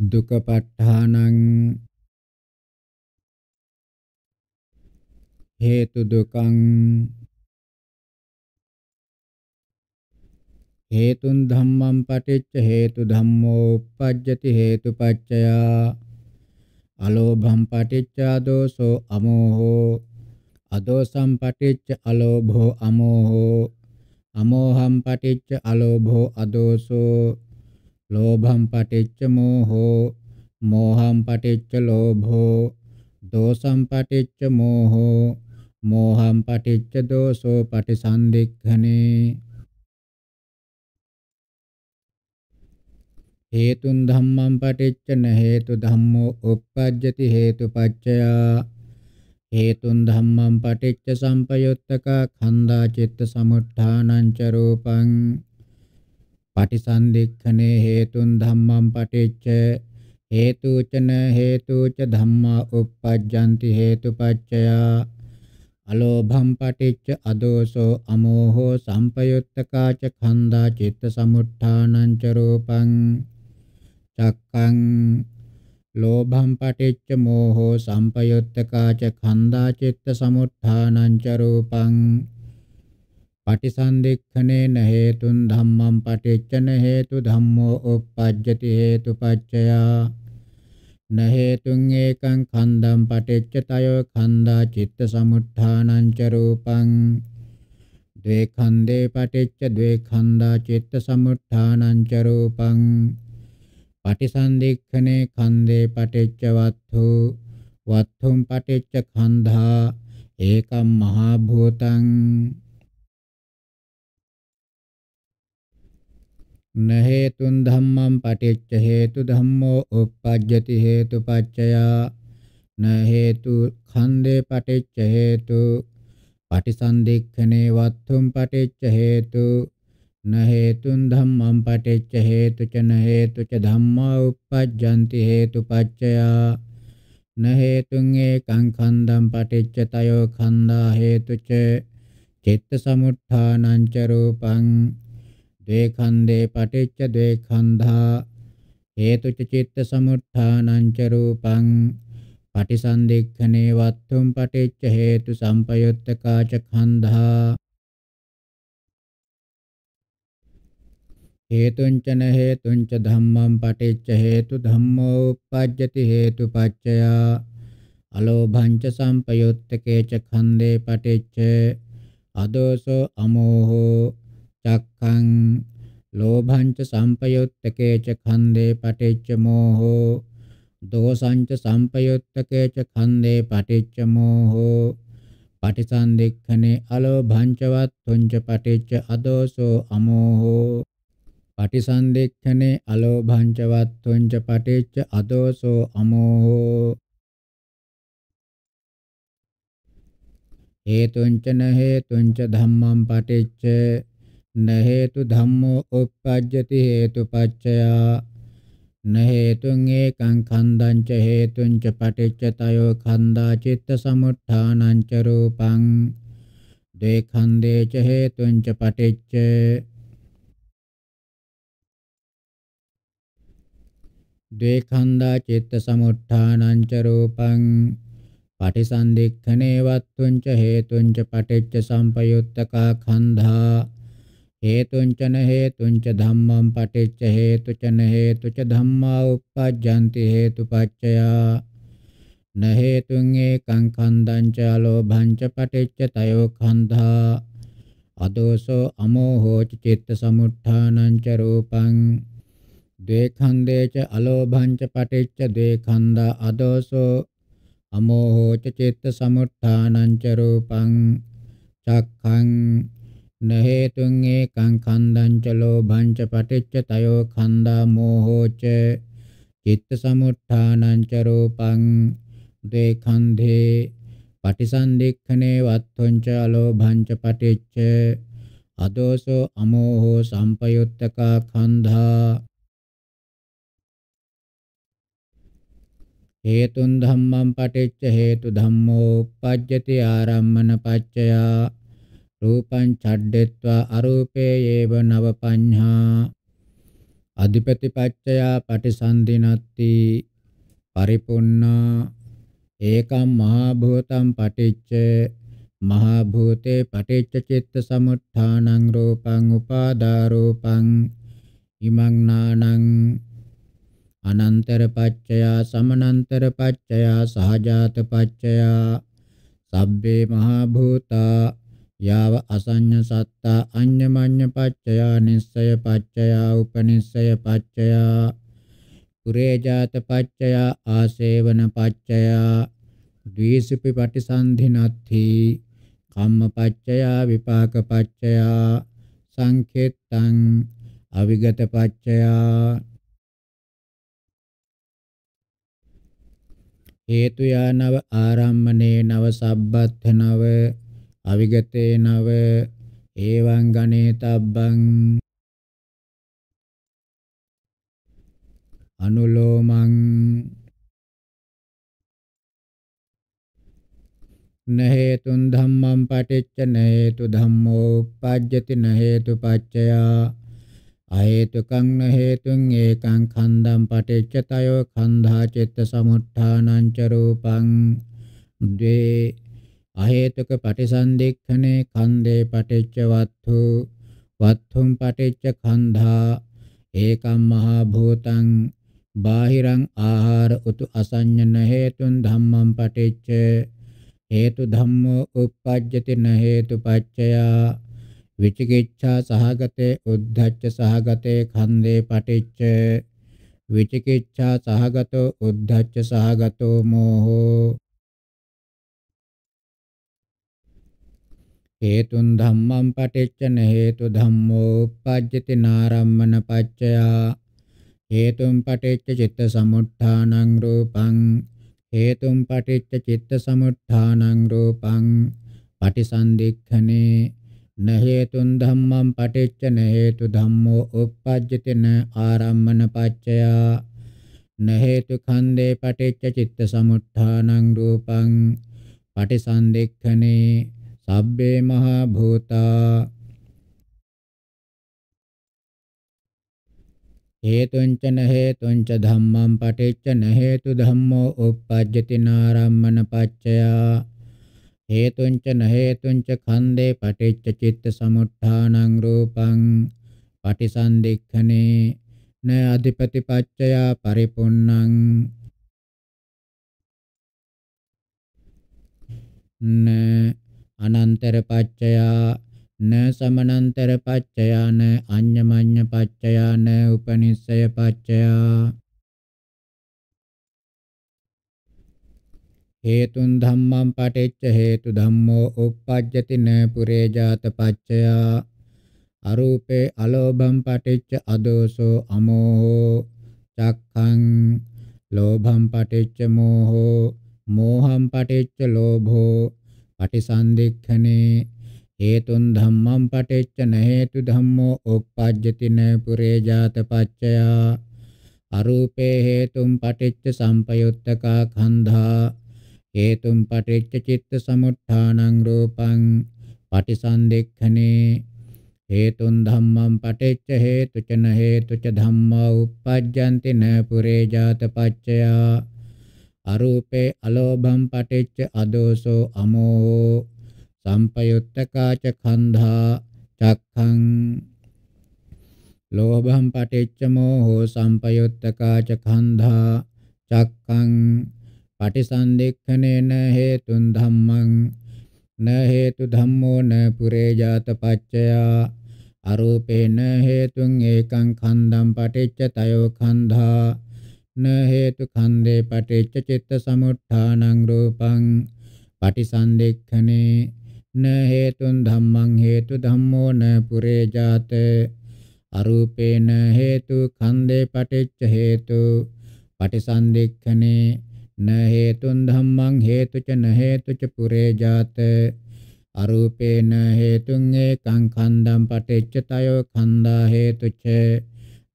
දුකපත්ඨානං හේතු දුකං හේතුන් ධම්මං පටිච්ච හේතු ධම්මෝ uppajjati හේතුපච්චයා අලෝභං පටිච්චා දෝසෝ අමෝහෝ අදෝසං පටිච්ච අලෝභෝ අමෝහෝ අමෝහං පටිච්ච අලෝභෝ අදෝසෝ लोभं पटिच्च मोहो मोहं पटिच्च लोभो दोषं पटिच्च मोहो मोहं पटिच्च दोषो पटिसन्दिग्घने හේතුන් ධම්මං පටිච්ච න හේතු ධම්මෝ uppajjati හේතුපච්චයා හේතුන් ධම්මං පටිච්ච සම්පයුත්තක ඛණ්ඩා චිත්ත සමුත්ථානං ච රූපං පටිසන්ධික්ඛනේ හේතුන් ධම්මං පටිච්ච හේතුචන හේතුච ධම්මා uppajjanti හේතුපච්චයා අලෝභම් පටිච්ච අදෝසෝ අමෝහෝ සම්පයුත්තකාච ඛන්දා චිත්ත සමුට්ඨානං ච රූපං චක්කං ලෝභම් පටිච්ච මෝහෝ සම්පයුත්තකාච ඛන්දා චිත්ත සමුට්ඨානං ච රූපං පටිසන්ධික්ඛනේන හේතුන් ධම්මං පටිච්චන හේතු ධම්මෝ uppajjati හේතුපච්චයා න හේතුං ඒකං ඛණ්ඩං පටිච්ච තයෝ ඛණ්ඩා චිත්ත සමුත්ථානං ච රූපං ද්වේ ඛණ්ඩේ පටිච්ච ද්වේ ඛණ්ඩා චිත්ත සමුත්ථානං ච රූපං පටිසන්ධික්ඛනේ ඛණ්ඩේ පටිච්ච වත්ථු වත්ථුම් පටිච්ච ඛණ්ඩා ඒකම් මහා භූතං न हेतुं धम्मं पठिच्य हेतुधम्मो उपपद्यति हेतुपच्यया न हेतु खंदे पठिच्य हेतु पटिसंदिखने वत्थुं पटेच हेतु न हेतु धम्म पठिच्य हेतु च न हेतु च धम्मा उपपद्यन्ति हेतुपच्यया न हेतु खंदम खन्दं पठिच्य तयो हेतु च चित्तसमुत्थानं च ද්වේඛන්දේ පටිච්ච ද්වේඛන්ධා හේතුච චිත්ත සමුත්ථානං ච රූපං පටිසන්දික්ඛනේ වත්තුම් පටිච්ච හේතු සම්පයුත්තකාච ඛන්ධා හේතුංචන හේතුංච ධම්මං පටිච්ච හේතු ධම්මෝ uppajjati හේතුපච්චයා අලෝභංච සම්පයුත්තකේච ඛන්දේ පටිච්ච අදෝසෝ අමෝහෝ චක්ඛං ලෝභං ච සම්පයුත්තකේ ච ඛණ්ඩේ පටිච්ච මෝහෝ දෝසං ච සම්පයුත්තකේ ච ඛණ්ඩේ පටිච්ච මෝහෝ පටිසන්දික්ඛනේ අලෝභං ච වත්තුං ච පටිච්ච අදෝසෝ අමෝහෝ පටිසන්දික්ඛනේ අලෝභං ච වත්තුං ච පටිච්ච අදෝසෝ අමෝහෝ හේතුං ච න හේතුං ච ධම්මං පටිච්ච न हेतु धम्मो उपपद्यति हेतुपच्चया न हेतुं एकं खण्डं च हेतुं च पठिच्च तयो खण्डा चित्तसमुत्थानं च रूपं द्वे खण्डे च हेतुं च पठिच्च द्वे खण्डा चित्तसमुत्थानं च रूपं पठिसन्धिक्षणे वत्तुं च हेतुं च पठिच्च सम्पयुक्तका खण्डा හේතුංචන හේතුංච ධම්මං පටිච්ච හේතුචන හේතුච ධම්මා uppajjanti හේතුපච්චයා න හේතුං ඒකං කන්දං ච අලෝභං ච පටිච්ච තයෝ කන්ධා අදෝසෝ අමෝහෝ ච චිත්ත සමුත්ථානං ච රූපං ද්වේඛන්දේ ච අලෝභං ච පටිච්ච ද්වේඛන්දා අදෝසෝ අමෝහෝ ච චිත්ත සමුත්ථානං ච රූපං චක්ඛං න හේතුං ඒකං ඛණ්ඩං ච ලෝභං ච පටිච්ච තයෝ ඛණ්ඩා මෝහෝච චිත්ත සමුත්ථානං ච රූපං දේඛන්ධේ පටිසන්ධික්ඛනේ වත්තුං ච අලෝභං ච පටිච්ච අදෝසෝ අමෝහෝ සම්පයුත්තකා ඛණ්ඩා හේතුන් ධම්මං පටිච්ච හේතු ධම්මෝ uppajjati ආරම්මන පච්චයා රූපං ඡඩ්ඩෙත්වා අරූපේ ඒව නව පඤ්ඤා අධිපති පච්චයා පටිසන්ධිනත්ති පරිපුන්නා ඒකම් මහා භූතම් පටිච්ච මහා භූතේ පටිච්ච චිත්ත සමුත්ථානං රූපං උපාදා රූපං ඉමං නානං අනන්තර පච්චයා සමනන්තර පච්චයා සහජාත පච්චයා සබ්බේ මහා භූතා යාව අසඤ්ඤ සත්තා අඤ්ඤමඤ්ඤ පච්චයා නිස්සය පච්චයා උපනිස්සය පච්චයා පුරේ ජාත පච්චයා ආසේවන පච්චයා ද්වේෂපි පටිසන්ධිනත්ථි කම්ම පච්චයා විපාක පච්චයා සංකේතං අවිගත පච්චයා හේතු යනව ආරම්මනේ නව සබ්බත්ථ නව අවිගතේ නව ඒවං ගණේතබ්බං අනුලෝමං නහේතුන් ධම්මං පටිච්ච නහේතු ධම්මෝ උප්පජ්ජති නහේතු පච්චයා අහේතුකං නහේතුං ඒකං ඛණ්ඩං පටිච්ච තයෝ ඛණ්ඩා චිත්ත සමුත්ථානං ච රූපං ද්වේ අහේතුක පටිසන්ධික්ඛනේ කන්දේ පටිච්ච වත්තු වත්තුම් පටිච්ච කන්ධා ඒකම් මහා භූතං බාහිරං ආහාර උතු අසඤ්ඤන හේතුන් ධම්මං පටිච්ච හේතු ධම්මෝ uppajjati න හේතු පච්චයා විචිකිච්ඡා සහගතේ උද්ධච්ච සහගතේ ඛන්දේ පටිච්ච විචිකිච්ඡා සහගතෝ උද්ධච්ච සහගතෝ මෝහෝ හේතුන් ධම්මං පටිච්චන හේතු ධම්මෝ uppajjati nārammana paccaya හේතුම් පටිච්ච චිත්ත සමුත්ථානං රූපං හේතුම් පටිච්ච චිත්ත සමුත්ථානං රූපං පටිසන්දික්ඛනේ න හේතුන් ධම්මං පටිච්ච න හේතු ධම්මෝ uppajjati න ආරම්මන paccaya න හේතු ඛණ්ඩේ පටිච්ච චිත්ත සමුත්ථානං රූපං පටිසන්දික්ඛනේ सबे महाभूता हेतुञ्च न हेतुञ्च धम्मं पठिच्च न हेतुधम्मो नारम्मन पच्चया हेतुञ्च न खंदे खन्दे चित्त समुत्थान रूपं पटिसंदिखने न अधिपति पच्चया परिपूर्ण न අනන්තර පච්චයා න සමනන්තර පච්චයාන අඤ්ඤමඤ්ඤ පච්චයාන උපනිස්සය පච්චයා හේතුන් ධම්මං පටිච්ච හේතු ධම්මෝ uppajjati න පුරේ ජාත පච්චයා අරූපේ අලෝභං පටිච්ච අදෝසෝ අමෝහෝ චක්ඛං ලෝභං පටිච්ච මෝහෝ මෝහං පටිච්ච ලෝභෝ පටිසන්ධික්ඛනේ හේතුන් ධම්මං පටිච්ච නහේතු ධම්මෝ උප්පජ්ජති න පුරේ ජාත පච්චයා අරූපේ හේතුම් පටිච්ච සම්පයුත්තකා ඛන්ධා හේතුම් පටිච්ච චිත්ත සමුත්ථානං රූපං පටිසන්ධික්ඛනේ හේතුන් ධම්මං පටිච්ච හේතුච න හේතුච ධම්මා උප්පජ්ජන්ති න පුරේ ජාත පච්චයා අරූපේ අලෝභම් පටිච්ච අදෝසෝ අමෝ සම්පයුත්තකාච කන්ධා චක්ඛං ලෝභම් පටිච්ච මෝහෝ සම්පයුත්තකාච කන්ධා චක්ඛං පටිසන්දික්ඛනේන හේතුන් ධම්මං න හේතු ධම්මෝ න පුරේ ජාත පච්චයා අරූපේන හේතුන් ඒකං කන්දම් පටිච්ච තයෝ කන්ධා න හේතු කන්දේ පටිච්ච චිත්ත සමුට්ඨානං රූපං පටිසන්දෙක්ඛනේ න හේතුන් ධම්මං හේතු ධම්මෝ න පුරේ ජාත අරූපේන හේතු කන්දේ පටිච්ච හේතු පටිසන්දෙක්ඛනේ න හේතුන් ධම්මං හේතුච න හේතුච පුරේ ජාත අරූපේන හේතුං ඒකං කන්දං පටිච්ච තයෝ කන්දා හේතුච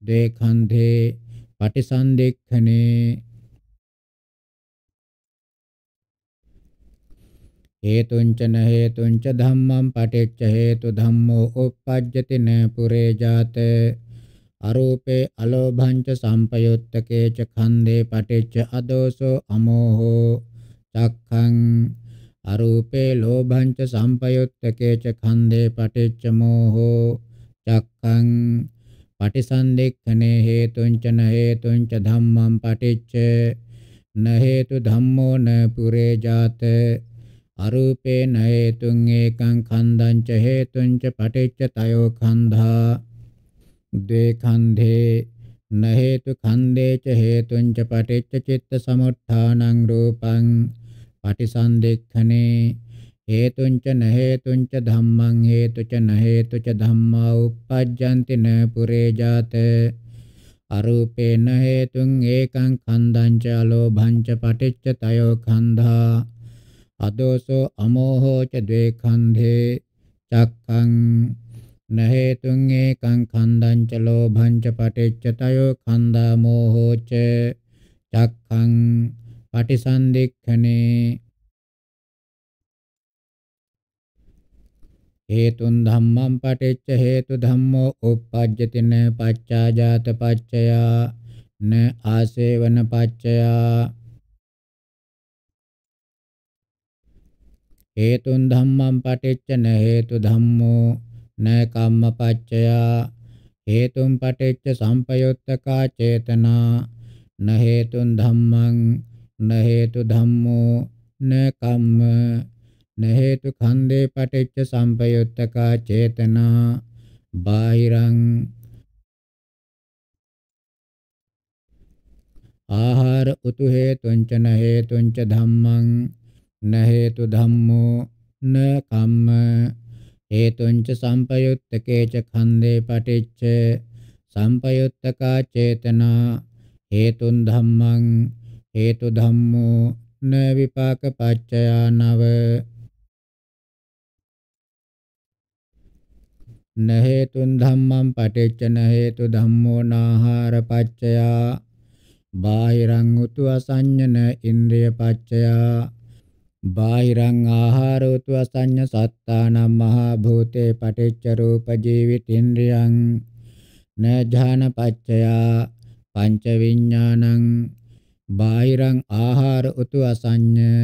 ද්වේ කන්ධේ පටිසන්දෙක්ඛනේ හේතුංචන හේතුංච ධම්මං පටිච්ච හේතු ධම්මෝ uppajjati na pure jate අරූපේ අලෝභංච සම්පයුත්තකේ ච ඛන්දේ පටිච්ච අදෝසෝ අමෝහෝ චක්ඛං අරූපේ ලෝභංච සම්පයුත්තකේ ච ඛන්දේ පටිච්ච මෝහෝ චක්ඛං पटिसंदिखने हेतुञ्च न हेतुञ्च धम्मं पटिच न हेतु धम्मो न पुरे जात अरूपे न हेतुम् एकं खन्दं पटिच हेतुञ्च पटिच्च तयो खन्धा द्वे खंधे न हेतु खंदे च पटिच चित्त चित्तसमुत्थानं रूपं पटिसंदिखने හේතුංච න හේතුංච ධම්මං හේතුච න හේතුච ධම්මා uppajjanti න පුරේ ජාත අරූපේන හේතුං ඒකං කන්දං ච අලෝභං ච පටිච්ච තයෝ කන්ධා අදෝසෝ අමෝහෝ ච ද්වේ කන්ධේ චක්ඛං න හේතුං ඒකං කන්දං ච ලෝභං ච පටිච්ච තයෝ කන්දා මෝහෝ ච චක්ඛං පටිසන්දික්ඛනේ හේතුන් ධම්මං පටිච්ච හේතු ධම්මෝ uppajjati na paccājāta paccaya na āsevana paccaya හේතුන් ධම්මං පටිච්ච න හේතු ධම්මෝ න කම්ම පච්චයා හේතුම් පටිච්ච සම්පයුත්තකා චේතනා න හේතුන් ධම්මං න හේතු ධම්මෝ න කම්ම න හේතු ඛණ්ඩේ පටිච්ච සම්පයුත්තකා චේතනා බාහිරං ආහාර උතු හේතුංච න හේතුංච ධම්මං න හේතු ධම්මෝ න කම්ම හේතුංච සම්පයුත්තකේච ඛණ්ඩේ පටිච්ච සම්පයුත්තකා චේතනා හේතුන් ධම්මං හේතු ධම්මෝ න විපාක පච්චයා නව න හේතුන් ධම්මං පටිච්ච න හේතු ධම්මෝ නාහාර පච්චයා බාහිරං උතු අසඤ්ඤන ඉන්ද්‍රිය පච්චයා බාහිරං ආහාර උතු අසඤ්ඤ සත්තානම් මහා භූතේ පටිච්ච රූප ජීවිතින්ද්‍රියං න ඥාන පච්චයා පංච විඥානං බාහිරං ආහාර උතු අසඤ්ඤ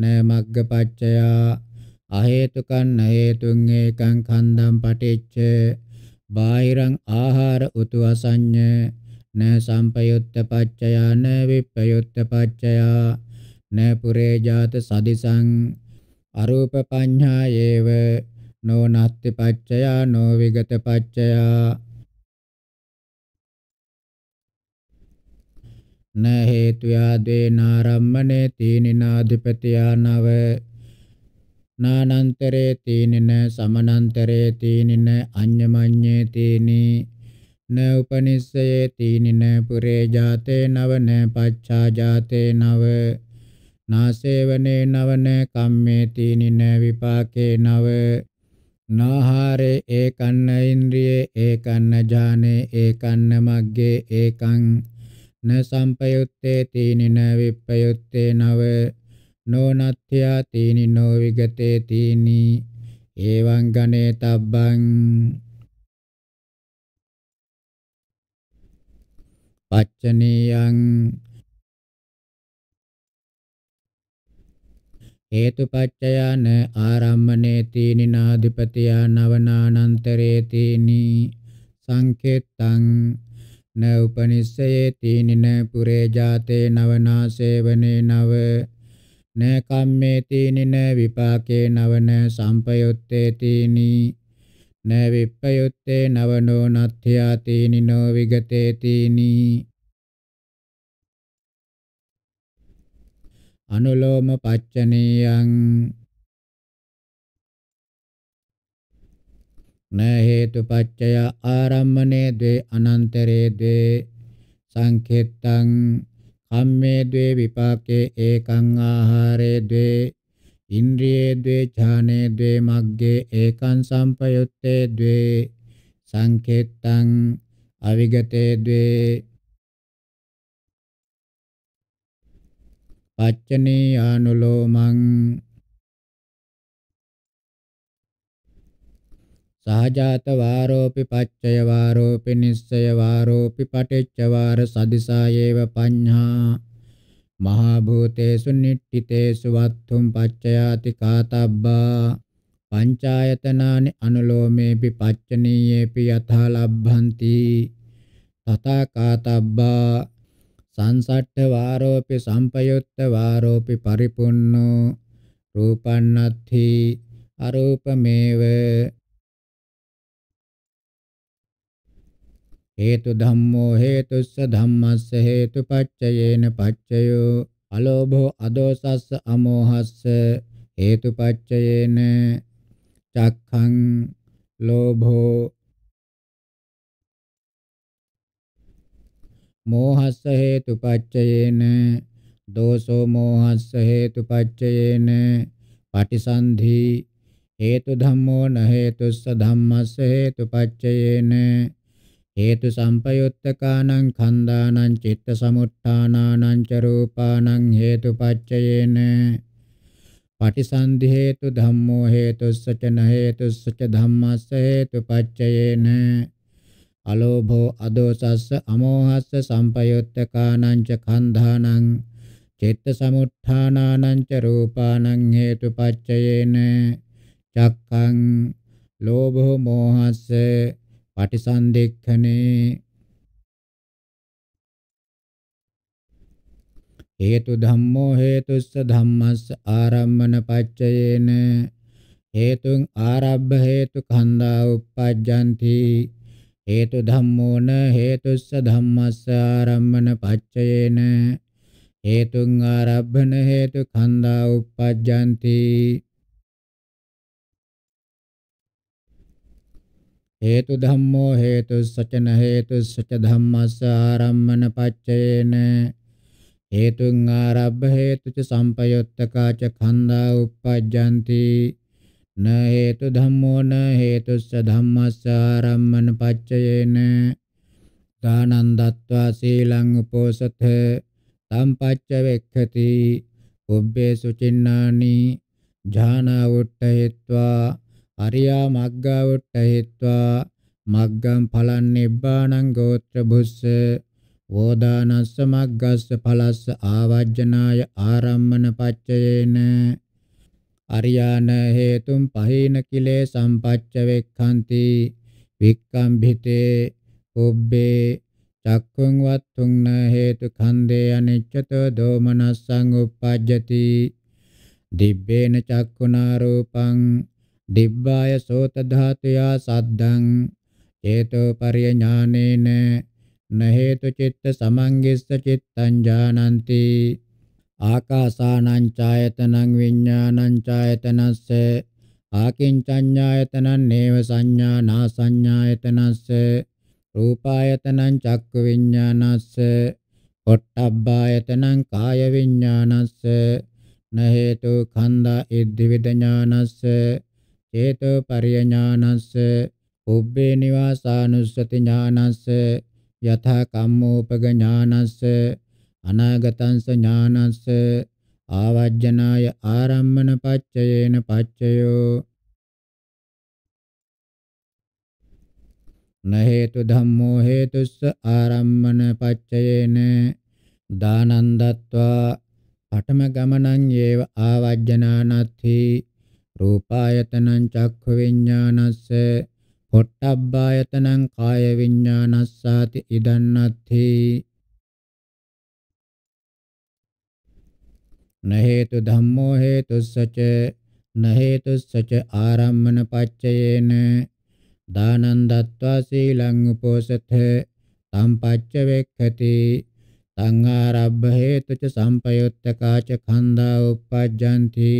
න මග්ග පච්චයා අහේතුකං නහේතුං ඒකං කන්දං පටිච්ච බාහිරං ආහාර උතු අසඤ්ඤ න සම්පයුත්ත පච්චයා න විප්පයුත්ත පච්චයා න පුරේ ජාත සදිසං අරූප පඤ්ඤා ඒව නෝ නත්ති පච්චයා නෝ විගත පච්චයා න හේතුයා දේ නාරම්මනේ තීනිනාධිපතියා නව නානන්තරේ තීනින සමනන්තරේ තීනින අඤ්ඤමඤ්ඤේ තීනි න උපනිස්සයේ තීනින පුරේ ජාතේ නවන පච්ඡා ජාතේ නව නාසේවනේ නවන කම්මේ තීනින විපාකේ නව නාහාරේ ඒකන්න ඉන්ද්‍රියේ ඒකන්න ඥානේ ඒකන්න මග්ගේ ඒකං න සම්පයුත්තේ තීනින විප්පයුත්තේ නව නොනත්ත්‍යා තීනි නොවිගතේ තීනි එවං ගනේ තබ්බං පච්චනීයං හේතුපච්චයන ආරම්මනේ තීනි නාධිපතියා නවනානන්තරේ තීනි සංකේතං න උපනිස්සයේ තීනි න පුරේ ජාතේ නවනා සේවනේ නව න කම්මේති නින විපාකේ නවන සම්පයුත්තේතිනි න විප්පයුත්තේ නවනෝ නත්ථයාතිනි නෝ විගතේතිනි අනුලෝම පච්චනීයං න හේතුපච්චය ආරම්මනේ ද්වේ අනන්තරේ ද්වේ සංඛෙත්තං කම්මේ ද්වේ විපාකේ ඒකං ආහාරේ ද්වේ ඉන්ද්‍රියේ ද්වේ ඡානේ ද්වේ මග්ගේ ඒකං සම්පයුත්තේ ද්වේ සංකේතං අවිගතේ ද්වේ පච්චනී ආනුලෝමං සහජාත වාරෝපි පච්චය වාරෝපි නිස්සය වාරෝපි පටිච්ච වාර සදිසායේව පඤ්ඤා මහා භූතේසු නිට්ඨිතේසු වත්තුම් පච්චයාති කාතබ්බා පංචායතනානි අනුලෝමේපි පච්චනීයේපි යථා ලබ්භಂತಿ තථා කාතබ්බා සංසට්ඨ වාරෝපි සම්පයුත්ත වාරෝපි පරිපුන්නෝ රූපන්නත්ථි අරූපමේව හේතු ධම්මෝ හේතුස්ස ධම්මස්ස හේතුපච්චයේන පච්චයෝ අලෝභෝ අදෝසස්ස අමෝහස්ස හේතුපච්චයේන චක්ඛං ලෝභෝ මෝහස්ස හේතුපච්චයේන දෝසෝ මෝහස්ස හේතුපච්චයේන පටිසන්ධි හේතු ධම්මෝ න හේතුස්ස ධම්මස්ස හේතුපච්චයේන හේතු සම්පයුත්තකානං ඛණ්ඩානං චිත්ත සමුත්ථානානං ච රූපානං හේතුපච්චයේන පටිසන්ධි හේතු ධම්මෝ හේතුස්ස ච න හේතුස්ස ච ධම්මස්ස හේතුපච්චයේන අලෝභෝ අදෝසස්ස අමෝහස්ස සම්පයුත්තකානං ච ඛණ්ඩානං චිත්ත සමුත්ථානානං ච රූපානං හේතුපච්චයේන චක්ඛං ලෝභෝ මෝහස්ස පටිසන්දෙක්ඛනේ හේතු ධම්මෝ හේතුස්ස ධම්මස්ස ආරම්මන පච්චයේන හේතුං ආරබ්බ හේතු කන්දා උප්පජ්ජಂತಿ හේතු ධම්මෝන හේතුස්ස ධම්මස්ස ආරම්මන පච්චයේන හේතුං ආරබ්බන හේතු කන්දා උප්පජ්ජಂತಿ හේතු ධම්මෝ හේතු සචන හේතු සච ධම්මස්ස ආරම්මන පච්චේන හේතුං ආරබ්බ හේතුච සම්පයුත්තකාච ඛණ්ඩා uppajjanti න හේතු ධම්මෝ න හේතුස්ස ධම්මස්ස ආරම්මන පච්චයේන දානං දත්වා සීලං උපෝසත තම් පච්ච වෙක්ඛති උබ්බේ සුචින්නානි ඥාන උට්ඨේत्वा අරියා මග්ගවොට්ට හේත්වා මග්ගම් ඵලං නිබ්බාණං ගෝත්‍ර භුස්ස වෝදානස්ස මග්ගස්ස ඵලස්ස ආවජ්ජනාය ආරම්මන පච්චයේන අරියාන හේතුම් පහේන කිලේ සම්පච්ච වෙක්ඛන්ති වික්කම්භිතේ ඔබ්බේ චක්ඛුං වත්තුං න හේතු ඛන්දේ අනිච්චතෝ දෝමනස්සං uppajjati දිබ්බේන චක්ඛුනා රූපං දිබ්බාය සෝත ධාතුයා සද්දං චේතෝපරිඥානේන නහේතු චිත්ත සමංගිස්ස චිත්තං ජානಂತಿ ආකාසානං ඡායතනං විඥානං ඡායතනස්ස ආකින්චඤ්ඤායතනං නේව සංඥා නා සංඥායතනස්ස රූපායතනං චක්ක විඥානස්ස පොට්ටබ්බායතනං කාය විඥානස්ස නහේතු ඛණ්ඩා ඉද්ධි විද ඥානස්ස චේතෝ පරියඥානස්ස උබ්බේ නිවාසානුස්සති ඥානස්ස යථා කම්මෝපග ඥානස්ස අනාගතංස ඥානස්ස ආවජ්ජනාය ආරම්මන පච්චයේන පච්චයෝ නහේතු ධම්මෝ හේතුස්ස ආරම්මන පච්චයේන දානන්දත්වා පඨම ගමනං යේව ආවජ්ජනානත්ථී රූපායතනං චක්ඛ විඥානස්ස පොට්ටබ්බායතනං කාය විඥානස්සාති ඉදන්නත්ථි නහේතු ධම්මෝ හේතුස්සච නහේතුස්සච ආරම්මන පච්චයේන දානං දත්වා සීලං උපෝසත තම් පච්ච වෙක්ඛති සංආරබ්බ හේතුච සම්පයුත්තකාච ඛණ්ඩා uppajjanti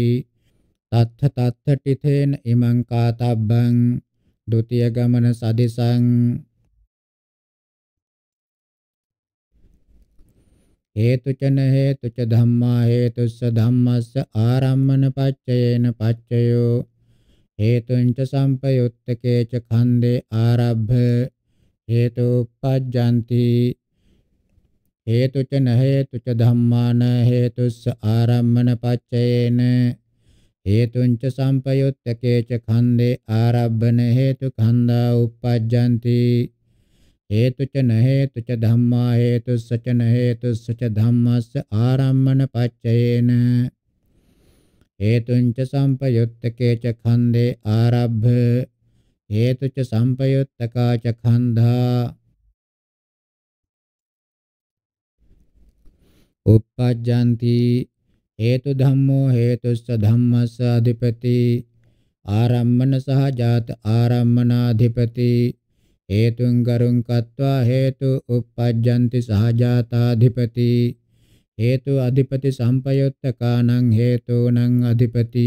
තත්ථ තත්ථ ටිතේන ඉමං කාතබ්බං ဒ ුතිය ගමන සදිසං හේතුචන හේතුච ධම්මා හේතුස්ස ධම්මස්ස ආරම්මන පච්චයේන පච්චයෝ හේතුංච සම්පයුත්තකේච ඛණ්ඩේ ආරබ්භ හේතුප්පජ්ජಂತಿ හේතුච නහේතුච ධම්මාන හේතුස්ස ආරම්මන පච්චයේන හේතුංච සම්පයුත්තකේච ඛණ්ඩේ ආරබ්බන හේතු ඛණ්ඩා uppajjanti හේතුච න හේතුච ධම්මා හේතුස්සච න හේතුස්සච ධම්මස්ස ආරම්මන පච්චයේන හේතුංච සම්පයුත්තකේච ඛණ්ඩේ ආරබ්බ හේතුච සම්පයුත්තකාච ඛණ්ඩා uppajjanti හේතු ධම්මෝ හේතුස්ස ධම්මස්ස අධිපති ආරම්මන සහ ජාත ආරම්මනාධිපති හේතුං කරුං කତ୍වා හේතු uppajjanti සහජාතාධිපති හේතු අධිපති සම්පයුත්තකානං හේතුනං අධිපති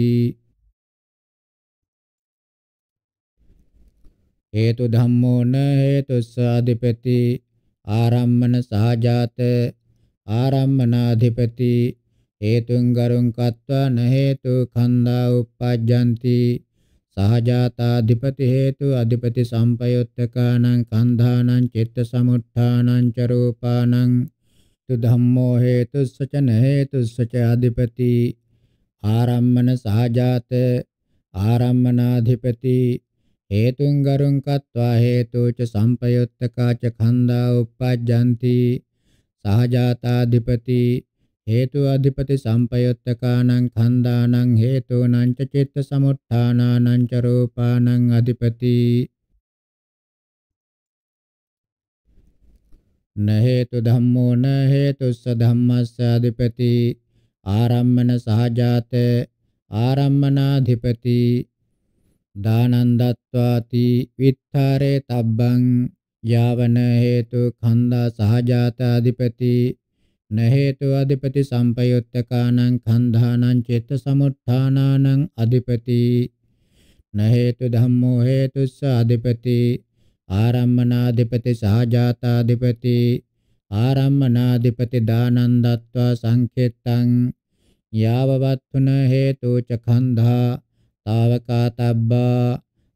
හේතු ධම්මෝ න හේතුස්ස අධිපති ආරම්මන සහජාත ආරම්මනාධිපති හේතුං ගරුං කତ୍වා න හේතු ඛණ්ඩා උප්පජ්ජಂತಿ සහජාතාධිපති හේතු අධිපති සම්පයුත්තකානං කන්ධානං චිත්ත සමුත්ථානං ච රූපානං තු ධම්මෝ හේතුස්ස ච න හේතුස්ස ච අධිපති ආරම්මන සහජාත ආරම්මනාධිපති හේතුං ගරුං කତ୍වා හේතු ච සම්පයුත්තකා ච ඛණ්ඩා උප්පජ්ජಂತಿ සහජාතාධිපති හේතු අධිපති සම්පයුත්තකානං ඛණ්ඩානං හේතුනං ච චිත්ත සමුත්ථානානං ච රූපානං අධිපති න හේතු ධම්මෝ න හේතුස්ස ධම්මස්ස අධිපති ආරම්මන සහජාත ආරම්මනාධිපති දානං දත්වාති විත්තරේ තබ්බං යාවන හේතු ඛණ්ඩා සහජාත අධිපති න හේතු අධිපති සම්පයුත්තකානං කන්ධානං චේත සමුත්ථානානං අධිපති න හේතු ධම්මෝ හේතුස්ස අධිපති ආරම්මනාධිපති සහජාතාධිපති ආරම්මනාධිපති දානං දත්වා සංකේතං යාවවත්තුන හේතු ච කන්ධා තාවකාතබ්බා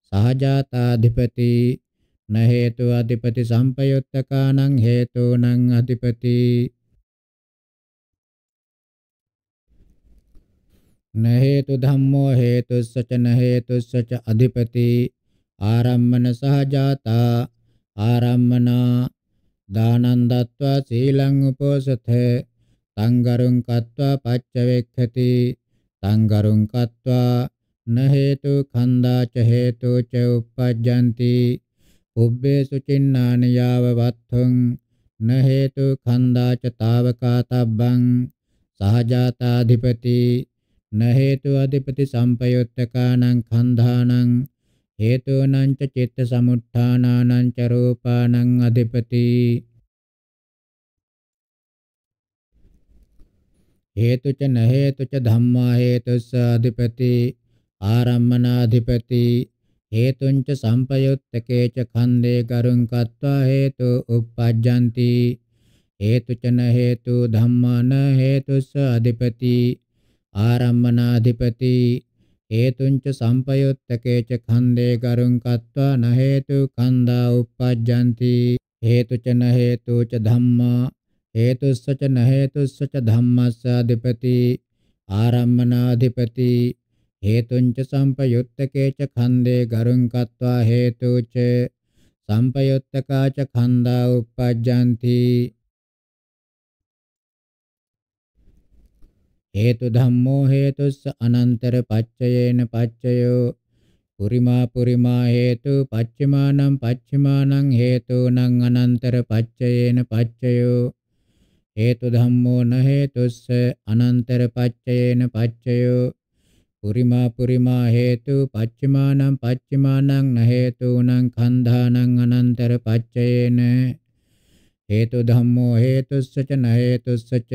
සහජාතාධිපති න හේතු අධිපති සම්පයුත්තකානං හේතුනං අධිපති න හේතු ධම්මෝ හේතුස්සච න හේතුස්සච අධිපති ආරම්මන සහජාතා ආරම්මනා දානං දත්වා සීලං උපෝසත තං ගරුං කତ୍වා පච්චවෙක්ඛති තං ගරුං කତ୍වා න හේතු ඛණ්ඩා ච හේතු ච uppajjanti උබ්බේසු චින්නානි යාව වත්තුං න හේතු ඛණ්ඩා ච తాවකාතබ්බං සහජාතාධිපති න හේතු අධිපති සම්පයුත්තකානං ඛණ්ඩානං හේතුනං ච චිත්ත සමුත්ථානානං ච රූපානං අධිපති හේතු ච න හේතු ච ධම්මා හේතුස්ස අධිපති ආරම්මනාධිපති හේතුං ච සම්පයුත්තකේ ච ඛණ්ඩේ කරුං කତ୍වා හේතු uppajjanti හේතු ච න හේතු ධම්මා න හේතුස්ස අධිපති ආරම්මනාධිපති හේතුංච සම්පයුත්තකේච ඛණ්ඩේ ගරුං කତ୍වා න හේතු ඛණ්ඩා uppajjanti හේතුච න හේතුච ධම්මා හේතුස්සච න හේතුස්සච ධම්මස්සාධිපති ආරම්මනාධිපති හේතුංච සම්පයුත්තකේච ඛණ්ඩේ ගරුං කତ୍වා හේතුච සම්පයුත්තකාච ඛණ්ඩා uppajjanti හේතු ධම්මෝ හේතුස්ස අනන්තර පච්චයේන පච්චයෝ පුරිමා පුරිමා හේතු පච්චමානං පච්චමානං හේතුනං අනන්තර පච්චයේන පච්චයෝ හේතු ධම්මෝ න හේතුස්ස අනන්තර පච්චයේන පච්චයෝ පුරිමා පුරිමා හේතු පච්චමානං පච්චමානං න හේතුනං කන්ධානං අනන්තර පච්චයේන හේතු ධම්මෝ හේතුස්ස ච න හේතුස්ස ච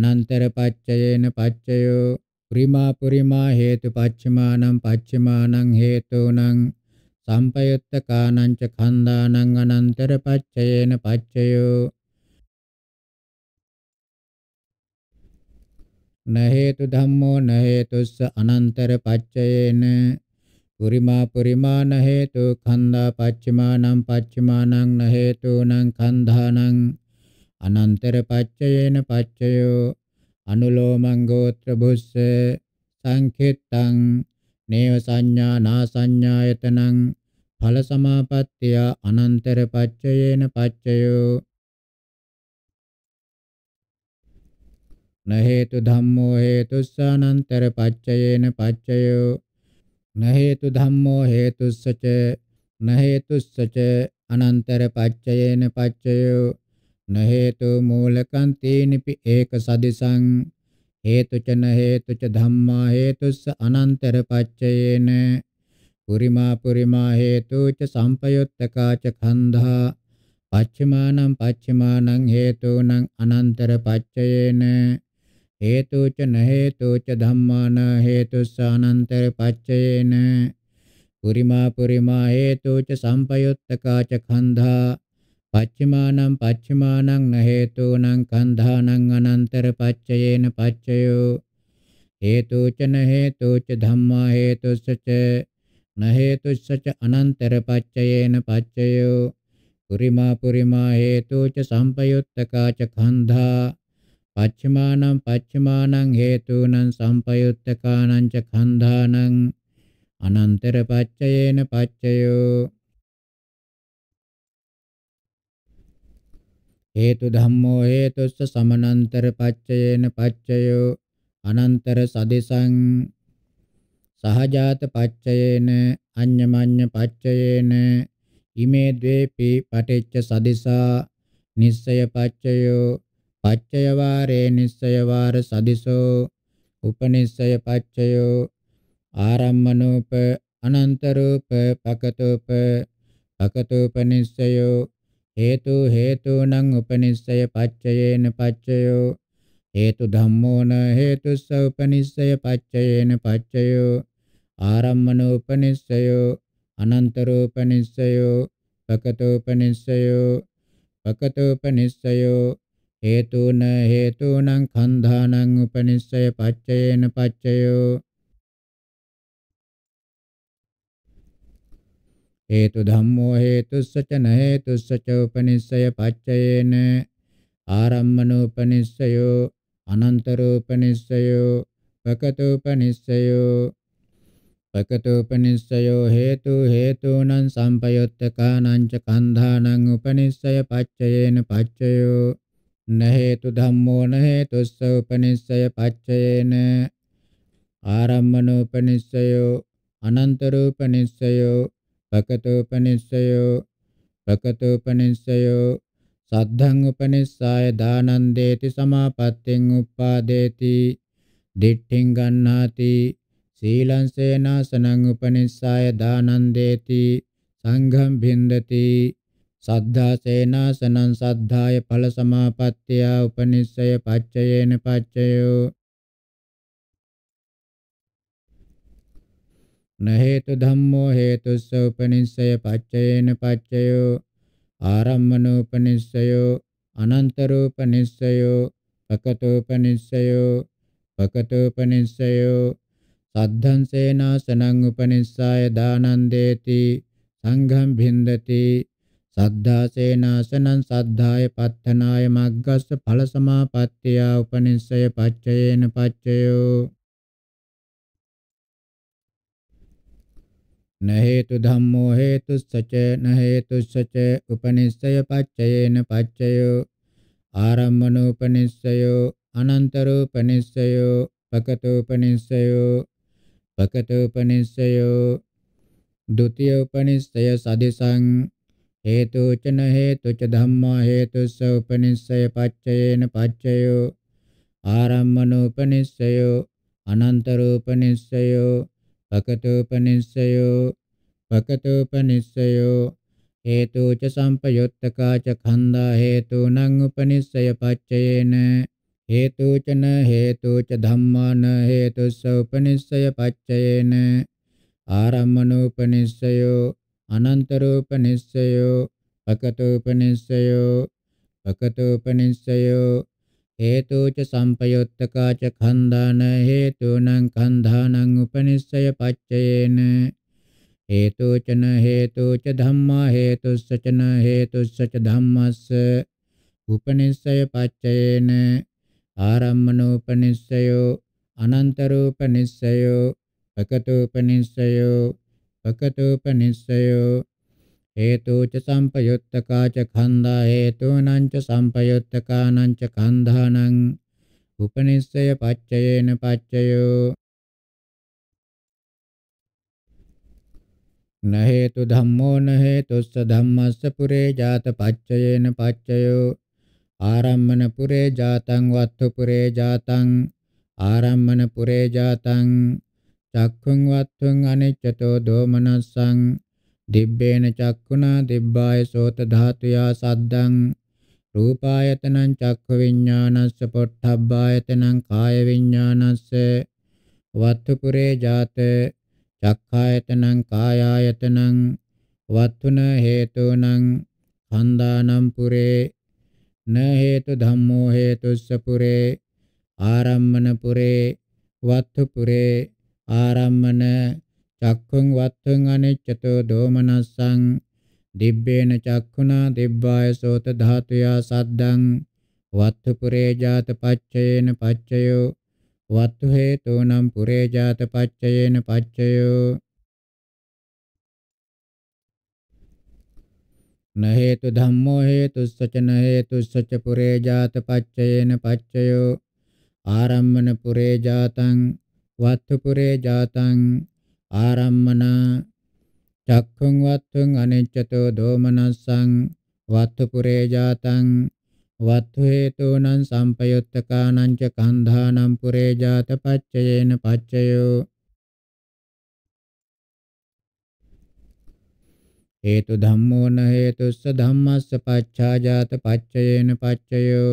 අනන්තර පච්චයේන පච්චයෝ පුරිමා පුරිමා හේතු පච්චමානං පච්චමානං හේතුණං සම්පයුත්ත කානං ච ඛණ්ඩානං අනන්තර පච්චයේන පච්චයෝ නහේතු ධම්මෝ නහේතුස්ස අනන්තර පච්චයේන පුරිමා පුරිමා නහේතු ඛණ්ඩා පච්චමානං පච්චමානං නහේතුණං ඛණ්ඩානං අනන්තර පච්චයේන පච්චයෝ අනුලෝමං ගෝත්‍ර භුස්ස සංඛෙත්තං නේව සංඥා නා සංඥායතනං ඵල සමාපත්තිය අනන්තර පච්චයේන පච්චයෝ නහේතු ධම්මෝ හේතුස්ස අනන්තර පච්චයේන පච්චයෝ නහේතු ධම්මෝ හේතුස්සච නහේතුස්සච අනන්තර පච්චයේන පච්චයෝ න හේතු මූලකං තීනිපි ඒක සදිසං හේතු ච න හේතු ච ධම්මා හේතුස්ස අනන්තර පච්චයේන පුරිමා පුරිමා හේතු ච සම්පයුත්තකා ච ඛණ්ධා පච්චමානං පච්චමානං හේතුනං අනන්තර පච්චයේන හේතු ච න හේතු ච ධම්මාන හේතුස්ස අනන්තර පච්චයේන පුරිමා පුරිමා හේතු ච සම්පයුත්තකා ච ඛණ්ධා පච්චමානං පච්චමානං න හේතුනං කන්ධානං අනන්තර පච්චයේන පච්චයෝ හේතුචන හේතුච ධම්මා හේතුස්සච න හේතුස්සච අනන්තර පච්චයේන පච්චයෝ පුරිමා පුරිමා හේතුච සම්පයුත්තකාච කන්ධා පච්චමානං පච්චමානං හේතුනං සම්පයුත්තකානං ච කන්ධානං අනන්තර පච්චයේන පච්චයෝ හේතු ධම්මෝ හේතුස්ස සමනන්තර පච්චයේන පච්චයෝ අනන්තර සදේශං සහජාත පච්චයේන අඤ්ඤමඤ්ඤ පච්චයේන ඉමේ ද්වේපි පටිච්ච සදිසා නිස්සය පච්චයෝ පච්චය වාරේ නිස්සය වාර සදිසෝ උපනිස්සය පච්චයෝ ආරම්මනෝප අනන්තරූප පකතෝප පකතෝප නිස්සයෝ හේතු හේතුනං උපනිස්සය පච්චයේන පච්චයෝ හේතු ධම්මෝන හේතුස්ස උපනිස්සය පච්චයේන පච්චයෝ ආරම්මනෝ උපනිස්සයෝ අනන්තරෝ උපනිස්සයෝ පකතෝ උපනිස්සයෝ පකතෝ උපනිස්සයෝ හේතුන හේතුනං කන්ධානං උපනිස්සය පච්චයේන පච්චයෝ හේතු ධම්මෝ හේතුස්ස ච න හේතුස්ස ච උපනිස්සය පච්චයේන ආරම්මනෝපනිස්සයෝ අනන්තරෝපනිස්සයෝ පකතෝපනිස්සයෝ පකතෝපනිස්සයෝ හේතු හේතුනං සම්පයොත්තකානං ච කන්ධානං උපනිස්සය පච්චයේන පච්චයෝ න හේතු ධම්මෝ න හේතුස්ස උපනිස්සය පච්චයේන ආරම්මනෝපනිස්සයෝ අනන්තරෝපනිස්සයෝ පකතෝපනිස්සයෝ පකතෝපනිස්සයෝ සද්ධං උපනිස්සාය දානන්දේති සමාපත්තෙන් උප්පාදේති දිට්ඨින් ගන්නාති සීලං සේනාසනං උපනිස්සාය දානන්දේති සංඝං භින්දති සද්ධා සේනාසනං සද්ධාය ඵල සමාපත්තිය උපනිස්සය පච්චයේන පච්චයෝ න හේතු ධම්මෝ හේතුස්ස උපනිස්සය පච්චයේන පච්චයෝ ආරම්මනෝපනිස්සයෝ අනන්තරෝපනිස්සයෝ පකතෝපනිස්සයෝ පකතෝපනිස්සයෝ සද්ධං සේනාසනං උපනිස්සාය දානං දේති සංඝං භින්දති සද්ධා සේනාසනං සද්ධාය පත්තනාය මග්ගස්ස ඵල සමාපත්තිය උපනිස්සය පච්චයේන පච්චයෝ न हेतु धम्मो हेतुस्सच न हेतुस्सच उपनिषय पच्चयेन पच्चयो आरम्भणोपनिषयो अनन्तरोपनिषयो पकतोपनिषयो पकतोपनिषयो द्वितीयोपनिषय सदिशं हेतु च न हेतु च धम्म हेतुस्स उपनिषय पच्चयेन पच्चयो आरम्भणोपनिषयो अनन्तरोपनिषयो පකටෝපනිස්සයෝ පකටෝපනිස්සයෝ හේතු ච සම්පයුත්තකා ච ඛණ්ඩා හේතුනං උපනිස්සය පච්චයේන හේතු ච න හේතු ච ධම්මාන හේතුස්ස උපනිස්සය පච්චයේන ආරම්මනෝපනිස්සයෝ අනන්තරෝපනිස්සයෝ පකටෝපනිස්සයෝ පකටෝපනිස්සයෝ හේතුච සම්පයුත්තකාච ඛණ්ඩාන හේතුනං ඛණ්ඩානං උපනිස්සය පච්චයේන හේතුචන හේතුච ධම්මා හේතුස්සචන හේතුස්සච ධම්මස්ස උපනිස්සය පච්චයේන ආරම්මනෝපනිස්සයෝ අනන්තරෝපනිස්සයෝ පකතෝපනිස්සයෝ පකතෝපනිස්සයෝ හේතුච සම්පයුත්තකා ච ඛණ්ඩා හේතුනං ච සම්පයුත්තකානං ච ඛණ්ඩානං උපනිස්සය පච්චයේන පච්චයෝ න හේතු ධම්මෝ න හේතුස්ස ධම්මස්ස පුරේ ජාත පච්චයේන පච්චයෝ ආරම්මන පුරේ ජාතං වත්තු පුරේ ජාතං ආරම්මන පුරේ ජාතං චක්ඛුං වත්තුං අනිච්චතෝ දෝමනස්සං දිබ්බේන චක්ඛුනා දිබ්බාය සෝත ධාතුයා සද්දං රූපායතනං චක්ඛ විඥානස්ස පොට්ඨබ්බායතනං කාය විඥානස්ස වත්තුපුරේ ජාත චක්ඛායතනං කායායතනං වත්තුන හේතුනං කන්දානම් පුරේ න හේතු ධම්මෝ හේතුස්ස පුරේ ආරම්මන පුරේ වත්තුපුරේ ආරම්මන චක්ඛුං වත්තුං අනිච්චතෝ දෝමනස්සං දිබ්බේන චක්ඛුනා දිබ්බාය සෝත ධාතුයා සද්දං වත්තු පුරේ ජාත පච්චයේන පච්චයෝ වත්තු හේතෝනම් පුරේ ජාත පච්චයේන පච්චයෝ න හේතු ධම්මෝ හේතුස්සච න හේතුස්සච පුරේ ජාත පච්චයේන පච්චයෝ ආරම්මන පුරේ ජාතං වත්තු පුරේ ජාතං ආරම්මනා චක්ඛං වත්තුං අනෙච්චතෝ දෝමනස්සං වත්තු පුරේ ජාතං වත්තු හේතුනං සම්පයුත්තකානං ච කන්ධානං පුරේ ජාත පච්චයේන පච්චයෝ හේතු ධම්මෝ න හේතුස්ස ධම්මස්ස පච්ඡාජාත පච්චයේන පච්චයෝ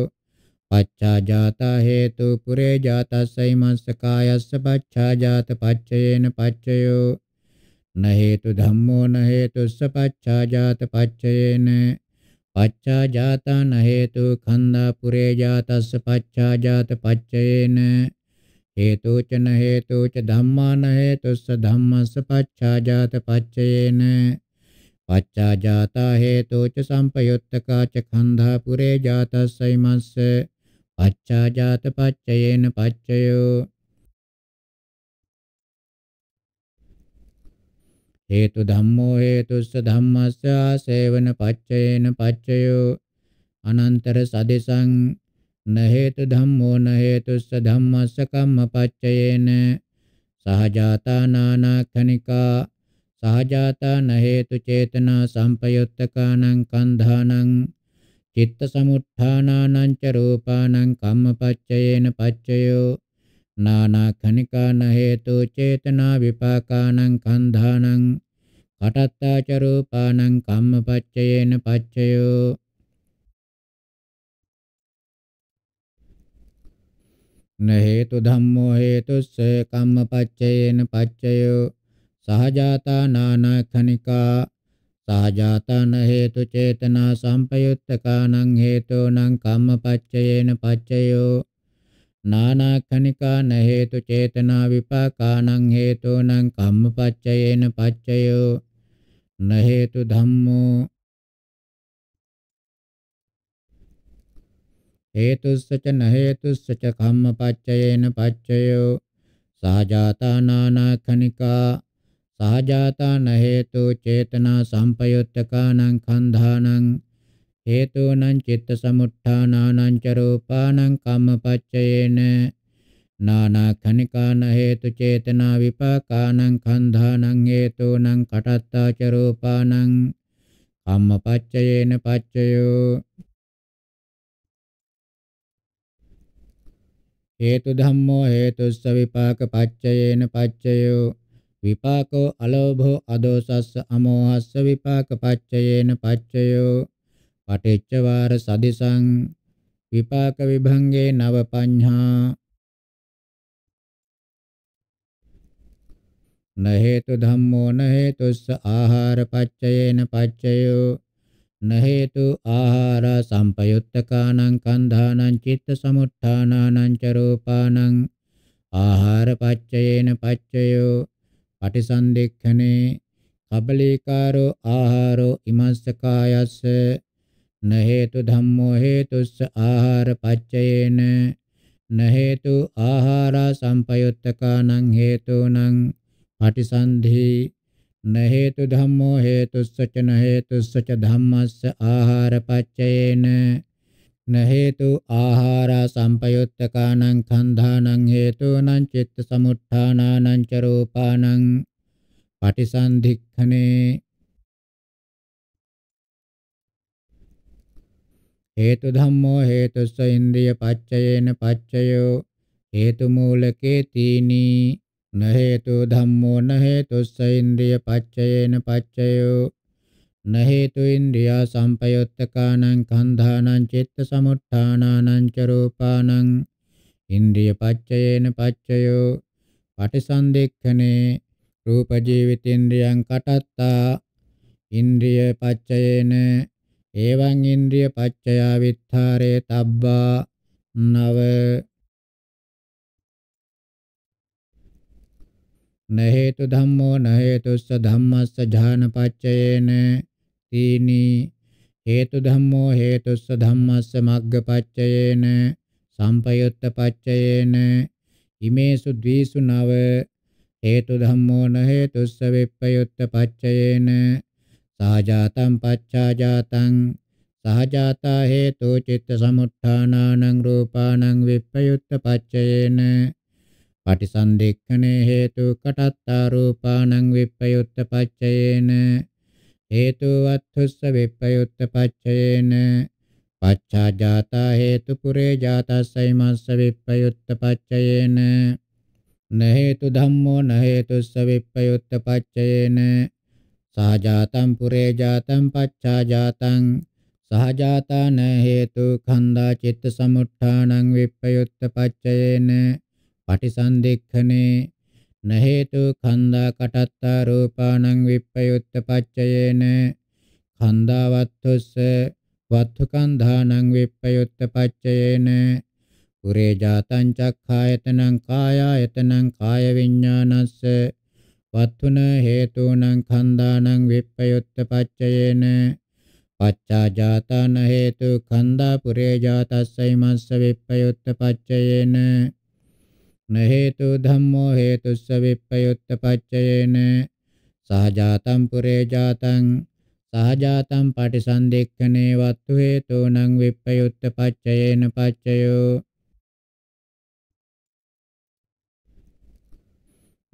पच्छा जाता हेतु पुरे जाता सैमस्कायस्य पच्छा जात पच्चयेन पच्चयो न हेतु धम्मो न हेतुस्स पच्छा जात पच्चयेन पच्छा जाता न हेतु खंद पुरे जातस्य पच्छा जात पच्चयेन हेतु च न हेतु च धम्मा न हेतुस्स पच्छा जात पच्चयेन पच्चा जाता हेतु च सम्पयुत्तका च खंद पुरे जात सैमस्य පච්චාජාත පච්චයේන පච්චයෝ හේතු ධම්මෝ හේතුස්ස ධම්මස්ස ආසේවන පච්චයේන පච්චයෝ අනන්තර සදෙසං න හේතු ධම්මෝ න හේතුස්ස ධම්මස්ස කම්ම පච්චයේන සහජාතා නානක්ඛනිකා සහජාතා න හේතු චේතනා සම්පයුත්තකානං කන්ධානං චිත්ත සමුත්ථානානං ච රූපානං කම්මපච්චයේන පච්චයෝ නානා කනිකාන හේතු චේතනා විපාකානං කන්ධානං කටත්තා ච රූපානං කම්මපච්චයේන පච්චයෝ නහේතු ධම්මෝ හේතුස්ස කම්මපච්චයේන පච්චයෝ සහජාතා නානා කනිකා තාජාතන හේතු චේතනා සම්පයුත්තකානං හේතෝනං කම්මපච්චයේන පච්චයෝ නානාකනිකාන හේතු චේතනා විපාකානං හේතෝනං කම්මපච්චයේන පච්චයෝ න හේතු ධම්මෝ හේතුස්සච න හේතුස්සච කම්මපච්චයේන පච්චයෝ සාජාතා නානාකනිකා සහජාතාන හේතු චේතනා සම්පයුත්තකානං කන්ධානං හේතුනං චිත්ත සමුට්ඨානානං ච රූපානං කම්මපච්චයේන නානා කනිකාන හේතු චේතනා විපාකානං කන්ධානං හේතුනං කටත්තා ච රූපානං කම්මපච්චයේන පච්චයෝ හේතු ධම්මෝ හේතුස්ස විපාක පච්චයේන පච්චයෝ විපාකෝ අලෝභෝ අදෝසස්ස අමෝහස්ස විපාක පච්චයේන පච්චයෝ පටිච්ච වාර සදිසං විපාක විභංගේ නව පඤ්ඤා න හේතු ධම්මෝ න හේතුස්ස ආහාර පච්චයේන පච්චයෝ න හේතු ආහාර සම්පයුත්තකානං කන්ධානං චිත්ත සමුත්ථානානං ච රූපානං ආහාර පච්චයේන පච්චයෝ පටිසන්දෙක්ඛනේ කබලීකාරෝ ආහාරෝ ඉමස්ස කායස්ස න හේතු ධම්මෝ හේතුස්ස ආහාර පච්චයේන න හේතු ආහාරා සම්පයුත්තකානං හේතුනං පටිසන්ධි න හේතු ධම්මෝ හේතුස්ස ච න හේතුස්ස ච ධම්මස්ස ආහාර පච්චයේන න හේතු ආහාරා සම්පයුත්තකානං ඛණ්ඩානං හේතුනං චිත්ත සමුත්ථානානං ච රූපානං පටිසන්ධික්ඛනේ හේතු ධම්මෝ හේතුස්ස ඉන්ද්‍රිය පච්චයේන පච්චයෝ හේතු මූලකේ තීනි න හේතු ධම්මෝ න හේතුස්ස ඉන්ද්‍රිය පච්චයේන පච්චයෝ न හේතු ඉන්ද්‍රියා සංපයොත්තකානං කන්ධානං චෙත්ත සමුත්ථානානං ච රූපානං ඉන්ද්‍රිය පච්චයේන පච්චයෝ පටිසන්දෙක්ඛනේ රූප ජීවිතේන්ද්‍රයන් කටත්තා ඉන්ද්‍රිය පච්චයේන එවං ඉන්ද්‍රිය පච්චයා විත්තරේ තබ්බා නව නහේතු ධම්මෝ නහේතුස්ස ධම්මස්ස ඥානපච්චයේන තීනි හේතු ධම්මෝ හේතුස්ස ධම්මස්ස මග්ගපච්චයේන සම්පයුත්ත පච්චයේන ඉමේසු ද්වීසු නව හේතු ධම්මෝ න හේතුස්ස විප්පයුත්ත පච්චයේන සහජාතං පච්චාජාතං සහජාතා හේතු චිත්ත සමුත්ථානානං රූපානං විප්පයුත්ත පච්චයේන පටිසන්දෙක්ඛනේ හේතු කටත්තා රූපානං විප්පයුත්ත පච්චයේන හේතු වත්තුස්ස විප්පයුත්ත පච්චයේන පච්චා ජාතා හේතු පුරේ ජාතස්සයි මස්ස විප්පයුත්ත පච්චයේන නහේතු ධම්මෝ නහේතුස්ස විප්පයුත්ත පච්චයේන සහජාතං පුරේ ජාතං පච්චා ජාතං සහජාතා නහේතු ඛණ්ඩා චිත්ත සමුත්ථානං විප්පයුත්ත පච්චයේන පටිසන්දික්ඛනේ न हेतु खन्दा कटत्ता रूपाणं विपयुत्त पच्चयेन खन्दा वत्थुस वत्थु कन्धानं विपयुत्त पच्चयेन पुरे जातं चक्षायतनं कायायतनं कायविज्ञानस्स वत्थुन हेतूनं खन्दानं विपयुत्त पच्चयेन पच्चा जाता न हेतु खन्दा पुरे जातस्सैमस्स विपयुत्त पच्चयेन न हेतु धम्मो हेतुस्स विप्पयुत्तपच्चयेन සහජාතම් පුරේ ජාතං සහජාතම් පටිසන්දික්ඛනේ වත්තු හේතෝනං විප්පයුත්ත පච්චයේන පච්චයෝ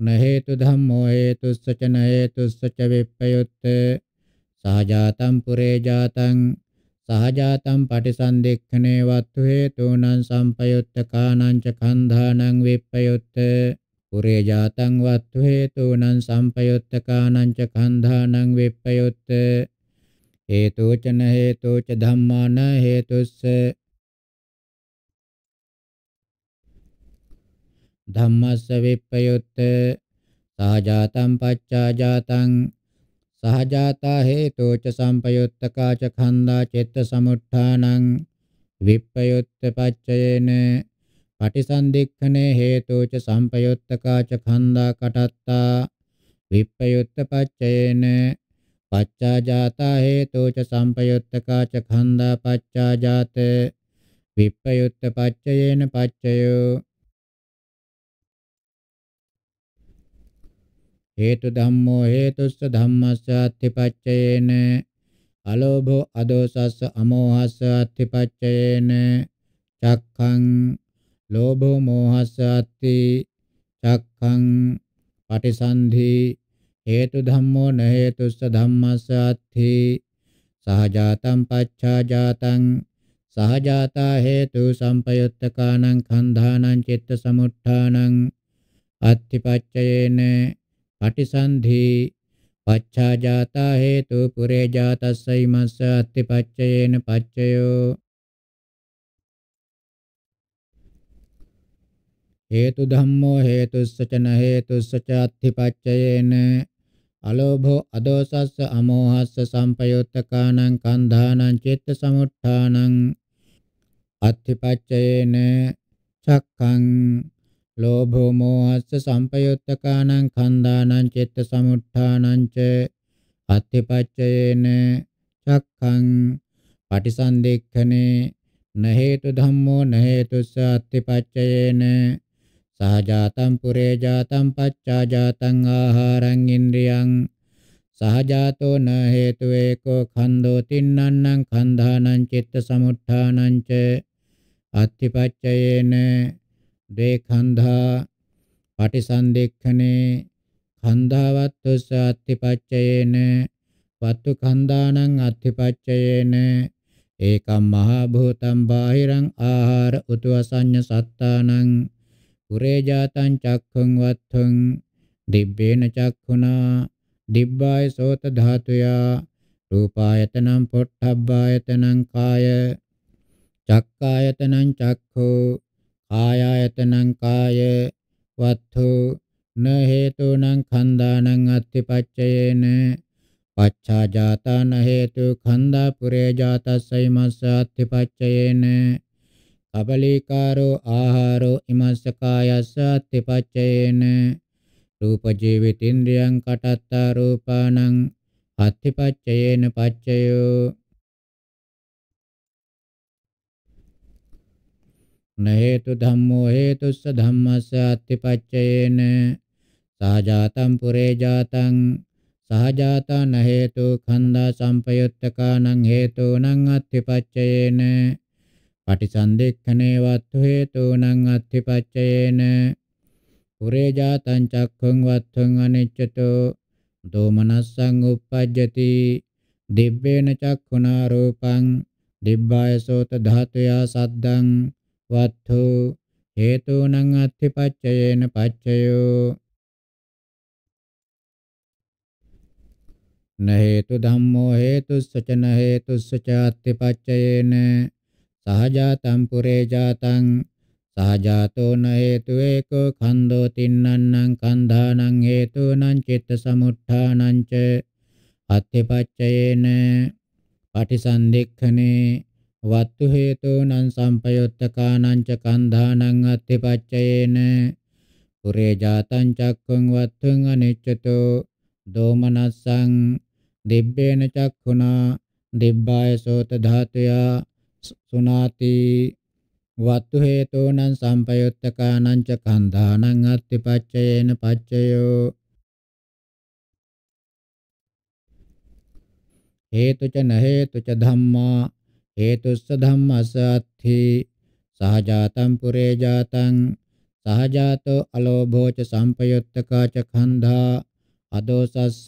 න හේතු ධම්මෝ හේතුස්ස ච න හේතුස්ස ච විප්පයුත්ත සහජාතම් පුරේ ජාතං සහජාතම් පටිසන්දෙක්ඛනේ වත්තු හේතුනං සම්පයුත්ත කානංච කන්ධානං විප්පයුත්ත පුරේ ජාතං වත්තු හේතුනං සම්පයුත්ත කානංච කන්ධානං විප්පයුත්ත හේතුචන හේතුච ධම්මාන හේතුස්ස ධම්මස්ස විප්පයුත්ත සහජාතම් පච්චාජාතං සහජාතා හේතුච සම්පයුත්තකා ච ඛණ්ඩා චිත්ත සමුට්ඨානං විප්පයුත්ත පච්චයේන පටිසන්දික්ඛනේ හේතුච සම්පයුත්තකා ච ඛණ්ඩා කටත්තා විප්පයුත්ත පච්චයේන පච්චාජාතා හේතුච සම්පයුත්තකා ච ඛණ්ඩා පච්චාජාත විප්පයුත්ත පච්චයේන පච්චයෝ හේතු ධම්මෝ හේතුස්ස ධම්මස්ස අත්ථිපච්චයේන අලෝභෝ අදෝසස්ස අමෝහස්ස අත්ථිපච්චයේන චක්ඛං ලෝභෝ මෝහස්ස අත්ථි චක්ඛං පටිසන්ධි හේතු ධම්මෝ න හේතුස්ස ධම්මස්ස අත්ථි සහජාතං පච්ඡාජාතං සහජාතා හේතු සම්පයුත්තකානං කන්ධානං චිත්ත සමුට්ඨානං අත්ථිපච්චයේන පටිසන්ධි පච්ඡා ජාතා හේතු පුරේ ජාතස්සයි මස්ස අත්ති පච්චයේන පච්චයෝ හේතු ධම්මෝ හේතුස්සචන හේතුස්සච අත්ති පච්චයේන අලෝභෝ අදෝසස්ස අමෝහස්ස සම්පයුත්තකානං කන්ධානං චිත්ත සමුට්ඨානං අත්තිපච්චයේන චක්ඛං ලෝභෝ මෝහස්ස සම්පයුත්තකානං ඛණ්ඩානං චිත්ත සමුත්ථානං ච අත්ථපච්චයේන චක්ඛං පටිසන්දෙක්ඛනේ නහේතු ධම්මෝ නහේතුස්ස අත්ථපච්චයේන සහජාතං පුරේ ජාතං පච්චා ජාතං ආහාරං ඉන්ද්‍රියං සහජාතෝ න හේතු ඒකෝ ඛන්தோ තින්නන්නං ඛන්ධානං චිත්ත සමුත්ථානං ච අත්තිපච්චයේන ද්වේඛන්ධා පටිසන්දෙක්ඛනේ කන්ධාවත්තුස්ස අත්තිපච්චයේන වත්තු කන්දානං අත්තිපච්චයේන ඒකම් මහා භූතම් බාහිරං ආහාර උතුවසඤ්ඤ සත්තානං පුරේ ජාතං චක්ඛුං වත්තුං දිබ්බේන චක්ඛුනා දිබ්බාය සෝත ධාතුයා රූපායතනං පොට්ඨබ්බායතනං කාය චක්කායතනං චක්ඛෝ කායායතනං කාය වත්ථු න හේතුනං ඛණ්ඩානං අත්තිපච්චයේන පච්ඡා ජාතන හේතු ඛණ්ඩා පුරේ ජාතස්සයි මස්ස අත්තිපච්චයේන කබලීකාරෝ ආහාරෝ ඉමස්ස කායස්ස අත්තිපච්චයේන රූප ජීවිතින්ද්‍රයන් කටත්තා රූපානං අත්තිපච්චයේන පච්චයෝ න හේතු ධම්මෝ හේතුස්ස ධම්මස්ස අත්තිපච්චයේන සාජාතං පුරේ ජාතං සහජාතන හේතු ඛණ්ඩා සම්පයුත්තකානං හේතුනං අත්තිපච්චයේන පටිසන්දෙක්ඛනේ වත්තු හේතුනං අත්තිපච්චයේන පුරේ ජාතං චක්ඛං වත්තුං අනිච්චතෝ දෝමනස්සං uppajjati දිබ්බේන චක්ඛුනා රූපං දිබ්බාය සෝත ධාතුයා සද්දං වත්තු හේතුනං අත්ථිපච්චයේන පච්චයෝ නහේතු ධම්මෝ හේතුස්සච නහේතුස්සච අත්ථිපච්චයේන සහජාතං පුරේ ජාතං සහජාතෝ නහේතු ඒකෝ ඛණ්ඩෝ තින්නන්නං ඛණ්ඩානං හේතුනං චිත්ත සමුත්ථානං ච අත්ථිපච්චයේන පටිසන්දික්ඛනේ vattu hetunan sampayottakanan ca kandhanan attipaccayena pure jatan cakkung vattun aniccato domanassaṃ dibbena cakkuna dibbāya sota dhātuya sunāti vattu hetunan sampayottakanan ca kandhanan attipaccayena paccayo hetu ca na hetu ca dhamma හේතුස්ස ධම්මස්ස අත්ථි සහජාතං පුරේ ජාතං සහජාතෝ අලෝභෝ ච සම්පයුත්තකා ච ඛණ්ඩා අදෝසස්ස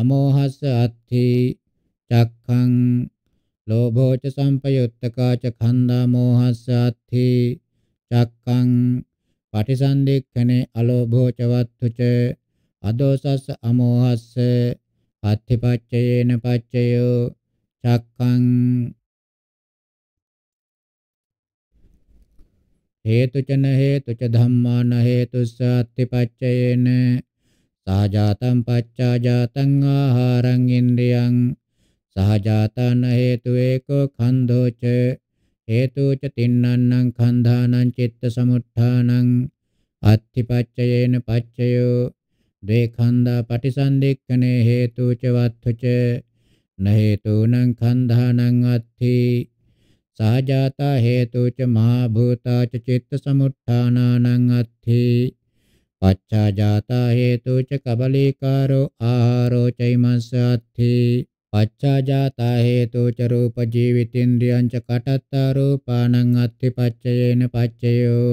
අමෝහස්ස අත්ථි චක්ඛං ලෝභෝ ච සම්පයුත්තකා ච ඛණ්ඩා මෝහස්ස අත්ථි චක්ඛං පටිසන්ධික්ඛනේ අලෝභෝ ච වත්තුච අදෝසස්ස අමෝහස්ස අත්ථිපච්චයේන පච්චයෝ චක්ඛං හේතුචන හේතුච ධම්මාන හේතුස්ස අත්ථිපච්චයේන සහජාතං පච්චාජාතං ආහාරං ඉන්ද්‍රියං සහජාතන හේතු ඒකෝ ඛන්‍ධෝච හේතුච තින්නන්නං ඛන්ධානං චිත්ත සමුත්ථානං අත්ථිපච්චයේන පච්චයෝ ද්වේඛණ්ඩා පටිසන්ධික්කනේ හේතුච වත්තුච නහේතුනං ඛණ්ඩානං අත්ථි සාජාතා හේතුච මහා භූතාච චිත්ත සමුත්ථානානං අත්ථි පච්චා ජාතා හේතුච කබලීකාරෝ ආහාරෝ චෛමස්සාත්ථි පච්චා ජාතා හේතුච රූප ජීවිතින්ද්‍රියං ච කටත්තා රූපානං අත්ථි පච්චයේන පච්චයෝ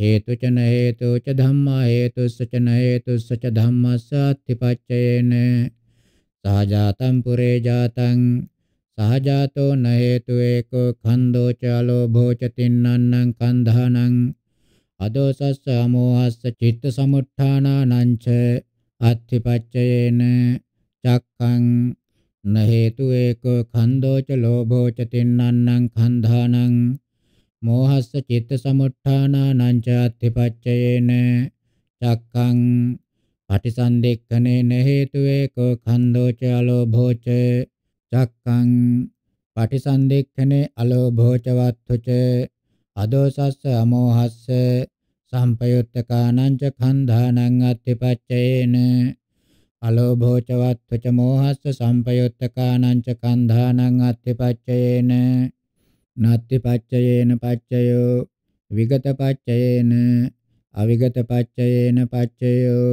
හේතු චන හේතු ච ධම්මා හේතු සචන හේතු සච ධම්මස්සත්තිපච්චයේන සහජාතං පුරේ ජාතං සහජාතෝ න හේතු ඒකෝ ඛන්தோ ච අලෝභෝ ච තින්නන්නං කන්ධානං අදෝසස්ස අමෝහස්ස චිත්ත සමුත්ථානානං ච අත්තිපච්චයේන චක්ඛං න හේතු ඒකෝ ඛන්தோ ච ලෝභෝ ච තින්නන්නං කන්ධානං මෝහස්ස චිත්ත සමුට්ඨානානං චාත්තිපච්චයේන චක්ඛං පටිසන්දෙක්ඛනේන හේතු ඒකෝ ඛන්‍தோ ච අලෝභෝ ච චක්ඛං පටිසන්දෙක්ඛනේ අලෝභෝ ච වත්තු ච අදෝසස්ස අමෝහස්ස සම්පයුත්තකානං ච ඛන්ධානං අත්තිපච්චයේන අලෝභෝ ච වත්තු ච මෝහස්ස සම්පයුත්තකානං ච ඛන්ධානං අත්තිපච්චයේන නාත්‍ය පච්චයේන පච්චයෝ විගත පච්චයේන අවිගත පච්චයේන පච්චයෝ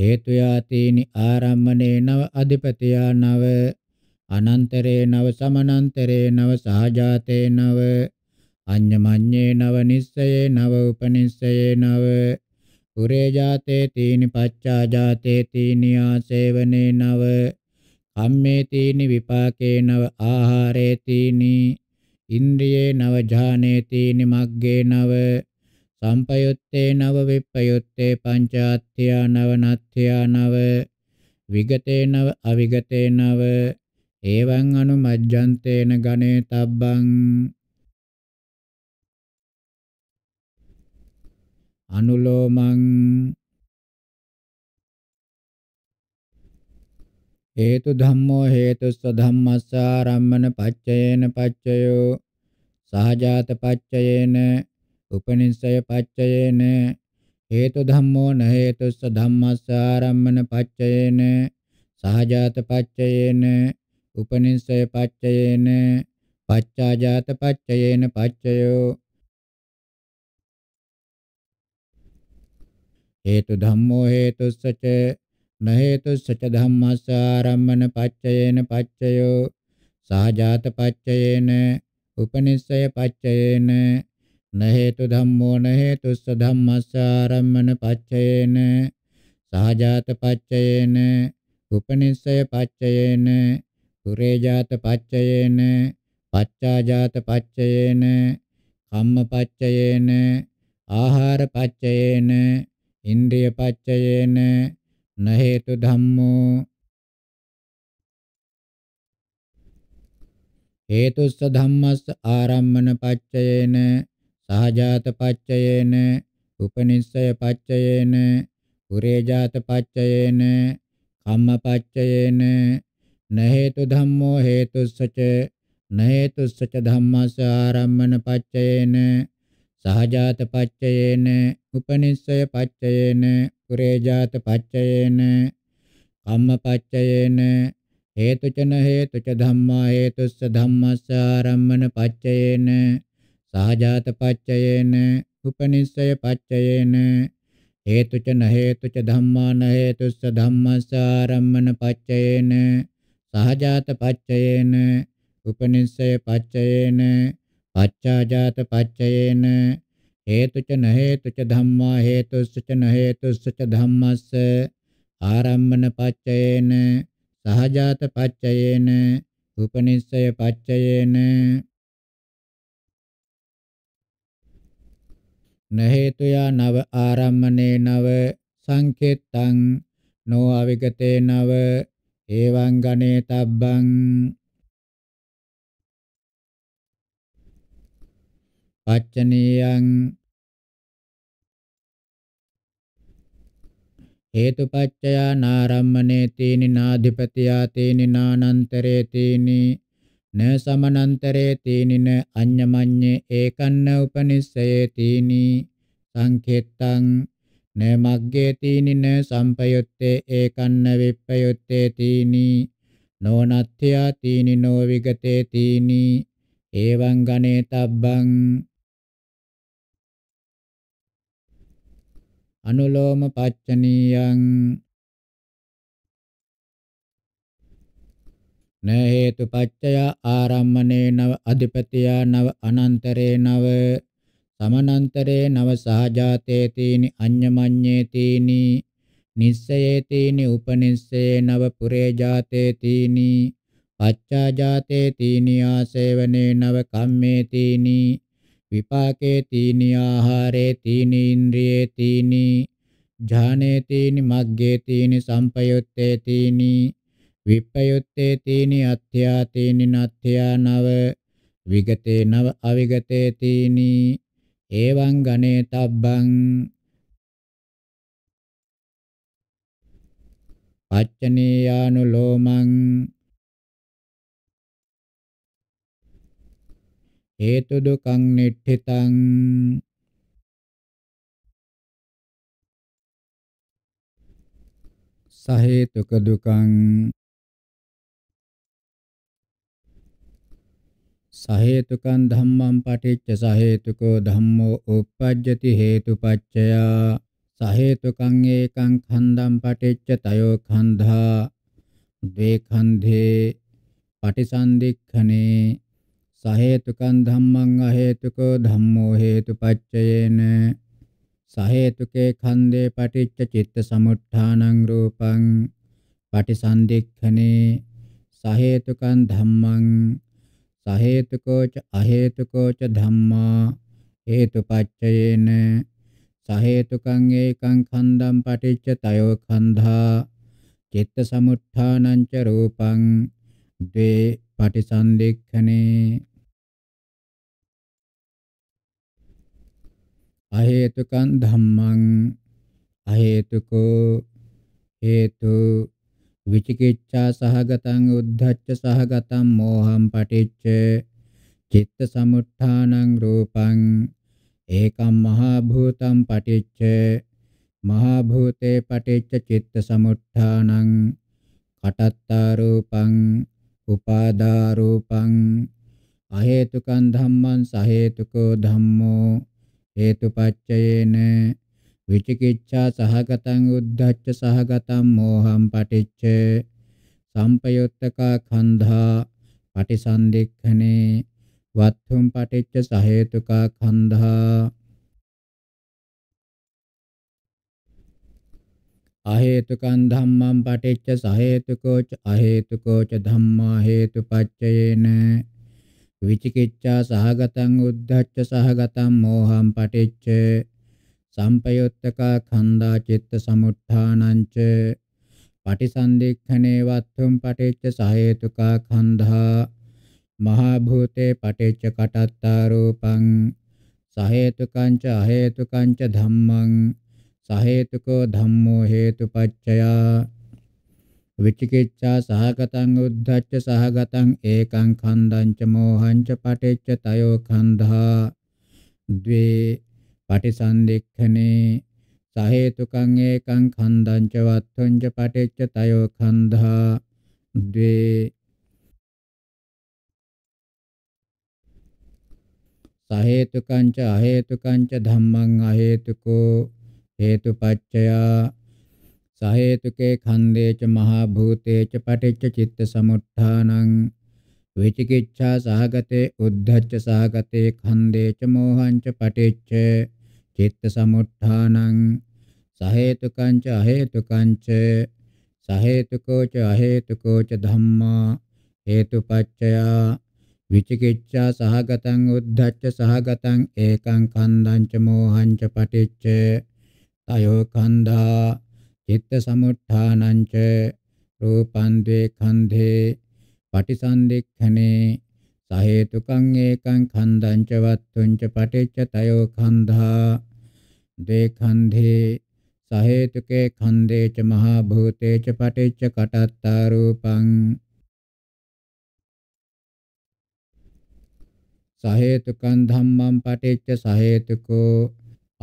හේතු යාතේනි ආරම්මනේ නව අධිපතියා නව අනන්තරේ නව සමනන්තරේ නව සහජාතේ නව අඤ්ඤමඤ්ඤේ නව නිස්සයේ නව උපනිස්සයේ නව පුරේ ජාතේ තීනි පච්චා ජාතේ තීනි ආසේවනේ නව කම්මේ තීනි විපාකේන ආහාරේ තීනි ඉන්ද්‍රියේ නව ඥානේ තීනි මග්ගේ නව සම්පයුත්තේ නව විප්පයුත්තේ පංචාත්ත්‍යා නව නත්ත්‍යා නව විගතේ නව අවිගතේ නව එවං අනුමජ්ජන්තේන ගණේ තබ්බං අනුලෝමං හේතු ධම්මෝ හේතුස්ස ධම්මස්සාරම්මන පච්චයේන පච්චයෝ සහජාත පච්චයේන උපනිස්සය පච්චයේන හේතු ධම්මෝ න හේතුස්ස ධම්මස්සාරම්මන පච්චයේන සහජාත පච්චයේන උපනිස්සය පච්චයේන පච්චාජාත පච්චයේන පච්චයෝ හේතු ධම්මෝ හේතුස්ස ච නහේතු සච ධම්මස්සාරම්මන පච්චයේන පච්චයෝ සාජාත පච්චයේන උපනිස්සය පච්චයේන නහේතු ධම්මෝ නහේතුස්ස ධම්මස්සාරම්මන පච්චයේන සාජාත පච්චයේන උපනිස්සය පච්චයේන පුරේජාත පච්චයේන පච්චාජාත පච්චයේන කම්ම පච්චයේන ආහාර පච්චයේන ඉන්ද්‍රිය පච්චයේන න හේතු ධම්මෝ හේතුස්ස ධම්මස්ස ආරම්මන පච්චයේන සහජාත පච්චයේන උපනිස්සය පච්චයේන පුරේජාත පච්චයේන කම්ම පච්චයේන න හේතු ධම්මෝ හේතුස්සච න හේතුස්සච ධම්මස්ස ආරම්මන පච්චයේන සහජාත පච්චයේන උපනිස්සය පච්චයේන කුරේජාත පච්චයේන කම්මපච්චයේන හේතුචන හේතුච ධම්මා හේතුස්ස ධම්මස්ස ආරම්මන පච්චයේන සහජාත පච්චයේන උපනිස්සය පච්චයේන හේතුචන හේතුච ධම්මාන හේතුස්ස ධම්මස්ස ආරම්මන පච්චයේන සහජාත පච්චයේන උපනිස්සය පච්චයේන පච්චාජාත පච්චයේන හේතුච න හේතුච ධම්මා හේතුස්සච න හේතුස්සච ධම්මස්ස ආරම්මන පච්චයේන සහජාත පච්චයේන උපනිස්සය පච්චයේන න හේතුයා නව ආරම්මනේ නව සංකේතං නෝ අවිගතේ නව එවං ගනේ තබ්බං පච්චනීයං හේතුපච්චයා නාරම්මනේ තීනි නාධිපතියා තීනි නානන්තරේ තීනි න සමනන්තරේ තීනි න අඤ්ඤමඤ්ඤේ ඒකන්න උපනිස්සයේ තීනි සංකේත්තං න මග්ගේ තීනි න සම්පයුත්තේ ඒකන්න විප්පයුත්තේ තීනි නොනත්ත්‍යා තීනි නොවිගතේ තීනි එවං ගණේතබ්බං අනුලෝම පච්චනීයං න හේතු පච්චය ආරම්මනේ නව අධිපතියා නව අනන්තරේ නව සමනන්තරේ නව සහජාතේ තීනි අඤ්ඤමඤ්ඤේ තීනි නිස්සයේ තීනි උපනිස්සේ නව පුරේ ජාතේ තීනි පච්චා ජාතේ තීනි ආසේවනේ නව කම්මේ තීනි විපාකේ තීනි ආහාරේ තීනි ඉන්ද්‍රියේ තීනි ඥානේ තීනි මග්ගේ තීනි සම්පයුත්තේ තීනි විප්පයුත්තේ තීනි අත්‍යා තීනි නත්‍යා නව විගතේ නව අවිගතේ තීනි එවං ගනේ තබ්බං පච්චනීයානුලෝමං හේතු දුක්ඛං නිට්ඨිතං සහේතුක දුකං සහේතුකං ධම්මං පටිච්ච සහේතුකෝ ධම්මෝ uppajjati හේතුපච්චය සහේතුකං ඒකං ඛණ්ඩං පටිච්ච තයෝ ඛණ්ඩා ද්වේ ඛණ්ඩේ පටිසන්ධික්ඛනේ සහේතුකං ධම්මං අහේතුකෝ ධම්මෝ හේතුපච්චයේන සහේතුකේ ඛණ්ඩේ පටිච්ච චිත්ත සමුත්ථානං රූපං පටිසන්දික්ඛනේ සහේතුකං ධම්මං සහේතුකෝ ච අහේතුකෝ ච ධම්මා හේතුපච්චයේන සහේතුකං ඒකං ඛණ්ඩම් පටිච්ච තයෝ ඛණ්ඩා චිත්ත සමුත්ථානං ච රූපං ද්වේ පටිසන්දික්ඛනේ අහේතුකං ධම්මං අහේතුකෝ හේතු විචිකිච්ඡා සහගතං උද්ධච්ච සහගතං මෝහං පටිච්ච චිත්ත සමුත්ථානං රූපං ඒකම් මහා භූතං පටිච්ච මහා භූතේ පටිච්ච චිත්ත සමුත්ථානං කටත්තා රූපං උපාදා රූපං අහේතුකං ධම්මං සහේතුකෝ ධම්මෝ හේතුපච්චයේන විචිකිච්ඡා සහගතං උද්ධච්ච සහගතං මෝහං පටිච්ච සම්පයුත්තකා ඛණ්ඩා පටිසන්දික්ඛනේ වත්තුම් පටිච්ච සහේතුකා ඛණ්ඩා අහේතුකං ධම්මං පටිච්ච සහේතුකෝච අහේතුකෝච ධම්මා හේතුපච්චයේන විචිකිච්ඡා සහගතං උද්ධච්ච සහගතං මෝහං පටිච්ච සම්පයුත්තකා ඛණ්ඩා චිත්ත සමුත්ථානංච පටිසන්දික්ඛනේ වත්තුම් පටිච්ච සහේතුකා ඛණ්ඩා මහා භූතේ පටිච්ච කටත්තා රූපං සහේතුකං ච අහේතුකං ච ධම්මං සහේතුකෝ ධම්මෝ හේතුපච්චයා විචිකිච්ඡා සහගතං උද්ධච්ච සහගතං ඒකං ඛණ්ඩං ච මෝහං ච පටිච්ච තයෝ ඛණ්ඩා ද්වේ පටිසන්දික්ඛනේ සහේතුකං ඒකං ඛණ්ඩං ච වත්තුං ච පටිච්ච තයෝ ඛණ්ඩා ද්වේ සහේතුකං ච අහේතුකං ච ධම්මං අහේතුකෝ හේතුපච්චයා සහේතුකේ ඛණ්ඩේච මහා භූතේච පටිච්ච චිත්ත සමුත්ථානං විචිකිච්ඡා සහගතේ උද්ධච්ච සහගතේ ඛණ්ඩේච මෝහංච පටිච්ච චිත්ත සමුත්ථානං සහේතුකං ච අහේතුකං ච සහේතුකෝ ච අහේතුකෝ ච ධම්මා හේතුපච්චය විචිකිච්ඡා සහගතං උද්ධච්ච සහගතං ඒකං ඛණ්ඩං ච මෝහං ච පටිච්ච තයෝ ඛණ්ඩා චිත්ත සමුත්ථානංච රූපං ද්වේඛන්ධේ පටිසන්ධික්ඛනේ සහේතුකං ඒකං ඛණ්ඩං ච වත්තුංච පටිච්ච තයෝ ඛණ්ඩා ද්වේඛන්ධේ සහේතුකේ ඛණ්ඩේ ච මහා භූතේ ච පටිච්ච කටත්තා රූපං සහේතුකං ධම්මං පටිච්ච සහේතුකෝ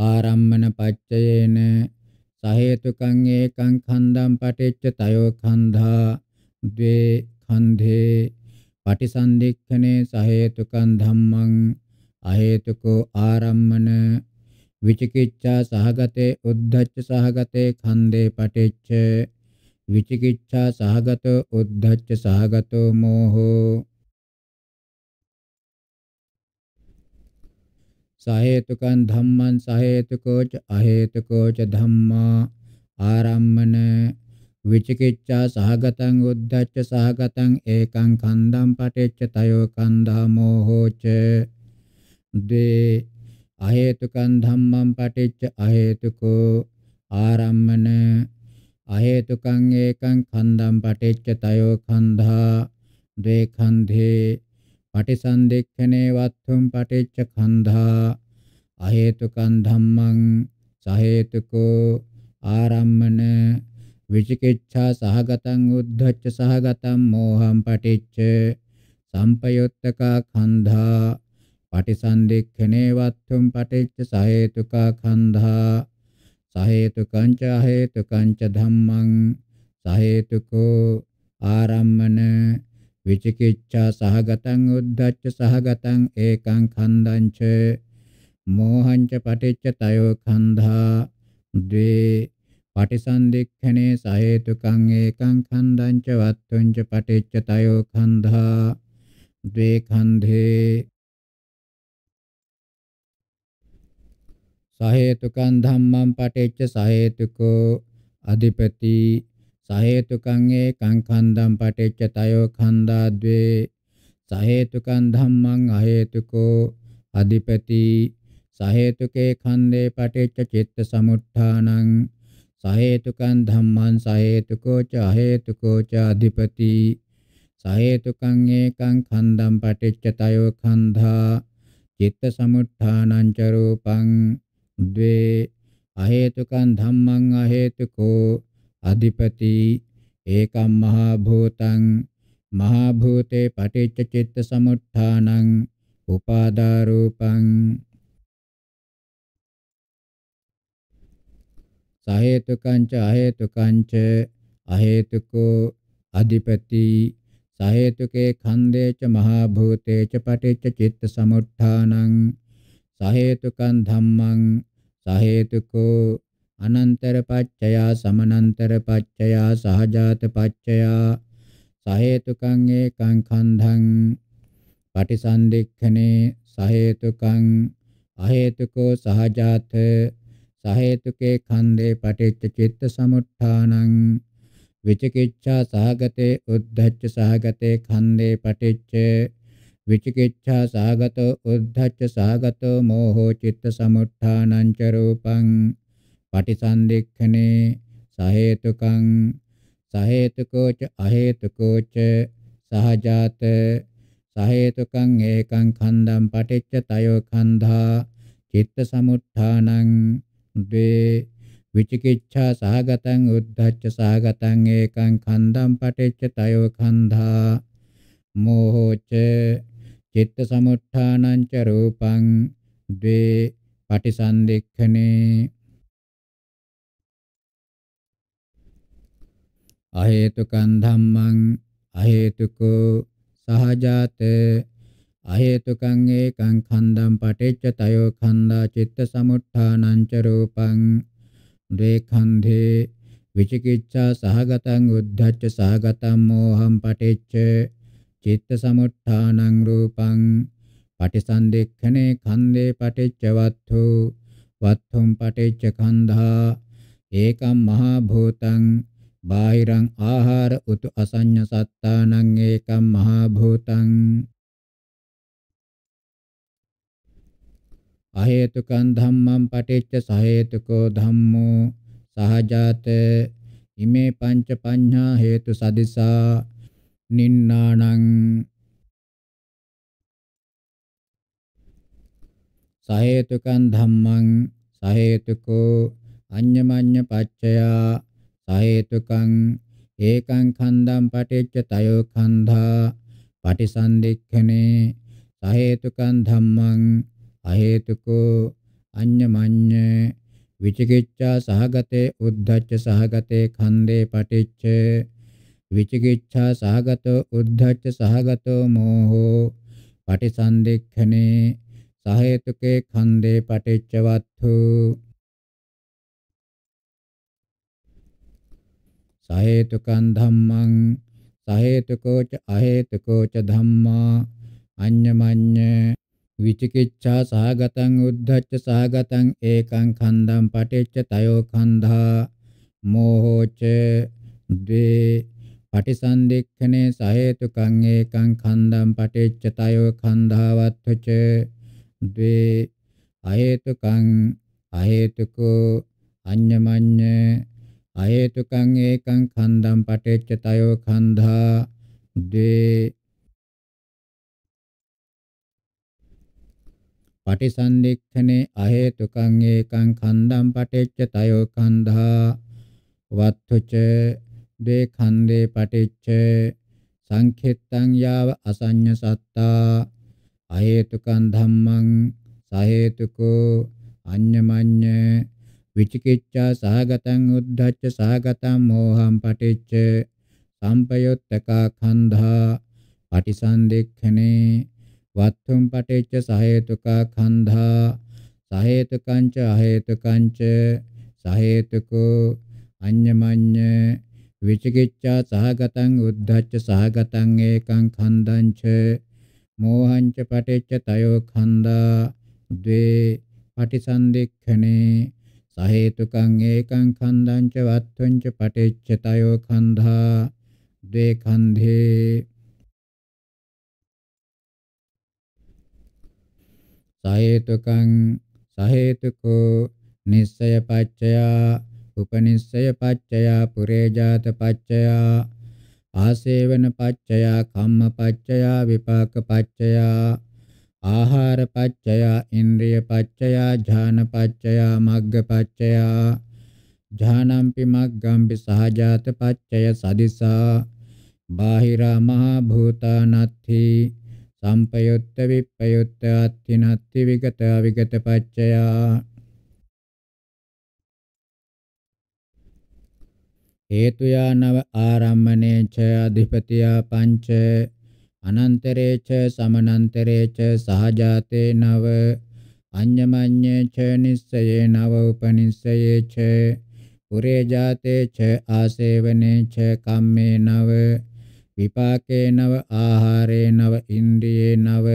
ආරම්මන පච්චයේන සහේතුකං ඒකං ඛණ්ඩං පටිච්ච තයෝ ඛණ්ඩා ද්වේ ඛණ්ඩේ පටිසන්ධික්ඛනේ සහේතුකං ධම්මං අහේතුකෝ ආරම්මන විචිකිච්ඡා සහගතේ උද්ධච්ච සහගතේ ඛණ්ඩේ පටිච්ච විචිකිච්ඡා සහගතෝ උද්ධච්ච සහගතෝ මෝහෝ සහේතුකං ධම්මං සහේතුකෝච අහේතුකෝච ධම්මා ආරම්මන විචිකිච්ඡා සහගතං උද්ධච්ච සහගතං ඒකං කන්දං පටිච්ච තයෝ කන්දා මෝහෝච දේ අහේතුකං ධම්මං පටිච්ච අහේතුකෝ ආරම්මන අහේතුකං ඒකං කන්දං පටිච්ච තයෝ කන්ධා ද්වේ කන්ධේ පටිසන්ධික්ඛනේ වත්තුම් පටිච්ච කන්ධා අහේතුකං ධම්මං සහේතුකෝ ආරම්මන විචිකිච්ඡා සහගතං උද්ධච්ච සහගතං මෝහං පටිච්ච සම්පයුත්තකා කන්ධා පටිසන්ධික්ඛනේ වත්තුම් පටිච්ච සහේතුකා කන්ධා සහේතුකං ච හේතුකං ච ධම්මං සහේතුකෝ ආරම්මන විචිකිච්ඡා සහගතං උද්ධච්ච සහගතං ඒකං ඛණ්ඩං ච මෝහං ච පටිච්ච තයෝ ඛණ්ඩා ද්වේ පටිසන්දික්ඛනේ සහේතුකං ඒකං ඛණ්ඩං ච වත්තුං ච පටිච්ච තයෝ ඛණ්ඩා ද්වේ ඛණ්ඩේ සහේතුකං ධම්මං පටිච්ච සහේතුකෝ අධිපති සහේතුකං ඒකං ඛණ්ඩං පටිච්ච තයෝ ඛණ්ඩාද්වේ සහේතුකං ධම්මං අහේතුකෝ අධිපති සහේතුකේ ඛණ්ඩේ පටිච්ච චිත්ත සමුත්ථානං සහේතුකං ධම්මං සහේතුකෝ ච අහේතුකෝ ච අධිපති සහේතුකං ඒකං ඛණ්ඩං පටිච්ච තයෝ ඛණ්ඩා චිත්ත සමුත්ථානං ච රූපං ද්වේ අහේතුකං ධම්මං අහේතුකෝ අධිපති ඒකම් මහා භූතං මහා භූතේ පටිච්ච චිත්ත සමුත්ථානං උපාදා රූපං සහේතුකං ච අහේතුකං ච අහේතුකෝ අධිපති සහේතුකේ ඛණ්ඩේ ච මහා භූතේ ච පටිච්ච චිත්ත සමුත්ථානං සහේතුකං ධම්මං සහේතුකෝ අනන්තර පච්චයා සමනන්තර පච්චයා සහජාත පච්චයා සහේතුකං ඒකං කන්ධං පටිසන්දික්ඛනේ සහේතුකං අහේතුකෝ සහජාත සහේතුකේ ඛන්දේ පටිච්ච චිත්ත සමුත්ථානං විචිකිච්ඡා සහගතේ උද්ධච්ච සහගතේ ඛන්දේ පටිච්ච විචිකිච්ඡා සහගතෝ උද්ධච්ච සහගතෝ මෝහෝ චිත්ත සමුත්ථානං ච රූපං පටිසන්ධික්ඛනේ සහේතුකං සහේතුකෝච අහේතුකෝච සහජාත සහේතුකං ඒකං ඛණ්ඩං පටිච්ච තයෝ ඛණ්ඩා චිත්ත සමුත්ථානං ද්වේ විචිකිච්ඡා සහගතං උද්ධච්ච සහගතං ඒකං ඛණ්ඩං පටිච්ච තයෝ ඛණ්ඩා මෝහෝච චිත්ත සමුත්ථානං ච රූපං ද්වේ පටිසන්ධික්ඛනේ අහේතුකං ධම්මං අහේතුකෝ සහජාතේ අහේතුකං ඒකං ඛණ්ඩං පටිච්ච තයෝ ඛණ්ඩා චිත්ත සමුත්ථානං ච රූපං ද්වේඛණ්ඩේ විචිකිච්ඡා සහගතං උද්ධච්ච සහගතං මෝහං පටිච්ච චිත්ත සමුත්ථානං රූපං පටිසන්දෙක්ඛනේ ඛණ්ඩේ පටිච්ච වත්ථෝ වත්ථම් පටිච්ච ඛණ්ඩා ඒකම් මහා භූතං බාහිරං ආහාර උතු අසඤ්ඤ සත්තානං ඒකම් මහා භූතං අහේතුකං ධම්මං පටිච්ච සහේතුකෝ ධම්මෝ සහජාත ඉමේ පංච පඤ්ඤා හේතු සදිසා නින්නානං සහේතුකං ධම්මං සහේතුකෝ අඤ්ඤමඤ්ඤ පච්චයා සහේතුකං ඒකං ඛණ්ඩං පටිච්ච තයෝ ඛණ්ඩා පටිසන්දික්ඛනේ සහේතුකං ධම්මං අහේතුකෝ අඤ්ඤමඤ්ඤ විචිකිච්ඡා සහගතේ උද්ධච්ච සහගතේ ඛණ්ඩේ පටිච්ච විචිකිච්ඡා සහගතෝ උද්ධච්ච සහගතෝ මෝහෝ පටිසන්දික්ඛනේ සහේතුකේ ඛණ්ඩේ පටිච්චවත්තු සහේතුකං ධම්මං සහේතුකෝ ච අහේතුකෝ ච ධම්මා අඤ්ඤමඤ්ඤ විචිකිච්ඡා සහගතං උද්ධච්ච සහගතං ඒකං ඛණ්ඩං පටිච්ච තයෝ ඛණ්ඩා මෝහෝච ද්වේ පටිසන්දික්ඛනේ සහේතුකං ඒකං ඛණ්ඩං පටිච්ච තයෝ ඛණ්ඩාවත්ථච ද්වේ අහේතුකං අහේතුකෝ අඤ්ඤමඤ්ඤ අහේතුකං ඒකං ඛණ්ඩං පටිච්ච තයෝ ඛණ්ඩා දේ පටිසන්දික්ඛනේ අහේතුකං ඒකං ඛණ්ඩං පටිච්ච තයෝ ඛණ්ඩා වත්තුච දේ ඛණ්ඩේ පටිච්ච සංඛෙත්තං යාව අසඤ්ඤ සත්තා අහේතුකං ධම්මං සහේතුකෝ අඤ්ඤමඤ්ඤ විචිකිච්ඡා සහගතං උද්ධච්ච සහගතං මෝහං පටිච්ච සම්පයුත්තකා ඛණ්ඩා පටිසන්දෙක්ඛනේ වත්තුම් පටිච්ච සහේතුකා ඛණ්ඩා සහේතුකංච අහේතුකංච සහේතුකෝ අඤ්ඤමඤ්ඤ විචිකිච්ඡා සහගතං උද්ධච්ච සහගතං ඒකං ඛණ්ඩංච මෝහංච පටිච්ච තයෝ ඛණ්ඩා ද්වේ පටිසන්දික්ඛනේ සහේතුකං ඒකං ඛණ්ඩං ච වත්තුං ච පටිච්චතයෝ ඛණ්ඩා ද්වේ ඛණ්ඩේ සහේතුකං සහේතුකෝ නිස්සය පච්චයා උපනිස්සය පච්චයා පුරේ ජාත පච්චයා ආසේවන පච්චයා කම්ම පච්චයා විපාක පච්චයා ආහාර පච්චයා ඉන්ද්‍රිය පච්චයා ඥාන පච්චයා මග්ග පච්චයා ඥානම්පි මග්ගම්පි සහජාත පච්චය සදිසා බාහිරා මහා භූතානත්ථි සම්පයුත්ත විප්පයුත්ත අත්ථිනත්ති විගත අවිගත පච්චයා හේතුයා නව ආරම්මනේ ච අධිපතියා පංච අනන්තරේච සමනන්තරේච සහජාතේ නව අඤ්ඤමඤ්ඤේ ච නිස්සයේ නව උපනිස්සයේ ච පුරේ ජාතේ ච ආසේවනේ ච කම්මේ නව විපාකේ නව ආහාරේ නව ඉන්ද්‍රියේ නව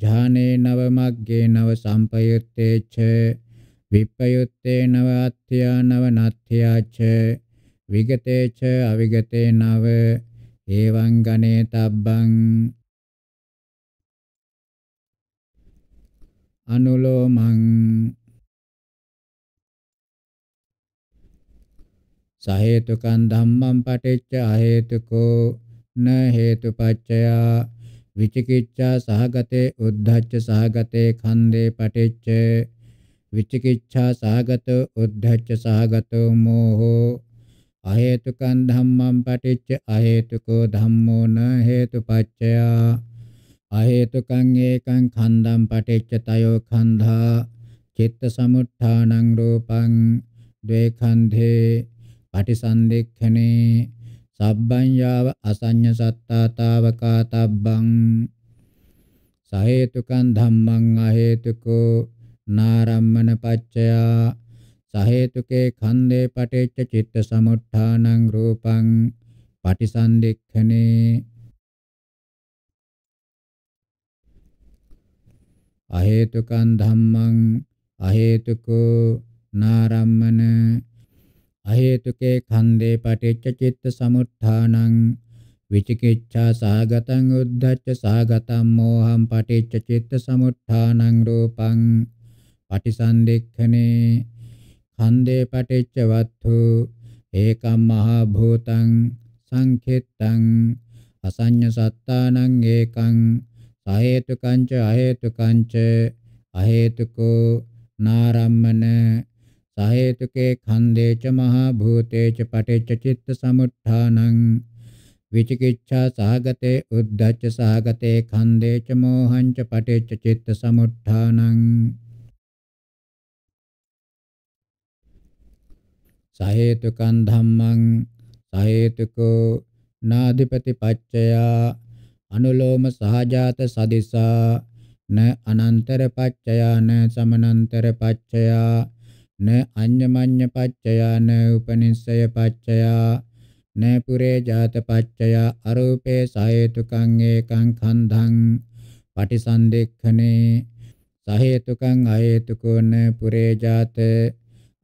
ඥානේ නව මග්ගේ නව සම්පයුත්තේ ච විප්පයුත්තේ නව අත්‍යා නව නත්‍යා ච විගතේ ච අවිගතේ නව එවං ගණේතබ්බං අනුලෝමං සහේතුකං ධම්මං පටිච්ච අහේතුකෝ න හේතුපච්චය විචිකිච්ඡා සහගතේ උද්ධච්ච සහගතේ ඛණ්ඩේ පටිච්ච විචිකිච්ඡා සහගත උද්ධච්ච සහගතෝ මෝහෝ අහේතුකං ධම්මං පටිච්ච අහේතුකෝ ධම්මෝ න හේතුපච්චය අහේතුකං ඒකං ඛණ්ඩං පටිච්ච තයෝ ඛණ්ඩා චිත්ත සමුත්ථානං රූපං ද්වේඛණ්ඩේ පටිසන්ධික්ඛනේ සබ්බං යාව අසඤ්ඤ සත්තාතාවකාතබ්බං සහේතුකං ධම්මං අහේතුකෝ නාරම්මන පච්චයා සහේතුකේ ඛණ්ඩේ පටිච්ච චිත්ත සමුත්ථානං රූපං පටිසන්දික්ඛනේ අහේතුකං ධම්මං අහේතුකෝ නාරම්මන අහේතුකේ ඛණ්ඩේ පටිච්ච චිත්ත සමුත්ථානං විචිකිච්ඡා සහගතං උද්ධච්ච සහගතං මෝහං පටිච්ච චිත්ත සමුත්ථානං රූපං පටිසන්දික්ඛනේ ඡන්தේ පටිච්ච වත්තු ඒකම් මහා භූතං සංඛිත්තං අසඤ්ඤ සත්තානං ඒකං සහේතුකං ච අහේතුකං ච අහේතුකෝ නාරම්මන සහේතුකේ ඛණ්ඩේ ච මහා භූතේ ච පටිච්ච චිත්ත සමුත්ථානං විචිකිච්ඡා සහගතේ උද්ධච්ච සහගතේ ඛණ්ඩේ ච මෝහං ච පටිච්ච චිත්ත සමුත්ථානං සහේතුකං ධම්මං සහේතුකෝ නාදිපති පච්චයා අනුලෝම සහජාත සදිසා න අනන්තර පච්චයා න සමනන්තර පච්චයා න අඤ්ඤමඤ්ඤ පච්චයා න උපනිස්සය පච්චයා න පුරේ ජාත පච්චයා අරූපේ සහේතුකං ඒකං කන්ධං පටිසන්දෙක්ඛනේ සහේතුකං අහේතුකෝ න පුරේ ජාතේ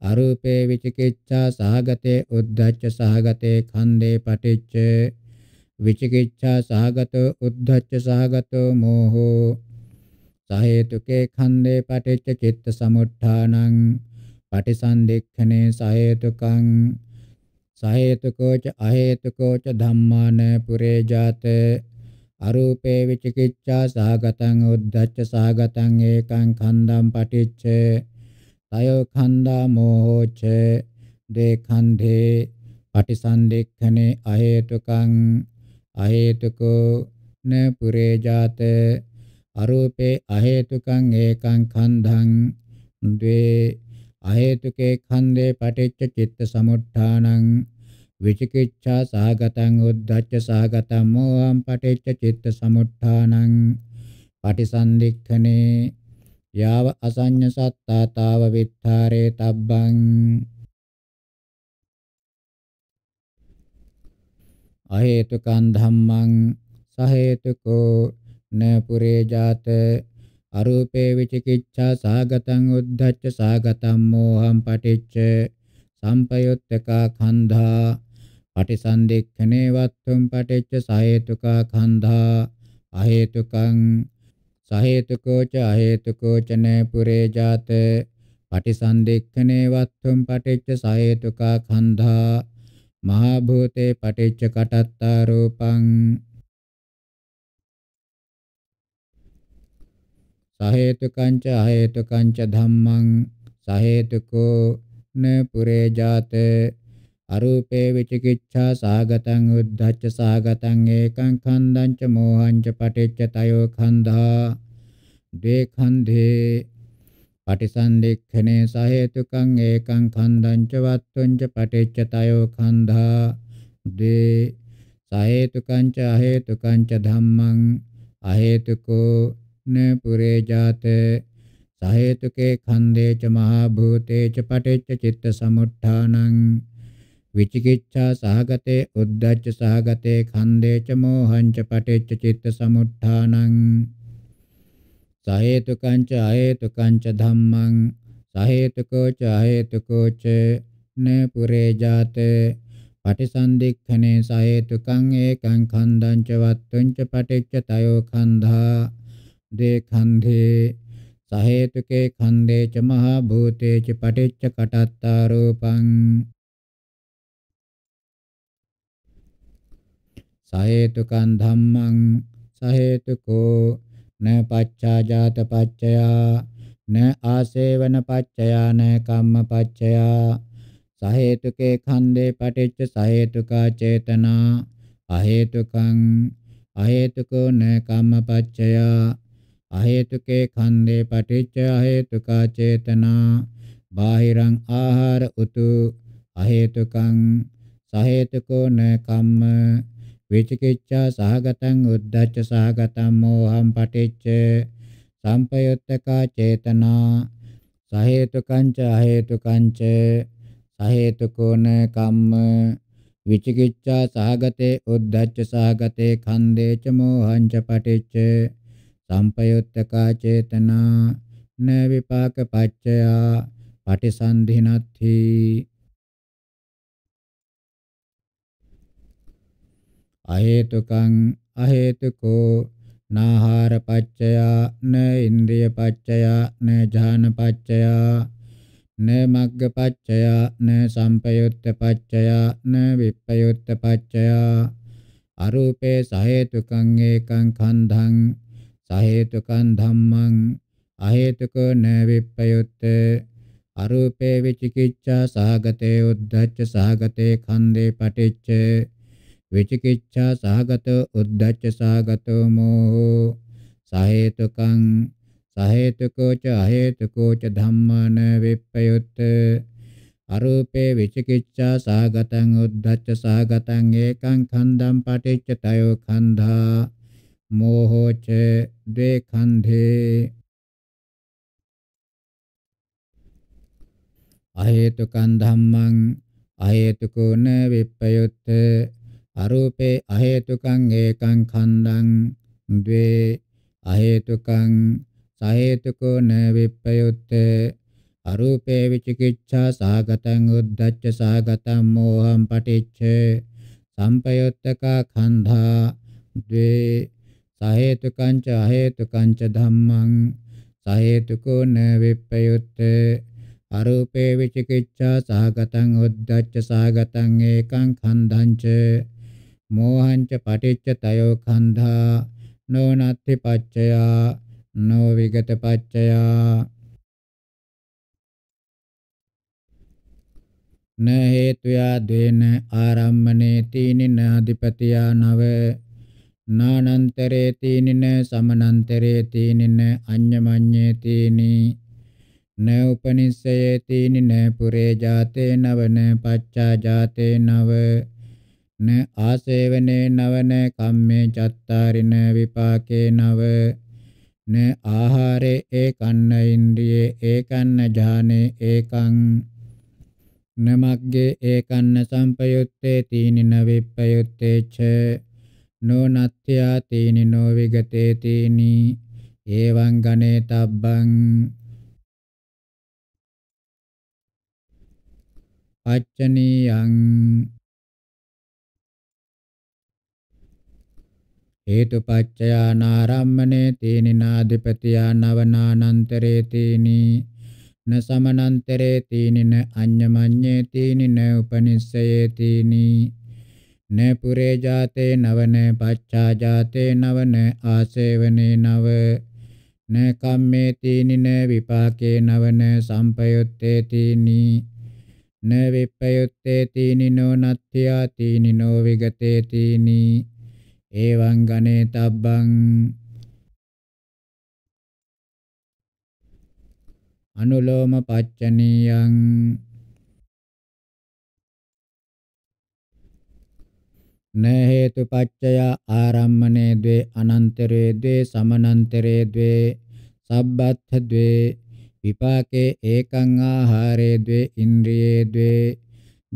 අරූපේ විචිකිච්ඡා සහගතේ උද්ධච්ච සහගතේ ඛණ්ඩේ පටිච්ච විචිකිච්ඡා සහගතෝ උද්ධච්ච සහගතෝ මෝහෝ සහේතුකේ ඛණ්ඩේ පටිච්ච චිත්ත සමුට්ඨානං පටිසන්ධික්ඛනේ සහේතුකං සහේතුකෝච අහේතුකෝච ධම්මාන පුරේ ජාත අරූපේ විචිකිච්ඡා සහගතං උද්ධච්ච සහගතං ඒකං ඛණ්ඩම් පටිච්ච තයෝ ඛණ්ඩා මෝහෝච දේඛණ්ඩේ පටිසන්දෙක්ඛනේ අහේතුකං අහේතුකෝ න පුරේ ජාත අරූපේ අහේතුකං ඒකං ඛණ්ඩං ද්වේ අහේතුකේ ඛණ්ඩේ පටිච්ච චිත්ත සමුට්ඨානං විචිකිච්ඡා සහගතං උද්ධච්ච සහගතං මෝහං පටිච්ච චිත්ත සමුට්ඨානං පටිසන්දික්ඛනේ යාව අසඤ්ඤ සත්තා තාව විත්තරේ තබ්බං අහේතුකං ධම්මං සහේතුකෝ න පුරේ ජාත අරූපේ විචිකිච්ඡා සාගතං උද්ධච්ච සාගතං මෝහං පටිච්ච සම්පයුත්තකා ඛණ්ඩා පටිසන්දික්ඛනේ වත්තුම් පටිච්ච සහේතුකා ඛණ්ඩා අහේතුකං සහේතුකෝ ච අහේතුකෝ ච න පුරේ ජාත පටිසන්දික්ඛනේ වත්තුම් පටිච්ච සහේතුකා ඛණ්ඩා මහා භූතේ පටිච්ච කටත්තා රූපං සහේතුකං ච අහේතුකං ච ධම්මං සහේතුකෝ න පුරේ ජාතේ අරූපේ විචිකිච්ඡා සාගතං උද්ධච්ච සාගතං ඒකං ඛණ්ඩං ච මෝහං ච පටිච්ච තයෝ ඛණ්ඩා ද්වේ ඛණ්ඩේ පටිසන්ධික්ඛනේ සහේතුකං ඒකං ඛණ්ඩං ච වත්තුං ච පටිච්ච තයෝ ඛණ්ඩා ද්වේ සහේතුකං ච අහේතුකං ච ධම්මං අහේතුකෝ න පුරේ ජාත සහේතුකේ ඛණ්ඩේ ච මහා භූතේ ච පටිච්ච චිත්ත සමුට්ඨානං විචිකිච්ඡා සහගතේ උද්ධච්ච සහගතේ ඛන්දේච මෝහංච පටිච්ච චිත්ත සමුත්ථානං සහේතුකං ච අහේතුකං ච ධම්මං සහේතුකෝ ච අහේතුකෝ ච න පුරේ ජාතේ පටිසන්දික්ඛනේ සහේතුකං ඒකං ඛණ්ඩං ච වත්තුං ච පටිච්ච තයෝ ඛණ්ඩා දේ ඛණ්ඩේ සහේතුකේ ඛණ්ඩේ ච මහා භූතේ ච පටිච්ච කටත්තා රූපං සහේතුකං ධම්මං සහේතුකෝ න පච්චාජාත පච්චයා න ආසේවන පච්චයා න කම්ම පච්චයා සහේතුකේ ඛණ්ඩේ පටිච්ච සහේතුකා චේතනා අහේතුකං අහේතුකෝ න කම්ම පච්චයා අහේතුකේ ඛණ්ඩේ පටිච්ච අහේතුකා චේතනා බාහිරං ආහාර උතු අහේතුකං සහේතුකෝ න කම්ම විචිකිච්ඡා සහගතං උද්ධච්ච සහගතං මෝහං පටිච්ච සම්පයුත්තකා චේතනා සහේතුකං ච අහේතුකං ච සහේතුකෝන කම්ම විචිකිච්ඡා සහගතේ උද්ධච්ච සහගතේ ඛන්දේ ච මෝහං ච පටිච්ච සම්පයුත්තකා චේතනා න විපාක පච්චයා පටිසන්ධිනත්ථී අහේතුකං අහේතුකෝ නාහාර පච්චයා න ඉන්ද්‍රිය පච්චයා න ඥාන පච්චයා න මග්ග පච්චයා න සම්පයුත්ත පච්චයා න විප්පයුත්ත පච්චයා අරූපේ සහේතුකං ඒකං කන්ධං සහේතුකං ධම්මං අහේතුකෝ න විප්පයුත්ත අරූපේ විචිකිච්ඡා සහගතේ උද්ධච්ච සහගතේ ඛණ්ඩේ පටිච්චේ විචිකිච්ඡා සහගත උද්ධච්ච සහගත මෝහෝ සහේතුකං සහේතුකෝ ච අහේතුකෝ ච ධම්මන විප්පයුත් අරූපේ විචිකිච්ඡා සහගතං උද්ධච්ච සහගතං ඒකං ඛණ්ඩං පටිච්ච තයෝ ඛණ්ඩා මෝහෝ ච ද්වේ ඛණ්ඩේ අහේතුකං ධම්මං අහේතුකෝ න විප්පයුත් අරූපේ අහේතුකං ඒකං ඛණ්ඩං ද්වේ අහේතුකං සහේතුකෝ න විප්පයුත්තේ අරූපේ විචිකිච්ඡා සාගතං උද්ධච්ච සාගතං මෝහං පටිච්ච සම්පයුත්තකා ඛණ්ඩා ද්වේ සහේතුකං ච අහේතුකං ච ධම්මං සහේතුකෝ න විප්පයුත්තේ අරූපේ විචිකිච්ඡා සාගතං උද්ධච්ච සාගතං ඒකං ඛණ්ඩං ච මෝහංච පටිච්ච තයෝ කන්ධා නොනත්ති පච්චයා නෝ විගත පච්චයා න හේතුයා දේන ආරම්මනේ තීනින අධිපතියා නව නානන්තරේ තීනින සමනන්තරේ තීනින අඤ්ඤමඤ්ඤේ තීනි න උපනිස්සයේ තීනින පුරේ ජාතේ නවන පච්චා ජාතේ නව න ආසේවනේ නවන කම්මේ චත්තාරින විපාකේ නව න ආහාරේ ඒකන්න ඉන්ද්‍රියේ ඒකන්න ඥානේ ඒකං න මග්ගේ ඒකන්න සම්පයුත්තේ තීනින විප්පයුත්තේ ච නොනත්ත්‍යා තීනි නොවිගතේ තීනි එවං ගනේ තබ්බං අච්චනියං හේතුපච්චයා නාරම්මනේ තීනිනාධිපතියා නවනානන්තරේ තීනි න සමනන්තරේ තීනින අඤ්ඤමඤ්ඤේ තීනින උපනිස්සයේ තීනි න පුරේ ජාතේ නවන පච්චා ජාතේ නවන ආසේවනේ නව න කම්මේ තීනින විපාකේ නවන සම්පයුත්තේ තීනි න විප්පයුත්තේ තීනිනෝ නත්ත්‍යා තීනිනෝ විගතේ තීනි එවං ගණේතබ්බං අනුලෝම පච්චනීයං න හේතු පච්චය ආරම්මනේ द्वे අනන්තරේ द्वे සමනන්තරේ द्वे සබ්බත්ථ द्वे විපාකේ ඒකං ආහාරේ द्वे ඉන්ද්‍රියේ द्वे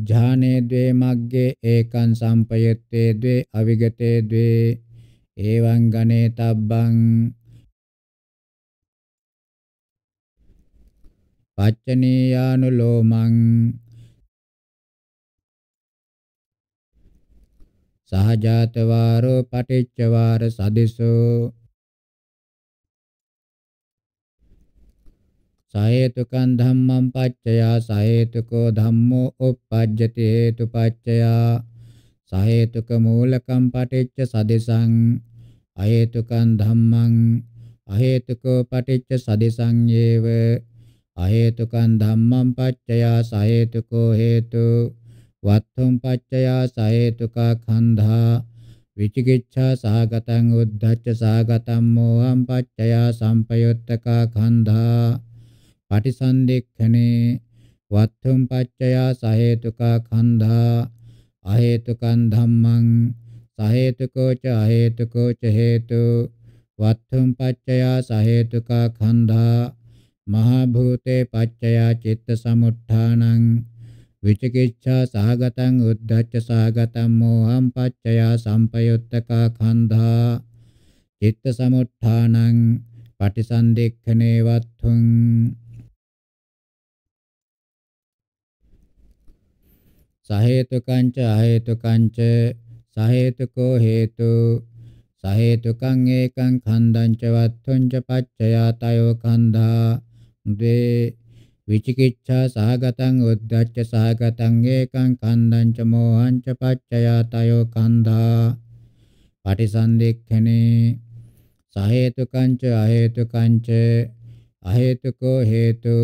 ජානේ ද්වේ මග්ගේ ඒකං සම්පයත්තේ ද්වේ අවිගතේ ද්වේ එවං ගනේ තබ්බං පච්චනීයානුලෝමං සහජාතවාරෝ පටිච්චවාර සදිසෝ සහේතුකං ධම්මං පච්චයා සහේතුකෝ ධම්මෝ uppajjati හේතුපච්චයා සහේතුක මූලකම් පටිච්ච සදිසං අහේතුකං ධම්මං අහේතුකෝ පටිච්ච සදිසං යේව අහේතුකං ධම්මං පච්චයා සහේතුකෝ හේතු වත්තුම් පච්චයා සහේතුකා ඛණ්ඩා විචිකිච්ඡා සහගතං උද්ධච්ච සහගතං මෝහං පච්චයා සම්පයුත්තකා ඛණ්ඩා පටිසන්දෙක්ඛනේ වත්තුම් පච්චයා සහේතුකා කන්ධා අහේතුකං ධම්මං සහේතුකෝ ච අහේතුකෝ ච හේතු වත්තුම් පච්චයා සහේතුකා කන්ධා මහා භූතේ පච්චයා චිත්ත සමුත්ථානං විචිකිච්ඡා සහගතං උද්ධච්ච සහගතං මෝහං පච්චයා සම්පයුත්තකා කන්ධා චිත්ත සමුත්ථානං පටිසන්දික්ඛනේ වත්තුං සහේතුකංච අහේතුකංච සහේතුකෝ හේතු සහේතුකං ඒකං ඛණ්ඩං ච වත්තුං ච පච්චයාතයෝ ඛණ්ඩා දේ විචිකිච්ඡා සහගතං උද්ධච්ච සහගතං ඒකං ඛණ්ඩං ච මෝහං ච පච්චයාතයෝ ඛණ්ඩා පටිසන්දික්ඛනේ සහේතුකං ච අහේතුකං ච අහේතුකෝ හේතු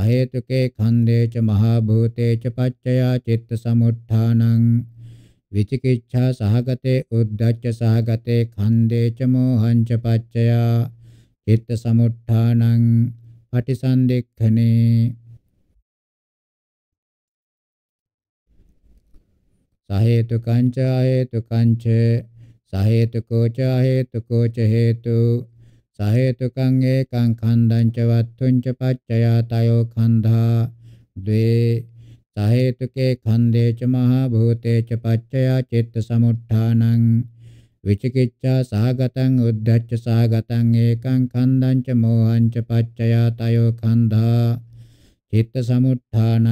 සහේතුකේ ඛණ්ඩේච මහා භූතේච පච්චයා චිත්ත සමුත්ථානං විචිකිච්ඡා සහගතේ උද්ධච්ච සහගතේ ඛණ්ඩේච මෝහංච පච්චයා චිත්ත සමුත්ථානං පටිසන්දෙක්ඛනේ සහේතුකංච හේතුකංච සහේතුකෝච හේතුකෝච හේතු සහේතුකං ඒකං ඛණ්ඩං ච වත්තුං ච පච්චයා තයෝ ඛණ්ඩා ද්වේ සහේතුකේ ඛණ්ඩේ ච මහා භූතේ ච පච්චයා චිත්ත සමුත්ථානං විචිකිච්ඡා සහගතං උද්ධච්ච සහගතං ඒකං ඛණ්ඩං ච මෝහං ච පච්චයා තයෝ ඛණ්ඩා චිත්ත සමුත්ථානං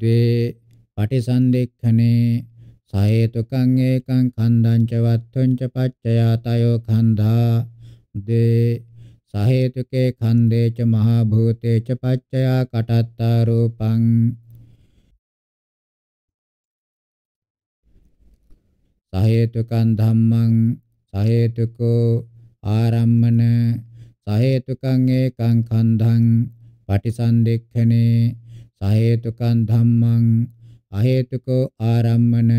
ද්වේ පටිසන්දෙක්ඛනේ සහේතුකං ඒකං ඛණ්ඩං ච වත්තුං ච පච්චයා තයෝ ඛණ්ඩා දේ සහේතුකේ ඛණ්ඩේ ච මහා භූතේ ච පච්චයා කටත්තා රූපං සහේතුකං ධම්මං සහේතුකෝ ආරම්මන සහේතුකං ඒකං ඛණ්ඩං පටිසන්දෙක්ඛනේ සහේතුකං ධම්මං අහේතුකෝ ආරම්මන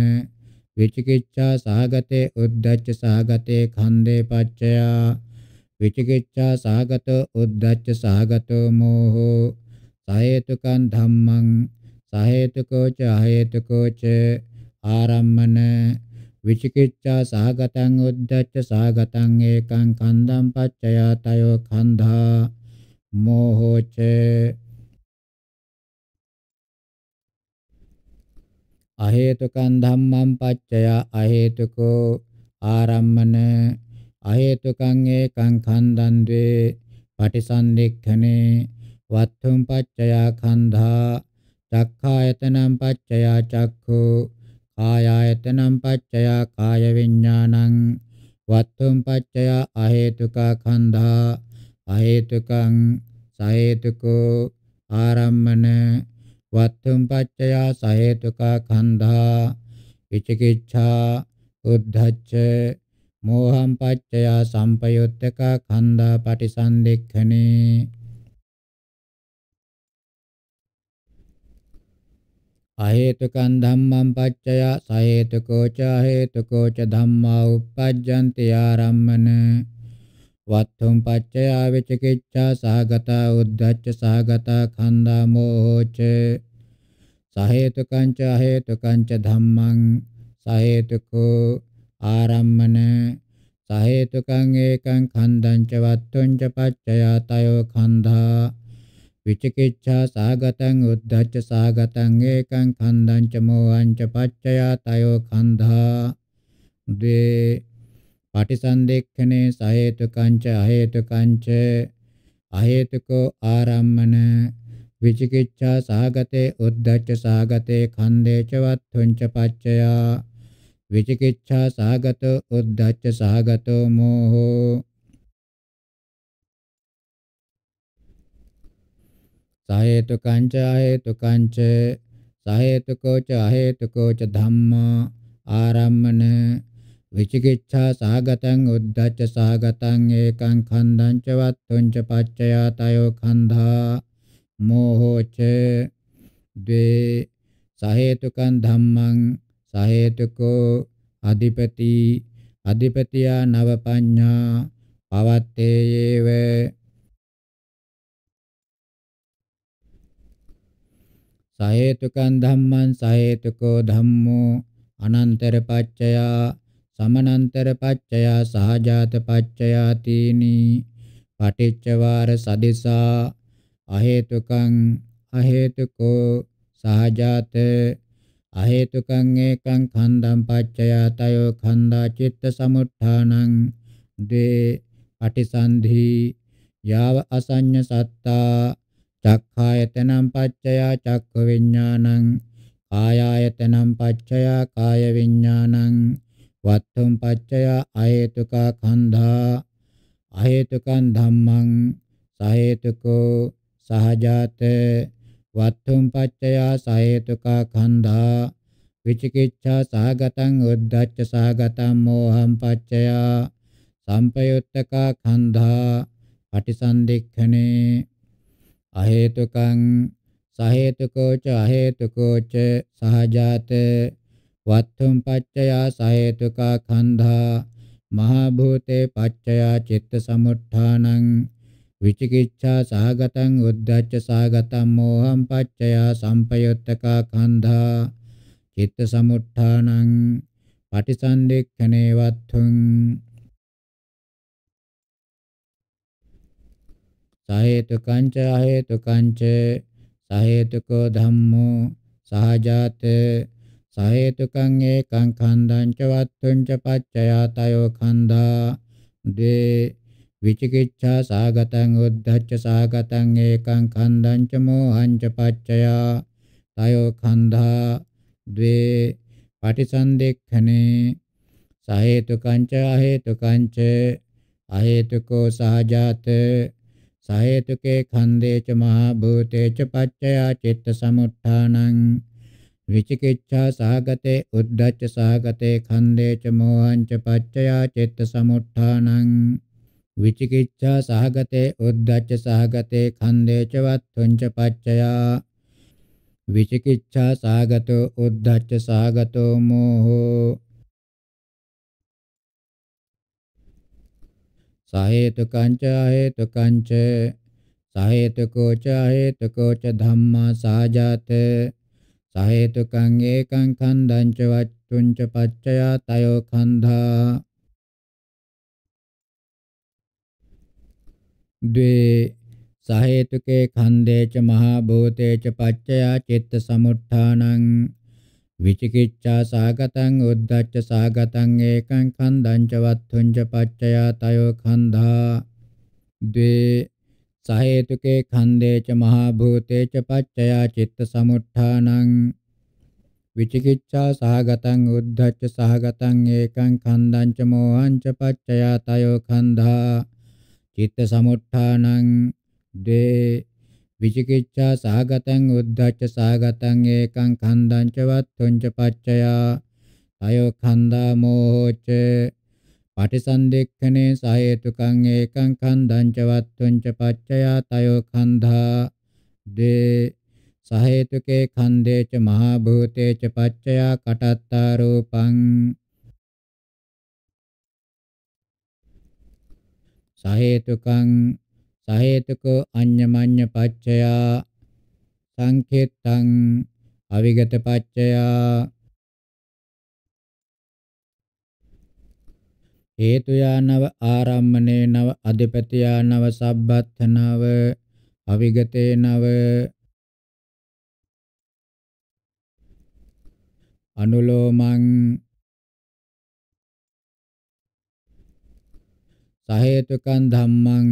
විචිකිච්ඡා සහගතේ උද්දච්ච සහගතේ ඛණ්ඩේ පච්චයා විචිකිච්ඡා සහගත උද්ධච්ච සහගත මෝහෝ සහේතුකං ධම්මං සහේතුකෝ ච අහේතුකෝ ච ආරම්මන විචිකිච්ඡා සහගතං උද්ධච්ච සහගතං ඒකං කන්දං පච්චයා තයෝ කන්ධා මෝහෝ ච අහේතුකං ධම්මං පච්චයා අහේතුකෝ ආරම්මන අහේතුකං ඒකං ඛණ්ඩං ද්වේ පටිසන්ධික්ඛනේ වත්තුම් පච්චයා ඛණ්ඩා චක්ඛායතනම් පච්චයා චක්ඛෝ කායායතනම් පච්චයා කාය විඥානං වත්තුම් පච්චයා අහේතුකා ඛණ්ඩා අහේතුකං සහේතුකෝ ආරම්මන වත්තුම් පච්චයා සහේතුකා ඛණ්ඩා විචිකිච්ඡා උද්ධච්ච මෝහං පච්චයා සම්පයුත්තක කන්දා පටිසන්ධික්ඛනේ අහේතුකං ධම්මං පච්චය සහේතුකෝ ච හේතුකෝ ච ධම්මා උප්පජ්ජන්ති ආරම්මන වත්තුම් පච්චය විචිකිච්ඡා සහගතා උද්ධච්ච සහගතා khanda මෝහෝච සහේතුකං ච හේතුකං ච ධම්මං සහේතුකෝ ආරම්මන සහේතුකං ඒකං ඛණ්ඩං ච වත්තුං ච පච්චයා තයෝ ඛණ්ඩා විචිකිච්ඡා සාගතං උද්ධච්ච සාගතං ඒකං ඛණ්ඩං ච මෝහං ච පච්චයා තයෝ ඛණ්ඩා ද්වේ පටිසන්දෙක්ඛනේ සහේතුකං ච අහේතුකං ච අහේතුකෝ ආරම්මන විචිකිච්ඡා සාගතේ උද්ධච්ච සාගතේ ඛණ්ඩේ ච වත්තුං ච පච්චයා විචිකිච්ඡා සහගත උද්ධච්ච සහගත මෝහෝ සහේතුකං ච හේතුකං ච සහේතුකෝ ච අහේතුකෝ ච ධම්මා ආරම්මන විචිකිච්ඡා සහගතං උද්ධච්ච සහගතං ඒකං ඛණ්ඩං ච වත්තුං ච පච්චයා තයෝ ඛණ්ඩා මෝහෝ ච ද්වේ සහේතුකං ධම්මං සහේතුකෝ අධිපති අධිපතියා නව පඤ්ඤා පවත්තේයේව සහේතුකං ධම්මං සහේතුකෝ ධම්මෝ අනන්තර පච්චයා සමනන්තර පච්චයා සහජාත පච්චයා තීනි පටිච්ච වාර සදිසා අහේතුකං අහේතුකෝ සහජාතේ අහේතුකං ඒකං ඛණ්ඩං පච්චයාතයෝ ඛණ්ඩා චිත්ත සමුත්ථානං දේ පටිසන්ධි යාව අසඤ්ඤ සත්තා චක්ඛායතනං පච්චයා චක්ඛ විඥානං කායායතනං පච්චයා කාය විඥානං වත්තුම් පච්චයා අහේතුකා ඛණ්ඩා අහේතුකං ධම්මං සහේතුකෝ සහජාතේ වත්තුම් පච්චයා සහේතුකා ඛණ්ඩා විචිකිච්ඡා සහගතං උද්ධච්ච සහගතං මෝහං පච්චයා සම්පයුත්තකා ඛණ්ඩා පටිසන්දික්ඛනේ අහේතුකං සහේතුකෝ ච අහේතුකෝ ච සහජාත වත්තුම් පච්චයා සහේතුකා ඛණ්ඩා මහා භූතේ පච්චයා චිත්ත සමුට්ඨානං විචිකිච්ඡා සහගතං උද්ධච්ච සහගතං මෝහං පච්චයා සම්පයුත්තකා කන්ධා චිත්ත සමුත්ථානං පටිසන්ධික්ඛනේවත්තුං සහේතුකං ච අහේතුකං ච සහේතුකෝ ධම්මෝ සහජාත සහේතුකං ඒකං ඛණ්ඩං ච වත්තුං ච පච්චයා තයෝ ඛණ්ඩා දේ විචිකිච්ඡා සාගතං උද්ධච්ච සාගතං ඒකං ඛණ්ඩං ච මෝහං ච පච්චයා තයෝ ඛණ්ඩා ද්වේ පටිසන්දෙක්ඛනේ සහේතුකං ච අහේතුකං ච අහේතුකෝ සහජාත සහේතුකේ ඛණ්ඩේ ච මහා භූතේ ච පච්චයා චිත්ත සමුත්ථානං විචිකිච්ඡා සාගතේ උද්ධච්ච සාගතේ ඛණ්ඩේ ච මෝහං ච පච්චයා චිත්ත සමුත්ථානං විචිකිච්ඡා සහගතේ උද්ධච්ච සහගතේ ඛණ්ඩේ ච වත්තුංච පච්චයා විචිකිච්ඡා සහගතෝ උද්ධච්ච සහගතෝ මෝහෝ සහේතුකංච හේතුකංච සහේතුකෝ ච හේතුකෝ ච ධම්මා සාජාත සහේතුකං ඒකං ඛණ්ඩං ච වත්තුං ච පච්චයා තයෝ ඛණ්ඩා ද්වේ සහේතුකේ ඛණ්ඩේච මහා භූතේච පච්චයා චිත්ත සමුත්ථානං විචිකිච්ඡා සාගතං උද්ධච්ච සාගතං ඒකං ඛණ්ඩං ච වත්තුං ච පච්චයා තයෝ ඛණ්ඩා ද්වේ සහේතුකේ ඛණ්ඩේච මහා භූතේච පච්චයා චිත්ත සමුත්ථානං විචිකිච්ඡා සහගතං උද්ධච්ච සහගතං ඒකං ඛණ්ඩං ච මෝහං ච පච්චයා තයෝ ඛණ්ඩා චිත්ත සමුට්ඨානං දේ විචිකිච්ඡා සහගතං උද්ධච්ච සහගතං ඒකං ඛණ්ඩං ච වත්තුං ච පච්චයා අයෝ ඛණ්ඩා මෝහෝච පටිසන්දෙක්ඛනේ සහේතුකං ඒකං ඛණ්ඩං ච වත්තුං ච පච්චයා තයෝ ඛණ්ඩා දේ සහේතුකේ ඛණ්ඩේ ච මහා භූතේ ච පච්චයා කටත්තා රූපං සහේතුකං සහේතුක අඤ්ඤමඤ්ඤ පච්චයා සංඛෙත්තං අවිගත පච්චයා හේතු යානව ආරම්මනේ නව අධිපති යානව සබ්බත්තනව අවිගතේ නව අනුලෝමං සහේතුකං ධම්මං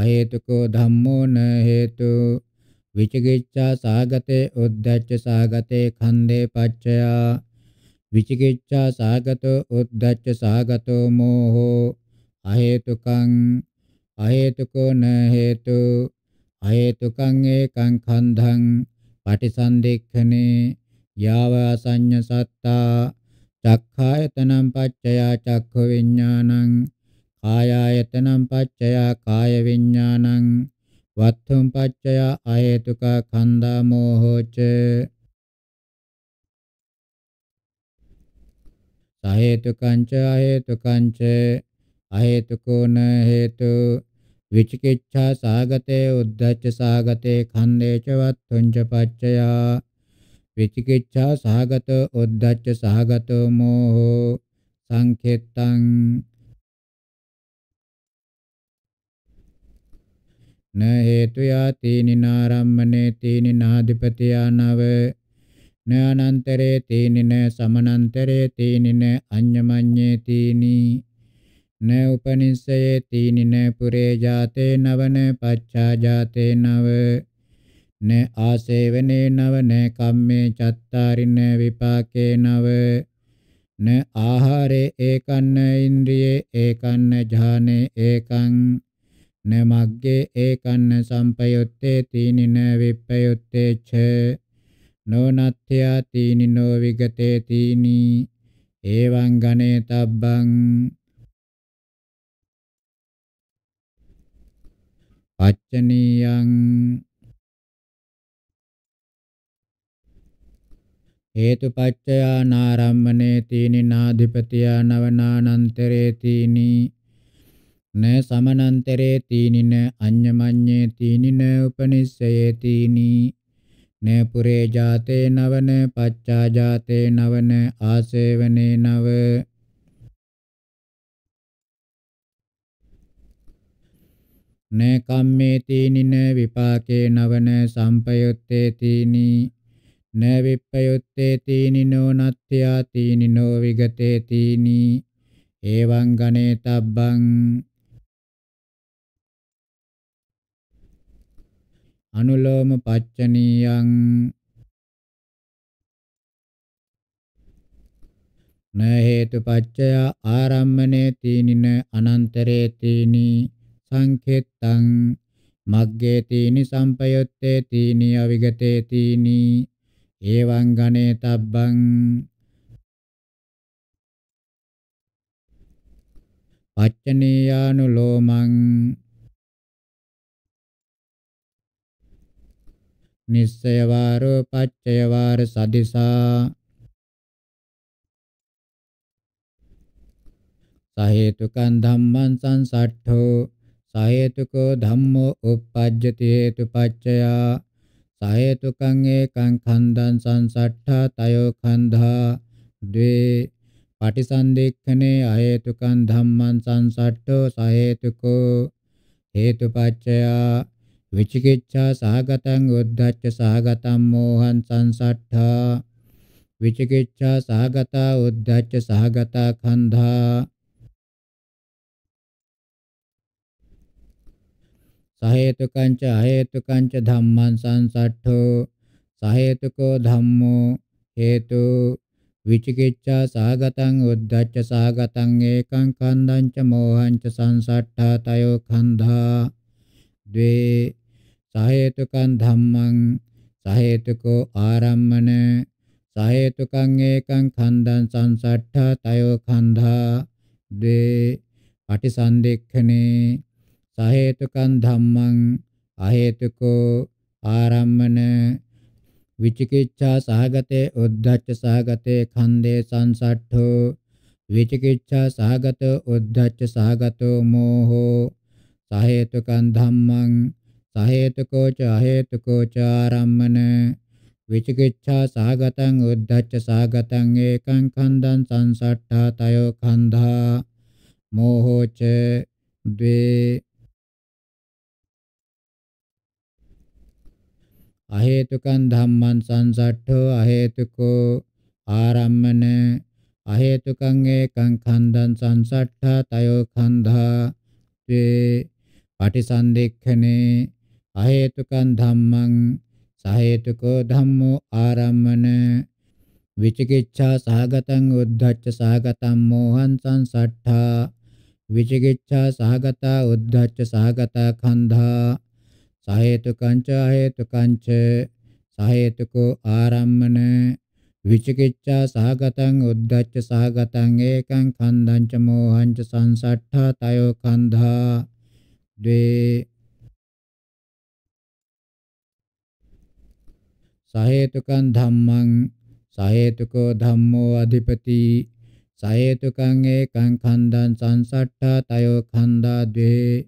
අහේතුකෝ ධම්මෝ න හේතු විචිකිච්ඡා සාගතේ උද්ධච්ච සාගතේ ඛණ්ඩේ පච්චයා විචිකිච්ඡා සාගතෝ උද්ධච්ච සාගතෝ මෝහෝ අහේතුකං අහේතුකෝ න හේතු අහේතුකං ඒකං ඛණ්ඩං පටිසන්දෙක්ඛනේ යාව අසඤ්ඤ සත්තා චක්ඛායතනම් පච්චයා චක්ඛ විඥානං කායායතනම් පච්චයා කාය විඥානං වත්තුම් පච්චයා ආයතුක කන්දා මෝහෝච සහේතුකංච අහේතුකංච අහේතුකෝ න හේතු විචිකිච්ඡා සාගතේ උද්ධච්ච සාගතේ ඛණ්ඩේච වත්තුංච පච්චයා විචිකිච්ඡා සාගත උද්ධච්ච සාගතෝ මෝහෝ සංඛෙත්තං න හේතු යාතිනි නාරම්මනේ තීනි නාධිපතියානව න අනන්තරේ තීනි න සමනන්තරේ තීනි න අඤ්ඤමඤ්ඤේ තීනි න උපනිස්සයේ තීනි න පුරේ ජාතේ නවන පච්ඡා ජාතේ නව න ආසේවනේ නව න කම්මේ චත්තාරින විපාකේ නව න ආහාරේ ඒකන්න ඉන්ද්‍රියේ ඒකන්න ඥානේ ඒකං න මග්ගේ ඒකන්න සම්පයුත්තේ තීනින විප්පයුත්තේ ච නොනත්ත්‍යා තීනිනෝ විගතේ තීනි එවං ගනේ තබ්බං පච්චනීයං හේතුපච්චයා නාරම්මනේ තීනි නාධිපතියා නවනානන්තරේ තීනි න සමනන්තරේ තීනින අඤ්ඤමඤ්ඤේ තීනින උපනිස්සයේ තීනි න පුරේ ජාතේ නවන පච්චා ජාතේ නවන ආසේවනේ නව න කම්මේ තීනින විපාකේ නවන සම්පයුත්තේ තීනි න විප්පයුත්තේ තීනිනෝ නත්ත්‍යා තීනිනෝ විගතේ තීනි එවං ගණේතබ්බං අනුලෝම පච්චනීයං න හේතු පච්චය ආරම්මනේ තීනින අනන්තරේ තීනි සංකෙත්තං මග්ගේ තීනි සම්පයොත්තේ තීනි අවිගතේ තීනි එවං ගනේ තබ්බං පච්චනීයානුලෝමං නිස්සය වාරෝ පච්චය වාර සදිසා සහේතුකං ධම්මං සංසට්ඨෝ සහේතුකෝ ධම්මෝ uppajjati hetupaccaya සහේතුකං ඒකං ඛණ්ඩං සංසට්ඨා තයෝ ඛණ්ඩා ද්වේ පටිසන්දේක්ඛනේ අහේතුකං ධම්මං සංසට්ඨෝ සහේතුකෝ හේතුපච්චයා විචිකිච්ඡා සහගතං උද්ධච්ච සහගතං මෝහං සංසට්ඨා විචිකිච්ඡා සහගතා උද්ධච්ච සහගතා කන්ධා සහේතුකං ච අහේතුකං ච ධම්මං සංසට්ඨෝ සහේතුකෝ ධම්මෝ හේතු විචිකිච්ඡා සහගතං උද්ධච්ච සහගතං ඒකං කන්දං ච මෝහං ච සංසට්ඨා තයෝ කන්ධා ද්වේ සහේතුකං ධම්මං සහේතුකෝ ආරම්මන සහේතුකං ඒකං ඛණ්ඩං සංසට්ඨා තයෝ ඛණ්ඩා ද්වේ පටිසන්දෙක්ඛනේ සහේතුකං ධම්මං අහේතුකෝ ආරම්මන විචිකිච්ඡා සහගතේ උද්ධච්ච සහගතේ ඛණ්ඩේ සංසට්ඨෝ විචිකිච්ඡා සහගත උද්ධච්ච සහගතෝ මෝහෝ සහේතුකං ධම්මං සහේතුකෝ ච අහේතුකෝ ච ආරම්මන විචිකිච්ඡා සාගතං උද්ධච්ච සාගතං ඒකං ඛණ්ඩං සංසට්ඨා තයෝ ඛණ්ඩා මෝහෝ ච ද්වේ අහේතුකං ධම්මං සංසට්ඨෝ අහේතුකෝ ආරම්මන අහේතුකං ඒකං ඛණ්ඩං සංසට්ඨා තයෝ ඛණ්ඩා ත්වේ පටිසන්ධික්ඛනේ අහේතුකං ධම්මං සහේතුකෝ ධම්මෝ ආරම්මන විචිකිච්ඡා සහගතං උද්ධච්ච සහගතං මෝහං සංසට්ඨා විචිකිච්ඡා සහගතා උද්ධච්ච සහගතා කන්ධා සහේතුකං ච අහේතුකං ච සහේතුකෝ ආරම්මන විචිකිච්ඡා සහගතං උද්ධච්ච සහගතං ඒකං කන්දං ච මෝහං ච සංසට්ඨා තයෝ කන්ධා ද්වේ සහේතුකං ධම්මං සහේතුකෝ ධම්මෝ අධිපති සහේතුකං ඒකං ඛණ්ඩං සංසට්ඨා තයෝ ඛණ්ඩා ද්වේ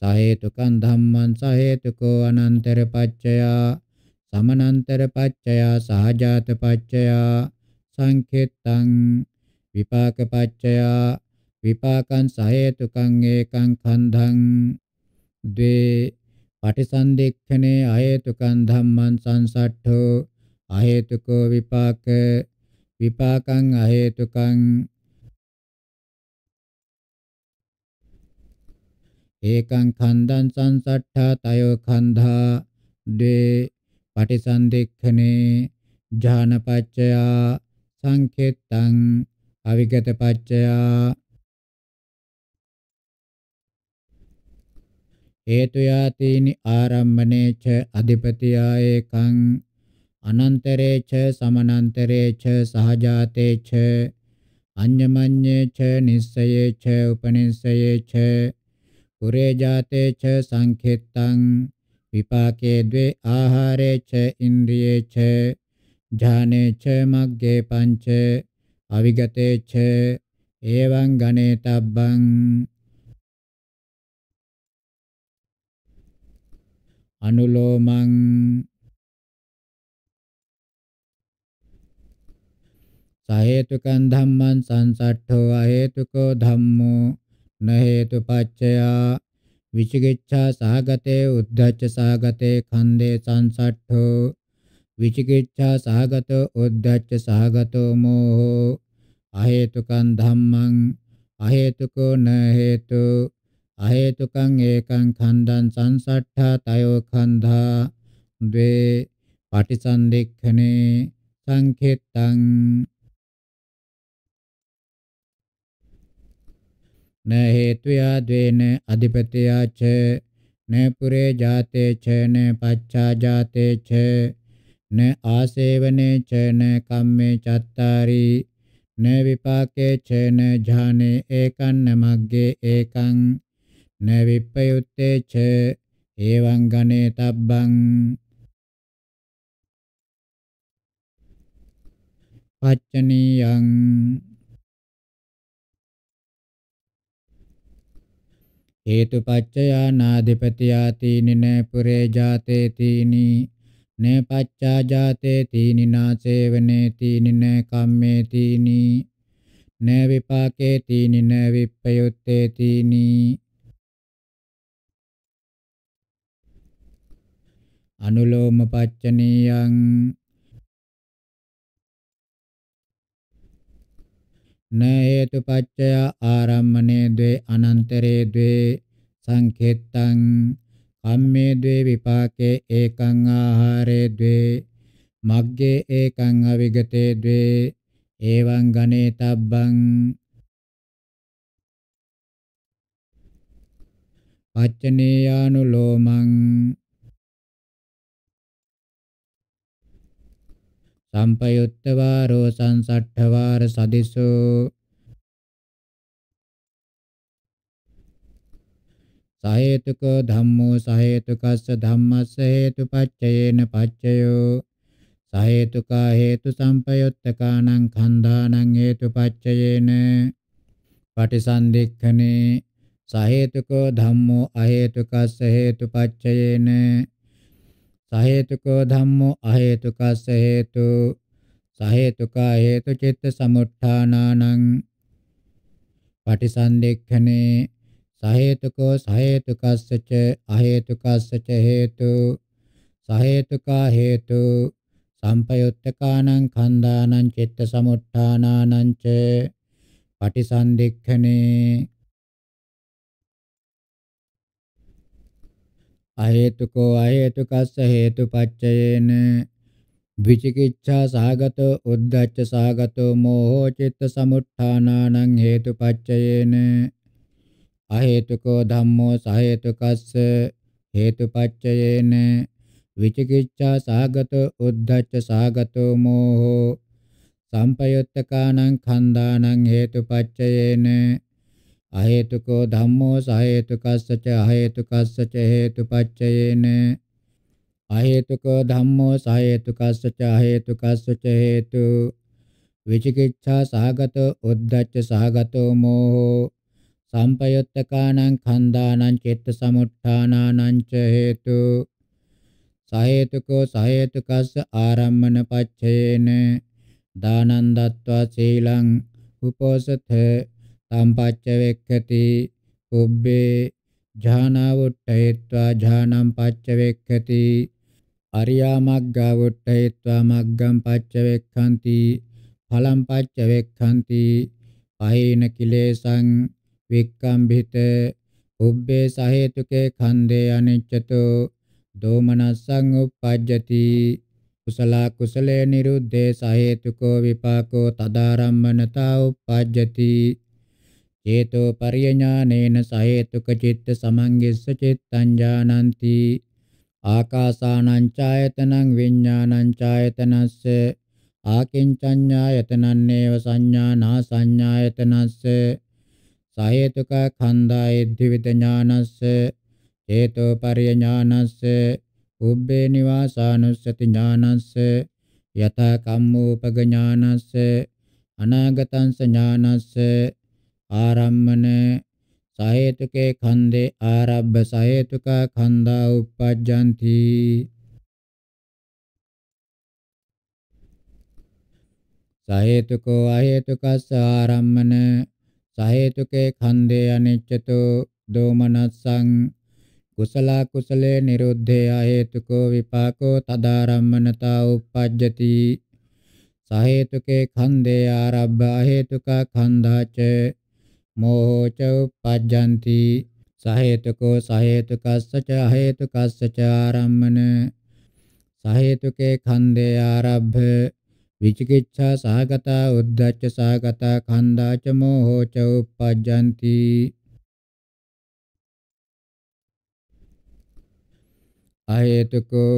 සහේතුකං ධම්මං සහේතුකෝ අනන්තර පච්චයා සමනන්තර පච්චයා සහජාත පච්චයා සංඛෙත්තං විපාක පච්චයා විපාකං සහේතුකං ඒකං කන්ධං ද්වේ පටිසන්දික්ඛනේ අහේතුකං ධම්මං සංසට්ඨෝ අහේතුකෝ විපාක විපාකං අහේතුකං ඒකං කන්දං සංසට්ඨා තයෝ කන්ධා ද්වේ පටිසන්දික්ඛනේ ඥානපච්චයා සංකෙත්තං අවිගතපච්චයා හේතු යාතේනි ආරම්මනේ ච අධිපතියායකං අනන්තරේ ච සමනන්තරේ ච සහජාතේ ච අඤ්ඤමඤ්ඤේ ච නිස්සයේ ච උපනිස්සයේ ච කුරේ ජාතේ ච සංඛෙත්තං විපාකේ द्वे ආහාරේ ච ඉන්ද්‍රියේ ච ඥානේ ච මග්ගේ පංච අවිගතේ ච එවං ගණේතබ්බං අනුලෝමං සහේතුකං ධම්මං සංසට්ඨෝ අහේතුකෝ ධම්මෝ නහේතුපච්චයා විචිකිච්ඡා සහගතේ උද්ධච්ච සහගතේ ඛණ්ඩේ සංසට්ඨෝ විචිකිච්ඡා සහගතෝ උද්ධච්ච සහගතෝ මෝහෝ අහේතුකං ධම්මං අහේතුකෝ නහේතු අහේතුකං ඒකං ඛණ්ඩං සංසට්ඨා තයෝ ඛණ්ඩා ද්වේ පටිසන්ධික්ඛනේ සංඛෙත්තං න හේතුයා ද්වේන අධිපතයා ච න පුරේ ජාතේ ච න පච්ඡා ජාතේ ච න ආසේවනේ ච න කම්මේ චත්තාරි න විපාකේ ච න ඥානේ ඒකන්න මග්ගේ ඒකං න විප්පයුත්තේච එවං ගණේතබ්බං පච්චනියං හේතුපච්චයා නාදිපතියාති නින පුරේ ජාතේ තීනි න පච්චා ජාතේ තීනි නාසේවනේ තීනි න කම්මේ තීනි න විපාකේ තීනි න විප්පයුත්තේ තීනි අනුලෝම පච්චනීයං නේතු පච්චය ආරම්මනේ ද්වේ අනන්තරේ ද්වේ සංඛෙත්තං කම්මේ ද්වේ විපාකේ ඒකං ආහාරේ ද්වේ මග්ගේ ඒකං අවිගතේ ද්වේ එවං ගණේතබ්බං පච්චනීයානුලෝමං සම්පයුත්තවාරෝ සංසට්ඨවාර සදිසෝ සහේතුකෝ ධම්මෝ සහේතුකස්ස ධම්මස්ස හේතුපච්චයේන පච්චයෝ සහේතුකා හේතු සම්පයුත්තකානං ඛණ්ඩානං හේතුපච්චයේන පටිසන්දික්ඛනේ සහේතුකෝ ධම්මෝ අහේතුකස්ස හේතුපච්චයේන සහේතුකෝ ධම්මෝ අහේතුකස්ස හේතු සහේතුක හේතු චිත්ත සමුත්ථානානං පටිසන්දෙක්ඛනේ සහේතුකෝ සහේතුකස්ස ච අහේතුකස්ස ච හේතු සහේතුකා හේතු සම්පයුත්තකානං ඛණ්ඩානං චිත්ත සමුත්ථානානං ච පටිසන්දෙක්ඛනේ අහේතුකෝ අහේතුකස්ස හේතුපච්චයේන විචිකිච්ඡා සාගතෝ උද්ධච්ච සාගතෝ මෝහෝ චිත්ත සමුත්ථානානං හේතුපච්චයේන අහේතුකෝ ධම්මෝ සහේතුකස්ස හේතුපච්චයේන විචිකිච්ඡා සාගතෝ උද්ධච්ච සාගතෝ මෝහෝ සම්පයුත්තකානං ඛණ්ඩානං හේතුපච්චයේන අහේතුකෝ ධම්මෝ සහේතුකස්සච අහේතුකස්සච හේතුපච්චයේන අහේතුකෝ ධම්මෝ සහේතුකස්සච අහේතුකස්සච හේතු විචිකිච්ඡා සහගත උද්ධච්ච සහගතෝ මෝහෝ සම්පයුත්තකානං ඛණ්ඩානං චිත්ත සමුට්ඨානානං ච හේතු සහේතුකෝ සහේතුකස්ස ආරම්මන පච්චයේන දානන් දත්වා සීලං උපෝසතේ සම්පච්චවෙක්ඛති උබ්බේ ඥානවුට්ඨේत्वा ඥානං පච්චවෙක්ඛති අරියා මග්ගා වුට්ඨේत्वा මග්ගං පච්චවෙක්ඛන්ති ඵලං පච්චවෙක්ඛන්ති පහේන කිලේසං වික්කම්භිත උබ්බේ සහේතුකේ ඛණ්ඩේ අනිච්චතෝ දෝමනස්සං uppajjati කුසල කුසලේ නිරුද්ධේ සහේතුකෝ විපාකෝ තදාරම්මනතා uppajjati චේතෝ පරියඥානේන සහේතුක චිත්ත සමංගිස්ස චිත්තං ඥානಂತಿ ආකාසානං ඡායතනං විඥානං ඡායතනස්ස ආකින්චඤ්ඤායතනන්නේව සංඥා නා සංඥායතනස්ස සහේතුක ඛණ්ඩාය ද්විවිද ඥානස්ස චේතෝ පරියඥානස්ස උබ්බේ නිවාසානුස්සති ඥානස්ස යත කම්මෝපග ඥානස්ස අනාගතං සඥානස්ස आरम्भन सहेतुके के खंदे आरभ साहेतु खंद खंदा उपजंती साहेतु को अहेतु सहेतुके खंदे अनिच्चतो दो कुशला कुशले निरुद्धे अहेतुको विपाको तदारम्भनता उपजति सहेतुके खे खंदे आरभ्य खंद खंदा च මෝච උපජ්ජಂತಿ සහේතුකෝ සහේතුකස්සච අහේතුකස්සච ආරම්මන සහේතුකේ ඛණ්ඩේ ආරම්භ විචිකිච්ඡා සහගතා උද්ධච්ච සහගතා ඛණ්ඩාච මෝහෝච උපජ්ජಂತಿ අහේතුකෝ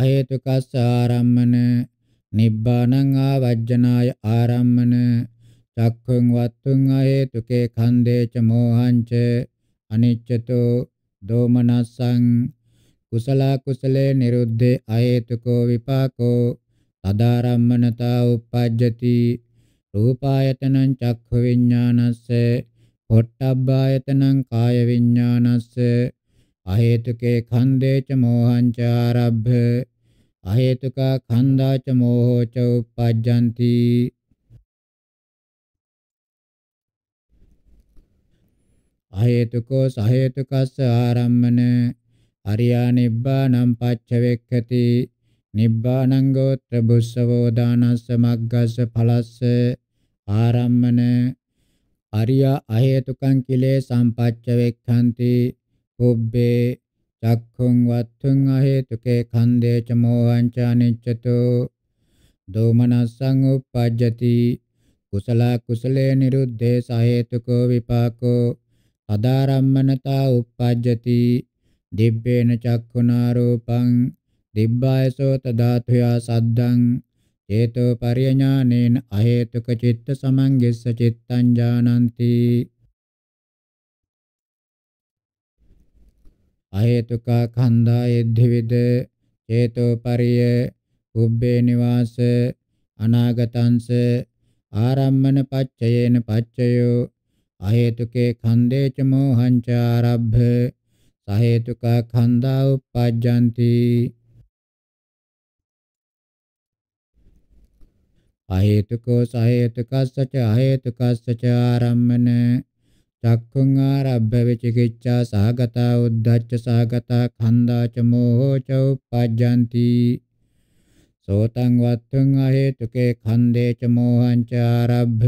අහේතුකස්ස ආරම්මන නිබ්බානං ආවජ්ජනාය ආරම්මන චක්ඛං වත්තුං අහේතුකේ ඛණ්ඩේච මෝහංච අනිච්චතෝ දෝමනස්සං කුසල කුසලේ නිරුද්ධේ අහේතුකෝ විපාකෝ තදාරම්මනතා උප්පජ්ජති රූපායතනං චක්ඛ විඥානස්ස පොට්ටබ්බායතනං කාය විඥානස්ස අහේතුකේ ඛණ්ඩේච මෝහංච ආරබ්බ අහේතුකා ඛණ්ඩාච මෝහෝච උප්පජ්ජಂತಿ අහේතුකෝ සහේතුකස්ස ආරම්මන අරියා නිබ්බානම් පච්චවෙක්ඛති නිබ්බානං ගෝත්‍ර බුස්සවෝ දානස්ස මග්ගස්ස ඵලස්ස ආරම්මන අරියා අහේතුකං කිලේ සම්පච්චවෙක්ඛන්ති කුබ්බේ චක්ඛුං වත්තුං අහේතුකේ ඛන්දේ ච මොහං ච අනිච්චතෝ දෝමනස්සං uppajjati කුසල කුසලේ නිරුද්ධේ සහේතුකෝ විපාකෝ අදාරම්මනතා uppajjati දිබ්බේන චක්ඛුනාරෝපං දිබ්බායසෝත ධාතුයා සද්දං චේතෝ පරියඥානේන අහේතුක චිත්ත සමංගෙස්ස චිත්තං ජානಂತಿ අහේතුක කන්දා යද්ධිවිද චේතෝ පරිය උබ්බේ නිවාස අනාගතංස ආරම්මන පච්චයේන පච්චයෝ අහේතුකේ ඛණ්ඩේච මෝහංච ආරබ්බ සහේතුක ඛණ්ඩා උප්පජ්ජಂತಿ අහේතුකෝ සහේතුකස්ස ච අහේතුකස්ස ච ආරම්මන චක්ඛුං ආරබ්බ විචිකිච්ඡා සහගතා උද්ධච්ච සහගතා ඛණ්ඩා ච මෝහෝ ච උප්පජ්ජಂತಿ සෝතං වත්තුං අහේතුකේ ඛණ්ඩේච මෝහං ච ආරබ්බ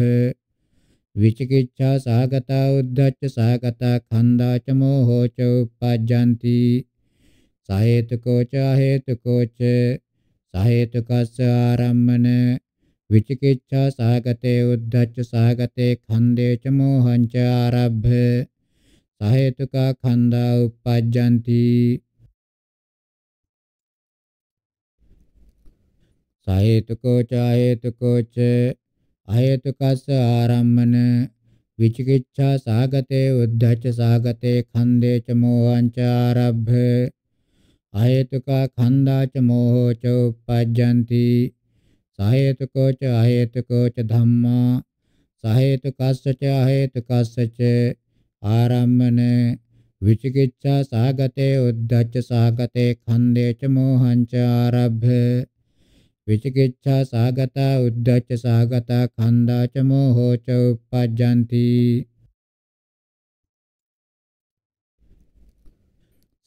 විචිකිච්ඡා සහගතා උද්ධච්ච සහගතා ඛණ්ඩා ච මෝහෝ ච උප්පජ්ජಂತಿ සහේතුකෝ ච හේතුකෝ ච සහේතුකස්ස ආරම්මන විචිකිච්ඡා සහගතේ උද්ධච්ච සහගතේ ඛණ්ඩේ ච මෝහං ච ආරබ්බ සහේතුකා ඛණ්ඩා උප්පජ්ජಂತಿ සහේතුකෝ ච හේතුකෝ ච අයතුකස්ස ආරම්මන විචිකිච්ඡා සාගතේ උද්ධච්ච සාගතේ ඛණ්ඩේ ච මෝහං ච ආරබ්බ අයතුකා ඛණ්ඩා ච මෝහෝ ච උපජ්ජಂತಿ සහේතුකෝ ච අහේතුකෝ ච ධම්මා සහේතුකස්ස ච අහේතුකස්ස ච ආරම්මන විචිකිච්ඡා සාගතේ උද්ධච්ච සාගතේ ඛණ්ඩේ ච මෝහං ච ආරබ්බ විචිකිච්ඡා සාගතා උද්ධච්ච සාගතා කන්දා ච මෝහෝ ච උප්පජ්ජಂತಿ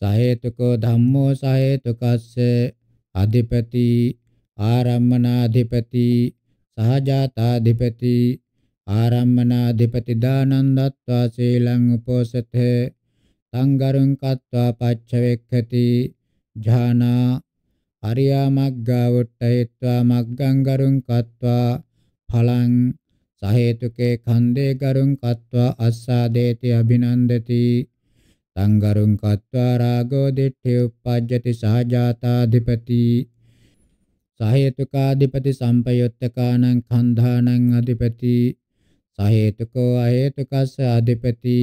සහේතුකෝ ධම්මෝ සහේතුකස්ස අධිපති ආරම්මනාධිපති සහජාතාධිපති ආරම්මනාධිපති දානන්දත්වා සීලං උපෝසතේ සංගරුං කତ୍වා පච්චවෙක්ඛති ඥානා අරියා මග්ගා වට්ටයත්වා මග්ගං ගරුං කତ୍වා ඵලං සහේතුකේ ඛණ්ඩේ ගරුං කତ୍වා අස්සාදේති අභිනන්දති තං ගරුං කତ୍වා රාගෝ දිට්ඨි උප්පජ්ජති සහජාතාධිපති සහේතුකාධිපති සම්පයුත්තකානං ඛණ්ඩානං අධිපති සහේතුකෝ අහේතුකස්ස අධිපති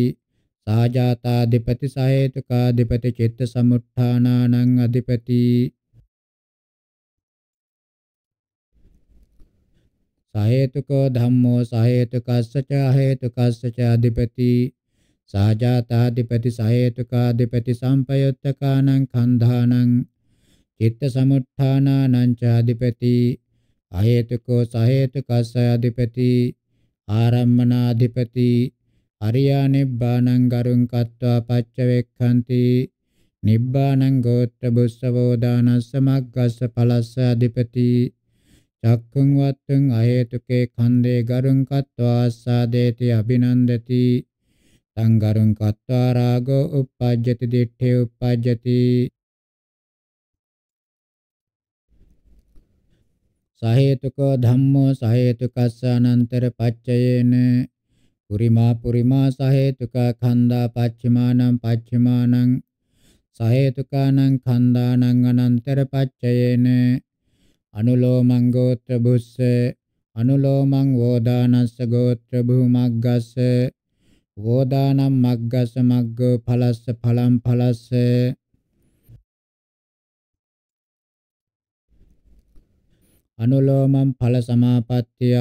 සහජාතාධිපති සහේතුකාධිපති චිත්ත සමුත්ථානානං අධිපති සහේතුකෝ ධම්මෝ සහේතුකස්ස ච හේතුකස්ස ච අධිපති සාජාතාධිපති සහේතුකාධිපති සම්පයුත්තකානං කන්ධානං චිත්ත සමුත්ථානානං ච අධිපති අහේතුකෝ සහේතුකස්ස අධිපති ආරම්මනාධිපති අරියා නිබ්බානං ගරුං කତ୍වා පච්චවෙක්ඛන්ති නිබ්බානං ගෝත්‍ර බුස්සවෝදානස්ස මග්ගස්ස පලස්ස අධිපති චක්ඛං වත්තං අහේතුකේ ඛණ්ඩේ ගරුං කତ୍වා ආස්සාදේති අභිනන්දති තං ගරුං කତ୍වා රාගෝ uppajjati ditthe uppajjati සහේතුකෝ ධම්මෝ සහේතුකස්ස අනන්තර පච්චයේන පුරිමා පුරිමා සහේතුක ඛණ්ඩා පච්චමානං පච්චමානං සහේතුකානං ඛණ්ඩානං අනන්තර පච්චයේන අනුලෝමං ගෝත්‍ර බුස්ස අනුලෝමං වෝදානස්ස ගෝත්‍ර භූමග්ගස්ස වෝදානම් මග්ගස මග්ගෝ ඵලස්ස ඵලම් ඵලස්ස අනුලෝමං ඵල සමාපත්තිය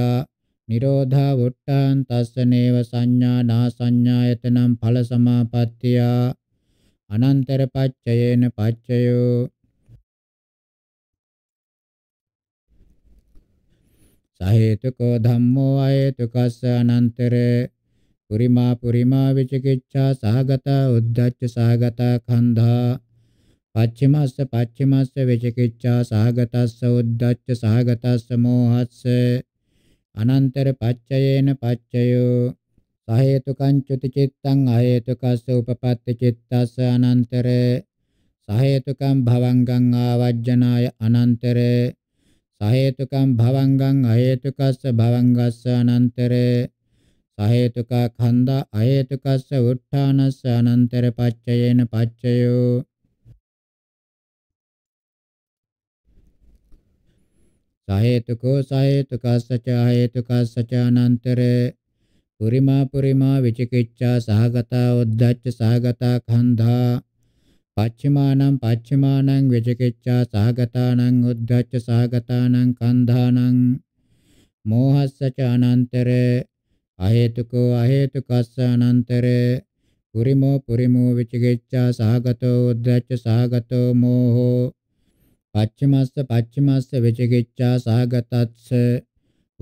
නිරෝධා වුට්ටාන් තස්සනේව සංඥා නා සංඥායතනම් ඵල සමාපත්තිය අනන්තර පච්චයේන පච්චයෝ සහේතුකෝ ධම්මෝ අහේතුකස්ස අනන්තර පුරිමා පුරිමා විචිකිච්ඡා සහගත උද්ධච්ච සහගත කන්ධා පච්චිමස්ස පච්චිමස්ස විචිකිච්ඡා සහගතස්ස උද්ධච්ච සහගතස්ස මෝහස්ස අනන්තර පච්චයේන පච්චයෝ සහේතුකං චුති චිත්තං අහේතුකස්ස උපපත්ති චිත්තස්ස අනන්තර සහේතුකං භවංගං ආවජ්ජනාය අනන්තර සහේතුකම් භවංගං අහේතුකස්ස භවංගස්ස අනන්තරේ සහේතුක ඛණ්ඩා අහේතුකස්ස උත්ථානස්ස අනන්තර පච්චයේන පච්චයෝ සහේතුකෝ සහේතුකස්ස ච අහේතුකස්ස ච අනන්තරේ පුරිමා පුරිමා විචිකිච්ඡා සහගතා උද්ධච්ච සහගතා ඛණ්ඩා පච්චමානං පච්චමානං වෙජකෙච්ඡා සහගතානං උද්ධච්ච සහගතානං කන්ධානං මෝහස්ස ච අනන්තර අහේතුකෝ අහේතුකස්ස අනන්තර පුරිමෝ පුරිමෝ විචිකිච්ඡා සහගතෝ උද්ධච්ච සහගතෝ මෝහෝ පච්චමස්ස පච්චමස්ස විචිකිච්ඡා සහගතස්ස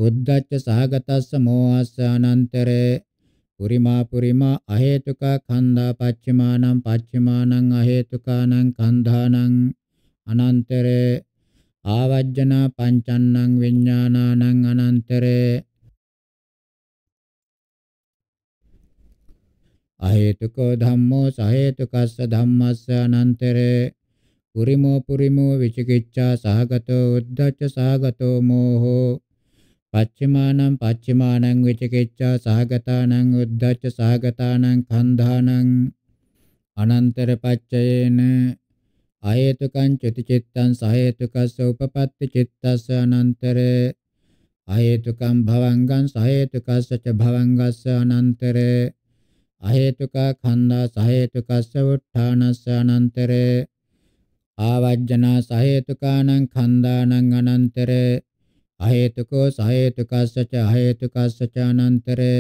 උද්ධච්ච සහගතස්ස මෝහස්ස අනන්තර පුරිමා පුරිමා අහේතුක කන්දා පච්චමානං පච්චමානං අහේතුකානං කන්ධානං අනන්තර ආවජ්ජනා පංචන්නං විඥානානං අනන්තර අහේතුකෝ ධම්මෝ සහේතුකස්ස ධම්මස්ස අනන්තර පුරිමෝ පුරිමෝ විචිකිච්ඡා සහගතෝ උද්ධච්ච සහගතෝ මෝහෝ පච්චමානං පච්චමානං විචිකිච්ඡා සහගතානං උද්ධච්ච සහගතානං කන්ධානං අනන්තර පච්චයේන අහේතුකං චුතිචිත්තං සහේතුකස්ස උපපත්ති චිත්තස්ස අනන්තර අහේතුකං භවංගං සහේතුකස්ස ච භවංගස්ස අනන්තර අහේතුකා ඛණ්ඩා සහේතුකස්ස උත්ථානස්ස අනන්තර ආවජ්ජනා සහේතුකානං ඛණ්ඩානං අනන්තර අහේතුකෝ සහේතුකස්සච අහේතුකස්සච අනන්තරේ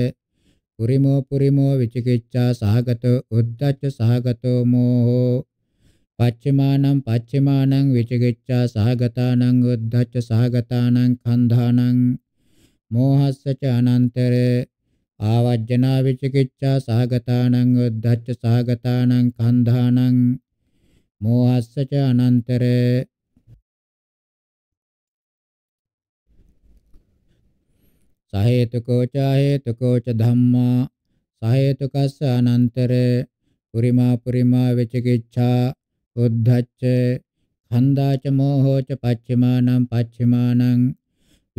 පුරිමෝ පුරිමෝ විචිකිච්ඡා සහගතෝ උද්ධච්ච සහගතෝ මෝහෝ පච්චමානං පච්චමානං විචිකිච්ඡා සහගතානං උද්ධච්ච සහගතානං කන්ධානං මෝහස්සච අනන්තර ආවජ්ජනා විචිකිච්ඡා සහගතානං උද්ධච්ච සහගතානං කන්ධානං මෝහස්සච අනන්තර සහේතුකෝ චාහේතුකෝ ච ධම්මා සහේතුකස්ස අනන්තර පුරිමා පුරිමා වෙචිකිච්ඡා උද්ධච්ච ඛණ්ඩාච මෝහෝච පච්චමානං පච්චමානං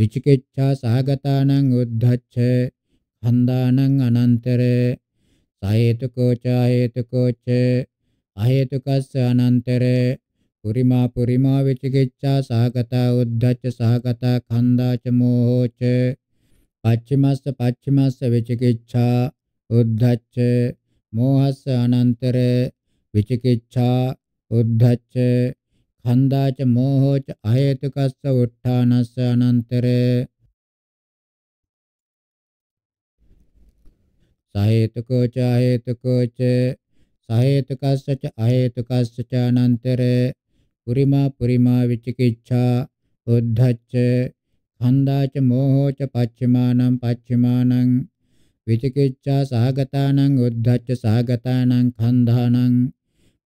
විචිකිච්ඡා සහගතානං උද්ධච්ච ඛණ්ඩානං අනන්තර සහේතුකෝ චාහේතුකෝ ච අහේතුකස්ස අනන්තර පුරිමා පුරිමා විචිකිච්ඡා සහගතා උද්ධච්ච සහගතා ඛණ්ඩාච මෝහෝච පච්චිමස්ස පච්චිමස්ස විචිකිච්ඡා උද්ධච්ච මෝහස්ස අනන්තර විචිකිච්ඡා උද්ධච්ච ඛණ්ඩාච මෝහෝච අහේතුකස්ස උත්ථානස්ස අනන්තර සහේතුකෝච අහේතුකෝච සහේතුකස්ස ච අහේතුකස්ස ච අනන්තර පුරිමා පුරිමා විචිකිච්ඡා උද්ධච්ච කණ්ඩාච මෝහෝච පච්චමානං පච්චමානං විචිකිච්ඡා සහගතානං උද්ධච්ච සහගතානං කන්ධානං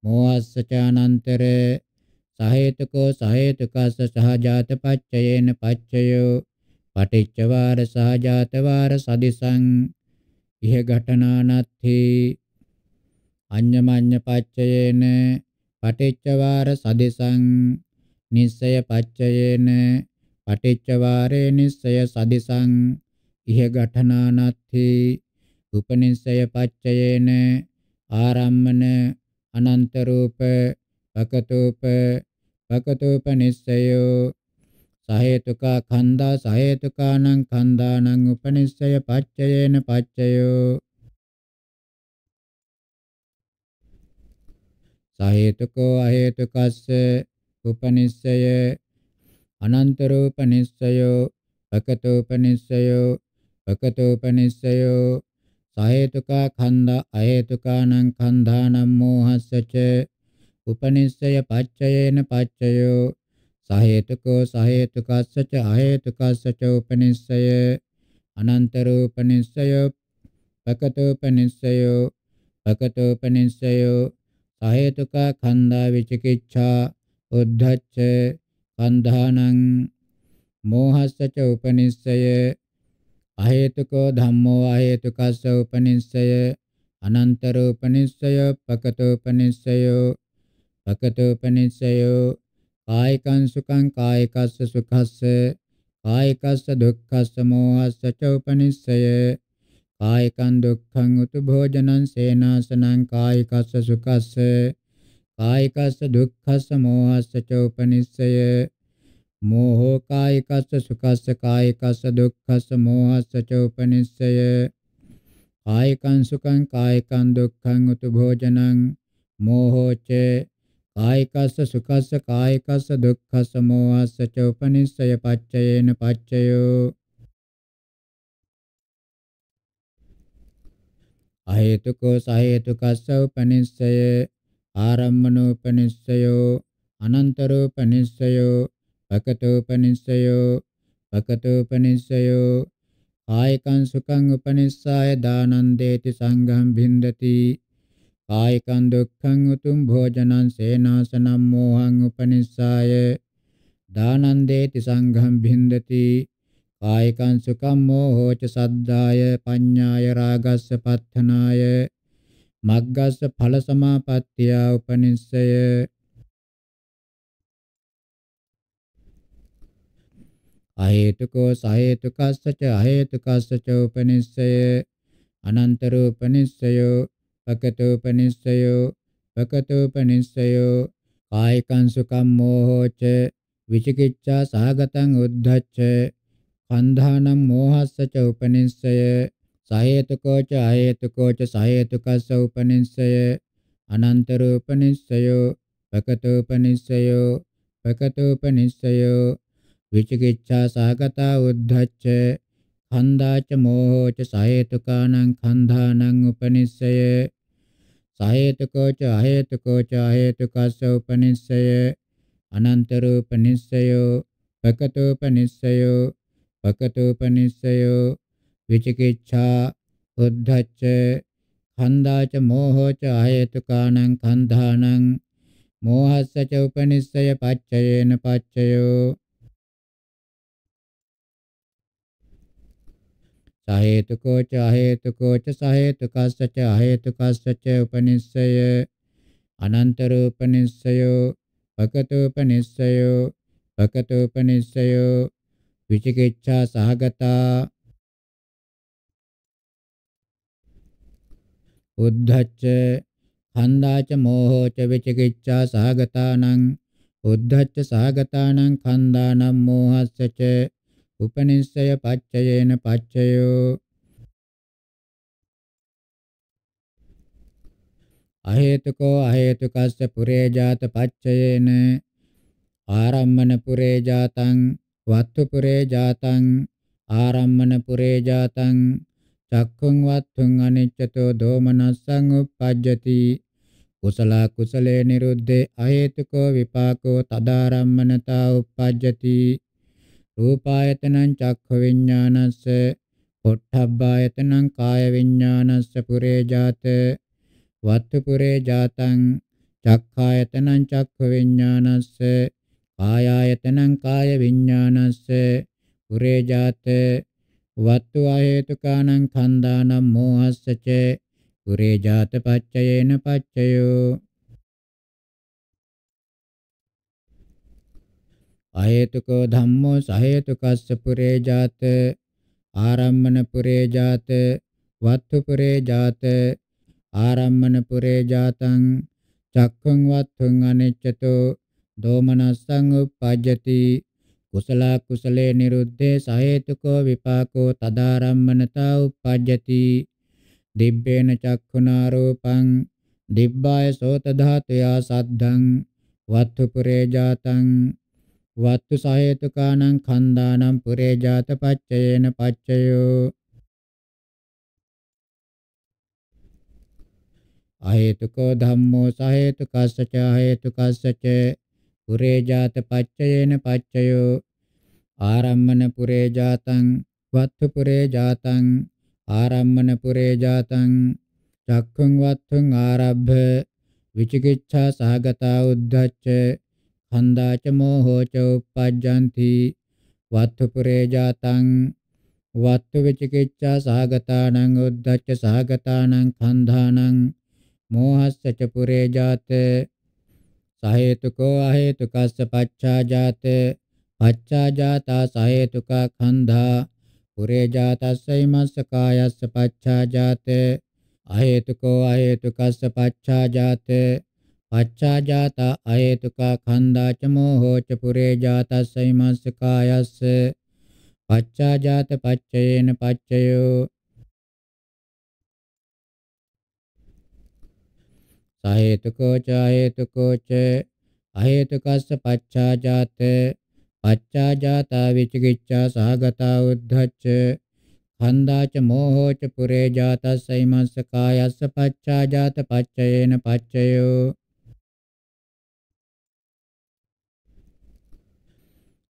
මෝහස්සචානන්තර සහේතකෝ සහේතකස්ස සහජාත පච්චයේන පච්චයෝ පටිච්ච වාර සහජාත වාර සදිසං ඉහ ඝටනානත්ථි අඤ්ඤමඤ්ඤ පච්චයේන පටිච්ච වාර සදිසං නිස්සය පච්චයේන පටිච්චවාරේ නිස්සය සදිසං ඉහ ඝඨනානත්ථි උපනිස්සය පච්චයේන ආරම්මන අනන්ත රූප පකතෝප පකතෝපනිස්සයෝ සහේතුකා ඛණ්ඩා සහේතුකානං ඛණ්ඩානං උපනිස්සය පච්චයේන පච්චයෝ සහේතුකෝ අහේතුකස්ස උපනිස්සය අනන්තරෝපනිස්සයෝ පකතෝපනිස්සයෝ පකතෝපනිස්සයෝ සහේතුකා ඛණ්ඩා අහේතුකානං ඛණ්ඩානම් මෝහස්සච උපනිස්සය පච්චයේන පච්චයෝ සහේතුකෝ සහේතුකස්සච අහේතුකස්සච උපනිස්සය අනන්තරෝපනිස්සයෝ පකතෝපනිස්සයෝ පකතෝපනිස්සයෝ සහේතුකා ඛණ්ඩා විචිකිච්ඡා උද්ධච්ච තණ්හානං මෝහස්ස ච උපනිස්සය අහේතුකෝ ධම්මෝ අහේතුකස්ස උපනිස්සය අනන්තරෝ උපනිස්සය පකතෝ උපනිස්සය පකතෝ උපනිස්සය කායිකං සුඛං කායිකස්ස සුඛස්ස කායිකස්ස දුක්ඛස්ස මෝහස්ස ච උපනිස්සය කායිකං දුක්ඛං උතු භෝජනං සේනාසනං කායිකස්ස සුඛස්ස कायिकस्य दुःखस्य मोहस्य च उपनिश्चय मोहो कायिकस्य सुखस्य कायिकस्य दुःखस्य मोहस्य च उपनिश्चय कायिकं सुखं कायिकं दुःखं उत भोजनं मोहो च कायिकस्य सुखस्य कायिकस्य दुःखस्य मोहस्य च उपनिश्चय पाच्येन पाच्ययो अहेतुको सहेतुकस्य उपनिश्चय ආරම්මනෝපනිස්සයෝ අනන්තරෝපනිස්සයෝ පකතෝපනිස්සයෝ පකතෝපනිස්සයෝ කායිකං සුඛං උපනිස්සාය දානං දේති සංඝං භින්දති කායිකං දුක්ඛං උතුම් භෝජනං සේනාසනං මෝහං උපනිස්සාය දානං දේති සංඝං භින්දති කායිකං සුඛං මෝහෝච සද්දාය පඤ්ඤාය රාගස්ස පත්තනාය මග්ගස්ස ඵල සමාපත්තිය උපනිස්සය අහේතුකෝ සහේතුකස්සච අහේතුකස්සච උපනිස්සය අනන්ත රූපනිස්සයෝ පකතෝපනිස්සයෝ පකතෝපනිස්සයෝ කායිකං සුකම් මෝහෝච විචිකිච්ඡා සහගතං උද්ධච්ච කන්ධානම් මෝහස්සච උපනිස්සය සහේතුකෝච අහේතුකෝච සහේතුකස්ස උපනිස්සය අනන්ත රූපනිස්සයෝ පකතෝපනිස්සයෝ පකතෝපනිස්සයෝ විචිකිච්ඡා සහගතා උද්ධච්ච ඛණ්ඩාච මෝහෝච සහේතුකානං ඛණ්ඩානං උපනිස්සය සහේතුකෝච අහේතුකෝච අහේතුකස්ස උපනිස්සය අනන්ත රූපනිස්සයෝ පකතෝපනිස්සයෝ පකතෝපනිස්සයෝ විචිකිච්ඡා උද්ධච්ච ඛණ්ඩාච මෝහෝච ආයතුකාණං ඛණ්ඩාණං මෝහස්සච උපනිස්සය පච්චයේන පච්චයෝ සහේතුකෝච අහේතුකෝච සහේතුකස්සච අහේතුකස්සච උපනිස්සය අනන්ත රූපනිස්සයෝ පකතෝපනිස්සයෝ පකතෝපනිස්සයෝ විචිකිච්ඡා සහගතා උද්ධච්ච කන්දාච මෝහෝච විචිකිච්ඡා සහගතානං උද්ධච්ච සහගතානං කන්දානම් මෝහස්සච උපනිස්සය පච්චයේන පච්චයෝ අහේතුකෝ අහේතුකස්ස පුරේ ජාත පච්චයේන ආරම්මන පුරේ ජාතං වත්තු පුරේ ජාතං ආරම්මන පුරේ ජාතං චක්ඛුං වත්තුං අනිච්චතෝ දෝමනස්සං uppajjati කුසලා කුසලේ නිරුද්ධේ අහේතුකෝ විපාකෝ තදාරම්මනතා uppajjati රූපායතනං චක්ඛ විඥානස්ස පොට්ඨබ්බායතනං කාය විඥානස්ස පුරේ ජාත වත්තු පුරේ ජාතං චක්ඛායතනං චක්ඛ විඥානස්ස කායායතනං කාය විඥානස්ස පුරේ ජාතේ වත්තු අහේතුකානං කන්දානම් මෝහස්සච පුරේ ජාත පච්චයේන පච්චයෝ අහේතුකෝ ධම්මෝ සහේතුකස්ස පුරේ ජාත ආරම්මන පුරේ ජාත වත්තු පුරේ ජාත ආරම්මන පුරේ ජාතං චක්ඛං වත්තුං අනෙච්චතෝ දෝමනස්සං උප්පජ්ජති කුසල කුසලේ නිරුද්ධේ සහේතුකෝ විපාකෝ තදාරම්මනතා උප්පජ්ජති දිබ්බේන චක්ඛුනා රූපං දිබ්බාය සෝත ධාතුයා සද්ධං වත්තු පුරේ ජාතං වත්තු සහේතුකානං khanda පුරේ ජාත පච්චයේන පච්චයෝ අහේතුකෝ ධම්මෝ සහේතුකස්සච අහේතුකස්සච පුරේ ජාත පච්චයේන පච්චයෝ ආරම්මන පුරේ ජාතං වත්තු පුරේ ජාතං ආරම්මන පුරේ ජාතං චක්ඛුං වත්තුං ආරබ්භ විචිකිච්ඡා සහගතා උද්ධච්ච ඛණ්ඩාච මොහෝච උප්පජ්ජಂತಿ වත්තු පුරේ ජාතං වත්තු විචිකිච්ඡා සහගතානං උද්ධච්ච සහගතානං ඛණ්ඩානං මෝහස්ස ච පුරේ ජාතේ සහේතුකෝ අහේතුකස්ස පච්චාජාත පච්චාජාතා සහේතුකා ඛණ්ඩා පුරේ ජාතස්ස ීමස්ස කායස්ස පච්චාජාත අහේතුකෝ අහේතුකස්ස පච්චාජාත පච්චාජාතා අහේතුකා ඛණ්ඩා ච මෝහෝච පුරේ ජාතස්ස ීමස්ස කායස්ස පච්චාජාත පච්චයේන පච්චයෝ සහේතුකෝ චායේතුකෝ ච අහේතුකස්ස පච්චාජාත පච්චාජාතා විචිකිච්ඡා සහගතා උද්ධච්ච ඛණ්ඩාච මෝහෝච පුරේ ජාතස්ස ීමස්ස කායස්ස පච්චාජාත පච්චයේන පච්චයෝ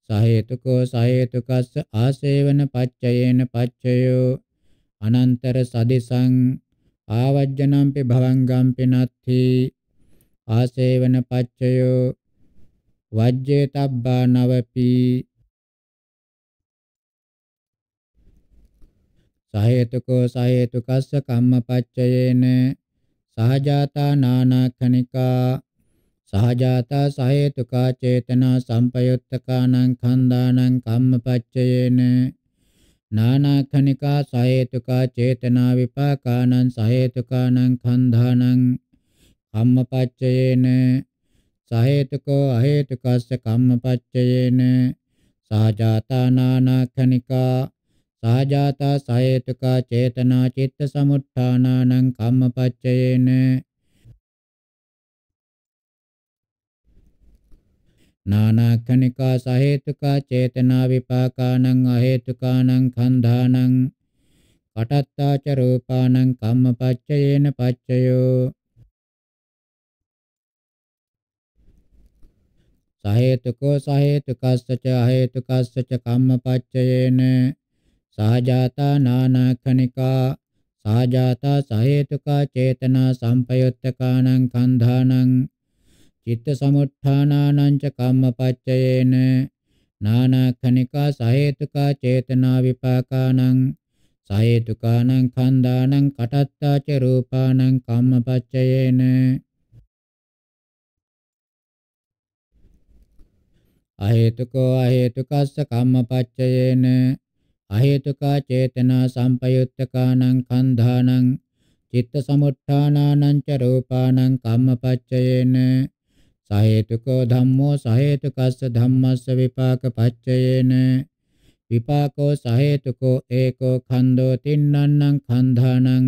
සහේතුකෝ සහේතුකස්ස ආසේවන පච්චයේන පච්චයෝ අනන්තර සදිසං ආවජ්ජනම්පි භවංගම්පි නත්ථි ආසේවන පච්චයෝ වජ්ජේතබ්බා නවපි සහේතුකෝ සහේතුකස්ස කම්මපච්චයේන සහජාතා නානක්ඛනිකා සහජාතා සහේතුකා චේතනා සම්පයුත්තකානං ඛණ්ඩානං කම්මපච්චයේන නානාඛනිකා සහේතුකා චේතනා විපාකානං සහේතුකානං කන්ධානං කම්මපච්චයේන සහේතුකෝ අහේතුකස්ස කම්මපච්චයේන සහජාතා නානාඛනිකා සහජාතා සහේතුකා චේතනා චිත්ත සමුත්ථානානං කම්මපච්චයේන නානාක්ඛනිකා සහේතුකා චේතනා විපාකානං අහේතුකානං ඛණ්ඩානං කටත්තාච රූපානං කම්මපච්චයේන පච්චයෝ සහේතුකෝ සහේතුකස්සච අහේතුකස්සච කම්මපච්චයේන සහජාතා නානාක්ඛනිකා සහජාතා සහේතුකා චේතනා සම්පයුත්තකානං කන්ධානං චිත්ත සමුත්ථානානං ච කම්මපච්චයේන නානක්ඛනිකා සහේතුකා චේතනා විපාකානං සහේතුකානං ඛණ්ඩානං කටත්තා ච රූපානං කම්මපච්චයේන අහේතුකෝ අහේතුකස්ස කම්මපච්චයේන අහේතුකා චේතනා සම්පයුත්තකානං කන්ධානං චිත්ත සමුට්ඨානානං ච රූපානං කම්මපච්චයේන සහේතුකෝ ධම්මෝ සහේතුකස්ස ධම්මස්ස විපාක පච්චයේන විපාකෝ සහේතුකෝ ඒකෝ ඛණ්ඩෝ තින්නන්නං ඛණ්ධානං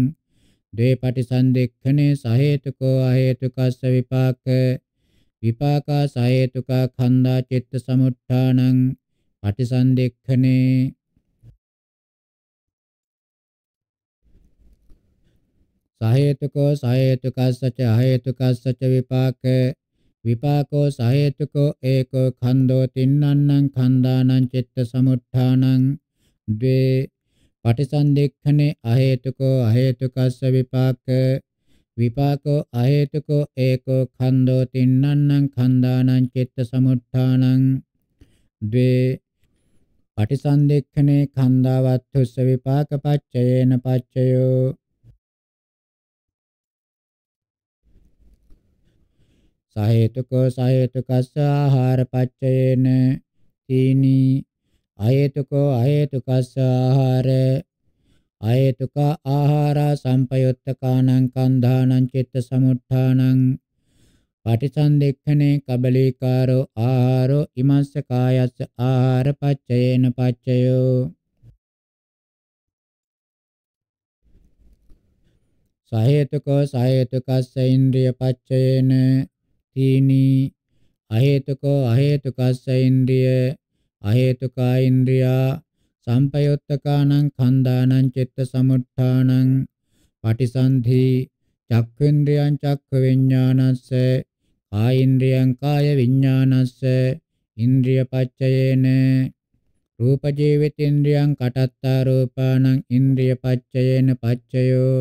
ද්වේපටිසන්දෙක්ඛනේ සහේතුකෝ අහේතුකස්ස විපාක විපාකා සහේතුකා ඛණ්ඩා චිත්ත සමුට්ඨානං පටිසන්දෙක්ඛනේ සහේතුකෝ සහේතුකස්සච අහේතුකස්සච විපාක විපාකෝ සහේතුකෝ ඒකෝ ඛණ්ඩෝ තින්නන්නං ඛණ්ඩානං චිත්ත සමුත්ථානං ද්වේ පටිසන්දෙක්ඛනේ අහේතුකෝ අහේතුකස්ස විපාක විපාකෝ අහේතුකෝ ඒකෝ ඛණ්ඩෝ තින්නන්නං ඛණ්ඩානං චිත්ත සමුත්ථානං ද්වේ පටිසන්දෙක්ඛනේ ඛණ්ඩාවත්ථස්ස විපාක පච්චයේන පච්චයෝ සහේතුකෝ සහේතුකස්ස ආහාර පච්චයේන තීනි අහේතුකෝ අහේතුකස්ස ආහාර අහේතුක ආහාරා සම්පයුත්තකානං කන්ධානං චිත්ත සමුත්ථානං පටිසන්දෙක්ඛනේ කබලීකාරෝ ආහාරෝ ඉමස්ස කායස්ස ආහාර පච්චයේන පච්චයෝ සහේතුකෝ සහේතුකස්ස ඉන්ද්‍රිය පච්චයේන තීනි අහේතුකෝ අහේතුකස්ස ඉන්ද්‍රිය අහේතුකා ඉන්ද්‍රියා සම්පයොත්තකානං කන්දානං චිත්ත සමුට්ඨානං පටිසන්ධි චක්ඛේන්ද්‍රයං චක්ඛ විඥානස්ස කායේන්ද්‍රයං කාය විඥානස්ස ඉන්ද්‍රිය පච්චයේන රූප ජීවිතේන්ද්‍රයන් කටත්තා රූපාණං ඉන්ද්‍රිය පච්චයේන පච්චයෝ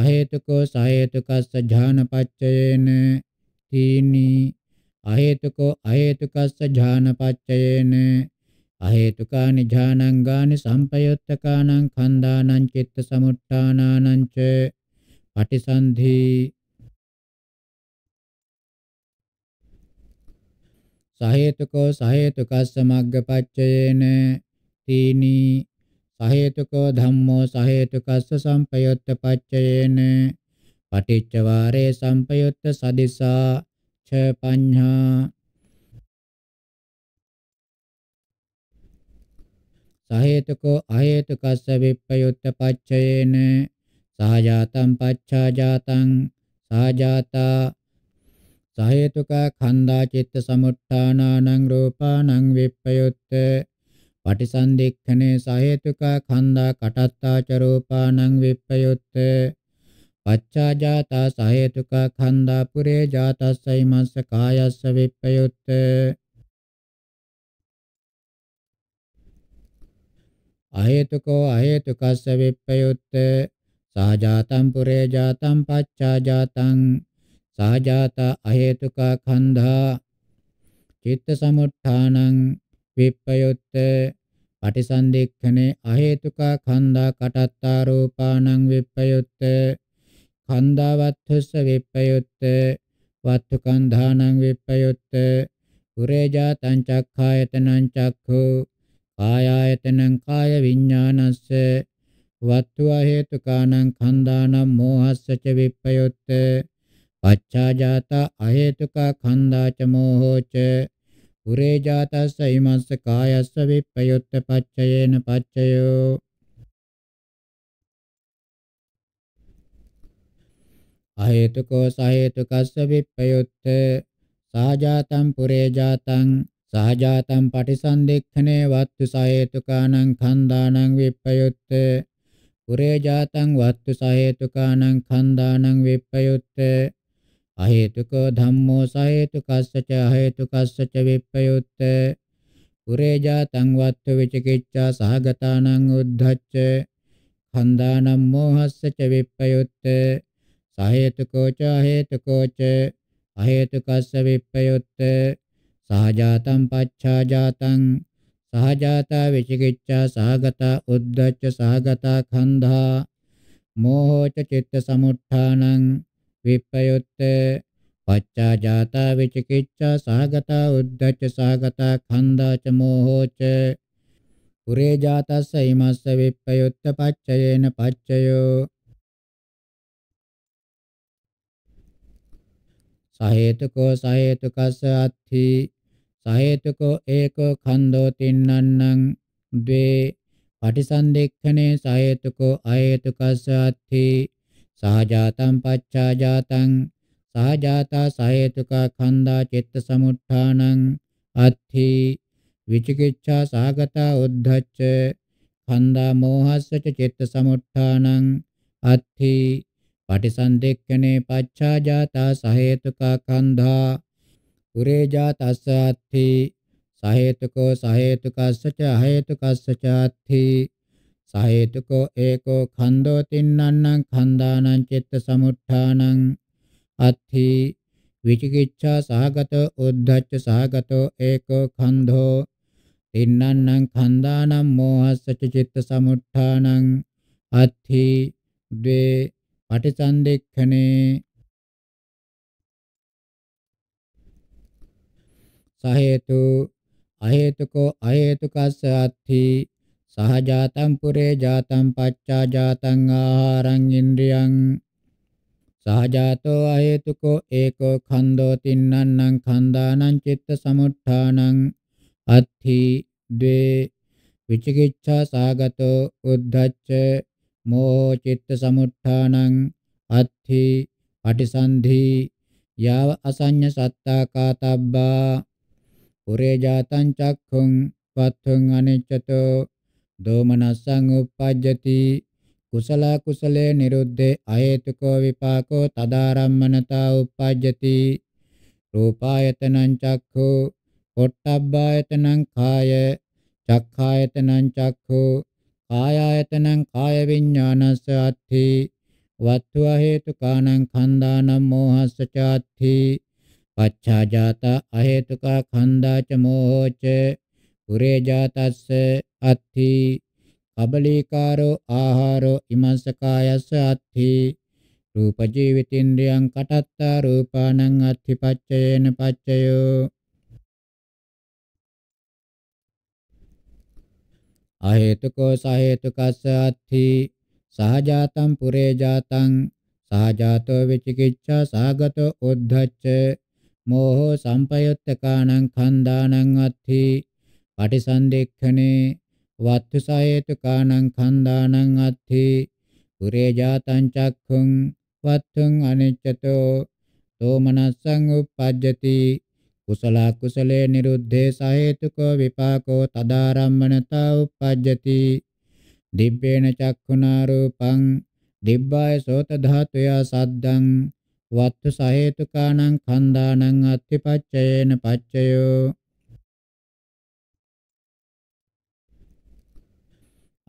සහේතුකෝ සහේතුකස්ස ඥානපච්චයේන තීනි අහේතුකෝ අහේතුකස්ස ඥානපච්චයේන අහේතුකානි ඥානංගානි සම්පයුත්තකානං ඛණ්ඩානං චිත්ත සමුට්ඨානානං ච පටිසන්ධි සහේතුකෝ සහේතුකස්ස මග්ගපච්චයේන තීනි අහේතුකෝ ධම්මෝ සහේතුකස්ස සම්පයුත්ත පච්චයේන පටිච්ච වාරේ සම්පයුත්ත සදිසා ච පඤ්ඤා සහේතුකෝ අහේතුකස්ස විප්පයුත්ත පච්චයේන සහජාතං පච්ඡාජාතං සහජාතා සහේතුක ඛණ්ඩා චිත්ත සමුට්ඨානානං රූපානං විප්පයුත්ත පටිසන්ධික්ඛනේ සහේතුක ඛණ්ඩා කටත්තාච රූපාණං විප්පයුත්ත පච්චාජාතා සහේතුක ඛණ්ඩා පුරේ ජාතස්සයි මස්ස කායස්ස විප්පයුත්ත අහේතුකෝ අහේතුකස්ස විප්පයුත්ත සාජාතං පුරේ ජාතං පච්චාජාතං සාජාත අහේතුක ඛණ්ඩා චිත්ත සමුත්ථානං විප්පයොත්ත පටිසන්ධික්ඛනේ අහේතුකා ඛණ්ඩා කටත්තා රූපානං විප්පයොත්ත ඛණ්ඩාවත්ථස විප්පයොත්ත වත්තුකං ධානං විප්පයොත්ත උරේජාතං චක්ඛායතනං චක්ඛෝ කායායතනං කාය විඥානස්ස වත්තුව හේතුකානං ඛණ්ඩානම් මෝහස්සච විප්පයොත්ත පච්ඡාජාත අහේතුකා ඛණ්ඩාච මෝහෝච පුරේ ජාතස්ස හිමස්ස කායස්ස විප්පයුත්ත පච්චයේන පච්චයෝ අහේතුකෝ සහේතුකස්ස විප්පයුත්ත සාජාතං පුරේ ජාතං සහජාතං පටිසන්දික්ඛනේ වත්තු සහේතුකානං ඛණ්ඩානං විප්පයුත්ත පුරේ ජාතං වත්තු සහේතුකානං ඛණ්ඩානං විප්පයුත්ත අහේතුකෝ ධම්මෝ සහේතුකස්සච අහේතුකස්සච විප්පයුත්ත කුරේජා තං වත්ත විචිකිච්ඡා සහගතානං උද්ධච්ච ඛණ්ඩානම් මෝහස්සච විප්පයුත්ත සහේතුකෝ ච අහේතුකෝ ච අහේතුකස්ස විප්පයුත්ත සහජාතං පච්ඡාජාතං සහජාතා විචිකිච්ඡා සහගතා උද්ධච්ච සහගතා ඛණ්ඩා මෝහෝච චිත්ත සමුත්ථානං විප්පයොත්ත පච්චා ජාතා විචිකිච්ඡා සහගතා උද්ධච්ච සහගතා ඛණ්ඩා ච මෝහෝච පුරේ ජාතස්ස ීමස්ස විප්පයොත්ත පච්චයේන පච්චයෝ සහේතුකෝ සහේතුකස්ස අත්ථි සහේතුකෝ ඒකෝ ඛණ්ඩෝ තින්නන්නං ද්වේ පටිසන්දෙක්ඛනේ සහේතුකෝ අහේතුකස්ස අත්ථි සහජාතං පච්චාජාතං සහජාතා සහේතුකා ඛණ්ඩා චිත්ත සමුත්ථානං අත්ථි විචිකිච්ඡා සහගතා උද්ධච්ච ඛණ්ඩා මෝහස්සච චිත්ත සමුත්ථානං අත්ථි පටිසන්දෙක්කනේ පච්චාජාතා සහේතුකා ඛණ්ඩා උරේජාතස්ස අත්ථි සහේතුකෝ සහේතුකස්සච අහේතුකස්සච අත්ථි සහේතුකෝ ඒකෝ ඛණ්ඩෝ තින්නන්නං ඛණ්ඩානං චිත්ත සමුත්ථානං අත්ථි විචිකිච්ඡා සහගතෝ උද්ධච්ච සහගතෝ ඒකෝ ඛණ්ඩෝ තින්නන්නං ඛණ්ඩානං මෝහස්සච චිත්ත සමුත්ථානං අත්ථි ද්වේ පටිසන්දෙක්ඛනේ සහේතු අහේතුකෝ අහේතුකස්ස අත්ථි සහජාතං පුරේ ජාතං පච්චා ජාතං ආහාරං ඉන්ද්‍රියං සහජාතෝ අහේතුකෝ ඒකෝ ඛණ්ඩෝ තින්නන්නං ඛණ්ඩානං චිත්ත සමුත්ථානං අත්ථි ද්වේ විචිකිච්ඡා සාගතෝ උද්ධච්ච මෝහ චිත්ත සමුත්ථානං අත්ථි පටිසන්ධි යාව අසඤ්ඤ සත්තා කාතබ්බා පුරේ ජාතං චක්ඛුං පත්තුං අනිච්චතෝ දෝමනස්සං uppajjati කුසල කුසලේ නිරුද්ධේ අහේතුකෝ විපාකෝ තදාරම්මනතා uppajjati රූපායතනං චක්ඛෝ පොට්ටබ්බායතනං කාය චක්ඛායතනං චක්ඛෝ කායායතනං කාය විඤ්ඤාණස්ස අත්ථි වත්තු හේතුකානං khanda මොහස්ස චාත්ථි පච්ඡාජාත අහේතුකා khanda ච මොහෝච පුරේ ජාතස්ස අත්ථි කබලීකාරෝ ආහාරෝ ඉමස්ස කායස්ස අත්ථි රූප ජීවිතින්ද්‍රයන් කටත්තා රූපානං අත්ථි පච්චයේන පච්චයෝ අහේතුකෝ සහේතුකස්ස අත්ථි සහජාතං පුරේ ජාතං සහජාතෝ විචිකිච්ඡා සාගතෝ උද්ධච්ච මෝහෝ සම්පයුත්තකාණං ඛණ්ඩාණං අත්ථි පටිසන්දෙක්ඛනේ වත්තුසයේතු කාණං ඛණ්ඩානං අත්ථි පුරේ ජාතං චක්ඛුං වත්තුං අනිච්චතෝ තෝ මනස්සං උප්පජ්ජති කුසල කුසලේ නිරුද්ධේ සහේතුකෝ විපාකෝ තදාරම්මනතා උප්පජ්ජති දිබ්බේන චක්ඛුනා රූපං දිබ්බාය සෝත ධාතුය සද්දං වත්තු සහේතුකාණං ඛණ්ඩානං අත්ථි පච්චයේන පච්චයෝ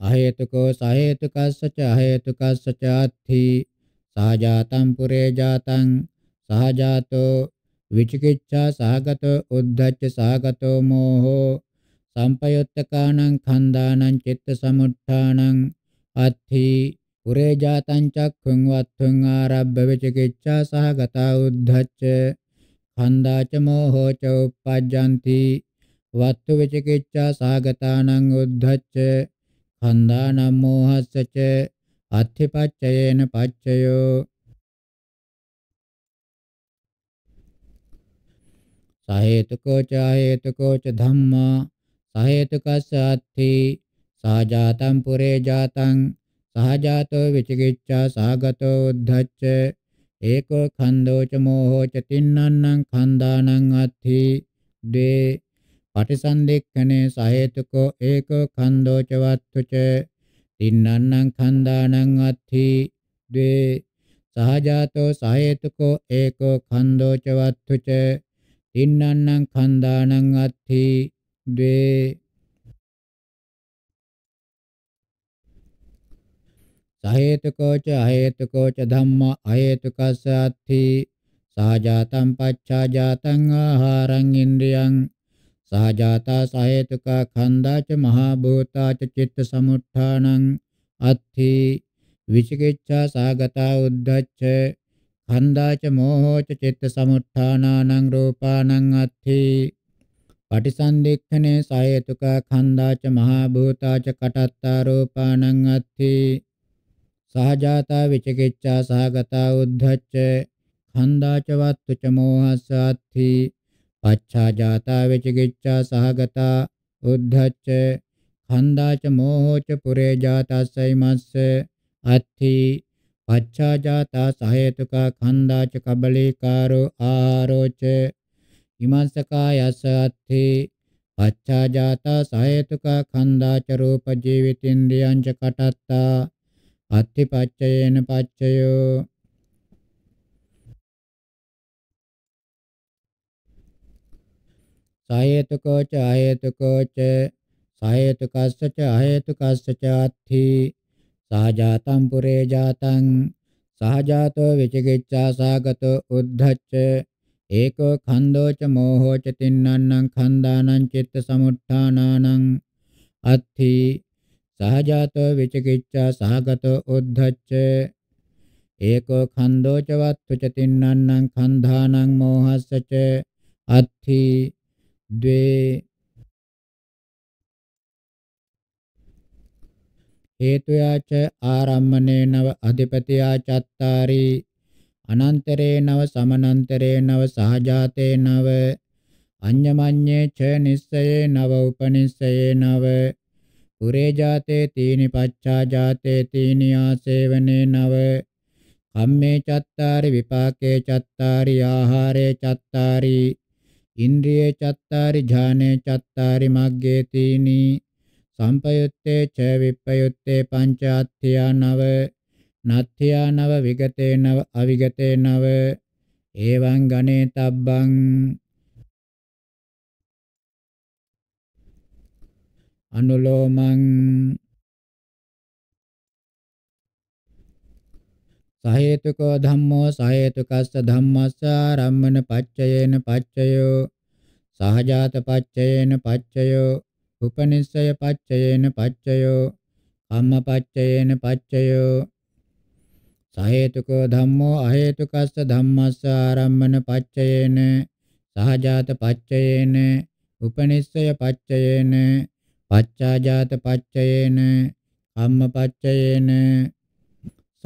අහේතුකෝ සහේතුකස්සච අහේතුකස්සච අත්ථි සහජාතං පුරේ ජාතං සහජාතෝ විචිකිච්ඡා සහගතෝ උද්ධච්ච සහගතෝ මෝහෝ සම්පයුත්තකානං ඛණ්ඩානං චිත්ත සමුට්ඨානං අත්ථි පුරේ ජාතං චක්ඛුං වත්තුං ආරබ්බ විචිකිච්ඡා සහගතා උද්ධච්ච ඛණ්ඩාච මෝහෝ ච uppajjanti වත්තු විචිකිච්ඡා සහගතානං උද්ධච්ච හන්දානම් මෝහස්සච අත්ථිපච්චයේන පච්චයෝ සහේතුකෝ චාහේතුකෝ ච ධම්මා සහේතුකස්ස අත්ථි සහජාතං පුරේ ජාතං සහජාතෝ විචිකිච්ඡා සහගතෝ උද්ධච්ච ඒකෝ ඛණ්ඩෝ ච මෝහෝ ච තින්නන්නං ඛණ්ඩානං අත්ථි දේ පටිසන්ධික්ඛනේ සහේතුකෝ ඒකෝ ඛණ්ඩෝච වත්තුච තින්නන්නං ඛණ්ඩානං අත්ථි ද්වේ සහජාතෝ සහේතුකෝ ඒකෝ ඛණ්ඩෝච වත්තුච තින්නන්නං ඛණ්ඩානං අත්ථි ද්වේ සහේතුකෝච අහේතුකෝච ධම්මා අහේතුකස්ස අත්ථි සහජාතං පච්ඡාජාතං ආහාරං ඉන්ද්‍රියං සහජාතා සහේතුක ඛණ්ඩාච මහා භූතාච චිත්ත සමුත්ථානං අත්ථි විචිකිච්ඡා සාගතා උද්ධච්ච ඛණ්ඩාච මෝහෝච චිත්ත සමුත්ථානානං රූපානං අත්ථි පටිසන්දික්ඛනේ සහේතුක ඛණ්ඩාච මහා භූතාච කටත්තා රූපානං අත්ථි සහජාතා විචිකිච්ඡා සහගතා උද්ධච්ච ඛණ්ඩාච වත්තු ච මෝහස්සාත්ථි පච්චා ජාතා විචිකිච්ඡා සහගතා උද්ධච්ච ඛණ්ඩාච මෝහෝච පුරේ ජාතස්සයිමස්ස අත්ථි පච්චා ජාතා සහේතුකා ඛණ්ඩාච කබලීකාරෝ ආහාරෝච හිමස්සකායස අත්ථි පච්චා ජාතා සහේතුකා ඛණ්ඩාච රූප ජීවිතින්ද්‍රියංච කටත්තා අත්ථි පච්චයේන පච්චයෝ සහේතුකෝ ච අහේතුකෝ ච සහේතුකස්ස ච අහේතුකස්ස ච අත්ථි සහජාතං පුරේ ජාතං සහජාතෝ විචිකිච්ඡා සාගතෝ උද්ධච්ච ඒකෝ ඛණ්ඩෝ ච මෝහෝ ච තින්නන්නං ඛණ්ඩානං චිත්ත සමුට්ඨානානං අත්ථි සහජාතෝ විචිකිච්ඡා සාගතෝ උද්ධච්ච ඒකෝ ඛණ්ඩෝ ච වත්තු ච තින්නන්නං ඛණ්ඩානං මෝහස්ස ච අත්ථි ද්වේ හේතුයාච ආරම්මනේ නව අධිපතියා චත්තාරි අනන්තරේ නව සමනන්තරේ නව සහජාතේ නව අඤ්ඤමඤ්ඤේ ච නිස්සයේ නව උපනිස්සයේ නව පුරේ ජාතේ තීනි පච්චා ජාතේ තීනි ආසේවනේ නව කම්මේ චත්තාරි විපාකේ චත්තාරි ආහාරේ චත්තාරි ඉන්ද්‍රියේ චත්තාරි ඥානේ චත්තාරි මග්ගේ තීනි සම්පයුත්තේ ච විප්පයුත්තේ පංචාත්ථියා නව නත්ථියා නව විගතේ නව අවිගතේ නව එවං ගනේ තබ්බං අනුලෝමං සහේතුකෝ ධම්මෝ සහේතුකස්ස ධම්මස්ස ආරම්මන පච්චයේන පච්චයෝ සහජාත පච්චයේන පච්චයෝ උපනිස්සය පච්චයේන පච්චයෝ කම්ම පච්චයේන පච්චයෝ සහේතුකෝ ධම්මෝ අහේතුකස්ස ධම්මස්ස ආරම්මන පච්චයේන සහජාත පච්චයේන උපනිස්සය පච්චයේන පච්චාජාත පච්චයේන කම්ම පච්චයේන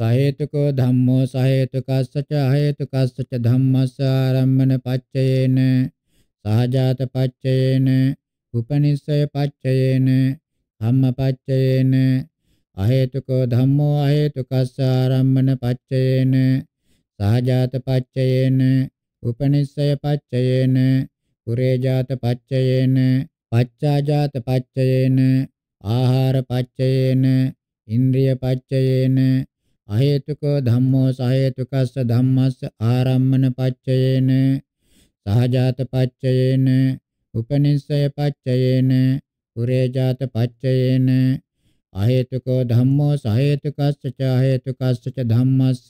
සහේතුකෝ ධම්මෝ සහේතුකස්සච අහේතුකස්සච ධම්මස්ස ආරම්මන පච්චයේන සහජාත පච්චයේන උපනිස්සය පච්චයේන ධම්ම පච්චයේන අහේතුකෝ ධම්මෝ අහේතුකස්ස ආරම්මන පච්චයේන සහජාත පච්චයේන උපනිස්සය පච්චයේන කුරේජාත පච්චයේන පච්චාජාත පච්චයේන ආහාර පච්චයේන ඉන්ද්‍රිය පච්චයේන අහේතුකෝ ධම්මෝ සහේතුකස්ස ධම්මස්ස ආරම්මන පච්චයේන සහජාත පච්චයේන උපනිස්සය පච්චයේන පුරේජාත පච්චයේන අහේතුකෝ ධම්මෝ සහේතුකස්ස ච අහේතුකස්ස ච ධම්මස්ස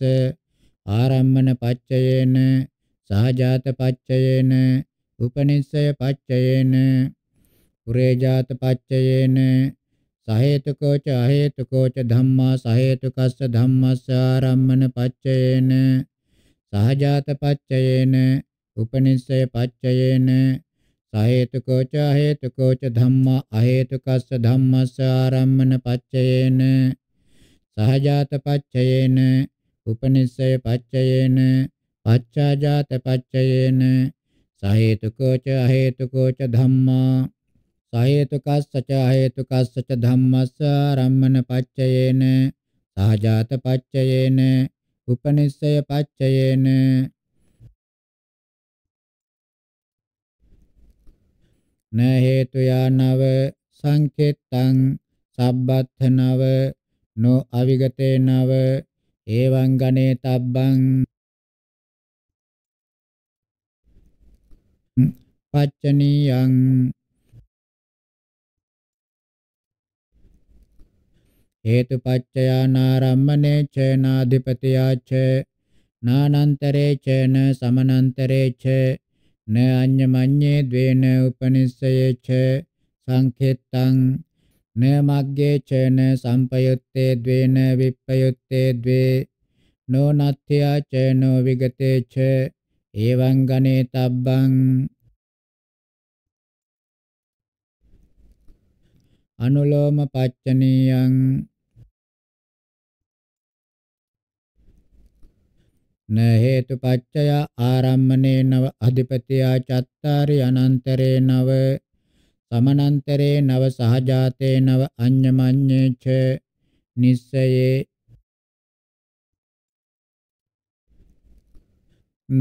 ආරම්මන පච්චයේන සහජාත පච්චයේන උපනිස්සය පච්චයේන පුරේජාත පච්චයේන සහේතුකෝච අහේතුකෝච ධම්මා සහේතුකස්ස ධම්මස්ස ආරම්මන පච්චයේන සහජාත පච්චයේන උපනිස්සය පච්චයේන සහේතුකෝච අහේතුකෝච ධම්මා අහේතුකස්ස ධම්මස්ස ආරම්මන පච්චයේන සහජාත පච්චයේන උපනිස්සය පච්චයේන පච්චාජාත පච්චයේන සහේතුකෝච අහේතුකෝච ධම්මා සහේතුකස්ස ච හේතුකස්ස ච ධම්මස්ස රම්මන පච්චයේන සහජාත පච්චයේන උපනිස්සය පච්චයේන න හේතු යනව සංකේතං සබ්බත්ථනව නෝ අවිගතේ නව එවං ගනේ තබ්බං පච්චනියං හේතුපච්චයා නාරම්මනේ චේනාධිපතියාච නානන්තරේ චේන සමනන්තරේ ච න අඤ්ඤමඤ්ඤේ ද්වේන උපනිස්සයේ ච සංඛෙත්තං න මග්ගේ චේන සම්පයුත්තේ ද්වේන විප්පයුත්තේ ද්වේ නොනත්ත්‍යා චේනෝ විගතේ ච එවං ගනේ තබ්බං අනුලෝම පච්චනීයං න හේතු පච්චය ආරම්මනේ නව අධිපතියා චත්තාරි අනන්තරේ නව සමනන්තරේ නව සහජාතේ නව අඤ්ඤමඤ්ඤේ ච නිස්සයේ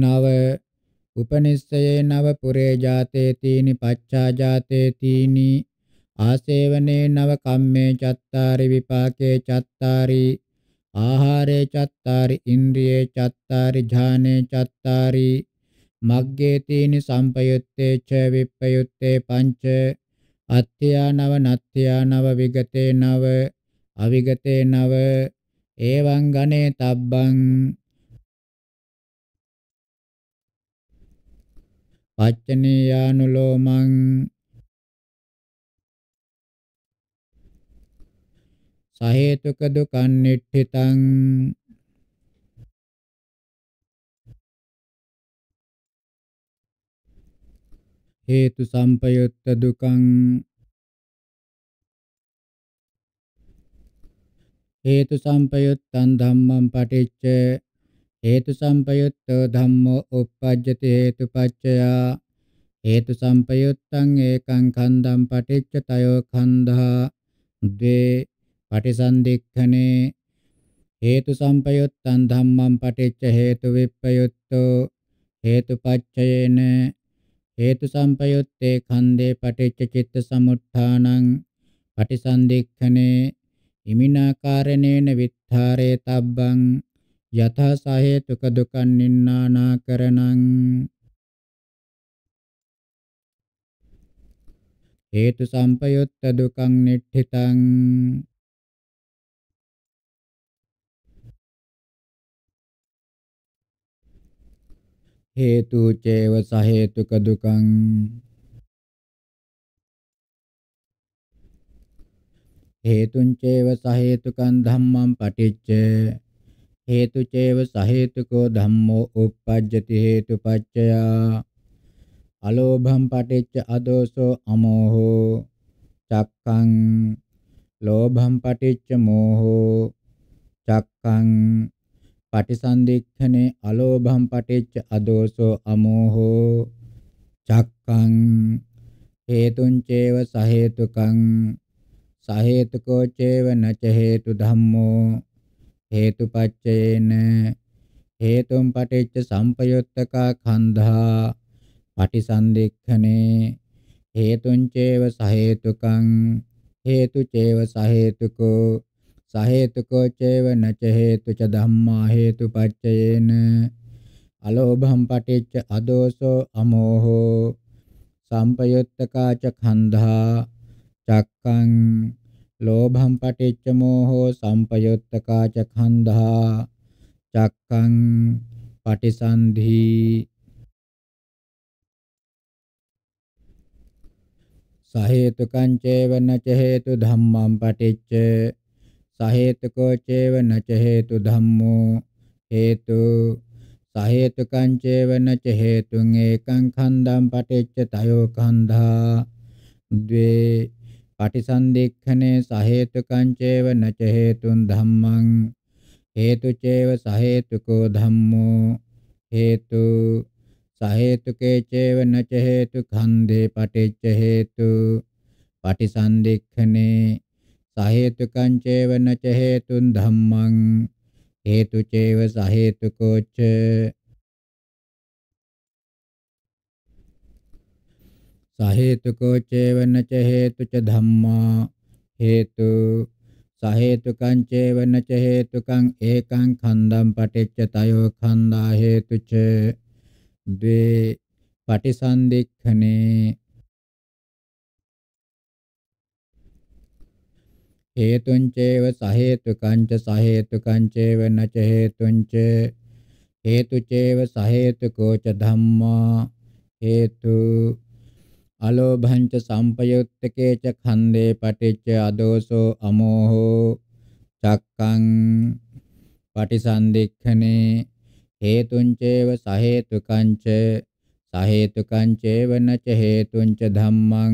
නව උපනිස්සයේ නව පුරේ ජාතේ තීනි පච්චා ජාතේ තීනි ආසේවනේ නව කම්මේ චත්තාරි විපාකේ චත්තාරි ආහාරේ චත්තාරි ඉන්ද්‍රියේ චත්තාරි ඥානේ චත්තාරි මග්ගේ තීනි සම්පයුත්තේ ච විප්පයුත්තේ පංච අත්ත්‍යා නව නත්ත්‍යා නව විගතේ නව අවිගතේ නව එවං ගනේ තබ්බං පච්චනීයානුලෝමං සහේතුක දුකං නිට්ඨිතං හේතු සම්පයුත්ත දුකං හේතු සම්පයුත්තං ධම්මං පටිච්ච හේතු සම්පයුත්තෝ ධම්මෝ uppajjati හේතුපච්චයා හේතු සම්පයුත්තං ඒකං ඛණ්ඩං පටිච්ච තයෝ ඛණ්ඩා ද්වේ පටිසන්ධික්ඛනේ හේතු සම්පයුත්තං ධම්මං පටිච්ච හේතු විප්පයුත්තෝ හේතුපච්චයේන හේතු සම්පයුත්තේ ඛණ්ඩේ පටිච්ච චිත්ත සමුත්ථානං පටිසන්ධික්ඛනේ ඉමිනාකාරණේන විත්තරේ තබ්බං යථා සහේතුක දුකන් නින්නානා කරණං හේතු සම්පයුත්ත දුකං නිට්ඨිතං හේතු චේව සහේතුක දුකං හේතුං චේව සහේතුකං ධම්මං පටිච්ච හේතු චේව සහේතුකෝ ධම්මෝ uppajjati හේතුපච්චය අලෝභං පටිච්ච අදෝසෝ අමෝහෝ චක්ඛං ලෝභං පටිච්ච මෝහෝ චක්ඛං පටිසන්ධික්ඛනේ අලෝභම් පටිච්ච අදෝසෝ අමෝහෝ චක්ඛං හේතුං චේව සහේතුකං සහේතුකෝ චේව නච හේතු ධම්මෝ හේතුපච්චේන හේතුම් පටිච්ච සම්පයුත්තකා ඛණ්ඩා පටිසන්ධික්ඛනේ හේතුං චේව සහේතුකං හේතු චේව සහේතුකෝ සහේතුකෝ චේව නච හේතු ච ධම්මා හේතුපච්චයේන අලෝභම් පටිච්ච අදෝසෝ අමෝහෝ සම්පයුත්තකා ච ඛන්ධා චක්කං ලෝභම් පටිච්ච මෝහෝ සම්පයුත්තකා ච ඛන්ධා චක්කං පටිසන්ධි සහේතුකං චේව නච හේතු ධම්මං පටිච්ච සහේතුකෝ චේව නච හේතු ධම්මෝ හේතු සහේතුකං චේව නච හේතුං ඒකං ඛණ්ඩං පටිච්ච තයෝ ඛණ්ඩා ද්වේ පටිසන්දික්ඛනේ සහේතුකං චේව නච හේතුං ධම්මං හේතු චේව සහේතුකෝ ධම්මෝ හේතු සහේතුකේ චේව නච හේතු ඛණ්ඩේ පටිච්ච හේතු පටිසන්දික්ඛනේ සහේතුකං චේවන ච හේතුන් ධම්මං හේතු චේව සහේතුකෝච සහේතුකෝ චේවන ච හේතු ච ධම්මා හේතු සහේතුකං චේවන ච හේතුකං ඒකං ඛණ්ඩං පටිච්ච තයෝ ඛණ්ඩා හේතු ච ද්වේ පටිසන්දික්ඛනේ හේතුං චේව සහේතුකං ච සහේතුකං චේව නච හේතුං ච හේතු චේව සහේතුකෝ ච ධම්මා හේතු අලෝභං ච සම්පයුත්තකේ ච ඛණ්ඩේ පටිච්ච අදෝසෝ අමෝහෝ චක්කං පටිසන්දික්ඛනේ හේතුං චේව සහේතුකං ච සහේතුකං චේව නච හේතුං ච ධම්මං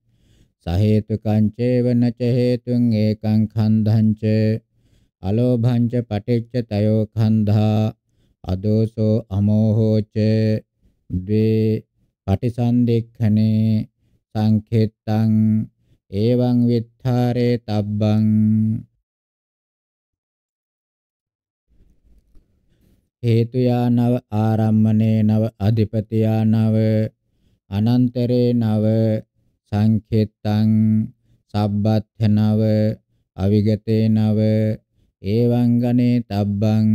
සහේතුකං චේවන ච හේතුං ඒකං ඛණ්ඩං ච අලෝභං ච පටිච්ච තයෝ ඛණ්ඩා අදෝසෝ අමෝහෝ ච ද්වේ පටිසන්දික්ඛනේ සංඛෙත්තං එවං විත්තරේ තබ්බං හේතු යානව ආරම්මනේ නව අධිපති යානව අනන්තරේ නව සංකෙත්තං සබ්බත්ථනව අවිගතේනව එවං ගනේ තබ්බං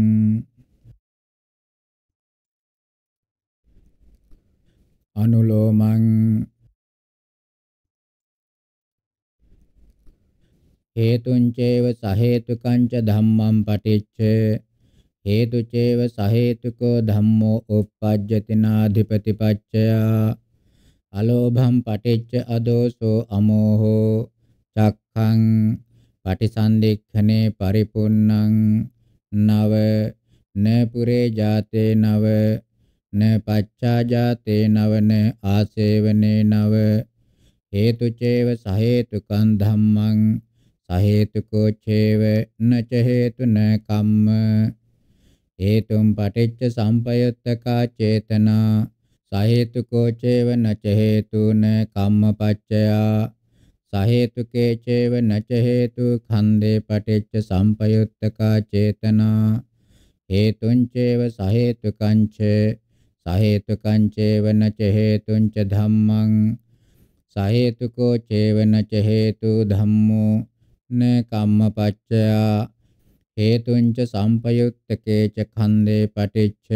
අනුලෝමං හේතුං චේව සහේතුකං ච ධම්මං පටිච්ච හේතු චේව සහේතුකෝ ධම්මෝ uppajjati නාධිපතිපච්චයා අලෝභම් පටිච්ච අදෝසෝ අමෝහෝ චක්ඛං පටිසන්ධික්ඛනේ පරිපුන්නං නව නපුරේ ජාතේ නව නපච්චා ජාතේ නව න ආසේවනේ නව හේතු චේව සහේතුකං ධම්මං සහේතුකෝ චේව නච හේතුන කම්ම හේතුම් පටිච්ච සම්පයුත්තකා චේතනා සහේතුකෝ චේව නච හේතුන කම්මපච්චයා සහේතුකේ චේව නච හේතු ඛන්දේ පටිච්ච සම්පයුත්තකා චේතනා හේතුං චේව සහේතුකං ච සහේතුකං චේව නච හේතුං ච ධම්මං සහේතුකෝ චේව නච හේතු ධම්මෝ න කම්මපච්චයා හේතුං ච සම්පයුත්තකේ ච ඛන්දේ පටිච්ච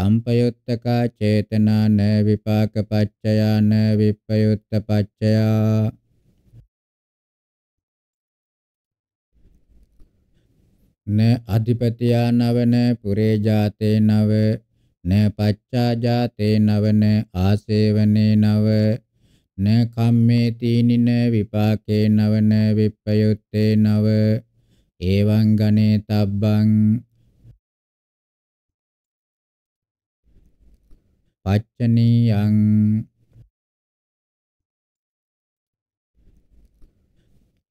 සම්පයුත්තකා චේතනා න විපාක පච්චයා න විප්පයුත්ත පච්චයා න අධිපතියා නවන පුරේ ජාතේ නව න පච්චා ජාතේ නවන ආසේවනේ නව න කම්මේ තීනින විපාකේ නවන විප්පයුත්තේ නව එවං ගනේ තබ්බං පච්චනීයං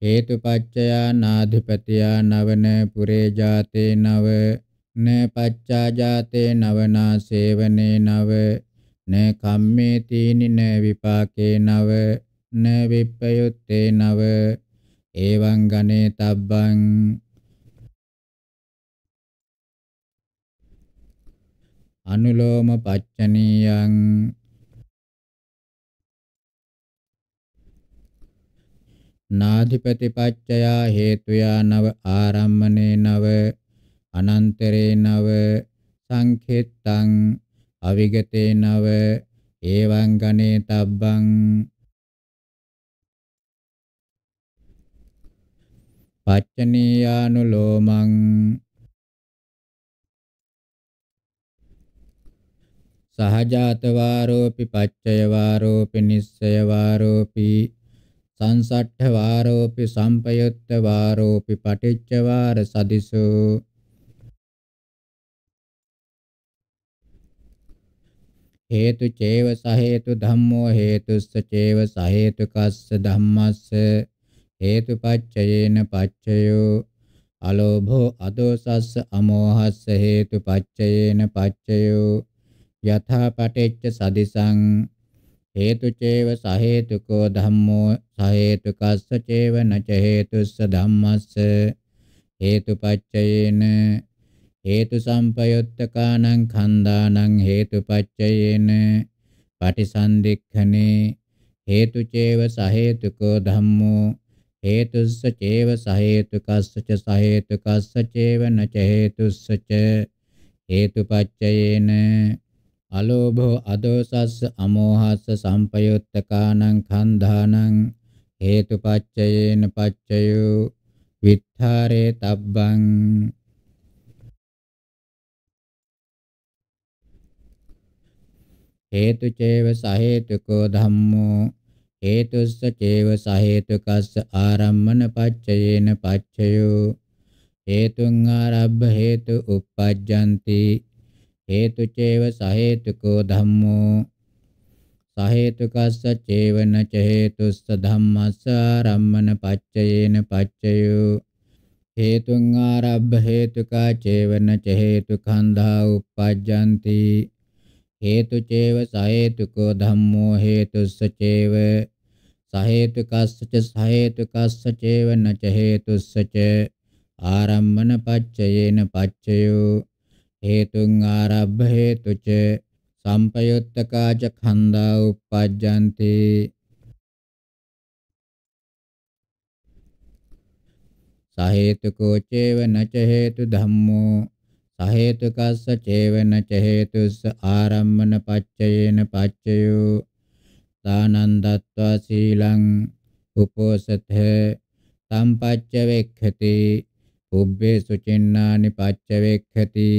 හේතුපච්චයා නාධිපතියා නවන පුරේ ජාතේ නව න පච්චා ජාතේ නවනා සේවනේ නව න කම්මේ තීනි න විපාකේ නව න විප්පයුත්තේ නව එවං ගනේ තබ්බං අනුලෝම පච්චනීයං නාධිපති පච්චයා හේතුයා නව ආරම්මනේ නව අනන්තරේ නව සංඛෙත්තං අවිගතේ නව එවං ගනේ තබ්බං පච්චනීයානුලෝමං සහජාත වාරෝපි පච්චය වාරෝපි නිස්සය වාරෝපි සංසට්ඨ වාරෝපි සම්පයුත්ත වාරෝපි පටිච්ච වාර සදිසෝ හේතු චේව සහේතු ධම්මෝ හේතුස්ස චේව සහේතු කස්ස ධම්මස්ස හේතුපච්චයේන පච්චයෝ අලෝභෝ අදෝසස්ස අමෝහස්ස හේතුපච්චයේන පච්චයෝ යථා පටිච්ච සදිසං හේතු චේව සහේතුකෝ ධම්මෝ සහේතුකස්ස චේව නච හේතුස්ස ධම්මස්ස හේතුපච්චයේන හේතු සම්පයුත්තකානං ඛණ්ඩානං හේතුපච්චයේන පටිසන්දික්ඛනේ හේතු චේව සහේතුකෝ ධම්මෝ හේතුස්ස චේව සහේතුකස්ස ච සහේතුකස්ස චේව නච හේතුස්ස ච හේතුපච්චයේන අලෝභෝ අදෝසස්ස අමෝහස්ස සම්පයුත්තකානං කන්ධානං හේතුපච්චයේන පච්චයෝ විත්තරේ තබ්බං හේතු චේව සහේතුකෝ ධම්මෝ හේතුස්ස චේව සහේතුකස්ස ආරම්මන පච්චයේන පච්චයෝ හේතුං ආරබ්බ හේතු uppajjanti හේතු චේව සහේතුකෝ ධම්මෝ සහේතුකස්ස චේවන ච හේතුස්ස ධම්මස්ස ආරම්මන පච්චයේන පච්චයෝ හේතුං ආරබ්බ හේතුකා චේවන ච හේතුඛන්ධා uppajjanti හේතු චේව සහේතුකෝ ධම්මෝ හේතුස්ස චේව සහේතුකස්ස ච සහේතුකස්ස චේවන ච හේතුස්ස ච ආරම්මන පච්චයේන පච්චයෝ හේතුං ආරබ්බ හේතුච සම්පයුත්තකාච ඛණ්ඩා uppajjanti සහේතුකෝ චේව නච හේතු ධම්මෝ සහේතුකස්ස චේව නච හේතුස්ස ආරම්මන පච්චයේන පච්චයෝ දානන්දත්වා සීලං උපෝසත තම් පච්ච වෙක්ඛති උබ්බේ සුචින්නානි පච්ච වෙක්ඛති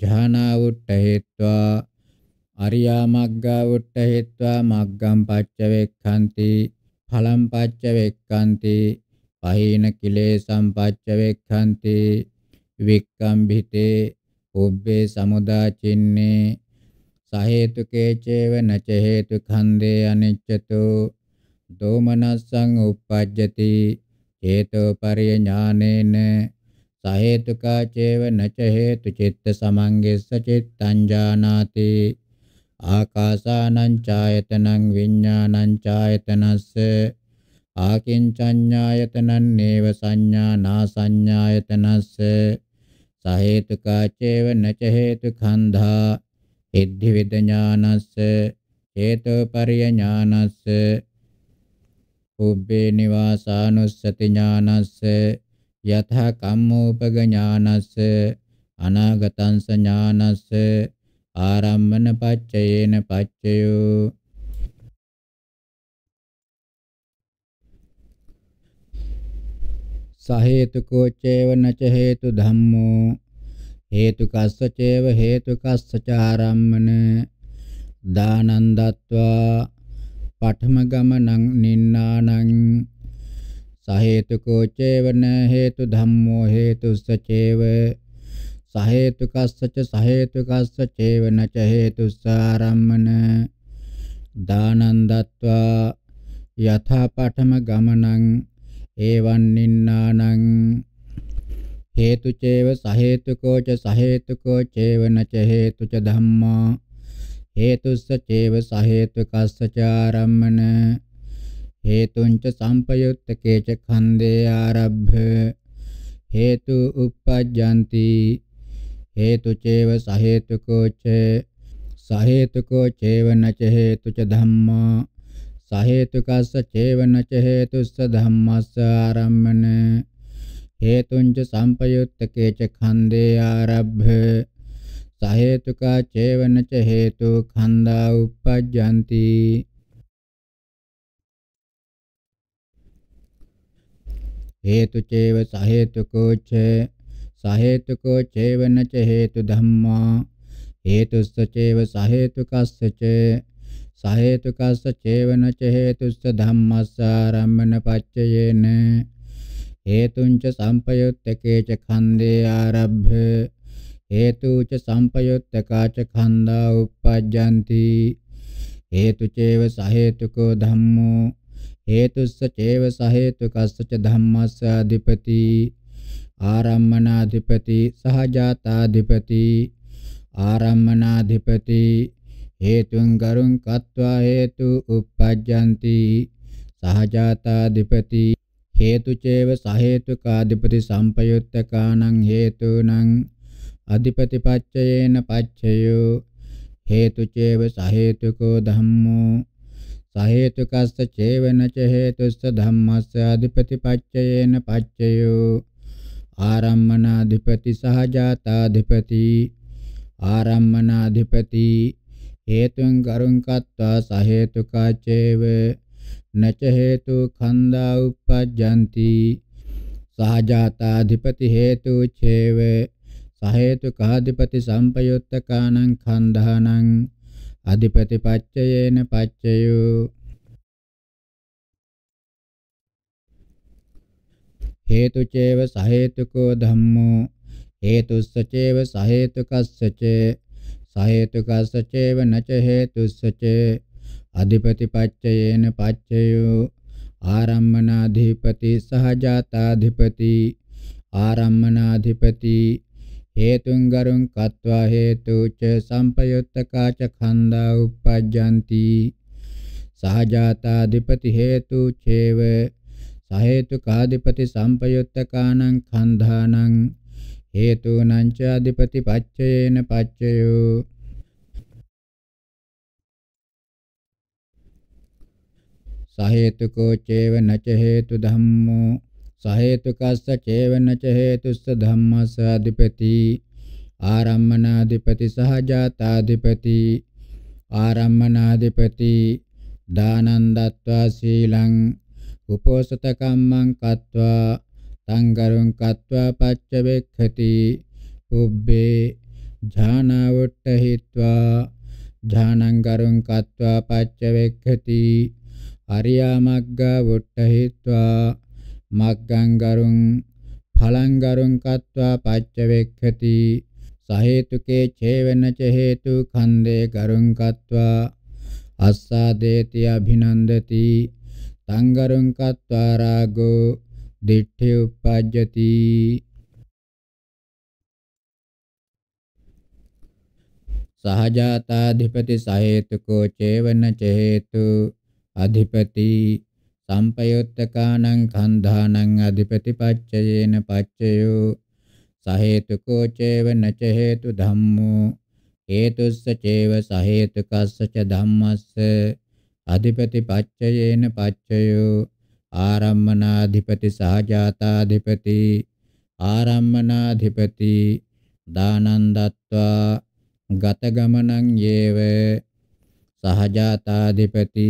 ජානාවුට්ඨ හේत्वा අරියා මග්ගාවුට්ඨ හේत्वा මග්ගම් පච්ච වෙක්ඛන්ති ඵලම් පච්ච වෙක්ඛන්ති පහේන කිලේසම් පච්ච වෙක්ඛන්ති වික්කම්භිතේ උබ්බේ සමුදාචින්නේ සහේතුකේ චේව නච හේතුඛන්දේ අනිච්චතෝ දෝමනස්සං uppajjati චේතෝ පරිය ඥානේන සහේතුකා චේව නච හේතු චිත්ත සමංගෙස්ස චිත්තං ජානාති ආකාසානං ඡායතනං විඥානං ඡායතනස්ස ආකින්චඤ්ඤායතනං නේව සංඥා නාසඤ්ඤායතනස්ස සහේතුකා චේව නච හේතු ඛණ්ධා ඉද්ධි විදඥානස්ස හේතුපරිය ඥානස්ස උබ්බේ නිවාසානුස්සති ඥානස්ස යතහ කම්මෝපගඥානස්ස අනාගතං සඥානස්ස ආරම්මන පච්චයේන පච්චයෝ සහේතුකෝ චේව නච හේතු ධම්මෝ හේතුකස්ස චේව හේතුකස්ස චාරම්මන දානන් දත්වා පඨම ගමනං නින්නානං සහේතුකෝ චේවන හේතු ධම්මෝ හේතුස්ස චේව සහේතුකස්සච සහේතුකස්ස චේවන ච හේතුස්ස ආරම්මන දානං දත්වා යථා පඨම ගමනං ඒවං නින්නානං හේතු චේව සහේතුකෝ ච සහේතුකෝ චේවන ච හේතු ච ධම්මා හේතුස්ස චේව සහේතුකස්ස ච ආරම්මන हेतु संपयुक्त के खंदे आरभ हेतु उपपद्यन्ति हेतु चेव सहेतुको च सहेतुको चेव न च हेतु च धम्मा सहेतुकस्य चेव न च धम्म स आरम्भन संपयुक्त के च आरभ आरभ्य सहेतुका चेव न च हेतु खन्दा उपपद्यन्ति හේතු චේව සහේතුකෝ ච සහේතුකෝ චේවන ච හේතු ධම්මා හේතුස්ස චේව සහේතුකස්ස ච සහේතුකස්ස චේවන ච හේතුස්ස ධම්මස්සාරම්මන පච්චයේන හේතුංච සම්පයුත්තකේ ච ඛන්දේ ආරභ්‍ය හේතුච සම්පයුත්තකාච ඛන්දා uppajjanti හේතු චේව සහේතුකෝ ධම්මෝ හේතුස්ස චේව සහේතුකස්ස ච ධම්මස්ස අධිපති ආරම්මනාධිපති සහජාතාධිපති ආරම්මනාධිපති හේතුං ගරුං කତ୍වා හේතු uppajjanti සහජාතාධිපති හේතු චේව සහේතුකාධිපති සම්පයුත්තකානං හේතුනං අධිපති පච්චයේන පච්චයෝ හේතු චේව සහේතුකෝ ධම්මෝ සහේතුකස්ස චේවනච හේතුස්ස ධම්මස්ස අධිපති පච්චයේන පච්චයෝ ආරම්මනාධිපති සහජාතාධිපති ආරම්මනාධිපති හේතුං ගරුංකත්වා සහේතුකා චේව නච හේතු ඛණ්ඩා උපජ්ජಂತಿ සහජාතාධිපති හේතු චේව සහේතුකාධිපති සම්පයුත්තකානං ඛණ්ඩානං අධිපති පච්චයේන පච්චයෝ හේතු චේව සහේතුකෝ ධම්මෝ හේතුස්ස චේව සහේතුකස්ස චේ සහේතුකස්ස චේව නච හේතුස්ස චේ අධිපති පච්චයේන පච්චයෝ ආරම්මනාධිපති සහජාතාධිපති ආරම්මනාධිපති හේතුං ගරුං කତ୍වා හේතුච සම්පයුත්තකා ච ඛණ්ඩා uppajjanti සහජාතාධිපති හේතු චේව සහේතුකාධිපති සම්පයුත්තකානං ඛණ්ඩානං හේතුනං ච අධිපති පච්චයේන පච්චයෝ සහේතුකෝ චේව නච හේතු ධම්මෝ සහේතුකස්ස චේවනච හේතුස්ස ධම්මස්ස අධිපති ආරම්මනාධිපති සහ ජාතාධිපති ආරම්මනාධිපති දානන්දත්වා සීලං උපෝසත කම්මං කତ୍වා තං ගරුං කତ୍වා පච්ච වෙක්ඛති පුබ්බේ ඥානවට්ඨ හිत्वा ඥානං ගරුං කତ୍වා පච්ච වෙක්ඛති අරියා මග්ගා වට්ඨ හිत्वा මග්ගං ගරුං ඵලං ගරුං කତ୍වා පච්චවෙක්ඛති සහේතුකේ චේවන ච හේතු ඛණ්ඩේ ගරුං කତ୍වා අස්සාදේති අභිනන්දති තං ගරුං කତ୍වා රාගෝ දිට්ඨි උපජ්ජති සහජාතාධිපති සහේතුකෝ චේවන ච හේතු අධිපති සම්පයුත්තකානං කන්ධානං අධිපතිපච්චයේන පච්චයෝ සහේතුකෝ චේව නච හේතු ධම්මෝ හේතුස්ස චේව සහේතුකස්ස ච ධම්මස්ස අධිපතිපච්චයේන පච්චයෝ ආරම්මනාධිපති සහජාතාධිපති ආරම්මනාධිපති දානං දත්වා ගත ගමනං යේව සහජාතාධිපති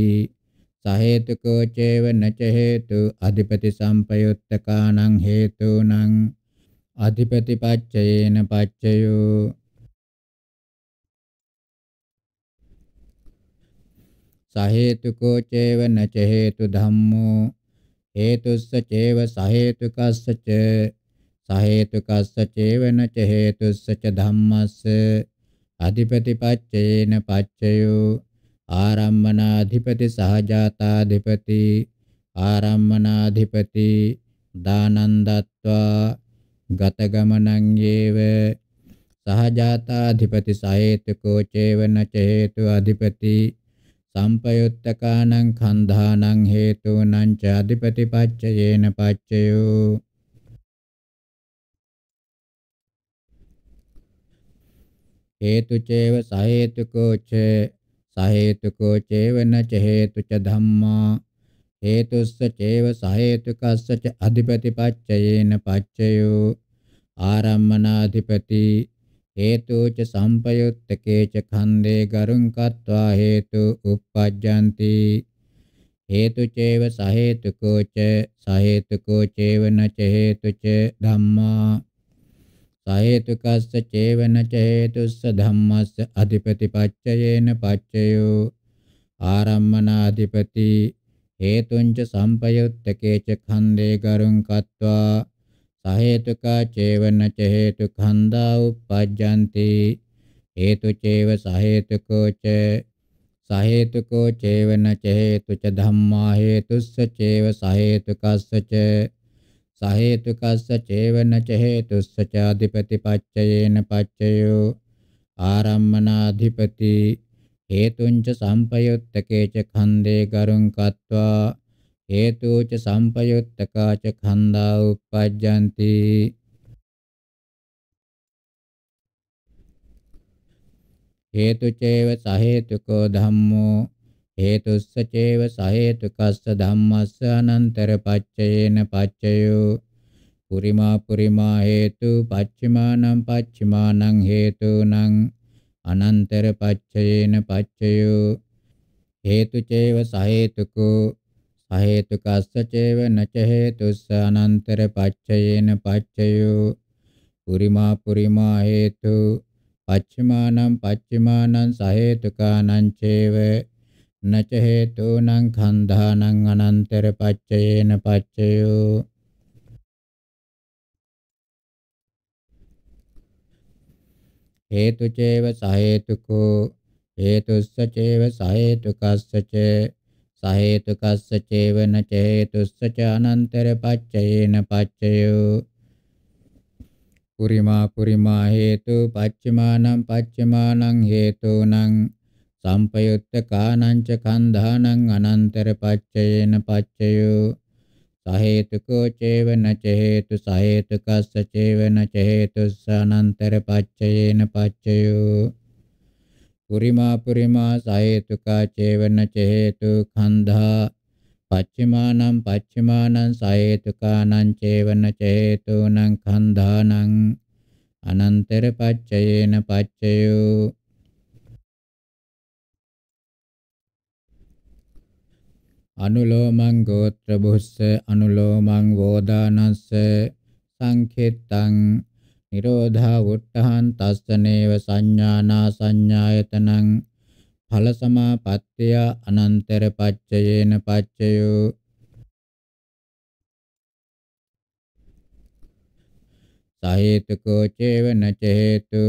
සහේතුකෝ චේව නච හේතු අධිපති සම්පයුත්තකානං හේතුනං අධිපති පච්චයේන පච්චයෝ සහේතුකෝ චේව නච හේතු ධම්මෝ හේතුස්ස චේව සහේතුකස්ස ච සහේතුකස්ස චේව නච හේතුස්ස ච ධම්මස්ස අධිපති පච්චයේන පච්චයෝ ආරම්මනාධිපති සහජාතාධිපති ආරම්මනාධිපති දානන්දත්වා ගතගමනං යේව සහජාතාධිපති සහේතුකෝ චේවන චේතු අධිපති සම්පයුත්තකානං කන්ධානං හේතුනං ච අධිපති පච්චයේන පච්චයෝ හේතු චේව සහේතුකෝ ච සහේතුකෝ චේවන චේතුච ධම්මා හේතුස්ස චේව සහේතුකස්ස ච අධිපතිපච්චයේන පච්චයෝ ආරම්මනාධිපති හේතුච සම්පයුත්තකේ ච ඛණ්ඩේ ගරුං කତ୍වා හේතු uppajjanti හේතු චේව සහේතුකෝ ච සහේතුකෝ චේවන ච හේතුච ධම්මා සහේතුකස්ස චේවන චේතුස්ස ධම්මස්ස අධිපති පච්චයේන පච්චයෝ ආරම්මනාධිපති හේතුංච සම්පයුත්තකේච ඛණ්ඩේ ගරුං කତ୍වා සහේතුකා චේවන චේතු ඛණ්ඩා උපජ්ජಂತಿ හේතු චේව සහේතුකෝ ච සහේතුකෝ චේවන චේතු ච ධම්මා හේතුස්ස චේව සහේතුකස්ස ච සහේතුකස්ස චේවන චේතුස්ස චාධිපති පච්චයේන පච්චයෝ ආරම්මනාධිපති හේතුංච සම්පයුත්තකේච ඛණ්ඩේ ගරුං කତ୍වා හේතුච සම්පයුත්තකාච ඛණ්ඩා උප්පජ්ජಂತಿ හේතුචේව සහේතුකෝ ධම්මෝ හේතුස්ස චේව සහේතුකස්ස ධම්මස්ස අනන්තර පච්චයේන පච්චයෝ පුරිමා පුරිමා හේතු පච්චමානං පච්චමානං හේතුනං අනන්තර පච්චයේන පච්චයෝ හේතු චේව සහේතුකෝ සහේතුකස්ස චේව නච හේතුස්ස අනන්තර පච්චයේන පච්චයෝ පුරිමා පුරිමා හේතු පච්චමානං පච්චමානං සහේතුකානං චේව නච හේතුනං ඛණ්ඩානං අනන්තර පච්චයේන පච්චයෝ හේතු චේව සහේතුකෝ හේතුස්ස චේව සහේතුකස්ස ච සහේතුකස්ස චේවන ච හේතුස්ස ච අනන්තර පච්චයේන පච්චයෝ පුරිමා පුරිමා හේතු පච්චමානං පච්චමානං හේතුනං සම්පයුත්ත කානංච කන්ධානං අනන්තර පච්චයේන පච්චයෝ සහේතුකෝ චේවන චේතු සහේතුකස්ස චේවන චේතුස්ස අනන්තර පච්චයේන පච්චයෝ පුරිමා පුරිමා සහේතුකා චේවන චේතු කන්ධා පච්චිමානං පච්චිමානං සහේතුකානං චේවන චේතුනං කන්ධානං අනන්තර පච්චයේන පච්චයෝ අනුලෝමං ගෝත්‍ර බුස්ස අනුලෝමං වෝදානස්ස සංඛෙත්තං නිරෝධා වුට්ටහං තස්සනේව සංඥානා සංඥායතනං ඵල සමාපත්තිය අනන්තර පච්චයේන පච්චයෝ සහේතුකෝ චේව නච හේතු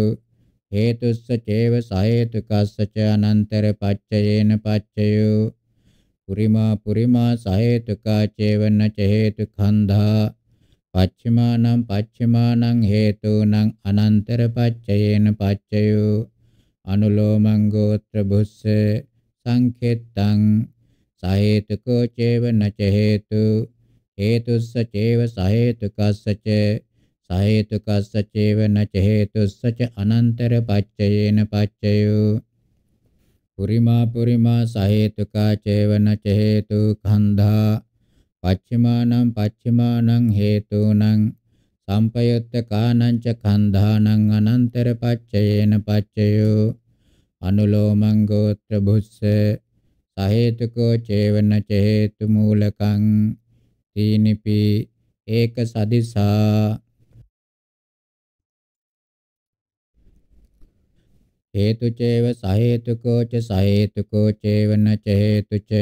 හේතුස්ස චේව සහේතුකස්ස ච අනන්තර පච්චයේන පච්චයෝ පුරිමා පුරිමා සහේතුකා චේවන චේතු ඛණ්ඩා පච්චමානං පච්චමානං හේතුනං අනන්තර පච්චයේන පච්චයෝ අනුලෝමං ගෝත්‍ර බුස්ස සංකෙත්තං සහේතුකෝ චේවන චේතු හේතුස්ස චේව සහේතුකස්සච සහේතුකස්ස චේවන චේතුස්සච අනන්තර පච්චයේන පච්චයෝ පුරිමා පුරිමා සහේතුකා චේවන චේතු කන්ධා පච්චිමානං පච්චිමානං හේතුනං සම්පයුත්ත කානංච කන්ධානං අනන්තර පච්චයේන පච්චයෝ අනුලෝමං ගෝත්‍ර බුස්ස සහේතුකෝ චේවන චේතු මූලකං තීනිපි ඒක සදිසා හේතු චේව සහේතුකෝ ච සහේතුකෝ චේවන ච හේතු ච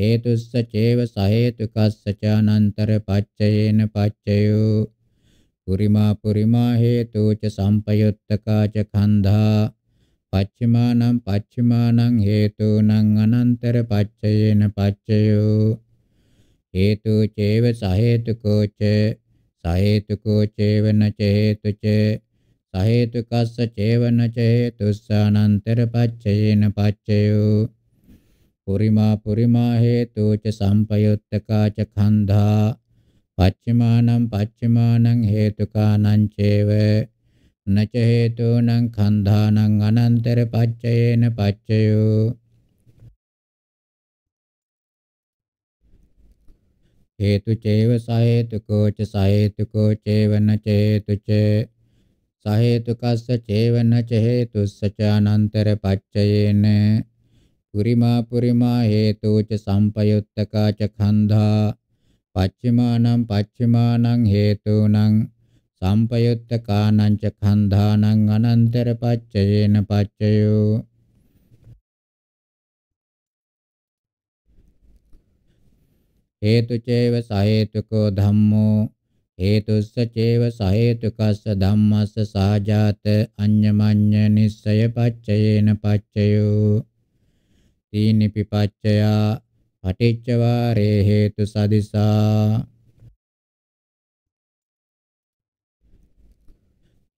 හේතුස්ස චේව සහේතුකස්ස ච අනන්තර පච්චයේන පච්චයෝ පුරිමා පුරිමා හේතු ච සම්පයුත්තකා ච කන්ධා පච්චමානං පච්චමානං හේතුනං අනන්තර පච්චයේන පච්චයෝ හේතු චේව සහේතුකෝ ච සහේතුකෝ චේවන ච හේතු ච සහේතුකස්ස චේවන චේතුස්සානන්තර පච්චේන පච්චයෝ පුරිමා පුරිමා හේතු ච සම්පයුත්තකා ච ඛණ්ඩා පච්චමානං පච්චමානං හේතුකානං චේව නච හේතුනං ඛණ්ඩානං අනන්තර පච්චේන පච්චයෝ හේතු චේව සහේතුකෝ ච සහේතුකෝ චේවන චේතුචේ සහේතුකස්ස චේවන චේතුස්ස ච අනන්තර පච්චයේන පුරිමා පුරිමා හේතුච සම්පයුත්තකා ච ඛන්ධා පච්චිමානං පච්චිමානං හේතුනං සම්පයුත්තකානං ච ඛන්ධානං අනන්තර පච්චයේන පච්චයෝ හේතු චේව සහේතුකෝ ධම්මෝ හේතුස්ස චේව සහේතුකස්ස ධම්මස්ස සාජාත අඤ්ඤමඤ්ඤ නිස්සය පච්චයේන පච්චයෝ තීනිපි පච්චයා පටිච්ච වාරේ හේතු සදිසා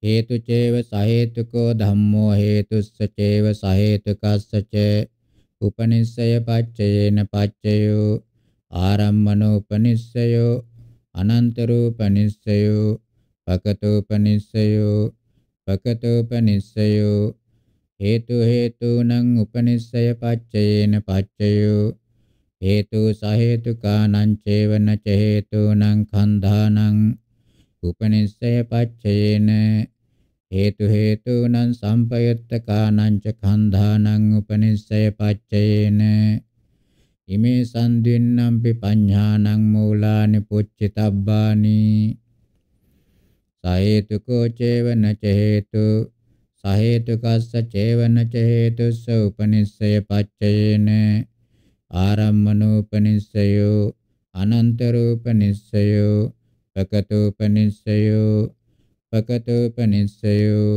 හේතු චේව සහේතුකෝ ධම්මෝ හේතුස්ස චේව සහේතුකස්ස ච උපනිස්සය පච්චයේන පච්චයෝ ආරම්මනෝපනිස්සයෝ අනන්ත රූපනිස්සයෝ පකතෝපනිස්සයෝ පකතෝපනිස්සයෝ හේතු හේතුනං උපනිස්සය පච්චයේන පච්චයෝ හේතු සහේතුකානං චේවන ච හේතුනං කන්ධානං උපනිස්සය පච්චයේන හේතු හේතුනං සම්පයුත්තකානං ච කන්ධානං උපනිස්සය පච්චයේන ඉමේ සම්දින්නම් පිපඤ්ඤානං මූලානි පුච්චිතබ්බානි සහේතුකෝ චේවන චේතු සහේතුකස්ස චේවන චේතුස්ස උපනිස්සය පච්චයේන ආරම්මනෝපනිස්සයෝ අනන්තරූපනිස්සයෝ පකතෝපනිස්සයෝ පකතෝපනිස්සයෝ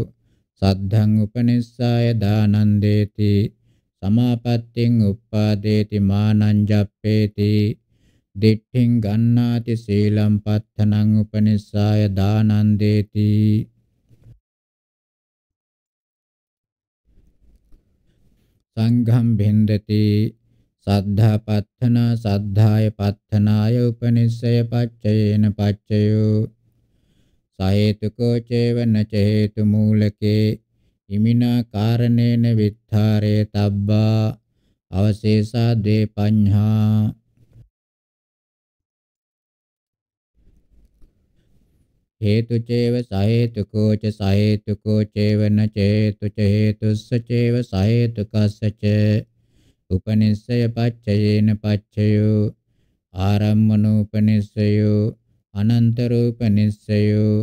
සද්ධං උපනිස්සාය දානන්දේති සමාපත්තෙන් උප්පාදේති මානං ජප්පේති දිට්ඨින් ගන්නාති සීලම් පත්තනං උපනිස්සාය දානං දේති සංඝම් බෙන්දති සද්ධා පත්තනා සද්ධාය පත්තනාය උපනිස්සය පච්චයේන පච්චයෝ සහේතුකෝ චේවන චේතු මූලකේ ඉමිනා කාරණේන විත්තරේ තබ්බා අවශේෂා ද්වේපඤ්ඤා හේතු චේව සහේතුකෝ ච සහේතුකෝ චේවන චේතු ච හේතුස්ස චේව සහේතුකස්ස ච උපනිස්සය පච්චයේන පච්චයෝ ආරම්මනෝපනිස්සයෝ අනන්තරෝපනිස්සයෝ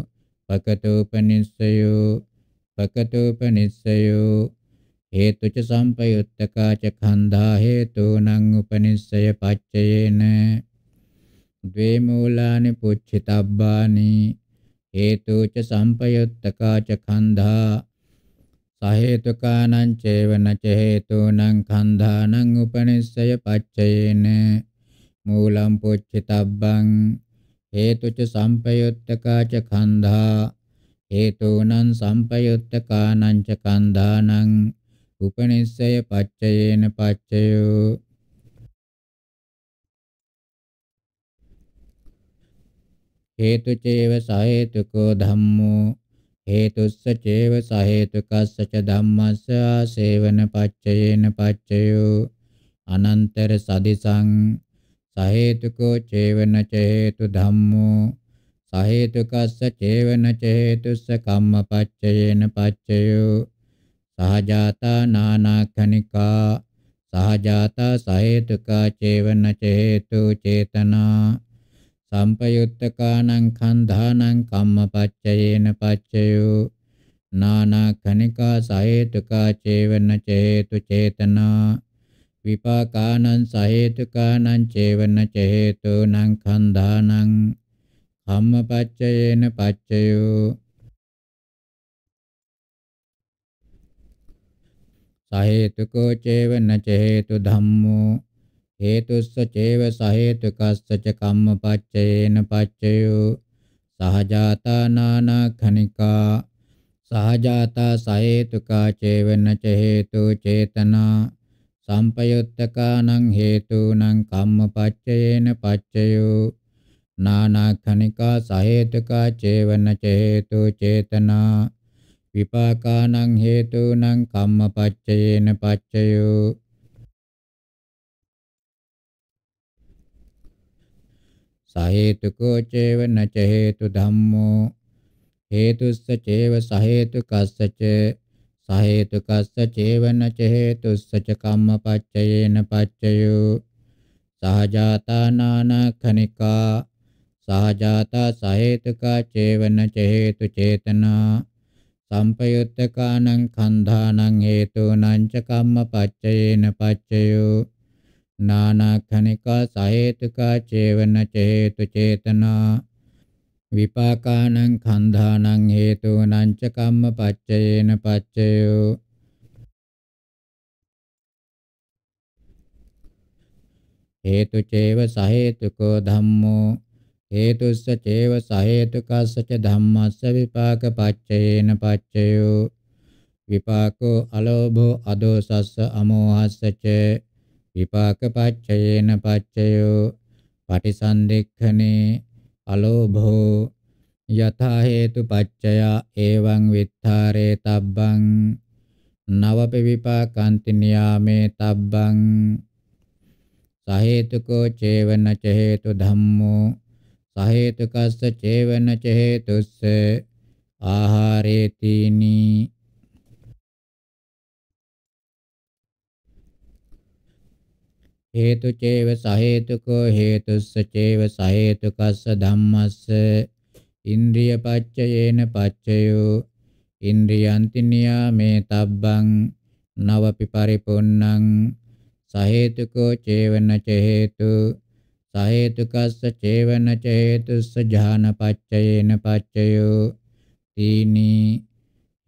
පකතෝපනිස්සයෝ පකටෝපනිස්සයෝ හේතුච සම්පයුත්තකාච ඛණ්ඩා හේතුනං උපනිස්සය පච්චයේන ද්වේ මූලානි පුච්චිතබ්බානි හේතුච සම්පයුත්තකාච ඛණ්ඩා සහේතුකානං චේවන ච හේතුනං ඛණ්ඩානං උපනිස්සය පච්චයේන මූලම් පුච්චිතබ්බං හේතුච සම්පයුත්තකාච ඛණ්ඩා හේතෝනං සම්පයුත්ත කානං ච කන්දානං උපනිස්සය පච්චයේන පච්චයෝ හේතු චේව සහේතුකෝ ධම්මෝ හේතුස්ස චේව සහේතුකස්ස ච ධම්මස්ස ආසේවන පච්චයේන පච්චයෝ අනන්තර සදිසං සහේතුකෝ චේවන චේතු ධම්මෝ සහේතුකස්ස චේවන චේතුස්ස කම්මපච්චයේන පච්චයෝ සහජාතා නානකනිකා සහජාතා සහේතුකා චේවන චේතු චේතනා සම්පයුත්තකානං කන්ධානං කම්මපච්චයේන පච්චයෝ නානකනිකා සහේතුකා චේවන චේතු චේතනා විපාකානං සහේතුකානං චේවන චේතුනං කන්ධානං කම්මපච්චයේන පච්චයෝ සහේතුකෝ චේව නච හේතු ධම්මෝ හේතුස්ස චේව සහේතුකස්ස ච කම්මපච්චයේන පච්චයෝ සහජාතා නානා ඛනිකා සහජාතා සහේතුකා චේව නච හේතු චේතනා සම්පයුත්තකානං හේතුනං කම්මපච්චයේන පච්චයෝ නානාඛනිකා සහේතුකා චේවන චේතු චේතනා විපාකානං හේතුනං කම්මපච්චයේන පච්චයෝ සහේතුකෝ චේවන ච හේතු ධම්මෝ හේතුස්ස චේව සහේතුකස්ස ච සහේතුකස්ස චේවන ච හේතුස්ස ච කම්මපච්චයේන පච්චයෝ සහජාතානාන කනිකා සහජාතා සහේතුකා චේවන චේතු චේතනා සම්පයුත්තකානං කන්ධානං හේතුනං ච කම්මපච්චයේන පච්චයෝ නානක්ඛනිකා සහේතුකා චේවන චේතු චේතනා විපාකානං කන්ධානං හේතුනං ච කම්මපච්චයේන පච්චයෝ හේතු චේව සහේතුකෝ ධම්මෝ හේතුස්ස චේව සහේතුකස්ස ච ධම්මස්ස විපාක පච්චේන පච්චයෝ විපාකෝ අලෝභෝ අදෝසස්ස අමෝහස්ස ච විපාක පච්චේන පච්චයෝ පටිසන්දෙක්ඛනේ අලෝභෝ යථා හේතු පච්චය එවං විත්තරේ තබ්බං නවපි විපාකාන්ති නියාමේ තබ්බං සහේතුකෝ චේවන ච හේතු ධම්මෝ සහේතුකස්ස චේවන චේතුස්ස ආහාරේතිනි හේතු චේව සහේතුකෝ හේතුස්ස චේව සහේතුකස්ස ධම්මස්ස ඉන්ද්‍රිය පච්චයේන පච්චයෝ ඉන්ද්‍රියන්ති නියාමේ තබ්බං නවපි පරිපොන්නං සහේතුකෝ චේවන චේතු සහේතුකස්ස චේවන චේතුස්ස ඥානපච්චයේන පච්චයෝ තීනි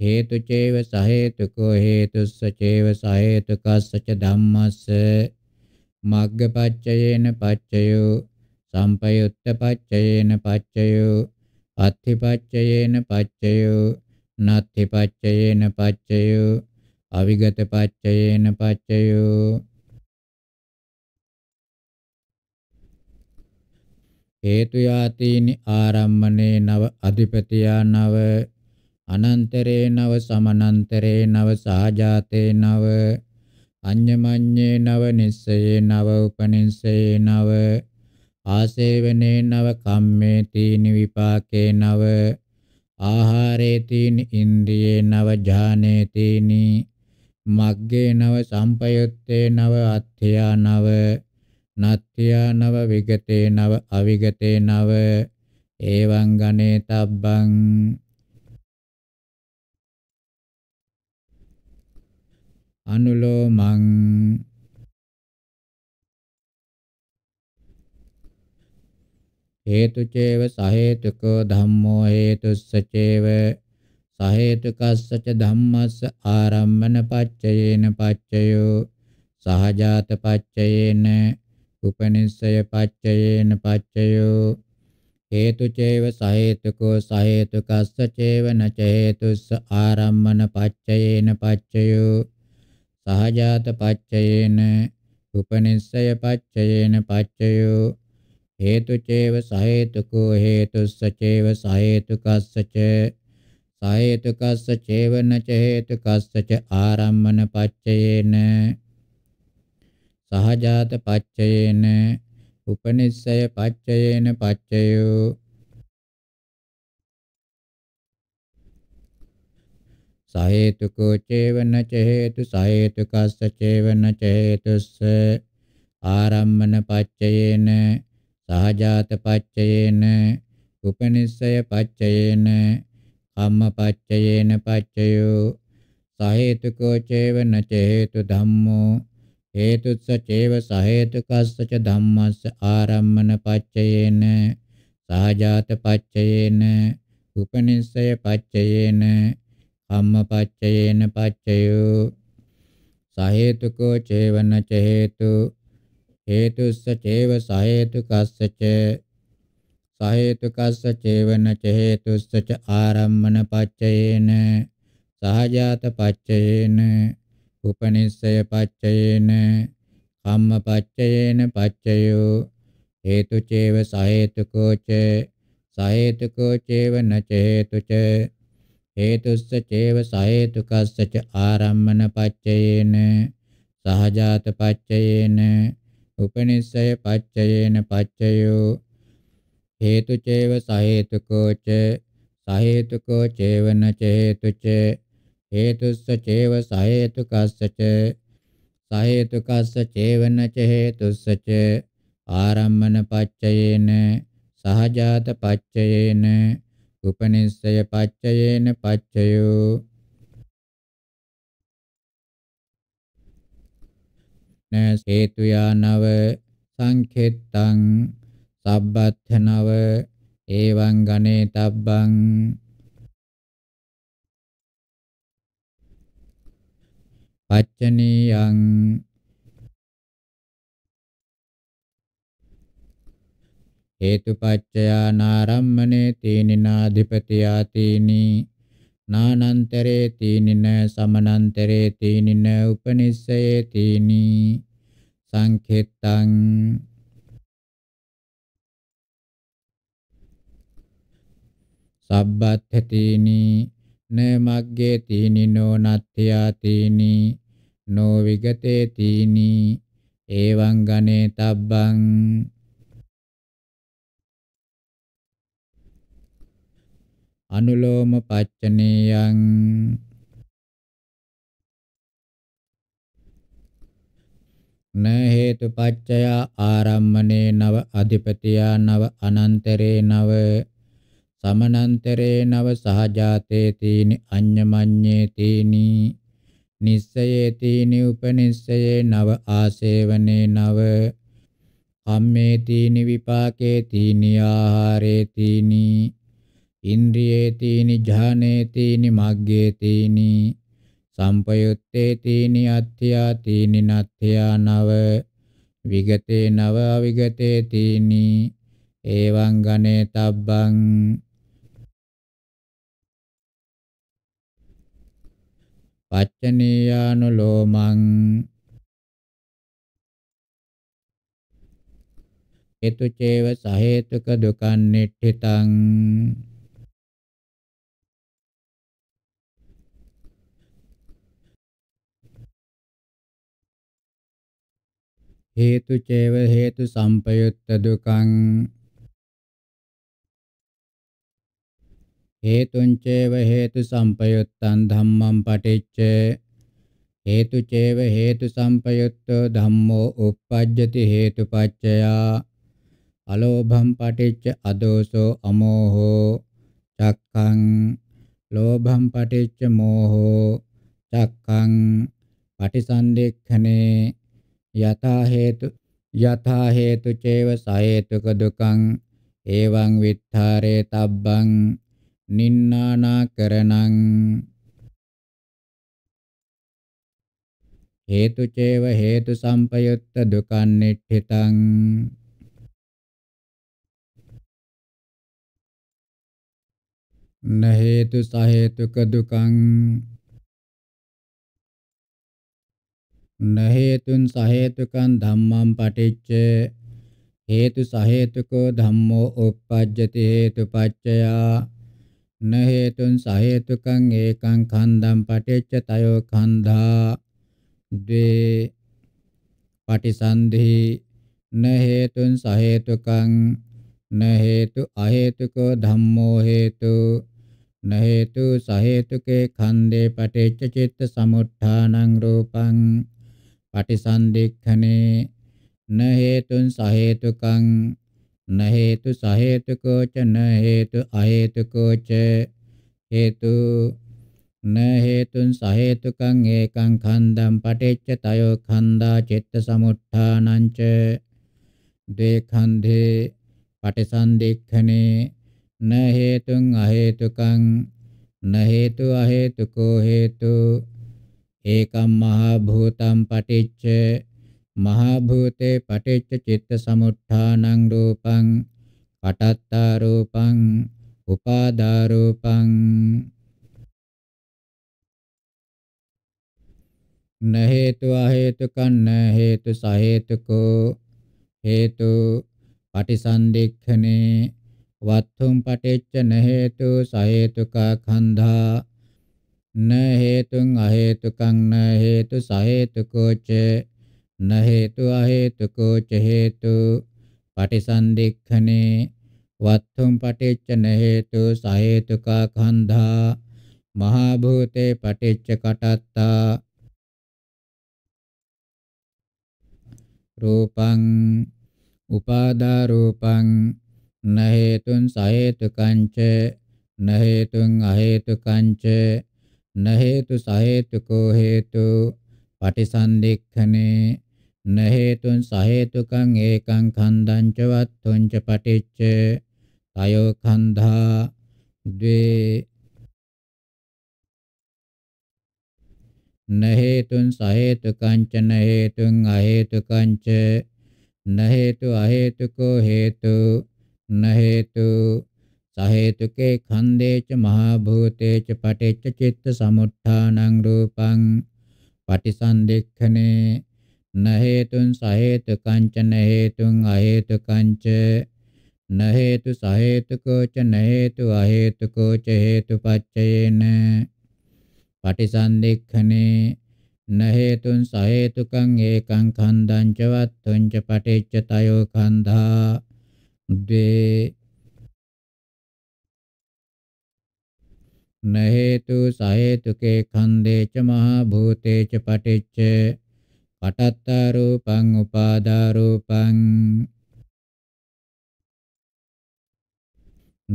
හේතු චේව සහේතුකෝ හේතුස්ස චේව සහේතුකස්ස ච ධම්මස්ස මග්ගපච්චයේන පච්චයෝ සම්පයුත්ත පච්චයේන පච්චයෝ අත්ථිපච්චයේන පච්චයෝ නත්ථිපච්චයේන පච්චයෝ අවිගත පච්චයේන පච්චයෝ හේතු යාතීනි ආරම්මනේ නව අධිපතියා නව අනන්තරේ නව සමනන්තරේ නව සාජාතේ නව අඤ්ඤමඤ්ඤේ නව නිස්සයේ නව උපනිස්සයේ නව ආසේවනේ නව කම්මේ තීනි විපාකේ නව ආහාරේ තීනි ඉන්ද්‍රියේ නව ඥානේ තීනි මග්ගේ නව සම්පයුත්තේ නව අත්ථයා නව නත්ත්‍යා නව විගතේ නව අවිගතේ නව එවං ගනේ තබ්බං අනුලෝමං හේතු චේව සහේතුකෝ ධම්මෝ හේතුස්ස චේව සහේතුකස්ස ච ධම්මස්ස ආරම්මන පච්චයේන පච්චයෝ සහජාත පච්චයේන උපනිස්සය පච්චයේන පච්චයෝ හේතු චේව සහේතුකෝ සහේතුකස්ස චේවන චේතුස්ස ආරම්මන පච්චයේන පච්චයෝ සහජාත පච්චයේන උපනිස්සය පච්චයේන පච්චයෝ හේතු චේව සහේතුකෝ හේතුස්ස චේව සහේතුකස්ස ච සහේතුකස්ස චේවන චේතුකස්ස ච ආරම්මන පච්චයේන සහජාත පච්චයේන උපනිස්සය පච්චයේන පච්චයෝ සහේතුකෝ චේවන චේතු සහේතුකස්ස චේවන චේතුස්ස ආරම්මන පච්චයේන සහජාත පච්චයේන උපනිස්සය පච්චයේන කම්ම පච්චයේන පච්චයෝ සහේතුකෝ චේවන චේතු ධම්මෝ හේතුස්ස චේව සහේතුකස්සච ධම්මස්ස ආරම්මන පච්චයේන සහජාත පච්චයේන උපනිස්සය පච්චයේන කම්ම පච්චයේන පච්චයෝ සහේතුකෝ චේවන ච හේතු හේතුස්ස චේව සහේතුකස්සච සහේතුකස්ස චේවන ච හේතුස්ස ච ආරම්මන පච්චයේන සහජාත පච්චයේන උපනිස්සය පච්චයේන කම්ම පච්චයේන පච්චයෝ හේතු චේව සහේතුකෝ ච සහේතුකෝ චේව නච හේතු ච හේතුස්ස චේව සහේතුකස්ස ච ආරම්මන පච්චයේන සහජාත පච්චයේන උපනිස්සය පච්චයේන පච්චයෝ හේතු චේව සහේතුකෝ ච සහේතුකෝ චේව නච හේතු ච හේතුස්ස චේව සහේතුකස්සච සහේතුකස්ස චේවන ච හේතුස්සච ආරම්මන පච්චයේන සහජාත පච්චයේන උපනිස්සය පච්චයේන පච්චයෝ හේතු යානව සංඛෙත්තං සබ්බත්ථනව එවං ගනේ තබ්බං පච්චනීයං හේතුපච්චයා නාරම්මනේ තීනිනාධිපතියා තීනි නානන්තරේ තීනින සමනන්තරේ තීනින උපනිස්සයේ තීනි සංඛෙත්තං සබ්බත්ථ තීනි න මග්ගේ තීනිනෝ නත්ත්‍යා තීනි නෝ විගතේ තීනි එවං ගනේ තබ්බං අනුලෝම පච්චනේයං න හේතු පච්චය ආරම්මනේ නව අධිපතියා නව අනන්තරේ නව සමනන්තරේ නව සහජාතේ තීනි අඤ්ඤමඤ්ඤේ තීනි නිස්සයේ තීනි උපනිස්සයේ නව ආසේවනේ නව කම්මේ තීනි විපාකේ තීනි ආහාරේ තීනි ඉන්ද්‍රියේ තීනි ඥානේ තීනි මග්ගේ තීනි සම්පයුත්තේ තීනි අත්‍යා තීනි නත්‍යා නව විගතේ නව අවිගතේ තීනි එවං ගනේ තබ්බං පච්චනීයානුලෝමං හේතු චේව සහේතුක දුකං නිට්ඨිතං හේතු චේව හේතු සම්පයුත්ත දුකං හේතුං චේව හේතු සම්පයුත්තං ධම්මං පටිච්ච හේතු චේව හේතු සම්පයුත්තෝ ධම්මෝ uppajjati හේතුපච්චයා අලෝභම් පටිච්ච අදෝසෝ අමෝහෝ චක්ඛං ලෝභම් පටිච්ච මෝහෝ චක්ඛං පටිසන්දෙක්ඛනේ යථා හේතු යථා හේතු චේව සහේතුක දුකං එවං විත්තරේ තබ්බං නින්නානා කරණං හේතු චේව හේතු සම්පයුත්ත දුකං නිට්ඨිතං නහේතු සහේතුක දුකං නහේතුන් සහේතුකං ධම්මං පටිච්ච හේතු සහේතුකෝ ධම්මෝ uppajjati හේතුපච්චයා න හේතුන් සහේතුකං ඒකං ඛණ්ඩං පටිච්ච තයෝ ඛණ්ඩා ද්වේ පටිසන්ධි න හේතුන් සහේතුකං න හේතු අහේතුකෝ ධම්මෝ හේතු න හේතු සහේතුකේ ඛණ්ඩේ පටිච්ච චිත්ත සමුත්ථානං රූපං පටිසන්ධික්ඛනේ න හේතුන් සහේතුකං न हेतु सहेतुको च न हेतु अहेतुको च हेतु न हेतुන් සහේතුකං ඒකං ඛණ්ඩං පටිච්ච තයෝ ඛණ්ඩා චිත්ත සමුත්ථානං ච දේඛණ්ඩේ පටිසන්දික්ඛනේ न हेतुං අහේතුකං न हेतु अहेतुको हेतु ඒකම් මහ භූතං පටිච්ච මහා භූතේ පටිච්ච චිත්ත සමුත්ථානං රූපං පටත්තා රූපං උපාදා රූපං න හේතු අහේතුකං න හේතු සහේතුකෝ හේතු පටිසන්දික්ඛනේ වත්තුම් පටිච්ච න හේතු සහේතුකා ඛණ්ඩා න හේතුං අහේතුකං න හේතු සහේතුකෝ චේ න හේතු අහේතුකෝ ච හේතු පටිසන්දික්ඛනේ වත්තුම් පටිච්ච න හේතු සහේතුකා ඛණ්ඩා මහා භූතේ පටිච්ච කටත්තා රූපං උපාදා රූපං න හේතුන් සහේතුකං ච න හේතුන් අහේතුකං ච න හේතු සහේතුකෝ හේතු පටිසන්දික්ඛනේ න හේතුන් සහේතුකං ඒකං ඛණ්ඩං ච වත්තුං ච පටිච්ච තයෝ ඛණ්ඩා ද්වේ න හේතුන් සහේතුකං ච න හේතුන් අහේතුකං ච න හේතු අහේතුකෝ හේතු න හේතු සහේතුකේ ඛණ්ඩේ ච මහා භූතේ ච පටිච්ච චිත්ත සමුත්ථානං රූපං පටිසන්දෙක්ඛනේ न हेतुं सहेतुकं च न हेतुं अहेतुकं च न हेतु सहेतुको च न हेतु अहेतुको च हेतुपच्चयेन පටිසන්දික්ඛනේ न हेतुं सहेतुकं एकं खण्डं च वत्तुं च पटिच्च तयो खण्डा द्वे न हेतु सहेतुके खण्डे च महाभूते च पटिच्च පටත්තාරූපං උපාදාරූපං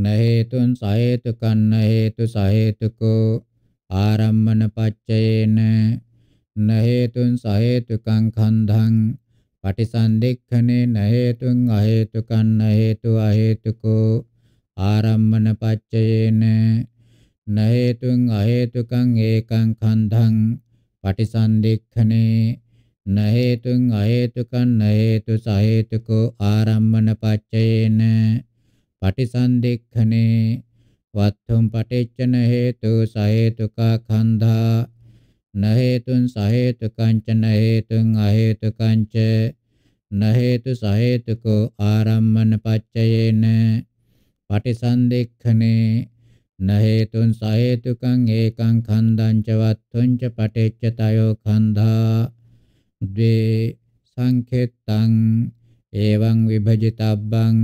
නහේතුන් සහේතුකන් නහේතු සහේතුකෝ ආරම්මන පච්චයේන නහේතුන් සහේතුකං කන්ධං පටිසන්දික්ඛනේ නහේතුන් අහේතුකන් නහේතු අහේතුකෝ ආරම්මන පච්චයේන නහේතුන් අහේතුකං ඒකං කන්ධං පටිසන්දික්ඛනේ න හේතුං අහේතුකං න හේතු සහේතුකෝ ආරම්මන පච්චයේන පටිසන්දික්ඛනේ වත්තුම් පටිච්චන හේතු සහේතුකා ඛණ්ඩා න හේතුං සහේතුකං ච න හේතුං අහේතුකං ච න හේතු සහේතුකෝ ආරම්මන පච්චයේන පටිසන්දික්ඛනේ න හේතුං සහේතුකං ඒකං ඛණ්ඩං ච වත්තුං ච පටිච්ච තයෝ ඛණ්ඩා ද්වේ සංඛෙත්තං එවං විභජිතබ්බං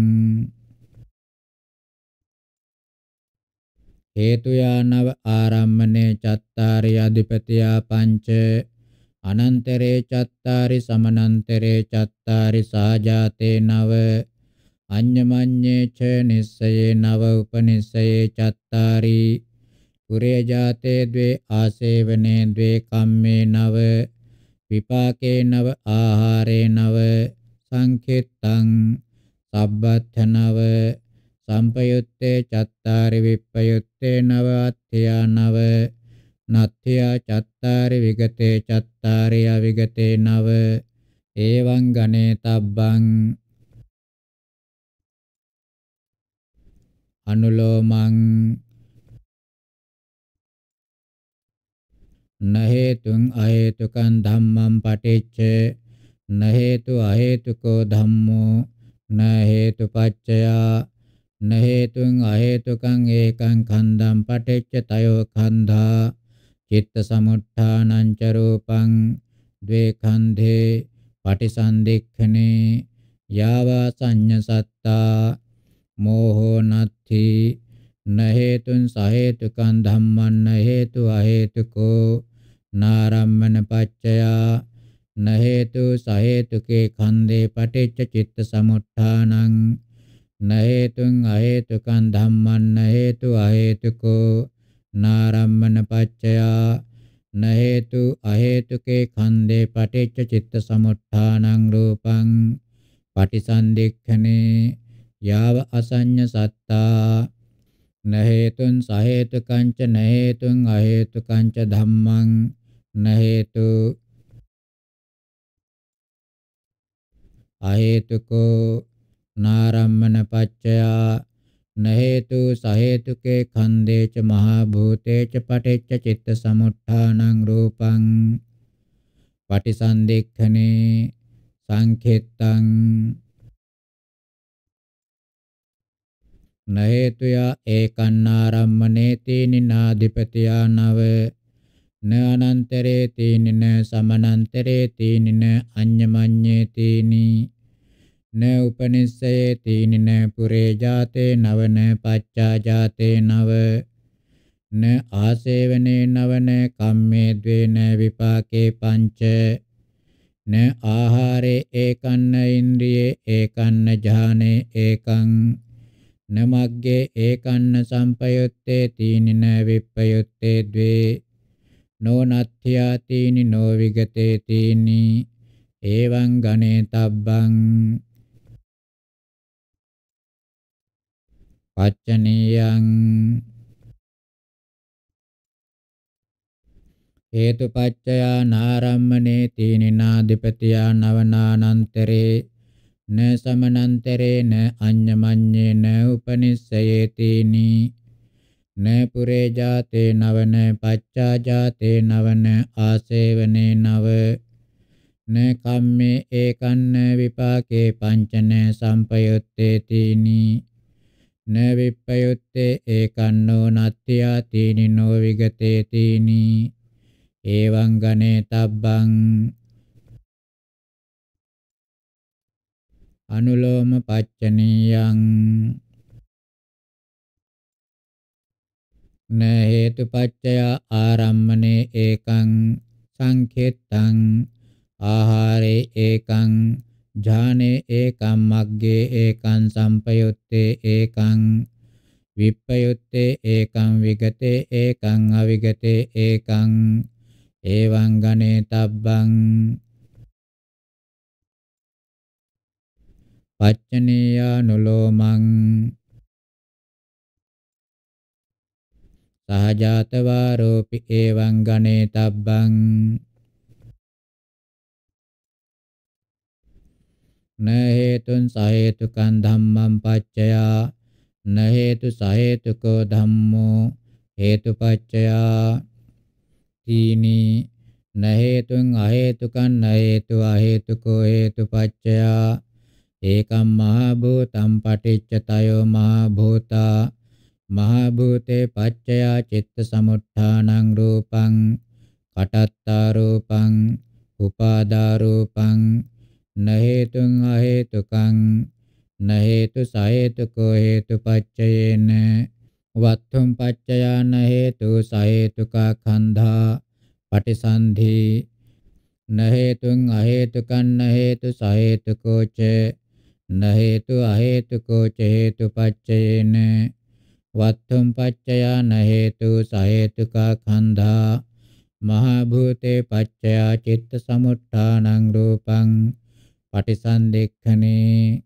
හේතු යානව ආරම්මනේ චත්තාරි අධිපතියා පංච අනන්තරේ චත්තාරි සමනන්තරේ චත්තාරි සාජාතේ නව අඤ්ඤමඤ්ඤේ ච නිස්සයේ නව උපනිස්සයේ චත්තාරි කුරේ ජාතේ द्वे ආසේවනේ द्वे කම්මේ නව විපාකේ නව ආහාරේ නව සංකෙත්තං සබ්බත්ථනව සම්පයුත්තේ චත්තාරි විප්පයුත්තේ නව අත්ථයා නව නත්ථයා චත්තාරි විගතේ චත්තාරි අවිගතේ නව එවං ගනේ තබ්බං අනුලෝමං न हेतुं अहेतुकं धम्मं पठेच्च न हेतु अहेतुको धम्मो न हेतुपच्चया न हेतुं अहेतुकं एकं खण्डं पठेच्च तयो खण्डा चित्तसमुत्थानं च रूपं द्वे खण्डे පටිසන්දික්ඛනේ යාවා සංඤසත්තා මෝහෝ නත්ථි න හේතුන් සහේතුකං ධම්මං න හේතු අහේතුකෝ නාරම්මන පච්චයා න හේතු සහේතුකේ ඛණ්ඩේ පටිච්ච චිත්ත සමුත්ථානං න හේතුං අහේතුකං ධම්මං න හේතු අහේතුකෝ නාරම්මන පච්චයා න හේතු අහේතුකේ ඛණ්ඩේ පටිච්ච චිත්ත සමුත්ථානං රූපං පටිසන්දික්ඛනේ යාව අසඤ්ඤ සත්තා නහේතුන් සහේතුකංච නහේතුන් අහේතුකංච ධම්මං නහේතු අහේතුකෝ නාරම්මන පච්චයා නහේතු සහේතුකේ ඛන්දේච මහා භූතේච පටිච්ච චිත්ත සමුත්ථානං රූපං පටිසන්දෙක්ඛනේ සංඛෙත්තං නහේතුයා ඒකන්නාරම්මනේ තීනිනාධිපතියා නව න අනන්තරේ තීනින සමනන්තරේ තීනින අඤ්ඤමඤ්ඤේ තීනි න උපනිස්සයේ තීනින පුරේ ජාතේ නවන පච්චා ජාතේ නව න ආසේවනේ නවන කම්මේ ද්වේන විපාකේ පංච න ආහාරේ ඒකන්න ඉන්ද්‍රියේ ඒකන්න ඥානේ ඒකං නමග්ගේ ඒකන්න සම්පයුත්තේ තීනින විප්පයුත්තේ ද්වේ නොනත්ත්‍යාතීනි නොවිගතේ තීනි එවං ගණේතබ්බං පච්චනීයං හේතුපච්චයා නාරම්මනේ තීනිනාධිපතියා නවනානන්තරේ න සමනන්තරේන අඤ්ඤමඤ්ඤේන උපනිස්සයේතිනි න පුරේ ජාතේ නවන පච්චා ජාතේ නවන ආසේවනේ නව න කම්මේ ඒකන්න විපාකේ පංචන සම්පයුත්තේ තීනි න විප්පයුත්තේ ඒකන්නෝ නත්ත්‍යා තීනි නෝ විගතේ තීනි එවං ගනේ තබ්බං අනුලෝම පච්චනීයං න හේතුපච්චය ආරම්මනේ ඒකං සංඛෙත්තං ආහාරේ ඒකං ඥානේ ඒකං මග්ගේ ඒකං සම්පයුත්තේ ඒකං විප්පයුත්තේ ඒකං විගතේ ඒකං අවිගතේ ඒකං එවං ගනේ තබ්බං පච්චනීයානුලෝමං සහජාතවාරෝපි එවං ගණේතබ්බං න හේතුන් සහේතුකං ධම්මං පච්චයා න හේතු සහේතුකෝ ධම්මෝ හේතුපච්චයා තීනි න හේතුන් අහේතුකං න හේතු අහේතුකෝ හේතුපච්චයා ඒකම් මහා භූතම් පටිච්ච තයෝ මහා භූතා මහා භූතේ පච්චයා චිත්ත සමුත්ථානං රූපං කටත්තා රූපං උපාදා රූපං නහේතුං අහේතුකං නහේතු සහේතුකෝ හේතුපච්චයේන වත්තුම් පච්චයාන හේතු සහේතුකා කන්ධා පටිසන්ධි නහේතුං අහේතුකං නහේතු සහේතුකෝ ච න හේතු අ හේතුකෝ ච හේතුපච්චයේන වත්තුම් පච්චයා න හේතු ස හේතුකා ඛණ්ඩා මහා භූතේ පච්චයා චිත්ත සමුට්ඨානං රූපං පටිසන්දෙක්ඛනේ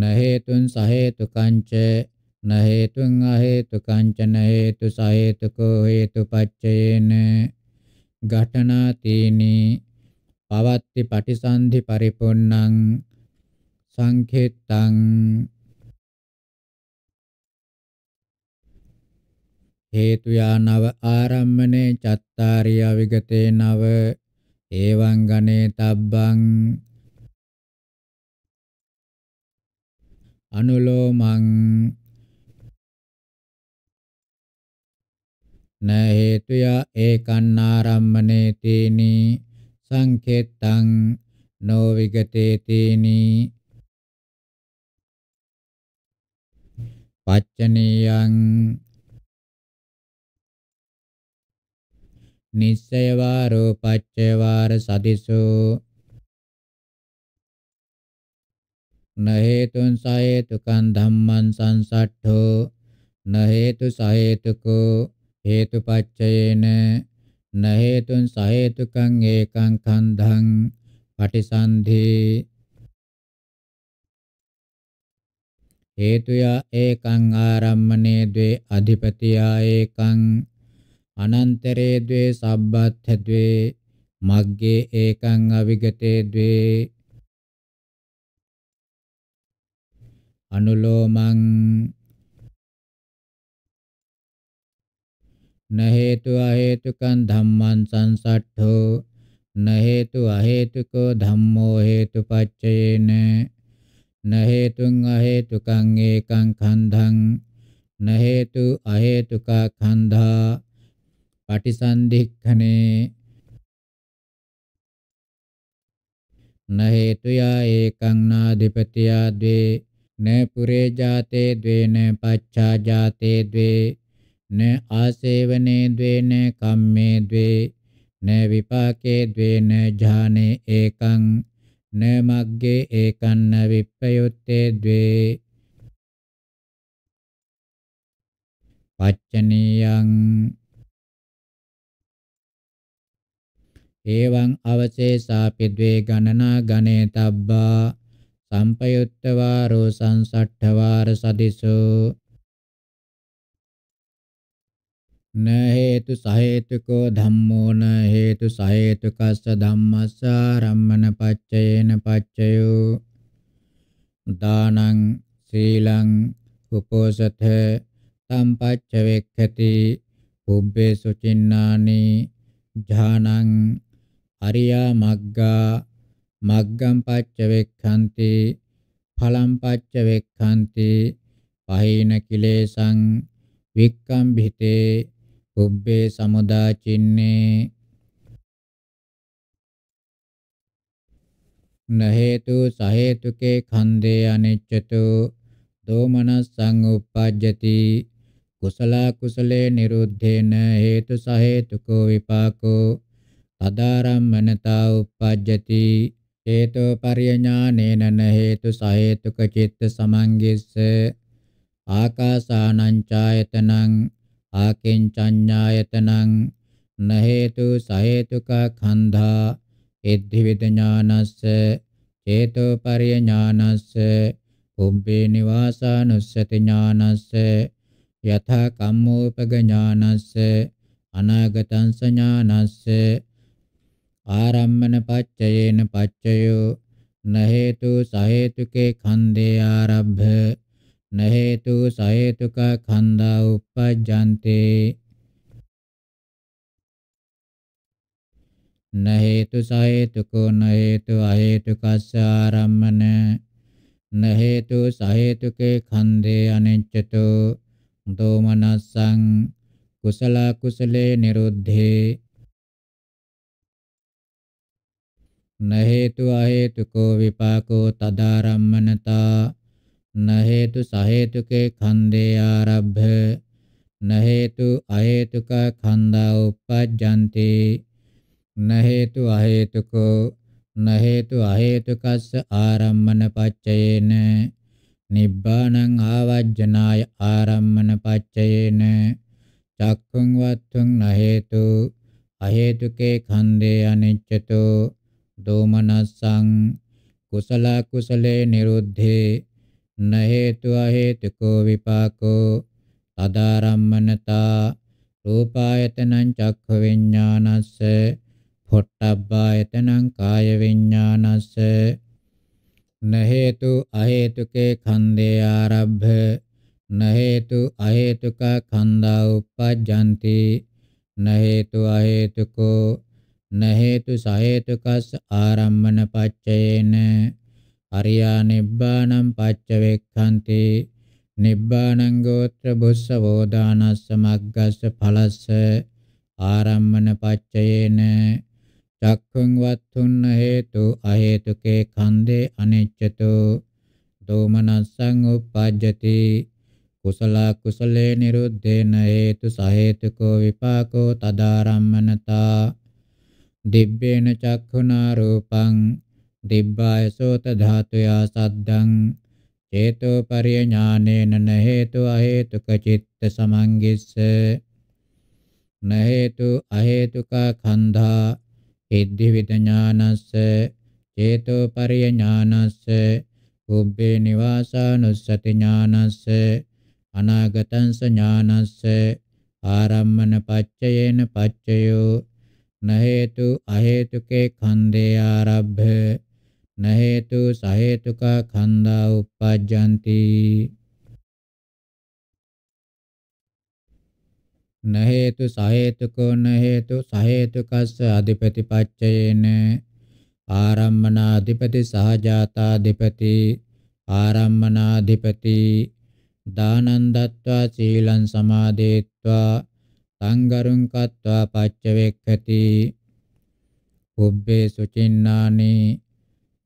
න හේතුන් ස හේතුකං ච න හේතුං අ හේතුකං ච න හේතු ස හේතුකෝ හේතුපච්චයේන ඝටනා තීනී පවත්ති පටිසන්ධි පරිපුන්නං සංඛෙත්තං හේතු යානව ආරම්මනේ චත්තාරිය විගතේ නව එවං ගනේ තබ්බං අනුලෝමං න හේතුය ඒකන්නාරම්මනේ තීනී සංකෙත්තං නෝ විගතේතේනි පච්චනීයං නිස්සය වාරෝ පච්චය වාර සදිසෝ නහේතුන් සහේතුකං ධම්මං සංසට්ඨෝ නහේතු සහේතුකෝ හේතුපච්චයේන න හේතුන් ස හේතුකං ඒකං කන්ධං පටිසන්ධේ හේතුයා ඒකං ආරම්මනේ ද්වේ අධිපතියා ඒකං අනන්තරේ ද්වේ සබ්බත් ද්වේ මග්ගේ ඒකං අවිගතේ ද්වේ අනුලෝමං न हेतु अहेतुकं धम्मं संसट्ठो न हेतु अहेतुको धम्मो हेतुपच्चयेन न हेतुं अहेतुकं एकं खण्डं न हेतु अहेतुका खण्डा පටිසන්ධික්ඛනේ न हेतुया एकं नाधिपत्या द्वे न पुरे जाते द्वे न पच्छा जाते द्वे න ආසේවනේ ද්වේන කම්මේ ද්වේ න විපාකේ ද්වේන ඥානේ ඒකං න මග්ගේ ඒකං න විප්පයුත්තේ ද්වේ පච්චනියං එවං අවශේෂාපි ද්වේ ගණනා ගණේ තබ්බා සම්පයුත්තවාරෝ සංසට්ඨවාර සදිසෝ න හේතු සහේතුකෝ ධම්මෝ න හේතු සහේතුකස්ස ධම්මස්ස රම්මන පච්චයේන පච්චයෝ දානං සීලං උපෝසත තම් පච්ච වෙක්ඛති පුබ්බේ සුචින්නානි ඥානං අරියා මග්ගා මග්ගම් පච්ච වෙක්ඛන්ති ඵලම් පච්ච වෙක්ඛන්ති පහේන කිලේසං වික්කම් භිතේ උබ්බේ සමුදා චින්නේ නහේතු සහේතුකේ ඛණ්ඩේ අනිච්චතු දෝමනස්සං උප්පජ්ජති කුසලා කුසලේ නිරුද්ධේන හේතු සහේතුකෝ විපාකෝ තදාරම්මනතා උප්පජ්ජති හේතෝ පරියඥානේන හේතු සහේතුක චිත්ත සමංගිස්ස ආකාසානං ඡායතනං ආකින්චඤ්ඤායතනං න හේතු සහේතුක ඛණ්ඩා එද්ධි විදඥානස්ස චේතෝපරිය ඥානස්ස උම්බේ නිවාසානුස්සති ඥානස්ස යථා කම්මෝපග ඥානස්ස අනාගතං සඥානස්ස ආරම්මන පච්චයේන පච්චයෝ න හේතු සහේතුකේ ඛණ්ඩේ ආරම්භ न हेतु सहेतुक खंडा उपजन्ते न हेतु सहेतुको न हेतु अहेतुकस्स आरम्भन न हेतु सहेतुके खंडे अनिच्चतो दोमनस्सं කුසල කුසලේ නිරුද්ධේ නහේතු අහේතුකෝ විපාකෝ තදාරම්මනතා න හේතු සහේතුකේ ඛණ්ඩේ ආරම්භ න හේතු අහේතුක ඛණ්ඩා උපජ්ජන්ති න හේතු අහේතුකෝ න හේතු අහේතුකස්ස ආරම්මන පච්චයේන නිබ්බාණං ආවජ්ජනාය ආරම්මන පච්චයේන චක්ඛුං වත්තුං න හේතු අහේතුකේ ඛණ්ඩේ අනිච්චතෝ දෝමනස්සං කුසල කුසලේ නිරුද්ධේ න හේතු අහේතුකෝ විපාකෝ තදාරම්මනතා රූපායතනං චක්ඛ විඥානස්ස පොට්ටබ්බායතනං කාය විඥානස්ස න හේතු අහේතුකේ ඛණ්ඩේ ආරම්භ න හේතු අහේතුක ඛණ්ඩා උපජ්ජಂತಿ න හේතු අහේතුකෝ න හේතු සහේතුකස් ආරම්මන පච්චයේන අරියා නිබ්බාණං පච්ච වෙක්ඛන්ති නිබ්බාණං ගෝත්‍ර බුස්සවෝ දානස්ස මග්ගස්ස ඵලස්ස ආරම්මන පච්චයේන චක්ඛුං වත්තුන්න හේතු අහේතුකේ කන්දේ අනෙච්චතෝ දෝමනස්සං උපජ්ජති කුසල කුසලේ නිරුද්ධේන හේතු සහේතුකෝ විපාකෝ තදාරම්මනතා දිබ්බේන චක්ඛුනා රූපං දිබ්බාය සෝත ධාතුයා සද්දං චේතෝ පරිඥානේන න හේතු අහේතුක චිත්ත සමංගිස්ස න හේතු අහේතුක ඛණ්ඩා ඉද්ධි විඥානස්ස චේතෝ පරිඥානස්ස උබ්බේ නිවාසානුස්සති ඥානස්ස අනාගතං සඥානස්ස ආරම්මන පච්චයේන පච්චයෝ න හේතු අහේතුකේ ඛණ්ඩේ ආරබ්බේ न हेतु सहेतुका खंडा उपपज्जन्ति न हेतु सहेतुको न हेतु सहेतुकस्य अधिपतिपच्चयेन ආරම්මනාධිපති සහජාතාධිපති ආරම්මනාධිපති දානං දත්වා සීලං සමාදේत्वा සංගරුං කତ୍වා පච්චවෙක්ඛති උබ්බේ සුචින්නානි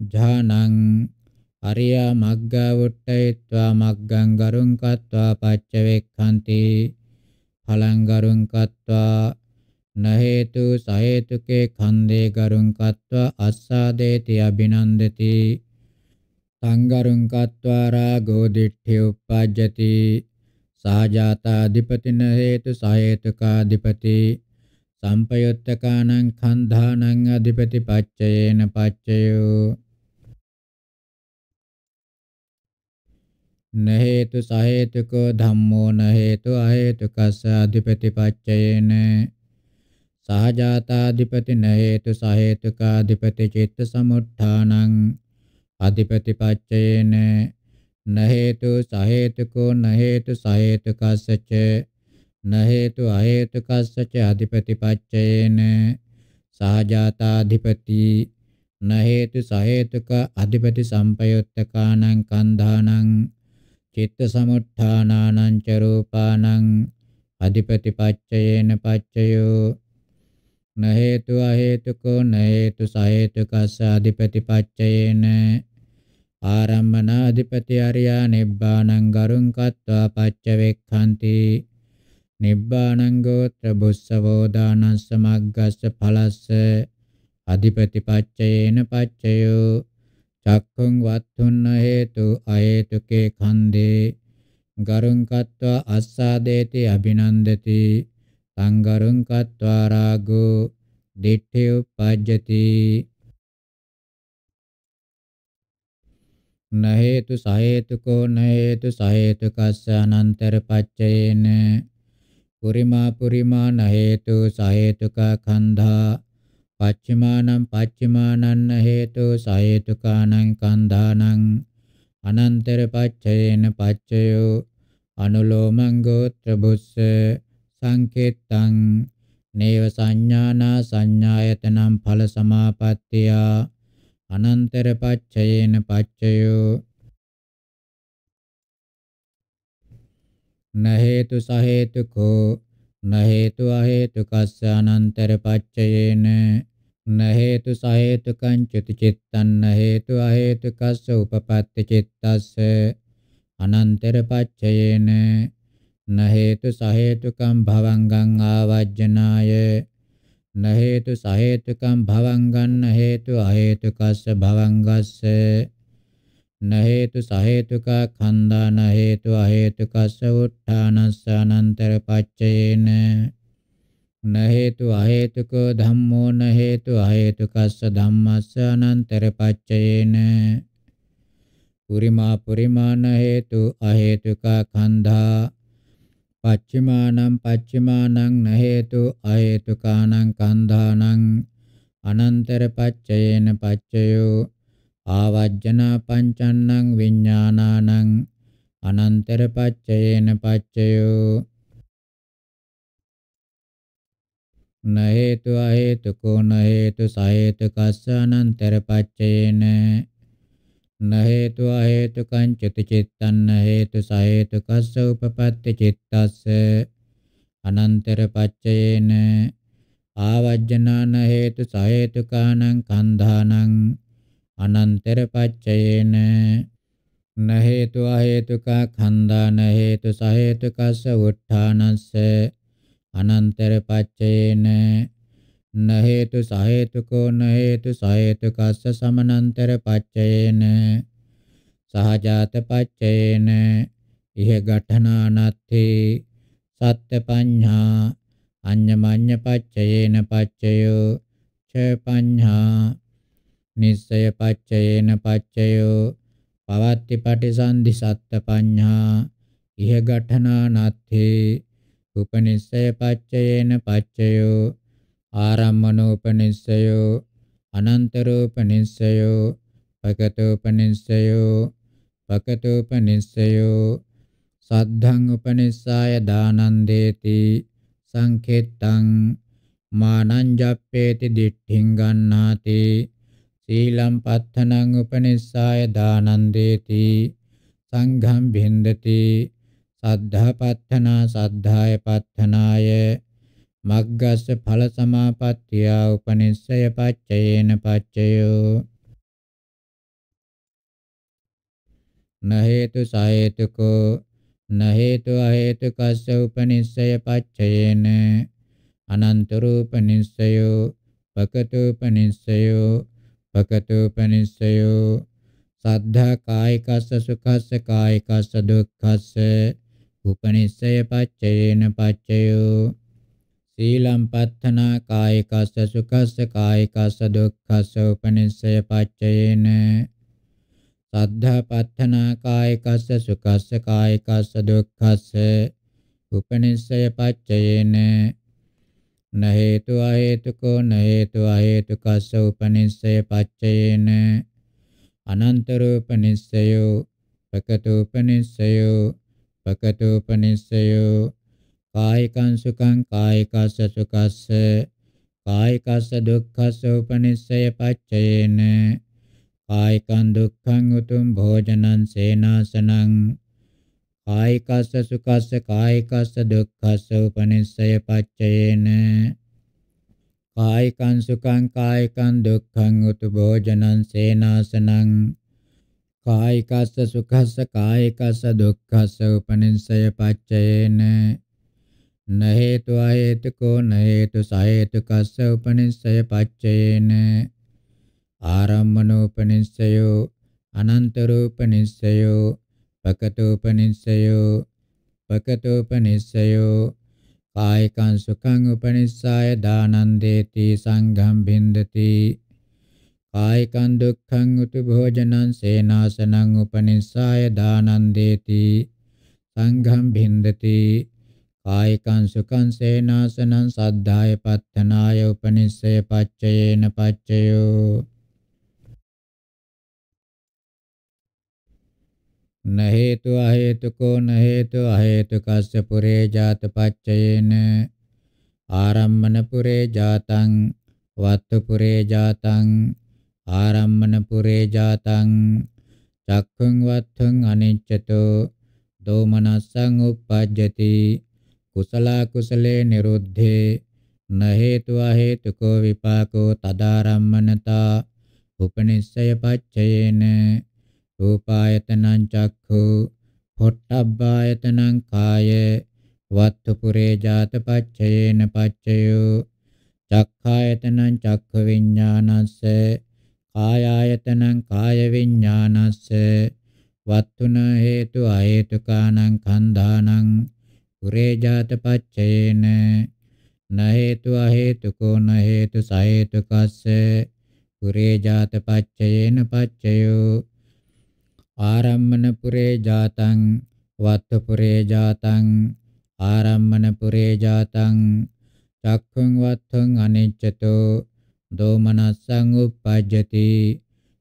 ඥානං අරියා මග්ගවට්ටයත්වා මග්ගං ගරුං කତ୍වා පච්චවෙක්ඛන්ති ඵලං ගරුං කତ୍වා නහේතු සහේතුකේ ඛන්දේ ගරුං කତ୍වා අස්සාදේති අබිනන්දති සංගරුං කତ୍වා රාගෝ දිට්ඨි උප්පජ්ජති සාජාතාධිපතින හේතු සහේතුකාධිපති සම්පයුත්තකානං ඛණ්ඩානං අධිපති පච්චයේන පච්චයෝ න හේතු සහේතුකෝ ධම්මෝ න හේතු අහේතුකස්ස අධිපතිපච්චයේන සහජාතාධිපති න හේතු සහේතුකාධිපති චිත්ත සමුත්ථානං අධිපතිපච්චයේන න හේතු සහේතුකෝ න හේතු සහේතුකස්සච න හේතු අහේතුකස්සච අධිපතිපච්චයේන සහජාතාධිපති න හේතු සහේතුක අධිපති සම්පයුත්තකානං කන්ධානං චිත්ත සමුත්ථානානං ච රූපානං අධිපතිපච්චයේන පච්චයෝ න හේතු අහේතුකෝ න හේතු සහේතුකස්ස අධිපතිපච්චයේන ආරම්මනාධිපති අරියා නිබ්බාණං ගරුං කତ୍වා පච්ච වෙක්ඛන්ති නිබ්බාණං ගෝත්‍ර බුස්සවෝ දානස්ස මග්ගස්ස ඵලස්ස අධිපතිපච්චයේන පච්චයෝ චක්ඛුං වත්තුන්න හේතු අහේතුකේ ඛණ්ඩේ ගරුං කତ୍වා අස්සාදේති අභිනන්දති තං ගරුං කତ୍වා රාගෝ දිඨේ උපජ්ජති නහේතු සහේතුකෝ නහේතු සහේතුකස්ස අනන්තර පච්චයේන පුරිමා පුරිමා නහේතු සහේතුක ඛණ්ඩා පච්චමානං පච්චමානන්න හේතු සහේතුකානං කන්ධානං අනන්තර පච්චයේන පච්චයෝ අනුලෝමං ගෝත්‍ර බුස්ස සංකේතං නේව සංඥානා සංඥායතනම් ඵල සමාපත්තිය අනන්තර පච්චයේන පච්චයෝ නහේතු සහේතුකෝ නහේතු අහේතුකස්ස අනන්තර පච්චයේන න හේතු සහේතුකං චුති චිත්තං න හේතු අහේතුකස්ස උපපත්ති චිත්තස්ස අනන්තර පච්චයේන න හේතු සහේතුකං භවංගං ආවජ්ජනාය න හේතු සහේතුකං භවංගං න හේතු අහේතුකස්ස භවංගස්ස න හේතු සහේතුකා ඛණ්ඩා න හේතු අහේතුකස්ස උත්ථානස්ස අනන්තර පච්චයේන න හේතු අහේතුකෝ ධම්මෝ න හේතු අහේතුකස්ස ධම්මස්ස අනන්තර පච්චයේන පුරිමා පුරිමාන හේතු අහේතුක කන්ධා පච්චිමානං පච්චිමානං න හේතු අහේතුකානං කන්ධානං අනන්තර පච්චයේන පච්චයෝ ආවජ්ජනා පංචන්නං විඥානානං අනන්තර පච්චයේන පච්චයෝ न हेतु अहेतुको न हेतु सहेतुकस्स अनन्तरपच्चयेन न हेतु अहेतुकञ्चति चित्तन्न हेतु सहेतुकस्स उपपत्ति चित्तस्स अनन्तरपच्चयेन ආවජ්ජනාන හේතු සහේතුකානං කන්ධානං අනන්තරපච්චයේන නහේතු අහේතුකා කන්ධාන හේතු සහේතුකස්ස උට්ඨානස්ස අනන්තර පච්චේන න හේතු සහේතුකෝ න හේතු සහේතුකස්ස සමනන්තර පච්චේන සහජාත පච්චේන ඉහ ඝඨනානත්ථි සත්‍ය පඤ්ඤා අඤ්ඤමඤ්ඤ පච්චයේන පච්චයෝ ච පඤ්ඤා නිස්සය පච්චයේන පච්චයෝ පවත්ති පටිසන්ධි සත්ත පඤ්ඤා ඉහ ඝඨනානත්ථි උපනිස්සය පච්චයේන පච්චයෝ ආරම්මනෝපනිස්සයෝ අනන්තරෝපනිස්සයෝ පකතෝපනිස්සයෝ පකතෝපනිස්සයෝ සද්ධං උපනිස්සාය දානං දේති සංකෙත්තං මානං ජප්පේති දිට්ඨින් ගන්නාති සීලම් පත්තනං උපනිස්සාය දානං දේති සංඝම් බින්දති සද්ධා පත්තනා සද්ධාය පත්තනාය මග්ගස්ස ඵල සමාපත්තිය උපනිස්සය පච්චයේන පච්චයෝ න හේතු සහේතුකෝ න හේතු අහේතුකස්ස උපනිස්සය පච්චයේන අනන්ත රූපනිස්සයෝ පකතෝපනිස්සයෝ පකතෝපනිස්සයෝ සද්ධා කායිකස්ස සුඛස්ස කායිකස්ස දුක්ඛස්ස उपनिश्चयपाच्ययेन पाच्ययो शीलं पत्थना कायिकस्य सुखस्य कायिकस्य दुःखस्य उपनिश्चयपाच्ययेन श्रद्धापत्थना कायिकस्य सुखस्य कायिकस्य दुःखस्य उपनिश्चयपाच्ययेन न हेतु अहेतुको न हेतु अहेतुकस्य उपनिश्चयपाच्ययेन अनन्तरूपनिश्चयो प्रकटोपनिश्चयो පකටෝපනිස්සයෝ කායිකං සුඛං කායිකස්ස සුඛස්ස කායිකස්ස දුක්ඛස්ස උපනිස්සය පච්චයේන කායිකං දුක්ඛං උතුම් භෝජනං සේනාසනං කායිකස්ස සුඛස්ස කායිකස්ස දුක්ඛස්ස උපනිස්සය පච්චයේන කායිකං සුඛං කායිකං දුක්ඛං උතු භෝජනං සේනාසනං කායිකස්ස සුඛස්ස කායිකස්ස දුක්ඛස්ස උපනින්සය පච්චයේන න හේතු අහේතුකෝ න හේතු සහේතුකස්ස උපනින්සය පච්චයේන ආරම්මනෝපනින්සයෝ අනන්ත රූපනින්සයෝ පකතෝපනින්සයෝ පකතෝපනින්සයෝ කායිකං සුඛං උපනිස්සාය දානන්දේති සංඝම් බින්දති කායිකං දුක්ඛං උතු භෝජනං සේනාසනං උපනිස්සාය දානං දේති සංඝං භින්දති කායිකං සුඛං සේනාසනං සද්ධාය පත්තනාය උපනිස්සය පච්චයේන පච්චයෝ නහේතු අහේතුකෝ නහේතු අහේතුකස්ස පුරේ ජාත පච්චයේන ආරම්මන පුරේ ජාතං වත්තු පුරේ ජාතං ආරම්මන පුරේ ජාතං චක්ඛං වත්ථං අනිච්චතෝ දෝමනස්සං uppajjati කුසලා කුසලේ නිරුද්ධේ න හේතු අහේතුකෝ විපාකෝ තදාරම්මනතා උපනිස්සය පච්චයේන රූපායතනං චක්ඛු පොට්ටබ්බායතනං කාය වත්තු පුරේ ජාත පච්චයේන පච්චයෝ චක්ඛායතනං චක්ඛ විඥානස්සේ කායායතනං කාය විඥානස්ස වත්තුන හේතු අහේතුකානං කන්දානං පුරේ ජාත පච්චේන න හේතු අහේතුකෝ න හේතු සහේතුකස්ස පුරේ ජාත පච්චේන පච්චයෝ ආරම්මන පුරේ ජාතං වත්ත පුරේ ජාතං ආරම්මන පුරේ ජාතං චක්ඛං වත්තං අනිච්චතෝ දෝමනස්සං uppajjati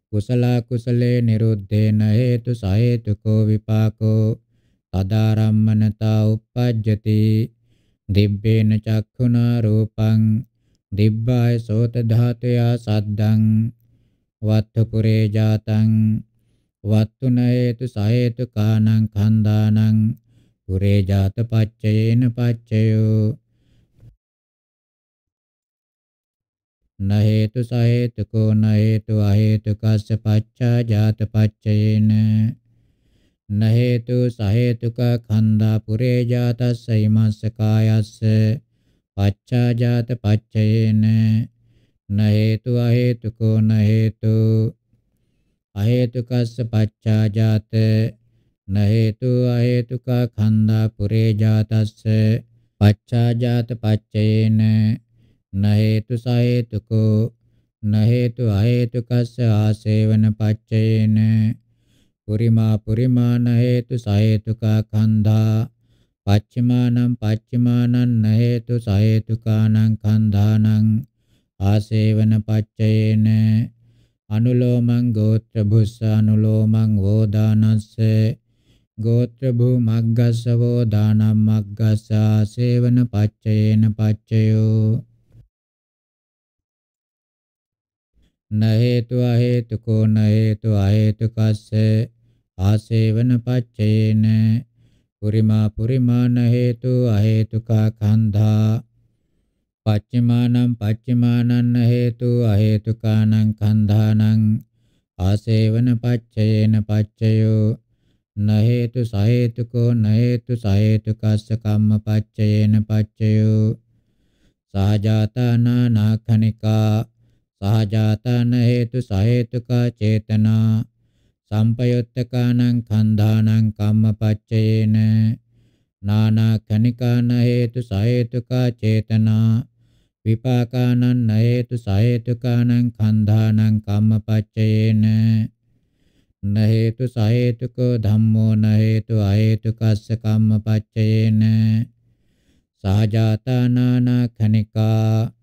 කුසලා කුසලේ නිරුද්ධේන හේතු සහේතුකෝ විපාකෝ තදාරම්මනතා uppajjati දිබ්බේන චක්ඛුනා රූපං දිබ්බාය සෝත ධාතයා සද්දං වත්තුපුරේ ජාතං වත්තුන හේතු සහේතු කාණං ඛණ්ඩානං පුරේ ජාත පච්චයේන පච්චයෝ न हेतु सहेतुको न हेतु अहेतुकस्य पच्चा जात पच्चयेन न हेतु सहेतुक खन्दा पुरे जातस्य इमस्य कायस्य पच्चा जात पच्चयेन न हेतु अहेतुको न हेतु अहेतुकस्य पच्चा जात न हेतु अहेतुक खन्दा पुरे जातस्य पच्चा जात पच्चयेन न हेतु सहेतुको न हेतु अहेतुकस्य आसेवन पच्चयेन පුරිමා පුරිමාන හේතු සහේතුක කන්ධා පච්චමානං පච්චමානං න හේතු සහේතුකානං කන්ධානං ආසේවන පච්චයේන අනුලෝමං ගෝත්‍ර භුස්ස අනුලෝමං වෝදානස්ස ගෝත්‍ර භූ මග්ගස්ස වෝදානම් මග්ගස්ස ආසේවන පච්චයේන පච්චයෝ න හේතු අහේතුකෝ න හේතු අහේතුකස්ස ආසේවන පච්චේන පුරිමා පුරිමාන හේතු අහේතුකා කන්ධා පච්චමානං පච්චමානන්න හේතු අහේතුකානං කන්ධානං ආසේවන පච්චයේන පච්චයෝ න හේතු සහේතුකෝ න හේතු සහේතුකස්ස කම්ම පච්චයේන පච්චයෝ සහජාතානා නාඛනිකා සහජාතන හේතු සහේතුක චේතනා සම්පයුත්තකානං කන්ධානං කම්මපච්චයේන නානා කනිකාන හේතු සහේතුක චේතනා විපාකානං නහේතු සහේතුකානං කන්ධානං කම්මපච්චයේන නහේතු සහේතුකෝ ධම්මෝ නහේතු අහේතුකස්ස කම්මපච්චයේන සහජාතනානා කනිකා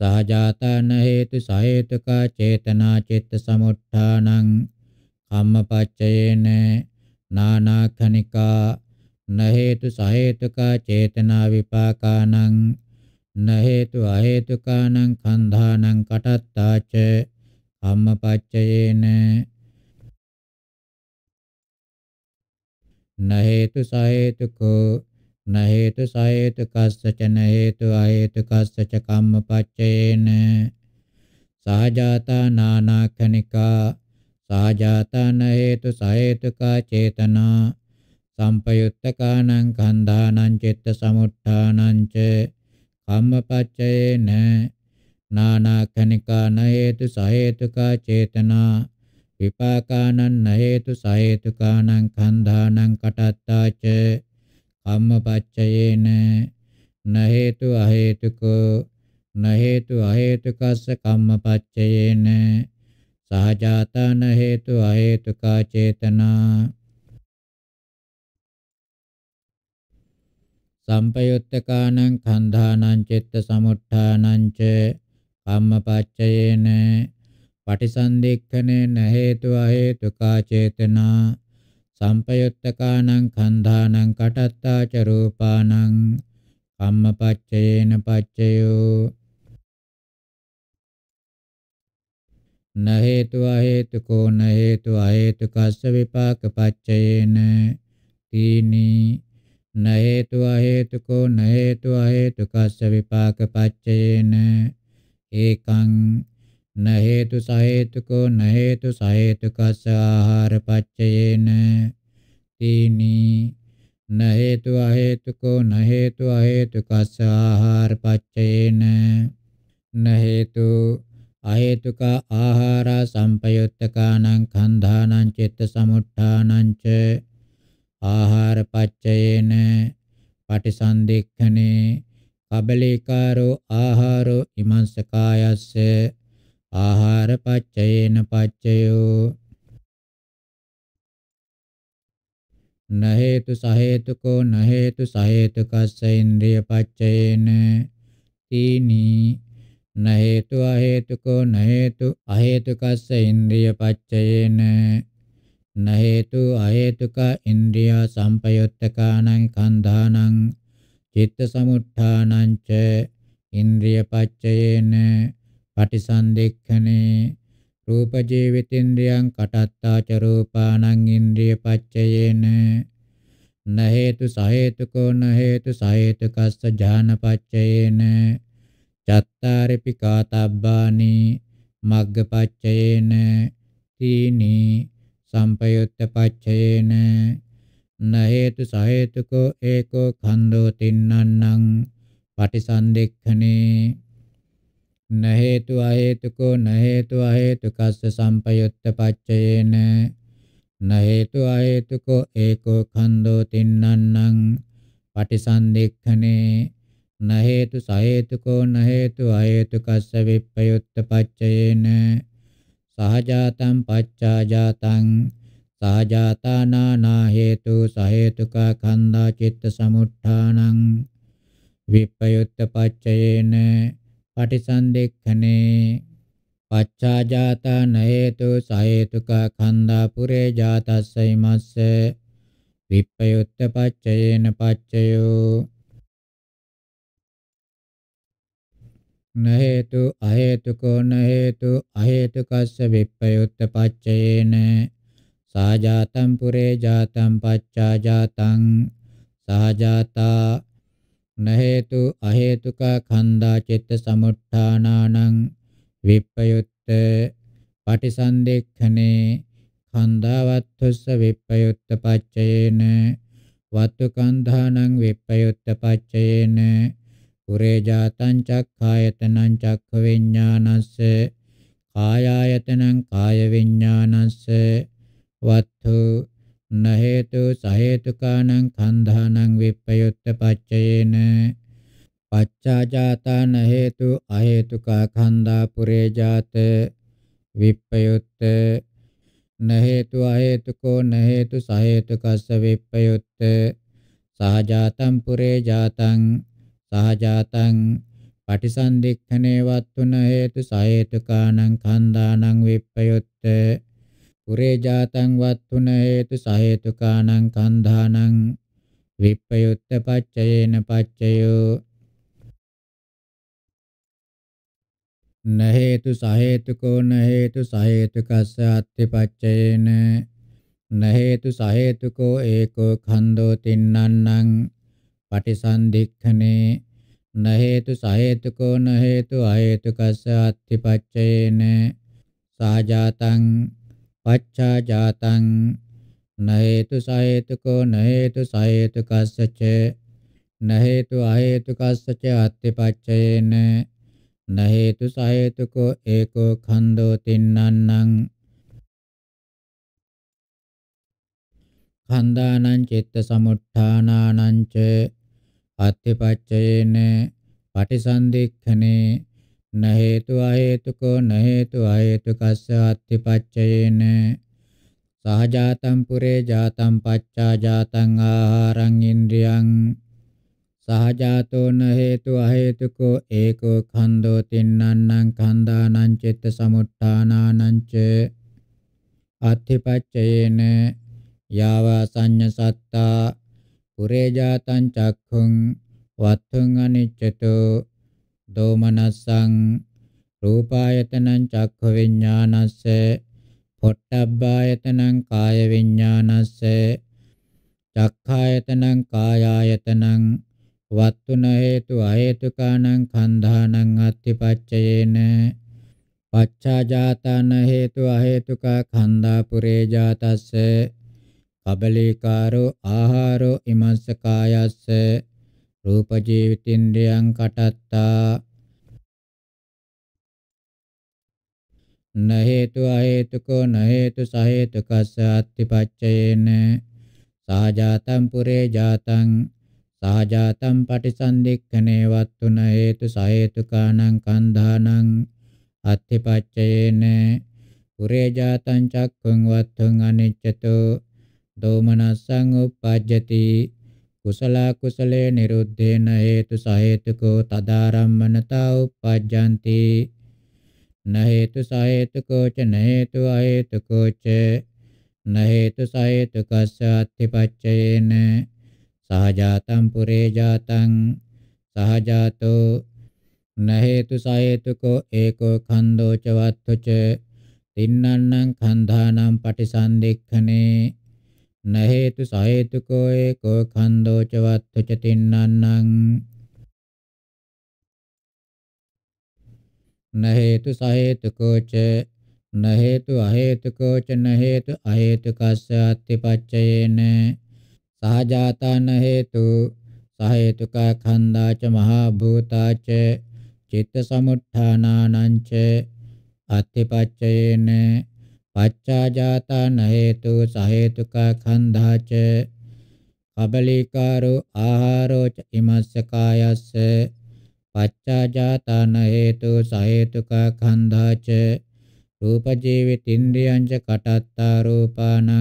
සහජාතන හේතු සහේතුක චේතනා චිත්ත සමුත්ථානං කම්මපච්චයේන නානාඛනිකා න හේතු සහේතුක චේතනා විපාකානං න හේතු අහේතුකානං කන්ධානං කටත්තාච කම්මපච්චයේන න හේතු සහේතුකෝ න හේතු සහේතු කස්සච න හේතු අහේතු කස්සච කම්මපච්චේන සහජාතා නානාඛනිකා සහජාතා න හේතු සහේතුකා චේතනා සම්පයුත්තකානං කන්දානං චිත්ත සමුට්ඨානං ච කම්මපච්චේන නානාඛනිකා න හේතු සහේතුකා චේතනා විපාකානං න හේතු සහේතුකානං කන්දානං කටත්තාච අම්මපච්චයේන න හේතු අ හේතුකෝ න හේතු අ හේතුකස්ස කම්මපච්චයේන සහජාතන හේතු අ හේතුකා චේතනා සම්පයුත්තකානං කන්ධානං චිත්ත සමුට්ඨානං ච කම්මපච්චයේන පටිසන්ධික්ඛනේ න හේතු අ හේතුකා චේතනා සම්පයුත්තකානං කන්ධානං කටත්තා ච රූපානං කම්මපච්චයේන පච්චයෝ න හේතු අහේතුකෝ න හේතු අහේතුකස්ස විපාක පච්චයේන තීනි න හේතු අහේතුකෝ න හේතු අහේතුකස්ස විපාක පච්චයේන ඒකං න හේතු සහේතුකෝ න හේතු සහේතුකස්ස ආහාර පච්චයේන තීනි න හේතු අහේතුකෝ න හේතු අහේතුකස්ස ආහාර පච්චයේන න හේතු අහේතුක ආහාරා සම්පයුත්තකානං කන්ධානං චිත්ත සමුට්ඨානං ච ආහාර පච්චයේන පටිසන්දික්ඛනේ කබලේකාරෝ ආහාරෝ ඉමංසකායස්සේ ආහාර පච්චයේන පච්චයෝ න හේතු සහේතුකෝ න හේතු සහේතුකස්ස ඉන්ද්‍රිය පච්චයේන තීනි න හේතු අහේතුකෝ න හේතු අහේතුකස්ස ඉන්ද්‍රිය පච්චයේන න හේතු අහේතුක ඉන්ද්‍රිය සම්පයුත්තකානං කන්ධානං චිත්ත සමුත්ථානං ච ඉන්ද්‍රිය පච්චයේන පටිසන්දෙක්ඛනේ රූප ජීවිතේන්ද්‍රයන් කටත්තාච රූපාණං ඉන්ද්‍රිය පච්චයේන න හේතු සහේතුකෝ න හේතු සහේතුකස්ස ඥානපච්චයේන චත්තාරිපි කාතබ්බානි මග්ගපච්චයේන තීනි සම්පයුත්ත පච්චයේන න හේතු සහේතුකෝ ඒකෝ ඛණ්ඩෝ තින්නන්නං පටිසන්දෙක්ඛනේ න හේතු අහේතුකෝ න හේතු අහේතුකස්ස සම්පයුත්ත පච්චයේන න හේතු අහේතුකෝ ඒකෝ ඛණ්ඩෝ තින්නන්නං පටිසන්දෙක්ඛනේ න හේතු සහේතුකෝ න හේතු අහේතුකස්ස විප්පයුත්ත පච්චයේන සහජාතං පච්චාජාතං සහජාතානානා හේතු සහේතුකා ඛණ්ඩා චිත්ත සමුට්ඨානං විප්පයුත්ත පච්චයේන පටිසන්දෙක්ඛනේ පච්චාජාතා නේතු සහේතුක කන්දා පුරේ ජාතස්සයිමස්ස විප්පයුත්ත පච්චයේන පච්චයෝ නහේතු අහේතුකෝ නහේතු අහේතුකස්ස විප්පයුත්ත පච්චයේන සාජාතම් පුරේ ජාතම් පච්චාජාතං සහජාතා න හේතු අ හේතුක ඛණ්ඩා චිත්ත සමුට්ඨානානං විප්පයුත්ත පටිසන්දේක්ඛනේ ඛණ්ඩාවත්ථස්ස විප්පයුත්ත පච්චයේන වත්තු කන්ධානං විප්පයුත්ත පච්චයේන පුරේ ජාතං චක්ඛායතනං චක්ඛ විඥානස්ස කායායතනං කාය විඥානස්ස වත්තු න හේතු සහේතුකානං කන්ධානං විප්පයුත්ත පච්චයේන පච්චාජාතන හේතු අහේතුකා කන්දා පුරේ ජාත විප්පයුත්ත න හේතු අහේතුකෝ න හේතු සහේතුකස්ස විප්පයුත්ත සහජාතං පුරේ ජාතං සහජාතං පටිසන්දික්ඛනේ වත්තුන හේතු සහේතුකානං කන්දානං විප්පයුත්ත පුරේ ජාතං වත්තුන හේතු සහේතුකානං කන්ධානං විප්පයුත්ත පච්චයේන පච්චයෝ න හේතු සහේතුකෝ න හේතු සහේතුකස්ස අත්තිපච්චයේන න හේතු සහේතුකෝ ඒකෝ ඛණ්ඩෝ තින්නන්නං පටිසන්ධික්ඛනේ න හේතු සහේතුකෝ න හේතු අහේතුකස්ස අත්තිපච්චයේන සාජාතං පච්චා ජාතං නහේතු සහේතුකෝ නහේතු සහේතුකස්සච නහේතු අහේතුකස්සච අත්තිපච්චයේන නහේතු සහේතුකෝ ඒකෝ ඛණ්ඩෝ තින්නන්නං ඛණ්ඩානං චිත්ත සමුට්ඨානානං ච අත්තිපච්චයේන පටිසන්දික්ඛනේ න හේතු අහේතුකෝ න හේතු අහේතුකස්ස අත්තිපච්චයේන සහජාතම් පුරේ ජාතම් පච්චා ජාතං ආහාරං ඉන්ද්‍රියං සහජාතෝ න හේතු අහේතුකෝ ඒකෝ ඛණ්ඩෝ තින්නන්නං ඛණ්ඩානං චිත්ත සමුට්ඨානානං ච අත්තිපච්චයේන යාවා සංඤ සත්තා පුරේ ජාතං චක්ඛුං වත්තුං අනිච්චතෝ දෝමනස්සං රූපායතනං චක්ඛ විඥානස්ස පොට්ටබ්බායතනං කාය විඥානස්ස චක්ඛායතනං කායායතනං වත්තුන හේතු අහේතුකානං කන්ධානං අත්තිපච්චයේන පච්චාජාතන හේතු අහේතුකා කන්දා පුරේ ජාතස්ස කබලීකාරෝ ආහාරෝ ඉමස්ස කායස්ස රූප ජීවිතින්ද්‍රයන් කටත්තා න හේතු අහේතුකෝ න හේතු සහේතුකස්ස අත්තිපච්චයේන සාජාතම් පුරේ ජාතං සාජාතම් පටිසන්දික්ඛනේ වත්තුන හේතු සහේතුකානං කන්ධානං අත්තිපච්චයේන පුරේ ජාතං චක්ඛුං වත්තුං අනිච්චතෝ දෝමනස්සං uppajjati කුසල කුසලේ නිරුද්ධේන හේතු සහේතුකෝ තදාරම්මනතා uppajjanti නහේතු සහේතුකෝ ච නහේතු අහේතුකෝ ච නහේතු සහේතුකස්ස අත්තිපච්චයේන සහජාතං පුරේ ජාතං සහජාතෝ නහේතු සහේතුකෝ ඒකෝ ඛණ්ඩෝ ච වත්තු ච තින්නන්නං ඛණ්ඩානම් පටිසන්දික්ඛනේ न हेतु सहेतुको एको खंडो च वत्थु च तिन्नन्नं न हेतु सहेतुको च न हेतु अहेतुको च न हेतु अहेतुकस्य अतिपच्चयेन सहजाता न हेतु सहेतुका खंडा च महाभूता च चित्तसमुत्थानानं च अतिपच्चयेन පච්චාජාතන හේතු සහේතුක ඛණ්ඩාච කබලිකාරෝ ආහාරෝ ච ඉමස්ස කායස්ස පච්චාජාතන හේතු සහේතුක ඛණ්ඩාච රූප ජීවිතින්ද්‍රයං ච කටත්තා රූපානං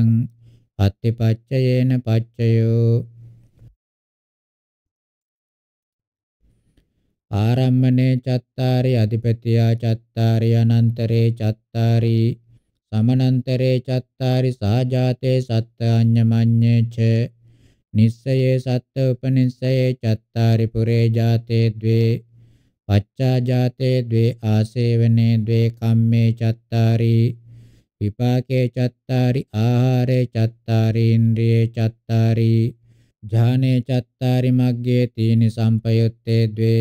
අත්තිපච්චයේන පච්චයෝ ආරම්මනේ චත්තාරි අධිපතියා චත්තාරි අනන්තරේ චත්තාරි සමනන්තරේ චත්තාරි සාජාතේ සත්ත අඤ්ඤමඤ්ඤේ ච නිස්සයේ සත්ත උපනිස්සයේ චත්තාරි පුරේ ජාතේ द्वे පච්චා ජාතේ द्वे ආසේවනේ द्वे කම්මේ චත්තාරි විපාකේ චත්තාරි ආහාරේ චත්තාරි ඉන්ද්‍රියේ චත්තාරි ඥානේ චත්තාරි මග්ගේ තීනි සම්පයුත්තේ द्वे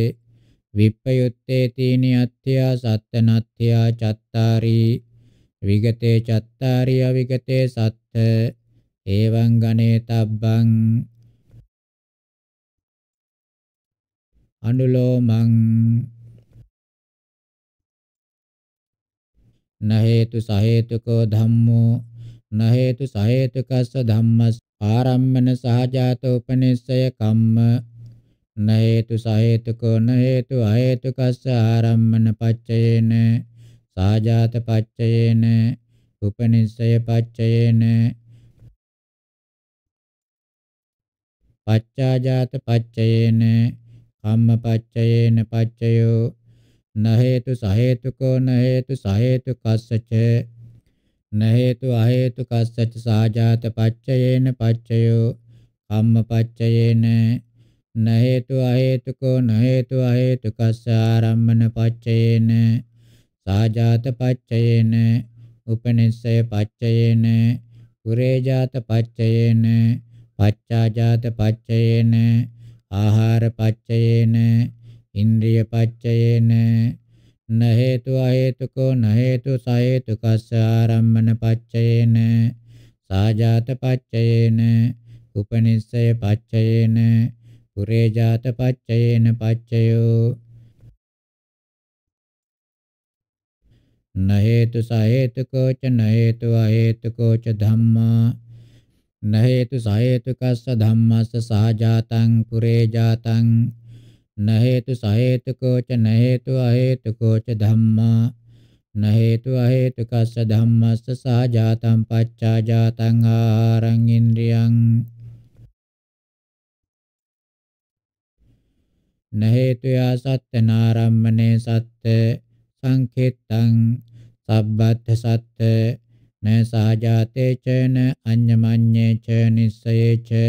විප්පයුත්තේ තීනි අත්ත්‍යා සත්තනත්ත්‍යා චත්තාරි විගතේ චත්තාරිය විගතේ සත්ත එවං ගනේ තබ්බං අනුලෝමං න හේතු සහේතුකෝ ධම්මෝ න හේතු සහේතුකස්ස ධම්මස් ආරම්මන සහජාතෝ උපනිස්සය කම්ම න හේතු සහේතුකෝ න හේතු අහේතුකස්ස ආරම්මන පච්චයේන සාජාත පච්චයේන උපනිස්සය පච්චයේන පච්චාජාත පච්චයේන කම්ම පච්චයේන පච්චයෝ න හේතු ස හේතුකෝ න හේතු ස හේතු කස්සච න හේතු අ හේතු කස්සච සාජාත පච්චයේන පච්චයෝ කම්ම පච්චයේන න හේතු අ හේතුකෝ න හේතු අ හේතු කස්ස ආරම්මන පච්චයේන සාජාත පච්චයේන උපනිස්සය පච්චයේන කුරේජාත පච්චයේන පච්චාජාත පච්චයේන ආහාර පච්චයේන ඉන්ද්‍රිය පච්චයේන න හේතු අහේතුකෝ න හේතු සහේතුකස්ස ආරම්මන පච්චයේන සාජාත පච්චයේන උපනිස්සය පච්චයේන පුරේජාත පච්චයේන පච්චයෝ न हेतु सहेतुको च न हेतु अहेतुको च धम्मा न हेतु सहेतुकस्य धम्मस्य सह जातं पुरे जातं न हेतु सहेतुको च न हेतु अहेतुको च धम्मा न हेतु अहेतुकस्य धम्मस्य सह जातं पच्चा जातं आहारं इन्द्रियं न हेतु या सत्यनारम्भने सत्य සංකෙත්තං සබ්බත් සත්ත න සහජාතේ චන අඤ්ඤමඤ්ඤේ ච නිස්සයේ ච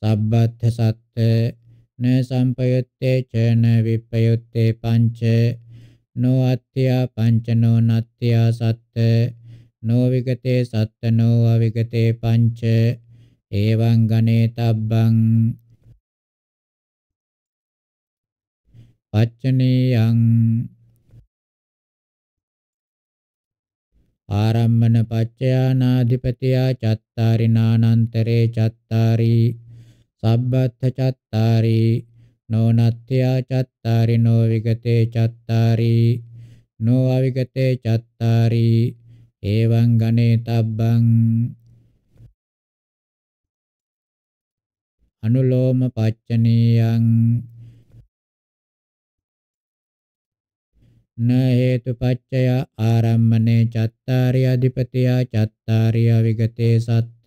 සබ්බත් සත්ත න සම්පයුත්තේ චන විපයුත්තේ පංච නෝ අත්ත්‍යා පංච නෝ නත්ත්‍යා සත්ත නෝ විගතේ සත්ත නෝ අවිගතේ පංච එවං ගනේ තබ්බං පච්චනේයං ආරම්මන පච්චයානාධිපතියා චත්තාරිනානන්තරේ චත්තාරි සබ්බත්ථ චත්තාරි නොනත්ත්‍යා චත්තාරි නොවිගතේ චත්තාරි නොඅවිගතේ චත්තාරි එවං ගනේ තබ්බං අනුලෝම පච්චනීයං න හේතුපච්චය ආරම්මනේ චත්තාරිය අධිපතියා චත්තාරිය විගතේ සත්ත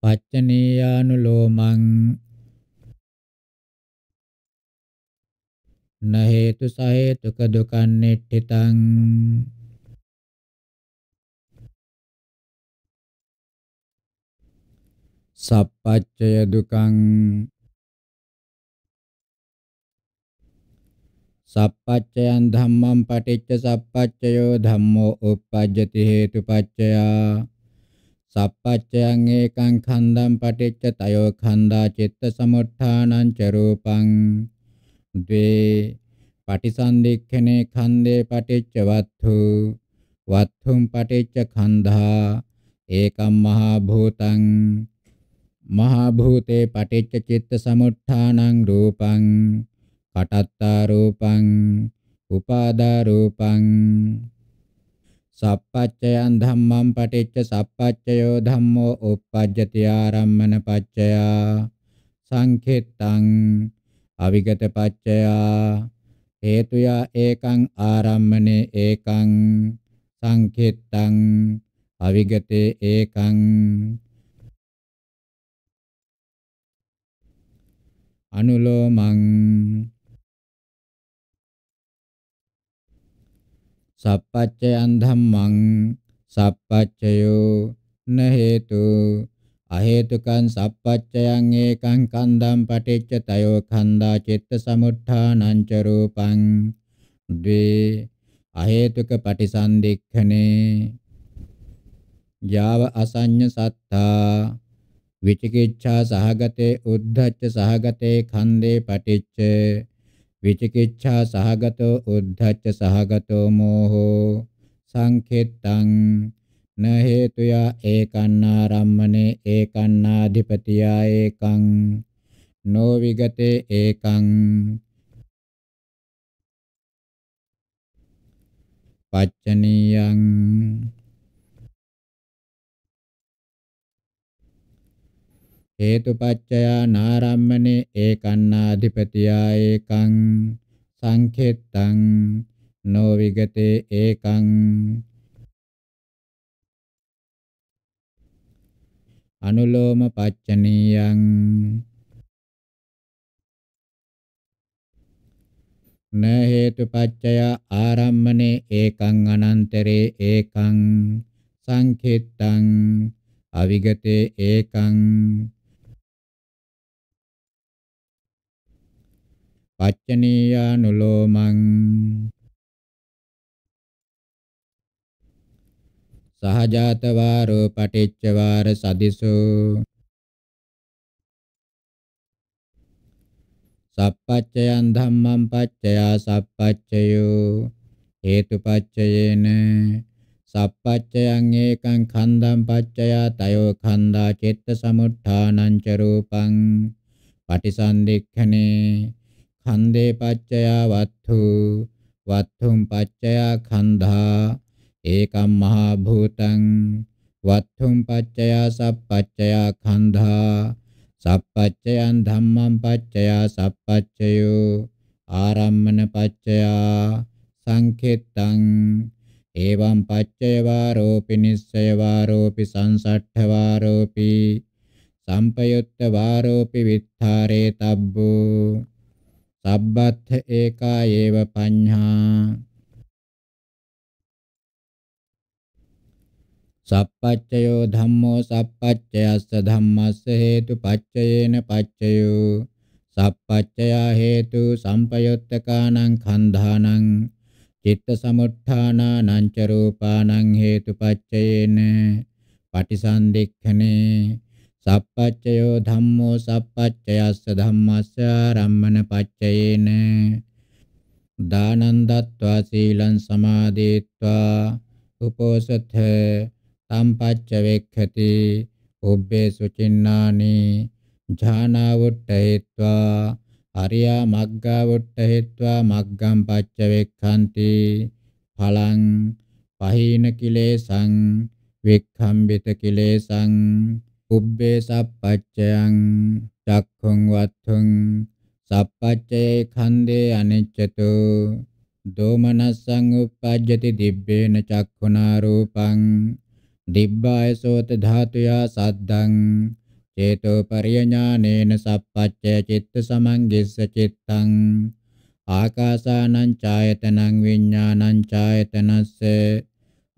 පච්චනීයානුලෝමං න හේතු සහේතුක දුකන්නේට්ඨිතං සප්පච්චය දුකං සප්පච්චයන් ධම්මං පටිච්ච සප්පච්චයෝ ධම්මෝ uppajjati හේතුපච්චයා සප්පච්චයන් ඒකං ඛණ්ඩං පටිච්ච තයෝ ඛණ්ඩා චිත්ත සමුත්ථානං ච රූපං ද්වේ පටිසන්දික්ඛනේ ඛණ්ඩේ පටිච්ච වත්තු වත්තුම් පටිච්ච ඛණ්ඩා ඒකම් මහා භූතං මහා භූතේ පටිච්ච චිත්ත සමුත්ථානං රූපං කටත්තා රූපං උපාදා රූපං සප්පච්චයන් ධම්මං පටිච්ච සප්පච්චයෝ ධම්මෝ uppajjati ආරම්මන පච්චයා සංඛෙත්තං අවිගත පච්චයා හේතුයා ඒකං ආරම්මනේ ඒකං සංඛෙත්තං අවිගතේ ඒකං අනුලෝමං සප්පච්චයන් ධම්මං සප්පච්චයෝ න හේතු අහේතුකං සප්පච්චයං ඒකං කන්දං පටිච්ච තයෝ කන්දා චිත්ත සමුත්ථානං ච රූපං ද්වේ අහේතුක පටිසන්දික්ඛනේ යාව අසඤ්ඤ සත්තා විචිකිච්ඡා සහගතේ උද්ධච්ච සහගතේ ඛන්දේ පටිච්ච විචිකිච්ඡා සහගතෝ උද්ධච්ච සහගතෝ මෝහෝ සංඛෙත්තං න හේතුයා ඒකන්නාරම්මනේ ඒකන්නාධිපතියා ඒකං නෝ විගතේ ඒකං පච්චනියං හේතුපච්චයා නාරම්මනේ ඒකන්නාධිපතියා ඒකං සංඛෙත්තං නොවිගතේ ඒකං අනුලෝම පච්චනීයං න හේතුපච්චය ආරම්මනේ ඒකං අනන්තරේ ඒකං සංඛෙත්තං අවිගතේ ඒකං පච්චනීයානුලෝමං සහජාත වාරෝ පටිච්ච වාර සදිසෝ සප්පච්චයන් ධම්මං පච්චයා සප්පච්චයෝ හේතුපච්චයේන සප්පච්චයන් ඒකං ඛණ්ඩං පච්චයා තයෝ ඛණ්ඩා චිත්ත සමුත්ථානං ච රූපං පටිසන්දික්ඛනේ කන්දේ පච්චයා වත්තු වත්තුම් පච්චයා කන්ධා ඒකම් මහා භූතං වත්තුම් පච්චයා සප්පච්චයා කන්ධා සප්පච්චයන් ධම්මං පච්චයා සප්පච්චයෝ ආරම්මන පච්චයා සංකෙත්තං එවං පච්චය වාරෝපි නිස්සය වාරෝපි සංසට්ඨ වාරෝපි සම්පයුත්ත වාරෝපි විත්තරේ තබ්බෝ සබ්බත්ථ ඒකා ඒව පඤ්ඤා සප්පච්චයෝ ධම්මෝ සප්පච්චයස්ස ධම්මස්ස හේතු පච්චයේන පච්චයෝ සප්පච්චයා හේතු සම්පයොත්තකානං khණ්ඩානං චිත්ත සමුත්ථානානං ච රූපානං හේතු පච්චයේන පටිසන්දික්ඛනේ සප්පච්චයෝ ධම්මෝ සප්පච්චයස්ස ධම්මස්ස රම්මන පච්චයේන දානං දත්වා සීලං සමාදේत्वा උපෝසත තම් පච්ච වේක්ඛති ඔබ්බේ සුචින්නානි ඥානවුට්ඨේत्वा අරියා මග්ගවුට්ඨේत्वा මග්ගම් පච්ච වේක්ඛanti ඵලං පහීන කිලේසං වික්ඛම්බිත කිලේසං උබ්බේ සප්පච්චයං චක්ඛුං වත්තුං සප්පච්චේ ඛණ්ඩේ අනිච්චතු දෝමනස්සං උප්පජ්ජති දිබ්බේන චක්ඛුනා රූපං දිබ්බාය සෝත ධාතුයා සද්දං චේතෝ පරියඥානේන සප්පච්චේ චිත්ත සමංගිස්ස චිත්තං ආකාසානං ඡායතනං විඥානං ඡායතනස්සේ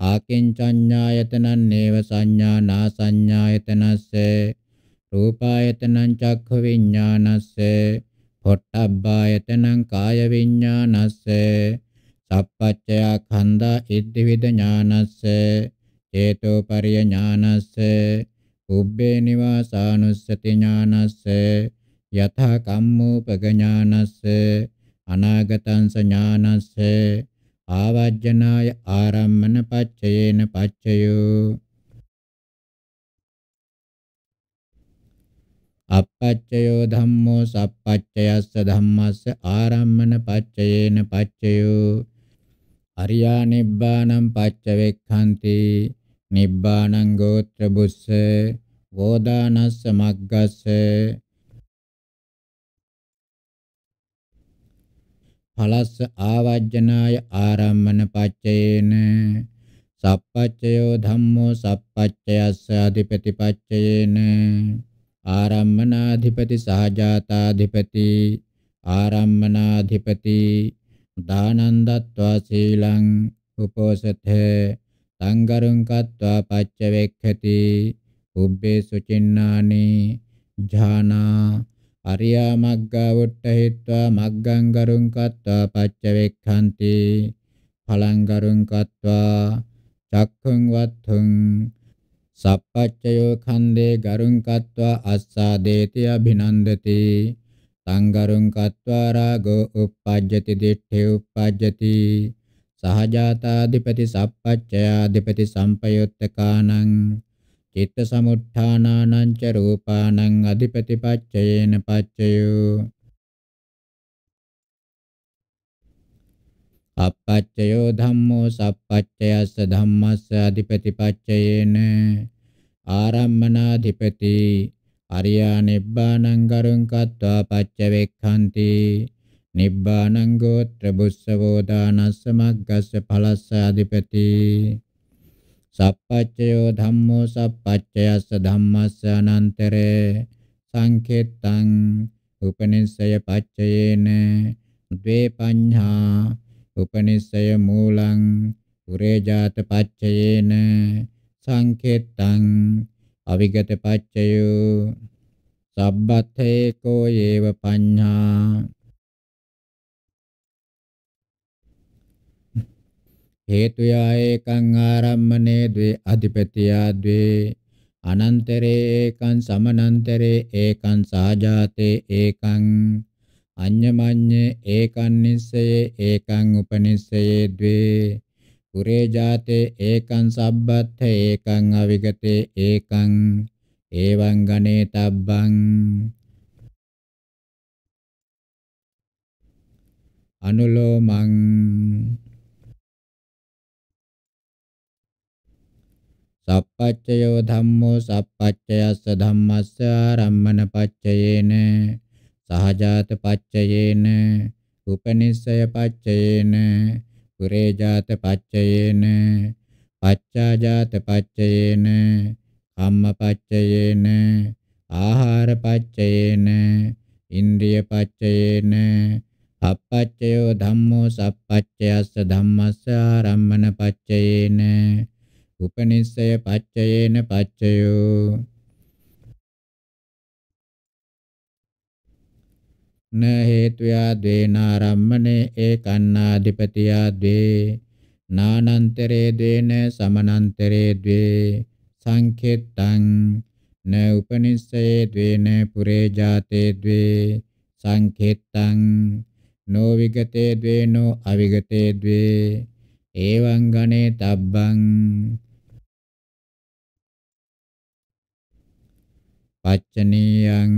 ආකින්චඤ්ඤායතනං නේව සංඥා නා සංඥායතනස්ස රූපායතනං චක්ඛ විඥානස්ස පොට්ටබ්බායතනං කාය විඥානස්ස සප්පච්චය ඛණ්ඩා ඉද්දිවිද ඥානස්ස චේතෝපරිය ඥානස්ස උබ්බේ නිවාසානුස්සති ඥානස්ස යථා කම්මෝපග ඥානස්ස අනාගතං ස ඥානස්ස ආවජ්ජනාය ආරම්මන පච්චයේන පච්චයෝ අපච්චයෝ ධම්මෝ සප්පච්චයස්ස ධම්මස්ස ආරම්මන පච්චයේන පච්චයෝ අරියා නිබ්බානං පච්ච වෙක්ඛන්ති නිබ්බානං ගෝත්‍ර බුස්ස වෝදානස්ස මග්ගස්ස පලස්ස ආවජ්ජනාය ආරම්මන පච්චයේන සප්පච්චයෝ ධම්මෝ සප්පච්චයස්ස අධිපති පච්චයේන ආරම්මනාධිපති සහජාතාධිපති ආරම්මනාධිපති දානන්දත්වා සීලං උපෝසතේ සංගරුං කତ୍වා පච්චවෙක්ඛති උබ්බේ සුචින්නානි ඥානා අරියා මග්ගා වොට්ටහෙත්වා මග්ගං ගරුං කତ୍වා පච්චවෙක්ඛන්ති ඵලං ගරුං කତ୍වා චක්ඛං වත්තුං සප්පච්චයෝ ඛන්‍දේ ගරුං කତ୍වා අස්සාදේති අභිනන්දති තං ගරුං කତ୍වා රාගෝ uppajjati ditthe uppajjati සහජාතාධිපති සප්පච්චයාධිපති සම්පයුත්තකානං චිත්ත සමුත්ථානානං ච රූපානං අධිපතිපච්චයේන පච්චයෝ අපච්චයෝ ධම්මෝ සප්පච්චයස්ස ධම්මස්ස අධිපතිපච්චයේන ආරම්මනාධිපති අරියා නිබ්බානං ගරුං කତ୍වා පච්ච වෙක්ඛන්ති නිබ්බානං ගෝත්‍ර බුස්සවෝ දානස්ස මග්ගස්ස ඵලස්ස අධිපති සප්පච්චයෝ ධම්මෝ සප්පච්චයස්ස ධම්මස්ස අනන්තරේ සංකේතං උපනිස්සය පච්චයේන ද්වේ පඤ්ඤා උපනිස්සය මූලං උරේජාත පච්චයේන සංකේතං අවිගත පච්චයෝ සබ්බත්තේකෝ යේව පඤ්ඤා හේතුයා ඒකං ආරම්මනේ ද්වේ අධිපතියා ද්වේ අනන්තරේ ඒකං සමනන්තරේ ඒකං සාජාතේ ඒකං අඤ්ඤමඤ්ඤේ ඒකං නිස්සයේ ඒකං උපනිස්සයේ ද්වේ පුරේ ජාතේ ඒකං සබ්බත්ථ ඒකං අවිගතේ ඒකං එවං ගනේ තබ්බං අනුලෝමං සප්පච්චයෝ ධම්මෝ සප්පච්චයස්ස ධම්මස්ස ආරම්මන පච්චයේන සහජාත පච්චයේන උපනිස්සය පච්චයේන පුරේජාත පච්චයේන පච්චාජාත පච්චයේන කම්ම පච්චයේන ආහාර පච්චයේන ඉන්ද්‍රිය පච්චයේන අපච්චයෝ ධම්මෝ සප්පච්චයස්ස ධම්මස්ස ආරම්මන පච්චයේන උපනිස්සය පච්චයේන පච්චයෝ න හේතුයා දේනාරම්මනේ ඒකන්නාධිපතියා දේ නානන්තරේ දේන සමනන්තරේ දේ සංඛෙත්තං න උපනිස්සයේ දේන පුරේ ජාතේ දේ සංඛෙත්තං නෝ විගතේ ද්වේනෝ අවිගතේ ද්වේ එවං ගනේ තබ්බං පච්චනීයං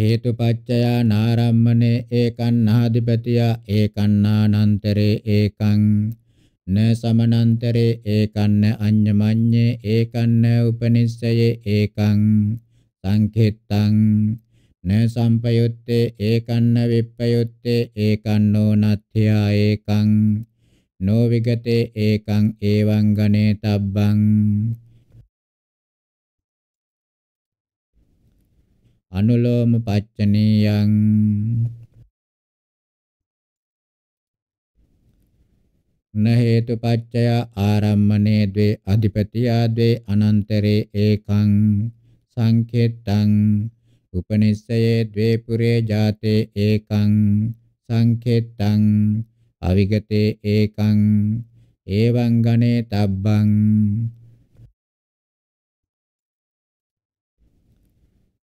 හේතුපච්චයා නාරම්මනේ ඒකං නාදිපතියා ඒකං නානන්තරේ ඒකං න සමනන්තරේ ඒකං න අඤ්ඤමඤ්ඤේ ඒකං න උපනිස්සයේ ඒකං සංඛෙත්තං න සම්පයුත්තේ ඒකං න විප්පයුත්තේ ඒකං නෝ නත්ථයා ඒකං නොවිගතේ ඒකං ඒවං ගනේ තබ්බං අනුලෝම පච්චනීයං න හේතු පච්චය ආරම්මනේ द्वे අධිපතියා द्वे අනන්තරේ ඒකං සංකේතං උපනිස්සයේ द्वे පුරේ ජාතේ ඒකං සංකේතං අවිගතේ ඒකං එවං ගනේ තබ්බං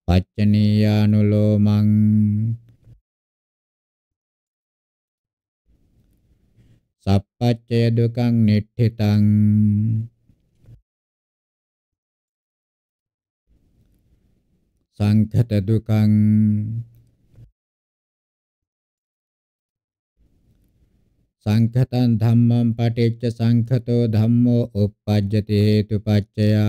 පච්චනීයානුලෝමං සප්පච්චය දුකං නිට්ඨිතං සංඛත දුකං සංඛතං ධම්මං පටිච්ච සංඛතෝ ධම්මෝ uppajjati hetupaccaya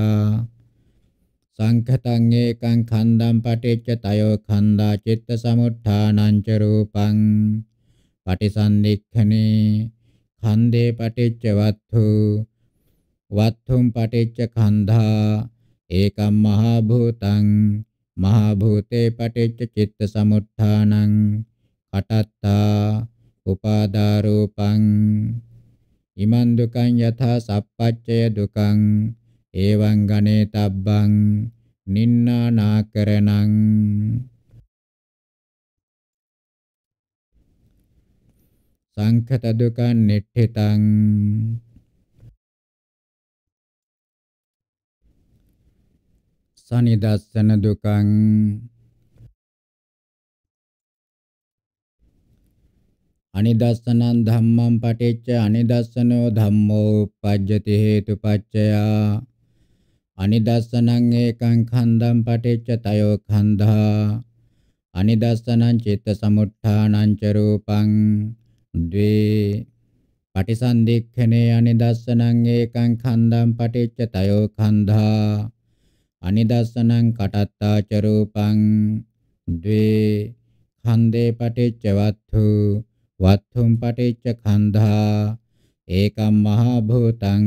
සංඛතං ඒකං ඛණ්ඩං පටිච්ච තයෝ ඛණ්ඩා චිත්ත සමුත්ථානං ච රූපං පටිසන්දික්ඛනේ ඛණ්ඩේ පටිච්ච වත්තු වත්තුම් පටිච්ච ඛණ්ඩා ඒකම් මහා භූතං මහා භූතේ පටිච්ච චිත්ත සමුත්ථානං කටත්තා උපාදාරූපං ඉමන් දුකං යථා සප්පච්චය දුකං එවං ගනේ තබ්බං නින්නානාකරණං සංඛත දුකං නිට්ඨිතං සනිදස්සන දුකං අනිදස්සනං ධම්මං පටිච්ච අනිදස්සනෝ ධම්මෝ uppajjati හේතුපච්චයා අනිදස්සනං ඒකං ඛණ්ඩං පටිච්ච තයෝ ඛණ්ඩා අනිදස්සනං චිත්ත සමුත්ථානං ච රූපං ද්වේ පටිසන්දික්ඛනේ අනිදස්සනං ඒකං ඛණ්ඩං පටිච්ච තයෝ ඛණ්ඩා අනිදස්සනං කටත්තා ච රූපං ද්වේ ඛණ්ඩේ පටිච්චවත්තු වත්තුම් පටිච්ච කන්ධා ඒකම් මහා භූතං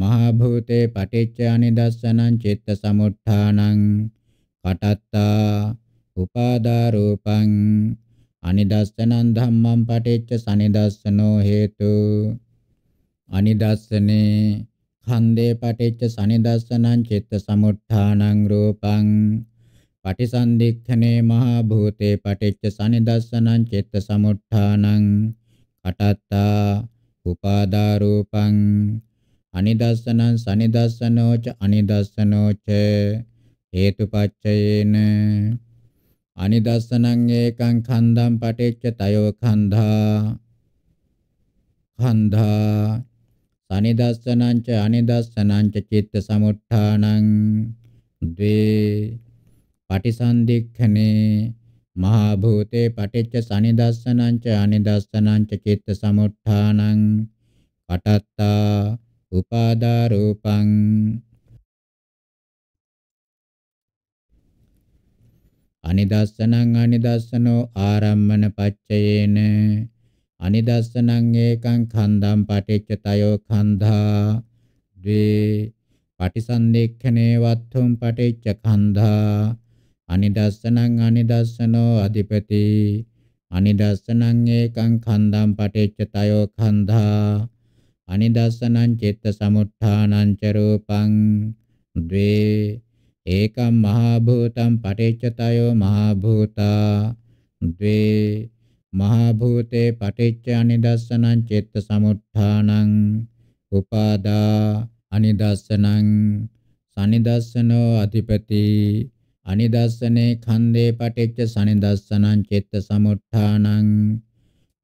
මහා භූතේ පටිච්ච අනිදස්සනං චිත්ත සමුත්ථානං කටත්තා උපාදා රූපං අනිදස්සනං ධම්මං පටිච්ච සනිදස්සනෝ හේතු අනිදස්සනේ ඛණ්ඩේ පටිච්ච සනිදස්සනං චිත්ත සමුත්ථානං රූපං පටිසන්ධික්ඛනේ මහා භූතේ පටිච්ච සනිදස්සනං චිත්ත සමුට්ඨානං කටත්තා උපාදා රූපං අනිදස්සනං සනිදස්සනෝච අනිදස්සනෝච හේතුපච්චයේන අනිදස්සනං ඒකං කන්දං පටිච්ච තයෝ කන්ධා කන්ධා සනිදස්සනං ච අනිදස්සනං ච චිත්ත සමුට්ඨානං ද්වේ පටිසන්ධික්ඛනේ මහා භූතේ පටිච්ච සනිදස්සනං ච අනිදස්සනං ච චිත්ත සමුත්ථානං කටත්තා උපාදා රූපං අනිදස්සනං අනිදස්සනෝ ආරම්මන පච්චයේන අනිදස්සනං ඒකං කන්දම් පටිච්ච තයෝ කන්ධා ද්වේ පටිසන්දේක්ඛනේ වත්තුම් පටිච්ච කන්ධා අනිදස්සනං අනිදස්සනෝ අධිපති අනිදස්සනං ඒකං කන්දම් පටිච්චතයෝ කන්ධා අනිදස්සනං චිත්ත සමුත්ථානං ච රූපං ද්වේ ඒකම් මහා භූතං පටිච්චතයෝ මහා භූතා ද්වේ මහා භූතේ පටිච්ච අනිදස්සනං චිත්ත සමුත්ථානං උපාදා අනිදස්සනං සනිදස්සනෝ අධිපති අනිදස්සනේ ඛණ්ඩේ පටිච්ච සනිදස්සනං චිත්ත සමුත්ථානං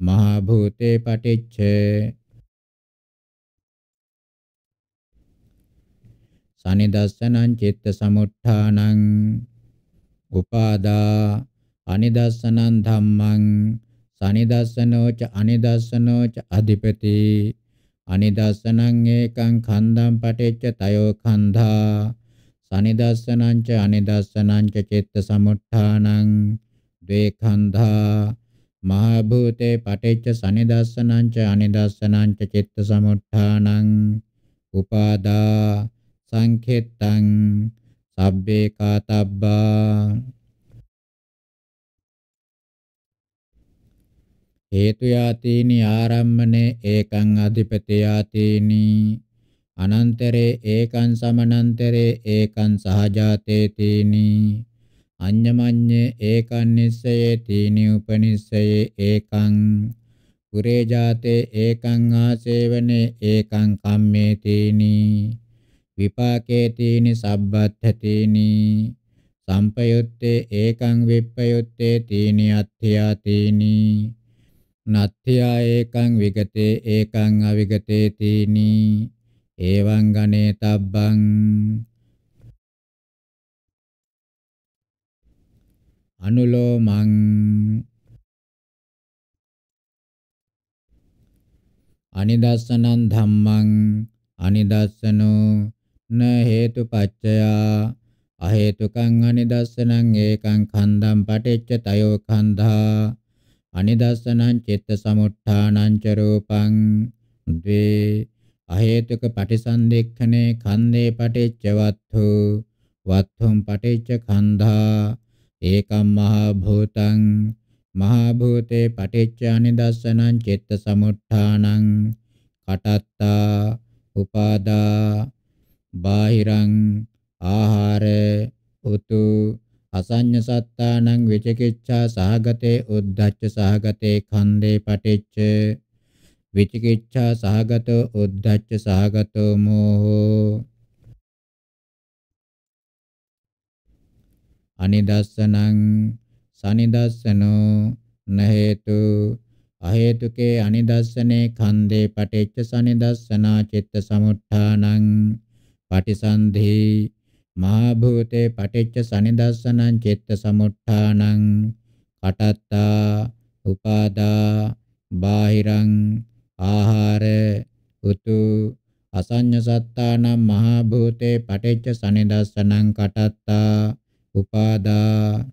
මහා භූතේ පටිච්ච සනිදස්සනං චිත්ත සමුට්ඨානං උපාදා අනිදස්සනං ධම්මං සනිදස්සනෝ ච අනිදස්සනෝ ච අධිපති අනිදස්සනං ඒකං ඛණ්ඩං පටිච්ච තයෝ ඛණ්ඩා සනිදස්සනංච අනිදස්සනංච චිත්ත සමුට්ඨානං ද්වේඛන්ධා මහ භූතේ පටිච්ච සනිදස්සනංච අනිදස්සනංච චිත්ත සමුට්ඨානං උපාදා සංඛෙත්තං සබ්බේ කාතබ්බා හේතු යාතීනි ආරම්මනේ ඒකං අධිපති යාතීනි අනන්තරේ ඒකං සමනන්තරේ ඒකං සහජාතේ තීනි අඤ්ඤමඤ්ඤේ ඒකං නිස්සයේ තීනි උපනිස්සයේ ඒකං පුරේ ජාතේ ඒකං ආසේවනේ ඒකං කම්මේ තීනි විපාකේ තීනි සබ්බත්ථ තීනි සම්පයුත්තේ ඒකං විප්පයුත්තේ තීනි අත්ථයා තීනි නත්ථයා ඒකං විගතේ ඒකං අවිගතේ තීනි එවං ගණේතබ්බං අනුලෝමං අනිදස්සනං ධම්මං අනිදස්සනෝ න හේතුපච්චයා අහේතුකං අනිදස්සනං ඒකං කන්දම් පටිච්ච තයෝ කන්ධා අනිදස්සනං චිත්ත සමුට්ඨානං ච රූපං ද්වේ අහේතුක පටිසන්දෙක්ඛනේ කන්දේ පටිච්ච වත්තු වත්තුම් පටිච්ච කන්ධා ඒකම් මහා භූතං මහා භූතේ පටිච්ච අනිදස්සනං චිත්ත සමුට්ඨානං කටත්තා උපාදා බාහිරං ආහාර උතු අසඤ්ඤ සත්තානං විචිකිච්ඡා සහගතේ උද්ධච්ච සහගතේ කන්දේ පටිච්ච විචිකිච්ඡා සහගතෝ උද්ධච්ච සහගතෝ මෝහෝ අනිදස්සනං සනිදස්සනෝ නහේතු අහේතුකේ අනිදස්සනේ ඛන්දේ පටිච්ච සනිදස්සනා චිත්ත සමුත්ථානං පටිසන්ධි මහා භූතේ පටිච්ච සනිදස්සනං චිත්ත සමුත්ථානං කටත්තා උපාදා බාහිරං ආහාර උතු අසඤ්ඤ සත්තානම් මහා භූතේ පටිච්ච සනිදස්සනං කටත්තා උපාදා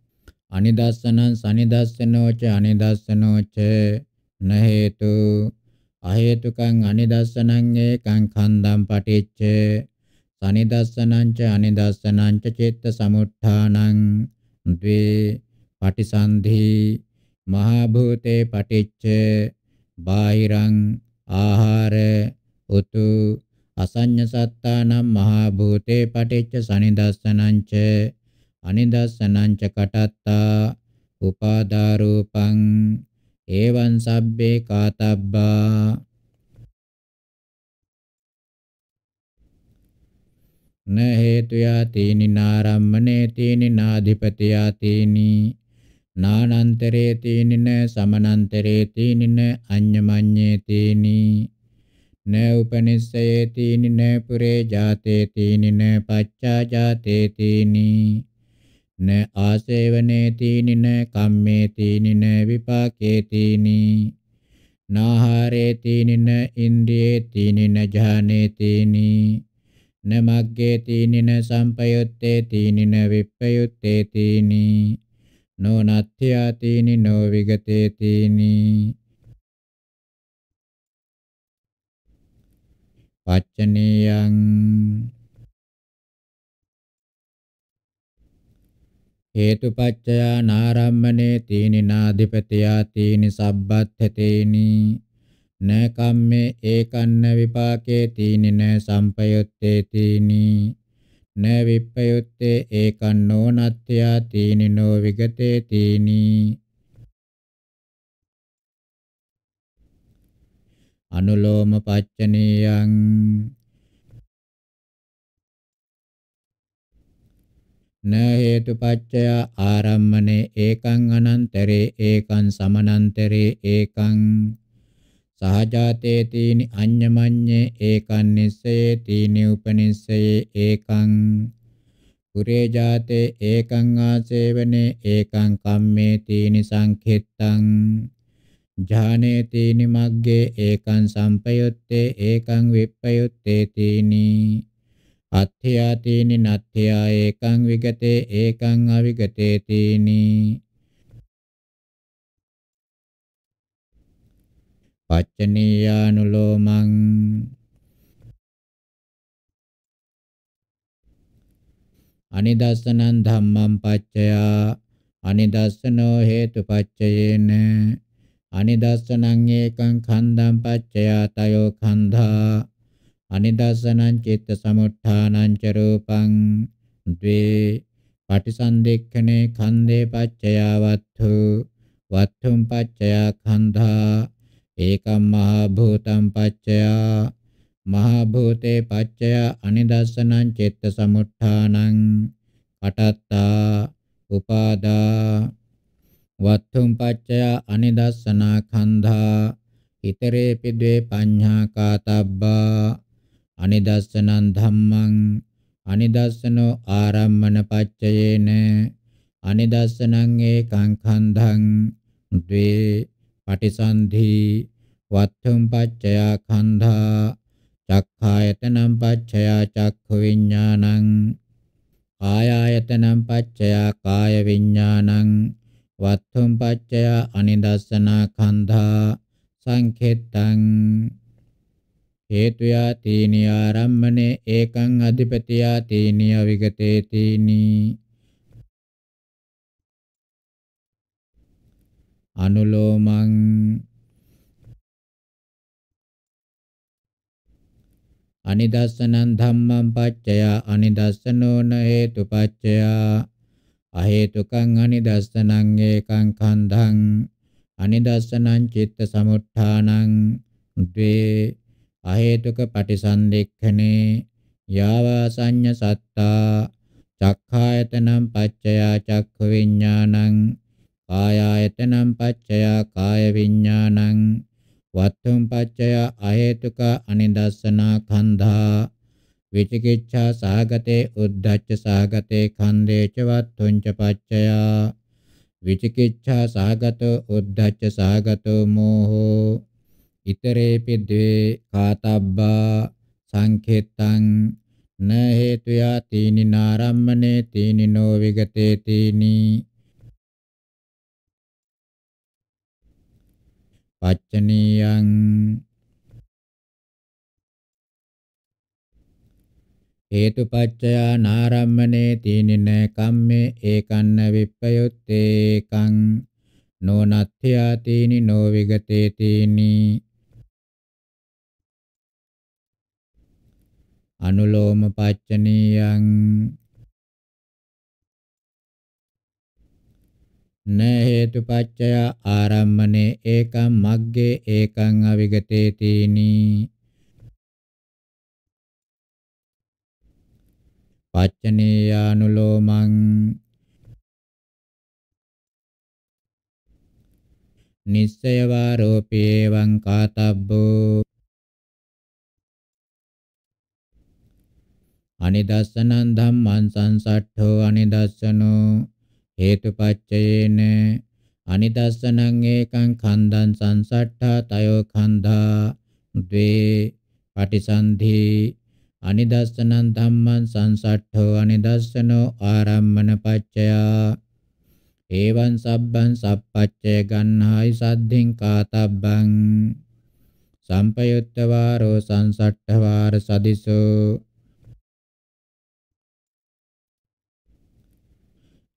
අනිදස්සනං සනිදස්සනෝච අනිදස්සනෝච නහේතු අහේතුකං අනිදස්සනං ඒකං ඛණ්ඩම් පටිච්ච සනිදස්සනං ච අනිදස්සනං ච චිත්ත සමුත්ථානං ද්වේ පටිසන්ධි මහා භූතේ පටිච්ච බාහිරං ආහාර උතු අසඤ්ඤ සත්තානම් මහා භූතේ පටිච්ච සනිදස්සනංච අනිදස්සනංච කටත්තා උපාදා රූපං එවං සබ්බේ කාතබ්බා න හේතු යාතීනි නාරම්මනේ තීනි නාධිපති යාතීනි නානන්තරේ තීනින සමනන්තරේ තීනින අඤ්ඤමඤ්ඤේ තීනි න උපනිස්සයේ තීනින පුරේ ජාතේ තීනින පච්චා ජාතේ තීනි න ආසේවනේ තීනින කම්මේ තීනින විපාකේ තීනි නාහාරේ තීනින ඉන්ද්‍රියේ තීනින ඥානේ තීනි න මග්ගේ තීනින සම්පයුත්තේ තීනින විප්පයුත්තේ තීනි නෝ නත්ත්‍යාතීනි නෝ විගතේතීනි පච්චනීයං හේතුපච්චයා නාරම්මනේ තීනි නාධිපතියා තීනි සබ්බත්ථතේනි න කම්මේ ඒකන්න විපාකේ තීනි න සම්පයුත්තේ තීනි න විප්පයුත්තේ ඒකන්නෝ නත්ත්‍යා තීනිනෝ විගතේ තීනී අනුලෝම පච්චනීයං න හේතුපච්චය ආරම්මනේ ඒකං අනන්තරේ ඒකං සමනන්තරේ ඒකං සහජාතේ තීනි අඤ්ඤමඤ්ඤේ ඒකන්නිස්සේ තීනි උපනිස්සේ ඒකං පුරේ ජාතේ ඒකං ආසේවනේ ඒකං කම්මේ තීනි සංඛෙත්තං ඥානේ තීනි මග්ගේ ඒකං සම්පයුත්තේ ඒකං විප්පයුත්තේ තීනි අත්ථයා තීනි නත්ථයා ඒකං විගතේ ඒකං අවිගතේ තීනි පච්චනීයානුලෝමං අනිදස්සනං ධම්මං පච්චයා අනිදස්සනෝ හේතුපච්චයේන අනිදස්සනං ඒකං ඛණ්ඩං පච්චයා තයෝ ඛණ්ඩා අනිදස්සනං චිත්ත සමුත්ථානං ච රූපං ද්වේ පටිසන්දෙක්ඛනේ ඛණ්ඩේ පච්චයා වත්තු වත්තුම් පච්චයා ඛණ්ඩා ඒකම් මහා භූතම් පච්චයා මහා භූතේ පච්චයා අනිදස්සනං චෙත්ත සමුට්ඨානං කටත්තා උපාදා වත්තුම් පච්චයා අනිදස්සනා කන්ධා ඉතරේපි ද්වේ පඤ්ඤා කාතබ්බා අනිදස්සනං ධම්මං අනිදස්සනෝ ආරම්මන පච්චයේන අනිදස්සනං ඒකං කන්ධං ද්වේ පටිසන්ධි වත්ථම් පච්චයා කන්ධා චක්ඛායතනම් පච්චයා චක්ඛ විඥානං කායායතනම් පච්චයා කාය විඥානං වත්ථම් පච්චයා අනිදස්සනා කන්ධා සංඛෙත්තං හේතුයා තීනිය ආරම්මනේ ඒකං අධිපතියා තීනිය විගතේ තීනී අනුලෝමං අනිදස්සනං ධම්මං පච්චය අනිදස්සනෝන හේතුපච්චය අහේතුකං අනිදස්සනං ඒකං කන්ධං අනිදස්සනං චිත්ත සමුත්ථානං ද්වේ අහේතුක පටිසන්ධික්ඛනේ යාවා සංඤ සත්තා චක්ඛායතනං පච්චයා චක්ඛ විඥානං කායායතනම් පච්චයා කාය විඥානං වත්තුම් පච්චයා අහේතුක අනිදස්සනා කන්ධා විචිකිච්ඡා සාගතේ උද්ධච්ච සාගතේ කන්දේච වත්තුංච පච්චයා විචිකිච්ඡා සාගතෝ උද්ධච්ච සාගතෝ මෝහෝ ඉතරේපි ද්වේ කාතබ්බා සංඛෙත්තං න හේතුයා තීනි නාරම්මනේ තීනි නෝ විගතේ තීනි පච්චනීයං හේතුපච්චයා නාරම්මනේ තීනින කම්මේ ඒකන්න විප්පයොත්තේ කං නොනත්ත්‍යා තීනි නොවිගතේ තීනි අනුලෝම පච්චනීයං න හේතුපච්චය ආරම්මනේ ඒකම් මග්ගේ ඒකං අවිගතේ තීනි පච්චනේයානුලෝමං නිස්සය වාරෝපේවං කාතබ්බෝ අනිදස්සනං ධම්මං සංසට්ඨෝ අනිදස්සනෝ හේතුපච්චයේන අනිදස්සනං ඒකං කන්දං සංසට්ඨා තයෝ කන්දා ද්වේ පටිසන්ධි අනිදස්සනං ධම්මං සංසට්ඨෝ අනිදස්සනෝ ආරම්මන පච්චයා ඒවං සබ්බං සප්පච්චය ගන්හායි සද්ධින් කාතබ්බං සම්පයුත්තවාරෝ සංසට්ඨවාර සදිසෝ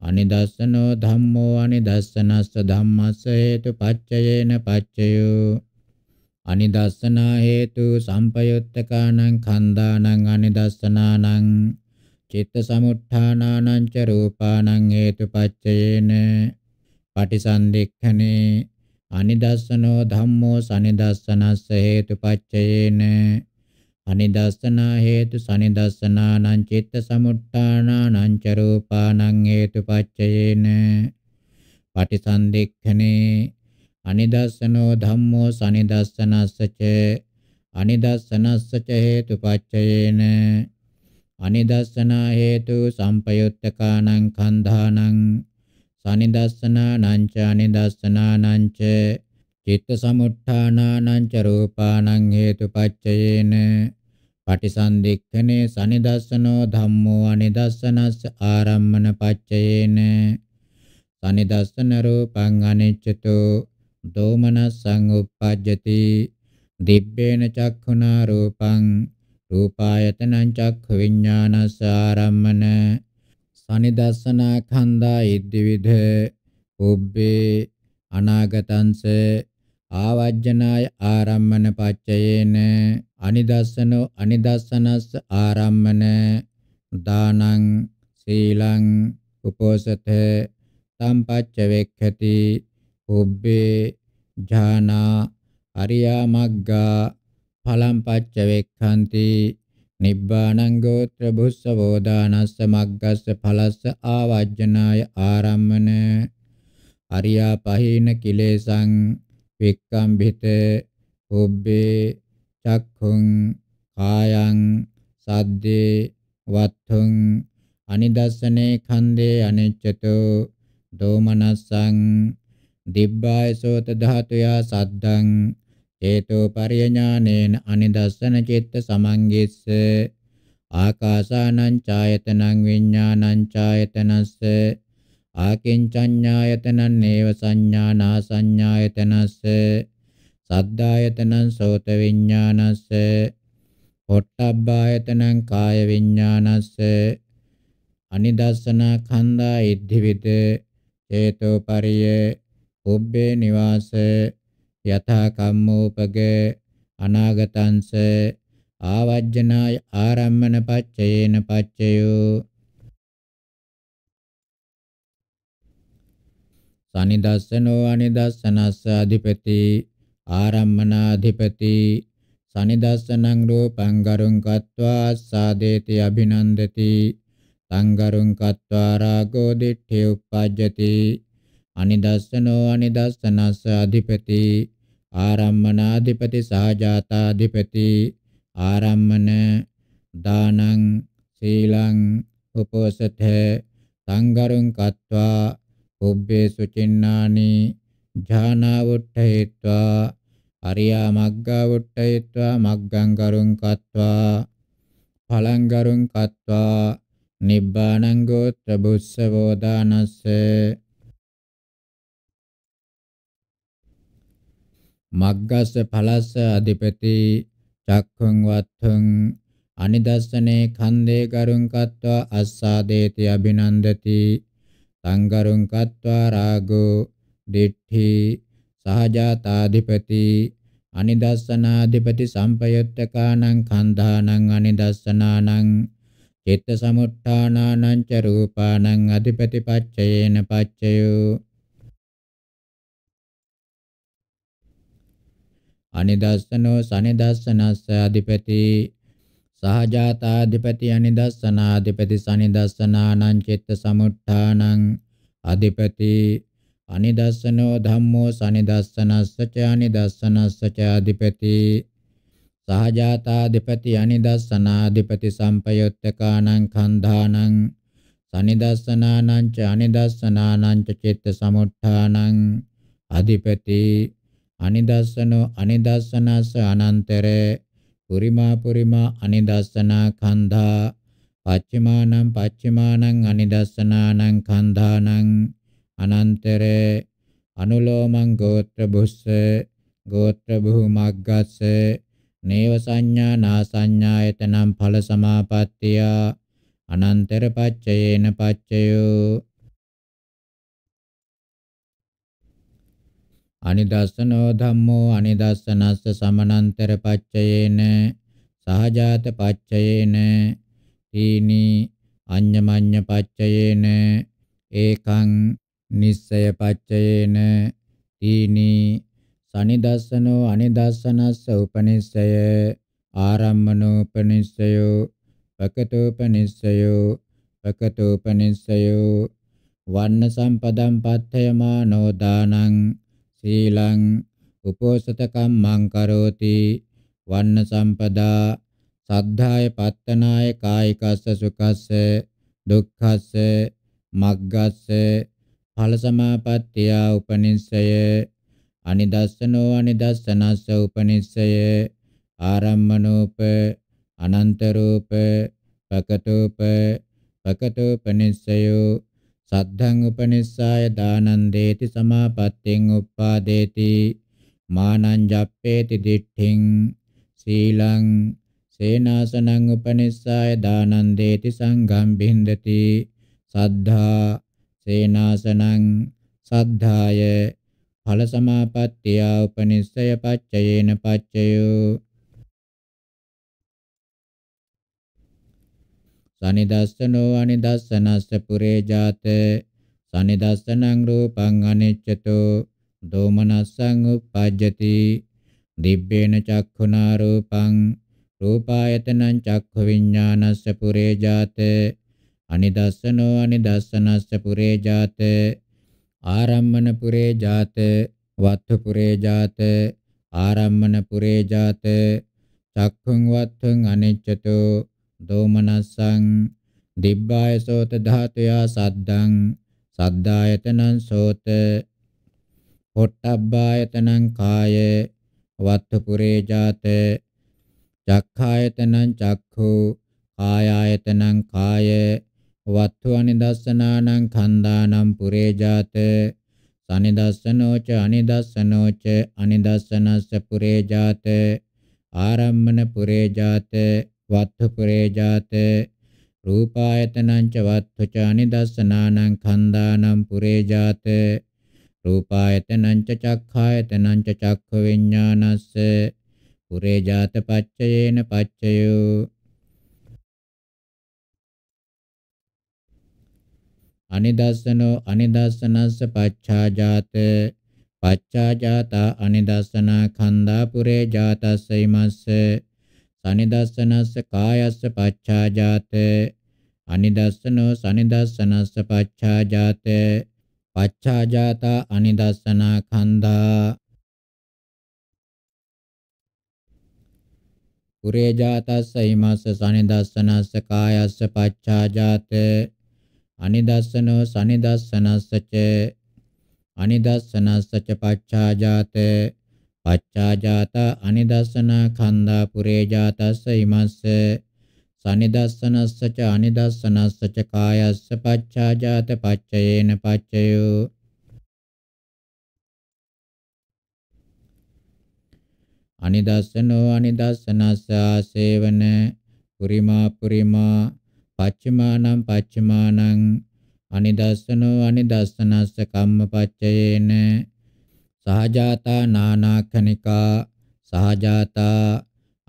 අනිදස්සනෝ ධම්මෝ අනිදස්සනස්ස ධම්මස්ස හේතු පච්චයේන පච්චයෝ අනිදස්සනා හේතු සම්පයුත්තකානං ඛණ්ඩානං අනිදස්සනානං චිත්ත සමුත්ථානානං ච රූපානං හේතු පච්චයේන පටිසන්දික්ඛනේ අනිදස්සනෝ ධම්මෝ සනිදස්සනස්ස හේතු පච්චයේන අනිදස්සනා හේතු සනිදස්සනානං චිත්ත සමුට්ඨානානං ච රූපානං හේතුපච්චයේන පටිසන්දික්ඛනේ අනිදස්සනෝ ධම්මෝ සනිදස්සනස්සච අනිදස්සනස්සච හේතුපච්චයේන අනිදස්සනා හේතු සම්පයුත්තකානං කන්ධානං සනිදස්සනානං ච අනිදස්සනානං ච චිත්ත සමුත්ථානානං ච රූපානං හේතුපච්චයේන පටිසන්දික්ඛනේ සනිදස්සනෝ ධම්මෝ අනිදස්සනස්ස ආරම්මන පච්චයේන සනිදස්සන රූපං අනිච්චතෝ දෝමනස්සං උප්පජ්ජති දිබ්බේන චක්ඛුනා රූපං රූපායතනං චක්ඛ විඥානස්ස ආරම්මන සනිදස්සනා ඛණ්ඩා ඉද්දිවිධ උබ්බේ අනාගතංස ආවජ්ජනාය ආරම්මන පච්චයේන අනිදස්සනෝ අනිදස්සනස්ස ආරම්මන දානං සීලං උපෝසත තම් පච්ච වෙක්ඛති උබ්බේ ඥානා අරියා මග්ගා ඵලම් පච්ච වෙක්ඛanti නිබ්බාණං ගෝත්‍ර බුස්සවෝ දානස්ස මග්ගස්ස ඵලස්ස ආවජ්ජනාය ආරම්මන අරියා පහින කිලේසං වික්කම්භිත හොබ්බේ චක්ඛුං කායං සද්දේ වත්තුං අනිදස්සනේ ඛන්දේ අනිච්චතෝ දෝමනස්සං දිබ්බාය සෝත ධාතුයා සද්දං චේතෝ පරිඥානේන අනිදස්සන චිත්ත සමංගිස්ස ආකාසානං ඡායතනං විඥානං ඡායතනස්ස ආකින්චඤ්ඤායතනං නේව සංඥානා සංඥායතනස්ස සද්ධායතනං සෝත විඤ්ඤාණස්ස පොට්ටබ්බායතනං කාය විඤ්ඤාණස්ස අනිදස්සනා කන්දා ඉද්ධිවිද චේතෝපරිය උබ්බේ නිවාස යථා කම්මෝපග අනාගතංස ආවජ්ජනාය ආරම්මන පච්චයේන පච්චයෝ සනිදස්සනෝ අනිදස්සනස්ස අධිපති ආරම්මනාධිපති සනිදස්සනං රූපං ගරුං කତ୍වා සාදේති අභිනන්දති සංගරුං කତ୍වා රාගෝ දිට්ඨි උප්පජ්ජති අනිදස්සනෝ අනිදස්සනස්ස අධිපති ආරම්මනාධිපති සහජාතාධිපති ආරම්මන දානං සීලං උපෝසතේ සංගරුං කତ୍වා ඔබ්බේ සුචින්නානි ඥානවට්ඨේत्वा අරියා මග්ගවට්ඨේत्वा මග්ගං කරුං කତ୍වා ඵලං කරුං කତ୍වා නිබ්බාණං ගෝත්‍ර බුස්සවෝ දානස්ස මග්ගස්ස ඵලස්ස අධිපති චක්ඛං වත්ථං අනිදස්සනේ කන්දේ කරුං කତ୍වා අස්සාදේති අභිනන්දති සංකරුං කତ୍වා රාගෝ දිට්ඨි සහජාතාධිපති අනිදස්සනාධිපති සම්පයුත්තකානං කන්ධානං අනිදස්සනානං චිත්ත සමුට්ඨානානං ච රූපානං අධිපති පච්චයේන පච්චයෝ අනිදස්සනෝ සනිදස්සනස්ස අධිපති සහජාතාධිපති අනිදස්සනාධිපති සනිදස්සනානං චිත්ත සමුට්ඨානං අධිපති අනිදස්සනෝ ධම්මෝ සනිදස්සනස්ස ච අනිදස්සනස්ස ච අධිපති සහජාතාධිපති අනිදස්සනාධිපති සම්පයුත්තකානං කන්ධානං සනිදස්සනානං ච අනිදස්සනානං ච චිත්ත සමුට්ඨානං අධිපති අනිදස්සනෝ අනිදස්සනස්ස අනන්තරේ පුරිමා පුරිමා අනිදස්සනා කන්ධා පච්චමානං පච්චමානං අනිදස්සනානං කන්ධානං අනන්තරේ අනුලෝමං ගෝත්‍ර බුස්ස ගෝත්‍ර බුමග්ගස්ස නේව සංඥා නා සංඥායතනම් ඵල සමාපත්තිය අනන්තර පච්චයේන පච්චයෝ අනිදස්සනෝ ධම්මෝ අනිදස්සනස්ස සමනන්තර පච්චයේන සහජාත පච්චයේන තීනි අඤ්ඤමඤ්ඤ පච්චයේන ඒකං නිස්සය පච්චයේන තීනි සනිදස්සනෝ අනිදස්සනස්ස උපනිස්සය ආරම්මනෝපනිස්සයෝ පකතෝපනිස්සයෝ පකතෝපනිස්සයෝ වන්න සම්පදම් පත්තයමානෝ දානං සීලං උපෝසත කම්මං කරෝති වන්න සම්පදා සද්ධාය පත්තනාය කායිකස්ස සුඛස්ස දුක්ඛස්ස මග්ගස්ස ඵල සමාපත්තිය උපනිස්සය අනිදස්සනෝ අනිදස්සනස්ස උපනිස්සය ආරම්මනෝප අනන්ත රූප පකටෝප පකටෝපනිස්සයෝ සද්ධං උපනිස්සාය දානං දේති සමාපත්තෙන් උප්පාදේති මානං ජප්පේති දිට්ඨින් සීලං සේනාසනං උපනිස්සාය දානං දේති සංඝං බින්දති සද්ධා සේනාසනං සද්ධාය ඵල සමාපත්තිය උපනිස්සය පච්චයේන පච්චයෝ සනිදස්සනෝ අනිදස්සනස්ස පුරේ ජාත සනිදස්සනං රූපං අනිච්චතෝ දෝමනස්සං උපජ්ජති දිබ්බේන චක්ඛුනා රූපං රූපායතනං චක්ඛ විඥානස්ස පුරේ ජාත අනිදස්සනෝ අනිදස්සනස්ස පුරේ ජාත ආරම්මන පුරේ ජාත වත්ථ පුරේ ජාත ආරම්මන පුරේ ජාත චක්ඛුං වත්ථං අනිච්චතෝ දෝමනස්සං දිබ්බාය සෝත ධාතුයා සද්දං සද්දායතනං සෝත පොට්ටබ්බායතනං කාය වත්තුපුරේ ජාත චක්ඛායතනං චක්ඛු කායායතනං කාය වත්තු අනිදස්සනානං කන්දානම් පුරේ ජාත සනිදස්සනෝච අනිදස්සනෝච අනිදස්සනස්ස පුරේ ජාත ආරම්මන පුරේ ජාත වත්ථපරේ ජාත රූපායතනං ච වත්ථචානි දස්සනානං ඛණ්ඩානම් පුරේ ජාත රූපායතනං ච චක්ඛායතනං ච චක්ඛ විඥානස්ස පුරේ ජාත පච්චයේන පච්චයෝ අනිදස්සනෝ අනිදස්සනස්ස පච්ඡාජාත පච්ඡාජාතා අනිදස්සනා ඛණ්ඩා පුරේ ජාතස්සයිමස්ස සනිදස්සනස්ස කායස්ස පච්ඡාජාත අනිදස්සනෝ සනිදස්සනස්ස පච්ඡාජාත පච්ඡාජාත අනිදස්සනා කන්දා පුරේ ජාතස්ස හිමස්ස සනිදස්සනස්ස කායස්ස පච්ඡාජාත අනිදස්සනෝ සනිදස්සනස්ස ච අනිදස්සනස්ස ච පච්ඡාජාතේ පච්චාජාතා අනිදස්සනා කන්දා පුරේ ජාතස්ස ඉමස්ස සනිදස්සනස්ස ච අනිදස්සනස්ස ච කායස්ස පච්චාජාත පච්චයේන පච්චයෝ අනිදස්සනෝ අනිදස්සනස්ස ආසේවන පුරිමා පුරිමා පච්චමානං පච්චමානං අනිදස්සනෝ අනිදස්සනස්ස කම්මපච්චයේන සහජාතා නානාක්ඛනිකා සහජාතා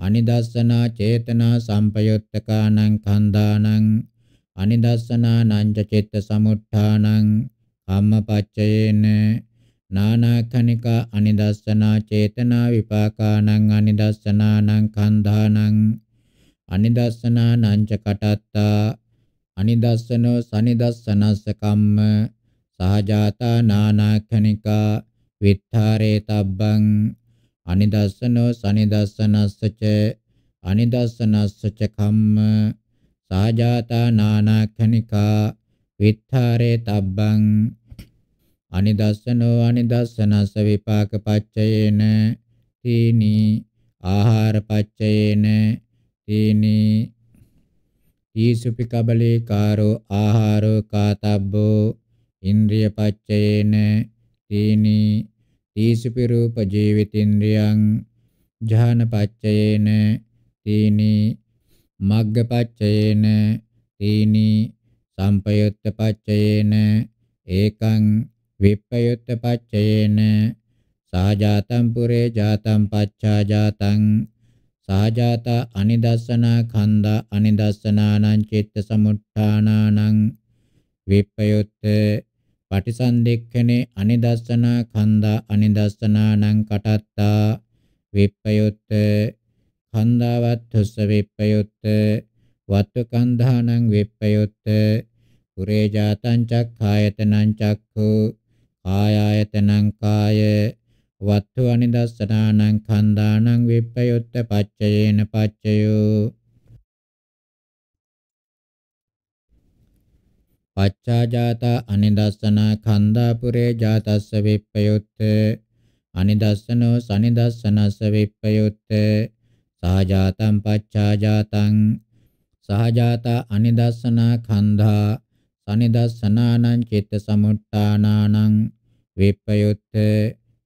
අනිදස්සනා චේතනා සම්පයුත්තකානං කන්දානං අනිදස්සනා නංජ චිත්ත සමුත්ථානං කම්මපච්චයේන නානාකනිකා අනිදස්සනා චේතනා විපාකානං අනිදස්සනානං කන්ධානං අනිදස්සනා නංච කටත්තා අනිදස්සනෝ සනිදස්සනස්ස කම්ම සහජාතා නානාකනිකා විඨාරේ තබ්බං අනිදස්සනෝ සනිදස්සනස්සච අනිදස්සනස්සච කම්ම සාජාතා නානක්ඛනිකා විඨාරේ තබ්බං අනිදස්සනෝ අනිදස්සනස්ස විපාක පච්චයේන තීනි ආහාර පච්චයේන තීනි ඊසුපි කබලේ කාරෝ ආහාරෝ කාතබ්බෝ ඉන්ද්‍රිය පච්චයේන තීනි තීසුපි රූප ජීවිතින්ද්‍රයන් ඥානපච්චයේන තීනි මග්ගපච්චයේන තීනි සම්පයුත්තපච්චයේන ඒකං විප්පයුත්තපච්චයේන සාජාතම් පුරේ ජාතම් පච්චා ජාතං සාජාත අනිදස්සනා කන්දා අනිදස්සනානං චිත්ත සමුට්ඨානානං විප්පයුත්තේ පටිසන්ධික්ඛනේ අනිදස්සනා කන්දා අනිදස්සනානං කටත්තා විප්පයොත්ත කන්දාවත්ථස විප්පයොත්ත වත්තු කන්දානං විප්පයොත්ත පුරේ ජාතං චක්ඛායතනං චක්ඛු ආයතනං කාය වත්තු අනිදස්සනානං කන්දානං විප්පයොත්ත පච්චයේන පච්චයෝ පච්චා ජාතා අනිදස්සන කන්දාපුරේ ජාතස්ස විප්පයුත් අනිදස්සනෝ සනිදස්සනස්ස විප්පයුත් සහජාතං පච්චා ජාතං සහජාතා අනිදස්සන කන්දා සනිදස්සනානං චිත්ත සමුට්ඨානානං විප්පයුත්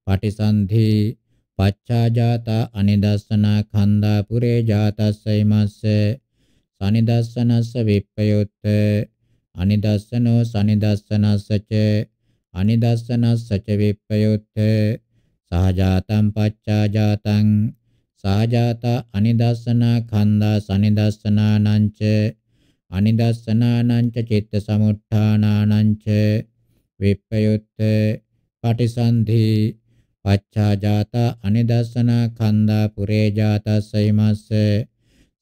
පටිසන්ධි පච්චාජාතා අනිදස්සන කන්දා පුරේ ජාතස්සයිමස්ස සනිදස්සනස්ස විප්පයුත් අනිදස්සනෝ සනිදස්සනස්සච අනිදස්සනස්සච විප්පයොත්ථ සහජාතං පච්චාජාතං සහජාත අනිදස්සනා ඛණ්ඩා සනිදස්සනානංච අනිදස්සනානංච චිත්ත සමුත්ථානානංච විප්පයොත්ථ පටිසන්ධි පච්චාජාත අනිදස්සනා ඛණ්ඩා පුරේ ජාතස්සයිමස්ස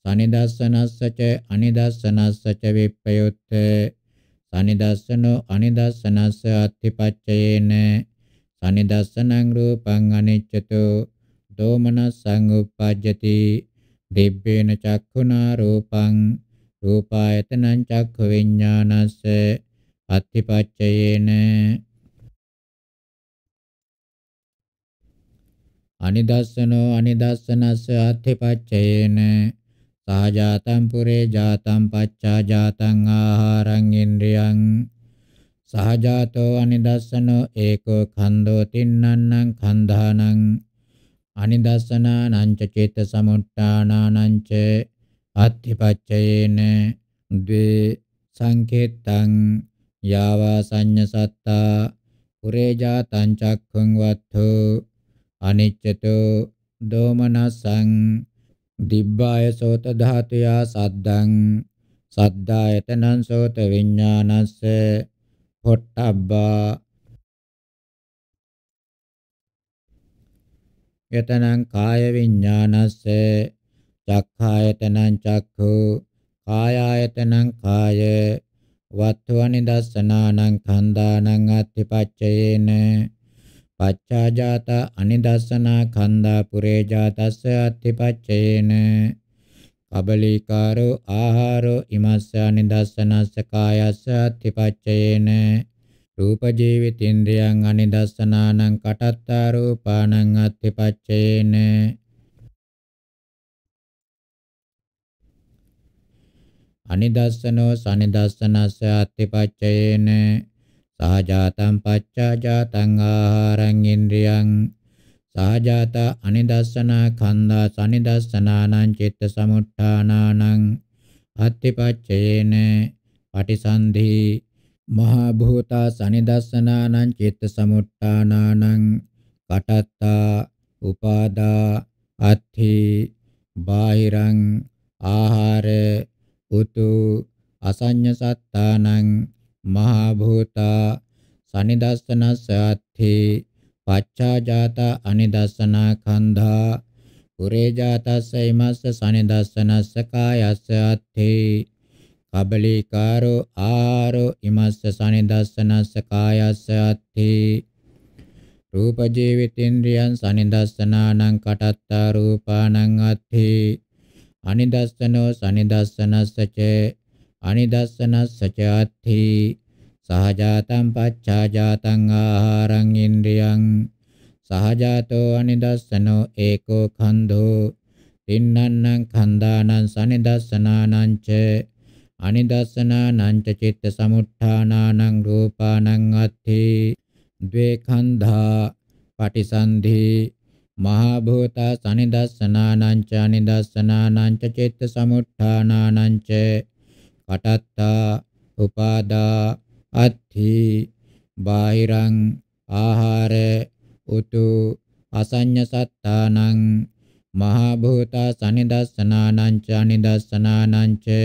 සනිදස්සනස්සච අනිදස්සනස්සච විප්පයොත්ථ සනිදස්සනෝ අනිදස්සනස්ස අත්තිපච්චයේන සනිදස්සනං රූපං අනිච්චතෝ දෝමනස්සං උප්පජ්ජති දිබ්බේන චක්ඛුනා රූපං රූපායතනං චක්ඛ විඥානස්ස අත්තිපච්චයේන අනිදස්සනෝ අනිදස්සනස්ස අත්තිපච්චයේන සාජාතං පුරේ ජාතං පච්චා ජාතං ආහාරං ඉන්ද්‍රියං සහජාතෝ අනිදස්සනෝ ඒකෝ කන්தோ තින්නන්නං කන්ධානං අනිදස්සනානං චේත සමුට්ඨානානං ච අත්ථිපච්චයේන ද්වේ සංකේතං යාවා සංඤසත්තා පුරේ ජාතං චක්ඛං වත්ථෝ අනිච්චතෝ දෝමනසං දිබ්බාය සෝත ධාතුයා සද්දං සද්දායතනං සෝත විඥානස්ස පොට්ටබ්බා යතනං කාය විඥානස්ස චක්ඛායතනං චක්ඛු කායායතනං කාය වත්වනි දස්සනානං ඛණ්ඩානං අත්තිපච්චයේන පච්චාජාත අනිදස්සනා කන්දා පුරේ ජාතස්ස අත්තිපච්චේන කබලීකාරෝ ආහාරෝ ඉමස්ස අනිදස්සනස්ස කායස්ස අත්තිපච්චේන රූප ජීවිතේන්ද්‍රයන් අනිදස්සනානං කටත්තා රූපානං අත්තිපච්චේන අනිදස්සනෝ සනිදස්සනස්ස අත්තිපච්චේන සාජාතං පච්චාජාතං ආහාරං ඉන්ද්‍රියං සාජාත අනිදස්සනා කන්දා සනිදස්සනානං චිත්ත සමුට්ඨානානං අත්තිපච්චයේන පටිසන්ධි මහා භූතා සනිදස්සනානං චිත්ත සමුට්ඨානානං කටත්තා උපාදා අත්ථි බාහිරං ආහාර උතු අසඤ්ඤ සත්තානං මහා භූතා සනිදස්සනස්සාත්ථි පච්චාජාත අනිදස්සන කන්ධා පුරේ ජාතස්ස ීමස්ස සනිදස්සනස්ස කායස්ස අත්ථි කබලීකාරෝ ආරෝ ීමස්ස සනිදස්සනස්ස කායස්ස අත්ථි රූප ජීවිතේන්ද්‍රයන් සනිදස්සනානං කටත්තා රූපානං අත්ථි අනිදස්සනෝ සනිදස්සනස්ස චේ අනිදස්සන සචාත්ථි සහජාතං පච්ඡාජාතං ආහාරං ඉන්ද්‍රියං සහජාතෝ අනිදස්සනෝ ඒකෝ ඛන්ධෝ තින්නන්නං ඛන්දානං සනිදස්සනානං ච අනිදස්සනානං ච චිත්ත සමුත්ථානානං රූපානං අත්ථි ද්වේ ඛන්ධා පටිසන්ධි මහා භූත සනිදස්සනානං ච අනිදස්සනානං ච චිත්ත සමුත්ථානානං ච පටත්තා උපාදා අත්ථි බාහිරං ආහාර උතු අසඤ්ඤ සත්තානං මහා භූත සනිදස්සනානං ච නිදස්සනානං ච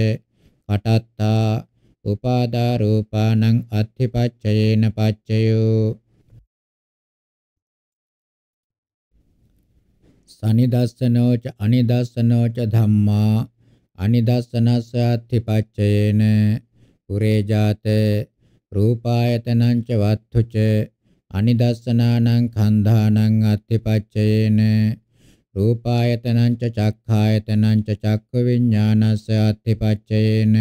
පටත්තා උපාදා රූපානං අත්ථි පච්චයේන පච්චයෝ සනිදස්සනෝච අනිදස්සනෝච ධම්මා අනිදස්සනස්සාත්ති පච්චයේන පුරේජාත රූපායතනං ච වත්තුච අනිදස්සනානං කන්ධානං අත්ති පච්චයේන රූපායතනං ච චක්ඛායතනං ච චක්ඛ විඥානස්ස අත්ති පච්චයේන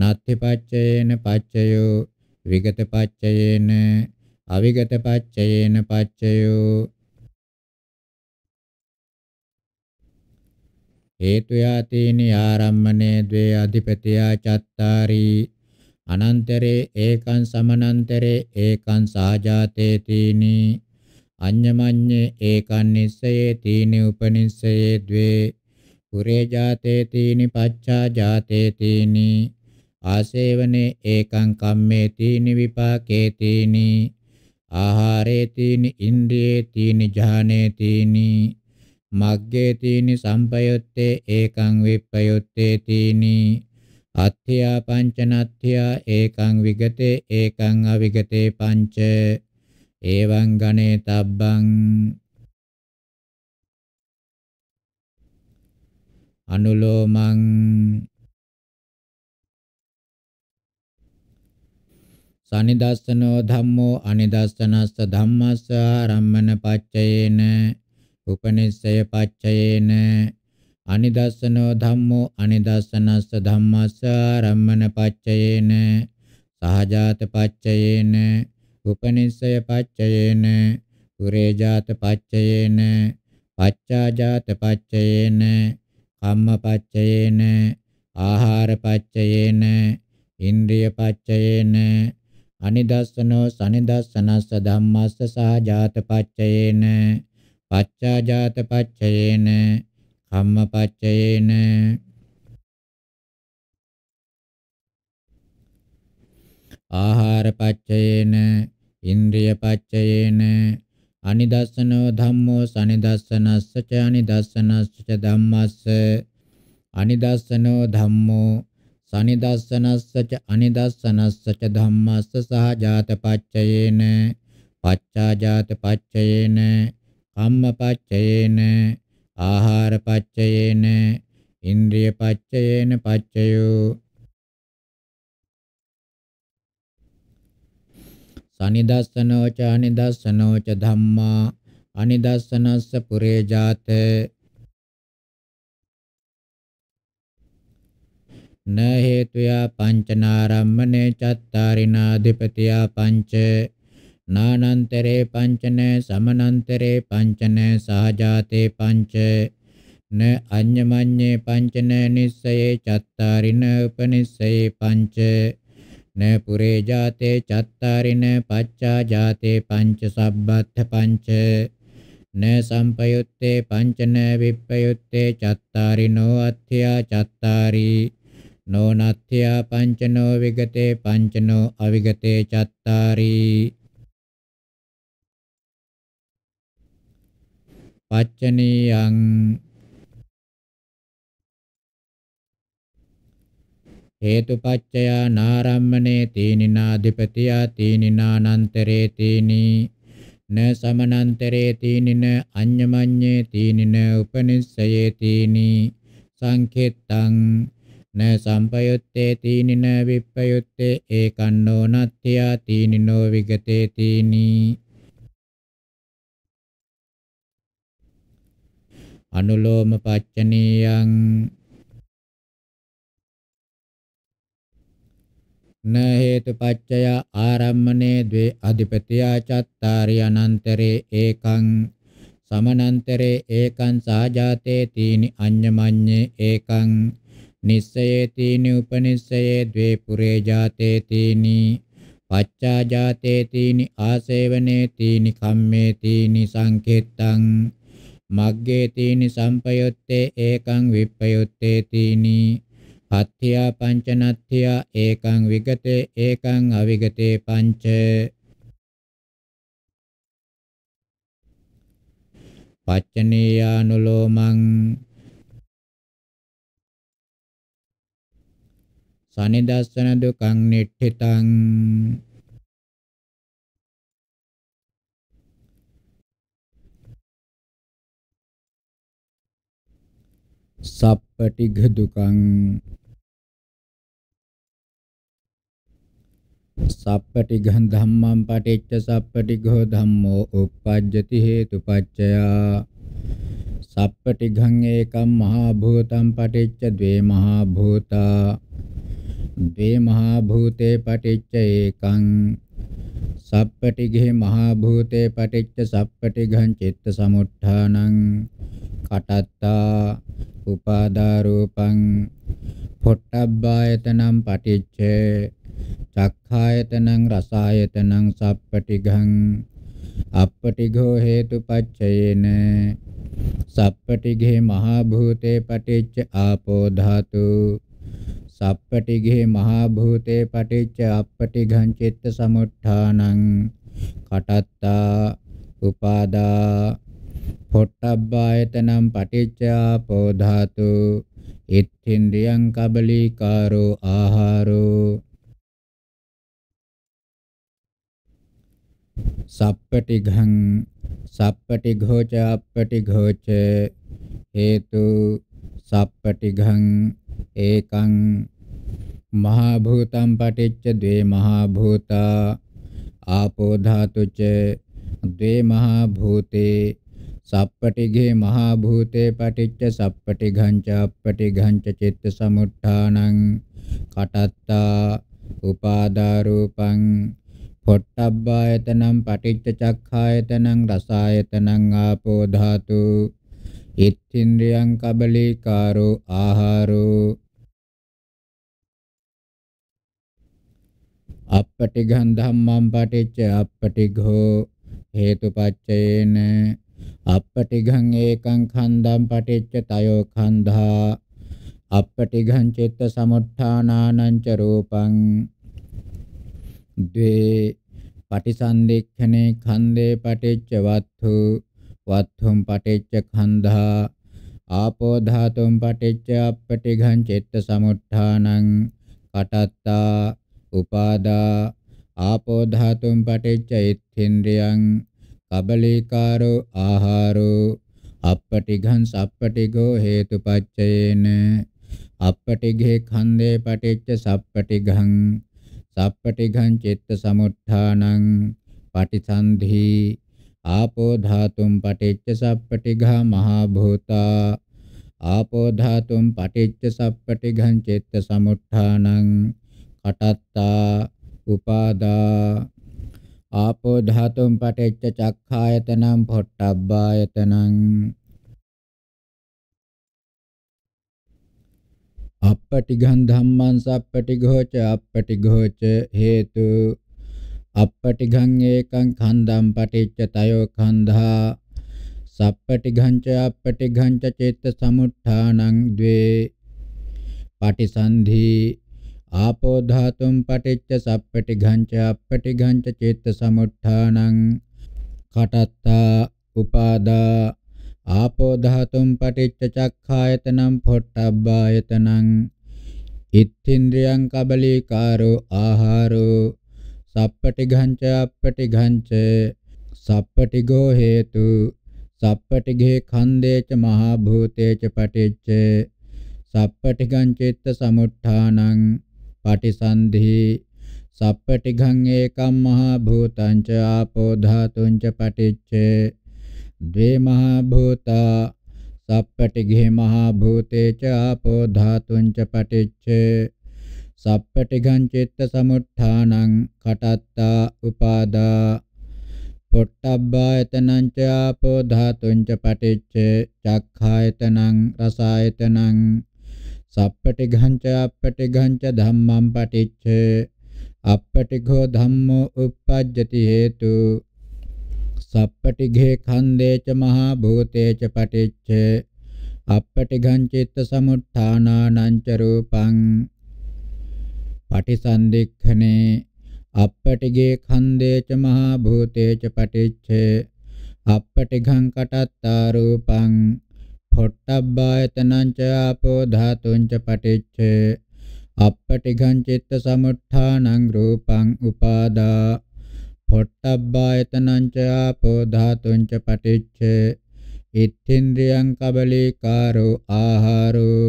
නත්ති පච්චයේන පච්චයෝ විගත පච්චයේන අවිගත පච්චයේන පච්චයෝ හේතු යාතේනි ආරම්මනේ ද්වේ අධිපතියා චත්තාරි අනන්තරේ ඒකං සමනන්තරේ ඒකං සාජාතේ තීනි අඤ්ඤමඤ්ඤේ ඒකං නිස්සයේ තීනි උපනිස්සයේ ද්වේ පුරේ ජාතේ තීනි පච්චා ජාතේ තීනි ආසේවනේ ඒකං කම්මේ තීනි විපාකේ තීනි ආහාරේ තීනි ඉන්ද්‍රියේ තීනි ඥානේ තීනි මග්ගේ තීනි සම්පයුත්තේ ඒකං විප්පයුත්තේ තීනි අත්ථ්‍යා පංචනත්ථ්‍යා ඒකං විගතේ ඒකං අවිගතේ පංච එවං ගණේ තබ්බං අනුලෝමං සනිදස්සනෝ ධම්මෝ අනිදස්සනස්ස ධම්මස්ස ආරම්මන පච්චයේන උපනිස්සය පච්චයේන අනිදස්සනෝ ධම්මෝ අනිදස්සනස්ස ධම්මස්ස ආරම්මන පච්චයේන සහජාත පච්චයේන උපනිස්සය පච්චයේන පුරේජාත පච්චයේන පච්චාජාත පච්චයේන කම්ම පච්චයේන ආහාර පච්චයේන ඉන්ද්‍රිය පච්චයේන අනිදස්සනෝ සනිදස්සනස්ස ධම්මස්ස සහජාත පච්චයේන පච්චාජාත පච්චයේන කම්ම පච්චයේන ආහාර පච්චයේන ඉන්ද්‍රිය පච්චයේන අනිදස්සනෝ ධම්මෝ සනිදස්සනස්ස ච අනිදස්සනස්ස ච ධම්මස්ස අනිදස්සනෝ ධම්මෝ සනිදස්සනස්ස ච අනිදස්සනස්ස ච ධම්මස්ස සහජාත පච්චයේන පච්චාජාත පච්චයේන කම්මපච්චයේන ආහාරපච්චයේන ඉන්ද්‍රියපච්චයේන පච්චයෝ සනිදස්සනෝ ච අනිදස්සනෝ ච ධම්මා අනිදස්සනස්ස පුරේ ජාත න හේතුයා පංචනාරම්මනේ චත්තාරිනාධිපතියා පංචේ නානන්තරේ පංචන සමනන්තරේ පංචන සහජාතේ පංච න අඤ්ඤමඤ්ඤේ පංචන නිස්සයේ චත්තාරින උපනිස්සයේ පංච න පුරේ ජාතේ චත්තාරින පච්චා ජාතේ පංච සබ්බත්ථ පංච න සම්පයුත්තේ පංචන විප්පයුත්තේ චත්තාරිනෝ අත්ථ්‍යා චත්තාරි නෝනත්ථ්‍යා පංචනෝ විගතේ පංචනෝ අවිගතේ චත්තාරී පච්චනීයං හේතුපච්චය නාරම්මනේ තීනිනාධිපතියා තීනිනානන්තරේ තීනී න සමනන්තරේ තීනින අඤ්ඤමඤ්ඤේ තීනින උපනිස්සයේ තීනී සංකෙත්තං න සම්පයුත්තේ තීනින විප්පයුත්තේ ඒකන්නෝ නත්ත්‍යා තීනිනෝ විගතේ තීනී අනුලෝම පච්චනීයං න හේතු පච්චය ආරම්මනේ ද්වේ අධිපතියා චත්තාරි අනන්තරේ ඒකං සමනන්තරේ ඒකං සාජාතේ තීනි අඤ්ඤමඤ්ඤේ ඒකං නිස්සයේ තීනි උපනිස්සයේ ද්වේ පුරේ ජාතේ තීනි පච්චා ජාතේ තීනි ආසේවනේ තීනි කම්මේ තීනි සංකේත්තං මග්ගේ තීනි සම්පයොත්තේ ඒකං විප්පයොත්තේ තීනි පත්‍ත්‍යා පංචනත්ත්‍යා ඒකං විගතේ ඒකං අවිගතේ පංච පච්චනීයානුලෝමං සනිදස්සන දුකං නිට්ඨිතං සප්පටිඝ දුකං සප්පටිඝං ධම්මං පටිච්ච සප්පටිඝෝ ධම්මෝ uppajjati hetupaccaya සප්පටිඝං ඒකම් මහා භූතං පටිච්ච ද්වේ මහා භූතා ද්වේ මහා භූතේ පටිච්ච ඒකං සප්පටිඝේ මහා භූතේ පටිච්ච සප්පටිඝං චිත්ත සමුත්ථානං කටත්තා උපාදා රූපං පොට්ටබ්බායතනම් පටිච්ච චක්ඛායතනං රසායතනං සප්පටිඝං අප්පටිඝෝ හේතුපච්චයේන සප්පටිඝේ මහා භූතේ පටිච්ච ආපෝ ධාතු සප්පටිගේ මහා භූතේ පටිච්ච අප්පටිඝං චිත්ත සමුට්ඨානං කටත්තා උපාදා පොට්ටබ්බායතනම් පටිච්චා පෝධාතු ඉත්තින්ද්‍රියං කබලීකාරෝ ආහාරෝ සප්පටිඝං සප්පටිඝෝච අප්පටිඝෝච හේතු සප්පටිඝං ඒකං මහා භූතං පටිච්ච ද්වේ මහා භූතා ආපෝ ධාතු ච ද්වේ මහා භූතේ සප්පටිඝේ මහා භූතේ පටිච්ච සප්පටිඝං ච අප්පටිඝං ච චිත්ත සමුත්ථානං කටත්තා උපාදා රූපං පොට්ටබ්බායතනං පටිච්ච චක්ඛායතනං රසායතනං ආපෝ ධාතු ඉත්තින්ද්‍රයන් කබලීකාරෝ ආහාරෝ අපටිඝං ධම්මං පටිච්ච අපටිඝෝ හේතුපච්චයේන අපටිඝං ඒකං ඛණ්ඩං පටිච්ච තයෝ ඛණ්ඩා අපටිඝං චිත්ත සමුත්ථානානං ච රූපං ද්වේ පටිසන්දික්ඛනේ ඛණ්ඩේ පටිච්ච වත්තු वत्थुम पटिच्च खन्धा आपो धातुं पटिच्च अपटिघं चित्तसमुत्थानं कटत्ता उपादा आपो धातुं पटिच्च इत्थिन्द्रियं कबलीकारो आहारो अपटिघं सपटिगो हेतुपच्चयेन अपटिघे खंदे पटिच्च सपटिघं सपटिघं चित्तसमुत्थानं पटिसंधि आपो धातुं पटिच्च सप्पटिघा महाभूता आपो धातुं पटिच्च सप्पटिघं चित्त समुत्थानं खटत्ता उपादा आपो धातुं पटिच्च चक्षायतनं फොට්ටබ්බායතनं අපටිඝං ධම්මං සප්පටිඝෝච අපටිඝෝච හේතු අප්පටිඝං ඒකං ඛණ්ඩං පටිච්ච තයෝ ඛණ්ඩා සප්පටිඝං ච අප්පටිඝං ච චේත්ත සමුත්ථානං ද්වේ පටිසන්ධි ආපෝ ධාතුම් පටිච්ච සප්පටිඝං ච අප්පටිඝං ච චේත්ත සමුත්ථානං කටත්තා උපාදා ආපෝ ධාතුම් පටිච්ච චක්ඛායතනම් පොට්ටබ්බායතනං ඉත්ත්‍ින්ද්‍රියං කබලීකාරෝ ආහාරෝ සප්පටිඝංච අප්පටිඝංච සප්පටිඝෝ හේතු සප්පටිඝේ ඛන්දේච මහා භූතේච පටිච්ච සප්පටිඝං චිත්ත සමුත්ථානං පටිසන්ධි සප්පටිඝං ඒකම් මහා භූතං ච ආපෝ ධාතුං ච පටිච්ච ද්වේ මහා භූතා සප්පටිඝේ මහා භූතේච ආපෝ ධාතුං ච පටිච්ච සප්පටිඝං චිත්ත සමුත්ථානං කටත්තා උපාදා පොට්ටබ්බායතනං ච ආපෝ ධාතුං ච පටිච්ච චක්ඛායතනං රසායතනං සප්පටිඝං ච අප්පටිඝං ච ධම්මං පටිච්ච අප්පටිඝෝ ධම්මෝ uppajjati හේතු සප්පටිඝේ ඛණ්ඩේ ච මහා භූතේ ච පටිච්ච අප්පටිඝං චිත්ත සමුත්ථානානං ච රූපං පටිසන්ධික්ඛනේ අප්පටිගේ ඛන්දේච මහා භූතේච පටිච්චේ අප්පටිඝං කටත්තා රූපං පොට්ටබ්බායතනං ච ආපෝ ධාතුං ච පටිච්චේ අප්පටිඝං චිත්ත සමුත්ථානං රූපං උපාදා පොට්ටබ්බායතනං ච ආපෝ ධාතුං ච පටිච්චේ ඉත්තින්ද්‍රියං කබලීකාරෝ ආහාරෝ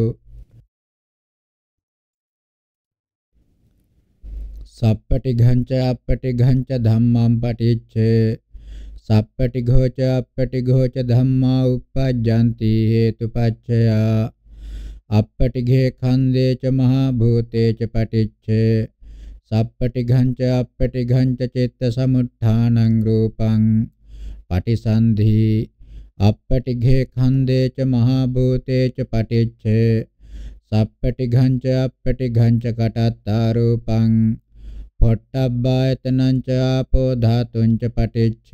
सप्पटिघञ्च अपटिघञ्च धम्मं पटिच्छे सप्पटिघो च अपटिघो च धम्मा उपजन्ति हेतुपच्छया अपटिघे खन्दे च महाभूते च पठिच्छे सप्पटिघञ्च अपटिघञ्च चित्तसमुत्थानं रूपं पटिसन्धि अपटिघे खन्दे च महाभूते च पठिच्छे सप्पटिघञ्च अपटिघञ्च कटत्तारूपं පොට්ටබ්බායතනං ච ආපෝ ධාතුං ච පටිච්ච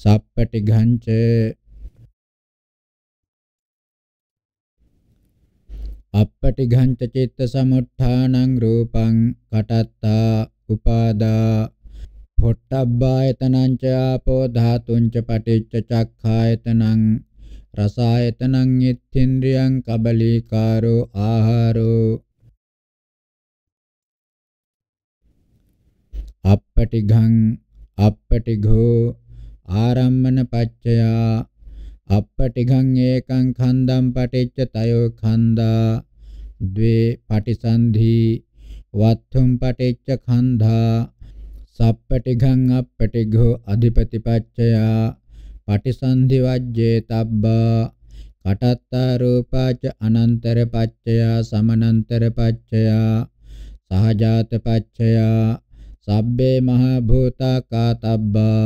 සප්පටිඝං ච අප්පටිඝං ච චිත්ත සමුත්ථානං රූපං කටත්තා උපාදා පොට්ටබ්බායතනං ච ආපෝ ධාතුං ච පටිච්ච චක්ඛායතනං රසායතනං ඉත්තින්ද්‍රියං කබලීකාරෝ ආහාරෝ අපටිඝං අපටිඝෝ ආරම්මන පච්චයා අපටිඝං ඒකං ඛණ්ඩම් පටිච්ච තයෝ ඛණ්ඩා ද්වේ පටිසන්ධි වත්තුම් පටිච්ච ඛණ්ඩා සප්පටිඝං අපටිඝෝ අධිපතිපච්චයා පටිසන්ධි වජ්ජේ තබ්බා කටත්තා රූපාච අනන්තර පච්චයා සමනන්තර පච්චයා සහජාත පච්චයා සබ්බේ මහා භූතා කාතබ්බා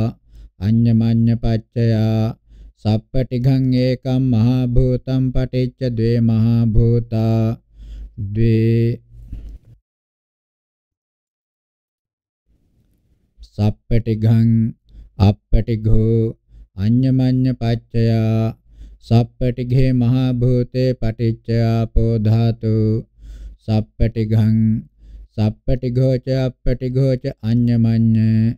අඤ්ඤමඤ්ඤ පච්චයා සප්පටිඝං ඒකම් මහා භූතම් පටිච්ච ද්වේ මහා භූතා ද්වේ සප්පටිඝං අප්පටිඝෝ අඤ්ඤමඤ්ඤ පච්චයා සප්පටිඝේ මහා භූතේ පටිච්ච ආපෝ ධාතු සප්පටිඝං සප්පටිඝෝච අප්පටිඝෝච අඤ්ඤමඤ්ඤ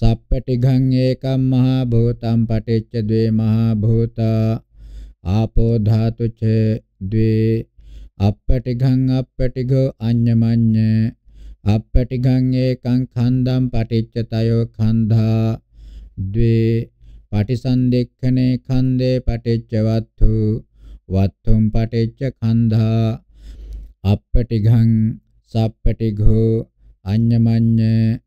සප්පටිඝං ඒකම් මහා භූතං පටිච්ච ද්වේ මහා භූතා ආපෝ ධාතු ච ද්වේ අප්පටිඝං අප්පටිඝෝ අඤ්ඤමඤ්ඤ අප්පටිඝං ඒකං ඛණ්ඩං පටිච්ච තයෝ ඛණ්ඩා ද්වේ පටිසන්දෙක්ඛනේ ඛණ්ඩේ පටිච්ච වත්තු වත්තුම් පටිච්ච ඛණ්ඩා අප්පටිඝං සප්පටිඝෝ අඤ්ඤමඤ්ඤ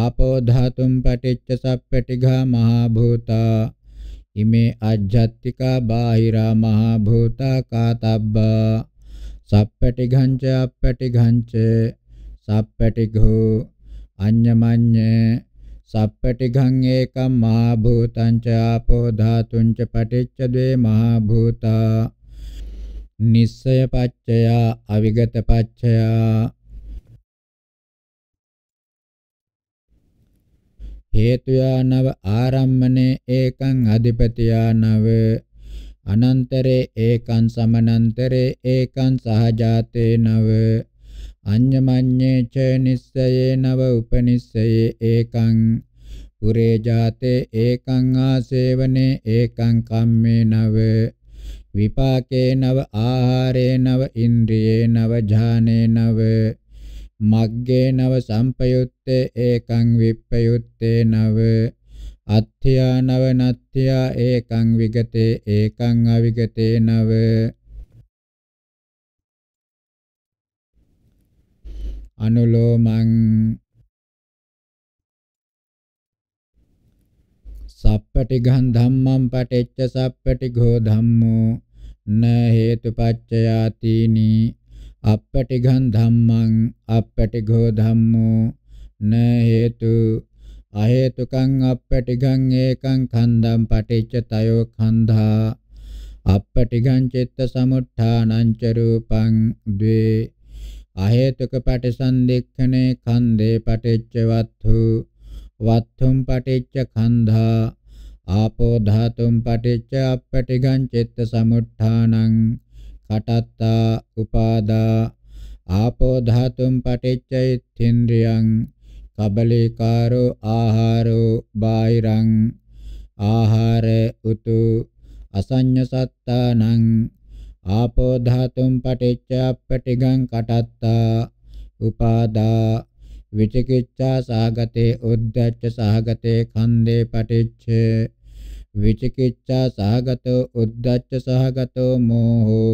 ආපෝ ධාතුම් පටිච්ච සප්පටිඝා මහා භූතා ඉමේ අජ්ජත්තිකා බාහිරා මහා භූතා කාතබ්බා සප්පටිඝංච අප්පටිඝංච සප්පටිඝෝ අඤ්ඤමඤ්ඤ සප්පටිඝං ඒකම් මහා භූතං ච ආපෝ ධාතුං ච පටිච්ච ද්වේ මහා භූතා නිස්සය පච්චයා අවිගත පච්චයා හේතුයානව ආරම්මනේ ඒකං අධිපතියානව අනන්තරේ ඒකං සමනන්තරේ ඒකං සහජාතේ නව අඤ්ඤමඤ්ඤේ ච නිස්සයේ නව උපනිස්සයේ ඒකං පුරේ ජාතේ ඒකං ආසේවනේ ඒකං කම්මේ නව විපාකේ නව ආහාරේ නව ඉන්ද්‍රියේ නව ඥානේ නව මග්ගේ නව සම්පයුත්තේ ඒකං විප්පයුත්තේ නව අත්ථයා නව නත්ථයා ඒකං විගතේ ඒකං අවිගතේ නව අනුලෝමං සප්පටිඝං ධම්මං පටිච්ච සප්පටිඝෝ ධම්මෝ න හේතුපච්චයාතිනි අපටිඝං ධම්මං අපටිඝෝ ධම්මෝ න හේතු අහේතුකං අපටිඝං ඒකං ඛණ්ඩං පටිච්ච තයෝ ඛණ්ඩා අපටිඝං චිත්ත සමුත්ථානං ච රූපං ද්වේ අහේතුක පටිසන්දික්ඛනේ ඛණ්ඩේ පටිච්ච වත්තු වත්තුම් පටිච්ච ඛණ්ඩා ආපෝ ධාතුම් පටිච්ච අපටිඝං චිත්ත සමුත්ථානං කටත්තා උපාදා ආපෝ ධාතුම් පටිච්චෛත්‍යන්ද්‍රයන් කබලේකාරෝ ආහාරෝ බාහිරං ආහාර උතු අසඤ්ඤ සත්තානං ආපෝ ධාතුම් පටිච්චාප්පටිගං කටත්තා උපාදා විචිකිච්ඡා සහගතේ උද්ධච්ච සහගතේ ඛණ්ඩේ පටිච්ච විචිකිච්ඡා සහගතෝ උද්ධච්ච සහගතෝ මෝහෝ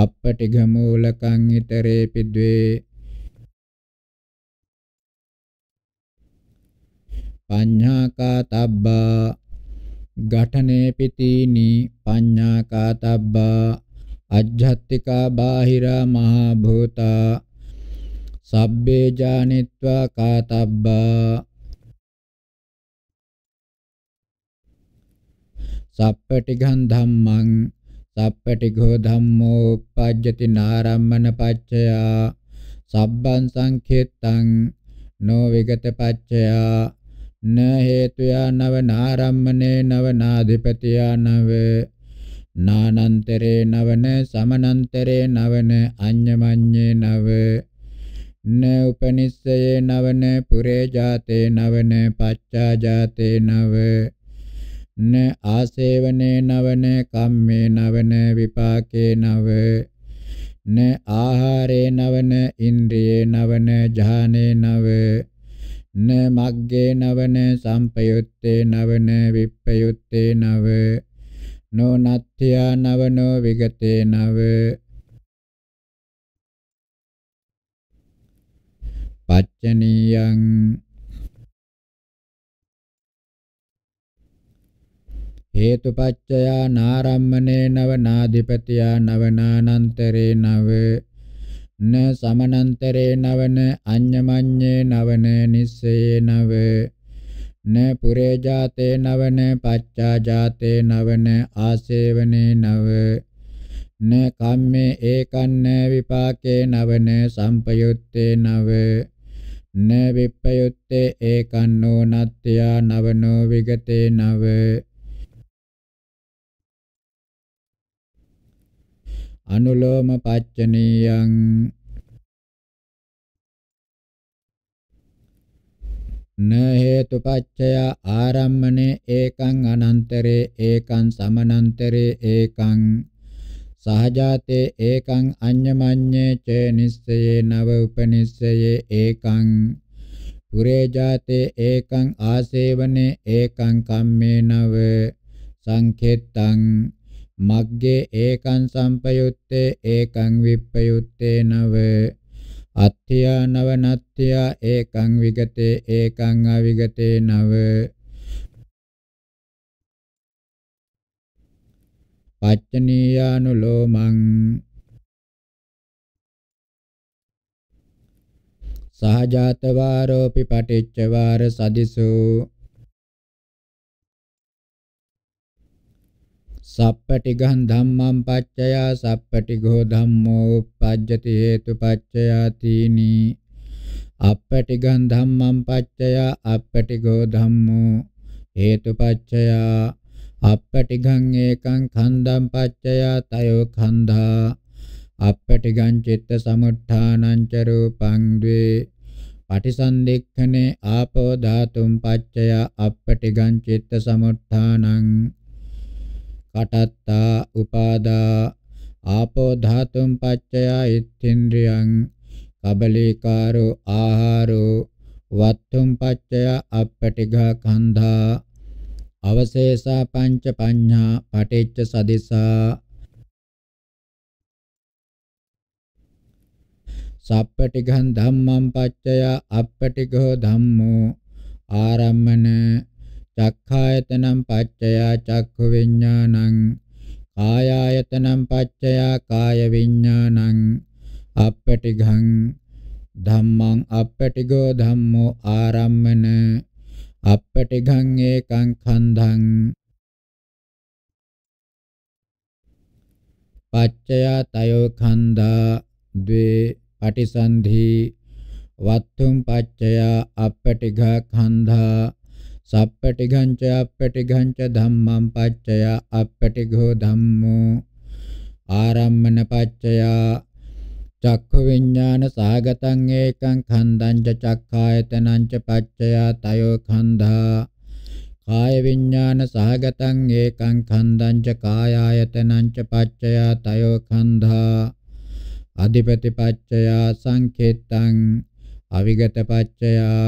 අප්පටිග මූලකං ිතරේ පිද්වේ පඤ්ඤාකාතබ්බා ඝඨනේ පිතීනි පඤ්ඤාකාතබ්බා අජ්ජත්තිකා බාහිරා මහා භූතා සබ්බේ ජානිත්වා කාතබ්බා සප්පටිඝං ධම්මං සප්පටිඝෝ ධම්මෝ uppajjati නාරම්මන පච්චයා සබ්බං සංඛෙත්තං නෝ විගත පච්චයා න හේතුයා නව නාරම්මනේ නව නාධිපතියා නව නානන්තරේ නවන සමනන්තරේ නවන අඤ්ඤමඤ්ඤේ නව න උපනිස්සයේ නවන පුරේ ජාතේ නවන පච්චා ජාතේ නව න ආසේවනේ නවන කම්මේ නවන විපාකේ නව න ආහාරේ නවන ඉන්ද්‍රියේ නවන ඥානේ නව න මග්ගේ නවන සම්පයුත්තේ නවන විප්පයුත්තේ නව නොනත්ත්‍යා නවනෝ විගතේ නව පච්චනියං හේතුපච්චයා නාරම්මනේ නව නාධිපතියා නවනානන්තරේ නව න සමනන්තරේ නවන අඤ්ඤමඤ්ඤේ නවන නිස්සයේ නව න පුරේ ජාතේ නවන පච්චා ජාතේ නවන ආසේවනේ නව න කම්මේ ඒකන්න විපාකේ නවන සම්පයුත්තේ නව න විප්පයුත්තේ ඒකන්නෝ නත්ත්‍යා නවනෝ විගතේ නව අනුලෝම පච්චනීයං න හේතුපච්චය ආරම්මනේ ඒකං අනන්තරේ ඒකං සමනන්තරේ ඒකං සහජාතේ ඒකං අඤ්ඤමඤ්ඤේ ච නිස්සයේ නව උපනිස්සයේ ඒකං පුරේ ජාතේ ඒකං ආසේවනේ ඒකං කම්මේ නව සංඛෙත්තං මග්ගේ ඒකං සම්පයුත්තේ ඒකං විප්පයුත්තේ නව අත්ථියා නව නත්ථියා ඒකං විගතේ ඒකං අවිගතේ නව පච්චනීයානුලෝමං සහජාත වාරෝපි පටිච්ච වාර සදිසෝ සප්පටිගං ධම්මං පච්චයා සප්පටිගෝ ධම්මෝ uppajjati hetu paccaya tini අපටිගං ධම්මං පච්චයා අපටිගෝ ධම්මෝ හේතු පච්චයා අපටිගං ඒකං ඛණ්ඩං පච්චයා තයෝ ඛණ්ඩා අපටිගං චිත්ත සමුත්ථානං ච රූපං ද්වේ පටිසන්දික්ඛනේ ආපෝ ධාතුම් පච්චයා අපටිගං චිත්ත සමුත්ථානං කටත්තා උපාදා ආපෝ ධාතුම් පච්චය ඉත්ත්‍ින්ද්‍රියං කබලීකාරෝ ආහාරෝ වත්තුම් පච්චය අපටිඝා කන්ධා අවශේෂා පංච පඤ්ඤා පටිච්ච සදිසා සප්පටිඝං ධම්මං පච්චය අපටිඝෝ ධම්මෝ ආරම්මන චක්ඛායතනම් පච්චයා චක්ඛු විඥානං කායායතනම් පච්චයා කාය විඥානං අපපටිඝං ධම්මං අපපටිගෝ ධම්මෝ ආරම්මන අපපටිඝං ඒකං කන්ධං පච්චයා තයෝ කන්ධා ද්වේ පටිසන්ධි වත්තුම් පච්චයා අපපටිඝා කන්ධා සප්පටිඝංච අප්පටිඝංච ධම්මං පච්චය අප්පටිඝෝ ධම්මෝ ආරම්මන පච්චය චක්ඛු විඥාන සාගතං ඒකං ඛණ්ඩං ච චක්ඛායතනං ච පච්චය තයෝ ඛණ්ඩා කාය විඥාන සාගතං ඒකං ඛණ්ඩං ච කායායතනං ච පච්චය තයෝ ඛණ්ඩා අධිපති පච්චය සංඛේතං අවිගත පච්චයා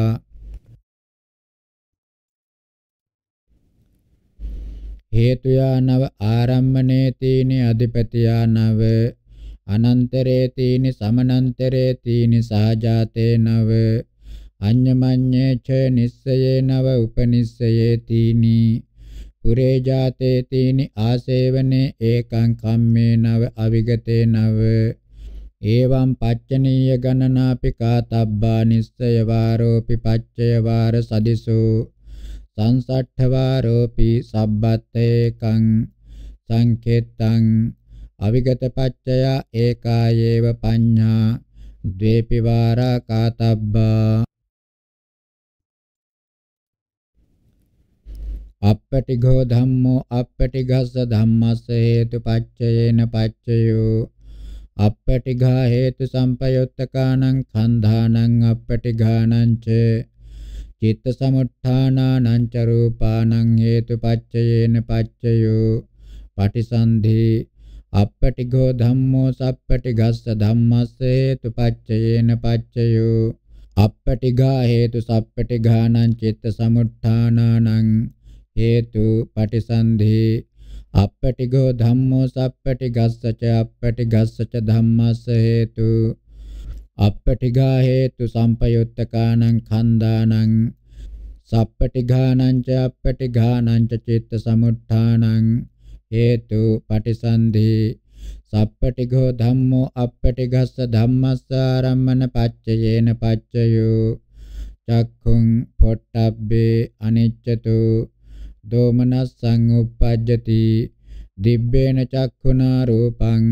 හේතුයානව ආරම්මනේ තීනි අධිපතියානව අනන්තරේ තීනි සමනන්තරේ තීනි සාජාතේ නව අඤ්ඤමඤ්ඤේ ච නිස්සයේ නව උපනිස්සයේ තීනි පුරේ ජාතේ තීනි ආසේවනේ ඒකං කම්මේ නව අවිගතේ නව එවං පච්චනීය ගණනාපිකා තබ්බා නිස්සය වාරෝපි පච්චය වාර සදිසෝ සංසට්ඨවාරෝපි සබ්බත්තේකං සංකේතං අවිගත පච්චය ඒකායේව පඤ්ඤා ද්වේපි වාරා කාතබ්බා අපටිඝෝ ධම්මෝ අපටිඝස්ස ධම්මස්ස හේතුපච්චයේන පච්චයෝ අපටිඝා හේතු සම්පයුත්තකානං ඛණ්ඩානං අපටිඝානං ච චිත්ත සමුත්ථානානං ච රූපානං හේතුපච්චයේන පච්චයෝ පටිසන්ධි අපටිඝෝ ධම්මෝ සප්පටිඝස්ස ධම්මස්ස හේතුපච්චයේන පච්චයෝ අපටිඝා හේතු සප්පටිඝානං චිත්ත සමුත්ථානානං හේතු පටිසන්ධි අපටිඝෝ ධම්මෝ සප්පටිඝස්ස ච අපටිඝස්ස ච ධම්මස්ස හේතු අප්පටිඝා හේතු සම්පයුත්තකානං ඛණ්ඩානං සප්පටිඝානං ච අප්පටිඝානං ච චිත්ත සමුත්ථානං හේතු පටිසන්ධි සප්පටිඝෝ ධම්මෝ අප්පටිඝස්ස ධම්මස්ස ආරම්මන පච්චයේන පච්චයෝ චක්ඛුං පොට්ටබ්බේ අනිච්චතු දෝමනස්සං uppajjati දිබ්බේන චක්ඛුනා රූපං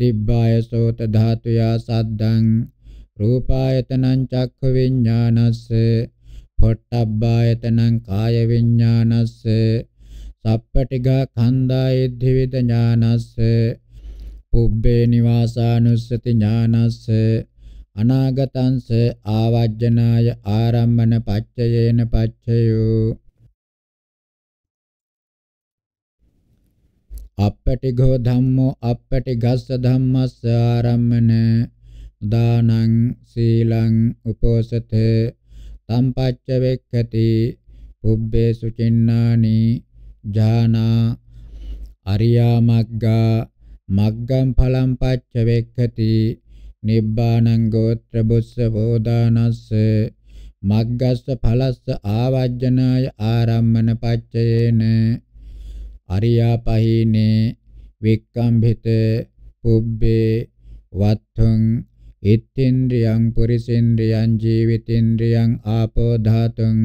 දිබ්බාය සෝත ධාතුයා සද්දං රූපායතනං චක්ඛ විඥානස්ස පොට්ටබ්බායතනං කාය විඥානස්ස සප්පටිඝා කන්දාය දිවිද ඥානස්ස පුබ්බේ නිවාසානුස්සති ඥානස්ස අනාගතංස ආවජ්ජනාය ආරම්මන පච්චයේන පච්චයෝ අපටිඝෝ ධම්මෝ අපටිගස්ස ධම්මස්ස ආරම්මන දානං සීලං උපෝසත තම් පච්ච වෙක්ඛති පුබ්බේ සුචින්නානි ජානා අරියා මග්ගා මග්ගම් ඵලම් පච්ච වෙක්ඛති නිබ්බාණං ගෝත්‍ර බුස්ස බෝදානස්ස මග්ගස්ස ඵලස්ස ආවජ්ජනාය ආරම්මන පච්චයේන අරියාපහීනේ වික්කම්භිත පුබ්බේ වත්තුං ඉත්ත්‍ේන්ද්‍රයන් පුරිසේන්ද්‍රයන් ජීවිතේන්ද්‍රයන් ආපෝ ධාතුං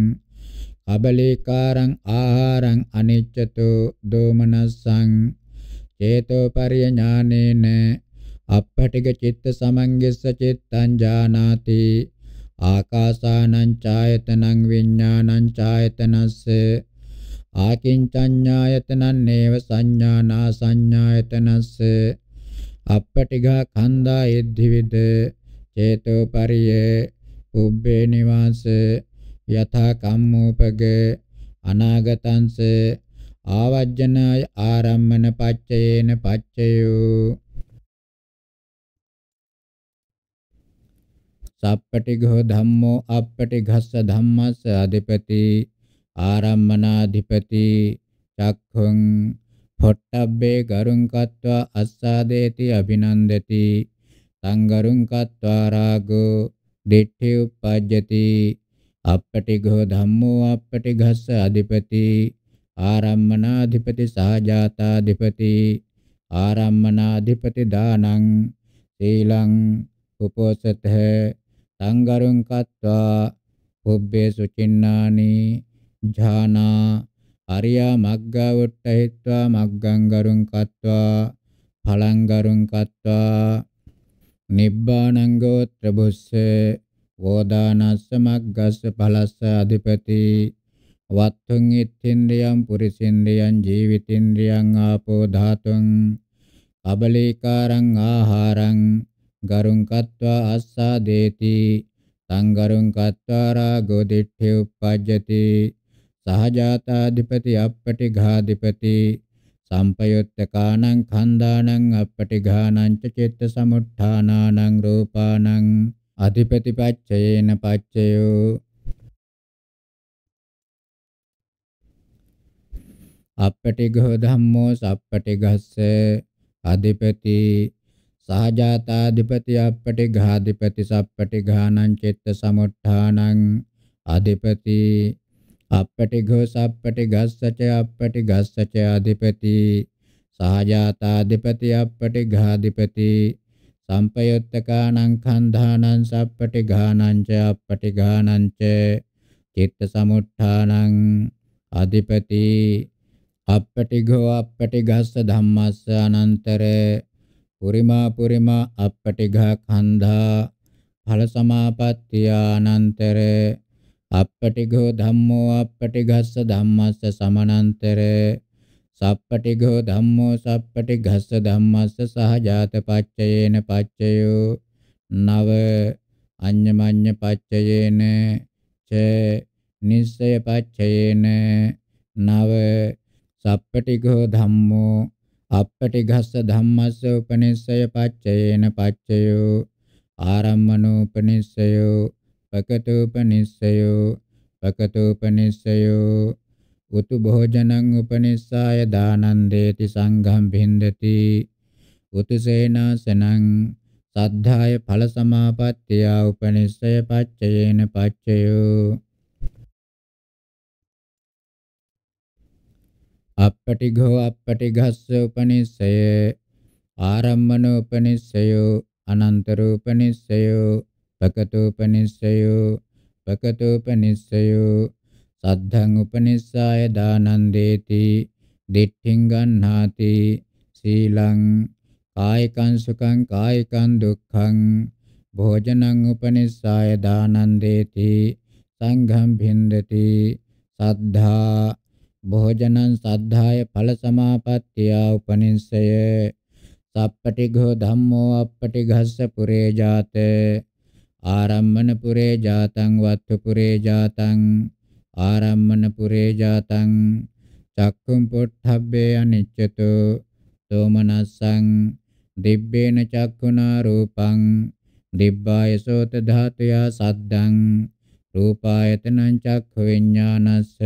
අබලේකාරං ආහාරං අනිච්චතෝ දෝමනස්සං චේතෝ පරිඥානේන අපපටික චිත්ත සමංගිස්ස චිත්තං ජානාති ආකාසානං ඡායතනං විඥානං ඡායතනස්ස ආකින්චඤ්ඤායතනං නේව සංඥානා සංඥායතනස්ස අපපටිඝා කන්දා යද්දිවිද චේතෝපරියේ උබ්බේ නිවාස යථා කම්මෝපග අනාගතංස ආවජ්ජනාය ආරම්මන පච්චයේන පච්චයෝ සප්පටිඝෝ ධම්මෝ අපපටිඝස්ස ධම්මස්ස අධිපති ආරම්මනාධිපති චක්ඛුං පොට්ටබ්බේ ගරුං කତ୍වා අස්සාදේති අභිනන්දති තං ගරුං කତ୍වා රාගෝ දිට්ඨි උපජ්ජති අපටිඝෝ ධම්මෝ අපටිඝස්ස අධිපති ආරම්මනාධිපති සහජාතාධිපති ආරම්මනාධිපති දානං සීලං උපෝසතහ සංගරුං කତ୍වා පුබ්බේ සුචින්නානි ඥානා අරියා මග්ගවට්ට හෙත්වා මග්ගං ගරුං කତ୍වා ඵලං ගරුං කତ୍වා නිබ්බානං ගෝත්‍ර බුස්සේ වෝදානස්ස මග්ගස්ස ඵලස්ස අධිපති වත්තුං ඉත්ථින්ද්‍රියං පුරිසින්ද්‍රියං ජීවිතින්ද්‍රියං ආපෝ ධාතුං අබලීකාරං ආහාරං ගරුං කତ୍වා අස්සා දේති සංගරුං කତ୍වා රාගෝ දිට්ඨි උප්පජ්ජති සහජාතාධිපති අපටිඝාධිපති සම්පයුත්තකානං ඛණ්ඩානං අපටිඝානං චිත්ත සමුත්ථානානං රූපානං අධිපති පච්චයේන පච්චයෝ අපටිඝෝ ධම්මෝ සප්පටිඝස්ස අධිපති සහජාතාධිපති අපටිඝාධිපති සප්පටිඝානං චිත්ත සමුත්ථානං අධිපති අපටිඝෝසප්පටි ගස්සච අපටි ගස්සච අධිපති සහජාතාධිපති අපටි ඝාධිපති සම්පයුත්තකානං කන්ධානං සප්පටි ඝානං ච අපටි ඝානං ච චිත්ත සමුත්ථානං අධිපති අපටිඝෝ අපටි ගස්ස ධම්මස්ස අනන්තර පුරිමා පුරිමා අපටිඝා කන්ධා ඵල සමාපත්තිය අනන්තර අප්පටිඝෝ ධම්මෝ අප්පටිඝස්ස ධම්මස්ස සමනන්තර සප්පටිඝෝ ධම්මෝ සප්පටිඝස්ස ධම්මස්ස සහජාත පච්චයේන පච්චයෝ නව අඤ්ඤමඤ්ඤ පච්චයේන ච නිස්සය පච්චයේන නව සප්පටිඝෝ ධම්මෝ අප්පටිඝස්ස ධම්මස්ස උපනිස්සය පච්චයේන පච්චයෝ ආරම්මනෝපනිස්සයෝ පකටෝපනිස්සයෝ පකටෝපනිස්සයෝ උතු භෝජනං උපනිස්සාය දානන්දේති සංඝම් බින්දති උතු සේනාසනං සද්ධාය ඵල සමාපත්තිය උපනිස්සය පච්චයේන පච්චයෝ අපටිඝෝ අපටිඝස්ස උපනිස්සය ආරම්මන උපනිස්සයෝ අනන්ත රූපනිස්සයෝ පකටෝපනිස්සයෝ පකටෝපනිස්සයෝ සද්ධං උපනිස්සාය දානං දේති දිට්ඨින් ගන්නාති සීලං කායිකං සුඛං කායිකං දුක්ඛං භෝජනං උපනිස්සාය දානං දේති සංඝං භින්දති සද්ධා භෝජනං සද්ධාය ඵල සමාපත්තිය උපනිස්සය සප්පටිඝෝ ධම්මෝ අප්පටිඝස්ස පුරේ ජාතේ ආරම්මන පුරේ ජාතං වත්තු පුරේ ජාතං ආරම්මන පුරේ ජාතං චක්කුම් පොට්ඨබ්බේ අනිච්චතු සෝමනස්සං දිබ්බේන චක්කුණා රූපං දිබ්බාය සෝත ධාතුයා සද්දං රූපායතනං චක්ඛු විඤ්ඤානස්ස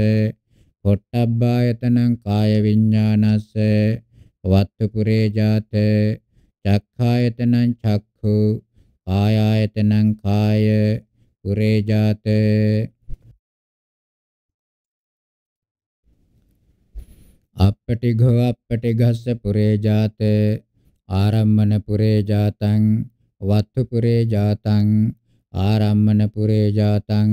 පොට්ටබ්බායතනං කාය විඤ්ඤානස්ස වත්තු පුරේ ජාත චක්ඛායතනං චක්ඛු කායායතනං කාය පුරේජාත අපටිඝෝ අපටිඝස්ස පුරේජාත ආරම්මන පුරේජාතං වත්තු පුරේජාතං ආරම්මන පුරේජාතං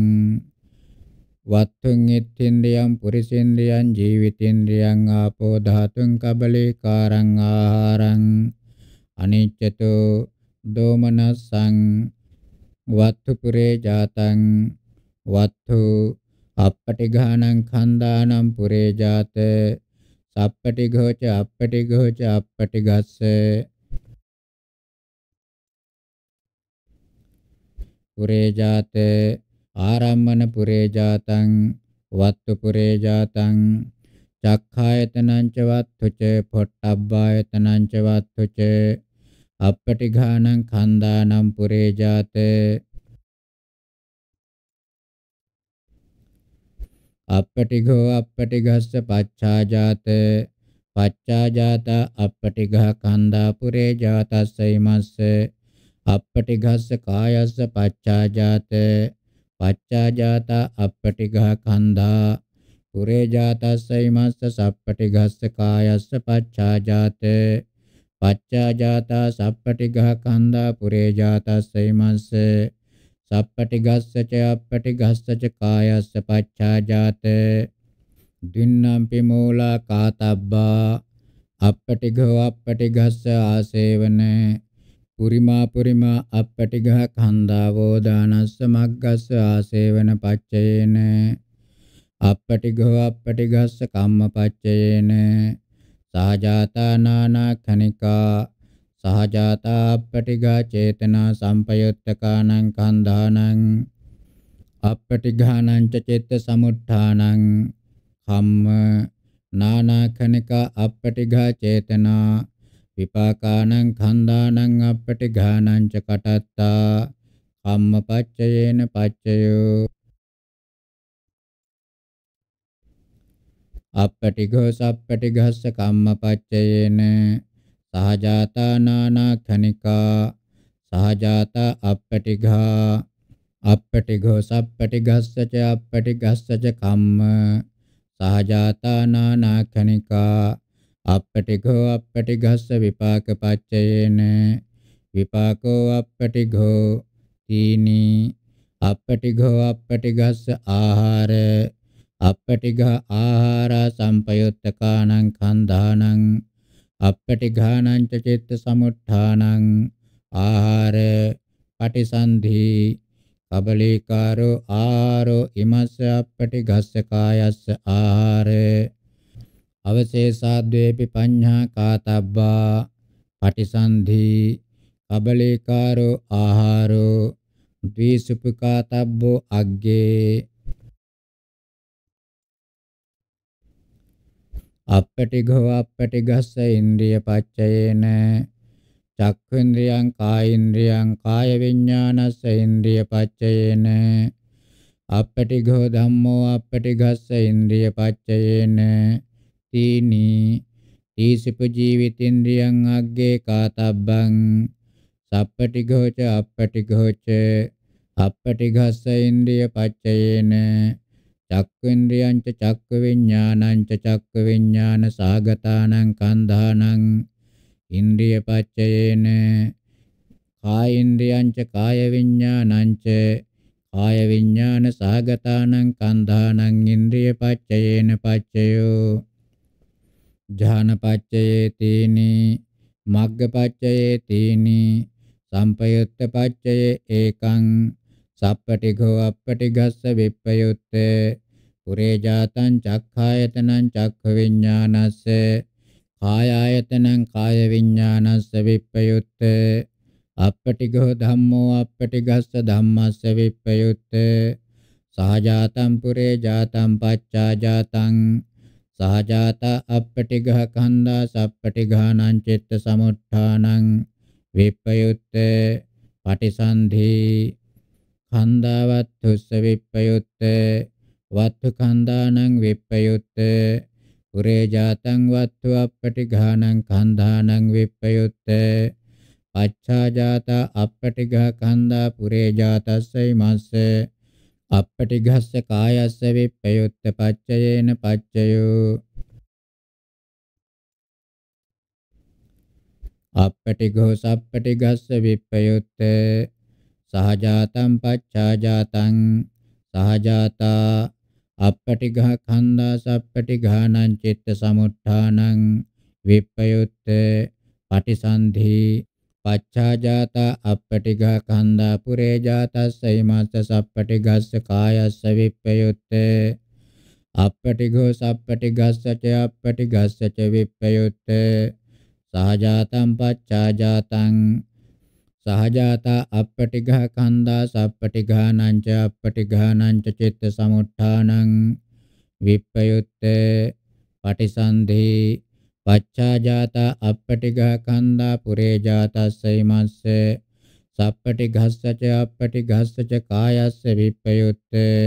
වත්තුං ඉත්තින්ද්‍රියං පුරිසින්ද්‍රියං ජීවිතින්ද්‍රියං ආපෝ ධාතුං කබලේකාරං ආහාරං අනිච්චතෝ දෝමනස්සං වත්තුපුරේ ජාතං වත්තු අපටිඝානං khණ්ඩානම් පුරේ ජාත සප්පටිඝෝච අපටිඝෝච අපටිගස්ස පුරේ ජාත ආරම්මන පුරේ ජාතං වත්තු පුරේ ජාතං චක්ඛායතනං ච වත්තුච පොට්ටබ්බායතනං ච වත්තුච Appatighanam khandanam purejate Appatigho appatighassa paccajate Paccajata appatigha khanda purejata saimasse Appatighassa kayassa paccajate Paccajata appatigha khanda purejata saimassa sappatighasse kayassa paccajate පච්චා ජාතා සප්පටිඝ කන්දා පුරේ ජාතස්සයිමස්ස සප්පටිඝස්සච අප්පටිඝස්සච කායස්ස පච්චා ජාත දින්නම්පි මූලා කාතබ්බා අප්පටිඝෝ අප්පටිඝස්ස ආසේවන පුරිමා පුරිමා අප්පටිඝ කන්දා වෝදානස්ස මග්ගස්ස ආසේවන පච්චයේන අප්පටිඝෝ අප්පටිඝස්ස කම්මපච්චයේන සහජාතා නානක්ඛනිකා සහජාතා පටිඝා චේතනා සම්පයුත්තකානං කන්දානං අපටිඝානං චිත්ත සමුත්ථානං කම්ම නානක්ඛනිකා අපටිඝා චේතනා විපාකානං කන්දානං අපටිඝානං ච කටත්තා කම්මපච්චයේන පච්චයෝ අප්පටිඝෝ සප්පටිඝස්ස කම්මපච්චයේන සහජාතා නානා ඛනිකා සහජාතා අප්පටිඝා අප්පටිඝෝ සප්පටිඝස්ස ච අප්පටිඝස්ස ච කම්ම සහජාතා නානා ඛනිකා අප්පටිඝෝ අප්පටිඝස්ස විපාකපච්චයේන විපාකෝ අප්පටිඝෝ තීනි අප්පටිඝෝ අප්පටිඝස්ස ආහාරේ අපටිඝා ආහාරා සම්පයුත්තකානං කන්දානං අපටිඝානං චිත්ත සමුත්ථානං ආහාර පටිසන්ධි කබලීකාරෝ ආහාරෝ ඉමස්ස අපටිඝස්ස කායස්ස ආහාර අවශේෂාද්වේපි පඤ්ඤා කාතබ්බා පටිසන්ධි කබලීකාරෝ ආහාරෝ ද්විසුපකාතබ්බෝ අග්ගේ අපටිඝෝ අපටිඝස්ස ඉන්ද්‍රිය පච්චයේන චක්ඛුන්ද්‍රියං කායින්ද්‍රියං කාය විඥානස්ස ඉන්ද්‍රිය පච්චයේන අපටිඝෝ ධම්මෝ අපටිඝස්ස ඉන්ද්‍රිය පච්චයේන තීනි තීසුප ජීවිතේන්ද්‍රියං අග්ගේ කාතබ්බං සප්පටිඝෝ ච අපටිඝෝ ච අපටිඝස්ස ඉන්ද්‍රිය පච්චයේන චක්කේන්ද්‍රයන්ච චක්ක විඥානංච චක්ක විඥාන සාගතානං කන්ධානං ඉන්ද්‍රිය පච්චයේන කායේන්ද්‍රයන්ච කාය විඥානංච කාය විඥාන සාගතානං කන්ධානං ඉන්ද්‍රිය පච්චයේන පච්චයෝ ඥාන පච්චයේ තීනි මග්ග පච්චයේ තීනි සම්පයුත්ත පච්චයේ ඒකං සප්පටිඝෝ අප්පටිඝස්ස විප්පයුත්තේ පුරේ ජාතං චක්ඛායතනං චක්ඛ විඥානස්ස කායායතනං කාය විඥානස්ස විප්පයුත්තේ අප්පටිඝෝ ධම්මෝ අප්පටිඝස්ස ධම්මස්ස විප්පයුත්තේ සහජාතං පුරේ ජාතං පච්චා ජාතං සහජාත අප්පටිඝ කන්දා සප්පටිඝානං චිත්ත සමුත්ථානං විප්පයුත්තේ පටිසන්ධී කන්දාවත්තුස්ස විප්පයුත්ත වත්තු කන්දානං විප්පයුත්ත පුරේ ජාතං වත්තු අපටි ඝානං කන්දානං විප්පයුත්ත පච්ඡා ජාත අපටි ඝ කන්දා පුරේ ජාතස්සයි මස්ස අපටි ඝස්ස කායස්ස විප්පයුත්ත පච්චයේන පච්චයෝ අපටි ඝෝ සප්පටි ඝස්ස විප්පයුත්ත සහජාතං පච්ඡාජාතං සහජාතා අපටිඝ ඛණ්ඩා සප්පටිඝානං චිත්ත සමුත්ථානං විප්පයුත් පටිසන්ධි පච්ඡාජාත අපටිඝ ඛණ්ඩා පුරේ ජාතස්ස ීමස්ස සප්පටිඝස්ස කායස්ස විප්පයුත් අපටිඝෝ සප්පටිඝස්ස ච අපටිඝස්ස ච විප්පයුත් සහජාතං පච්ඡාජාතං සහජාතා අපපටිඝා කන්දා සප්පටිඝානං ච අපපටිඝානං ච චිත්ත සමුත්ථානං විප්පයුත්තේ පටිසන්ධි පච්චාජාතා අපපටිඝා කන්දා පුරේ ජාතස්සයිමස්සේ සප්පටිඝස්ස ච අපපටිඝස්ස ච කායස්ස විප්පයුත්තේ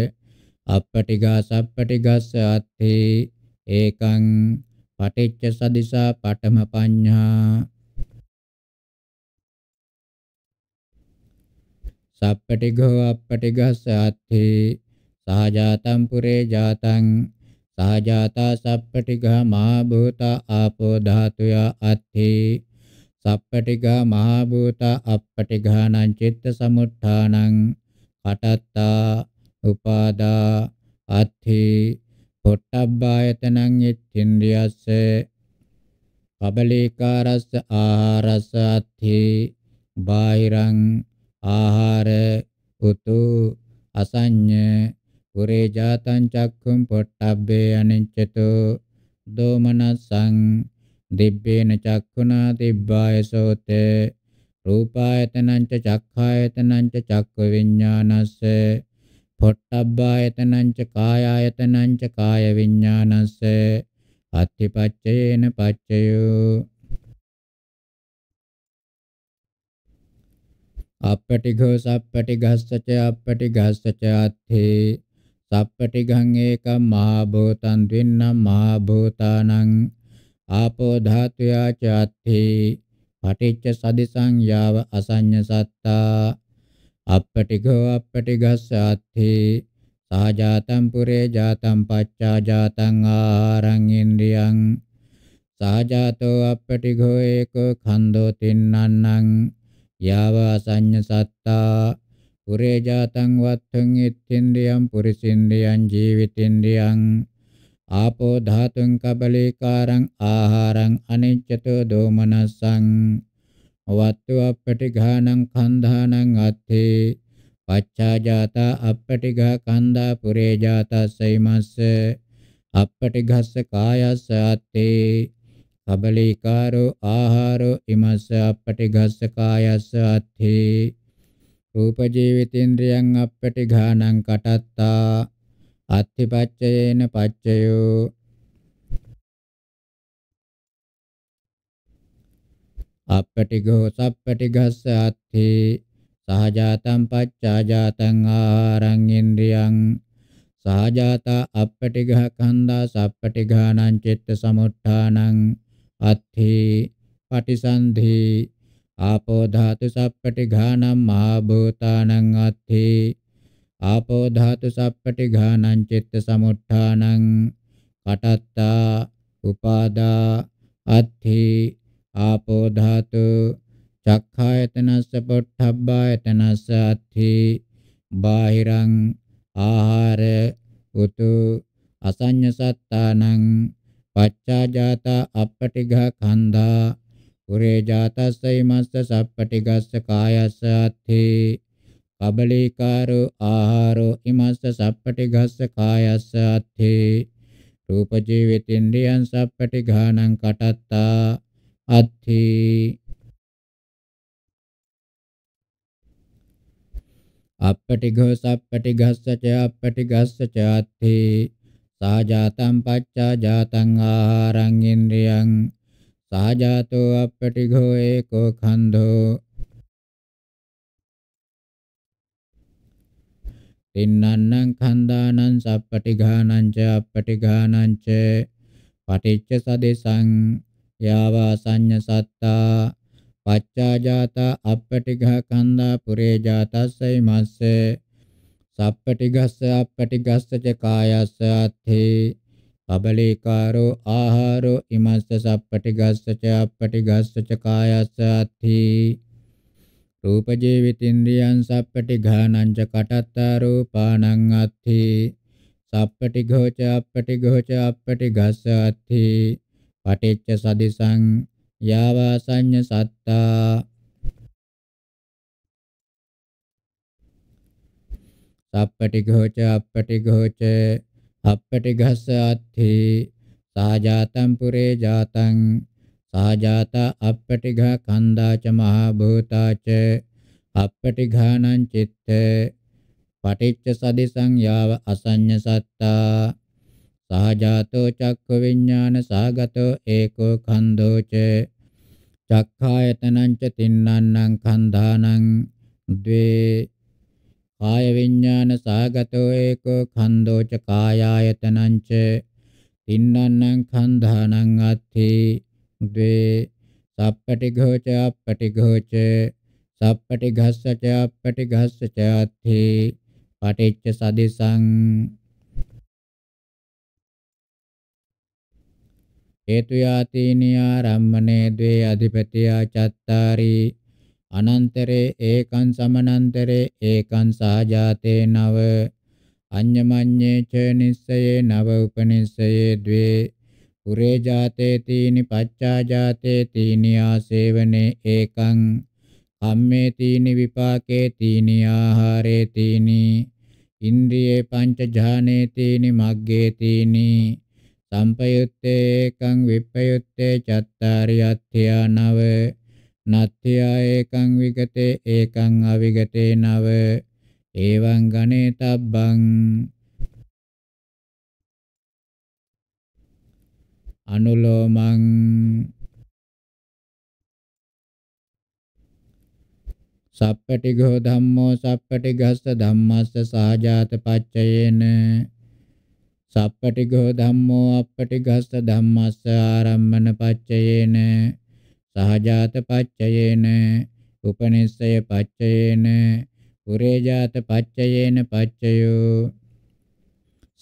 අපපටිඝා සප්පටිඝස්ස අත්ථේ ඒකං පටිච්ච සදිසා පඨම පඤ්ඤා සප්පටිඝෝ අප්පටිඝස්ස අත්ථි සහජාතං පුරේ ජාතං සහජාතා සප්පටිඝා මහ භූත ආපෝ ධාතුය අත්ථි සප්පටිඝා මහ භූත අප්පටිඝානං චිත්ත සමුත්ථානං කටත්තා උපාදා අත්ථි පොට්ටබ්බායතනං ඉත්තින්ද්‍රියස්ස පබලීකාරස්ස ආහාරස්ස අත්ථි බාහිරං ආහාර උතු අසඤ්ඤ පුරේ ජාතං චක්ඛුම් පොට්ටබ්බේ අනිච්චතෝ දෝමනසං දිබ්බේන චක්ඛුනා දිබ්බාය සෝතේ රූපායතනං ච චක්ඛායතනං ච චක්ඛ විඥානස්ස පොට්ටබ්බායතනං ච කායායතනං ච කාය විඥානස්ස අත්තිපච්චේන පච්චයෝ අපටිඝෝ සප්පටිඝස්සච අපටිඝස්සචාත්තේ සප්පටිඝං ඒකම් මහා භූතං ද්වින්නම් මහා භූතානං ආපෝ ධාතුයා චාත්තේ පටිච්ච සදිසං යාව අසඤ්ඤ සත්තා අපටිඝෝ අපටිඝස්සාත්තේ සාජාතං පුරේ ජාතං පච්චා ජාතං ආරං ඉන්ද්‍රියං සාජාතෝ අපටිඝෝ ඒකෝ ඛන්தோ තින්නන්නං Yava sanya satta pure jatang wattang ittindiyam purisindiyam jivitindiyam apo dhatun kabalikarang aharang aniccato domanasang vattu appatighanaṃ khandhanaṃ atthi pacca jata appatigha khandha pure jata saimasse appatighassa kayassa atthi අබලීකාරෝ ආහාරෝ ඉමස්ස අපටිඝස්ස කායස්ස අත්ථේ රූප ජීවිතේන්ද්‍රයන් අපටිඝානං කටත්තා අත්ථිපච්චයේන පච්චයෝ අපටිඝෝ සප්පටිඝස්ස අත්ථේ සහජාතං පච්චාජාතං ආහාරං ඉන්ද්‍රියං සහජාත අපටිඝ කන්දා සප්පටිඝානං චිත්ත සමුත්ථානං අත්ථේ පටිසන්ධේ ආපෝ ධාතු සප්පටි ඝානම් මහා භූතානං අත්ථේ ආපෝ ධාතු සප්පටි ඝානං චිත්ත සමුත්ථානං කටත්තා උපාදා අත්ථේ ආපෝ ධාතු චක්ඛායතනස්ස පොට්ඨබ්බායතනස්ස අත්ථි බාහිරං ආහාර උතු අසඤ්ඤ සත්තානං पच्चा जाता अपटिघ खंदा पुरे जाता सैमस् सपटिघस् कायस अथि कबलीकारो आहारो इमस् सपटिघस् कायस अथि रूपजीवितिन्द्रियं सपटिघानं कटत्ता अथि अपटिघ सपटिघस् च अपटिघस् च अथि සාජාතං පච්චා ජාතං ආහාරං ඉන්ද්‍රියං සාජාතෝ අපටිඝෝ ඒකෝ ඛන්‍ධෝ තින්නන්නං ඛන්දානං සප්පටිඝානං ච අපටිඝානං ච පටිච්ච සදේසං යාවා සංඤ සත්තා පච්චා ජාත අපටිඝ ඛන්දා පුරේ ජාතස්සයි මස්සේ සප්පටිගස්ස අපටිගස්ස ච කායස්ස අත්ථේ කබලේකාරෝ ආහාරෝ ඉමස්ස සප්පටිගස්ස ච අපටිගස්ස ච කායස්ස අත්ථේ රූපජීවිතින්ද්‍රියං සප්පටිඝානං ච කටත්තා රූපාණං අත්ථේ සප්පටිඝෝ ච අපටිඝෝ ච අපටිගස්ස අත්ථේ පටිච්ච සදිසං යාවා සංඤ සත්තා සප්පටිඝෝච අප්පටිඝෝච අප්පටිඝස්ස අත්ථි සාජාතං පුරේ ජාතං සාජාත අප්පටිඝ කන්දාච මහා භූතාච අප්පටිඝානං චිත්ත පටිච්ච සදිසං යාව අසඤ්ඤ සත්තා සාජාතෝ චක්ඛ විඥාන සාගතෝ ඒකෝ කන්දෝච චක්ඛායතනං ච තින්නන්නං කන්දානං ද්වේ කාය විඥාන සාගතෝ ඒකෝ ඛණ්ඩෝ ච කායායතනං ච තින්නන්නං ඛණ්ඩානං අත්ථි ද්වේ සප්පටිඝෝ ච අප්පටිඝෝ ච සප්පටිඝස්ස ච අප්පටිඝස්ස ච අත්ථි පටිච්ච සදිසං හේතු යාතීනියා රම්මනේ ද්වේ අධිපතියා චත්තාරී අනන්තරේ ඒකං සමනන්තරේ ඒකං සාජාතේ නව අඤ්ඤමඤ්ඤේ ච නිස්සයේ නව උපනිස්සයේ द्वे පුරේ ජාතේ තීනි පච්චා ජාතේ තීනි ආසේවනේ ඒකං කම්මේ තීනි විපාකේ තීනි ආහාරේ තීනි ඉන්ද්‍රියේ පංච ඥානේ තීනි මග්ගේ තීනි සම්පයුත්තේ ඒකං විප්පයුත්තේ චත්තාරියත්ථය නව නත්ත්‍යා ඒකං විගතේ ඒකං අවිගතේ නව එවං ගණේතබ්බං අනුලෝමං සප්පටිඝෝ ධම්මෝ සප්පටිඝස්ස ධම්මස්ස සහජාත පච්චයේන සප්පටිඝෝ ධම්මෝ අප්පටිඝස්ස ධම්මස්ස ආරම්මන පච්චයේන සහජාත පච්චයේන උපනිස්සය පච්චයේන පුරේජාත පච්චයේන පච්චයෝ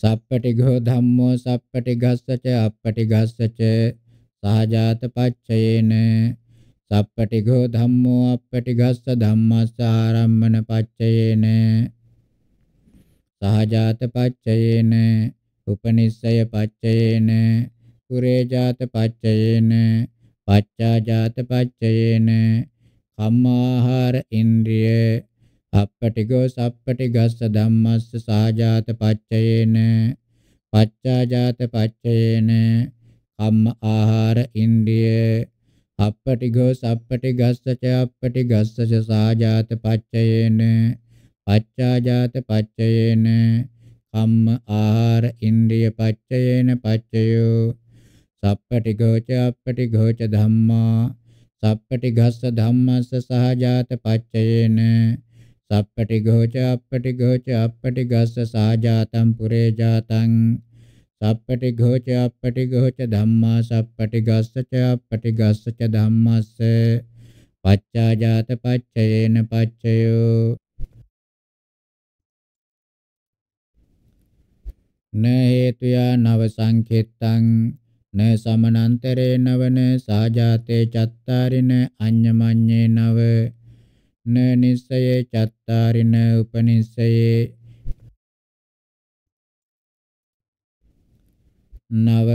සප්පටිඝෝ ධම්මෝ සප්පටිඝස්සච අප්පටිඝස්සච සහජාත පච්චයේන සප්පටිඝෝ ධම්මෝ අප්පටිඝස්ස ධම්මස්ස ආරම්මන පච්චයේන සහජාත පච්චයේන උපනිස්සය පච්චයේන පුරේජාත පච්චයේන පච්චාජාත පච්චයේන කම්මාහාර ඉන්ද්‍රිය අපටිගෝ සප්පටි ගස්ස ධම්මස්ස සාජාත පච්චයේන පච්චාජාත පච්චයේන කම්ම ආහාර ඉන්ද්‍රිය අපටිගෝ සප්පටි ගස්ස ච අපටි ගස්ස ච සාජාත පච්චයේන පච්චාජාත පච්චයේන කම්ම ආහාර ඉන්ද්‍රිය පච්චයේන පච්චයෝ සප්පටිගෝච අපටිගෝච ධම්මා සප්පටිඝස්ස ධම්මස්ස සහජාත පච්චයේන සප්පටිගෝච අපටිගෝච අපටිඝස්ස සහජාතං පුරේ ජාතං සප්පටිගෝච අපටිගෝච ධම්මා සප්පටිඝස්ස ච අපටිඝස්ස ච ධම්මස්ස පච්චාජාත පච්චයේන පච්චයෝ න හේතුයා නව සංකේතං න සමනන්තරේ නවන සාජාතේ චත්තාරින අඤ්ඤමඤ්ඤේ නව න නිස්සයේ චත්තාරින උපනිස්සයේ නව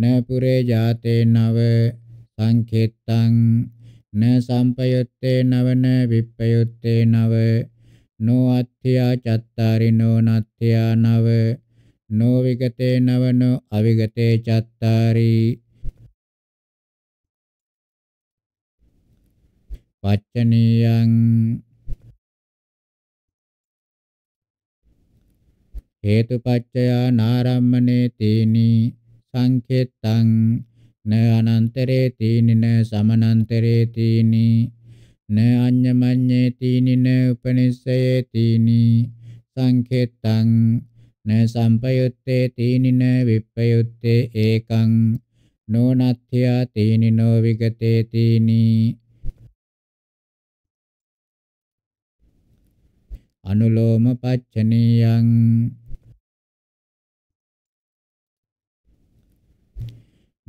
න පුරේ ජාතේ නව සංකේතං න සම්පයුත්තේ නවන විප්පයුත්තේ නව නෝ අත්ථ්‍යා චත්තාරිනෝ නත්ථ්‍යා නව no vigate navano avigate chattari පච්චනීයං හේතුපච්චයා නාරම්මනේ තීනි සංකේතං න අනන්තරේ තීනි න සමනන්තරේ තීනි න අඤ්ඤමඤ්ඤේ තීනි න උපනිස්සයේ තීනි සංකේතං න සම්පයුත්තේ තීනින විප්පයුත්තේ ඒකං නෝනත්ථ්‍යා තීනිනෝ විගතේ තීනී අනුලෝම පච්චනීයං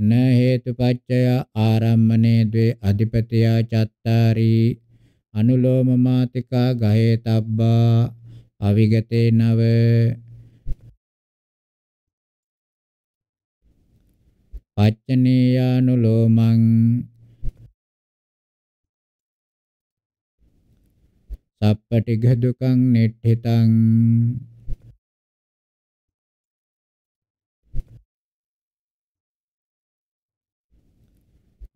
න හේතුපච්චය ආරම්මනේ ද්වේ අධිපතියා චත්තාරි අනුලෝම මාතිකා ගහේ තබ්බා අවිගතේ නව පච්චනීයානුලෝමං සප්පටිඝ දුකං නෙට්ඨිතං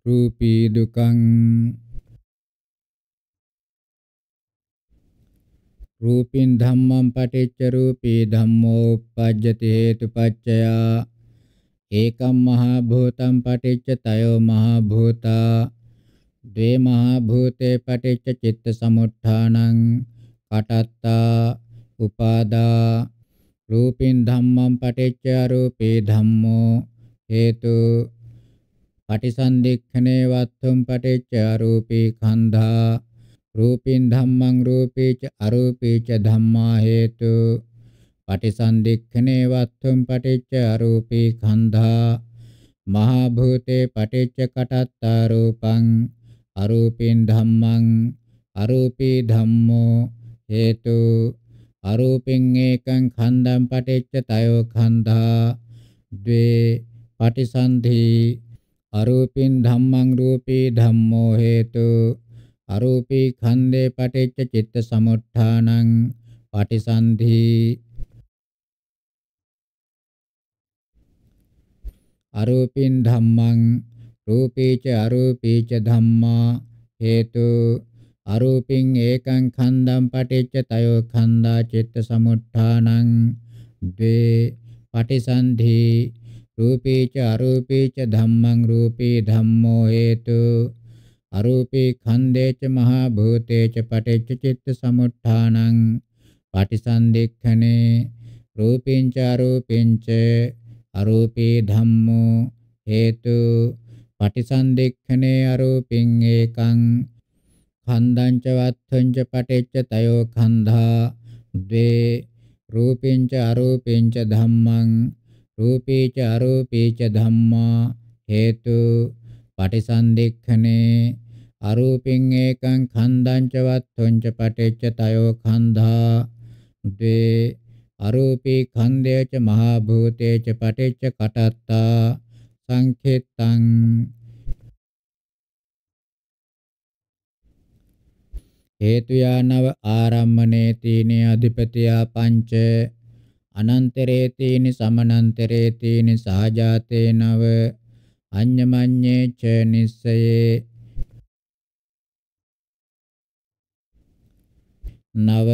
රූපී දුකං රූපින් ධම්මං පටිච්ච රූපී ධම්මෝ uppajjati hetu pacchaya ඒකම් මහා භූතම් පටිච්ච තයෝ මහා භූතා ද්වේ මහා භූතේ පටිච්ච චිත්ත සමුත්ථානං කටත්තා උපාදා රූපින් ධම්මං පටිච්ච අරූපේ ධම්මෝ හේතු පටිසන්දික්ඛනේ වත්තුම් පටිච්ච අරූපී ඛණ්ඩා රූපින් ධම්මං රූපේච අරූපේච ධම්මා හේතු පටිසන්ධික්ඛනේ වත්තුම් පටිච්ච අරූපී ඛණ්ඩා මහා භූතේ පටිච්ච කටත්තා රූපං අරූපින් ධම්මං අරූපී ධම්මෝ හේතු අරූපින් ඒකං ඛණ්ඩං පටිච්ච තයෝ ඛණ්ඩා ද්වේ පටිසන්ධි අරූපින් ධම්මං රූපී ධම්මෝ හේතු අරූපී ඛණ්ඩේ පටිච්ච චිත්ත සමුත්ථානං පටිසන්ධි අරූපින් ධම්මං රූපේච අරූපේච ධම්මා හේතු අරූපින් ඒකං ඛණ්ඩං පටිච්ච තයෝ ඛණ්ඩා චිත්ත සමුත්ථානං ද්වේ පටිසන්ධි රූපේච අරූපේච ධම්මං රූපේ ධම්මෝ හේතු අරූපේ ඛණ්ඩේච මහා භූතේච පටිච්ච චිත්ත සමුත්ථානං පටිසන්ධික්ඛනේ රූපෙන් ච අරූපෙන් ච අරූපී ධම්මෝ හේතු පටිසන්දික්ඛනේ අරූපින් ඒකං ඛණ්ඩං ච වත්තං ච පටිච්ච තයෝ ඛණ්ඩා ද්වේ රූපින් ච අරූපින් ච ධම්මං රූපී ච අරූපී ච ධම්මා හේතු පටිසන්දික්ඛනේ අරූපින් ඒකං ඛණ්ඩං ච වත්තං ච පටිච්ච තයෝ ඛණ්ඩා ද්වේ අරූපී ඛණ්ඩේච මහා භූතේච පටිච්ච කටත්තා සංඛෙත්තං හේතු යානව ආරම්මනේ තීනේ අධිපතියා පංච අනන්තරේ තීනි සමනන්තරේ තීනි සහජාතේ නව අඤ්ඤමඤ්ඤේ ච නිස්සයේ නව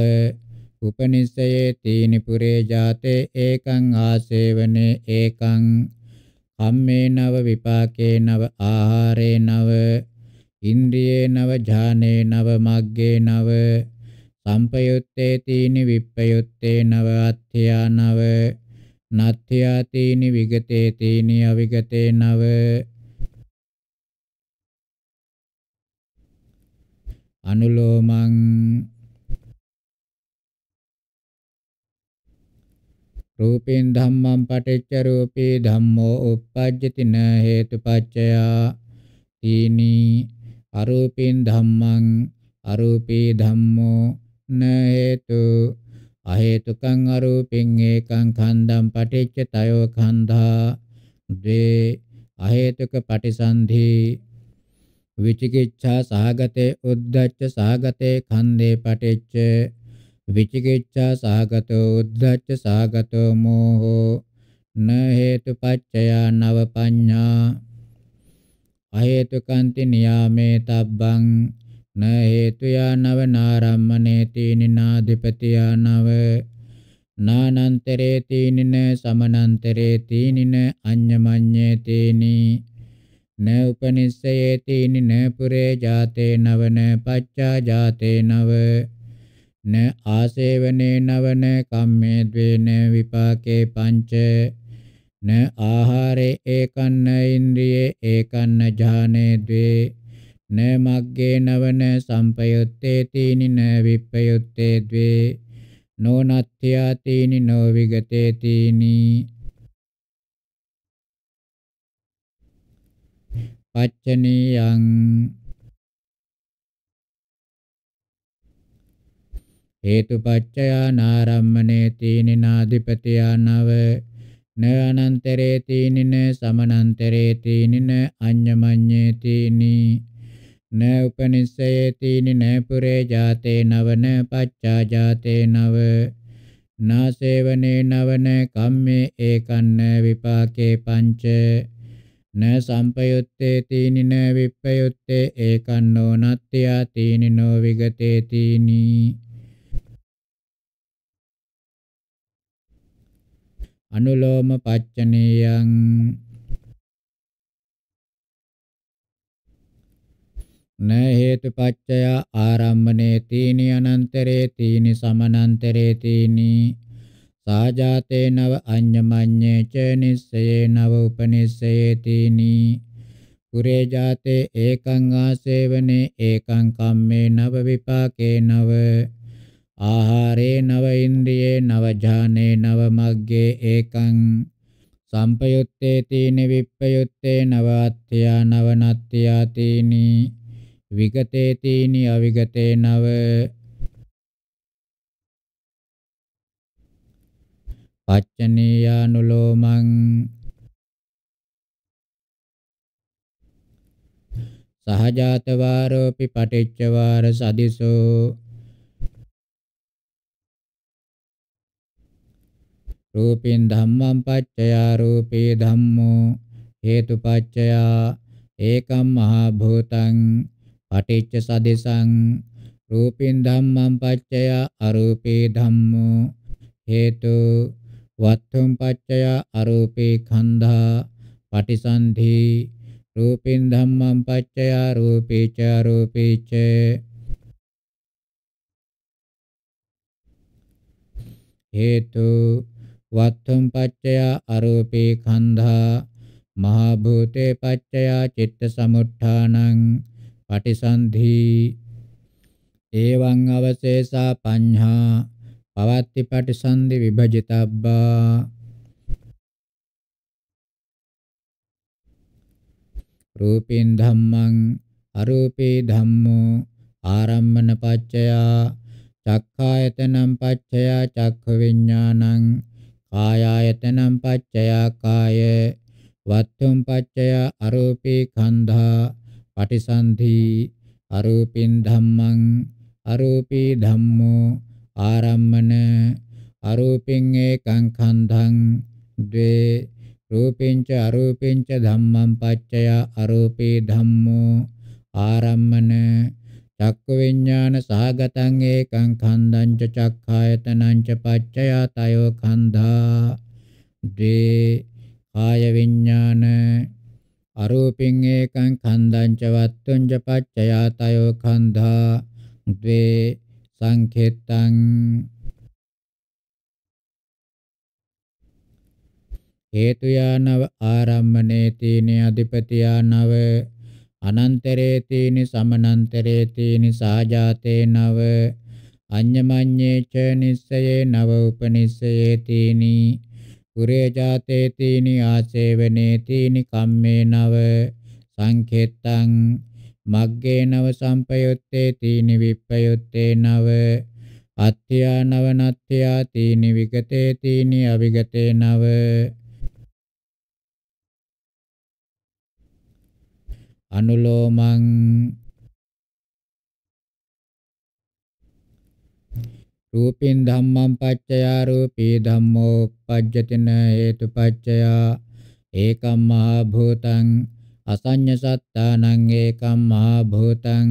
උපනිසයේ තීනි පුරේ ජාතේ ඒකං ආසේවනේ ඒකං කම්මේ නව විපාකේ නව ආහාරේ නව ඉන්ද්‍රියේ නව ඥානේ නව මග්ගේ නව සම්පයුත්තේ තීනි විප්පයුත්තේ නව අත්ථයා නව නත්ථයා තීනි විගතේ තීනි අවිගතේ නව අනුලෝමං රූපෙන් ධම්මං පටිච්ච රූපේ ධම්මෝ uppajjati na hetupaccaya තීනි අරූපෙන් ධම්මං අරූපේ ධම්මෝ න හේතු අහේතුකං අරූපෙන් ඒකං ඛණ්ඩං පටිච්ච තයෝ ඛණ්ඩා ද්වේ අහේතුක පටිසන්ධි විචිකිච්ඡා සහගතේ උද්ධච්ච සහගතේ ඛණ්ඩේ පටිච්ච විචිකිච්ඡා සහගතෝ උද්ධච්ච සහගතෝ මෝහෝ න හේතුපච්චයා නව පඤ්ඤා අහේතුකන්ති නියාමේ තබ්බං න හේතුයා නව නාරම්මනේ තීනිනාධිපතියා නව නානන්තරේ තීනින සමනන්තරේ තීනින අඤ්ඤමඤ්ඤේ තීනි න උපනිස්සයේ තීනින පුරේ ජාතේ නවන පච්චා ජාතේ නව න ආසේවනේ නවන කම්මේ ද්වේන විපාකේ පංච න ආහාරේ ඒකන්න ඉන්ද්‍රියේ ඒකන්න ඥානේ ද්වේ න මග්ගේ නවන සම්පයුත්තේ තීනින විප්පයුත්තේ ද්වේ නොනත්ත්‍යා තීනි නෝ විගතේ තීනි පච්චනියං හේතුපච්චයා නාරම්මනේ තීනිනාධිපතියා නව න අනන්තරේ තීනින සමනන්තරේ තීනින අඤ්ඤමඤ්ඤේ තීනි න උපනිස්සයේ තීනි න පුරේ ජාතේ නවන පච්චා ජාතේ නව නාසේවනේ නවන කම්මේ ඒකන්න විපාකේ පංච න සම්පයුත්තේ තීනි න විප්පයුත්තේ ඒකන්නෝ නත්ත්‍යා තීනිනෝ විගතේ තීනි අනුලෝම පච්චනේයං න හේතුපච්චය ආරම්භනේ තීනි අනන්තරේ තීනි සමනන්තරේ තීනි සාජාතේ නව අඤ්ඤමඤ්ඤේ ච නිස්සයේ නව උපනිස්සයේ තීනි පුරේ ජාතේ ඒකං ආසේවනේ ඒකං කම්මේ නව විපාකේ නව ආහාරේ නව ඉන්ද්‍රියේ නව ඥානේ නව මග්ගේ ඒකං සම්පයුත්තේ තීන විප්පයුත්තේ නව අත්ත්‍යා නව නත්ත්‍යා තීනි විගතේ තීනි අවිගතේ නව පච්චනීයානුලෝමං සහජාත වාරෝපි පටිච්ච වාර සදිසෝ රූපින් ධම්මං පච්චයා රූපේ ධම්මෝ හේතුපච්චයා ඒකම් මහා භූතං පටිච්ච සදෙසං රූපින් ධම්මං පච්චයා අරූපේ ධම්මෝ හේතු වත්තුම් පච්චයා අරූපේ ඛණ්ඩා පටිසන්ධි රූපින් ධම්මං පච්චයා රූපේච රූපේච හේතු වත්තම් පච්චයා අරූපී කන්ධා මහා භූතේ පච්චයා චිත්ත සමුට්ඨානං පටිසන්ධි එවං අවශේෂා පඤ්ඤා පවත්ති පටිසන්ධි විභජිතබ්බා රූපින් ධම්මං අරූපේ ධම්මෝ ආරම්මන පච්චයා චක්ඛායතනම් පච්චයා චක්ඛ විඥානං කායායතනම් පච්චයා කාය වත්තුම් පච්චයා අරූපී කන්ධා පටිසන්ධි අරූපින් ධම්මං අරූපී ධම්මෝ ආරම්මන අරූපින් ඒකං කන්ධං ද්වේ රූපින්ච අරූපින්ච ධම්මං පච්චයා අරූපී ධම්මෝ ආරම්මන චක්ක විඥාන සහගතං ඒකං ඛණ්ඩං ච චක්ඛායතනං ච පච්චයා තයෝ ඛණ්ඩා ද්වේ කාය විඥාන අරූපින් ඒකං ඛණ්ඩං ච වත්තුං ච පච්චයා තයෝ ඛණ්ඩා ද්වේ සංඛෙත්තං හේතු යානව ආරම්මනේ තීනේ අධිපති යානව අනන්තරේ තීනි සමනන්තරේ තීනි සාජාතේ නව අඤ්ඤමඤ්ඤේ ච නිස්සයේ නව උපනිස්සයේ තීනි පුරේ ජාතේ තීනි ආසේවනේ තීනි කම්මේ නව සංඛෙත්තං මග්ගේ නව සම්පයුත්තේ තීනි විප්පයුත්තේ නව අත්‍යා නව නත්‍යා තීනි විගතේ තීනි අවිගතේ නව අනුලෝමං රූපින් ධම්මං පච්චයා රූපී ධම්මෝ පජ්ජතින හේතුපච්චයා ඒකම් මහ භූතං අසඤ්ඤ සත්තානං ඒකම් මහ භූතං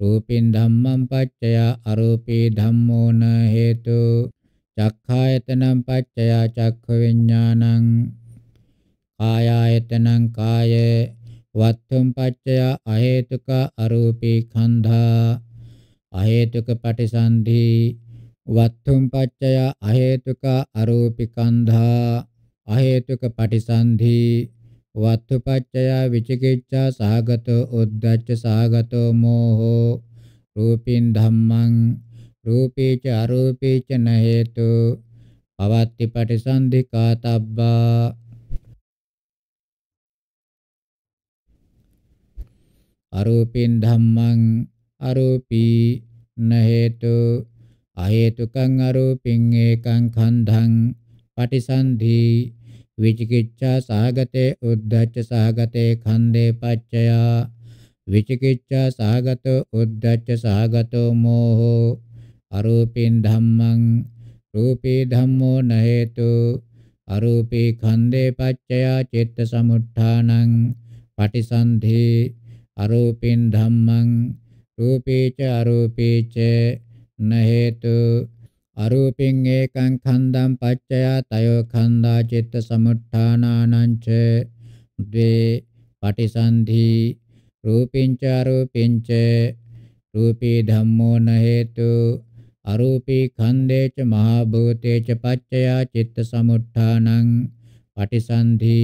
රූපින් ධම්මං පච්චයා අරූපී ධම්මෝ න හේතු චක්ඛායතනං පච්චයා චක්ඛ විඥානං කායායතනං කායේ වත්තුම් පච්චය අහේතුක අරූපී ඛණ්ඩා අහේතුක පටිසන්ධි වත්තුම් පච්චය අහේතුක අරූපී ඛණ්ඩා අහේතුක පටිසන්ධි වත්තුපච්චය විචිකිච්ඡා සහගතෝ උද්ධච්ච සහගතෝ මෝහෝ රූපින් ධම්මං රූපේච අරූපේච නහේතු පවත්ති පටිසන්ධි කාතබ්බා අරූපින් ධම්මං අරූපී න හේතු අහේතුකං අරූපින් ඒකං ඛණ්ඩං පටිසන්ධි විචිකිච්ඡා සහගතේ උද්ධච්ච සහගතේ ඛණ්ඩේ පච්චයා විචිකිච්ඡා සහගතෝ උද්ධච්ච සහගතෝ මෝහෝ අරූපින් ධම්මං රූපේ ධම්මෝ න හේතු අරූපේ ඛණ්ඩේ පච්චයා චිත්ත සමුත්ථානං පටිසන්ධි අරූපින් ධම්මං රූපේච අරූපේච න හේතු අරූපින් ඒකං ඛණ්ඩං පච්චය තයෝ ඛණ්ඩා චිත්ත සමුත්ථානානං ච ද්වේ පටිසන්ධි රූපින් ච අරූපින් ච රූපී ධම්මෝ න හේතු අරූපී ඛණ්ඩේ ච මහා භූතේ ච පච්චය චිත්ත සමුත්ථානං පටිසන්ධි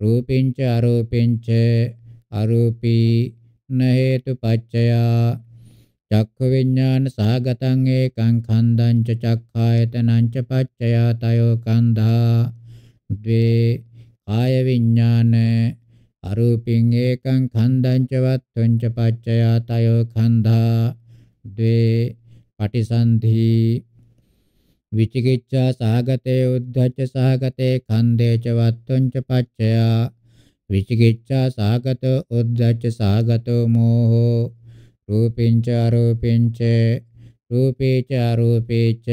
රූපින් ච අරූපින් ච අරූපී න හේතු පච්චයා චක්ඛ විඥාන සහගතං ඒකං ඛණ්ඩං ච චක්ඛායතනං ච පච්චයා තයෝ කන්ධා ද්වේ කාය විඥාන අරූපින් ඒකං ඛණ්ඩං ච වත්තුං ච පච්චයා තයෝ කන්ධා ද්වේ පටිසන්ධි විචිකිච්ඡා සහගතේ උද්ධච්ච සහගතේ ඛණ්ඩේ ච වත්තුං ච පච්චයා විචිකිච්ඡා සාගත උද්ධච්ච සාගත මෝහෝ රූපින්ච අරූපින්ච රූපේච අරූපේච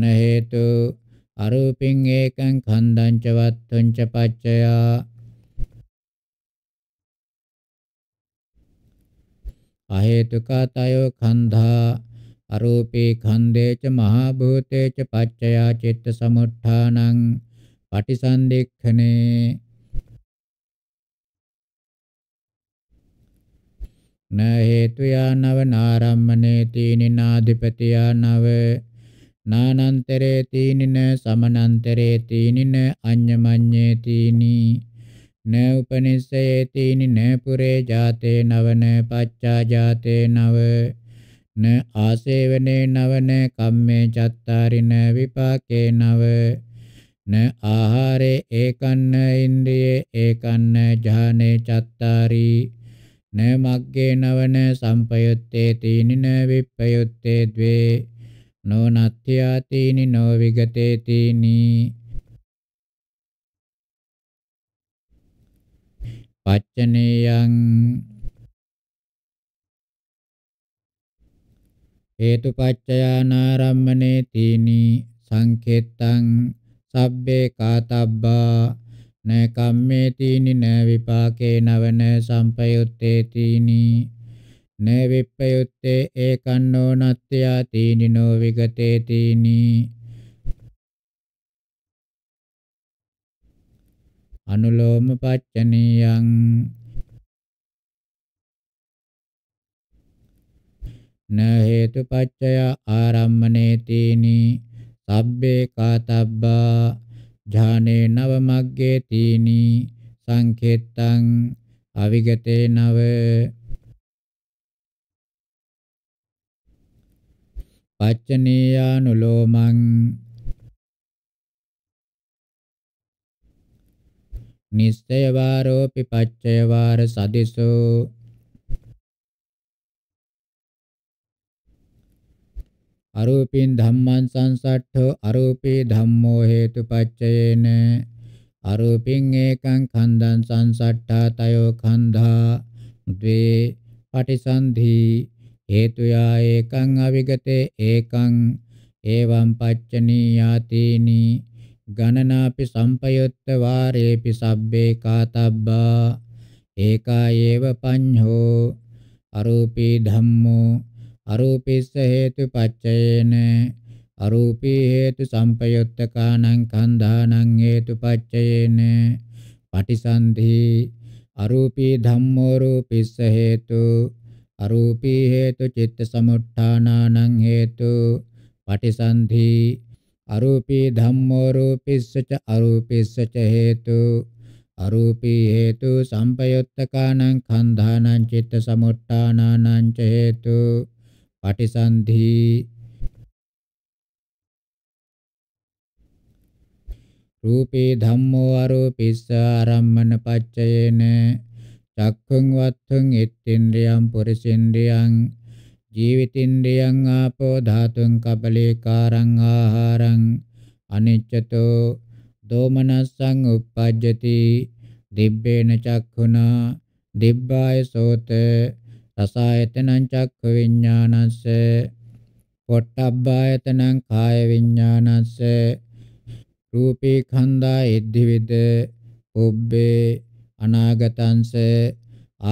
නහේතු අරූපින් ඒකං ඛණ්ඩං ච වත්තුං ච පච්චයා අහේතුකතයෝ ඛණ්ඩා අරූපේ ඛණ්ඩේච මහා භූතේච පච්චයා චිත්ත සමුත්ථානං පටිසන්දික්ඛනේ න හේතු යානව නාරම්මනේ තීනිනාධිපතියා නව නානන්තරේ තීනින සමනන්තරේ තීනින අඤ්ඤමඤ්ඤේ තීනි න උපනිසයේ තීනි න පුරේ ජාතේ නවන පච්චා ජාතේ නව න ආසේවනේ නවන කම්මේ චත්තාරින විපාකේ නව න ආහාරේ ඒකන්න ඉන්ද්‍රියේ ඒකන්න ඥානේ චත්තාරී න මග්ගේ නවන සම්පයුත්තේ තීනින විප්පයුත්තේ ද්වේ නොනත්ත්‍යාතීනි නොවිගතේ තීනි පච්චනේයං හේතුපච්චයානාරම්මනේ තීනි සංකේතං සබ්බේ කාතබ්බා න කම්මේ තීනි න විපාකේ නවන සම්පයුත්තේ තීනි න විප්පයුත්තේ ඒකන්නෝ නත්ත්‍යා තීනි නෝ විගතේ තීනි අනුලෝම පච්චනියං න හේතු පච්චය ආරම්මනේ තීනි සබ්බේ කාතබ්බා ඥානේ නව මග්ගේ තීනි සංකේතං අවිගතේ නව පච්චනීයානුලෝමං නිස්සය වාරෝපි පච්චය වාර සදිසෝ අරූපින් ධම්මං සංසට්ඨෝ අරූපී ධම්මෝ හේතුපච්චයේන අරූපින් ඒකං ඛණ්ඩං සංසට්ඨා තයෝ ඛණ්ඩා ද්වේ පටිසන්ධි හේතුයා ඒකං අවිගතේ ඒකං එවං පච්චනීයාතීනි ගණනාපි සම්පයුත්ත වාරේපි සබ්බේ කාතබ්බා ඒකා ඒව පඤ්ඤෝ අරූපී ධම්මෝ අරූපීස්ස හේතු පච්චයේන අරූපී හේතු සම්පයුත්තකානං කන්දානං හේතු පච්චයේන පටිසන්ධි අරූපී ධම්මෝ රූපීස්ස හේතු අරූපී හේතු චිත්ත සමුට්ඨානානං හේතු පටිසන්ධි අරූපී ධම්මෝ රූපීස්ස ච අරූපීස්ස ච හේතු අරූපී හේතු සම්පයුත්තකානං කන්දානං චිත්ත සමුට්ඨානානං ච හේතු පටිසන්ධි රූපේ ධම්මෝ අරූපිස්ස ආරම්මන පච්චයේන චක්ඛං වත්ථං එත්ත්‍ේන්ද්‍රයන් පුරිසෙන්ද්‍රයන් ජීවිතින්ද්‍රයන් ආපෝ ධාතුං කබලේකාරං ආහාරං අනිච්චතෝ දෝමනස්සං uppajjati දිබ්බේන චක්ඛුනා දිබ්බාය සෝත රසායතනං චක්ඛ විඥානස්ස පොට්ටබ්බායතනං කාය විඥානස්ස රූපේ ඛණ්ඩා ඉද්ධිවිද ඔබ්බේ අනාගතංස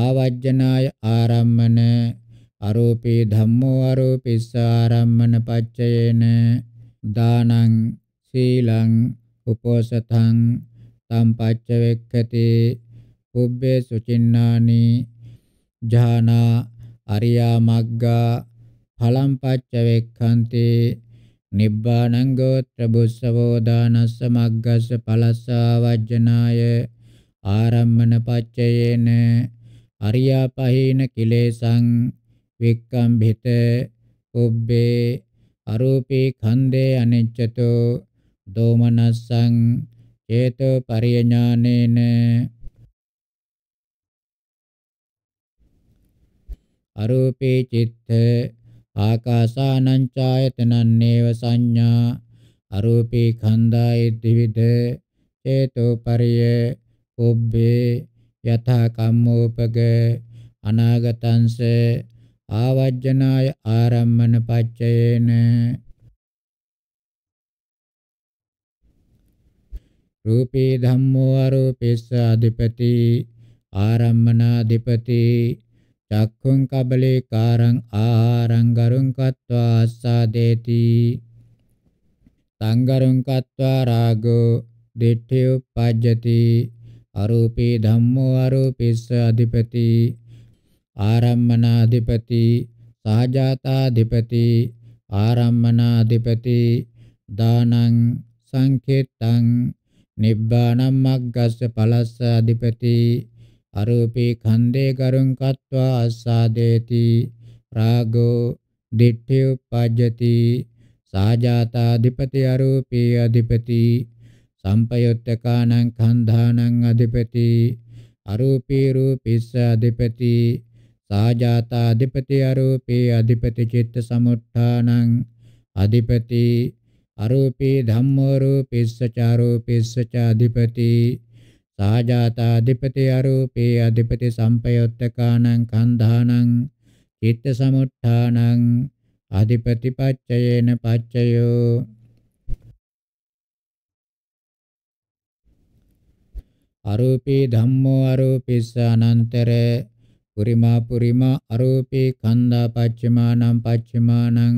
ආවජ්ජනාය ආරම්මන අරූපී ධම්මෝ අරූපිස්ස ආරම්මන පච්චයේන දානං සීලං උපෝසතං තම් පච්චවෙක්ඛති කුබ්බේ සුචින්නානි ජහනා අරියා මග්ගා ඵලම් පච්ච වෙක්ඛන්තේ නිබ්බාණං ගෝත්‍ර බුස්සවෝ දානස්ස මග්ගස්ස ඵලස්සා වජ්ජනාය ආරම්මන පච්චයේන අරියා පහේන කිලේසං වික්කම්භිත උබ්බේ අරූපී ඛණ්ඩේ අනිච්චතෝ දෝමනස්සං චේතෝ පරියඥානේන අරූපේ චිත්ත ආකාසානං ඡායතනං නේව සංඥා අරූපී ඛණ්ඩාය ද්විවිද චේතෝපරිය කුබ්බේ යථා කම්මෝපග අනාගතංස ආවජ්ජනාය ආරම්මන පච්චයේන රූපේ ධම්මෝ අරූපේස අධිපති ආරම්මනාධිපති චක්ඛුං කබලේ කාරං ආහාරං ගරුං කତ୍වා ආස්සාදේති සංගරුං කତ୍වා රාගෝ දිට්ඨි උපජ්ජති අරූපී ධම්මෝ අරූපිස්ස අධිපති ආරම්මනාධිපති සහජාතාධිපති ආරම්මනාධිපති දානං සංකේතං නිබ්බානං මග්ගස්ස පලස්ස අධිපති අරූපී ඛණ්ඩේ ගරුං කତ୍වා අස්සාදේති රාගෝ දිට්ඨි උපජ්ජති සාජාතාධිපති අරූපී අධිපති සම්පයුත්තකානං ඛණ්ඩානං අධිපති අරූපී රූපිස්ස අධිපති සාජාතාධිපති අරූපී අධිපති චිත්ත සමුත්ථානං අධිපති අරූපී ධම්මෝ රූපිස්ස චාරූපිස්ස චාධිපති සාජාතා අධිපති අරූපී අධිපති සම්පයොත්තකානං කන්ධානං චිත්ත සමුත්ථානං අධිපති පච්චයේන පච්චයෝ අරූපී ධම්මෝ අරූපිස්ස අනන්තර පුරිමා පුරිමා අරූපී කන්දා පච්චමානං පච්චමානං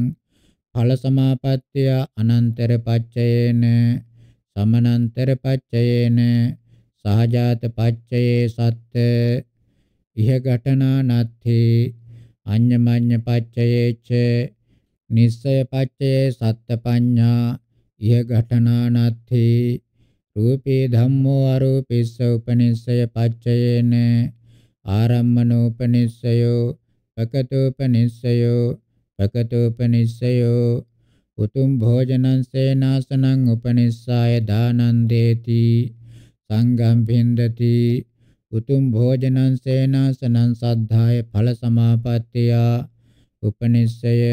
ඵල සමාපත්තිය අනන්තර පච්චයේන සමනන්තර පච්චයේන සහජාත පච්චයේ සත්ත ඉහ ඝටනා නත්ථි අඤ්ඤමඤ්ඤ පච්චයේ ච නිස්සය පච්චයේ සත්ත පඤ්ඤා ඉහ ඝටනා නත්ථි රූපේ ධම්මෝ අරූපිස්ස උපනිස්සය පච්චයේන ආරම්මනෝපනිස්සයෝ පකතෝපනිස්සයෝ පකතෝපනිස්සයෝ උතුම් භෝජනං සේනාසනං උපනිස්සාය දානං දේති සංගම් පින්දති උතුම් භෝජනං සේනාසනං සද්ධාය ඵල සමාපත්තිය උපනිස්සය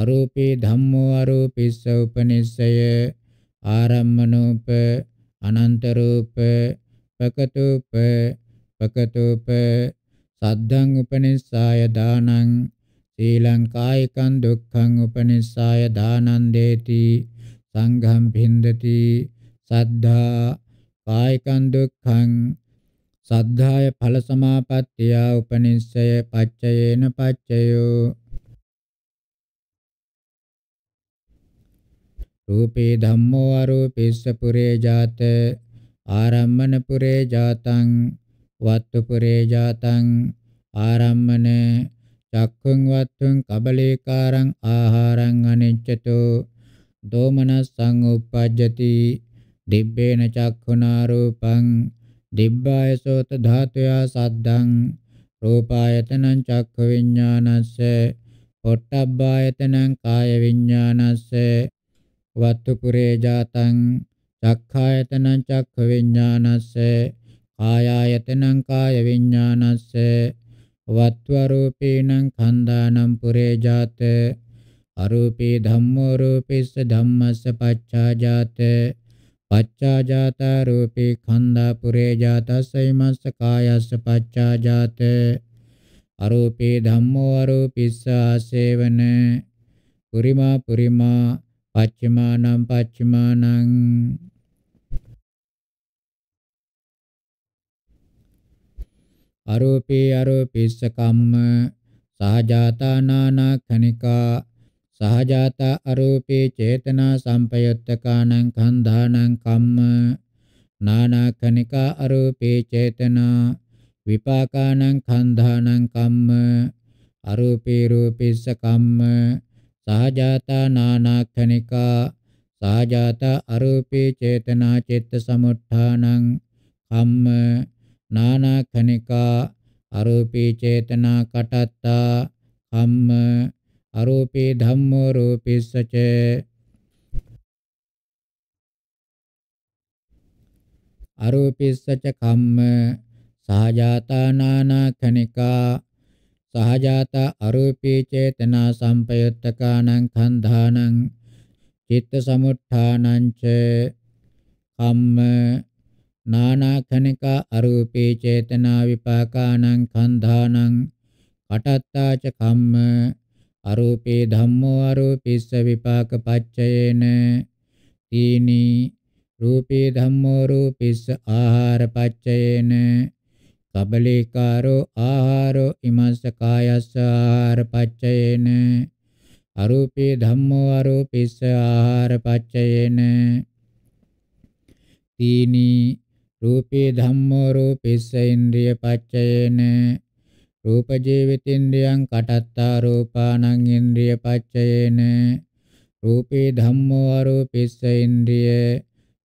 අරූපී ධම්මෝ අරූපිස්ස උපනිස්සය ආරම්මනෝප අනන්ත රූප පකතූප පකතූප සද්ධං උපනිස්සාය දානං සීලං කායිකං දුක්ඛං උපනිස්සාය දානං දේති සංඝං භින්දති සද්ධා කායිකං දුක්ඛං සද්ධාය ඵල සමාපත්තිය උපනිස්සය පච්චයේන පච්චයෝ රූපේ ධම්මෝ අරූපේස්ස පුරේ ජාත ආරම්මන පුරේ ජාතං වත්තු පුරේ ජාතං ආරම්මන චක්ඛුං වත්තුං කබලේකාරං ආහාරං අනිච්චතෝ දෝමනස්සං උප්පජ්ජති දිබ්බේන චක්ඛුනා රූපං දිබ්බාය සෝත ධාතුයා සද්දං රූපායතනං චක්ඛ විඥානස්ස පොට්ටබ්බායතනං කාය විඥානස්ස වත්තු පුරේ ජාතං චක්ඛායතනං චක්ඛ විඥානස්ස කායායතනං කාය විඥානස්ස වත්ව රූපේණං ඛණ්ඩානම් පුරේ ජාත අරූපී ධම්මෝ රූපිස්ස ධම්මස්ස පච්ඡාජාතේ පච්චා ජාත රූපේ ඛණ්ඩා පුරේ ජාතස්සයි මස්ස කායස්ස පච්චා ජාත අරූපේ ධම්මෝ අරූපිස්ස ආසේවන පුරිමා පුරිමා පච්චමානං පච්චමානං අරූපේ අරූපිස්ස කම්ම සහජාතා නානා කණිකා සහජාතා අරූපී චේතනා සම්පයුත්තකානං කන්ධානං කම්ම නානාකනිකා අරූපී චේතනා විපාකානං කන්ධානං කම්ම අරූපී රූපිස්ස කම්ම සහජාතා නානාකනිකා සහජාතා අරූපී චේතනා චිත්ත සමුත්ථානං කම්ම නානාකනිකා අරූපී චේතනා කටත්තා කම්ම අරූපී ධම්මෝ රූපීස්සච අරූපීස්සච කම්ම සහජාතා නානා කණිකා සහජාත අරූපී චේතනා සම්පයුත්තකානං khණ්ඩානං චිත්ත සමුත්ථානං ච කම්ම නානාඛනික අරූපේ චේතනා විපාකානං කන්ධානං කටත්තාච කම්ම අරූපී ධම්මෝ අරූපීස්ස විපාක පච්චයේන තීනි රූපී ධම්මෝ රූපීස්ස ආහාර පච්චයේන කබලීකාරෝ ආහාරෝ ඉමස්ස කායස්ස ආහාර පච්චයේන අරූපී ධම්මෝ අරූපීස්ස ආහාර පච්චයේන තීනි රූපී ධම්මෝ රූපීස්ස ඉන්ද්‍රිය පච්චයේන රූප ජීවිතින්ද්‍රයන් කටත්තා රූපානං ඉන්ද්‍රිය පච්චයේන රූපේ ධම්මෝ අරූපිස්ස ඉන්ද්‍රිය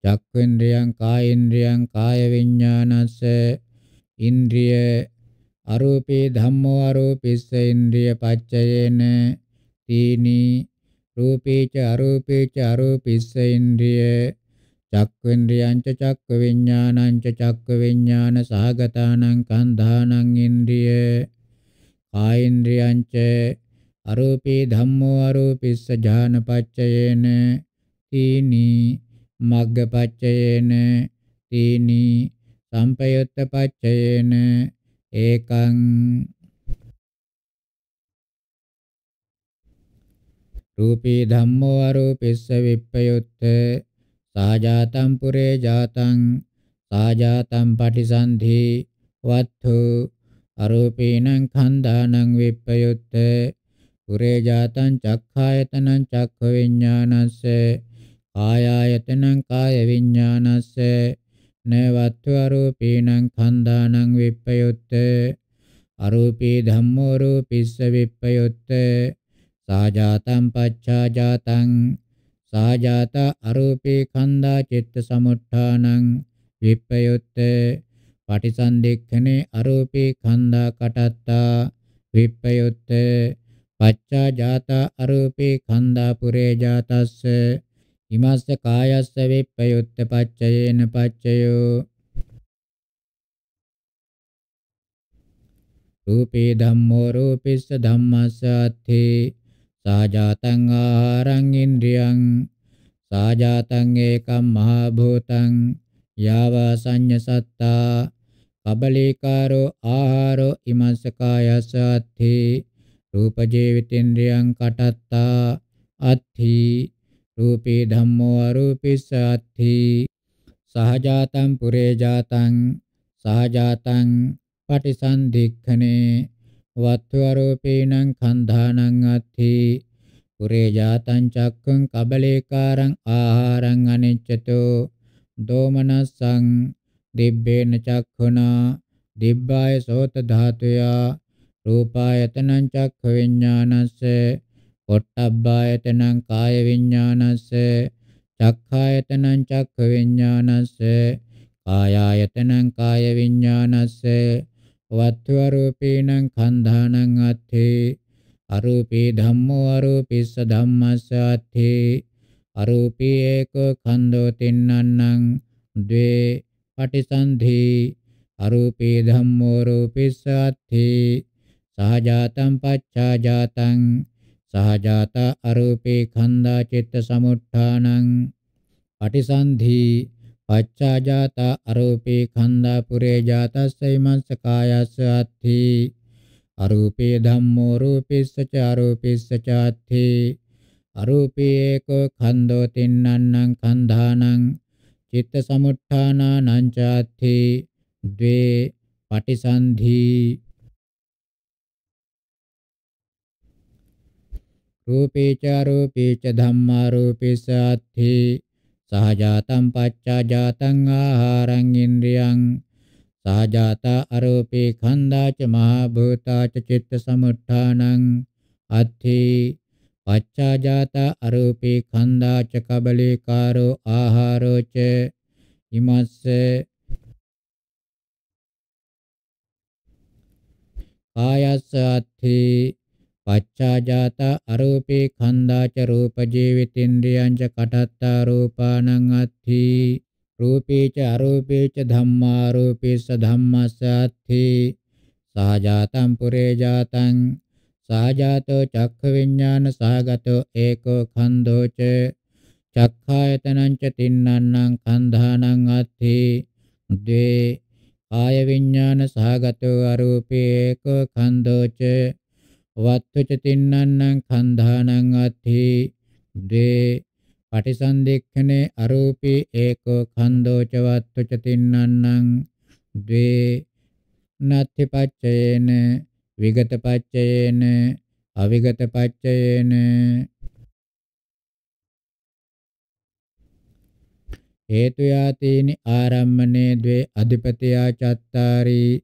චක්ඛේන්ද්‍රයන් කායේන්ද්‍රයන් කාය විඥානස්ස ඉන්ද්‍රිය අරූපේ ධම්මෝ අරූපිස්ස ඉන්ද්‍රිය පච්චයේන තීනි රූපේච අරූපේච අරූපිස්ස ඉන්ද්‍රිය චක්ඛේන්ද්‍රයන්ච චක්ක විඥානංච චක්ක විඥාන සහගතානං කන්ධානං ඉන්ද්‍රිය කායේන්ද්‍රයන්ච අරූපී ධම්මෝ අරූපිස්ස ඥානපච්චයේන තීනි මග්ගපච්චයේන තීනි සම්පයුත්තපච්චයේන ඒකං රූපී ධම්මෝ අරූපිස්ස විප්පයුත්තේ සාජාතම් පුරේ ජාතං සාජාතම් පටිසන්ධි වත්තු අරූපීනං ඛණ්ඩානං විප්පයුත්ත පුරේ ජාතං චක්ඛායතනං චක්ඛ විඥානස්ස කායායතනං කාය විඥානස්ස නවත්තු අරූපීනං ඛණ්ඩානං විප්පයුත්ත අරූපී ධම්මෝ රූපිස්ස විප්පයුත්ත සාජාතං පච්ඡාජාතං සාජාත අරූපේ කන්දා චිත්ත සමුට්ඨානං විප්පයුත්ත පටිසන්ධික්ඛනේ අරූපේ කන්දා කටත්තා විප්පයුත්ත පච්චා ජාත අරූපේ කන්දා පුරේ ජාතස්ස ඉමස්ස කායස්ස විප්පයුත්ත පච්චයේන පච්චයෝ රූපේ ධම්මෝ රූපිස්ස ධම්මස්සාත්තේ සාජාතං ආහාරං ඉන්ද්‍රියං සාජාතං ඒකම් මහ භූතං යාව සංඤ සත්තා කබලීකාරෝ ආහාරෝ ඉමංස කායසාත්ථි රූප ජීවිතේන්ද්‍රයන් කටත්තා අත්ථි රූපේ ධම්මෝ අරූපිසාත්ථි සහජාතං පුරේජාතං සහජාතං පටිසන්ධික්ඛනේ වත්වරූපේනං කන්ධානං අත්ථි පුරේ ජාතං චක්ඛං කබලේකාරං ආහාරං අනිච්චතෝ දෝමනස්සං දිබ්බේන චක්ඛුනා දිබ්බාය සෝත ධාතුයා රූපායතනං චක්ඛ විඥානස්ස පොට්ටබ්බායතනං කාය විඥානස්ස චක්ඛායතනං චක්ඛ විඥානස්ස කායායතනං කාය විඥානස්ස වත්ත්ව රූපේණං කන්ධානං අත්ථේ අරූපී ධම්මෝ අරූපිස්ස ධම්මස්ස අත්ථේ අරූපී ඒකෝ ඛණ්ඩෝ තින්නන්නං ද්වේ පටිසන්ධි අරූපී ධම්මෝ රූපිස්ස අත්ථේ සහජාතං පච්ඡාජාතං සහජාත අරූපේ ඛණ්ඩා චිත්ත සමුට්ඨානං පටිසන්ධි පච්චා ජාත අරූපී ඛණ්ඩා පුරේ ජාතස්ස ීමස්ස කායස්ස අත්ථි අරූපේ ධම්මෝ රූපිස්ස ච අරූපිස්ස ච අත්ථි අරූපී ඒකෝ ඛණ්ඩෝ තින්නන්නං ඛණ්ඩානං චිත්ත සමුට්ඨානානං චාත්ථි ද්වේ පටිසන්ධි රූපේච රූපේච ධම්මා රූපේසාත්ථි සහජාතම් පච්චාජාතං ආහාරං ඉන්ද්‍රියං සහජාත අරූපී ඛණ්ඩාච මහා භූතාච චිත්ත සමුත්ථානං අත්ථි පච්චාජාත අරූපී ඛණ්ඩාච කබලීකාරෝ ආහාරෝච ඉමස්ස ආයස්ස අත්ථි පච්චාජාතා අරූපේ ඛණ්ඩාච රූප ජීවිතේන්ද්‍රයන්ච කටත්තා රූපානං අත්ථි රූපේච අරූපේච ධම්මා රූපේස ධම්මස්ස අත්ථි සහජාතං පුරේ ජාතං සහජාතෝ චක්ඛ විඥාන සහගතෝ ඒකෝ ඛණ්ඩෝච චක්ඛායතනං ච තින්නන්නං ඛණ්ඩානං අත්ථි ද්වේ කාය විඥාන සහගතෝ අරූපේ ඒකෝ ඛණ්ඩෝච වත්තුච තින්නන්නං කන්ධානං අත්ථි දේ පටිසන්දික්ඛනේ අරූපී ඒකෝ කන්දෝච වත්තුච තින්නන්නං ද්වේ නත්ථි පච්චයේන විගත පච්චයේන අවිගත පච්චයේන හේතු යාතේනි ආරම්මනේ ද්වේ අධිපතියා චත්තාරී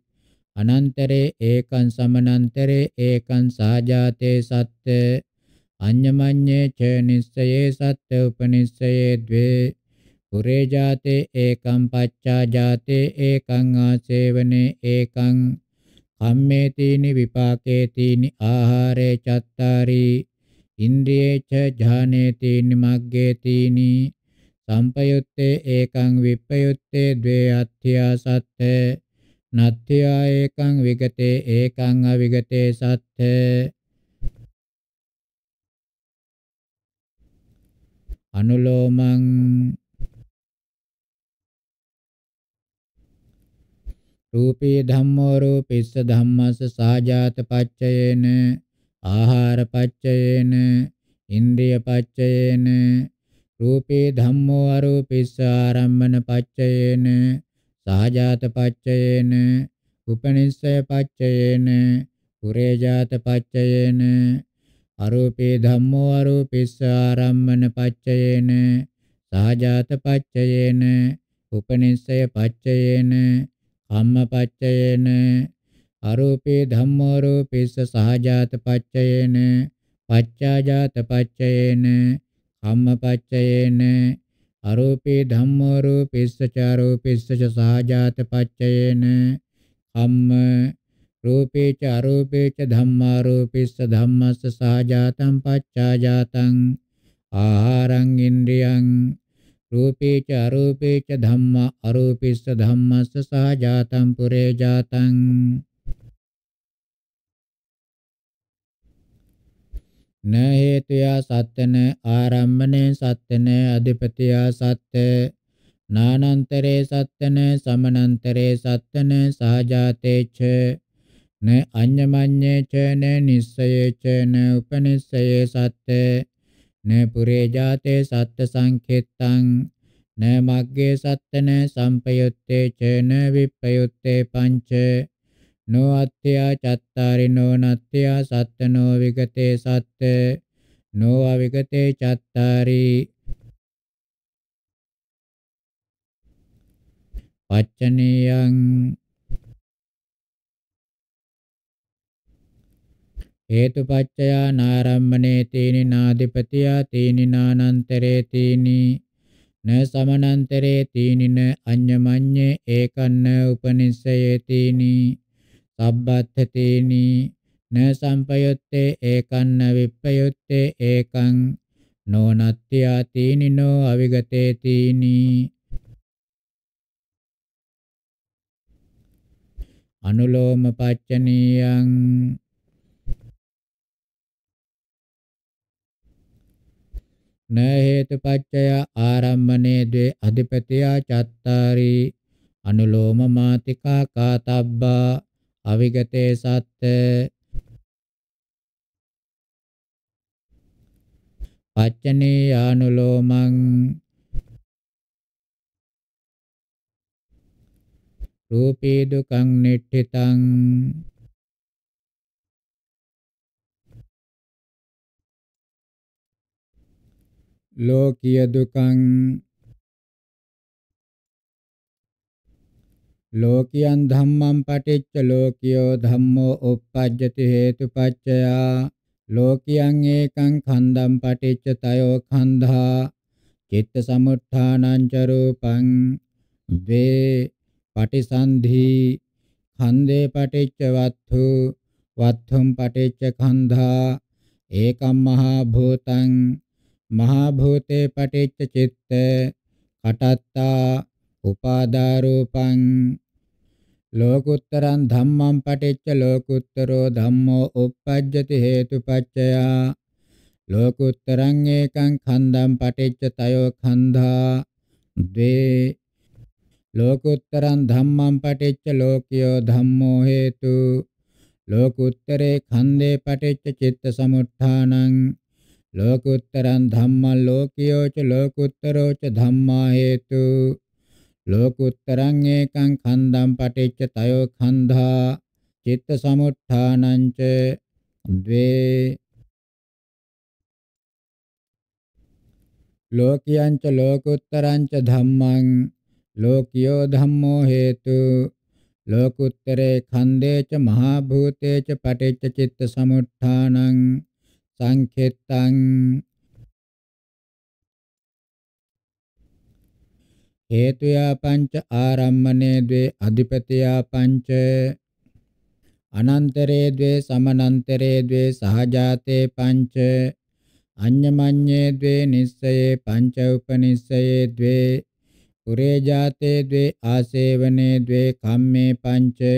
अनंतरे एकं समनंतरे एकं साजाते सत्य अन्यमन्ये च निश्चये सत्य उपनिश्चये द्वे पुरे जाते एकं पच्चा जाते एकं आसेवने एकं खम्मे तीनि विपाके तीनि आहारे चत्तारी इंद्रिये च जाने තීනි मग्गे තීනි संपयुत्ते एकं विपयुत्ते द्वे अत्या सत्य නත්ත්‍යා ඒකං විගතේ ඒකං අවිගතේ සත්‍ය අනුලෝමං රූපී ධම්මෝ රූපිස්ස ධම්මස්ස සාජාත පච්චයේන ආහාර පච්චයේන ඉන්ද්‍රිය පච්චයේන රූපේ ධම්මෝ අරූපිස්ස ආරම්මන පච්චයේන සහජාත පච්චයේන උපනිස්සය පච්චයේන පුරේජාත පච්චයේන අරූපේ ධම්මෝ අරූපිස්ස ආරම්මන පච්චයේන සහජාත පච්චයේන උපනිස්සය පච්චයේන කම්ම පච්චයේන අරූපේ ධම්මෝ රූපිස්ස සහජාත පච්චයේන පච්චාජාත පච්චයේන කම්ම පච්චයේන අරූපී ධම්මෝ රූපිස්ස ච රූපිස්ස ච සහජාත පච්චයේන කම්ම රූපේ ච අරූපේ ච ධම්මා රූපිස්ස ධම්මස්ස සහජාතං පච්චාජාතං ආහාරං ඉන්ද්‍රියං රූපේ ච අරූපේ ච ධම්මා අරූපිස්ස ධම්මස්ස සහජාතං පුරේ ජාතං න හේතුයා සත්‍යන ආරම්මණයෙන් සත්‍යන අධිපතියා සත්‍ය නානන්තරේ සත්‍යන සමනන්තරේ සත්‍යන සහජාතේච න අඤ්ඤමඤ්ඤේ ච න නිස්සයේ ච න උපනිස්සයේ සත්‍ය න පුරේ ජාතේ සත්‍ය සංඛෙත්තං න මග්ගේ සත්‍යන සම්පයුත්තේ ච න විප්පයුත්තේ පංච නෝ අත්ත්‍යා චත්තාරිනෝ නත්ත්‍යා සත්තනෝ විගතේ සත්ත නෝ අවිගතේ චත්තාරි පච්චනීයං හේතුපච්චයා නාරම්මනේ තීනි නාදිපතියා තීනි නානන්තරේ තීනි න සමනන්තරේ තීනින අඤ්ඤමඤ්ඤේ ඒකන්න උපනිස්සයේ තීනි තබ්බත්තේනි න සම්පයොත්තේ ඒකන්න විප්පයොත්තේ ඒකං නොනත්ත්‍යාතීනි නෝ අවිගතේතීනි අනුලෝම පච්චනීයං න හේතුපච්චය ආරම්මනේ ද්වේ අධිපතියා චත්තාරි අනුලෝම මාතිකා කාතබ්බා අවිගතේ සත්ත පච්චනේ ආනුලෝමං රූපේ දුකං නිට්ඨිතං ලෝකීය දුකං ලෝකියන් ධම්මං පටිච්ච ලෝකියෝ ධම්මෝ uppajjati hetupaccaya ලෝකියං ඒකං ඛණ්ඩං පටිච්ච තයෝ ඛණ්ඩා චිත්ත සමුත්ථානං ච රූපං වේ පටිසන්ධි ඛණ්ඩේ පටිච්ච වත්තු වත්තුම් පටිච්ච ඛණ්ඩා ඒකම් මහා භූතං මහා භූතේ පටිච්ච චිත්ත කටත්තා උපාදාරූපං ලෝකුත්තරං ධම්මං පටිච්ච ලෝකුත්තරෝ ධම්මෝ uppajjati හේතුපච්චයා ලෝකුත්තරං ඒකං ඛණ්ඩං පටිච්ච තයෝ ඛණ්ඩා ද්වේ ලෝකුත්තරං ධම්මං පටිච්ච ලෝකියෝ ධම්මෝ හේතු ලෝකුත්තරේ ඛණ්ඩේ පටිච්ච චිත්ත සමුත්ථානං ලෝකුත්තරං ධම්මං ලෝකියෝ ච ලෝකුත්තරෝ ච ධම්මා හේතු ලෝකුත්තරං ඒකං ඛණ්ඩම් පටිච්ච තයෝ ඛණ්ඩා චිත්ත සමුත්ථානං ච ද්වේ ලෝකියං ච ලෝකුත්තරං ච ධම්මං ලෝකියෝ ධම්මෝ හේතු ලෝකුත්තරේ ඛණ්ඩේ ච මහා භූතේ ච පටිච්ච චිත්ත සමුත්ථානං සංඛෙත්තං හේතුයා පංච ආරම්මනේ ද්වේ අධිපතියා පංච අනන්තරේ ද්වේ සමනන්තරේ ද්වේ සහජාතේ පංච අඤ්ඤමඤ්ඤේ ද්වේ නිස්සයේ පංච උපනිස්සයේ ද්වේ පුරේ ජාතේ ද්වේ ආසේවනේ ද්වේ කම්මේ පංච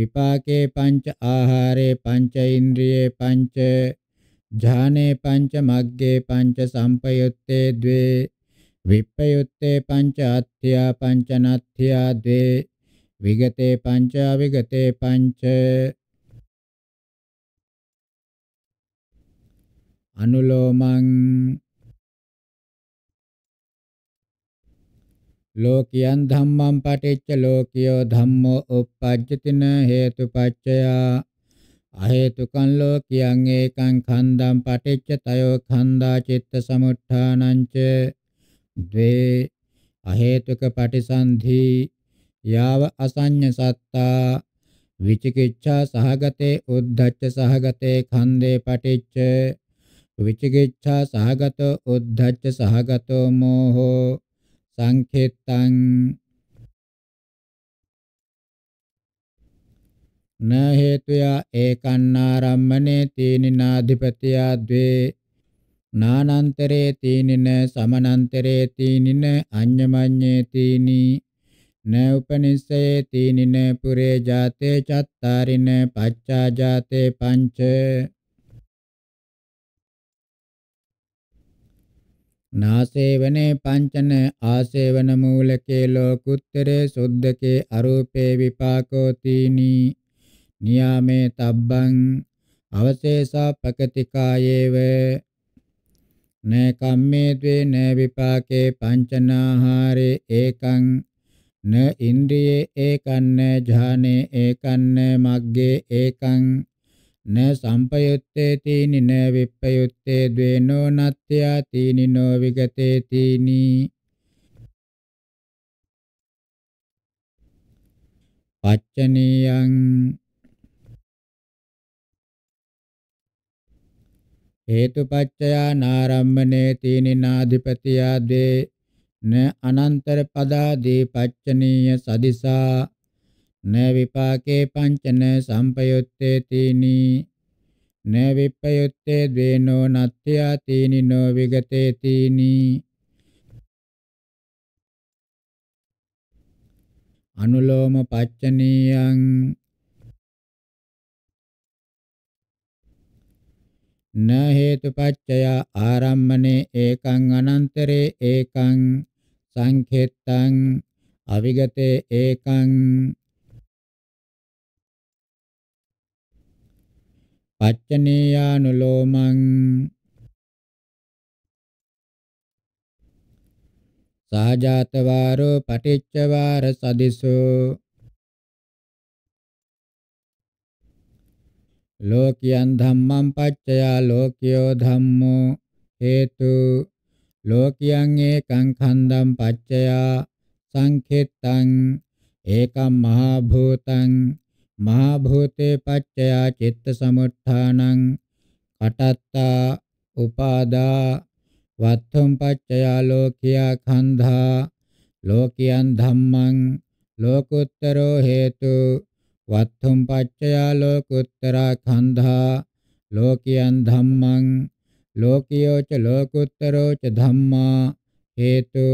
විපාකේ පංච ආහාරේ පංච ඉන්ද්‍රියේ පංච ඥානේ පංච මග්ගේ පංච සම්පයුත්තේ ද්වේ විප්පයුත්තේ පංච අත්ථියා පංචනත්ථියා ද්වේ විගතේ පංච අවිගතේ පංච අනුලෝමං ලෝකියන් ධම්මං පටිච්ච ලෝකියෝ ධම්මෝ uppajjatina හේතුපච්චයා අහේතුකං ලෝකියං ඒකං ඛණ්ඩං පටිච්ච තයෝ ඛණ්ඩා චිත්ත සමුත්ථානං ච ද්වේ අහේතුක පටිසන්ධි යාව අසඤ්ඤ සත්තා විචිකිච්ඡා සහගතේ උද්ධච්ච සහගතේ ඛන්දේ පටිච්ච විචිකිච්ඡා සහගත උද්ධච්ච සහගතෝ මෝහෝ සංඛෙත්තං න හේතුයා ඒකන්නාරම්මනේ තීනිනාධිපතියා ද්වේ නානන්තරේ තීනින සමනන්තරේ තීනින අඤ්ඤමඤ්ඤේ තීනි න උපනිස්සයේ තීනින පුරේ ජාතේ චත්තාරින පච්චා ජාතේ පංච නාසේවනේ පංචන ආසේවන මූලකේ ලෝකුත්තරේ සුද්ධකේ අරූපේ විපාකෝ තීනි නියාමේ තබ්බං අවශේෂා පකතිකායේව न කම්මේ ද්වේ න විපාකේ පංචනාහාරේ ඒකං න ඉන්ද්‍රියේ ඒකං න ඥානේ ඒකං න මග්ගේ ඒකං න සම්පයුත්තේ තීනි න විප්පයුත්තේ ද්වේනෝ නත්ත්‍යා තීනි නෝ විගතේ තීනි පච්චනියං හේතුපච්චයා නාරම්මනේ තීනිනාධිපතියා දේ න අනන්තර පදාදී පච්චනීය සදිසා න විපාකේ පංචන සම්පයුත්තේ තීනී න විප්පයුත්තේ ද්වේනෝ නත්ත්‍යා තීනිනෝ විගතේ තීනී අනුලෝම පච්චනීයං න හේතුපච්චය ආරම්මනේ ඒකං අනන්තරේ ඒකං සංඛෙත්තං අවිගතේ ඒකං පච්චනීයානුලෝමං සාජාතවාරෝ පටිච්චවාර සදිසෝ ලෝකියන් ධම්මං පච්චයා ලෝකියෝ ධම්මෝ හේතු ලෝකියන් ඒකං ඛණ්ඩං පච්චයා සංඛෙත්තං ඒකම් මහා භූතං මහා භූතේ පච්චයා චිත්ත සමුත්ථානං කටත්තා උපාදා වත්තුම් පච්චයා ලෝකියා ඛණ්ඩා ලෝකියන් ධම්මං ලෝකුත්තරෝ හේතු වත්තුම් පච්චයා ලෝකුත්තරා ඛණ්ඩා ලෝකියන් ධම්මං ලෝකියෝ ච ලෝකුත්තරෝ ච ධම්මා හේතු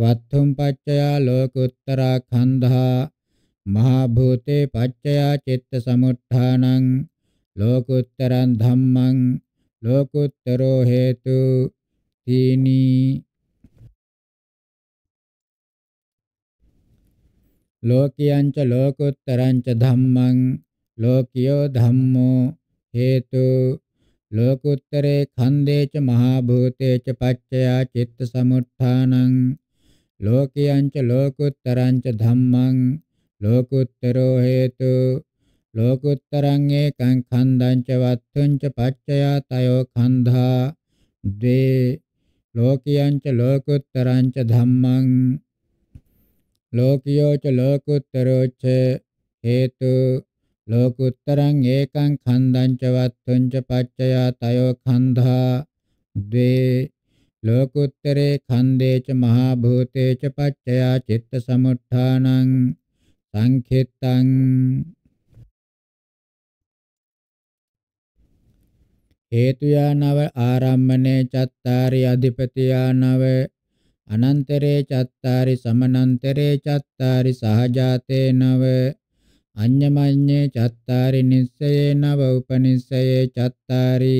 වත්තුම් පච්චයා ලෝකුත්තරා ඛණ්ඩා මහා භූතේ පච්චයා චිත්ත සමුත්ථානං ලෝකුත්තරං ධම්මං ලෝකුත්තරෝ හේතු තීනී ලෝකියංච ලෝකුත්තරංච ධම්මං ලෝකියෝ ධම්මෝ හේතු ලෝකුත්තරේ ඛණ්ඩේච මහා භූතේච පච්චයා චිත්ත සමුත්ථානං ලෝකියංච ලෝකුත්තරංච ධම්මං ලෝකුත්තරෝ හේතු ලෝකුත්තරං ඒකං ඛණ්ඩංච වත්තුංච පච්චයා තයෝ ඛණ්ඩා ද්වේ ලෝකියංච ලෝකුත්තරංච ධම්මං ලෝකියෝච ලෝකුත්තරෝච්ච හේතු ලෝකුත්තරං ඒකං ඛණ්ඩං ච වත්තුං ච පච්චයා තයෝ ඛණ්ඩා ද්වේ ලෝකුත්තරේ ඛණ්ඩේ ච මහා භූතේ ච පච්චයා චිත්ත සමුත්ථානං සංඛිත්තං හේතු යානව ආරම්මනේ චත්තාරි අධිපති යානව අනන්තරේ චත්තාරි සමනන්තරේ චත්තාරි සහජාතේ නව අඤ්ඤමඤ්ඤේ චත්තාරි නිස්සයේ නව උපනිස්සයේ චත්තාරි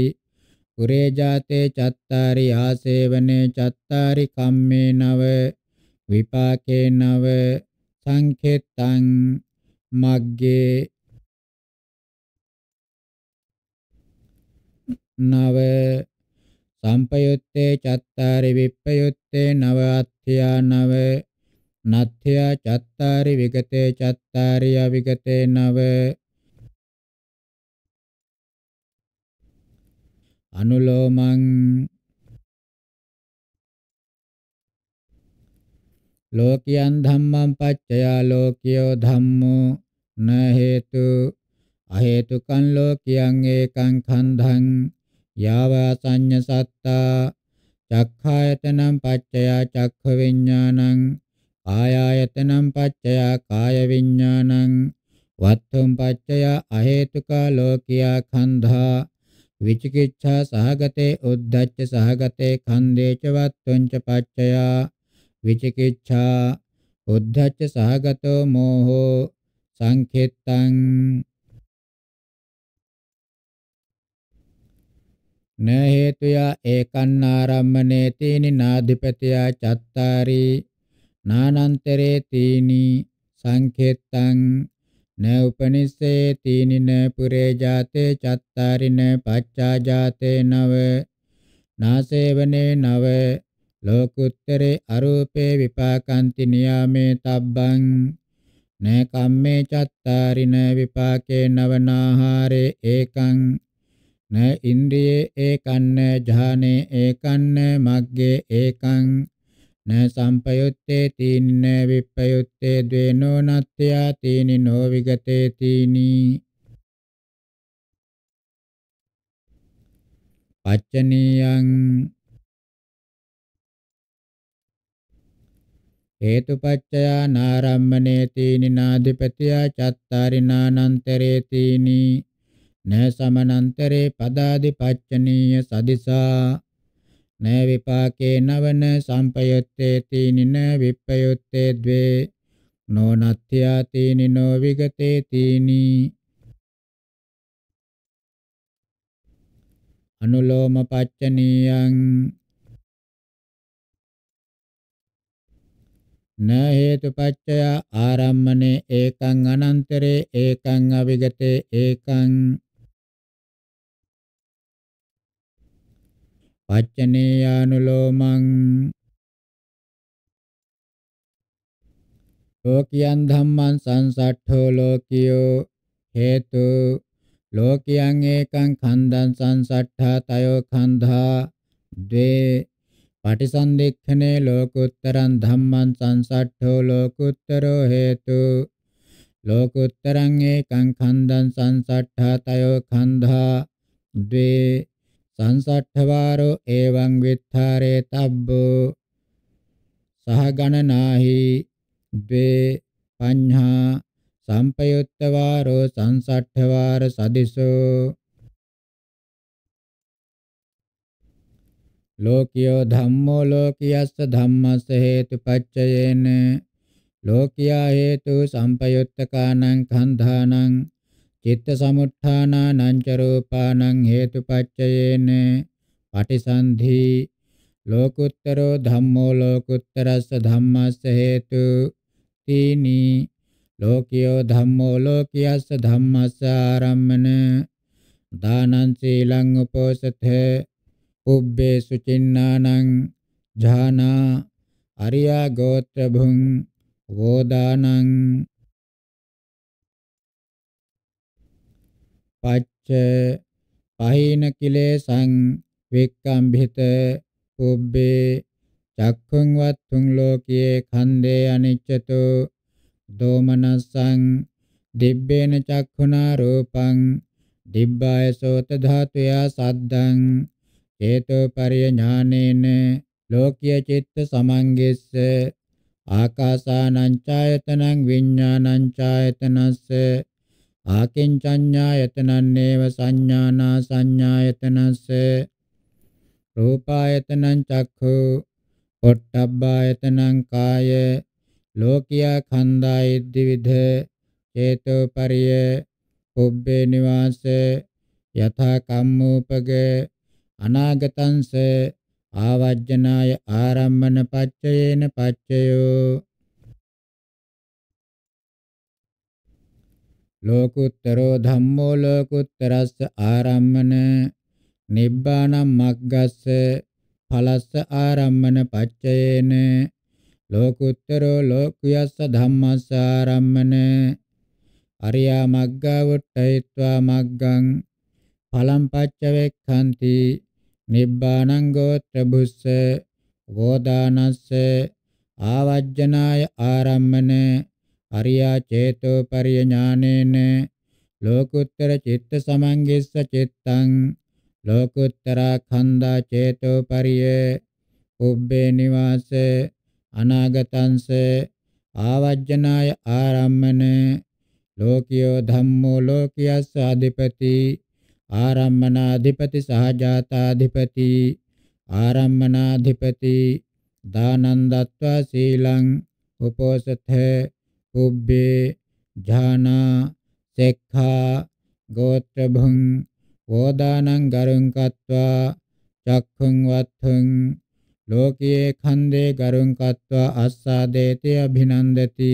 පුරේ ජාතේ චත්තාරි ආසේවනේ චත්තාරි කම්මේ නව විපාකේ නව සංකේතං මග්ගේ නව සම්පයුත්තේ චත්තාරි විප්පයුත්තේ නව අත්ථියා නව නත්ථියා චත්තාරි විගතේ චත්තාරි අවිගතේ නව අනුලෝමං ලෝකියන් ධම්මං පච්චයා ලෝකියෝ ධම්මෝ න හේතු අහේතුකං ලෝකියං ඒකං ඛණ්ඩං යාවාසඤ්ඤ සත්තා චක්ඛායතනම් පච්චයා චක්ඛ විඥානං ආයායතනම් පච්චයා කාය විඥානං වත්තුම් පච්චයා අහේතුකා ලෝකියා ඛණ්ධා විචිකිච්ඡා සහගතේ උද්ධච්ච සහගතේ ඛණ්ඩේච වත්තුංච පච්චයා විචිකිච්ඡා උද්ධච්ච සහගතෝ මෝහෝ සංඛෙත්තං න හේතුයා ඒකන් ආරම්මනේ තීනි නාධිපතියා චත්තාරි නානන්තරේ තීනි සංඛෙත්තං න උපනිස්සේ තීනි න පුරේ ජාතේ චත්තාරි න පච්චා ජාතේ නව නාසේවනේ නව ලෝකුත්තරේ අරූපේ විපාකාන්ති නියාමේ තබ්බං න කම්මේ චත්තාරින විපාකේ නවනාහාරේ ඒකං න ඉන්ද්‍රියේ ඒකන්න ඥානේ ඒකන්න මග්ගේ ඒකං න සම්පයුත්තේ තින්න විප්පයුත්තේ ද්වේනෝ නත්ත්‍යා තීනි නෝ විගතේ තීනි පච්චනීයං හේතුපච්චය නාරම්මනේ තීනි නාදිපතියා චත්තාරිනානන්තරේ තීනි නෑ සමනන්තරේ පදාදි පච්චනීය සදිසා නෑ විපාකේ නවන සම්පයුත්තේ තීනින විප්පයුත්තේ ද්වේ නොනත්ත්‍යා තීනි නෝ විගතේ තීනි අනුලෝම පච්චනීයං න හේතුපච්චය ආරම්මනේ ඒකං අනන්තරේ ඒකං අවිගතේ ඒකං පච්චනේයානුලෝමං ලෝකියන් ධම්මං සංසට්ඨෝ ලෝකියෝ හේතු ලෝකියන් ඒකං ඛණ්ඩං සංසට්ඨා තයෝ ඛණ්ඩා ද්වේ පටිසන්දික්ඛනේ ලෝකුත්තරං ධම්මං සංසට්ඨෝ ලෝකුත්තරෝ හේතු ලෝකුත්තරං ඒකං ඛණ්ඩං සංසට්ඨා තයෝ ඛණ්ඩා ද්වේ සංසට්ඨවාරෝ එවං විත්තරේ තබ්බෝ සහ ගණනාහි ද්වේ පඤ්ඤා සම්පයුත්ත වාරෝ සංසට්ඨ වාර සදිසෝ ලෝකියෝ ධම්මෝ ලෝකියස්ස ධම්මස්ස හේතුපච්චයේන ලෝකියා හේතු සම්පයුත්තකානං කන්ධානං චිත්ත සමුත්ථානානං ච රූපානං හේතුපච්චයේන පටිසන්ධි ලෝකුත්තරෝ ධම්මෝ ලෝකුත්තරස්ස ධම්මස්ස හේතු තීනි ලෝකියෝ ධම්මෝ ලෝකියස්ස ධම්මස්ස ආරම්මන දානං සීලං උපෝසත උබ්බේ සුචින්නානං ඥානා අරියා ගෝත්‍රභුං වෝදානං පච්ච පහින කිලේසං වික්කම්භිත කුබ්බේ චක්ඛුං වත්තුං ලෝකයේ ඛණ්ඩේ අනිච්චතෝ දෝමනස්සං දිබ්බේන චක්ඛුනා රූපං දිබ්බාය සෝත ධාතුයා සද්දං හේතෝ පරිඥානේන ලෝකීය චිත්ත සමංගෙස්ස ආකාසානං ඡායතනං විඥානං ඡායතනස්ස ආකින්චඤ්ඤායතනන්නේව සංඥානා සංඥායතනස්ස රූපායතනං චක්ඛු පොට්ටබ්බායතනං කාය ලෝකියා ඛණ්ඩාය දිවිධ චේතෝපරිය පුබ්බේ නිවාස යථා කම්මෝපග අනාගතංස ආවජ්ජනාය ආරම්මන පච්චයේන පච්චයෝ ලෝකුත්තරෝ ධම්මෝ ලෝකුත්තරස්ස ආරම්මන නිබ්බානම් මග්ගස්ස ඵලස්ස ආරම්මන පච්චයේන ලෝකුත්තරෝ ලෝකුයස්ස ධම්මස්ස ආරම්මන අරියා මග්ගවට්ටයිत्वा මග්ගං ඵලම් පච්චවෙක්ඛන්ති නිබ්බානං ගෝත්‍ර බුස්ස ගෝදානස්ස ආවජ්ජනාය ආරම්මන අරියා චේතෝ පරිඥානේන ලෝකුත්තර චිත්ත සමංගිස්ස චිත්තං ලෝකුත්තර ඛණ්ඩා චේතෝ පරිය උබ්බේ නිවාස අනාගතංස ආවජ්ජනාය ආරම්මන ලෝකියෝ ධම්මෝ ලෝකියස්ස අධිපති ආරම්මනාධිපති සහජාතාධිපති ආරම්මනාධිපති දානන් දත්වා සීලං උපෝසතේ පුබ්බේ ඥානා සෙක්ඛා ගෝත්‍රභං වෝදානං ගරුං කତ୍වා චක්ඛුං වත්ථං ලෝකයේ ඛණ්ඩේ ගරුං කତ୍වා අස්සාදේති අභිනන්දති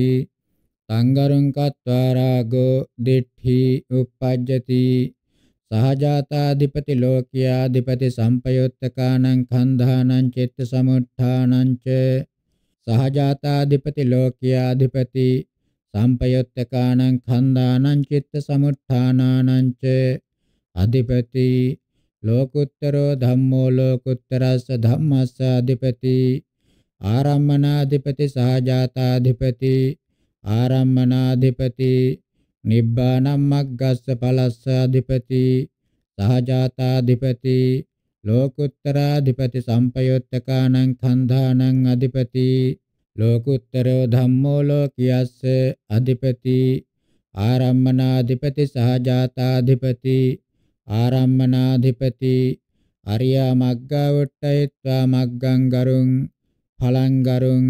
සංගරුං කତ୍වා රාගෝ දිඨි uppajjati සහජාතාධිපති ලෝකියාධිපති සම්පයුත්තකානං ඛණ්ඩානං චිත්ත සමුත්ථානං ච සහජාතාධිපති ලෝකියාධිපති සම්පයුත්තකානං ඛණ්ඩානං චිත්ත සමුත්ථානානං ච අධිපති ලෝකුත්තරෝ ධම්මෝ ලෝකුත්තරස්ස ධම්මස්ස අධිපති ආරම්මනාධිපති සහජාතාධිපති ආරම්මනාධිපති නිබ්බානම්මග්ගස්ස පලස්ස අධිපති සහජාතාධිපති ලෝකුත්තරාධිපති සම්පයුත්තකානං ඛණ්ඩානං අධිපති ලෝකුත්තරෝ ධම්මෝ ලෝකියස්ස අධිපති ආරම්මනාධිපති සහ ජාතාධිපති ආරම්මනාධිපති අරියා මග්ගවට්ටයත්වා මග්ගං ගරුං ඵලං ගරුං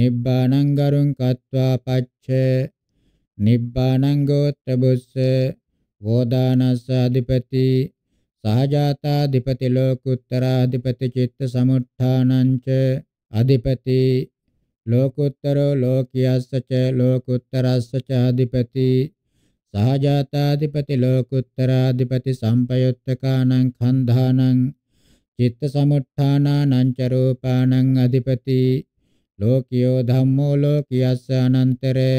නිබ්බාණං ගරුං කତ୍වා පච්ච නිබ්බාණං ගෝත්‍ර බුස්ස වෝදානස්ස අධිපති සහජාතාධිපති ලෝකුත්තරාධිපති චිත්ත සමුත්ථානං ච අධිපති ලෝකුත්තරෝ ලෝකියස්සච ලෝකුත්තරස්සච අධිපති සහජාතාධිපති ලෝකුත්තරාධිපති සම්පයුත්තකානං ඛණ්ඩානං චිත්ත සමුත්ථානානං ච රූපානං අධිපති ලෝකියෝ ධම්මෝ ලෝකියස්ස අනන්තරේ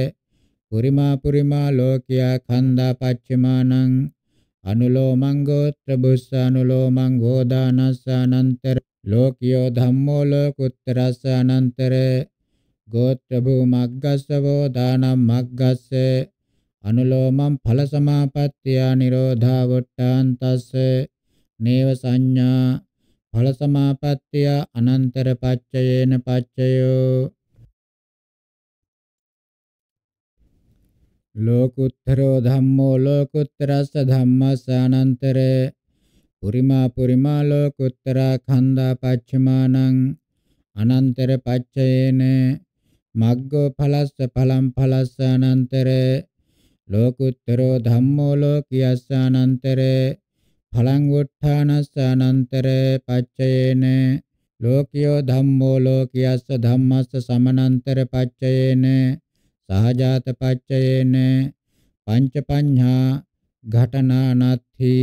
පුරිමා පුරිමා ලෝකියා ඛණ්ඩා පච්චමානං අනුලෝමං ගෝත්‍ර බුස්ස අනුලෝමං ගෝදානස්ස අනන්තර ලෝකියෝ ධම්මෝ ලෝකුත්තරස්ස අනන්තරේ ගෝත්‍රභූ මග්ගස්සවෝ දානම් මග්ගස්ස අනුලෝමං ඵල සමාපත්තිය නිරෝධා වට්ටාන්තස්ස නේව සංඥා ඵල සමාපත්තිය අනන්තර පච්චයේන පච්චයෝ ලෝකුත්තරෝ ධම්මෝ ලෝකුත්තරස්ස ධම්මස්ස අනන්තරේ පුරිමා පුරිමා ලෝකුත්තරා ඛණ්ඩා පච්චමානං අනන්තර පච්චයේන මග්ගඵලස්ස ඵලම් ඵලස්ස අනන්තර ලෝකුත්තරෝ ධම්මෝ ලෝකියස්ස අනන්තර ඵලං වුත්ථානස්ස අනන්තර පච්චයේන ලෝකියෝ ධම්මෝ ලෝකියස්ස ධම්මස්ස සමනන්තර පච්චයේන සහජාත පච්චයේන පංච පඤ්ඤා ඝටනානත්ථි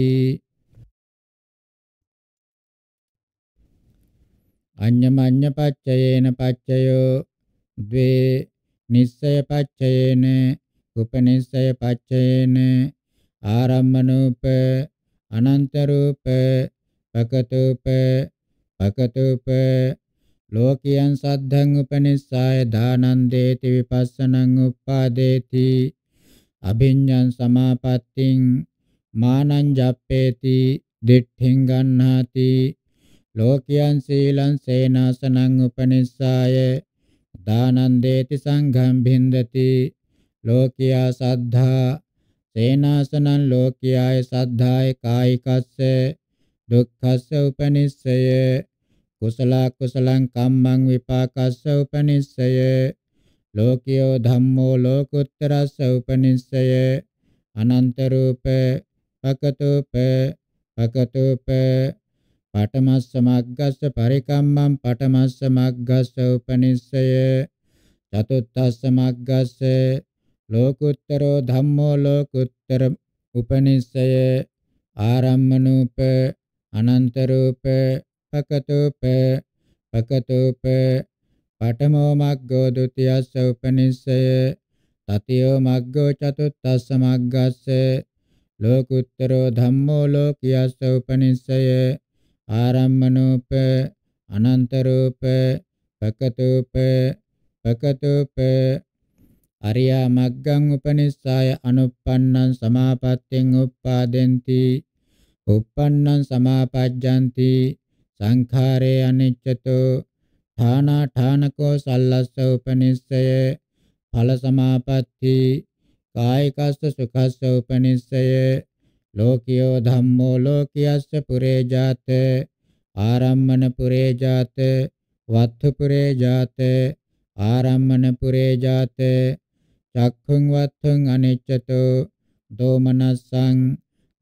අඤ්ඤමඤ්ඤ පච්චයේන පච්චයෝ ද්වේ නිස්සය පච්චයේන උපනිස්සය පච්චයේන ආරම්මනූප අනන්ත රූප පකතූප පකතූප ලෝකියන් සද්ධං උපනිස්සය දානං දේති විපස්සනං උප්පාදේති අභිඤ්ඤං සමාපත්තිං මානං ජප්පේති දිට්ඨින් ගන්නාති ලෝකියන් සීලං සේනාසනං උපනිස්සය දානන්දේති සංඝං භින්දති ලෝකියා සද්ධා සේනාසනං ලෝකියාය සද්ධාය කායිකස්ස දුක්ඛස්ස උපනිස්සය කුසල කුසලං කම්මං විපාකස්ස උපනිස්සය ලෝකියෝ ධම්මෝ ලෝකුත්තරස්ස උපනිස්සය අනන්ත රූප පකතෝප පකතෝප පඨමස්ස මග්ගස්ස පරිකම්මං පඨමස්ස මග්ගස්ස උපනිස්සය චතුත්ථස්ස මග්ගස්ස ලෝකුත්තරෝ ධම්මෝ ලෝකුත්තර උපනිස්සය ආරම්මනූප අනන්ත රූප පකතූප පකතූප පඨමෝ මග්ගෝ ဒ ුතියස්ස උපනිස්සය තතියෝ මග්ගෝ චතුත්ථස්ස මග්ගස්ස ලෝකුත්තරෝ ධම්මෝ ලෝකියස්ස උපනිස්සය ආරම්මනෝප අනන්ත රූප පකතෝප පකතෝප අරියා මග්ගං උපනිස්සාය අනුප්පන්නං සමාපත්තෙන් උප්පාදෙන්ති උප්පන්නං සමාපජ්ජಂತಿ සංඛාරේ අනිච්චතෝ ථානා ථානකෝ සල්ලස්ස උපනිස්සය ඵල සමාපatti කායිකස්ස සුඛස්ස උපනිස්සය ලෝකියෝ ධම්මෝ ලෝකියස්ස පුරේ ජාත ආරම්මන පුරේ ජාත වත්ථ පුරේ ජාත ආරම්මන පුරේ ජාත චක්ඛුං වත්ථං අනිච්චතෝ දෝමනස්සං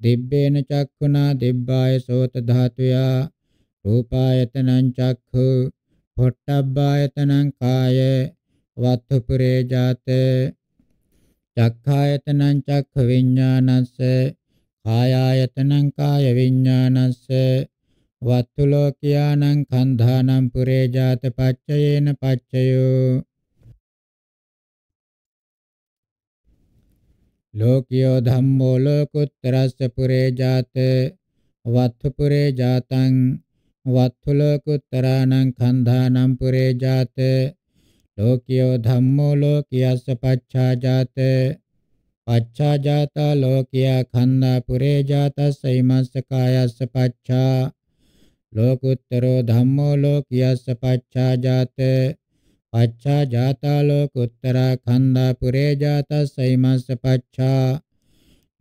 දිබ්බේන චක්ඛුනා දිබ්බාය සෝත ධාතුයා රූපායතනං චක්ඛු පොට්ටබ්බායතනං කාය වත්ථ පුරේ ජාත චක්ඛායතනං චක්ඛ විඥානස්ස කායායතනං කාය විඥානස්ස වත්තු ලෝකියානං කන්ධානං පුරේ ජාත පච්චයේන පච්චයෝ ලෝකියෝ ධම්මෝ ලෝකුත්තරස්ස පුරේ ජාත වත්තු පුරේ ජාතං වත්තු ලෝකුත්තරානං කන්ධානං පුරේ ජාත ලෝකියෝ ධම්මෝ ලෝකියස්ස පච්ඡා ජාතේ पच्छा जाता लोकिया खंदा पुरे जाता सईमस कायस पच्छा लोकोत्तरो धम्मो लोकियस पच्छा जाते पच्छा जाता लोक उत्तरा खंदा पुरे जाता सईमस पच्छा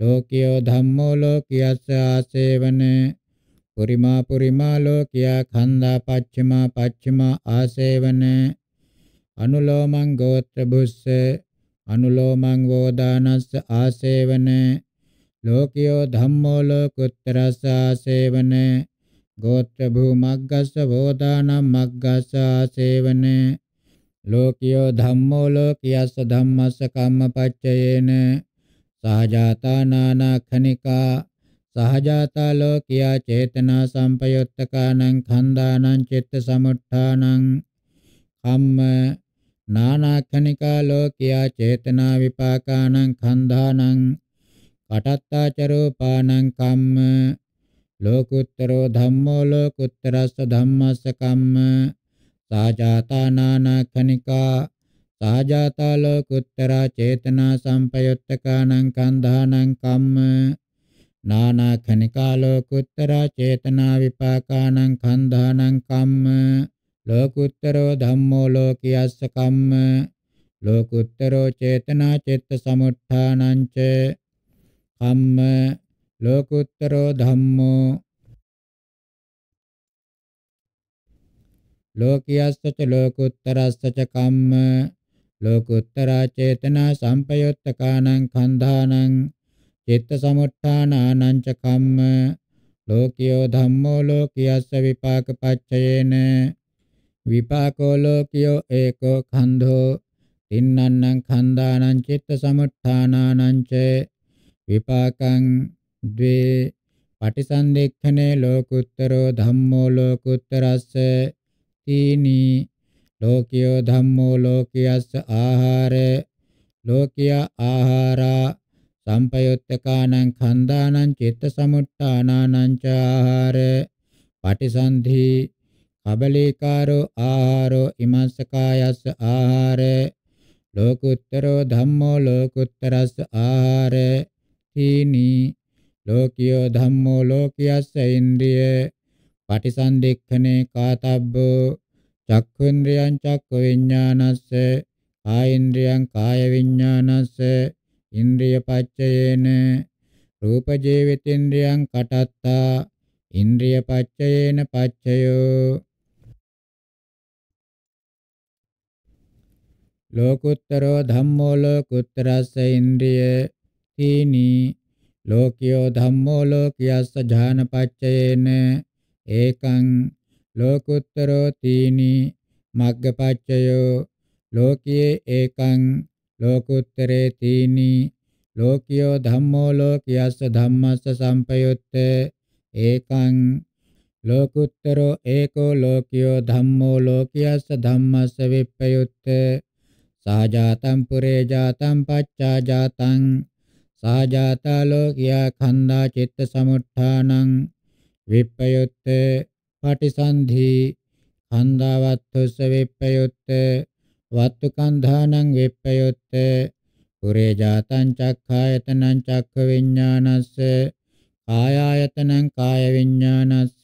लोकियो धम्मो लोकियस आसेवन पुरिमा पुरिमा लोकिया खन्दा पश्चिमा पश्चिमा आसेवन अनुलोमं गोत्रभुस् අනුලෝමං වෝදානස්ස ආසේවන ලෝකියෝ ධම්මෝ ලෝකුත්තරස්ස ආසේවන ගෝත්‍ර භූමග්ගස්ස වෝදානම් මග්ගස්ස ආසේවන ලෝකියෝ ධම්මෝ ලෝකියස්ස ධම්මස්ස කම්මපච්චයේන සහජාතා නානා ඛනිකා සහජාතා ලෝකියා චේතනා සම්පයුත්තකානං ඛණ්ඩානං චිත්ත සමුට්ඨානං කම්ම නානාක්ඛනිකා ලෝකියා චේතනා විපාකානං ඛණ්ඩානං කටත්තාචරෝපානං කම්ම ලෝකුත්තරෝ ධම්මෝ ලෝකුත්තරස්ස ධම්මස්ස කම්ම සාජාතා නානාක්ඛනිකා සාජාතා ලෝකුත්තරා චේතනා සම්පයුත්තකානං ඛණ්ඩානං කම්ම නානාක්ඛනිකා ලෝකුත්තරා චේතනා විපාකානං ඛණ්ඩානං කම්ම ලෝකුත්තරෝ ධම්මෝ ලෝකියස්ස කම්ම ලෝකුත්තරෝ චේතනා චෙත්ත සමුත්ථානං ච කම්ම ලෝකුත්තරෝ ධම්මෝ ලෝකියස්ස ච ලෝකුත්තරස්ස ච කම්ම ලෝකුත්තරා චේතනා සම්පයුත්තකානං කන්ධානං චිත්ත සමුත්ථානානං ච කම්ම ලෝකියෝ ධම්මෝ ලෝකියස්ස විපාක පච්චයේන විපාකෝ ලෝකියෝ ඒකෝ ඛණ්ඩෝ තින්නන්නං ඛණ්ඩානං චිත්ත සමුත්ථානානං ච විපාකං ද්වේ පටිසන්දෙක්ඛනේ ලෝකුත්තරෝ ධම්මෝ ලෝකුත්තරස්ස තීනි ලෝකියෝ ධම්මෝ ලෝකියස්ස ආහාර ලෝකියා ආහාරා සම්පයුත්තකානං ඛණ්ඩානං චිත්ත සමුට්ඨානානං ච ආහාර පටිසන්ධි අබලීකාරෝ ආහාරෝ ඉමස්සකායස්ස ආහාරේ ලෝකුත්තරෝ ධම්මෝ ලෝකුත්තරස්ස ආහාරේ තීනි ලෝකියෝ ධම්මෝ ලෝකියස්ස ඉන්ද්‍රිය පටිසන්දෙක්ඛනේ කාතබ්බෝ චක්ඛුන්ද්‍රියං චක්ඛ විඥානස්ස ආයන්ද්‍රියං කාය විඥානස්ස ඉන්ද්‍රිය පච්චයේන රූප ජීවිතේන්ද්‍රියං කටත්තා ඉන්ද්‍රිය පච්චයේන පච්චයෝ ලෝකුත්තරෝ ධම්මෝ ලෝකුත්තරස්ස ඉන්ද්‍රිය තීනි ලෝකියෝ ධම්මෝ ලෝකියස්ස ඥානපච්චයේන ඒකං ලෝකුත්තරෝ තීනි මග්ගපච්චයෝ ලෝකයේ ඒකං ලෝකුත්තරේ තීනි ලෝකියෝ ධම්මෝ ලෝකියස්ස ධම්මස්ස සම්පයුත්තේ ඒකං ලෝකුත්තරෝ ඒකෝ ලෝකියෝ ධම්මෝ ලෝකියස්ස ධම්මස්ස විප්පයුත්තේ සහජාතං පුරේ ජාතං පච්චා ජාතං සහජාත ලෝකියා ඛණ්ඩා චිත්ත සමුත්ථානං විප්පයුත්තේ පටිසන්ධි ඛණ්ඩාවත්ථස විප්පයුත්තේ වත්තු කන්ධානං විප්පයුත්තේ පුරේ ජාතං චක්ඛායතනං චක්ඛ විඥානස්ස කායායතනං කාය විඥානස්ස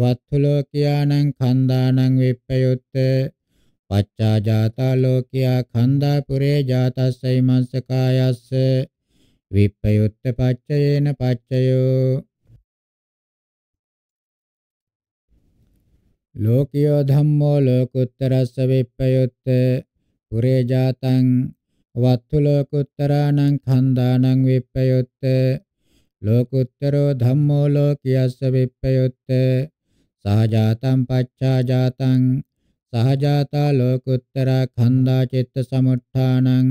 වත්තු ලෝකියානං ඛණ්ඩානං විප්පයුත්තේ පච්චා ජාතා ලෝකියා ඛණ්ඩා පුරේ ජාතස්සයි මංසකායස්ස විප්පයුත්ත පච්චයේන පච්චයෝ ලෝකියෝ ධම්මෝ ලෝකුත්තරස්ස විප්පයුත්ත පුරේ ජාතං වත්තු ලෝකුත්තරාණං ඛණ්ඩාණං විප්පයුත්ත ලෝකුත්තරෝ ධම්මෝ ලෝකියස්ස විප්පයුත්ත සහජාතං පච්චා ජාතං සහජාතා ලෝකුත්තරා ඛණ්ඩා චිත්ත සමුත්ථානං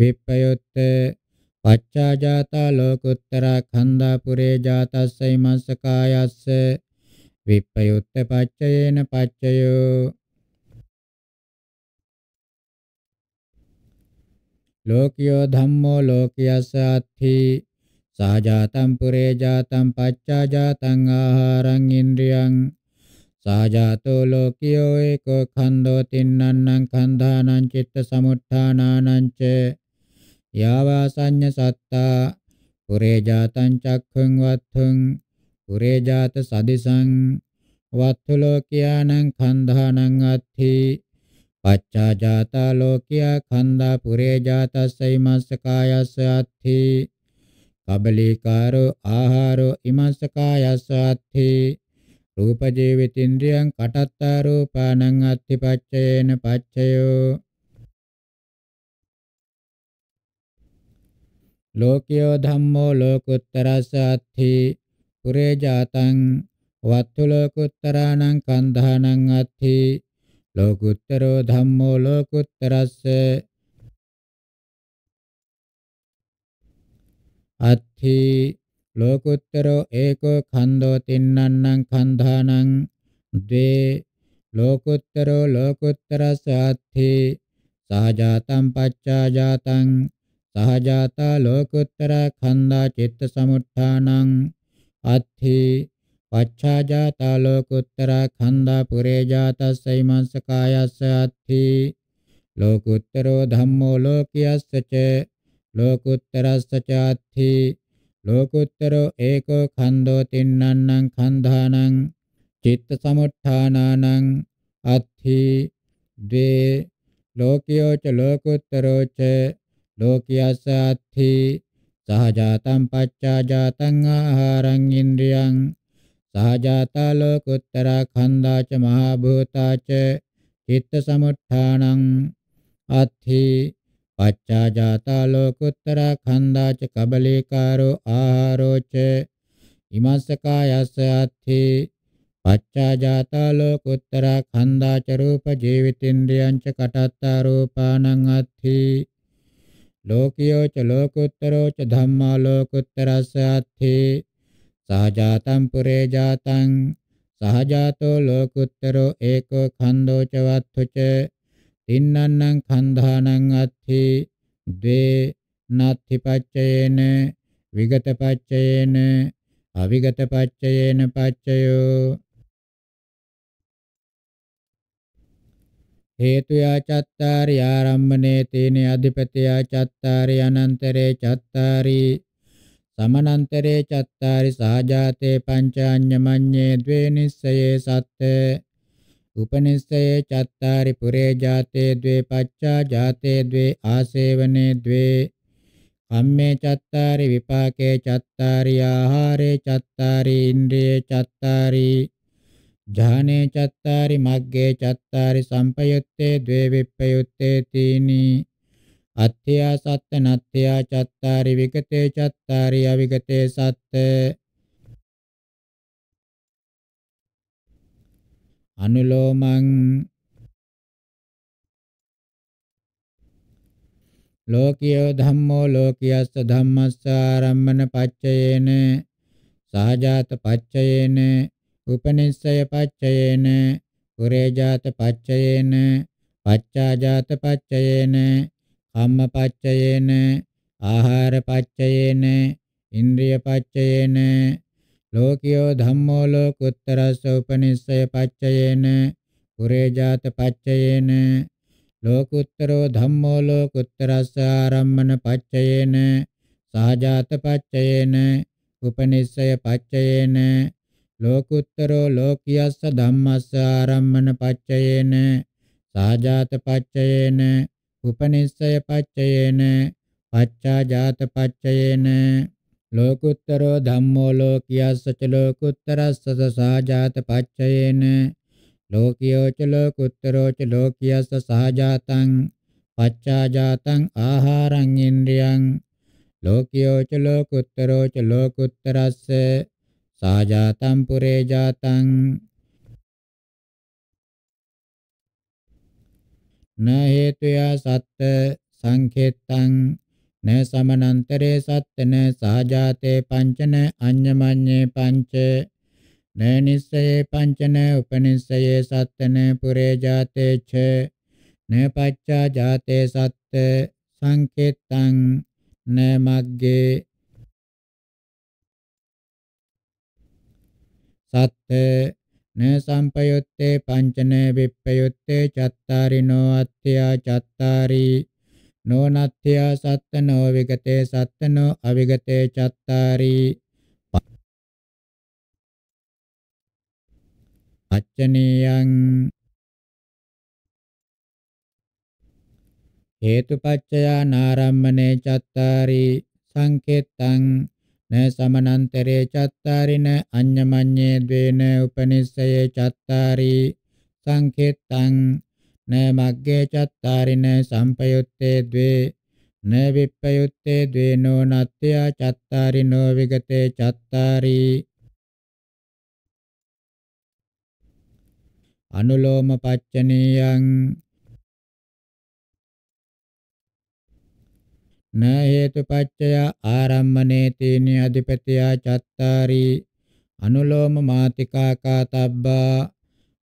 විප්පයුත් පච්චාජාතා ලෝකුත්තරා ඛණ්ඩා පුරේ ජාතස්සයි මස්සකායස්ස විප්පයුත් පච්චයේන පච්චයෝ ලෝකියෝ ධම්මෝ ලෝකියස අත්ථි සහජාතම් පුරේ ජාතම් පච්චාජාතං ආහාරං ඉන්ද්‍රියං සාජාතෝ ලෝකියෝ ඒකෝ ඛණ්ඩෝ තින්නන්නං ඛණ්ඩානං චිත්ත සමුත්ථානානං ච යාවාසඤ්ඤ සත්තා පුරේ ජාතං චක්ඛුං වත්තුං පුරේ ජාත සදිසං වත්තු ලෝකියානං ඛණ්ඩානං අත්ථි පච්චා ජාතා ලෝකියා ඛණ්ඩා පුරේ ජාතස්සයි මස්ස කායස්ස අත්ථි කබලීකාරෝ ආහාරෝ ඉමස්ස කායස්ස අත්ථි රූප ජීවිතින්ද්‍රියං කටත්තා රූපානං අත්තිපච්චයේන පච්චයෝ ලෝකියෝ ධම්මෝ ලෝකුත්තරස්ස අත්ථි පුරේ ජාතං වත්තු ලෝකුත්තරාණං කන්ධානං අත්ථි ලෝකුත්තරෝ ධම්මෝ ලෝකුත්තරස්ස අත්ථි ලෝකුත්තරෝ ඒකෝ ඛණ්ඩෝ තින්නන්නං ඛණ්ඩානං ද්වේ ලෝකුත්තරෝ ලෝකුත්තරසාත්ථි සහජාතං පච්චාජාතං සහජාතා ලෝකුත්තර ඛණ්ඩා චිත්ත සමුත්ථානං අත්ථි පච්චාජාතා ලෝකුත්තර ඛණ්ඩා පුරේ ජාතස්සයිමංස කායස්ස අත්ථි ලෝකුත්තරෝ ධම්මෝ ලෝකියස්ස ච ලෝකුත්තරස්ස චාත්ථි ලෝකුත්තරෝ ඒකෝ ඛණ්ඩෝ තින්නන්නං ඛණ්ඩානං චිත්ත සමුත්ථානානං අත්ථි ද්වේ ලෝකියෝ ච ලෝකුත්තරෝ ච ලෝකියස්ස අත්ථි සහජාතං පච්චාජාතං ආහාරං ඉන්ද්‍රියං සහජාතා ලෝකුත්තරා ඛණ්ඩා ච මහා භූතා ච චිත්ත සමුත්ථානං අත්ථි පච්චා ජාතා ලෝකුත්තර ඛණ්ඩාච කබලීකාරෝ ආහාරෝච ඉමස්සකායස්ස අත්ථි පච්චා ජාතා ලෝකුත්තර ඛණ්ඩාච රූප ජීවිතින්ද්‍රයන්ච කටත්තා රූපාණං අත්ථි ලෝකියෝච ලෝකුත්තරෝච ධම්මා ලෝකුත්තරස්ස අත්ථි සහජාතං පුරේ ජාතං සහජාතෝ ලෝකුත්තරෝ ඒකෝ ඛණ්ඩෝච වත්තුච තින්නන්නං කන්ධානං අත්ථි ද්වේ නාත්ථි පච්චයේන විගත පච්චයේන අවිගත පච්චයේන පච්චයෝ හේතු යාචත්තාරි ආරම්භනේ තේන අධිපති යාචත්තාරි අනන්තරේ චත්තාරි සමනන්තරේ චත්තාරි සාජාතේ පංචාඤ්ඤමඤ්ඤේ ද්වේ නිස්සයේ සත්තේ උපනිස්සයේ චත්තාරි පුරේ ජාතේ द्वे පච්චා ජාතේ द्वे ආසේවනේ द्वे කම්මේ චත්තාරි විපාකේ චත්තාරි ආහාරේ චත්තාරි ඉන්ද්‍රියේ චත්තාරි ඥානේ චත්තාරි මග්ගේ චත්තාරි සම්පයුත්තේ द्वे විප්පයුත්තේ තීනි අත්ත්‍යා සත්ත නත්ත්‍යා චත්තාරි විගතේ චත්තාරි අවිගතේ සත්ත අනුලෝමං ලෝකියෝ ධම්මෝ ලෝකියස්ස ධම්මස්ස ආරම්මන පච්චයේන සහජාත පච්චයේන උපනිස්සය පච්චයේන උරේජාත පච්චයේන පච්චාජාත පච්චයේන කම්ම පච්චයේන ආහාර පච්චයේන ඉන්ද්‍රිය පච්චයේන ලෝකියෝ ධම්මෝ ලෝකුත්තරස්ස උපනිස්සය පච්චයේන පුරේ ජාත පච්චයේන ලෝකුත්තරෝ ධම්මෝ ලෝකුත්තරස්ස ආරම්මන පච්චයේන සහජාත පච්චයේන උපනිස්සය පච්චයේන ලෝකුත්තරෝ ලෝකියස්ස ධම්මස්ස ආරම්මන පච්චයේන සහජාත පච්චයේන උපනිස්සය පච්චයේන පච්චාජාත පච්චයේන ලෝකුත්තරෝ ධම්මෝ ලෝකියස්සච ලෝකුත්තරස්ස සහජාත පච්චයේන ලෝකියෝ ච ලෝකුත්තරෝ ච ලෝකියස්ස සහජාතං පච්චාජාතං ආහාරං ඉන්ද්‍රියං ලෝකියෝ ච ලෝකුත්තරෝ ච ලෝකුත්තරස්ස සහජාතං පුරේ ජාතං න හේතුය සත්ත සංකේතං න සමනන්තරේ සත්තන සහජාතේ පංචන අඤ්ඤමඤ්ඤේ පංච න නිස්සයේ පංචන උපනිස්සයේ සත්තන පුරේ ජාතේ ච න පච්චා ජාතේ සත්ත සංකේතං න මග්ගේ සත්ත න සම්පයුත්තේ පංචන විප්පයුත්තේ චත්තාරිනෝ අත්ත්‍යා චත්තාරී නොනත්ත්‍යා සත්ත නොවිගතේ සත්ත නො අවිගතේ චත්තාරි අච්චනීයං හේතුපච්චයා නාරම්මනේ චත්තාරි සංකේතං න සමනන්තරේ චත්තාරින අඤ්ඤමඤ්ඤේ ද්වේන උපනිස්සයේ චත්තාරි සංකේතං න මග්ගේ චත්තාරින සම්පයුත්තේ ද්වේ න විප්පයුත්තේ ද්වේ නෝ නත්ත්‍යා චත්තාරිනෝ විගතේ චත්තාරි අනුලෝම පච්චනීයං න හේතුපච්චය ආරම්මනේ තීනි අධිපතියා චත්තාරි අනුලෝම මාතිකාකාතබ්බා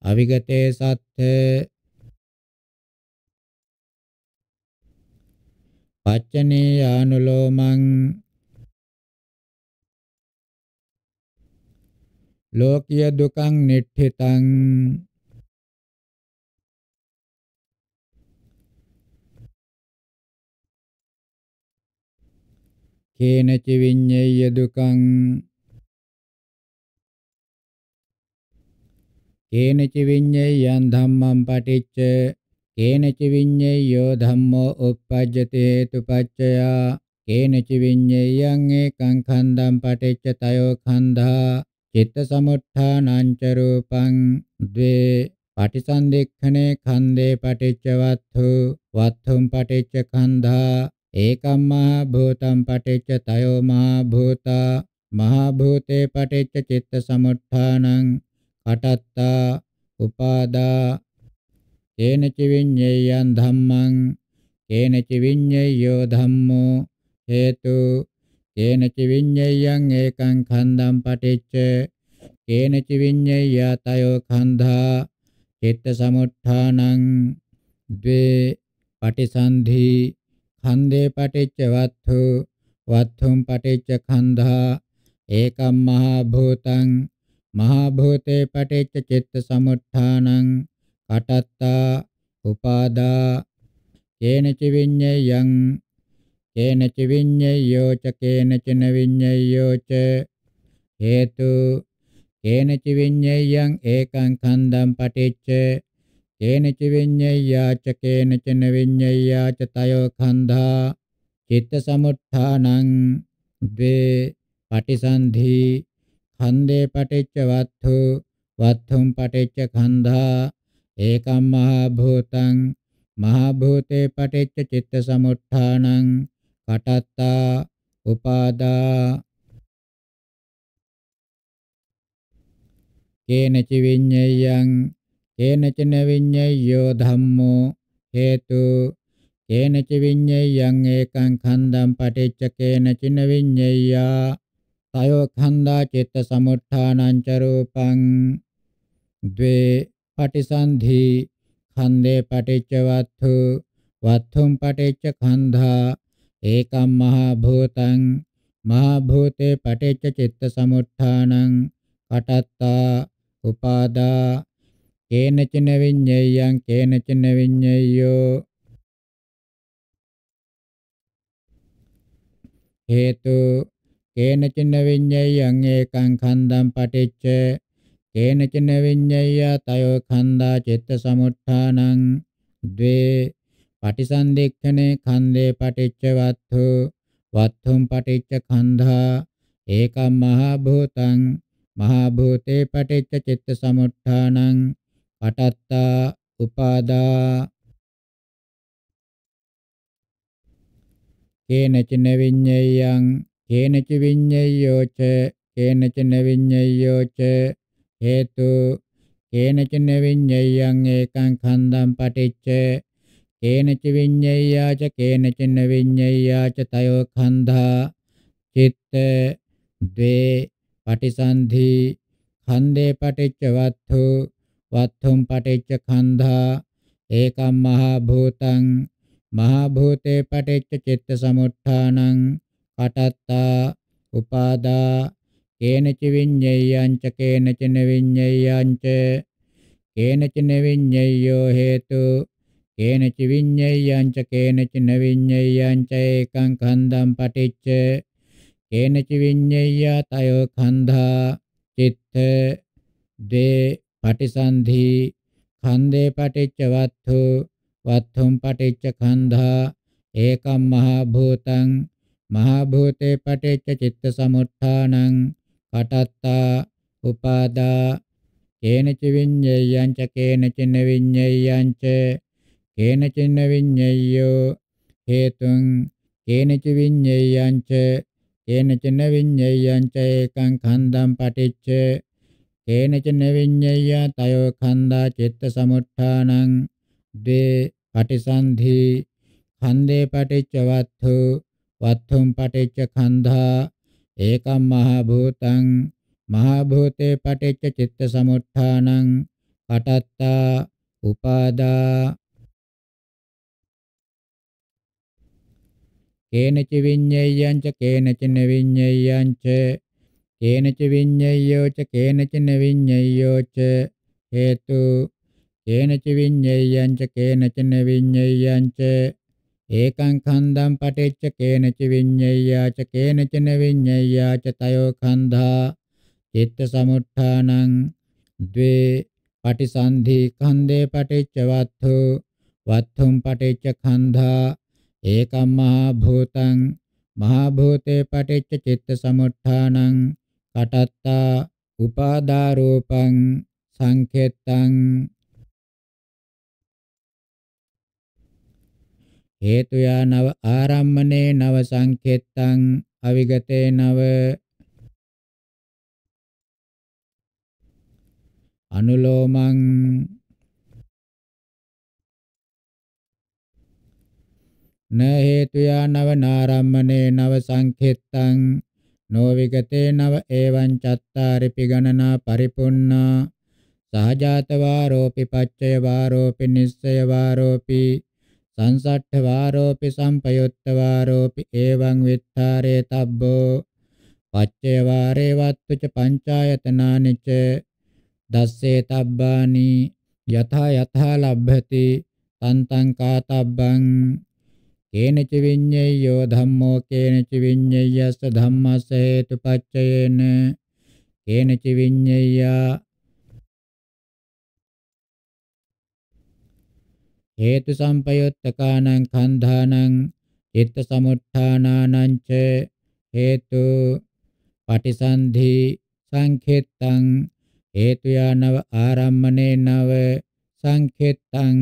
අවිගතේ සත්ථ පච්චනේ ආනුලෝමං ලෝකීය දුකං නිට්ඨිතං කේනච විඤ්ඤේය දුකං කේනච විඤ්ඤේයං ධම්මං පටිච්ච කේනච විඤ්ඤේයෝ ධම්මෝ uppajjate tupaccaya කේනච විඤ්ඤේයං ඒකං ඛණ්ඩං පටිච්ච තයෝ ඛණ්ඩා චිත්ත සමුත්ථානං ච රූපං ද්වේ පටිසන්ධික්ඛනේ ඛණ්ඩේ පටිච්ච වත්තු වත්තුම් පටිච්ච ඛණ්ඩා ඒකම් මහ භූතම් පටිච්ච තයෝ මහ භූතා මහ භූතේ පටිච්ච චිත්ත සමුත්ථානං කටත්තා උපාදා තේනච විඤ්ඤේයං ධම්මං කේනච විඤ්ඤේයෝ ධම්මෝ හේතු කේනච විඤ්ඤේයං ඒකං ඛණ්ඩං පටිච්ච කේනච විඤ්ඤේයතයෝ ඛණ්ඩා චිත්ත සමුත්ථානං ද්වේ පටිසන්ධි ඛණ්ඩේ පටිච්ච වත්තු වත්තුම් පටිච්ච ඛණ්ඩා ඒකම් මහා භූතං මහා භූතේ පටිච්ච චිත්ත සමුත්ථානං කටත්තා උපාදා කේනච විඤ්ඤයං කේනච විඤ්ඤයෝ ච කේනච න විඤ්ඤයෝ ච හේතු කේනච විඤ්ඤයං ඒකං ඛණ්ඩං පටිච්ච කේනච විඤ්ඤයා ච කේනච න විඤ්ඤයා ච තයෝ ඛණ්ඩා චිත්ත සමුත්ථානං ද්වේ පටිසන්ධි ඛණ්ඩේ පටිච්ච වත්තු වත්තුම් පටිච්ච ඛණ්ඩා ඒකම් මහා භූතං මහා භූතේ පටිච්ච චිත්ත සමුත්ථානං කටත්තා උපාදා කේනච විඤ්ඤයං කේනච න විඤ්ඤයෝ ධම්මෝ හේතු කේනච විඤ්ඤයං ඒකං ඛණ්ඩං පටිච්ච කේනච න විඤ්ඤයා තයෝ ඛණ්ඩා චිත්ත සමුත්ථානං ච රූපං ද්වේ පටිසන්ධි ඛණ්ඩේ පටිච්ච වත්තු වත්තුම් පටිච්ච ඛණ්ඩා ඒකම් මහා භූතං මහා භූතේ පටිච්ච චිත්ත සමුත්ථානං කටත්තා උපාදා කේනචන විඤ්ඤයං කේනචන විඤ්ඤයෝ හේතු කේනචන විඤ්ඤයං ඒකං ඛණ්ඩම් පටිච්ච කේනචන විඤ්ඤය තයෝ ඛණ්ඩා චිත්ත සමුත්ථානං ද්වේ පටිසන්දෙක්ඛනේ ඛණ්ඩේ පටිච්ච වත්තු වත්තුම් පටිච්ච ඛණ්ඩා ඒකම් මහා භූතං මහා භූතේ පටිච්ච චිත්ත සමුත්ථානං කටත්තා උපාදා කේනච නවිඤ්ඤයං කේනච විඤ්ඤයෝච කේනච නවිඤ්ඤයෝච හේතු කේනච විඤ්ඤයං ඒකං ඛණ්ඩං පටිච්ච කේනච විඤ්ඤයාච කේනච විඤ්ඤයාච තයෝ ඛණ්ඩා චිත්ත ද්වේ පටිසන්ධි ඛණ්ඩේ පටිච්ච වත්තු වත්තුම් පටිච්ච ඛණ්ඩා ඒකම් මහා භූතං මහා භූතේ පටිච්ච චිත්ත සමුත්ථානං කටත්තා උපාදා කේනච විඤ්ඤයංච කේනච නවිඤ්ඤයංච කේනච නවිඤ්ඤයෝ හේතු කේනච විඤ්ඤයංච කේනච නවිඤ්ඤයංච ඒකං ඛණ්ඩම් පටිච්ච කේනච විඤ්ඤය තයෝ ඛණ්ඩා චිත්ත දේ පටිසන්ධි ඛණ්ඩේ පටිච්ච වත්තු වත්තුම් පටිච්ච ඛණ්ඩා ඒකම් මහ භූතං මහ භූතේ පටිච්ච චිත්ත සමුත්ථානං පටත්තා උපාදා කේනච විඤ්ඤයං ච කේනච නවිඤ්ඤයං ච කේනච නවිඤ්ඤයෝ හේතුං කේනච විඤ්ඤයං ච කේනච නවිඤ්ඤයං ච ඒකං ඛණ්ඩම් පටිච්ච කේනච නවිඤ්ඤය තයෝ ඛණ්ඩා චිත්ත සමුත්ථානං ද්වේ පටිසන්ධි ඛණ්ඩේ පටිච්ච වත්ථු වත්ථුම් පටිච්ච ඛණ්ඩා ඒකම් මහ භූතං මහ භූතේ පටිච්ච චිත්ත සමුත්ථානං කටත්තා උපාදා කේනච විඤ්ඤයංච කේනච නවිඤ්ඤයංච කේනච විඤ්ඤයෝච කේනච නවිඤ්ඤයෝච හේතු කේනච විඤ්ඤයංච කේනච නවිඤ්ඤයංච ඒකං ඛණ්ඩං පටිච්ච කේනච විඤ්ඤේයාච කේනච න විඤ්ඤේයාච තයෝ ඛණ්ඩා චිත්ත සමුත්ථානං ද්වේ පටිසන්ධි ඛණ්ඩේ පටිච්ච වත්තු වත්තුම් පටිච්ච ඛණ්ඩා ඒකම් මහා භූතං මහා භූතේ පටිච්ච චිත්ත සමුත්ථානං කටත්තා උපාදා රූපං සංඛෙත්තං හේතුයා නව ආරම්මනේ නව සංකෙත්තං අවිගතේ නව අනුලෝමං න හේතුයා නව නාරම්මනේ නව සංකෙත්තං නොවිගතේ නව එවං චත්තාරිපි ගණනා පරිපුන්නා සහජාත වාරෝපි පච්චය වාරෝපි නිස්සය වාරෝපි සංසට්ඨ වාරෝපි සම්පයුත්ත වාරෝපි එවං විත්තරේ තබ්බෝ පච්චේ වාරේ වත්තු ච පංචායතනානි ච දස්සේ තබ්බානි යථා යථා ලබ්භති තන්තං කාතබ්බං කේනච විඤ්ඤයෝ ධම්මෝ කේනච විඤ්ඤයස්ස ධම්මස්ස හේතුපච්චයේන කේනච විඤ්ඤයා හේතු සම්පයුත්තකානං කන්ධානං චිත්ත සමුත්ථානානං ච හේතු පටිසන්ධි සංඛෙත්තං හේතු යනව ආරම්මනේ නව සංඛෙත්තං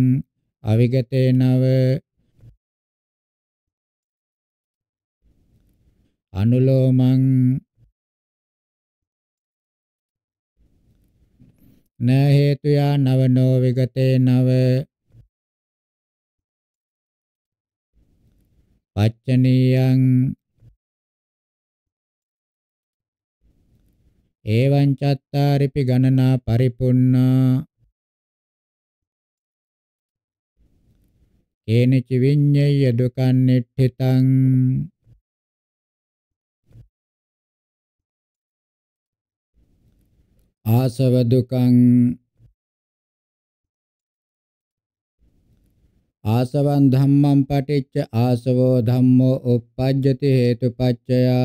අවිගතේ නව අනුලෝමං න හේතු යනව නෝ විගතේ නව පච්චනීයං එවං චත්තාරිපි ගණනා පරිපුන්නා කේනච විඤ්ඤය දුකං නිට්ඨිතං ආසව දුකං ආසවං ධම්මං පටිච්ච ආසවෝ ධම්මෝ uppajjati hetupaccaya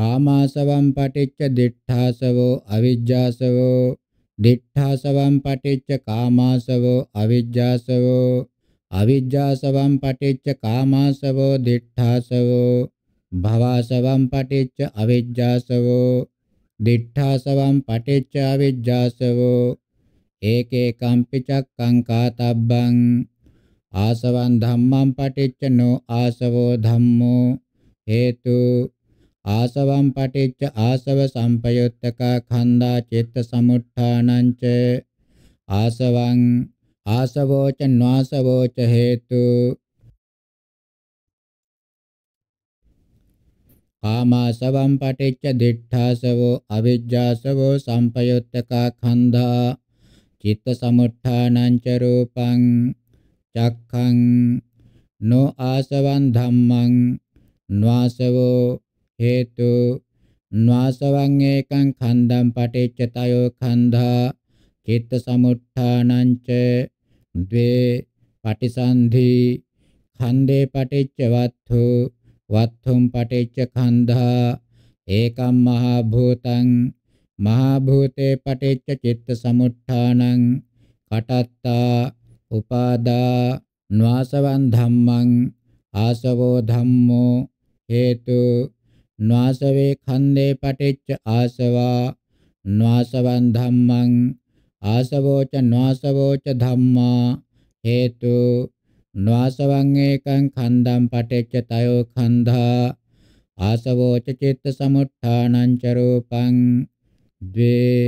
කාමාසවං පටිච්ච දිඨාසවෝ අවිජ්ජාසවෝ දිඨාසවං පටිච්ච කාමාසවෝ අවිජ්ජාසවෝ අවිජ්ජාසවම් පටිච්ච කාමාසවෝ දිඨාසවෝ භවසවම් පටිච්ච අවිජ්ජාසවෝ දිඨාසවම් පටිච්ච අවිජ්ජාසවෝ ඒකේ කම්පිචක්කං කාතබ්බං ආසවං ධම්මං පටිච්චනෝ ආසවෝ ධම්මෝ හේතු ආසවං පටිච්ච ආසව සම්පයුත්තක ඛණ්ඩා චිත්ත සමුත්ථානං ච ආසවං ආසවෝ ච නාසවෝ ච හේතු කාමාසවං පටිච්ච දිඨාසවෝ අවිජ්ජාසවෝ සම්පයුත්තක ඛණ්ඩා චිත්ත සමුත්ථානං ච රූපං චක්ඛං නෝ ආසවං ධම්මං න්වාසවෝ හේතු න්වාසවං ඒකං ඛණ්ඩං පටිච්චතයෝ ඛණ්ඩා චිත්ත සමුත්ථානං ච ද්වේ පටිසන්ධි ඛණ්ඩේ පටිච්ච වත්තු වත්තුම් පටිච්ච ඛණ්ඩා ඒකම් මහා භූතං මහා භූතේ පටිච්ච චිත්ත සමුත්ථානං කටත්තා උපාදා න්වාසවං ධම්මං ආසවෝ ධම්මෝ හේතු න්වාසවේ ඛණ්ඩේ පටිච්ච ආසවා න්වාසවං ධම්මං ආසවෝ ච න්වාසවෝ ච ධම්මා හේතු න්වාසවං ඒකං ඛණ්ඩම් පටිච්ච තයෝ ඛණ්ඩා ආසවෝ ච චිත්ත සමුත්ථානං ච රූපං ද්වේ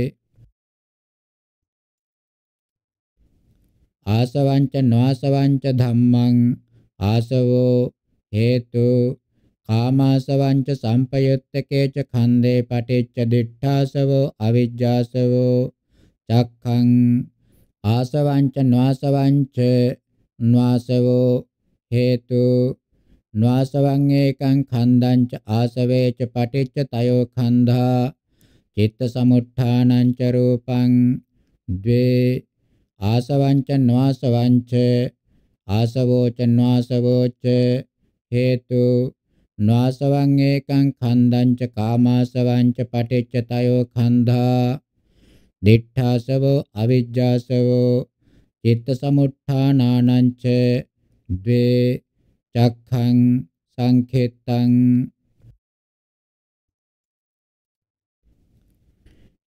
ආසවංච නොආසවංච ධම්මං ආසවෝ හේතු කාමාසවංච සම්පයුත්තකේච ඛන්දේ පටිච්ච දිඨාසවෝ අවිජ්ජාසවෝ චක්ඛං ආසවංච නොආසවංච නොආසවෝ හේතු නොආසවං ඒකං ඛන්දං ච ආසවේච පටිච්ච තයෝ ඛන්ධා චිත්ත සමුත්ථානං ච රූපං ද්වේ ආසවංච නාසවංච ආසවෝච නාසවෝච හේතු නාසවං ඒකං ඛණ්ඩං ච කාමාසවං ච පටිච්ච තයෝ ඛණ්ඩා දිඨාසවෝ අවිජ්ජාසවෝ චිත්ත සමුත්ථානානං ච ද්වේ චක්ඛං සංඛෙත්තං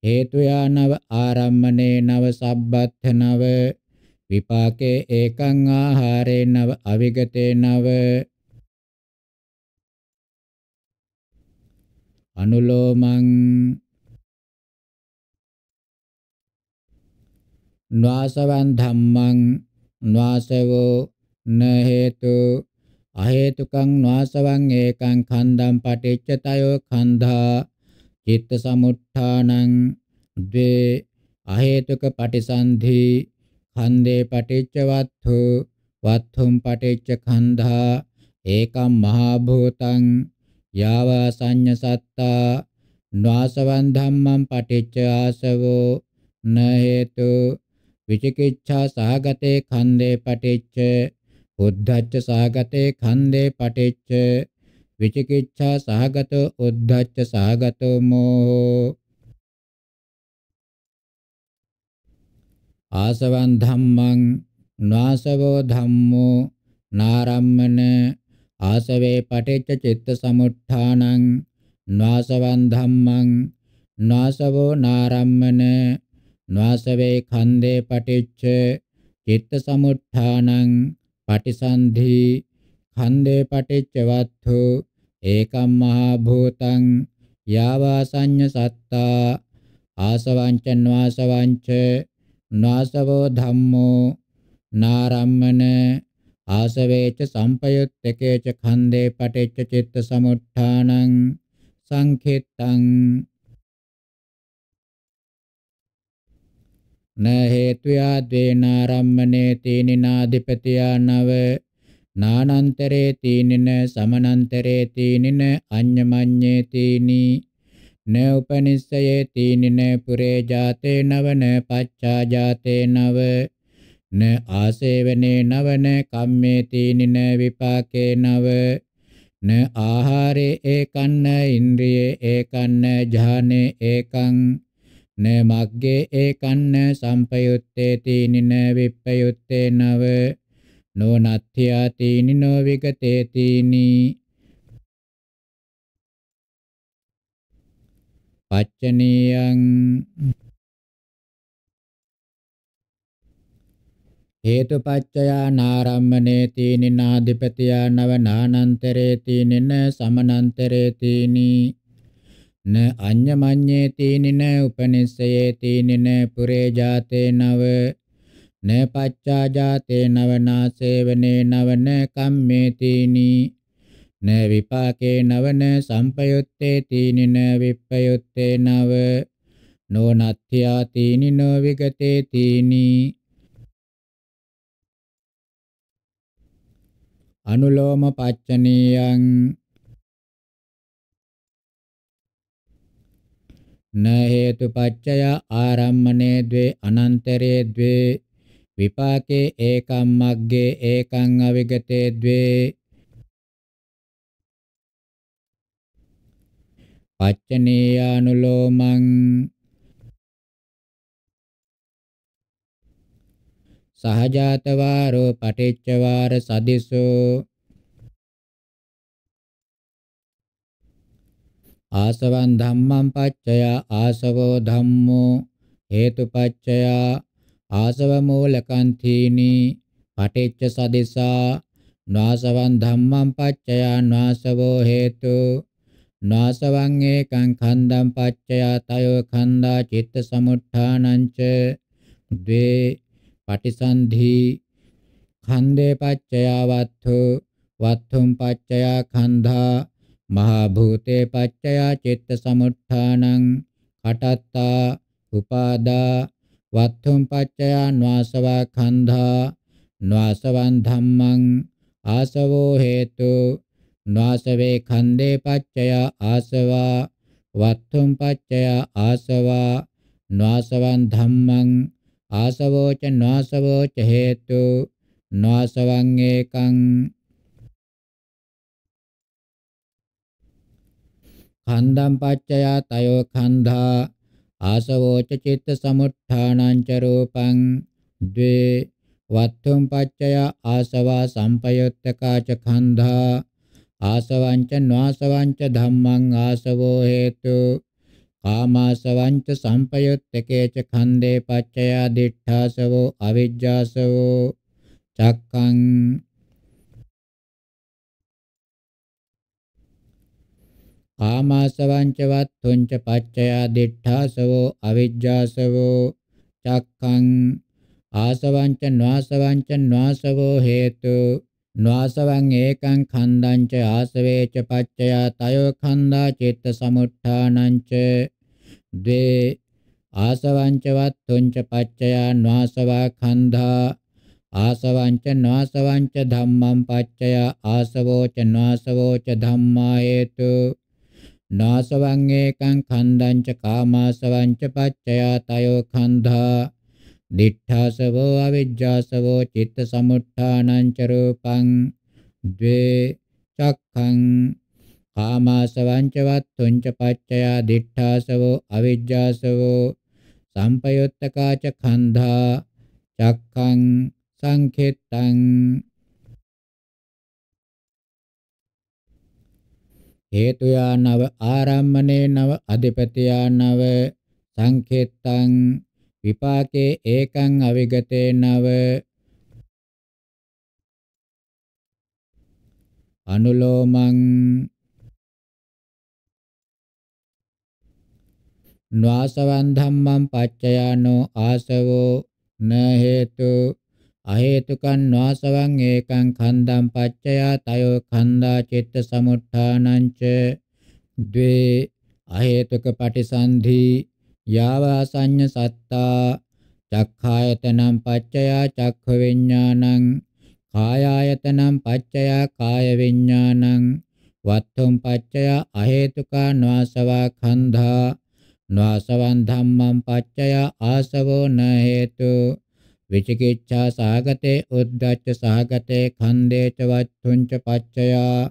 හේතු යානව ආරම්මනේ නව සබ්බත්ථ නව විපාකේ ඒකං ආහාරේ නව අවිගතේ නව අනුලෝමං නාසවං ධම්මං නාසවෝ න හේතු අහේතුකං නාසවං ඒකං ඛණ්ඩං පටිච්ච තයෝ ඛණ්ඩා චිත්ත සමුත්ථානං ද්වේ අහේතුක පටිසන්ධි ඛන්දේ පටිච්ච වත්ථු වත්ථුම් පටිච්ච ඛන්ධා ඒකම් මහා භූතං යාව සංඤ සත්තා නාසවං ධම්මං පටිච්ච ආසවෝ න හේතු විචිකිච්ඡා සහගතේ ඛන්දේ පටිච්ච උද්ධච්ච සහගතේ ඛන්දේ පටිච්ච විචිකිච්ඡා සහගතෝ උද්ධච්ච සහගතෝ මෝහෝ ආසවං ධම්මං නාසවෝ ධම්මෝ නාරම්මන ආසවේ පටිච්ච චිත්ත සමුට්ඨානං නාසවං ධම්මං නාසවෝ නාරම්මන නාසවේ ඛණ්ඩේ පටිච්ච චිත්ත සමුට්ඨානං පටිසන්ධි ඛණ්ඩේ පටිච්චවත්තු ඒකම් මහා භූතං යාවාසඤ්ඤ සත්තා ආසවංච නාසවංච නාසවෝ ධම්මෝ නාරම්මන ආසවේච සම්පයුත්තකේච ඛණ්ඩේ පටිච්ච චිත්ත සමුත්ථානං සංඛිත්තං න හේතුයා ද්වේනාරම්මනේ තීනිනාධිපතියා නව නානන්තරේ තීනින සමනන්තරේ තීනින අඤ්ඤමඤ්ඤේ තීනි න උපනිස්සයේ තීනින පුරේ ජාතේ නවන පච්චා ජාතේ නව න ආසේවනේ නවන කම්මේ තීනින විපාකේ නව න ආහාරේ ඒකන්න ඉන්ද්‍රියේ ඒකන්න ඥානේ ඒකං න මග්ගේ ඒකන්න සම්පයුත්තේ තීනින විප්පයුත්තේ නව නෝ නත්ත්‍යා තීනි නෝ විගතේ තීනි පච්චනීයං හේතුපච්චයා නාරම්මනේ තීනි නාධිපතියා නව නානන්තරේ තීනින සමනන්තරේ තීනි න අඤ්ඤමඤ්ඤේ තීනින උපනිස්සයේ තීනින පුරේ ජාතේ නව න පච්චා ජාතේ නවනා සේවනේ නවන කම්මේතිනි න විපාකේ නවන සම්පයුත්තේ තීනි න විප්පයුත්තේ නව නොනත්ත්‍යා තීනි නෝ විගතේ තීනි අනුලෝම පච්චනීයං න හේතු පච්චය ආරම්මනේ ද්වේ අනන්තරේ ද්වේ විපාකේ ඒකම් මග්ගේ ඒකං අවිගතේ ද්වේ පච්චනීයානුලෝමං සහජාතවාරෝ පටිච්චවාර සදිසෝ ආසවං ධම්මං පච්චය ආසවෝ ධම්මෝ හේතුපච්චයා ආසව මූලකං තීනි පටිච්ච සදිසා නාසවං ධම්මං පච්චයා නාසවෝ හේතු නාසවං ඒකං ඛණ්ඩං පච්චයා තයෝ ඛණ්ඩා චිත්ත සමුත්ථානං ච ද්වේ පටිසන්ධි ඛණ්ඩේ පච්චයා වත්ථෝ වත්ථුම් පච්චයා ඛණ්ඩා මහා භූතේ පච්චයා චිත්ත සමුත්ථානං කටත්තා උපාදා වත්තුම් පච්චයා න්වාසවා කන්ධා න්වාසවං ධම්මං ආසවෝ හේතු න්වාසවේ කන්දේ පච්චයා ආසවා වත්තුම් පච්චයා ආසවා න්වාසවං ධම්මං ආසවෝ ච න්වාසවෝ ච හේතු න්වාසවං ඒකං කන්දම් පච්චයා තයෝ කන්ධා ආසවෝච චිත්ත සමුට්ඨානං ච රූපං ද්වේ වත්තුම් පච්චය ආසවා සම්පයුත්තකා ච ඛන්ධා ආසවංච නාසවංච ධම්මං ආසවෝ හේතු කාමාසවංච සම්පයුත්තකේ ච ඛන්දේ පච්චය දිඨාසවෝ අවිජ්ජාසවෝ චක්ඛං කාමාසවංච වත්තුංච පච්චයා දිඨාසවෝ අවිජ්ජාසවෝ චක්ඛං ආසවංච නාසවංච නාසවෝ හේතු නාසවං ඒකං ඛණ්ඩං ච ආසවේච පච්චයා තයෝ ඛණ්ඩා චිත්ත සමුත්ථානං ච ද්වේ ආසවංච වත්තුංච පච්චයා නාසවා ඛණ්ඩා ආසවංච නාසවංච ධම්මං පච්චයා ආසවෝච නාසවෝච ධම්මා හේතු නාසවං ඒකං ඛණ්ඩං ච කාමාසවං ච පච්චයා තයෝ ඛණ්ඩා දිඨාසවෝ අවිජ්ජාසවෝ චිත්ත සමුත්ථානං ච රූපං ද්වේ චක්ඛං කාමාසවං ච වත්තුං ච පච්චයා දිඨාසවෝ අවිජ්ජාසවෝ සම්පයුත්තකා ච ඛණ්ඩා චක්ඛං සංඛෙත්තං හේතුයා නව ආරම්මනේ නව අධිපතියා නව සංකේත්තං විපාකේ ඒකං අවිගතේ නව අනුලෝමං න්වාසවන්ධම්මං පච්චයානෝ ආසවෝ න හේතු අහේතුකං වාසවං ඒකං ඛණ්ඩං පච්චයා තයෝ ඛණ්ඩා චිත්ත සමුත්ථානං ච ද්වේ අහේතුක පටිසන්ධි යාව අසඤ්ඤ සත්තා චක්ඛායතනං පච්චයා චක්ඛ විඥානං කායායතනං පච්චයා කාය විඥානං වත්තුම් පච්චයා අහේතුකා වාසවා ඛණ්ඩා වාසවං ධම්මං පච්චයා ආසවෝ න හේතු විචිකිච්ඡා සාගතේ උද්ධච්ච සාගතේ ඛණ්ඩේච වත්තුංච පච්චයා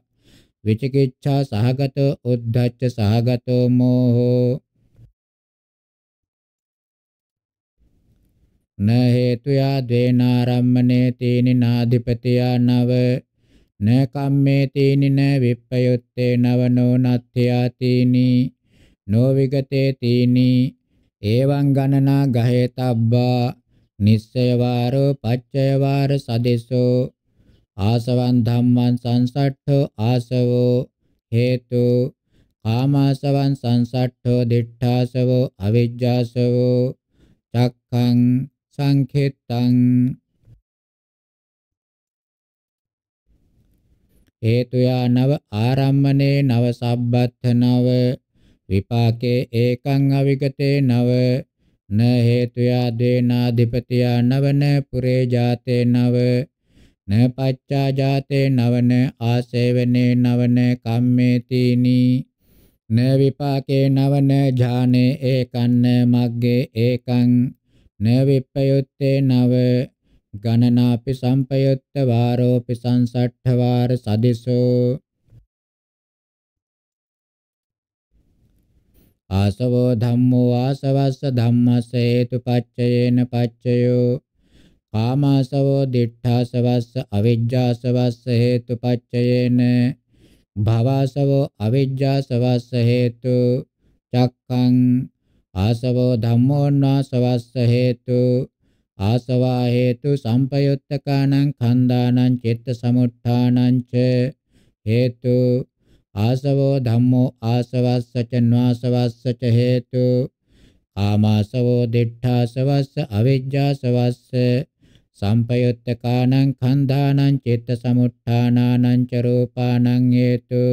විචිකිච්ඡා සහගත උද්ධච්ච සහගතෝ මෝහෝ න හේතුයා දේනාරම්මනේ තීනි නාධිපතියා නව න කම්මේ තීනි න විප්පයුත්තේ නව නෝනත්ත්‍යා තීනි නොවිගතේ තීනි එවං ගණනා ගහේතබ්බා නිස්සය වාරෝ පච්චය වාර සදෙසෝ ආසවං ධම්මං සංසට්ඨෝ ආසවෝ හේතු කාමාසවං සංසට්ඨෝ දිඨාසවෝ අවිජ්ජාසවෝ චක්ඛං සංඛෙත්තං හේතු යනව ආරම්මනේ නව සබ්බත්ථ නව විපාකේ ඒකං අවිගතේ නව න හේතුයා දේනාධිපතියා නවන පුරේ ජාතේ නව න පච්චා ජාතේ නවන ආසේවනේ නවන කම්මේතිනි න විපාකේ නවන ඥානේ ඒකන්න මග්ගේ ඒකං න විප්පයුත්තේ නව ගණනාපි සම්පයුත්ත වාරෝපි සංසට්ඨ වාර සදිසෝ ආසවෝ ධම්මෝ ආසවස්ස ධම්මස්ස හේතුපච්චයේන පච්චයෝ කාමාසවෝ දිඨාසවස්ස අවිජ්ජාසවස්ස හේතුපච්චයේන භවසවෝ අවිජ්ජාසවස්ස හේතු චක්ඛං ආසවෝ ධම්මෝන්වාසවස්ස හේතු ආසවා හේතු සම්පයුත්තකානං ඛණ්ඩානං චිත්ත සමුත්ථානං ච හේතු ආසවෝ ධම්මෝ ආසවස්සච නාසවස්සච හේතු කාමාසවෝ දිඨාසවස්ස අවිජ්ජාසවස්ස සම්පයුත්ත කාණං කන්ධානං චිත්ත සමුත්ථානානං ච රූපානං හේතු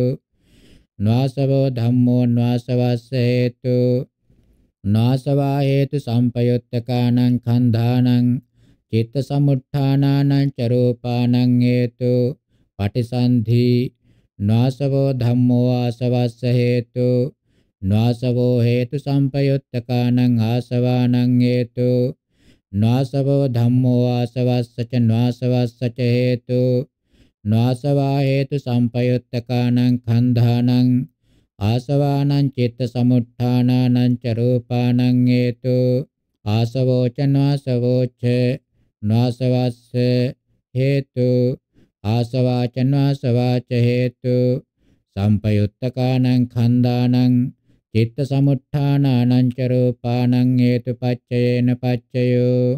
නාසවෝ ධම්මෝ නාසවස්ස හේතු නාසවා හේතු සම්පයුත්ත කාණං කන්ධානං චිත්ත සමුත්ථානානං ච රූපානං හේතු පටිසන්ධි නාසවෝ ධම්මෝ ආසවස්ස හේතු නාසවෝ හේතු සම්පයුත්තකානං ආසවානං හේතු නාසවෝ ධම්මෝ ආසවස්ස ච නාසවස්ස ච හේතු නාසවා හේතු සම්පයුත්තකානං ඛණ්ඩානං ආසවානං චිත්ත සමුත්ථානානං ච රූපානං හේතු ආසවෝ ච නාසවෝ ච නාසවස්ස හේතු ආසවාචන්වාසවාච හේතු සම්පයුත්තකානං ඛණ්ඩානං චිත්ත සමුත්ථානානං ච රූපානං හේතුපච්චයේන පච්චයෝ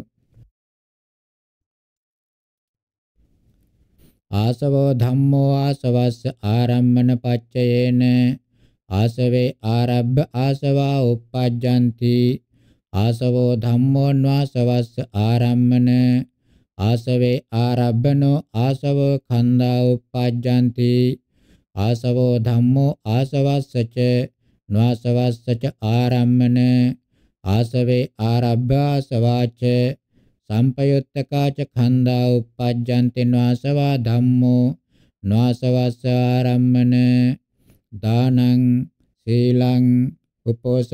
ආසවෝ ධම්මෝ ආසවස්ස ආරම්මන පච්චයේන ආසවේ ආරබ්බ ආසවා uppajjanti ආසවෝ ධම්මෝ වාසවස්ස ආරම්මන ආසවේ ආරබ්බනෝ ආසවෝ ඛණ්ඩා උප්පජ්ජಂತಿ ආසවෝ ධම්මෝ ආසවස්සච නාසවස්සච ආරම්මන ආසවේ ආරබ්බාසවාච සම්පයුත්තකාච ඛණ්ඩා උප්පජ්ජಂತಿ නාසවා ධම්මෝ නාසවස්ස ආරම්මන දානං සීලං උපෝසත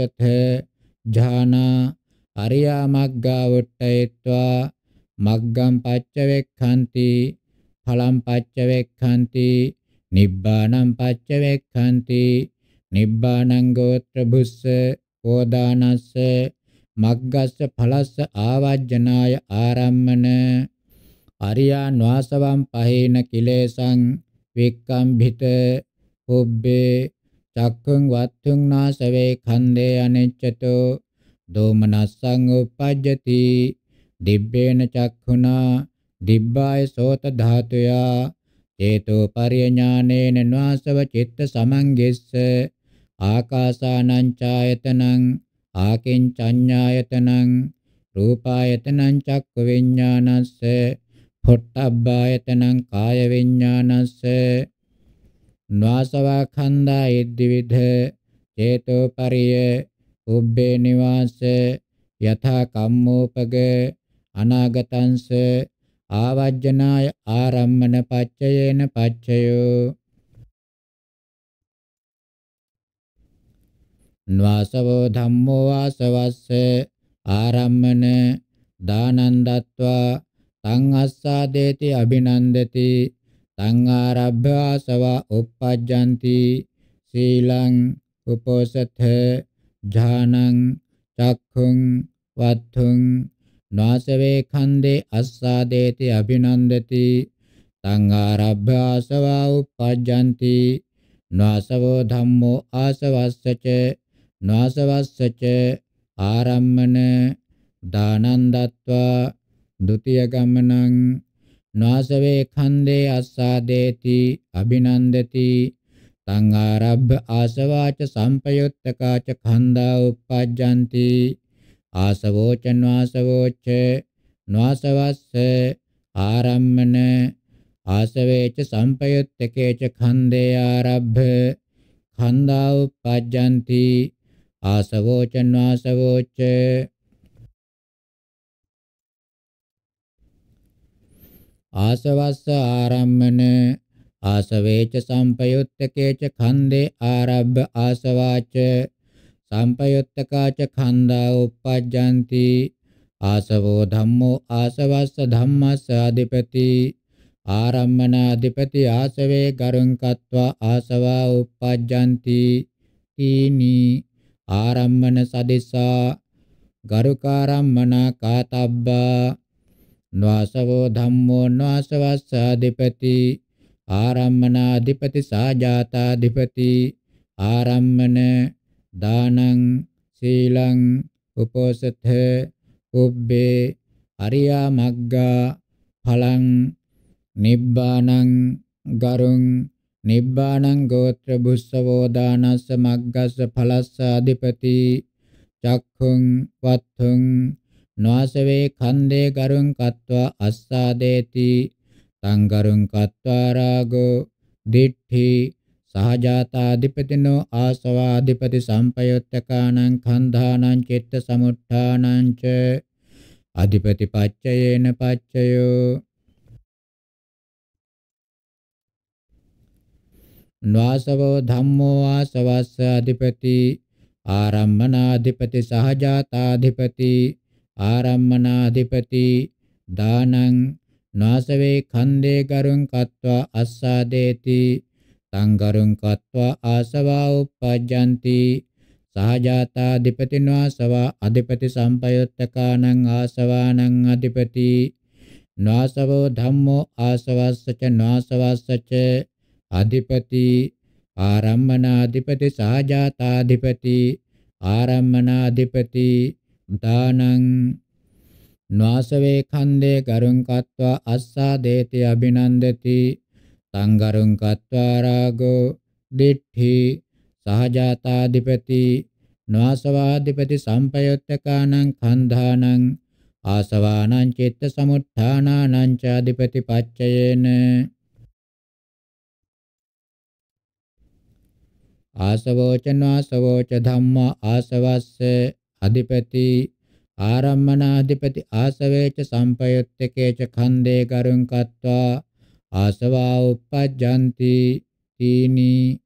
ඥානා අරියා මග්ගා වට්ටයත්වා මග්ගම් පච්චවෙක්ඛන්ති ඵලම් පච්චවෙක්ඛන්ති නිබ්බාණං පච්චවෙක්ඛන්ති නිබ්බාණං ගෝත්‍ර බුස්ස ඕදානස්ස මග්ගස්ස ඵලස්ස ආවජ්ජනාය ආරම්මන අරියාන් වාසවම් පහේන කිලේසං වික්කම්භිත හොබ්බේ චක්ඛං වත්තුං නාසවේ ඛන්දේ අනෙච්චතෝ දෝමනස්සං උපජ්ජති දිබ්බේන චක්ඛුනා දිබ්බාය සෝත ධාතුයා චේතෝ පරිඥානේන නාසව චිත්ත සමංගෙස්ස ආකාසානං ඡායතනං ආකින් චඤ්ඤායතනං රූපායතනං චක්ක විඥානස්ස පොට්ටබ්බායතනං කාය විඥානස්ස නාසවා ඛණ්ඩා යද්දිවිධ චේතෝ පරිය උබ්බේ නිවාස යථා කම්මෝපගේ අනාගතංස ආවජ්ජනාය ආරම්මන පච්චයේන පච්චයෝ න්වාසවෝ ධම්මෝ ආසවස්ස ආරම්මන දානං දත්වා තං අස්සාදේති අභිනන්දති තං ආරබ්භාසව uppajjanti සීලං උපෝසත ඥානං චක්ඛුං වත්තුං නාසවේ ඛණ්ඩේ අස්සාදේති අභිනන්දති සංඝාරබ්භාසවා උපජ්ජಂತಿ නාසවෝ ධම්මෝ ආසවස්සච නාසවස්සච ආරම්මන දානං දත්වා ဒ ුතිය ගමනං නාසවේ ඛණ්ඩේ අස්සාදේති අභිනන්දති සංඝාරබ්භ ආසවාච සම්පයුත්තකාච ඛණ්ඩා උපජ්ජಂತಿ ආසවෝච නාසවෝච නාසවස්ස ආරම්මන ආසවේච සම්පයුත්තකේච ඛණ්ඩේ ආරබ්බ ඛණ්ඩා උපජ්ජಂತಿ ආසවෝච නාසවෝච ආසවස්ස ආරම්මන ආසවේච සම්පයුත්තකේච ඛණ්ඩේ ආරබ්බ ආසවාච සම්පයුත්තකාච ඛණ්ඩා uppajjanti ආසවෝ ධම්මෝ ආසවස්ස ධම්මස්ස අධිපති ආරම්මනාධිපති ආසවේ ගරුං කତ୍වා ආසවා uppajjanti තීනි ආරම්මන සදිසා ගරුකාරම්මනා කාතබ්බා නාසවෝ ධම්මෝ නාසවස්ස අධිපති ආරම්මනාධිපති සාජාතාධිපති ආරම්මන දානං සීලං උපෝසත උබ්බේ අරියා මග්ගා ඵලං නිබ්බානං ගරුං නිබ්බානං ගෝත්‍ර බුස්සවෝ දානස්ස මග්ගස්ස ඵලස්ස අධිපති චක්ඛුං වත්තුං නාසවේ ඛන්දේ ගරුං කତ୍වා අස්සාදේති තං ගරුං කତ୍වා රාගෝ දිට්ඨි සහජාතාධිපතිනෝ ආසවාධිපති සම්පයුත්තකානං කන්ධානං චිත්ත සමුත්ථානං ච අධිපති පච්චයේන පච්චයෝ නාසවෝ ධම්මෝ ආසවස්ස අධිපති ආරම්මනාධිපති සහජාතාධිපති ආරම්මනාධිපති දානං නාසවේ ඛණ්ඩේ කරුං කତ୍වා අස්සාදේති තංගරුං කତ୍වා ආසවා uppajjanti සහජාතා අධිපතිනවාසවා අධිපති සම්පයුත්තකානං ආසවානං අධිපති නාසවෝ ධම්මෝ ආසවස්සච නාසවස්සච අධිපති ආරම්මනාධිපති සහජාතාධිපති ආරම්මනාධිපති දානං නාසවේ ඛණ්ඩේ ගරුං කତ୍වා අස්සා දේති අභිනන්දති සංගරුං කත්වාරාගෝ දිඨි සහජාතාධිපති නාසවාධිපති සම්පයුත්තකානං කන්ධානං ආසවානං චිත්ත සමුත්ථානානං චාධිපති පච්චයේන ආසවෝචන ආසවෝච ධම්මා ආසවස්ස අධිපති ආරම්මනාධිපති ආසවේච සම්පයුත්තකේච ඛණ්ඩේ කරුං කତ୍වා ආසවා uppajjanti තීනි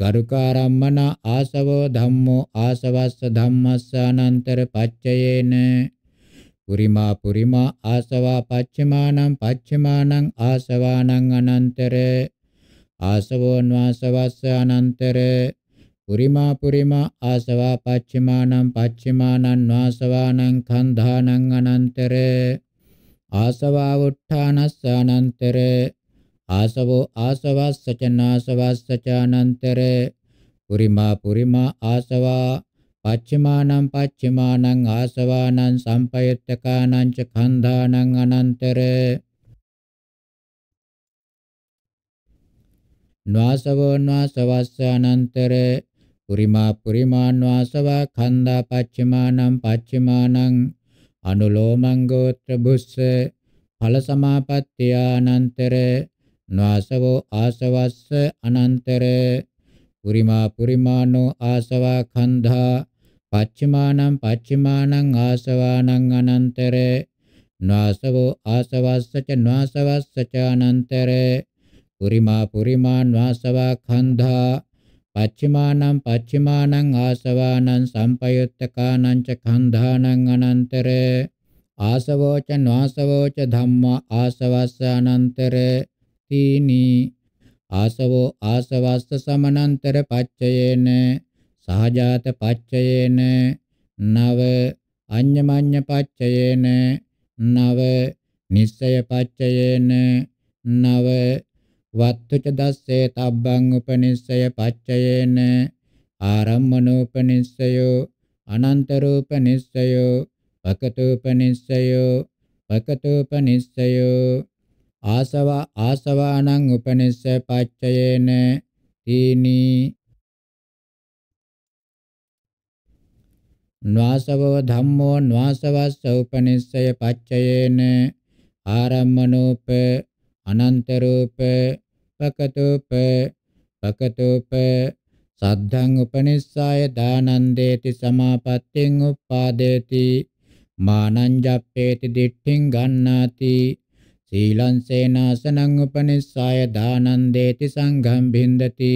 ගරුකාරම්මන ආසවෝ ධම්මෝ ආසවස්ස ධම්මස්ස අනන්තර පච්චයේන පුරිමා පුරිමා ආසවා පච්චමානං පච්චමානං ආසවානං අනන්තර ආසවෝන් වාසවස්ස අනන්තර පුරිමා පුරිමා ආසවා පච්චමානං පච්චමානං වාසවානං කන්ධානං අනන්තර ආසවා උත්ථානස්ස අනන්තර ආසවෝ ආසවස්සච නාසවස්සච අනන්තර පුරිමා පුරිමා ආසවා පච්චමානං පච්චමානං ආසවානං සම්පයත්තකානං ච කන්ධානං අනන්තර නාසවෝ නාසවස්ස අනන්තර පුරිමා පුරිමා නාසවා කන්ධා පච්චමානං පච්චමානං අනුලෝමං ගෝත්‍ර බුස්ස ඵල සමාපත්තිය අනන්තර නාසවෝ ආසවස්ස අනන්තර පුරිමා පුරිමානෝ ආසවා කන්ධා පච්චමානං පච්චමානං ආසවානං අනන්තර නාසවෝ ආසවස්ස ච නාසවස්ස ච අනන්තර පුරිමා පුරිමා නාසවා කන්ධා පච්චමානං පච්චමානං ආසවානං සම්පයුත්තකානං ච කන්ධානං අනන්තර ආසවෝච නාසවෝච ධම්මා ආසවස්ස අනන්තර තීනි ආසවෝ ආසවස්ස සමනන්තර පච්චයේන සහජාත පච්චයේන නව අඤ්ඤමඤ්ඤ පච්චයේන නව නිස්සය පච්චයේන නව වත්තුච දස්සේ තබ්බං උපනිස්සය පච්චයේන ආරම්මනෝපනිස්සයෝ අනන්තරූපනිස්සයෝ පකතෝපනිස්සයෝ පකතෝපනිස්සයෝ ආසව ආසවානං උපනිස්ස පච්චයේන තීනි න්වාසවෝ ධම්මෝ න්වාසවස්ස උපනිස්සය පච්චයේන ආරම්මනෝප අනන්ත රූප පකතෝප පකතෝප සද්ධං උපනිස්සය දානන්දේති සමාපත්තින් උප්පාදේති මානං ජප්පේති දිට්ඨින් ගන්නාති සීලං සේනාසනං උපනිස්සාය දානං දේති සංඝං බින්දති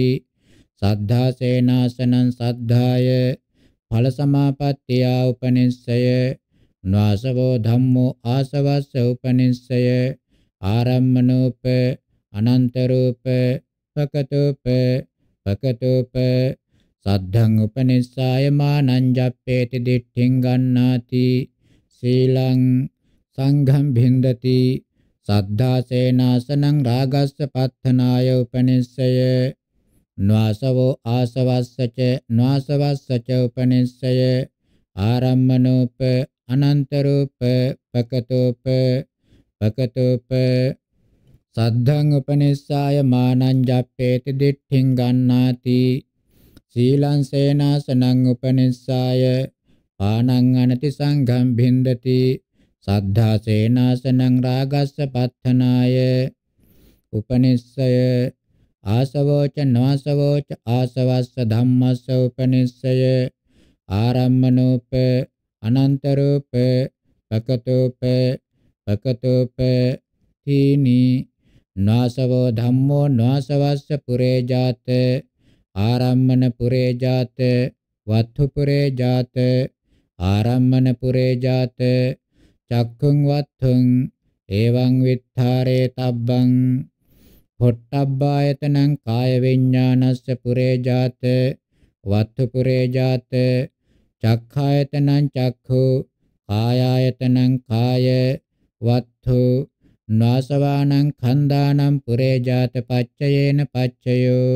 සද්ධා සේනාසනං සද්ධාය ඵල සමාපත්තිය උපනිස්සය නාසවෝ ධම්මෝ ආසවස්ස උපනිස්සය ආරම්මනෝප අනන්ත රූප පකතෝප පකතෝප සද්ධං උපනිස්සාය මානං ජප්පේති දිට්ඨින් ගන්නාති සීලං සංඝං භින්දති සද්ධා සේනාසනං රාගස්ස පත්තනාය උපනිස්සය න්වාසවෝ ආසවස්සච න්වාසවස්සච උපනිස්සය ආරම්මනෝප අනන්තරූප පකතෝප පකතෝප සද්ධං උපනිස්සාය මානං ජප්පේති දිට්ඨින් ගන්නාති සීලං සේනාසනං උපනිස්සාය පානං අනති සංඝං භින්දති සද්ධා සේනාසනං රාගස්ස පත්තනාය උපනිස්සය ආසවෝච නවාසවෝච ආසවස්ස ධම්මස්ස උපනිස්සය ආරම්මනෝප අනන්තරූප පකතෝප පකතෝප තීනි නාසවෝ ධම්මෝ නාසවස්ස පුරේ ජාත ආරම්මන පුරේ ජාත වත්තු පුරේ ජාත ආරම්මන පුරේ ජාත චක්ඛුං වත්තුං එවං විත්තරේ තබ්බං පොට්ටබ්බායතනං කාය විඥානස්ස පුරේ ජාත වත්තු පුරේ ජාත චක්ඛායතනං චක්ඛු කායායතනං කාය වත්තු නාසවානං ඛණ්ඩානං පුරේ ජාත පච්චයේන පච්චයෝ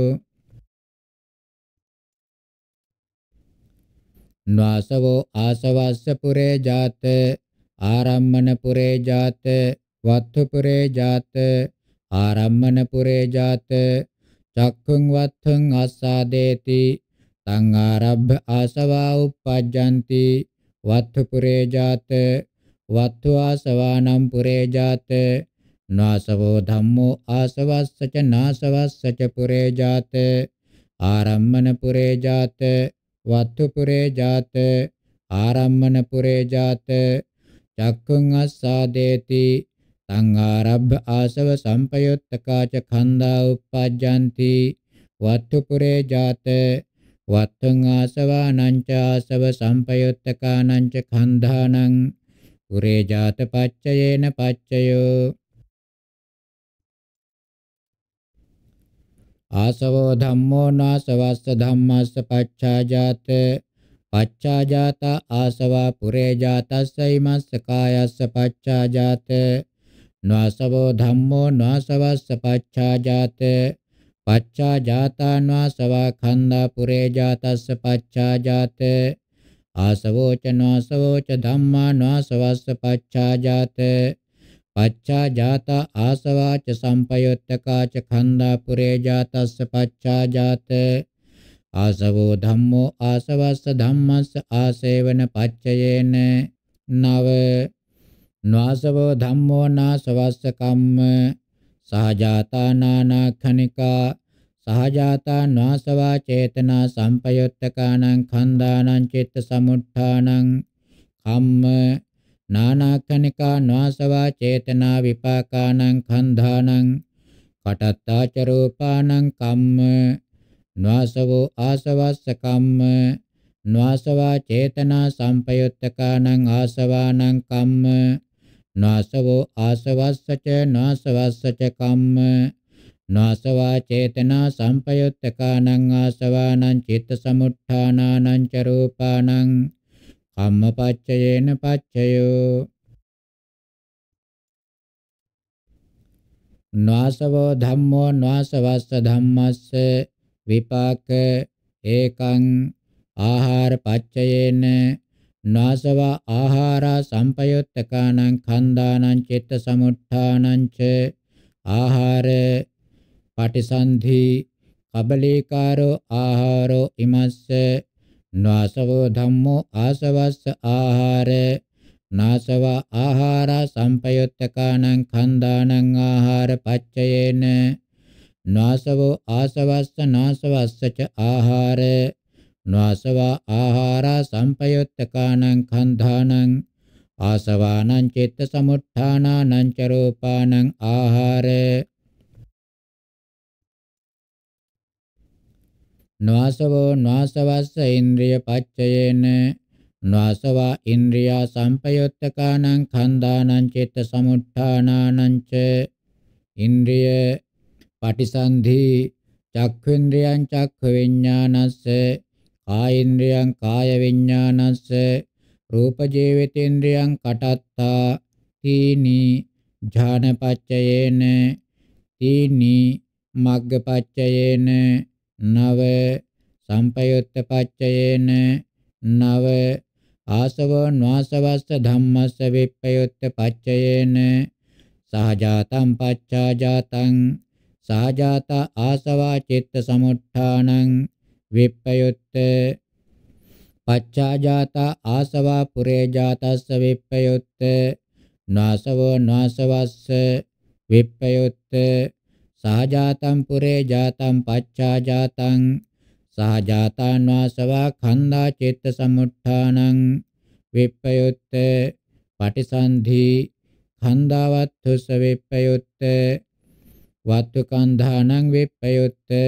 නාසවෝ ආසවස්ස පුරේ ජාත ආරම්මනපුරේ ජාත වත්ථපුරේ ජාත ආරම්මනපුරේ ජාත චක්ඛුං වත්ථං ආසාදේති තං ආරබ්බ ආසවා uppajjanti වත්ථපුරේ ජාත වත්වාසවානම් පුරේ ජාත නාසවෝ ධම්මෝ ආසවස්සච නාසවස්සච පුරේ ජාත ආරම්මන පුරේ ජාත වත්ථපුරේ ජාත ආරම්මන පුරේ ජාත චක්ඛුං අස්සාදේති තං ආරබ්බ ආසව සම්පයුත්තකා ච ඛණ්ඩා උප්පජ්ජಂತಿ වත්තු පුරේ ජාත වත්තුං ආසවානං ච ආසව සම්පයුත්තකානං ච ඛණ්ඩානං පුරේ ජාත පච්චයේන පච්චයෝ ආසවෝ ධම්මෝ නාසවස්ස ධම්මස්ස පච්ඡාජාතේ पच्चा जात आसवा पुरे जात सैमस् पच्चा जात न्वासवो धम्मो न्वासवस् पच्चा जात पच्चा जाता न्वासवा खंद पुरे जातस् पच्चा जात आसवो च धम्म च धम्मा न्वासवस् पच्चा जात पच्चा जाता आसवा च का च खंदा पुरे जातस् पच्चा जात ආසවෝ ධම්මෝ ආසවස්ස ධම්මස්ස ආසේවන පච්චයේන නව නාසවෝ ධම්මෝ නාසවස්ස කම්ම සහජාතා නානා කණිකා සහජාතා නාසවා චේතනා සම්පයුත්තකානං khණ්ඩානං චිත්ත සමුට්ඨානං කම්ම නානාකනිකා නාසවා චේතනා විපාකානං khණ්ඩානං කටත්තාච රූපානං කම්ම නාසවෝ ආසවස්ස කම්ම නාසවා චේතනා සම්පයුත්තකානං ආසවානං කම්ම නාසවෝ ආසවස්ස ච නාසවස්ස ච කම්ම නාසවා චේතනා සම්පයුත්තකානං ආසවානං චිත්ත සමුත්ථානානං ච රූපානං කම්මපච්චයේන පච්චයෝ නාසවෝ ධම්මෝ නාසවස්ස ධම්මස්ස විපාක ඒකං ආහාර පච්චයේන නාසව ආහාරා සම්පයුත්තකානං ඛණ්ඩානං චිත්ත සමුත්ථානං ච ආහාර පටිසන්ධි කබලීකාරෝ ආහාරෝ ඉමස්ස නාසවෝ ධම්මෝ ආසවස්ස ආහාර නාසව ආහාරා සම්පයුත්තකානං ඛණ්ඩානං ආහාර පච්චයේන නාසවෝ ආසවස්ස නාසවස්ස ච ආහාර නාසවා ආහාරා සම්පයුත්තකානං කන්ධානං ආසවානං චිත්ත සමුත්ථානානං ච රූපානං ආහාර නාසවෝ නාසවස්ස ඉන්ද්‍රිය පච්චයේන නාසවා ඉන්ද්‍රියා සම්පයුත්තකානං කන්ධානං චිත්ත සමුත්ථානානං ච ඉන්ද්‍රිය පටිසන්ධි චක්ඛේන්ද්‍රයන් චක්ඛ විඥානස්ස කායේන්ද්‍රයන් කාය විඥානස්ස රූප ජීවිතේන්ද්‍රයන් කටත්තා තීනි ඥානපච්චයේන තීනි මග්ගපච්චයේන නව සම්පයුත්තපච්චයේන නව ආසව නාසවස්ස ධම්මස්ස විප්පයුත්තපච්චයේන සහජාතං පච්චාජාතං සාජාත ආසවා චිත්ත සමුට්ඨානං විප්පයුත්ත පච්චාජාත ආසවා පුරේජාතස්ස විප්පයුත්ත නාසවෝ නාසවස්ස විප්පයුත්ත සාජාතං පුරේජාතං පච්චාජාතං සහජාතං වාසවා ඛණ්ඩා චිත්ත සමුට්ඨානං විප්පයුත්ත පටිසන්ධි ඛණ්ඩාවත්ථස විප්පයුත්ත vattukandhānaṁ vippayutta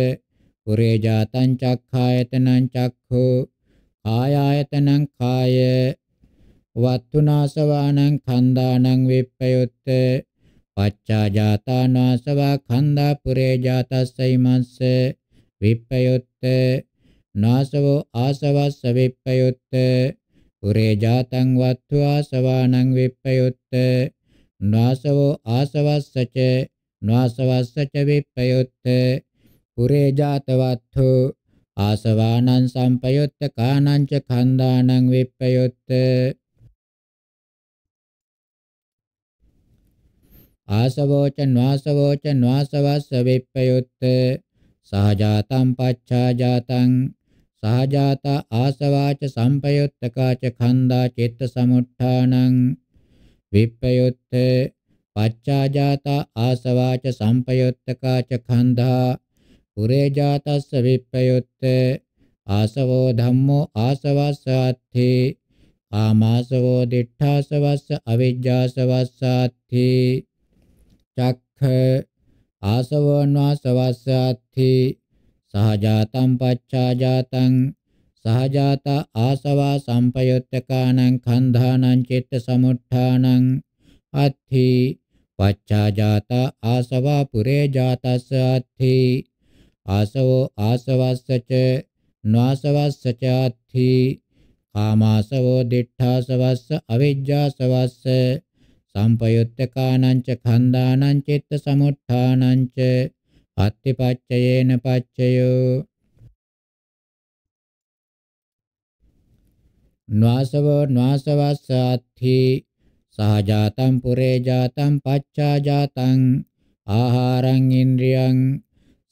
පුරේ ජාතං චක්ඛායතනං චක්ඛෝ කායායතනං කාය වත්තුනාසවානං khanda විප්පයොත්ත පච්චා ජාතානාසවා khanda පුරේ ජාතස්සයිමස්ස විප්පයොත්ත නාසවෝ ආසවස්ස විප්පයොත්ත පුරේ ජාතං වත්තු ආසවානං විප්පයොත්ත නාසවෝ ආසවස්සච නාසවස්සච විප්පයොත්ත පුරේ ජාතවත්තු ආසවානං සම්පයොත්ත කානං ච ඛණ්ඩානං විප්පයොත්ත ආසවෝච නාසවෝච නාසවස්ස විප්පයොත්ත සහජාතං පච්ඡාජාතං සහජාත ආසවාච සම්පයොත්තකාච ඛණ්ඩා චිත්ත සමුත්ථානං විප්පයොත්ත පච්චාජාතා ආසවාච සම්පයොත්තකා ච ඛණ්ඩා පුරේ ජාතස්ස විප්පයොත්ත ආසවෝ ධම්මෝ ආසවස්සාත්ථි ආමාසවෝ දිඨාසවස්ස අවිජ්ජාසවස්සාත්ථි චක්ඛ ආසවෝ නාසවස්සාත්ථි සහජාතං පච්චාජාතං සහජාත ආසවා සම්පයුත්තකානං ඛණ්ඩානං චිත්ත සමුට්ඨානං අත්ථි පච්චා ජාතා ආසවා පුරේ ජාතස්ස අත්ථි ආසවෝ ආසවස්සච නාසවස්සච අත්ථි කාමාසවෝ දිඨාසවස්ස අවිජ්ජාසවස්ස සම්පයුත්තකානං ච ඛණ්ඩානං චිත්ත සමුත්ථානං ච අත්තිපච්චයේන පච්චයෝ නාසව නාසවස්සාත්ථි සහජාතං පුරේ ජාතං පච්චා ජාතං ආහාරං ඉන්ද්‍රියං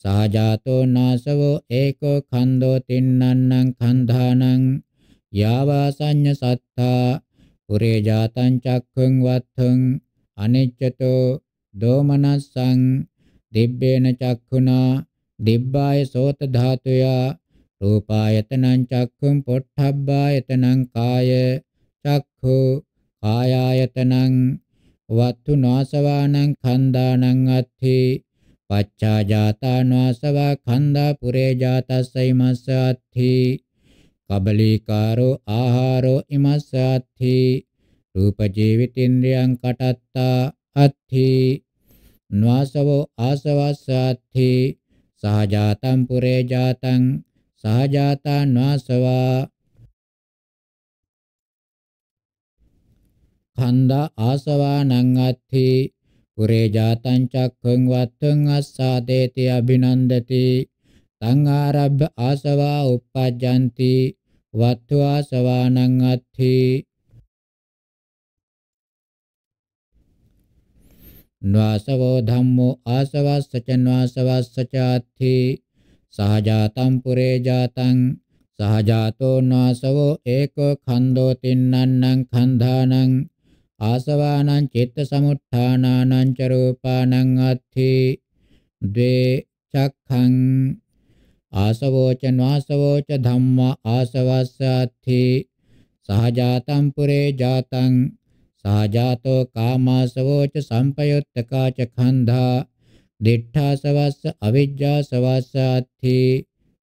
සහජාතෝ නාසවෝ ඒකෝ ඛන්தோ තින්නන්නං ඛන්ධානං යාවා සංඤ සත්තා පුරේ ජාතං චක්ඛං වත්ථං අනිච්චතෝ දෝමනස්සං දිබ්බේන චක්ඛුනා දිබ්බාය සෝත ධාතුයා රූපායතනං චක්ඛුම් පොට්ඨබ්බායතනං කාය චක්ඛු ආයායතනං වත්තු නාසවානං කන්දානං අත්ථි පච්චා ජාතා නාසවා කන්දා පුරේ ජාතස්සයිමස්ස අත්ථි කබලීකාරෝ ආහාරෝ ඉමස්ස අත්ථි රූප ජීවිතින්ද්‍රයන් කටත්තා අත්ථි නාසවෝ ආසවස්ස අත්ථි සහජාතං පුරේ ජාතං සහජාතා නාසවා khanda asava nangatthi pure jatan cakkhaṃ vattaṃ assādeti abhinandati taṃ ārabba asava uppajjanti vattu asava nangatthi न्वासवो धम्मो आसवस्सच न्वासवस्सचात्थि सहजातं पुरे जातं सहजातो न्वासवो एको खन्दो तिन्नन्नं खन्धानं ආසවානං චිත්ත සමුත්ථානානං ච රූපානං අත්ථි ද්වේ චක්ඛං ආසවෝච නාසවෝච ධම්මා ආසවස්සාත්ථි සහජාතං පුරේ ජාතං සහජාතෝ කාමාසවෝච සම්පයුත්තකාච khanda දිඨාසවස්ස අවිජ්ජාසවස්සාත්ථි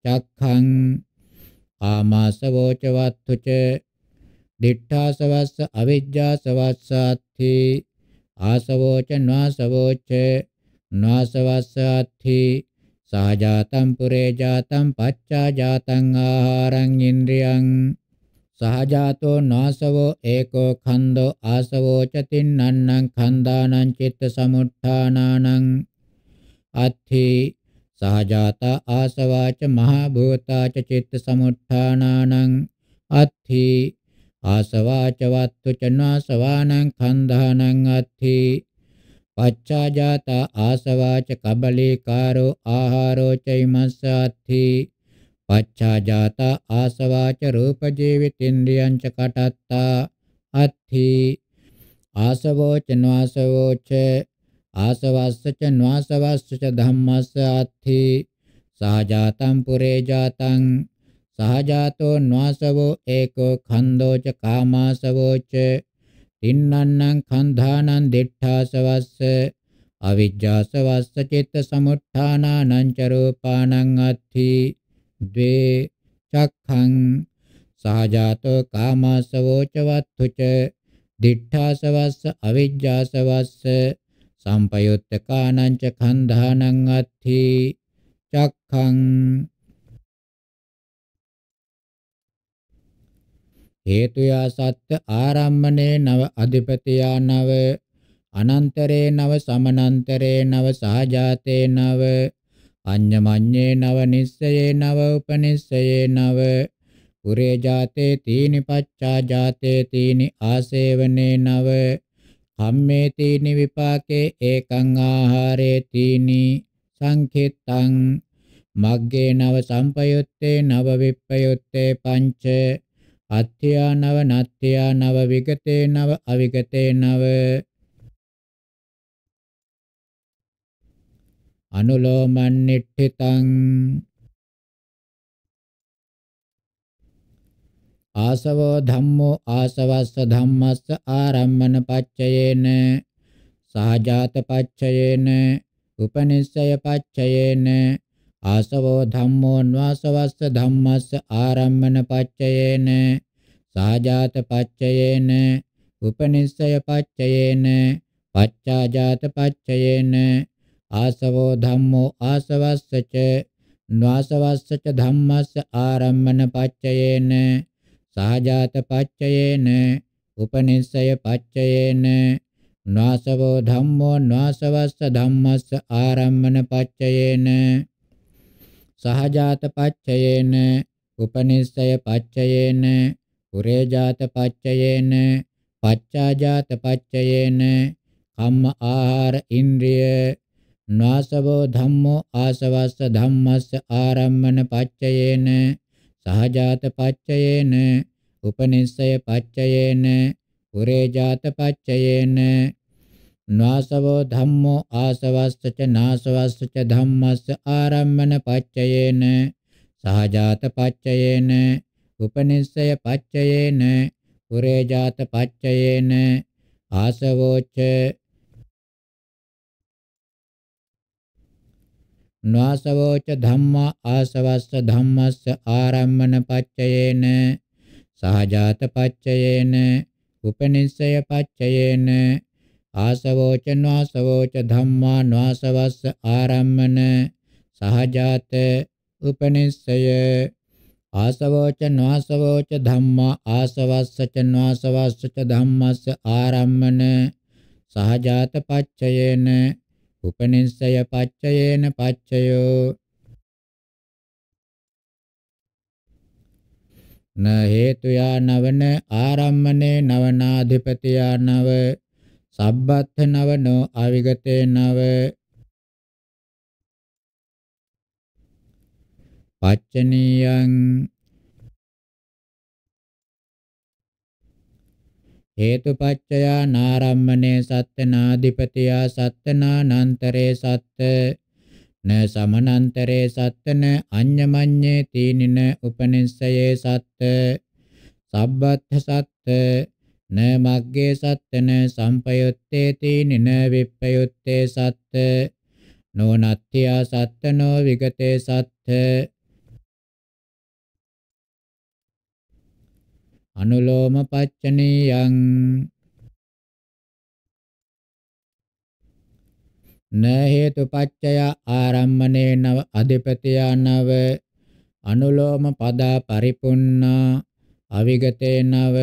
චක්ඛං ආමාසවෝච වත්තුච දිඨාසවස්ස අවිජ්ජාසවස්සාත්ථි ආසවෝච නාසවෝච නාසවස්සාත්ථි සහජාතම් පුරේ ජාතම් පච්චා ජාතං ආහාරං ඉන්ද්‍රියං සහජාතෝ නාසවෝ ඒකෝ ඛන්தோ ආසවෝ චතින්නන්නං ඛන්දානං චිත්ත සමුත්ථානානං අත්ථි සහජාතා ආසවාච මහා භූතාච චිත්ත සමුත්ථානානං අත්ථි ආසවාචවත්තු චනාසවානං කන්ධානං අත්ථි පච්චාජාත ආසවාච කබලීකාරෝ ආහාරෝ චෛමස්සාත්ථි පච්චාජාත ආසවාච රූප ජීවිතේන්ද්‍රයං ච කටත්තා අත්ථි ආසවෝ චනාසවෝ ච ආසවස්ස ච නාසවස්ස ච ධම්මස්ස අත්ථි සාජාතං පුරේ ජාතං සහජාතෝ න්වාසවෝ ඒකෝ ඛන්தோ ච කාමාසවෝ ච තින්නන්නං ඛන්ධානං දිඨාසවස්ස අවිජ්ජාසවස්ස චිත්ත සමුත්ථානානං ච රූපානං අත්ථි ද්වේ චක්ඛං සහජාතෝ කාමාසවෝ ච වත්තු ච දිඨාසවස්ස අවිජ්ජාසවස්ස සම්පයුත්තකානං ච ඛන්ධානං අත්ථි චක්ඛං හේතුයා සත්‍ය ආරම්මනේ නව අධිපතියා නව අනන්තරේ නව සමනන්තරේ නව සහජාතේ නව අඤ්ඤමඤ්ඤේ නව නිස්සයේ නව උපනිස්සයේ නව පුරේ ජාතේ තීනි පච්චා ජාතේ තීනි ආසේවනේ නව කම්මේ තීනි විපාකේ ඒකං ආහාරේ තීනි සංඛිතං මග්ගේ නව සම්පයුත්තේ නව විප්පයුත්තේ පංච අත්‍යා නව නත්‍යා නව විගතේ නව අවිගතේ නව අනුලෝමන්නිට්ඨිතං ආසවෝ ධම්මෝ ආසවස්ස ධම්මස්ස ආරම්මන පච්චයේන සහජාත පච්චයේන උපනිස්සය පච්චයේන ආසවෝ ධම්මෝන්වාසවස්ස ධම්මස්ස ආරම්මන පච්චයේන සාජාත පච්චයේන උපනිස්සය පච්චයේන පච්චාජාත පච්චයේන ආසවෝ ධම්මෝ ආසවස්ස ච න්වාසවස්ස ච ධම්මස්ස ආරම්මන පච්චයේන සාජාත පච්චයේන උපනිස්සය පච්චයේන න්වාසවෝ ධම්මෝ න්වාසවස්ස ධම්මස්ස ආරම්මන පච්චයේන සහජාත පච්චයේන උපනිස්සය පච්චයේන පුරේජාත පච්චයේන පච්චාජාත පච්චයේන කම්ම ආහාර ඉන්ද්‍රිය නාසවෝ ධම්මෝ ආසවස්ස ධම්මස්ස ආරම්මන පච්චයේන සහජාත පච්චයේන උපනිස්සය පච්චයේන පුරේජාත පච්චයේන නාසවෝ ධම්මෝ ආසවස්ස ච නාසවස්ස ච ධම්මස්ස ආරම්මන පච්චයේන සහජාත පච්චයේන උපනිස්සය පච්චයේන පුරේජාත පච්චයේන ආසවෝච නාසවෝච ධම්මා ආසවස්ස ධම්මස්ස ආරම්මන පච්චයේන සහජාත පච්චයේන උපනිස්සය පච්චයේන ආසවෝච නාසවෝච ධම්මා නාසවස්ස ආරම්මන සහජාත උපනිස්සය ආසවෝච නාසවෝච ධම්මා ආසවස්සච නාසවස්සච ධම්මස්ස ආරම්මන සහජාත පච්චයේන උපනිස්සය පච්චයේන පච්චයෝ න හේතුයා නවන ආරම්මනේ නවනාධිපතියා නව සබ්බත්ථ නවනෝ අවිගතේ නව පච්චනියං හේතුපච්චයා නාරම්මනේ සත්තනාධිපතියා සත්තනානන්තරේ සත්ත න සමනන්තරේ සත්තන අඤ්ඤමඤ්ඤේ තීනින උපනිස්සයේ සත්ත සබ්බත්ථ සත්ත න මග්ගේ සත්ත න සම්පයුත්තේ තීන න විප්පයුත්තේ සත්ත නොනත්ත්‍යා සත්ත නෝ විගතේ සත්ත අනුලෝම පච්චනීයං න හේතු පච්චය ආරම්මනේ නව අධිපතියා නව අනුලෝම පදා පරිපුන්නා අවිගතේ නව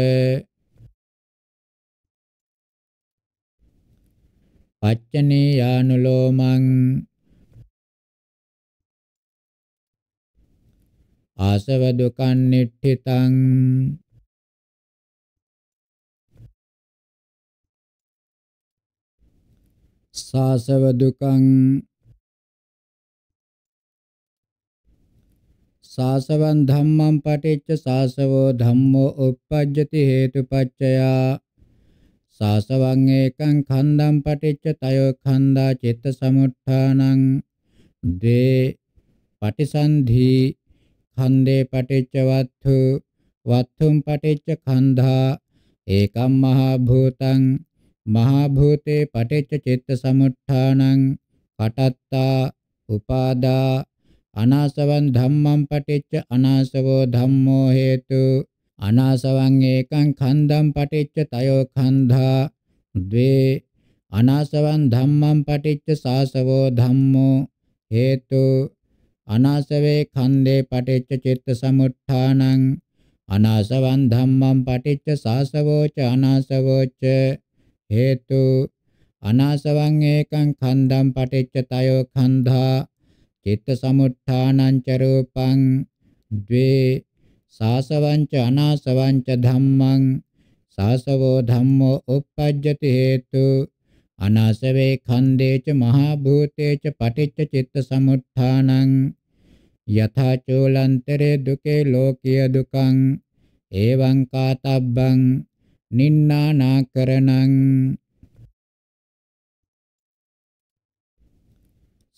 පච්චනේ යානුලෝමං ආසව දුකං නිට්ඨිතං සාසව දුකං සාසවං ධම්මං පටිච්ච සාසවෝ ධම්මෝ uppajjati හේතුපච්චයා සාසවං ඒකං ඛණ්ඩම් පටිච්ච තයෝ ඛණ්ඩා චිත්ත සමුත්ථානං දේ පටිසන්ධි ඛණ්ඩේ පටිච්ච වත්තු වත්තුම් පටිච්ච ඛණ්ඩා ඒකම් මහා භූතං මහා භූතේ පටිච්ච චිත්ත සමුත්ථානං කටත්තා උපාදා අනාසවං ධම්මං පටිච්ච අනාසවෝ ධම්මෝ හේතු අනාසවං ඒකං ඛණ්ඩම් පටිච්ච තයෝ ඛණ්ඩා ද්වේ අනාසවං ධම්මං පටිච්ච සාසවෝ ධම්මෝ හේතු අනාසවේ ඛණ්ඩේ පටිච්ච චිත්ත සමුත්ථානං අනාසවං ධම්මං පටිච්ච සාසවෝ ච අනාසවෝ ච හේතු අනාසවං ඒකං ඛණ්ඩම් පටිච්ච තයෝ ඛණ්ඩා චිත්ත සමුත්ථානං ච රූපං ද්වේ සාසවංච අනාසවංච ධම්මං සාසවෝ ධම්මෝ uppajjati hetu අනාසවේ ඛණ්ඩේච මහා භූතේච පටිච්ච චිත්ත සමුත්ථානං යථා චෝලන්තරේ දුකේ ලෝකීය දුකං එවං කාතබ්බං නින්නානාකරණං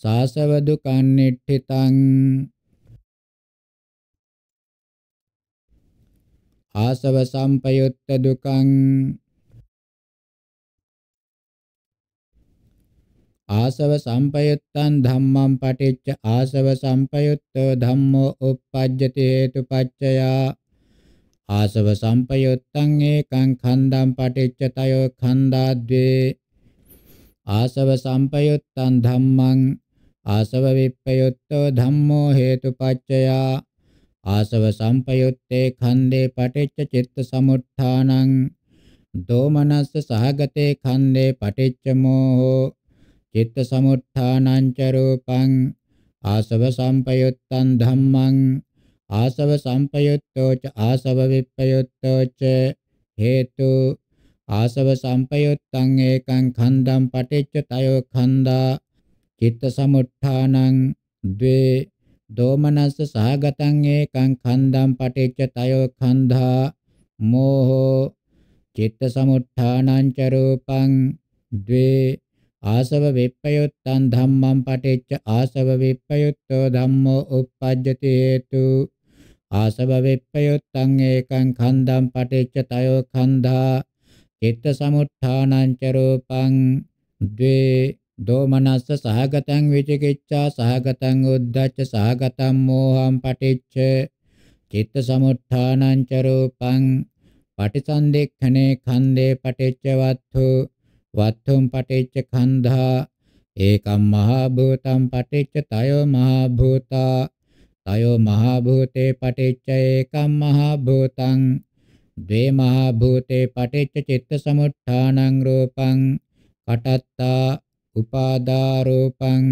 සාසව දුකන් නිට්ඨිතං ආසව සම්පයුත්ත දුකං ආසව සම්පයුත්තං ධම්මං පටිච්ච ආසව සම්පයුත්තෝ ධම්මෝ uppajjati hetupaccaya ආසව සම්පයුත්තං ඒකං ඛණ්ඩං පටිච්ච තයෝ ඛණ්ඩාද්වේ ආසව සම්පයුත්තං ධම්මං ආසව විප්පයුත්තෝ ධම්මෝ හේතුපච්චයා ආසව සම්පයුත්තේ ඛණ්ඩේ පටිච්ච චිත්ත සමුත්ථානං දෝමනස්ස සහගතේ ඛණ්ඩේ පටිච්ච මෝහෝ චිත්ත සමුත්ථානං ච රූපං ආසව සම්පයුත්තං ධම්මං ආසව සම්පයුත්තෝ ච ආසව විප්පයුත්තෝ ච හේතු ආසව සම්පයුත්තං ඒකං ඛණ්ඩං පටිච්ච තයෝ ඛණ්ඩා චිත්ත සමුත්ථානං ද්වේ දෝමනස්ස සහගතං ඒකං ඛණ්ඩම් පටිච්ච තයෝ ඛණ්ඩා මෝහෝ චිත්ත සමුත්ථානං ච රූපං ද්වේ ආසව විප්පයුත්තං ධම්මං පටිච්ච ආසව විප්පයුත්තෝ ධම්මෝ uppajjati හේතු ආසව විප්පයුත්තං ඒකං ඛණ්ඩම් පටිච්ච තයෝ ඛණ්ඩා චිත්ත සමුත්ථානං ච රූපං ද්වේ දෝමනස්ස සහගතං විචිකිච්ඡා සහගතං උද්ධච්ච සහගතං මෝහං පටිච්ච චිත්ත සමුත්ථානං ච රූපං පටිසන්දෙක්ඛනේ ඛන්දේ පටිච්ච වත්තු වත්තුම් පටිච්ච ඛන්ධා ඒකම් මහා භූතං පටිච්ච තයෝ මහා භූතා තයෝ මහා භූතේ පටිච්ච ඒකම් මහා භූතං ද්වේ මහා භූතේ පටිච්ච චිත්ත සමුත්ථානං රූපං කටත්තා උපාදා රූපං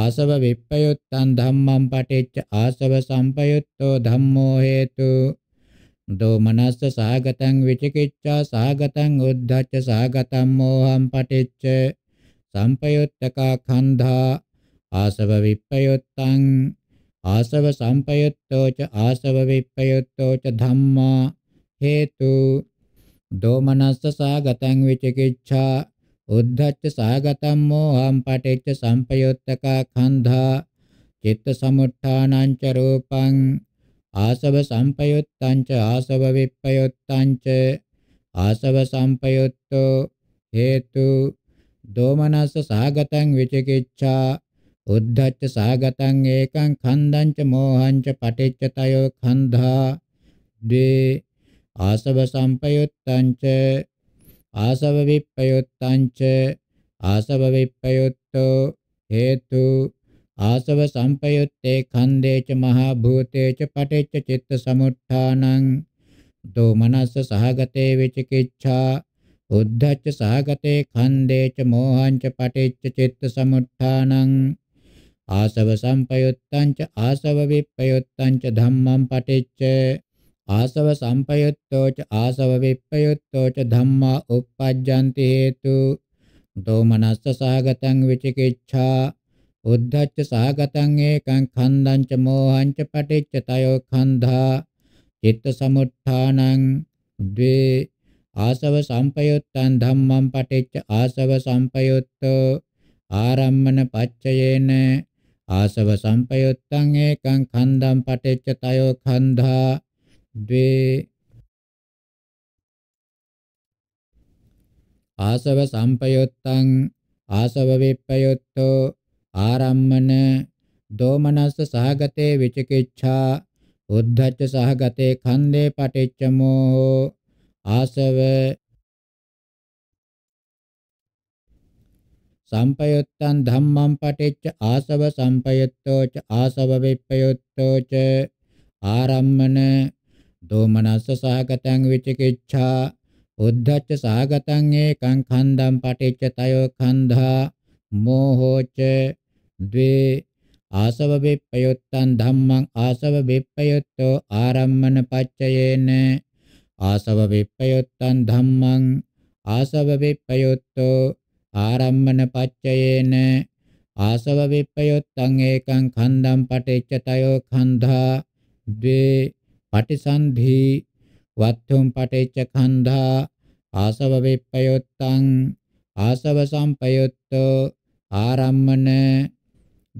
ආසව විප්පයුත්තං ධම්මං පටිච්ච ආසව සම්පයුත්තෝ ධම්මෝ හේතු දෝ මනස්ස සාගතං විචිකිච්ඡා සාගතං උද්ධච්ච සාගතං මෝහං පටිච්ච සම්පයුත්තකා ඛණ්ධා ආසව විප්පයුත්තං ආසව සම්පයුත්තෝ ච ආසව විප්පයුත්තෝ ච ධම්මා හේතු දෝමනස්ස සාගතං විචිකිච්ඡා උද්ධච්ච සාගතං මෝහං පටිච්ච සම්පයුත්තක කන්ධා චිත්ත සමුත්ථානං ච රූපං ආසව සම්පයුත්තං ච ආසව විප්පයුත්තං ච ආසව සම්පයුත්තෝ හේතු දෝමනස්ස සාගතං විචිකිච්ඡා උද්ධච්ච සාගතං ඒකං ඛණ්ඩං ච මෝහං ච පටිච්ච තයෝ ඛණ්ධා ද්වේ ආසව සම්පයුත්තං ච ආසව විප්පයුත්තං ච ආසව විප්පයුත්තෝ හේතු ආසව සම්පයුත්තේ ඛණ්ඩේ ච මහා භූතේ ච පටිච්ච චිත්ත සමුත්ථානං දෝමනස්ස සහගතේ විචිකිච්ඡා උද්ධච්ච සහගතේ ඛණ්ඩේ ච මෝහං ච පටිච්ච චිත්ත සමුත්ථානං ආසව සම්පයුත්තං ච ආසව විප්පයුත්තං ච ධම්මං පටිච්ච ආසව සම්පයුත්තෝ ච ආසව විප්පයුත්තෝ ච ධම්මා uppajjanti hetu දෝමනස්ස සහගතං විචිකිච්ඡා උද්ධච්ච සහගතං ඒකං ඛණ්ඩං ච මෝහං ච පටිච්ච තයෝ ඛණ්ඩා චිත්ත සමුත්ථානං ද්වේ ආසව සම්පයුත්තං ධම්මං පටිච්ච ආසව සම්පයුත්තෝ ආරම්මන පච්චයේන ආසව සම්පයුත්තං ඒකං ඛණ්ඩං පටිච්ච තයෝ ඛණ්ඩා ද්වේ ආසව සම්පයුත්තං ආසව විප්පයුත්තෝ ආරම්මන දෝමනස්ස සහගතේ විචිකිච්ඡා උද්ධච්ච සහගතේ ඛන්දේ පටිච්චමෝ ආසව සම්පයුත්තං ධම්මං පටිච්ච ආසව සම්පයුත්තෝ ච ආසව විප්පයුත්තෝ ච ආරම්මන දෝමනස්ස සහගතං විචිකිච්ඡා උද්ධච්ච සහගතං ඒකං ඛණ්ඩං පටිච්ච තයෝ ඛණ්ඩා මෝහෝච ද්වේ ආසව විප්පයුත්තං ධම්මං ආසව විප්පයුත්තෝ ආරම්මන පච්චයේන ආසව විප්පයුත්තං ධම්මං ආසව විප්පයුත්තෝ ආරම්මන පච්චයේන ආසව විප්පයුත්තං ඒකං ඛණ්ඩං පටිච්ච තයෝ ඛණ්ඩා ද්වේ පටිසන්ධි වත්තුම් පටිච්ච කන්ධා ආසව විප්පයොත්තං ආසව සම්පයොත්තෝ ආරම්මන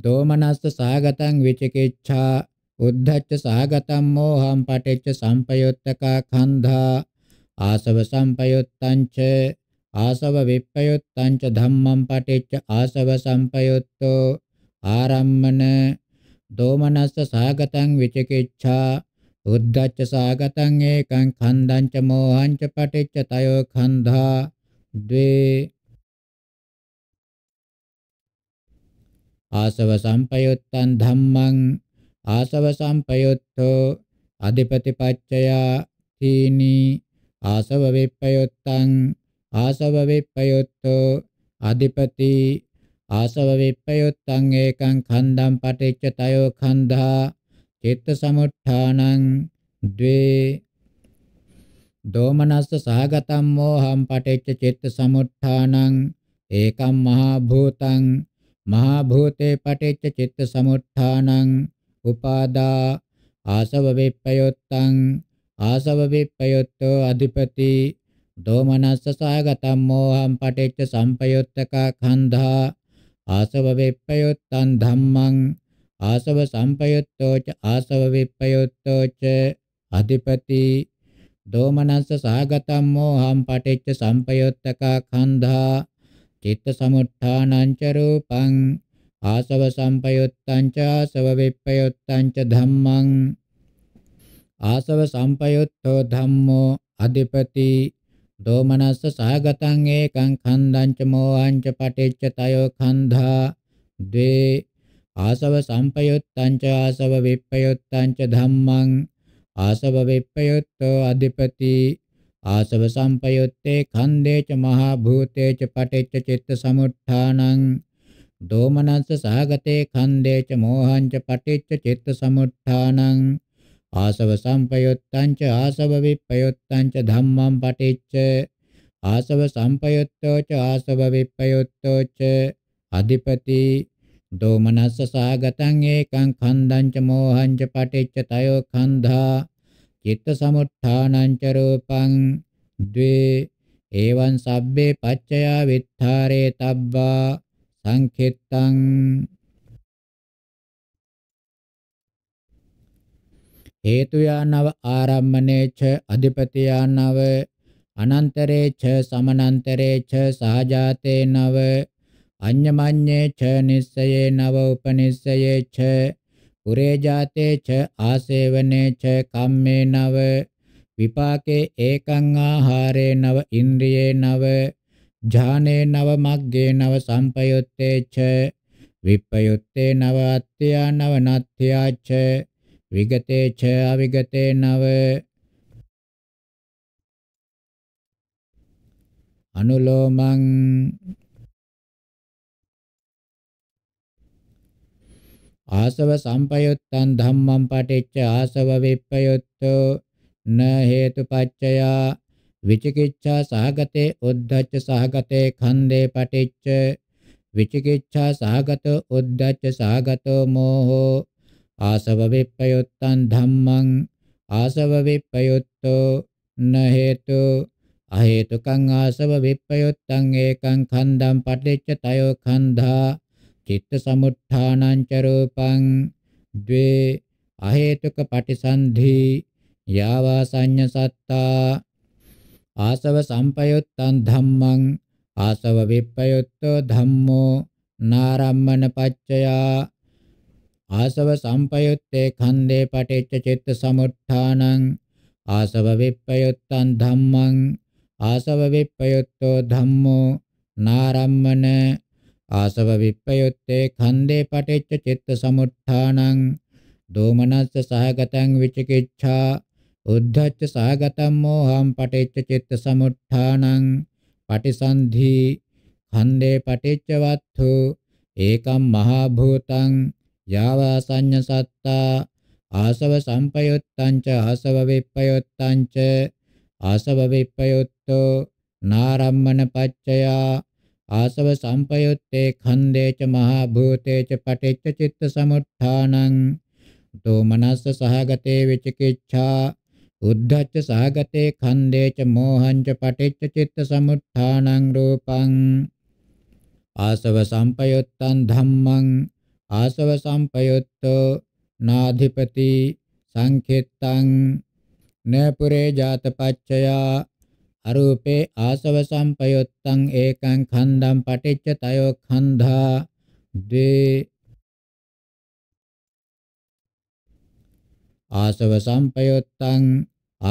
දෝමනස්ස සාගතං විචිකිච්ඡා උද්ධච්ච සාගතං මෝහං පටිච්ච සම්පයොත්තකා කන්ධා ආසව සම්පයොත්තං ච ආසව විප්පයොත්තං ච ධම්මං පටිච්ච ආසව සම්පයොත්තෝ ආරම්මන දෝමනස්ස සාගතං විචිකිච්ඡා උද්ධච්ච සාගතං ඒකං ඛණ්ඩං ච මෝහං ච පටිච්ච තයෝ ඛණ්ඩා ද්වේ ආසව සම්පයුත්තං ධම්මං ආසව සම්පයුත්තෝ අධිපතිපච්චය තීනි ආසව විප්පයුත්තං ආසව විප්පයුත්තෝ අධිපති ආසව විප්පයුත්තං ඒකං ඛණ්ඩං පටිච්ච තයෝ ඛණ්ඩා චිත්ත සමුත්ථානං ද්වේ දෝමනස්ස සහගතම් මෝහම් පටිච්ච චිත්ත සමුත්ථානං ඒකම් මහා භූතං මහා භූතේ පටිච්ච චිත්ත සමුත්ථානං උපාදා ආසව විප්පයොත්තං ආසව විප්පයොත්තෝ අධිපති දෝමනස්ස සහගතම් මෝහම් පටිච්ච සම්පයොත්තක ඛණ්ඩා ආසව විප්පයොත්තං ධම්මං ආසව සම්පයුත්තෝ ච ආසව විප්පයුත්තෝ ච අධිපති දෝමනස්ස සාගතම් මෝහම් පටිච්ච සම්පයුත්තකා ඛණ්ඩා චිත්ත සමුත්ථානං ච රූපං ආසව සම්පයුත්තං ච ආසව විප්පයුත්තං ච ධම්මං ආසව සම්පයුත්තෝ ධම්මෝ අධිපති දෝමනස්ස සාගතං ඒකං ඛණ්ඩං ච මෝහං ච පටිච්ච තයෝ ඛණ්ඩා ද්වේ ආසව සම්පයුත්තං ච ආසව විප්පයුත්තං ච ධම්මං ආසව විප්පයුත්තෝ අධිපති ආසව සම්පයුත්තේ ඛණ්ඩේ ච මහා භූතේ ච පටිච්ච චිත්ත සමුත්ථානං දෝමනස්ස සහගතේ ඛණ්ඩේ ච මෝහං ච පටිච්ච චිත්ත සමුත්ථානං ආසව සම්පයුත්තං ච ආසව විප්පයුත්තං ච ධම්මං පටිච්ච ආසව සම්පයුත්තෝ ච ආසව විප්පයුත්තෝ ච අධිපති දෝමනස්ස සාගතං ඒකං කන්දං ච මෝහං ච පටිච්ච තයෝ කන්ධා චිත්ත සමුත්ථානං ච රූපං ද්වේ එවං සබ්බේ පච්චයා විත්තරේ තබ්බා සංඛෙත්තං හේතු යානව ආරම්මනේ ච අධිපති යානව අනන්තරේ ච සමනන්තරේ ච සහජාතේ නව අඤ්ඤමඤ්ඤේ ච නිස්සයේ නව උපනිස්සයේ ච පුරේ ජාතේ ච ආසේවනේ ච කම්මේ නව විපාකේ ඒකං ආහාරේ නව ඉන්ද්‍රියේ නව ඥානේ නව මග්ගේ නව සම්පයුත්තේ ච විප්පයුත්තේ නව අත්ත්‍යා නව නත්ත්‍යා ච විගතේ ච අවිගතේ නව අනුලෝමං ආසව සම්පයුත්තං ධම්මං පටිච්ච ආසව විප්පයුත්තෝ න හේතුපච්චය විචිකිච්ඡා සහගතේ උද්ධච්ච සහගතේ ඛණ්ඩේ පටිච්ච විචිකිච්ඡා සහගත උද්ධච්ච සහගතෝ මෝහෝ ආසව විප්පයුත්තං ධම්මං ආසව විප්පයුත්තෝ න හේතු අහේතුකං ආසව විප්පයුත්තං ඒකං ඛණ්ඩං පටිච්ච තයෝ ඛණ්ඩා චිත්ත සමුත්ථානං ච රූපං ද්වේ අහේතුක පටිසන්ධි යාවා සංඤ සත්තා ආසව සම්පයුත්තං ධම්මං ආසව විප්පයුත්තෝ ධම්මෝ නාරම්මන පච්චයා ආසව සම්පයුත්තේ ඛන්දේ පටිච්ච චිත්ත සමුත්ථානං ආසව විප්පයුත්තං ධම්මං ආසව විප්පයුත්තෝ ධම්මෝ නාරම්මන ආසව විප්පයුත්තේ ඛණ්ඩේ පටිච්ච චිත්ත සමුත්ථානං දෝමනස්ස සහගතං විචිකිච්ඡා උද්ධච්ච සහගතං මෝහං පටිච්ච චිත්ත සමුත්ථානං පටිසන්ධි ඛණ්ඩේ පටිච්ච වත්ථු ඒකම් මහා භූතං යාව සංඤ සත්තා ආසව සම්පයුත්තං ච ආසව විප්පයුත්තං ච ආසව විප්පයුත්තෝ නාරම්මන පච්චයා ආසව සම්පයුත්තේ ඛණ්ඩේච මහා භූතේච පටිච්ච චිත්ත සමුත්ථානං දෝමනස්ස සහගතේ විචිකිච්ඡා උද්ධච්ච සහගතේ ඛණ්ඩේච මෝහංච පටිච්ච චිත්ත සමුත්ථානං රූපං ආසව සම්පයුත්තං ධම්මං ආසව සම්පයුත්තෝ නාධිපති සංඛෙත්තං නපුරේ ජාතපච්චයා අරූපේ ආසව සම්පයුත්තං ඒකං ඛණ්ඩං පටිච්ච තයෝ ඛණ්ඩා ද්වේ ආසව සම්පයුත්තං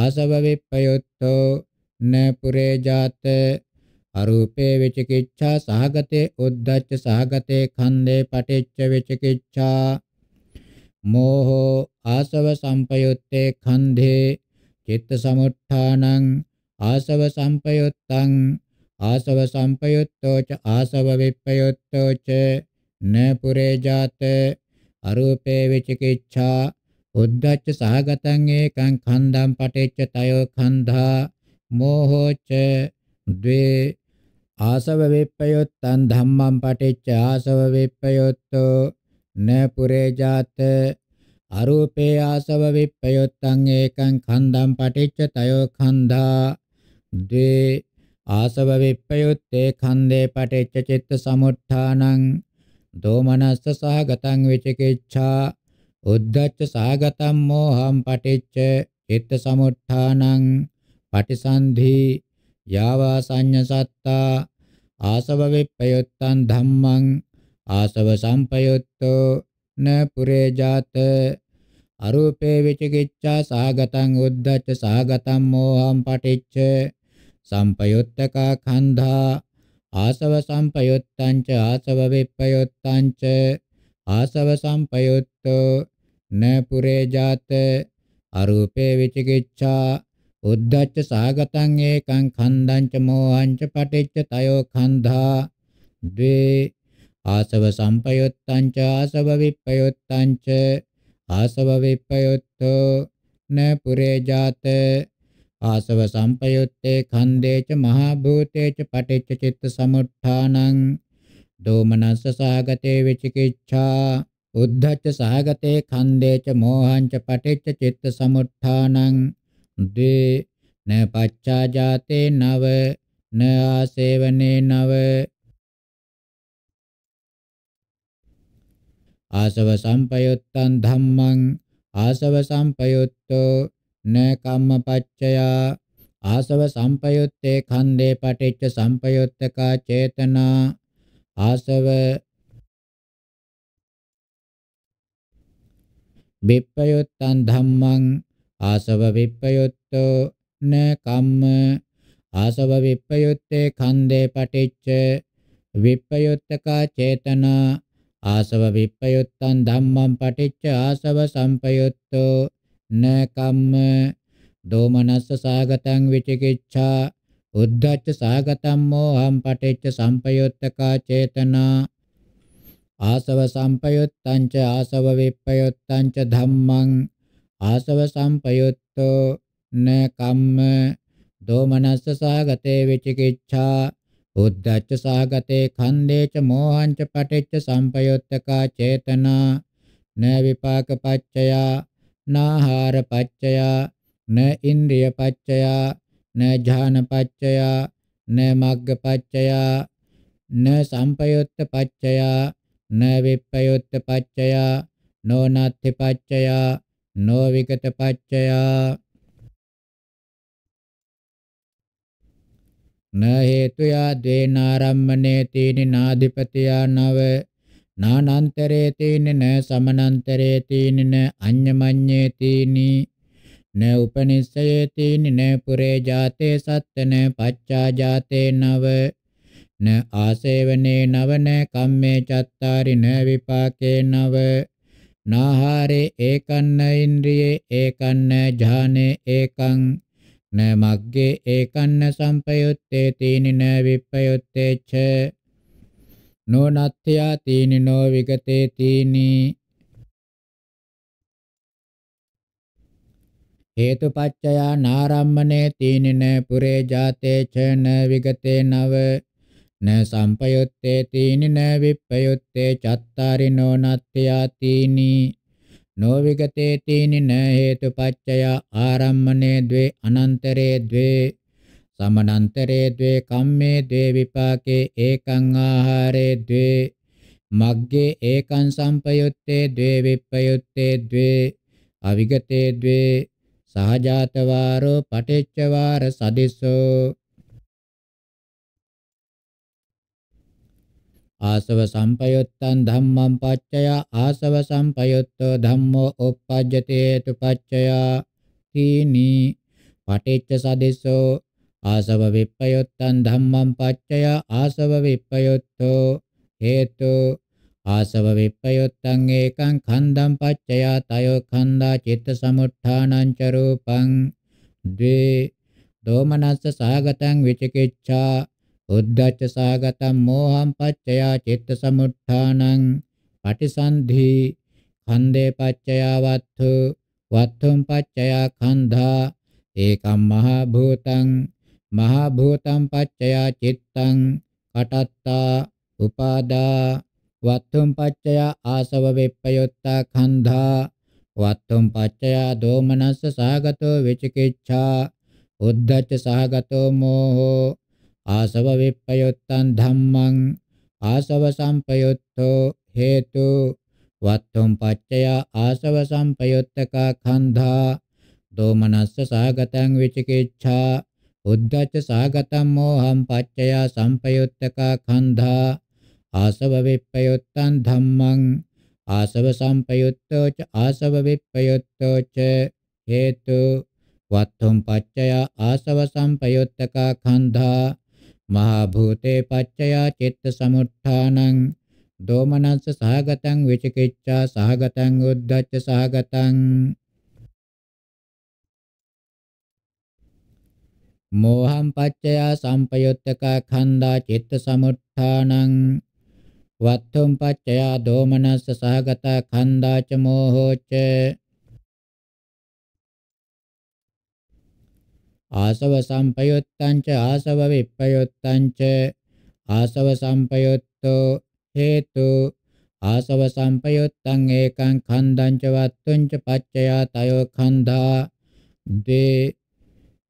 ආසව විප්පයුත්තෝ න පුරේ ජාත අරූපේ විචිකිච්ඡා සහගතේ උද්ධච්ච සහගතේ ඛණ්ඩේ පටිච්ච විචිකිච්ඡා මෝහෝ ආසව සම්පයුත්තේ ඛණ්ඩේ චිත්ත සමුත්ථානං ආසව සම්පයුත්තං ආසව සම්පයුත්තෝ ච ආසව විප්පයුත්තෝ ච න පුරේ ජාත අරූපේ විචිකිච්ඡා උද්දච්ච සහගතං ඒකං ඛණ්ඩං පටිච්ච තයෝ ඛණ්ඩා මෝහෝ ච ද්වේ ආසව විප්පයුත්තං ධම්මං පටිච්ච ආසව විප්පයුත්තෝ න පුරේ ජාත අරූපේ ආසව විප්පයුත්තං ඒකං ඛණ්ඩං පටිච්ච තයෝ ඛණ්ඩා ද්වේ ආසව විප්පයුත්තේ ඛන්දේ පටිච්ච චිත්ත සමුත්ථානං දෝමනස්ස සහගතං විචිකිච්ඡා උද්ධච්ච සහගතං මෝහං පටිච්ච චිත්ත සමුත්ථානං පටිසන්ධි යාවා සංඤ සත්තා ආසව විප්පයුත්තං ධම්මං ආසව සම්පයුත්තෝ න පුරේ ජාත අරූපේ විචිකිච්ඡා සහගතං උද්ධච්ච සහගතං මෝහං පටිච්ච සම්පයුත්තකා කන්ධා ආසව සම්පයුත්තං ච ආසව විප්පයුත්තං ච ආසව සම්පයුත්තෝ න පුරේ ජාත අරූපේ විචිකිච්ඡා උද්ධච්ච සාගතං ඒකං ඛණ්ඩං ච මෝහං ච පටිච්ච තයෝ ඛණ්ඩා ද්වේ ආසව සම්පයුත්තං ච ආසව විප්පයුත්තං ච ආසව විප්පයුත්තෝ න පුරේ ජාත ආසව සම්පයුත්තේ ඛණ්ඩේච මහා භූතේච පටිච්ච චිත්ත සමුත්ථානං දෝමනස්ස සහගතේ විචිකිච්ඡා උද්ධච්ච සහගතේ ඛණ්ඩේච මෝහංච පටිච්ච චිත්ත සමුත්ථානං දේ න පච්චාජාතේ නව න ආසේවනේ නව ආසව සම්පයුත්තං ධම්මං ආසව සම්පයුත්තෝ න කම්මපච්චයා ආසව සම්පයුත්තේ ඛන්දේ පටිච්ච සම්පයුත්තකා චේතනා ආසව විප්පයුත්තං ධම්මං ආසව විප්පයුත්තෝ න කම්ම ආසව විප්පයුත්තේ ඛන්දේ පටිච්ච විප්පයුත්තකා චේතනා ආසව විප්පයුත්තං ධම්මං පටිච්ච ආසව සම්පයුත්තෝ න කම්ම දෝමනස්ස සාගතං විචිකිච්ඡා උද්ධච්ච සාගතම් මෝහං පටිච්ච සම්පයුත්තකා චේතනා ආසව සම්පයුත්තං ච ආසව විප්පයුත්තං ච ධම්මං ආසව සම්පයුත්තෝ න කම්ම දෝමනස්ස සාගතේ විචිකිච්ඡා උද්ධච්ච සාගතේ ඛණ්ඩේ ච මෝහං ච පටිච්ච සම්පයුත්තකා චේතනා න විපාක පච්චයා නාහාර පච්චයා න ඉන්ද්‍රිය පච්චයා න ඥාන පච්චයා න මග්ග පච්චයා න සම්පයුත්ත පච්චයා න විප්පයුත්ත පච්චයා නොනත්ථි පච්චයා නොවිගත පච්චයා න හේතුයා දේනාරම්මනේ තීනි නාධිපතියා නව නානන්තරේ තීන න සමනන්තරේ තීන න අඤ්ඤමඤ්ඤේ තීනි න උපනිස්සයේ තීන න පුරේ ජාතේ සත්තන පච්චා ජාතේ නව න ආසේවනේ නව න කම්මේ චත්තාරි න විපාකේ නව නාහාරේ ඒකන්න ඉන්ද්‍රියේ ඒකන්න ඥානේ ඒකං න මග්ගේ ඒකන්න සම්පයුත්තේ තීන න විප්පයුත්තේ ච no nattya tini no vigate tini හේතු පච්චයා නාරම්මනේ තීනන පුරේ ජාතේ චන විගතේ නව න සම්පයුත්තේ තීනන විප්පයුත්තේ චත්තාරිනෝ නත්ත්‍යා තීනි නෝ විගතේ තීනන හේතු පච්චයා ආරම්මනේ ද්වේ අනන්තරේ ද්වේ සමනන්තරේ ද්වේ කම්මේ ද්වේ විපාකේ ඒකං ආහාරේ ද්වේ මග්ගේ ඒකං සම්පයුත්තේ ද්වේ විප්පයුත්තේ ද්වේ අවිගතේ ද්වේ සහජාතවාරෝ පටිච්චවාර සදිස්සෝ ආසව සම්පයුත්තං ධම්මං පච්චය ආසව සම්පයුත්තෝ ධම්මෝ uppajjate tu pacchaya තීනි පටිච්ච සදිස්සෝ ආසව විප්පයොත්තං ධම්මං පච්චය ආසව විප්පයොත්තෝ හේතු ආසව විප්පයොත්තං ඒකං ඛණ්ඩං පච්චය තයෝ ඛණ්ඩා චිත්ත සමුත්ථානං ච රූපං ද්වේ දෝමනස්ස සාගතං විචිකිච්ඡා උද්ධච්ච සාගතං මෝහං පච්චය චිත්ත සමුත්ථානං පටිසන්ධි ඛණ්ඩේ පච්චය වත්තු වත්තුම් පච්චය ඛණ්ඩා ඒකම් මහ භූතං මහා භූතං පච්චයා චිත්තං කටත්තා උපාදා වත්තුම් පච්චයා ආසව වෙප්පයොත්තා කන්ධා වත්තුම් පච්චයා දෝමනස්ස සාගතෝ විචිකිච්ඡා උද්ධච්ච සාගතෝ මෝහෝ ආසව විප්පයොත්තං ධම්මං ආසව සම්පයොත්තෝ හේතු වත්තුම් පච්චයා ආසව සම්පයොත්තක කන්ධා දෝමනස්ස සාගතං විචිකිච්ඡා උද්ධච්ච සාගතම් මෝහං පච්චයා සම්පයුත්තකා කන්ධා ආසව විප්පයුත්තං ධම්මං ආසව සම්පයුත්තෝ ච ආසව විප්පයුත්තෝ ච හේතු වත්තුම් පච්චයා ආසව සම්පයුත්තකා කන්ධා මහා භූතේ පච්චයා චිත්ත සමුත්ථානං දෝමනස්ස සහගතං විචිකිච්ඡා සහගතං උද්ධච්ච සහගතං මෝහං පච්චයා සම්පයුත්තකා ඛණ්ඩා චිත්ත සමුත්ථානං වත්තුම් පච්චයා දෝමනස්ස සහගතා ඛණ්ඩා ච මෝහෝච ආසව සම්පයුත්තං ච ආසව විප්පයුත්තං ච ආසව සම්පයුත්තෝ හේතු ආසව සම්පයුත්තං ඒකං ඛණ්ඩං ච වත්තුං ච පච්චයා තයෝ ඛණ්ඩා දේ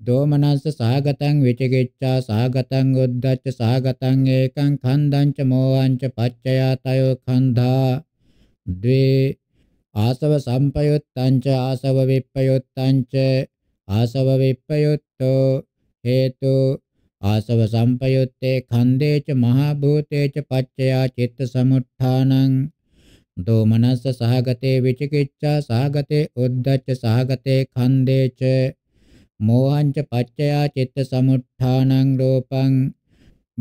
දෝමනස්ස සහගතං විචිකිච්ඡා සහගතං උද්ධච්ච සහගතං ඒකං ඛණ්ඩං ච මෝහං ච පච්චයාතයෝ ඛණ්ඩා ද්වේ ආසව සම්පයුත්තං ච ආසව විප්පයුත්තං ච ආසව විප්පයුත්තෝ හේතු ආසව සම්පයුත්තේ ඛණ්ඩේ ච මහා භූතේ ච පච්චයා චිත්ත සමුත්ථානං දෝමනස්ස සහගතේ විචිකිච්ඡා සහගතේ උද්ධච්ච සහගතේ ඛණ්ඩේ ච මෝහංච පච්චයා චිත්ත සමුත්ථානං රූපං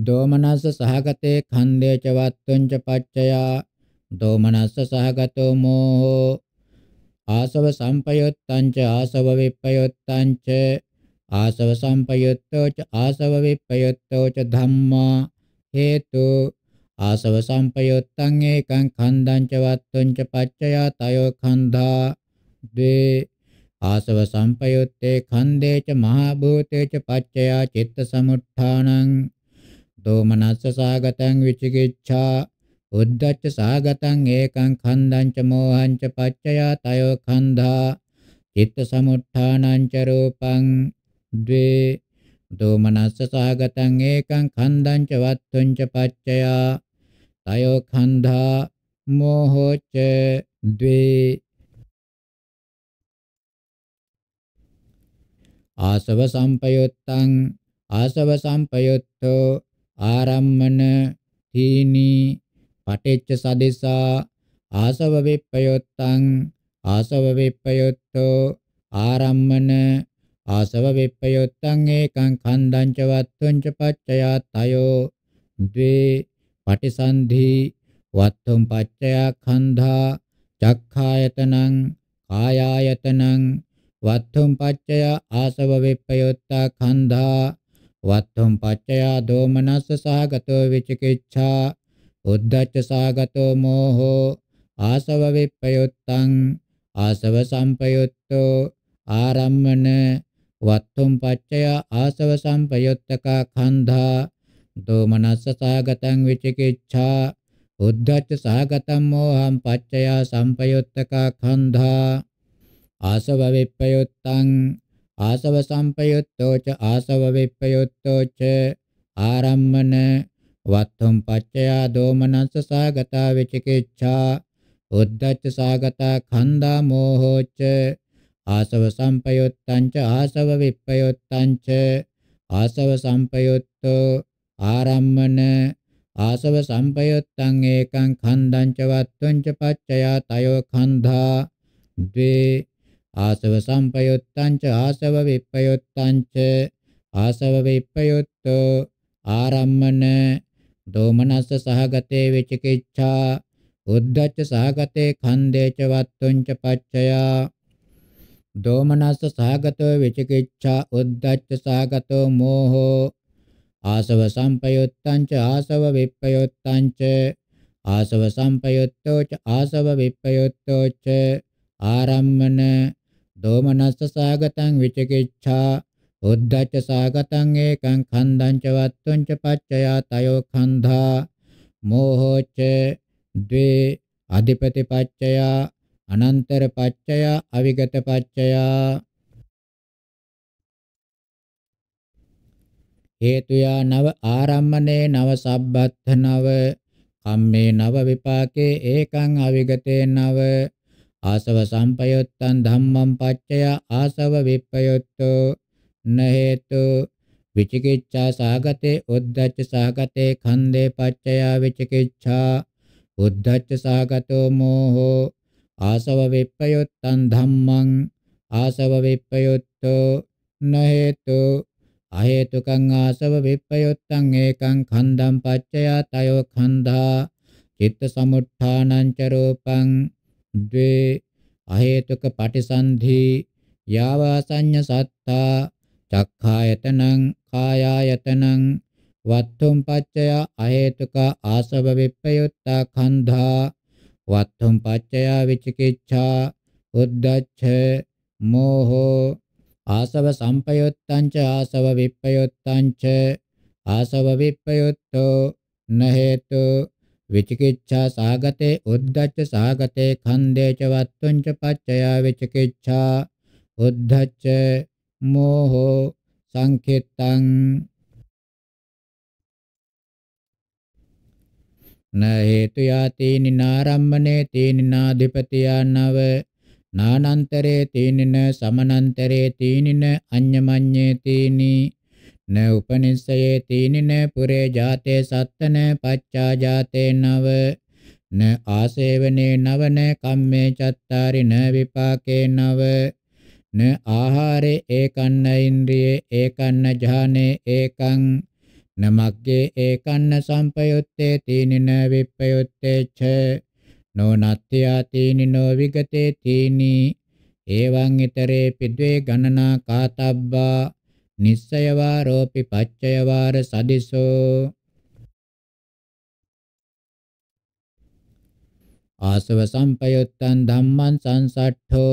දෝමනස්ස සහගතේ ඛණ්ඩේච වත්තුංච පච්චයා දෝමනස්ස සහගතෝ මෝහෝ ආසව සම්පයුත්තංච ආසව විප්පයුත්තංච ආසව සම්පයුත්තෝ ච ආසව විප්පයුත්තෝ ච ධම්මා හේතු ආසව සම්පයුත්තං ඒකං ඛණ්ඩං ච වත්තුං ච පච්චයා තයෝ ඛණ්ඩා ද්වේ ආසව සම්පයුත්තේ ඛණ්ඩේච මහා භූතේච පච්චයා චිත්ත සමුත්ථානං දෝමනස්ස සාගතං විචිකිච්ඡා උද්ධච්ච සාගතං ඒකං ඛණ්ඩං ච මෝහං ච පච්චයා තයෝ ඛණ්ඩා චිත්ත සමුත්ථානං ච රූපං ද්වේ දෝමනස්ස සාගතං ඒකං ඛණ්ඩං ච වත්තුං ච පච්චයා තයෝ ඛණ්ඩා මෝහෝච ද්වේ ආසව සම්පයුත්තං ආසව සම්පයුත්තෝ ආරම්මන තීනි පටිච්ච සදිසා ආසව විප්පයුත්තං ආසව විප්පයුත්තෝ ආරම්මන ආසව විප්පයුත්තං ඒකං කන්දං ච වත්තුං ච පච්චයාතයෝ ද්වේ පටිසන්ධි වත්තුං පච්චයා කන්ධා චක්ඛායතනං කායායතනං වත්තුම් පච්චය ආසව විප්පයොත්තා කන්ධා වත්තුම් පච්චය දෝමනස්ස සාගතෝ විචිකිච්ඡා උද්ධච්ච සාගතෝ මෝහෝ ආසව විප්පයොත්තං ආසව සම්පයොත්තෝ ආරම්මන වත්තුම් පච්චය ආසව සම්පයොත්තක කන්ධා දෝමනස්ස සාගතං විචිකිච්ඡා උද්ධච්ච සාගතම් මෝහං පච්චය සම්පයොත්තක කන්ධා ආසව විප්පයුත්තං ආසව සම්පයුත්තෝ ච ආසව විප්පයුත්තෝ ච ආරම්මන වත්තුම් පච්චයා දෝමනස්ස සාගතා විචිකිච්ඡා උද්ධච්ච සාගතා khanda මෝහෝ ච ආසව සම්පයුත්තං ච ආසව විප්පයුත්තං ච ආසව සම්පයුත්තෝ ආරම්මන ආසව සම්පයුත්තං ඒකං khanda ච වත්තුං ච පච්චයා තයෝ khanda ද්වේ ආසව සම්පයුත්තංච ආසව විප්පයුත්තංච ආසව විප්පයුත්තෝ ආරම්මන දෝමනස්ස සහගතේ විචිකිච්ඡා උද්ධච්ච සහගතේ ඛණ්ඩේච වත්තුංච පච්චයා දෝමනස්ස සහගතෝ විචිකිච්ඡා උද්ධච්ච සහගතෝ මෝහෝ ආසව සම්පයුත්තංච ආසව විප්පයුත්තංච ආසව සම්පයුත්තෝ ච ආසව විප්පයුත්තෝ ච ආරම්මන දෝමනස්ස සාගතං විචිකිච්ඡා උද්ධච්ච සාගතං ඒකං ඛණ්ඩං ච වත්තුං ච පච්චයා තයෝ ඛණ්ඩා මෝහෝච්ච ද්වේ අධිපති පච්චයා අනන්තර පච්චයා අවිගත පච්චයා හේතුයා නව ආරම්මනේ නව සබ්බත්ථ නව කම්මේ නව විපාකේ ඒකං අවිගතේ නව ආසව සම්පයුත්තං ධම්මං පච්චය ආසව විප්පයුත්තෝ න හේතු විචිකිච්ඡා සාගතේ උද්ධච්ච සාගතේ ඛණ්ඩේ පච්චය විචිකිච්ඡා උද්ධච්ච සාගතෝ මෝහෝ ආසව විප්පයුත්තං ධම්මං ආසව විප්පයුත්තෝ න හේතු අහේතුකං ආසව විප්පයුත්තං ඒකං ඛණ්ඩං පච්චය තයෝ ඛණ්ඩා චිත්ත සමුත්ථානං ච රූපං द्वे अहेतुक पटिसन्धि यावासඤ්ඤසත්තා චක්ඛායතනං කායායතනං වත්තුම් පච්චය අහේතුක ආසව විප්පයුත්තා කන්ධා වත්තුම් පච්චය විචිකිච්ඡා උද්ධච්ච මෝහෝ ආසව සම්පයුත්තං ච ආසව විප්පයුත්තං ච ආසව විප්පයුත්තෝ නහේතු විචිකිච්ඡා සාගතේ උද්ධච්ච සාගතේ ඛණ්ඩේච වත්තුංච පච්චයා විචිකිච්ඡා උද්ධච්ච මෝහෝ සංකිට්ඨං න හේතු යාතේනි නාරම්මනේ තේනි නාධිපතියා නව නානන්තරේ තේනින සමනන්තරේ තේනින අඤ්ඤමඤ්ඤේ තේනි न उपनिषये तीनिन पुरे जाते सत्तन पच्चा जाते नव न आसेवने नव न कम्मे चत्तारि न विपाके नव न आहारे एकन्न इन्द्रिये एकन्न जाने एकं न मग्गे एकन्न संपयुत्ते तीनिन विपयुत्ते छ नो नत्या तीनिनो विगते तीनि एवं इतरेऽपि द्वे गणना कातब्बा නිස්සය වාරෝපි පච්චය වාර සදිසෝ ආසව සම්පයුත්තං ධම්මං සංසට්ඨෝ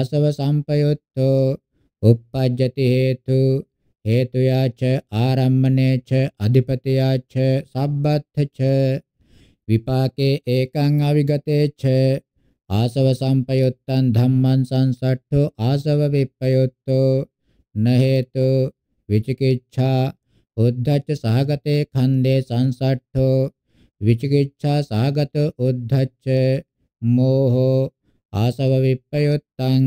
ආසව සම්පයුත්තෝ uppajjati hetu हेतुया च आरम्भने च अधिपतया च सब्बत्थ च विपाके एकं अविगते च आसव सम्पयुत्तं धम्मं संसट्ठो आसव विपयुत्तो न हेतु විචිකිච්ඡා උද්ධච්ච සහගතේ ඛණ්ඩේ සංසට්ඨෝ විචිකිච්ඡා සහගත උද්ධච්ච මෝහෝ ආසව විප්පයොත්තං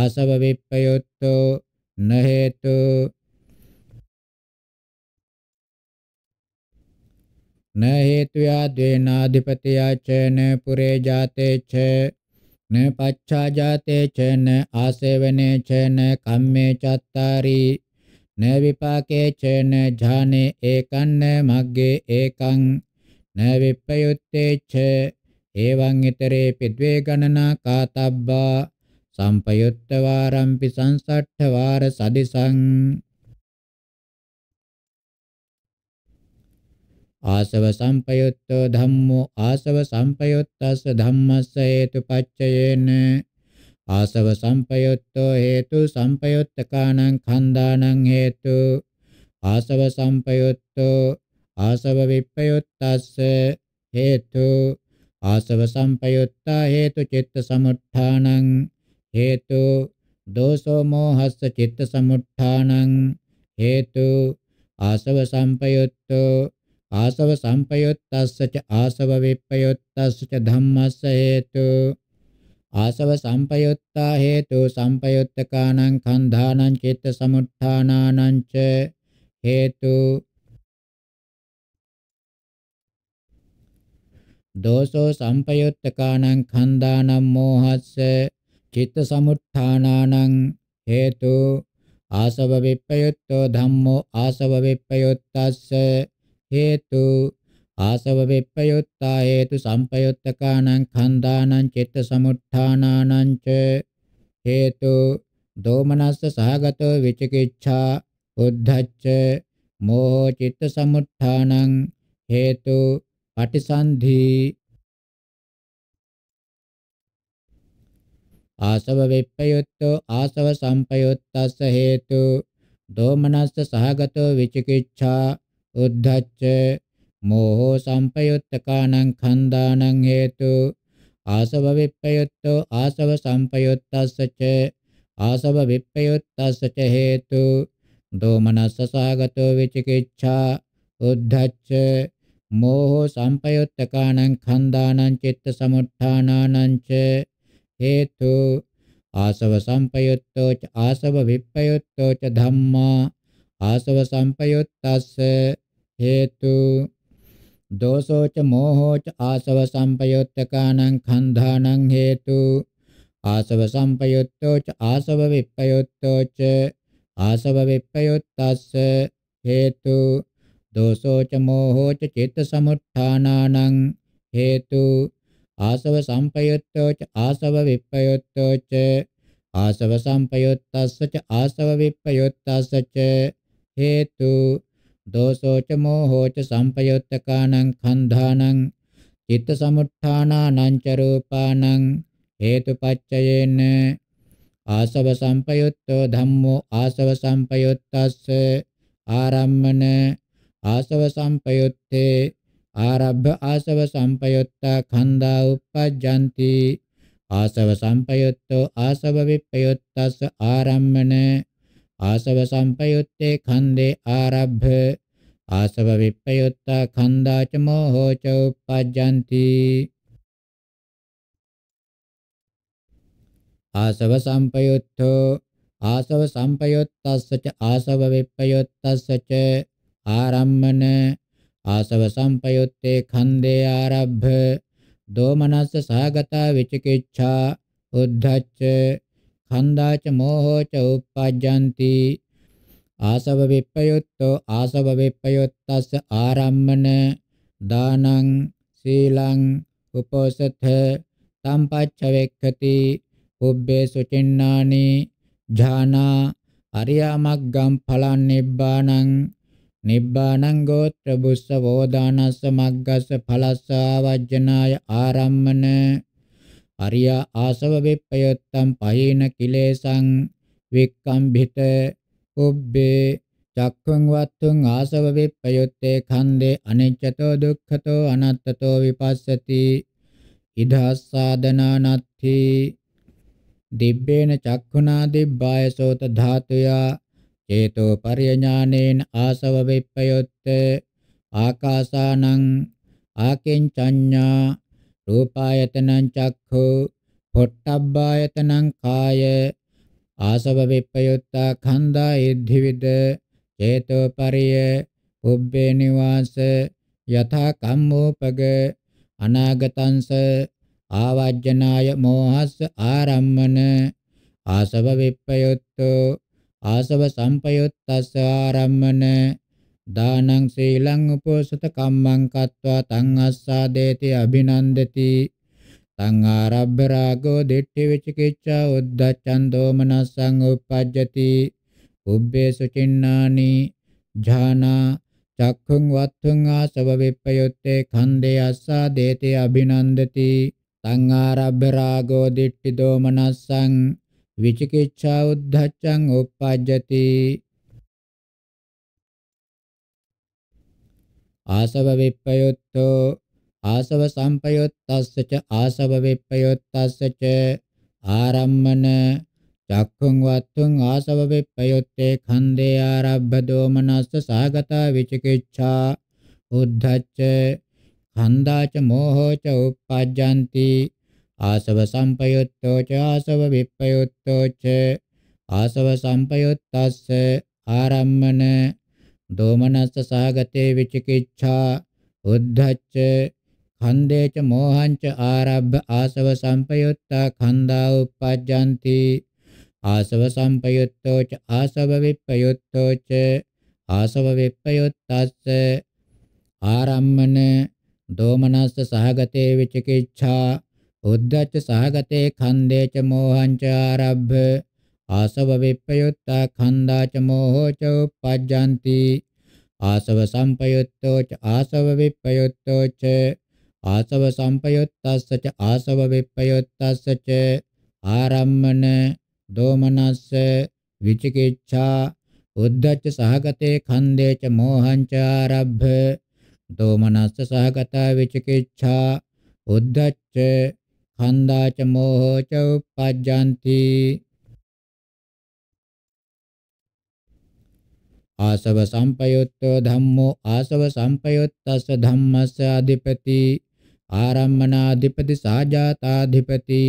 ආසව විප්පයොත්තෝ න හේතු න හේතුයා දේනාධිපතියා චේන පුරේ ජාතේ චේ න පච්චාජාතේ චන ආසේවනේ චන කම්මේ චත්තාරි න විපාකේ චන ඥානේ ඒකන්න මග්ගේ ඒකං න විප්පයුත්තේ ච එවං ඊතරේ පිද්වේ ගණනා කාතබ්බා සම්පයුත්ත වාරම්පි සංසට්ඨ වාර සදිසං ආසව සම්පයුත්තෝ ධම්මෝ ආසව සම්පයුත්තස්ස ධම්මස්ස හේතුපච්චයේන ආසව සම්පයුත්තෝ හේතු සම්පයුත්තකානං ඛණ්ඩානං හේතු ආසව සම්පයුත්තෝ ආසව විප්පයුත්තස්ස හේතු ආසව සම්පයුත්තා හේතු චිත්ත සමුත්ථානං හේතු දෝසෝ මෝහස්ස චිත්ත සමුත්ථානං හේතු ආසව සම්පයුත්තෝ ආසව සම්පයොත්තස්ස ච ආසව විප්පයොත්තස්ස ච ධම්මස්ස හේතු ආසව සම්පයොත්තා හේතු සම්පයොත්තකානං කන්ධානං චිත්ත සමුත්ථානානං ච හේතු දෝසෝ සම්පයොත්තකානං කන්දානම් මෝහස්ස චිත්ත සමුත්ථානානං හේතු ආසව විප්පයොත්තෝ ධම්මෝ ආසව විප්පයොත්තස්ස හේතු ආසව විප්පයුත්තා හේතු සම්පයුත්තකානං ඛණ්ඩානං චිත්ත සමුත්ථානානං ච හේතු දෝමනස්ස සහගතෝ විචිකිච්ඡා උද්ධච්ච මෝහ චිත්ත සමුත්ථානං හේතු පටිසන්ධි ආසව විප්පයුත්තෝ ආසව සම්පයුත්තස්ස හේතු දෝමනස්ස සහගතෝ විචිකිච්ඡා උද්ධච්ච මෝහෝ සම්පයුත්තකානං ඛණ්ඩානං හේතු ආසව විප්පයුත්තෝ ආසව සම්පයුත්තස්ස ච ආසව විප්පයුත්තස්ස ච හේතු දෝමනස්ස සාගතෝ විචිකිච්ඡා උද්ධච්ච මෝහෝ සම්පයුත්තකානං ඛණ්ඩානං චිත්ත සමුත්ථානානං ච හේතු ආසව සම්පයුත්තෝ ආසව විප්පයුත්තෝ ධම්මා ආසව සම්පයුත්තස්ස හේතු දෝසෝච මෝහෝච ආසව සම්පයුත්තකානං ඛණ්ඩානං හේතු ආසව සම්පයුත්තෝච ආසව විප්පයුත්තෝච ආසව විප්පයුත්තස්ස හේතු දෝසෝච මෝහෝච චිත්ත සමුත්ථානානං හේතු ආසව සම්පයුත්තෝච ආසව විප්පයුත්තෝච ආසව සම්පයුත්තස්ස ච ආසව විප්පයුත්තස්ස ච හේතු दोषो च मोहो च संपयुक्तकानां खन्धानां चित्तसमुत्थानानां च रूपाणां हेतुपच्चयेन ආසව සම්පයුත්තෝ ධම්මෝ ආසව සම්පයුත්තස්ස ආරම්මන ආසව සම්පයුත්තේ ආරබ්බ ආසව සම්පයුත්තා ඛණ්ඩා uppajjanti ආසව සම්පයුත්තෝ ආසව විප්පයුත්තස්ස ආරම්මන ආසව සම්පයුත්තේ ඛණ්ඩේ ආරබ්භ ආසව විප්පයුත්තා ඛණ්ඩාච මොහෝ ච උප්පජ්ජಂತಿ ආසව සම්පයුත්තෝ ආසව සම්පයුත්තස්ස ච ආසව විප්පයුත්තස්ස ච ආරම්මන ආසව සම්පයුත්තේ ඛණ්ඩේ ආරබ්භ දෝමනස්ස සහගතා විචිකිච්ඡා උද්ධච්ච ඛණ්ඩාච මෝහෝච uppajjanti ආසව විප්පයුත්තෝ ආසව විප්පයුත්තස්ස ආරම්මන දානං සීලං උපෝසත තම්පච්ච වෙක්ඛති උබ්බේ සුචින්නානි ඥානා අරියාමග්ගම් ඵලං නිබ්බාණං නිබ්බාණං ගෝත්‍ර බුස්ස වෝදානස්ස මග්ගස්ස ඵලස්ස ආවජ්ජනාය ආරම්මන අරියා ආසව විප්පයත්තම් පහේන කිලේසං වික්කම්භිත උබ්බේ චක්ඛුං වත්තුං ආසව විප්පයොත්තේ ඛන්දේ අනිච්චතෝ දුක්ඛතෝ අනත්තතෝ විපස්සති ඉදහස්සාදනානත්ථි දිබ්බේන චක්ඛුනා දිබ්බාය සෝත ධාතුයා චේතෝ පරිඥානේන ආසව විප්පයොත්තේ ආකාසානං ආකින්චඤ්ඤා රූපායතනං චක්ඛෝ පොට්ටබ්බායතනං කාය ආසව විපයුත්තා ඛණ්ඩා ඉද්ධිවිද චේතෝපරිය උබ්බේ නිවාස යථා කම්මෝපග අනාගතංස ආවජ්ජනාය මෝහස්ස ආරම්මන ආසව විප්පයොත්තෝ ආසව සම්පයොත්තස්ස ආරම්මන දානං සීලං උපෝසත කම්මං කତ୍වා තං අස්සාදේති අභිනන්දති තං ආරබ්බ රාගෝ දිට්ඨි විචිකිච්ඡා උද්ධච්ඡන් දෝමනස්සං උප්පජ්ජති උබ්බේසු චින්නානි ඥානා චක්ඛුං වත්තුං ආසව විප්පයොත්තේ ඛණ්ඩේ අස්සාදේති අභිනන්දති තං ආරබ්බ රාගෝ දිට්ඨි දෝමනස්සං විචිකිච්ඡා උද්ධච්ඡං උප්පජ්ජති ආසව විප්පයුත්තෝ ආසව සම්පයුත්තස්ස ච ආසව විප්පයුත්තස්ස ච ආරම්මන චක්ඛුං වත්තුං ආසව විප්පයුත්තේ ඛණ්ඩේ ආරබ්බ දෝමනස්ස සාගතා විචිකිච්ඡා උද්ධච්ච ඛණ්ඩාච මෝහෝච උප්පජ්ජಂತಿ ආසව සම්පයුත්තෝ ච ආසව විප්පයුත්තෝ ච ආසව සම්පයුත්තස්ස ආරම්මන දෝමනස්ස සහගතේ විචිකිච්ඡා උද්ධච්ච ඛණ්ඩේච මෝහංච ආරබ්බ ආසව සම්පයුත්තා ඛණ්ඩා උප්පජ්ජಂತಿ ආසව සම්පයුත්තෝ ච ආසව විප්පයුත්තෝ ච ආසව විප්පයුත්තස්ස ආරම්මන දෝමනස්ස සහගතේ විචිකිච්ඡා උද්ධච්ච සහගතේ ඛණ්ඩේච මෝහංච ආරබ්බ आसवविप्रयुक्ता खंद च मोह च उपपद्यन्ति संपयुक्त च आसवविप्रयुक्तो च आसवसम्पयुक्तस्य च आसवविप्रयुक्तस्य च आरम्मन दोमनस्य विचिकित्सा उद्धच सहगते खंदे च च आरभ्य दोमन सहगता विचिकित्सा उद्धच खन्दा च मोह च उपपद्यन्ति ආසව සම්පයුත්තෝ ධම්මෝ ආසව සම්පයුත්තස්ස ධම්මස්ස අධිපති ආරම්මනාධිපති සාජාතාධිපති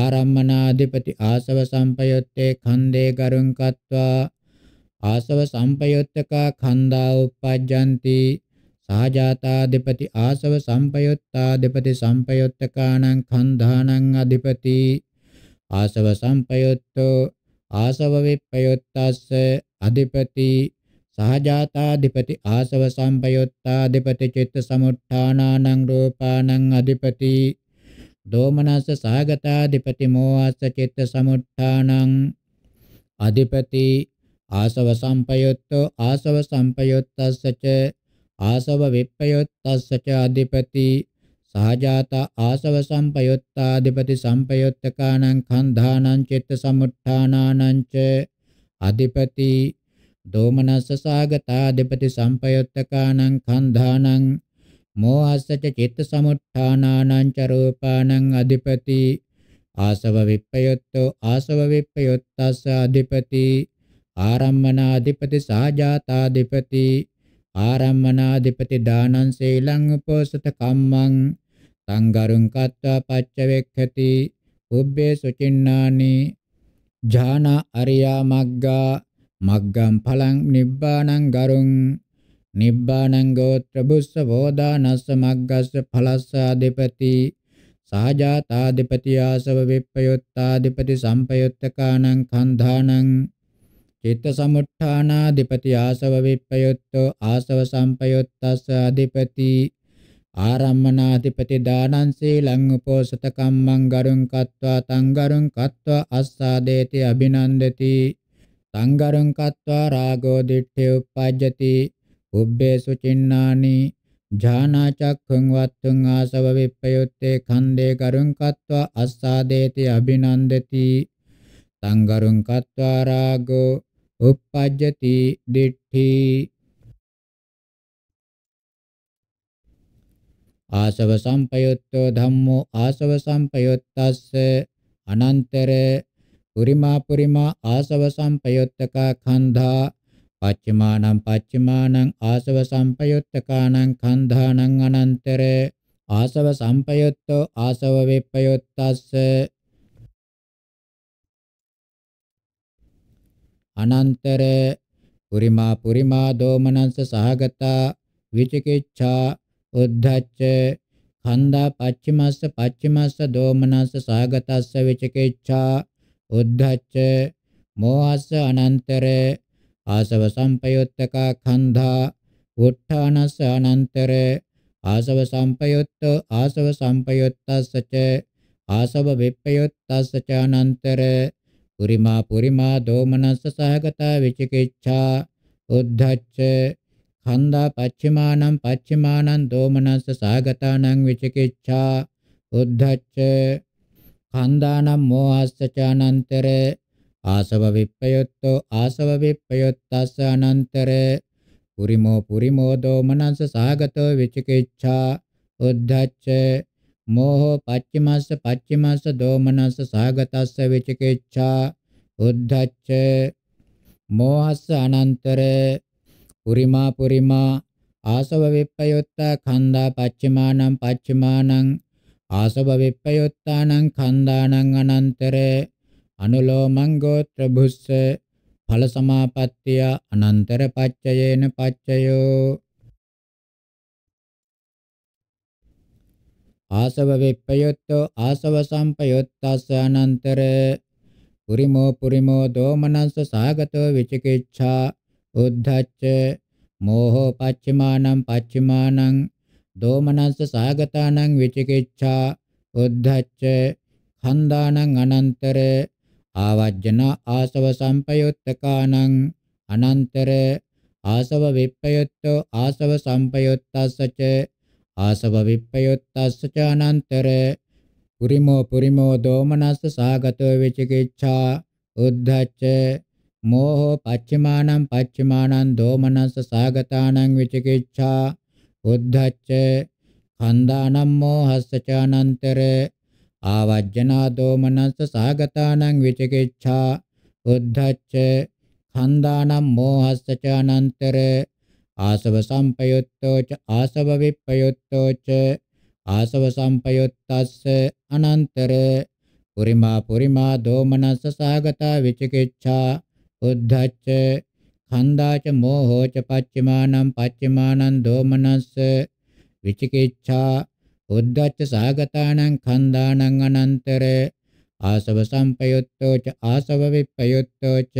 ආරම්මනාධිපති ආසව සම්පයුත්තේ ඛණ්ඩේ ගරුං කତ୍වා ආසව සම්පයුත්තකා ඛණ්ඩා උපජ්ජಂತಿ සාජාතාධිපති ආසව සම්පයුත්තාධිපති සම්පයුත්තකාණං ඛණ්ඩාණං අධිපති ආසව සම්පයුත්තෝ ආසව විප්පයුත්තස්ස අධිපති සහජාතාධිපති ආසව සම්පයුත්තාධිපති චිත්ත සමුත්ථානානං රූපානං අධිපති දෝමනස්ස සහගතාධිපති මෝහස්ස චිත්ත සමුත්ථානං අධිපති ආසව සම්පයුත්තෝ ආසව සම්පයුත්තස්ස ච ආසව විප්පයුත්තස්ස ච අධිපති සහජාත ආසව සම්පයුත්තාධිපති සම්පයුත්තකානං කන්ධානං චිත්ත සමුත්ථානානං ච අධිපති දෝමනස්ස සාගතා අධිපති සම්පයුත්තකානං කන්ධානං මෝහස්සච චිත්ත සමුත්ථානානං ච රූපානං අධිපති ආසව විප්පයොත්තෝ ආසව විප්පයොත්තස්ස අධිපති ආරම්මනාධිපති සාජාතාධිපති ආරම්මනාධිපති දානං සීලං උපෝසත කම්මං සංගරුං කତ୍වා පච්චවෙක්ඛති උබ්බේ සුචින්නානි ජානා අරියා මග්ගා මග්ගම් පලං නිබ්බානං ගරුං නිබ්බානං ගෝත්‍ර බුස්ස වෝදානස්ස මග්ගස්ස පලස්ස අධිපති සාජාතාධිපති ආසව විප්පයොත්තාධිපති සම්පයොත්තකානං කන්ධානං චිත්ත සමුට්ඨානාධිපති ආසව විප්පයොත්තෝ ආසව සම්පයොත්තස්ස අධිපති ආරම්මනාධිපති දානං සීලං උපෝසත කම්මං ගරුං කତ୍වා තං ගරුං කତ୍වා අස්සාදේති අබිනන්දති තං ගරුං කତ୍වා රාගෝ දිට්ඨි උප්පජ්ජති උබ්බේසු චින්නානි ඥානා චක්ඛං වත්තුං ආසව විප්පයුත්තේ ඛණ්ඩේ ගරුං කତ୍වා අස්සාදේති අබිනන්දති තං ගරුං කତ୍වා රාගෝ උප්පජ්ජති දිට්ඨි ආසව සම්පයුත්තෝ ධම්මෝ ආසව සම්පයුත්තස්ස අනන්තර පුරිමා පුරිමා ආසව සම්පයුත්තක කන්ධා පච්චමානං පච්චමානං ආසව සම්පයුත්තකානං කන්ධානං අනන්තර ආසව සම්පයුත්තෝ ආසව විප්පයුත්තස්ස අනන්තර පුරිමා පුරිමා දෝමනංස සහගතා විචිකිච්ඡා උද්ධච්ච ඛණ්ඩා පච්චිමස්ස පච්චිමස්ස දෝමනස්ස සාගතස්ස විචකේච්ඡා උද්ධච්ච මෝහස්ස අනන්තර ආසව සංපයුත්තක ඛණ්ඩා උත්ථානස්ස අනන්තර ආසව සංපයුත්ත ආසව සංපයුත්තස්ස ච ආසව විප්පයුත්තස්ස ච අනන්තර පුරිමා පුරිමා දෝමනස්ස සාගතා විචකේච්ඡා උද්ධච්ච කන්දා පච්චමානං පච්චමානං දෝමනස්ස සාගතානං විචිකිච්ඡා උද්ධච්ච කන්දානම් මෝහස්ස ච අනන්තර ආසව විප්පයොත්තෝ ආසව විප්පයොත්තස්ස අනන්තර පුරිමෝ පුරිමෝ දෝමනස්ස සාගතෝ විචිකිච්ඡා උද්ධච්ච මෝහෝ පච්චිමස්ස පච්චිමස්ස දෝමනස්ස සාගතස්ස විචිකිච්ඡා උද්ධච්ච මෝහස්ස අනන්තර පුරිමා පුරිමා ආසව විප්පයොත්තා ඛණ්ඩා පච්චමානං පච්චමානං ආසව විප්පයොත්තානං ඛණ්ඩානං අනන්තර අනුලෝමං ගෝත්‍ර භුස්ස ඵල සමාපත්තිය අනන්තර පච්චයේන පච්චයෝ ආසව විප්පයොත්තෝ ආසව සම්පයොත්තස්ස අනන්තර පුරිමෝ පුරිමෝ දෝමනස්ස සාගතෝ විචිකිච්ඡා උද්ධච්ච මෝහෝ පච්චමානං පච්චමානං දෝමනස්ස සාගතානං විචිකිච්ඡා උද්ධච්ච ඛණ්ඩානං අනන්තර ආවජ්ජන ආසව සම්පයුත්තකානං අනන්තර ආසව විප්පයුත්තෝ ආසව සම්පයුත්තස්සච ආසව විප්පයුත්තස්සච අනන්තර පුරිමෝ පුරිමෝ දෝමනස්ස සාගතෝ විචිකිච්ඡා උද්ධච්ච මෝහෝ පච්චමානං පච්චමානං දෝමනස්ස සාගතානං විචිකිච්ඡා උද්ධච්ච කන්දානම් මෝහස්ස චානන්තර ආවජ්ජනා දෝමනස්ස සාගතානං විචිකිච්ඡා උද්ධච්ච කන්දානම් මෝහස්ස චානන්තර ආසව සම්පයුත්තෝ ච ආසව විප්පයුත්තෝ ච ආසව සම්පයුත්තස්ස අනන්තර පුරිමා පුරිමා දෝමනස්ස සාගතා විචිකිච්ඡා උද්ධච්ච ඛණ්ඩාච මෝහෝච පච්චමානං පච්චමානං දෝමනස්ස විචිකිච්ඡා උද්ධච්ච සාගතානං ඛණ්ඩානං අනන්තර ආසව සම්පයුත්තෝ ච ආසව විප්පයුත්තෝ ච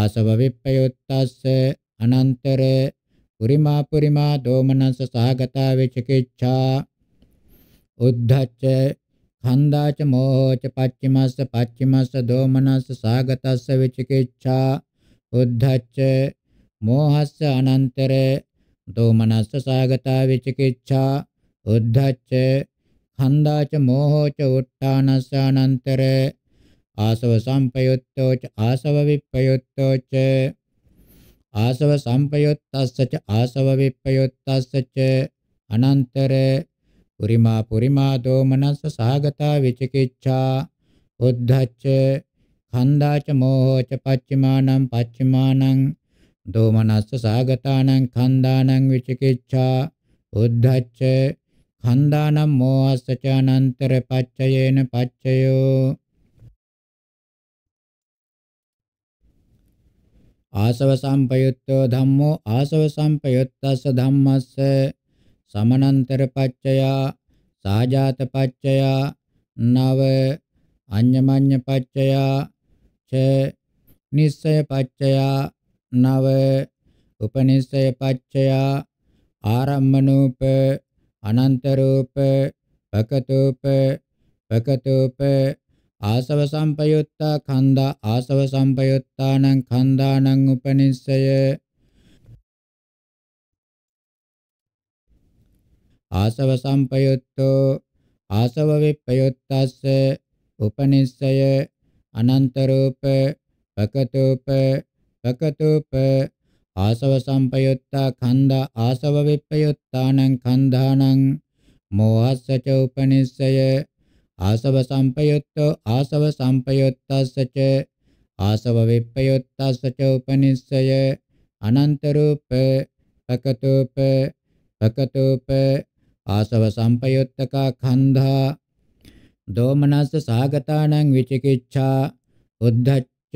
ආසව විප්පයුත්තස්ස අනන්තර පුරිමා පුරිමා දෝමනස්ස සාගතා විචිකිච්ඡා උද්ධච්ච හන්දාච මෝහෝච පච්චිමස්ස පච්චිමස්ස දෝමනස්ස සාගතස්ස විචිකිච්ඡා උද්ධච්ච මෝහස්ස අනන්තර දෝමනස්ස සාගතා විචිකිච්ඡා උද්ධච්ච හන්දාච මෝහෝච උට්ඨානස්ස අනන්තර ආසව සම්පයුත්තෝච ආසව විප්පයුත්තෝච ආසව සම්පයුත්තස්ස ච ආසව විප්පයුත්තස්ස ච අනන්තර පුරිමා පුරිමාදෝ මනස්ස සාගතා විචිකිච්ඡා උද්ධච්ච ඛණ්ඩාච මෝහෝච පච්චිමානං පච්චිමානං දෝ මනස්ස සාගතානං ඛණ්ඩානං විචිකිච්ඡා උද්ධච්ච ඛණ්ඩානම් මෝහස්ස ච අනන්තර පච්චයේන පච්චයෝ ආසව සම්පයුත්තෝ ධම්මෝ ආසව සම්පයුත්තස්ස ධම්මස්ස සමනන්තර පච්චයා සාජාත පච්චයා නව අඤ්ඤමඤ්ඤ පච්චයා ච නිස්සය පච්චයා නව උපනිස්සය පච්චයා ආරම්මනූප අනන්තරූප පකතූප පකතූප ආසව සම්පයුත්තා ඛණ්ඩා ආසව සම්පයුත්තානං ඛණ්ඩානං උපනිස්සය ආසව සම්පයුත්තෝ ආසව විපයුත්තස්ස උපනිස්සය අනන්ත රූප පකතෝප පකතෝප ආසව සම්පයුත්තා ඛණ්ඩා ආසව විපයුත්තානං ඛණ්ඩානං මෝහස්ස ච උපනිස්සය ආසව සම්පයුත්තෝ ආසව සම්පයුත්තස්ස ච ආසව විපයුත්තස්ස ච උපනිස්සය අනන්ත රූප පකතෝප පකතෝප ආසව සම්පයුත්තකා ඛණ්ඩා දෝමනස්ස සාගතානං විචිකිච්ඡා උද්ධච්ච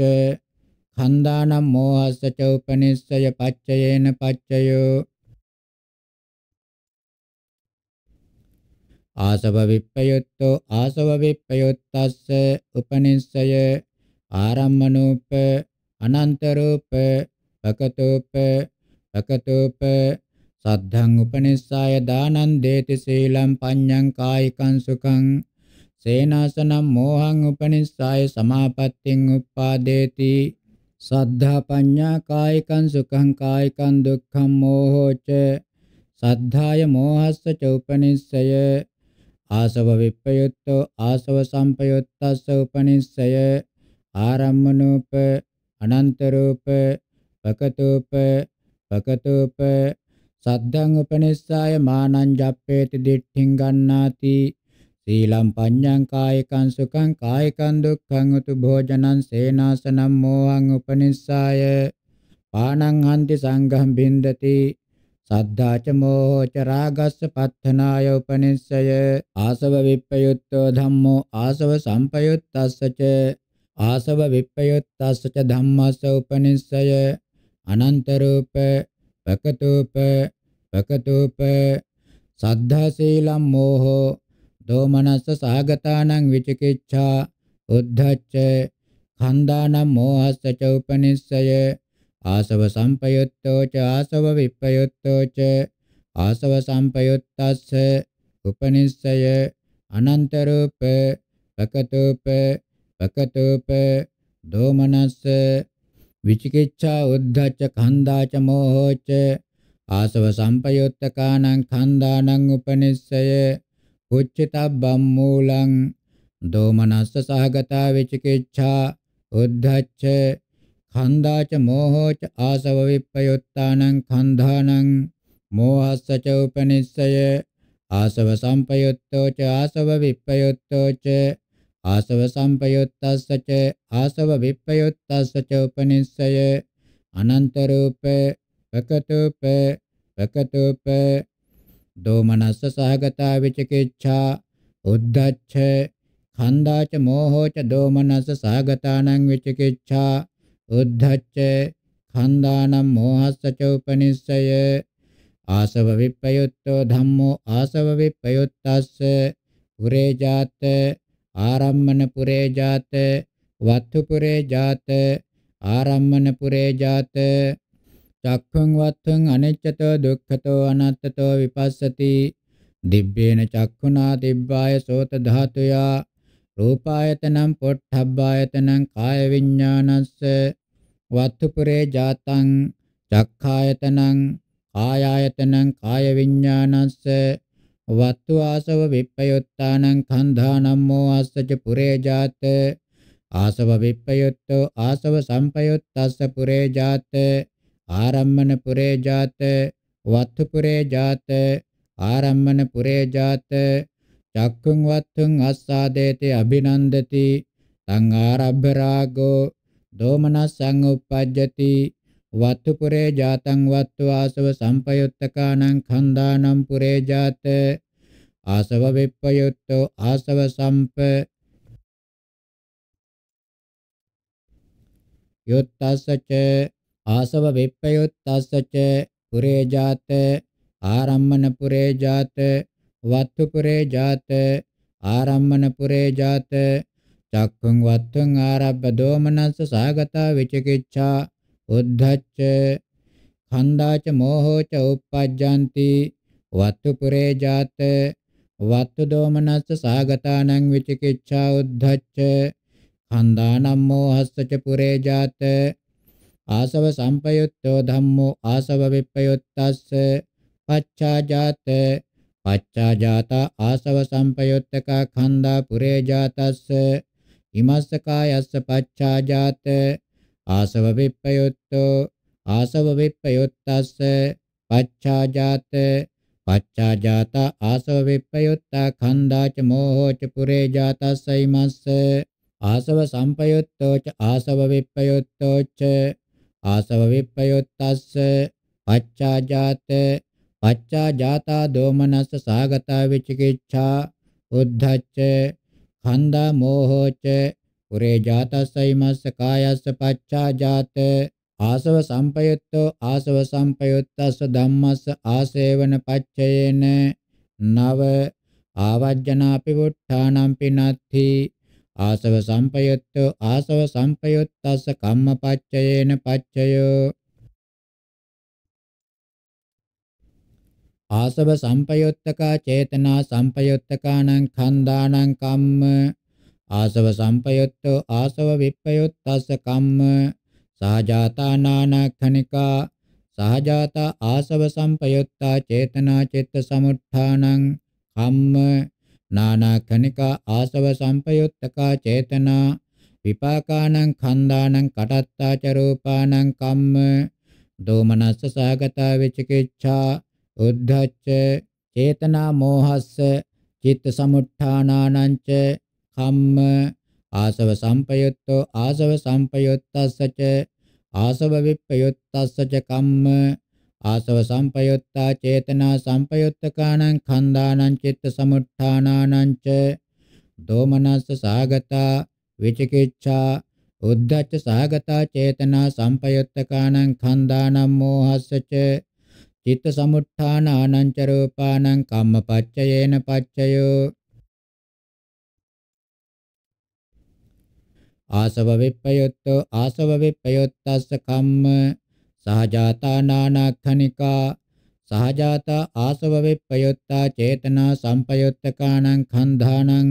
ඛණ්ඩානම් මෝහස්ස ච උපනිස්සය පච්චයේන පච්චයෝ ආසව විප්පයුත්තෝ ආසව විප්පයුත්තස්ස උපනිස්සය ආරම්මනූප අනන්ත රූප පකතූප පකතූප සද්ධං උපනිස්සාය දානං දේති සීලං පඤ්ඤං කායිකං සුඛං සේනාසනං මෝහං උපනිස්සාය සමාපත්තිං උප්පාදේති සද්ධා පඤ්ඤා කායිකං සුඛං කායිකං දුක්ඛං මෝහෝච සද්ධාය මෝහස්ස ච උපනිස්සය ආසව විප්පයුත්තෝ ආසව සම්පයුත්තස්ස උපනිස්සය ආරම්මනූප අනන්ත රූප පකතූප පකතූප සද්දං උපනිස්සාය මානං ජප්පේති දිට්ඨින් ගන්නාති සීලං පඤ්ඤං කායිකං සුඛං කායිකං දුක්ඛං උතු භෝජනං සේනාසනං මෝහං උපනිස්සාය පාණං හන්ති සංඝං බින්දති සද්ධාච මෝහච රාගස්ස පත්තනාය උපනිස්සය ආසව විප්පයුත්තෝ ධම්මෝ ආසව සම්පයුත්තස්ස ච ආසව විප්පයුත්තස්ස ච ධම්මස්ස උපනිස්සය අනන්ත රූප පකටෝප පකටෝප සද්ධා සීලම් මෝහෝ දෝමනස්ස සහගතානං විචිකිච්ඡා උද්ධච්ච ඛණ්ඩානම් මෝහස්ස ච උපනිස්සය ආසව සම්පයුත්තෝ ච ආසව විප්පයුත්තෝ ච ආසව සම්පයුත්තස්ස උපනිස්සය අනන්ත රූප පකටෝප පකටෝප දෝමනස්ස විචිකිච්ඡා උද්ධච්ච කන්දාච මෝහෝච ආසව සම්පයුත්තකානං කන්දානං උපනිස්සය කුච්චිතබ්බම් මූලං දෝමනස්ස සහගතා විචිකිච්ඡා උද්ධච්ච කන්දාච මෝහෝච ආසව විප්පයුත්තානං කන්ධානං මෝහස්ස ච උපනිස්සය ආසව සම්පයුත්තෝ ච ආසව විප්පයුත්තෝ ච आसवसाम्पयोत्तस्य च आसवभिप्रयोत्तस्य च उपनिषय अनन्तरूप प्रकटोप प्रकटोप दोमनस्स सहगता विचिकित्सा उद्धच्छ खन्दा च मोहो च सहगता विचिकित्सा विचिकिच्छा उद्धच्छ खन्दानां मोहस्स च उपनिषय आसवविप्रयुक्तो धम्मो आसव पुरे जात ආරම්මනපුරේ ජාත වත්තුපුරේ ජාත ආරම්මනපුරේ ජාත චක්ඛං වත්ථං අනෙච්චතෝ දුක්ඛතෝ අනත්තතෝ විපස්සති දිබ්බේන චක්ඛුනා දිබ්බාය සෝත ධාතුයා රූපායතනම් පොට්ඨබ්බායතනම් කාය විඥානස්ස වත්තුපුරේ ජාතං චක්ඛායතනං කායායතනං කාය විඥානස්ස වත්තු ආසව විප්පයොත්තානං කන්ධානම් මෝහස්සච පුරේ ජාත ආසව විප්පයොත්තෝ ආසව සම්පයොත්තස්ස පුරේ ජාත ආරම්මන පුරේ ජාත වත්තු පුරේ ජාත ආරම්මන පුරේ ජාත චක්ඛුං වත්තුං අස්සාදේති අභිනන්දති තං ආරබ්බ රාගෝ දෝමනසං උපජ්ජති වත්තු පුරේ ජාතං වත්තු ආසව සම්පයුත්තකානං ඛණ්ඩානම් පුරේ ජාත ආසව විප්පයුත්තෝ ආසව සම්ප යොත්තස්සච ආසව විප්පයොත්තස්සච පුරේ ජාත ආරම්මන පුරේ ජාත වත්තු පුරේ ජාත ආරම්මන පුරේ ජාත චක්ඛං වත්තුං ආරබ්බ දෝමනස්ස සාගතා විචිකිච්ඡා උද්ධච්ච ඛණ්ඩාච මෝහෝච uppajjanti වත්තු පුරේ ජාත වත්තු දෝමනස්ස සාගතානං විචිකිච්ඡා උද්ධච්ච ඛණ්ඩානම් මෝහස්සච පුරේ ජාත ආසව සම්පයුත්තෝ ධම්මෝ ආසව විප්පයුත්තස්ස පච්චා ජාත පච්චා ජාත ආසව සම්පයුත්තක ඛණ්ඩා පුරේ ජාතස්ස ඉමස්ස කායස්ස පච්චා ජාත ආසව විප්පයුත්තෝ ආසව විප්පයුත්තස්ස පච්ඡාජාත පච්ඡාජාත ආසව විප්පයුත්තා ඛණ්ඩා ච මෝහෝ ච පුරේ ජාතස්සයිමස්ස ආසව සම්පයුත්තෝ ච ආසව විප්පයුත්තෝ ච ආසව විප්පයුත්තස්ස පච්ඡාජාත පච්ඡාජාතා දෝමනස්ස සාගතා විචිකිච්ඡා උද්ධච්ච ඛණ්ඩා මෝහෝ ච පුරේ ජාතස්සයි මස්ස කායස්ස පච්චා ජාත ආසව සම්පයුත්තෝ ආසව සම්පයුත්තස්ස ධම්මස්ස ආසේවන පච්චයේන නව ආවජ්ජනාපි වුට්ඨානම් පිනත්ති ආසව සම්පයුත්තෝ ආසව සම්පයුත්තස්ස කම්මපච්චයේන පච්චයෝ ආසව සම්පයුත්තකා චේතනා සම්පයුත්තකානං ඛණ්ඩානං කම්ම ආසව සම්පයුත්තෝ ආසව විප්පයුත්තස්ස කම්ම සහජාතා නානක්ඛනිකා සහජාතා ආසව සම්පයුත්තා චේතනා චිත්ත සමුත්ථානං කම්ම නානක්ඛනිකා ආසව සම්පයුත්තකා චේතනා විපාකානං ඛණ්ඩානං කටත්තා ච රූපානං කම්ම දෝමනස්ස සහගතා විචිකිච්ඡා උද්ධච්ච චේතනා මෝහස්ස චිත්ත සමුත්ථානානං ච ධම්ම ආසව සම්පයුත්තෝ ආසව සම්පයුත්තස්ස ච ආසව විප්පයුත්තස්ස ච කම්ම ආසව සම්පයුත්තා චේතනා සම්පයුත්තකාණං khණ්ඩානං චිත්ත සමුත්ථානානං ච දෝමනස්ස සාගතා විචිකිච්ඡා උද්ධච්ච සාගතා චේතනා සම්පයුත්තකාණං khණ්ඩානං මෝහස්ස ච චිත්ත සමුත්ථානානං ච රූපානං කම්මපච්චයේන පච්චයෝ ආසව විප්පයොත්තෝ ආසව විප්පයොත්තස්ස කම්ම සහජාතා නානක්ඛනිකා සහජාතා ආසව විප්පයොත්තා චේතනා සම්පයොත්තකාණං khණ්ඩාණං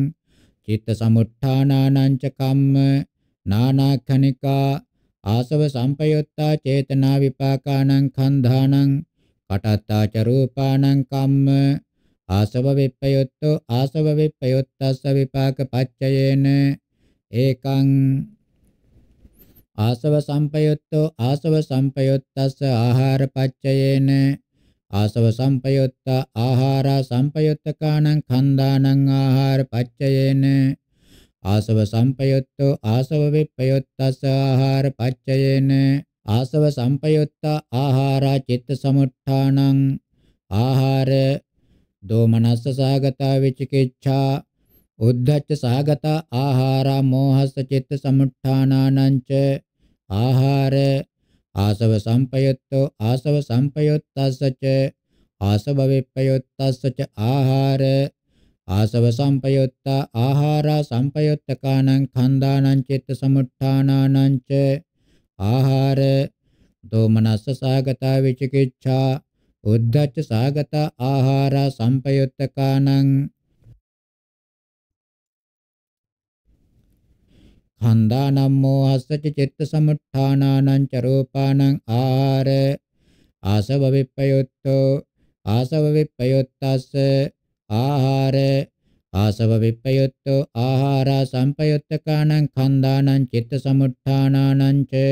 චිත්ත සමුට්ඨානානං ච කම්ම නානක්ඛනිකා ආසව සම්පයොත්තා චේතනා විපාකාණං khණ්ඩාණං කටත්තා ච රූපාණං කම්ම ආසව විප්පයොත්තෝ ආසව විප්පයොත්තස්ස විපාක පච්චයේන ඒකං ආසව සම්පයුත්තෝ ආසව සම්පයුත්තස්ස ආහාර පච්චයේන ආසව සම්පයුත්ත ආහාරා සම්පයුත්තකානං ඛණ්ඩානං ආහාර පච්චයේන ආසව සම්පයුත්තෝ ආසව විප්පයුත්තස්ස ආහාර පච්චයේන ආසව සම්පයුත්ත ආහාරා චිත්ත සමුට්ඨානං ආහාර දෝමනස්ස සාගතා විචිකිච්ඡා උද්ධච්ච සහගත ආහාරා මෝහස චිත්ත සමුට්ඨානානංච ආහාර ආසව සම්පයුත්තෝ ආසව සම්පයුත්තස්සච ආසව විප්පයුත්තස්සච ආහාර ආසව සම්පයුත්ත ආහාරා සම්පයුත්තකානං ඛණ්ඩානං චිත්ත සමුට්ඨානානංච ආහාර දෝමනස්ස සහගත විචිකිච්ඡා උද්ධච්ච සහගත ආහාරා සම්පයුත්තකානං කන්දා නම්මෝ අස්සච චිත්ත සමුත්ථානානං ච රූපානං ආර ආසව විප්පයොත්තෝ ආසව විප්පයොත්තස්ස ආහාර ආසව විප්පයොත්තෝ ආහාරා සම්පයොත්තකානං කන්දානං චිත්ත සමුත්ථානානං ච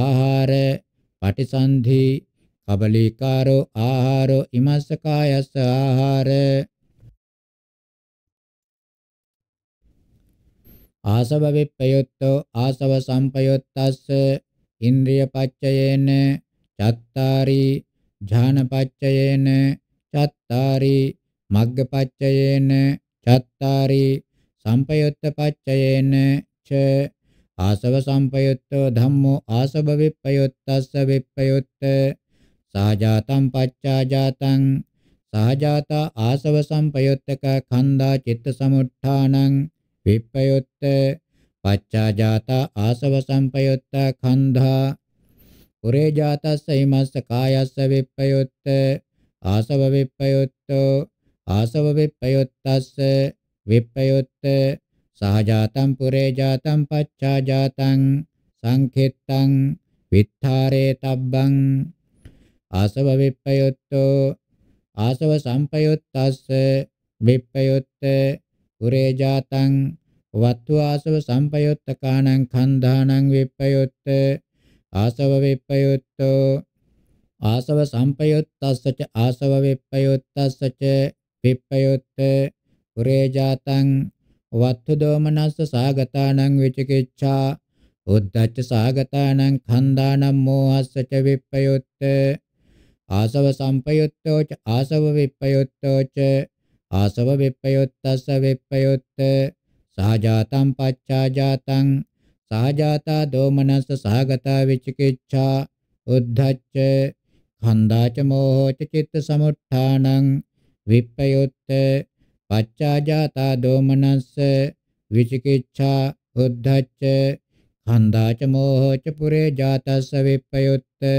ආහාර පටිසන්ධි කබලීකාරෝ ආහාරෝ ඉමස්ස කායස්ස ආහාර ආසව විප්පයුත්තෝ ආසව සම්පයුත්තස්ස ඉන්ද්‍රිය පච්චයේන චත්තාරි ඥාන පච්චයේන චත්තාරි මග්ග පච්චයේන චත්තාරි සම්පයුත්ත පච්චයේන ච ආසව සම්පයුත්තෝ ධම්මෝ ආසව විප්පයුත්තස්ස විප්පයුත්ත සහජාතං පච්චාජාතං සහජාත ආසව සම්පයුත්තක ඛණ්ඩා චිත්ත සමුට්ඨානං විප්පයොත්ත පච්චාජාතා ආසව සම්පයොත්ත කන්ධා පුරේ ජාතස්ස හිමස්ස කායස්ස විප්පයොත්ත ආසව විප්පයොත්තෝ ආසව විප්පයොත්තස්ස විප්පයොත්ත සහජාතං පුරේ ජාතං පච්චාජාතං සංඛෙත්තං විත්තරේ තබ්බං ආසව විප්පයොත්තෝ ආසව සම්පයොත්තස්ස විප්පයොත්තේ උරේ ජාතං වත්තු ආසව සම්පයොත්තකානං කන්ධානං විප්පයොත්ත ආසව විප්පයොත්තෝ ආසව සම්පයොත්තස්සච ආසව විප්පයොත්තස්සච විප්පයොත්ත උරේ ජාතං වත්තු දෝමනස්ස සාගතානං විචිකිච්ඡා උද්දච්ච සාගතානං කන්දානම් මෝහස්සච විප්පයොත්ත ආසව සම්පයුත්තෝ ච ආසව විප්පයොත්තෝ ච ආසව විප්පයොත්තස්ස විප්පයොත්ත සහජාතං පච්චාජාතං සහජාතා දෝමනස්ස සහගතා විචිකිච්ඡා උද්ධච්ච ඛණ්ඩාච මෝහෝච චිත්ත සමුත්ථානං විප්පයොත්ත පච්චාජාතා දෝමනස්ස විචිකිච්ඡා උද්ධච්ච ඛණ්ඩාච මෝහෝච පුරේ ජාතස්ස විප්පයොත්ත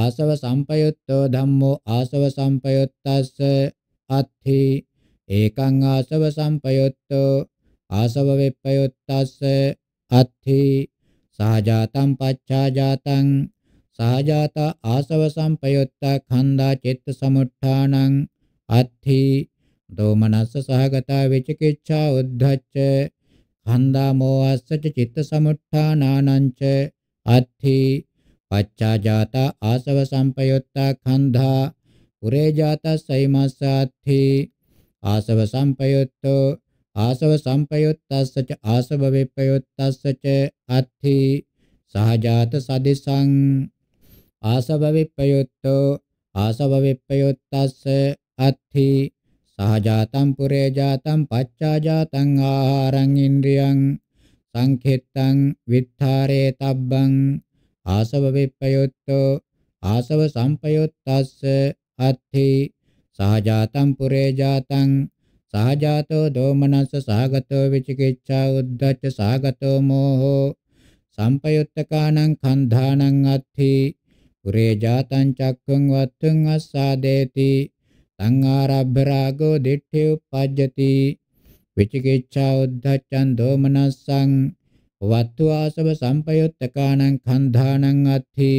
ආසව සම්පයුත්තෝ ධම්මෝ ආසව සම්පයුත්තස්ස අත්ථි ඒකං ආසව සම්පයුත්තෝ ආසව වෙප්පයුත්තස්ස අත්ථි සහජාතං පච්ඡාජාතං සහජාත ආසව සම්පයුත්ත ඛණ්ඩා චිත්ත සමුට්ඨානං අත්ථි දෝමනස්ස සහගතා විචිකිච්ඡා උද්ධච්ච ඛණ්ඩා මෝහස්ස චිත්ත සමුට්ඨානානං ච අත්ථි පච්චා ජාතා ආසව සම්පයුත්තා කන්ධා පුරේ ජාතා සයිමස්සාත්ථි ආසව සම්පයුත්තෝ ආසව සම්පයුත්තස්ස ච ආසව විපයුත්තස්ස ච අත්ථි සහජාත සදිසං ආසව විපයුත්තෝ ආසව විපයුත්තස්ස අත්ථි සහජාතං පුරේ ජාතං පච්චා ජාතං ආහාරං ඉන්ද්‍රියං සංඛෙත්තං විත්තරේ තබ්බං ආසව විප්පයොත්තෝ ආසව සම්පයොත්තස්ස අත්ථි සහජාතං පුරේ ජාතං සහජාතෝ දෝමනස්ස සහගතෝ විචිකිච්ඡා උද්ධච්ච සහගතෝ මෝහෝ සම්පයුත්තකානං කන්ධානං අත්ථි පුරේ ජාතං චක්ඛං වත්තුං අස්සාදේති තං ආරබ්බ රාගෝ දිට්ඨි උපජ්ජති විචිකිච්ඡා උද්ධච්චං දෝමනස්සං වත්තු ආසව සම්පයුත්තකානං කන්ධානං අත්ථි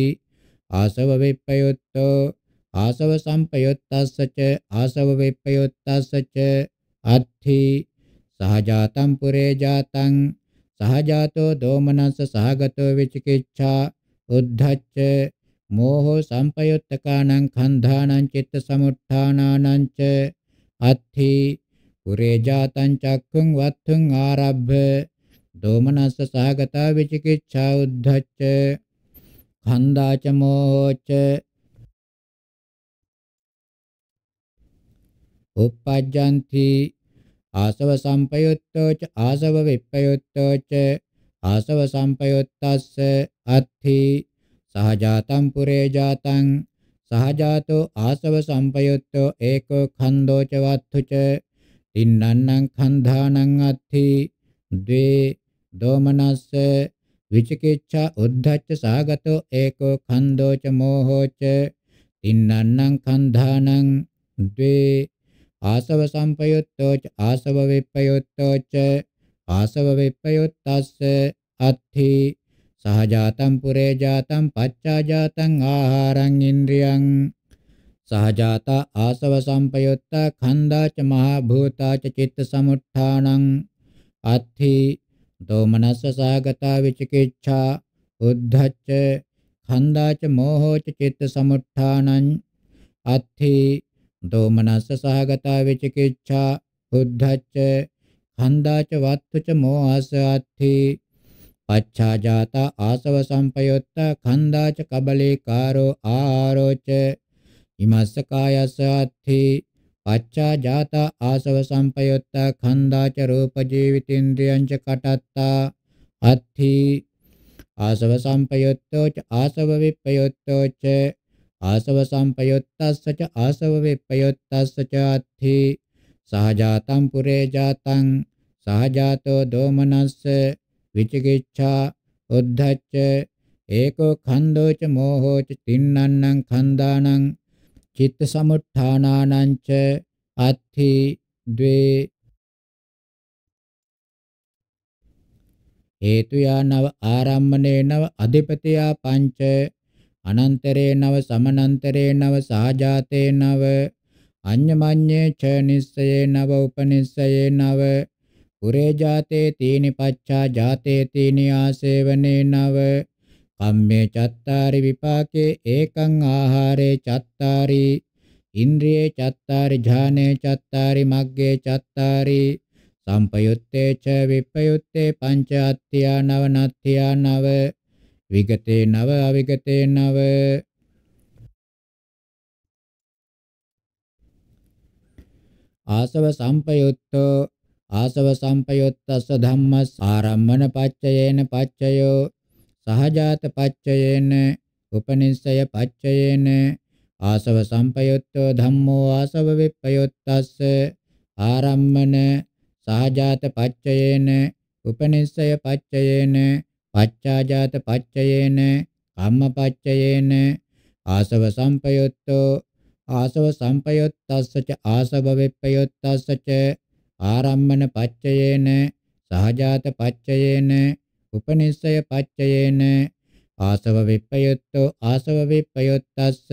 ආසව විප්පයුත්තෝ ආසව සම්පයුත්තස්සච ආසව විප්පයුත්තස්සච අත්ථි සහජාතං පුරේ ජාතං සහජාතෝ දෝමනස්ස සහගතෝ විචිකිච්ඡා උද්ධච්ච මෝහෝ සම්පයුත්තකානං කන්ධානං චිත්ත සමුත්ථානානං ච අත්ථි පුරේ ජාතං චක්ඛුං වත්තුං ආරබ්බ දෝමනස්ස සහගතා විචිකිච්ඡා උද්ධච්ච ඛණ්ඩාච මෝච uppajjanti ආසව සම්පයුත්තෝ ච ආසව විප්පයුත්තෝ ච ආසව සම්පයුත්තස්ස අත්ථි සහජාතං පුරේ ජාතං සහජාතෝ ආසව සම්පයුත්තෝ ඒකෝ ඛණ්ඩෝ ච වත්තු ච තින්නන්නං ඛණ්ඩානං අත්ථි ද්වේ දෝමනස්ස විචිකිච්ඡා උද්ධච්ච සාගතෝ ඒකෝ ඛන්தோ ච මෝහෝ ච තින්නන්නං ඛන්ධානං ද්වේ ආසව සම්පයුත්තෝ ච ආසව විප්පයුත්තෝ ච ආසව විප්පයුත්තස්ස අත්ථි සහජාතං පුරේ ජාතං පච්චා ජාතං ආහාරං ඉන්ද්‍රියං සහජාතා ආසව සම්පයුත්තා ඛණ්ඩා ච මහා භූතා ච චිත්ත සමුත්ථානං අත්ථි දෝමනස්ස සහගතා විචිකිච්ඡා උද්ධච්ච ඛණ්ඩාච මෝහෝච චිත්ත සමුත්ථානං අත්ථි දෝමනස්ස සහගතා විචිකිච්ඡා උද්ධච්ච ඛණ්ඩාච වත්තුච මෝහස අත්ථි පච්ඡාජාත ආසව සම්පයොත්ත ඛණ්ඩාච කබලේ කාරෝ ආරෝච ඉමස්ස කායස අත්ථි පච්චා ජාත ආසව සම්පයොත්තා ඛණ්ඩාච රූප ජීවිතේන්ද්‍රයං ච කටත්තා අත්ථි ආසව සම්පයොත්තෝ ච ආසව විප්පයොත්තෝ ච ආසව සම්පයොත්තස්ස ච ආසව විප්පයොත්තස්ස ච අත්ථි සහජාතං පුරේ ජාතං සහජාතෝ දෝමනස්ස විචිකිච්ඡා උද්ධච්ච ඒකෝ ඛණ්ඩෝ ච මෝහෝ ච තින්නන්නං ඛණ්ඩානං චිත්ත සමුත්ථානානංච අත්ථි ද්වේ හේතු යානව ආරම්මනේ නව අධිපතියා පංච අනන්තරේ නව සමනන්තරේ නව සාජාතේ නව අඤ්ඤමඤ්ඤේ ච නිස්සයේ නව උපනිස්සයේ නව පුරේ ජාතේ තීනි පච්චා ජාතේ තීනි ආසේවනේ නව කම්මේ චත්තාරි විපාකේ ඒකං ආහාරේ චත්තාරි ඉන්ද්‍රියේ චත්තාරි ඥානේ චත්තාරි මග්ගේ චත්තාරි සම්පයුත්තේ ච විපයුත්තේ පංච අත්ත්‍යා නව නත්ත්‍යා නව විගතේ නව අවිගතේ නව ආසව සම්පයුත්තෝ ආසව සම්පයුත්තස්ස ධම්මස් ආරම්මන පච්චයේන පච්චයෝ සහජාත පච්චයේන උපනිස්සය පච්චයේන ආසව සම්පයුත්තෝ ධම්මෝ ආසව විප්පයුත්තස්ස ආරම්මන සහජාත පච්චයේන උපනිස්සය පච්චයේන පච්චාජාත පච්චයේන කම්ම පච්චයේන ආසව සම්පයුත්තෝ ආසව සම්පයුත්තස්ස ච ආසව විප්පයුත්තස්ස ච ආරම්මන පච්චයේන සහජාත පච්චයේන උපනිස්සය පච්චයේන ආසව විප්පයුත්තෝ ආසව විප්පයුත්තස්ස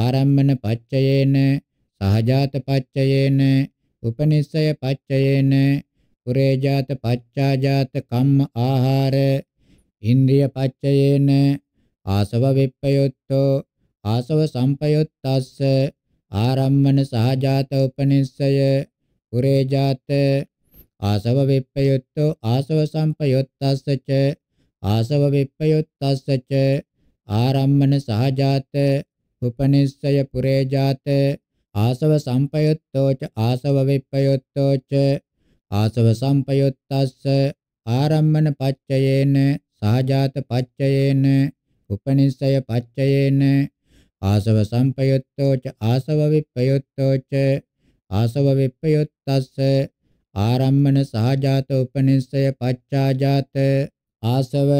ආරම්මන පච්චයේන සහජාත පච්චයේන උපනිස්සය පච්චයේන පුරේජාත පච්චාජාත කම්ම ආහාර ඉන්ද්‍රිය පච්චයේන ආසව විප්පයුත්තෝ ආසව සම්පයුත්තස්ස ආරම්මන සහජාත උපනිස්සය පුරේජාත ආසව විප්පයුත්තෝ ආසව සම්පයුත්තස්ස ච ආසව විප්පයුත්තස්ස ච ආරම්මන සහජාත උපනිස්සය පුරේජාත ආසව සම්පයුත්තෝ ච ආසව විප්පයුත්තෝ ච ආසව සම්පයුත්තස්ස ආරම්මන පච්චයේන සහජාත පච්චයේන උපනිස්සය පච්චයේන ආසව සම්පයුත්තෝ ච ආසව විප්පයුත්තෝ ච ආසව විප්පයුත්තස්ස ආරම්මන සහජාත උපනිස්සය පච්චාජාත ආසව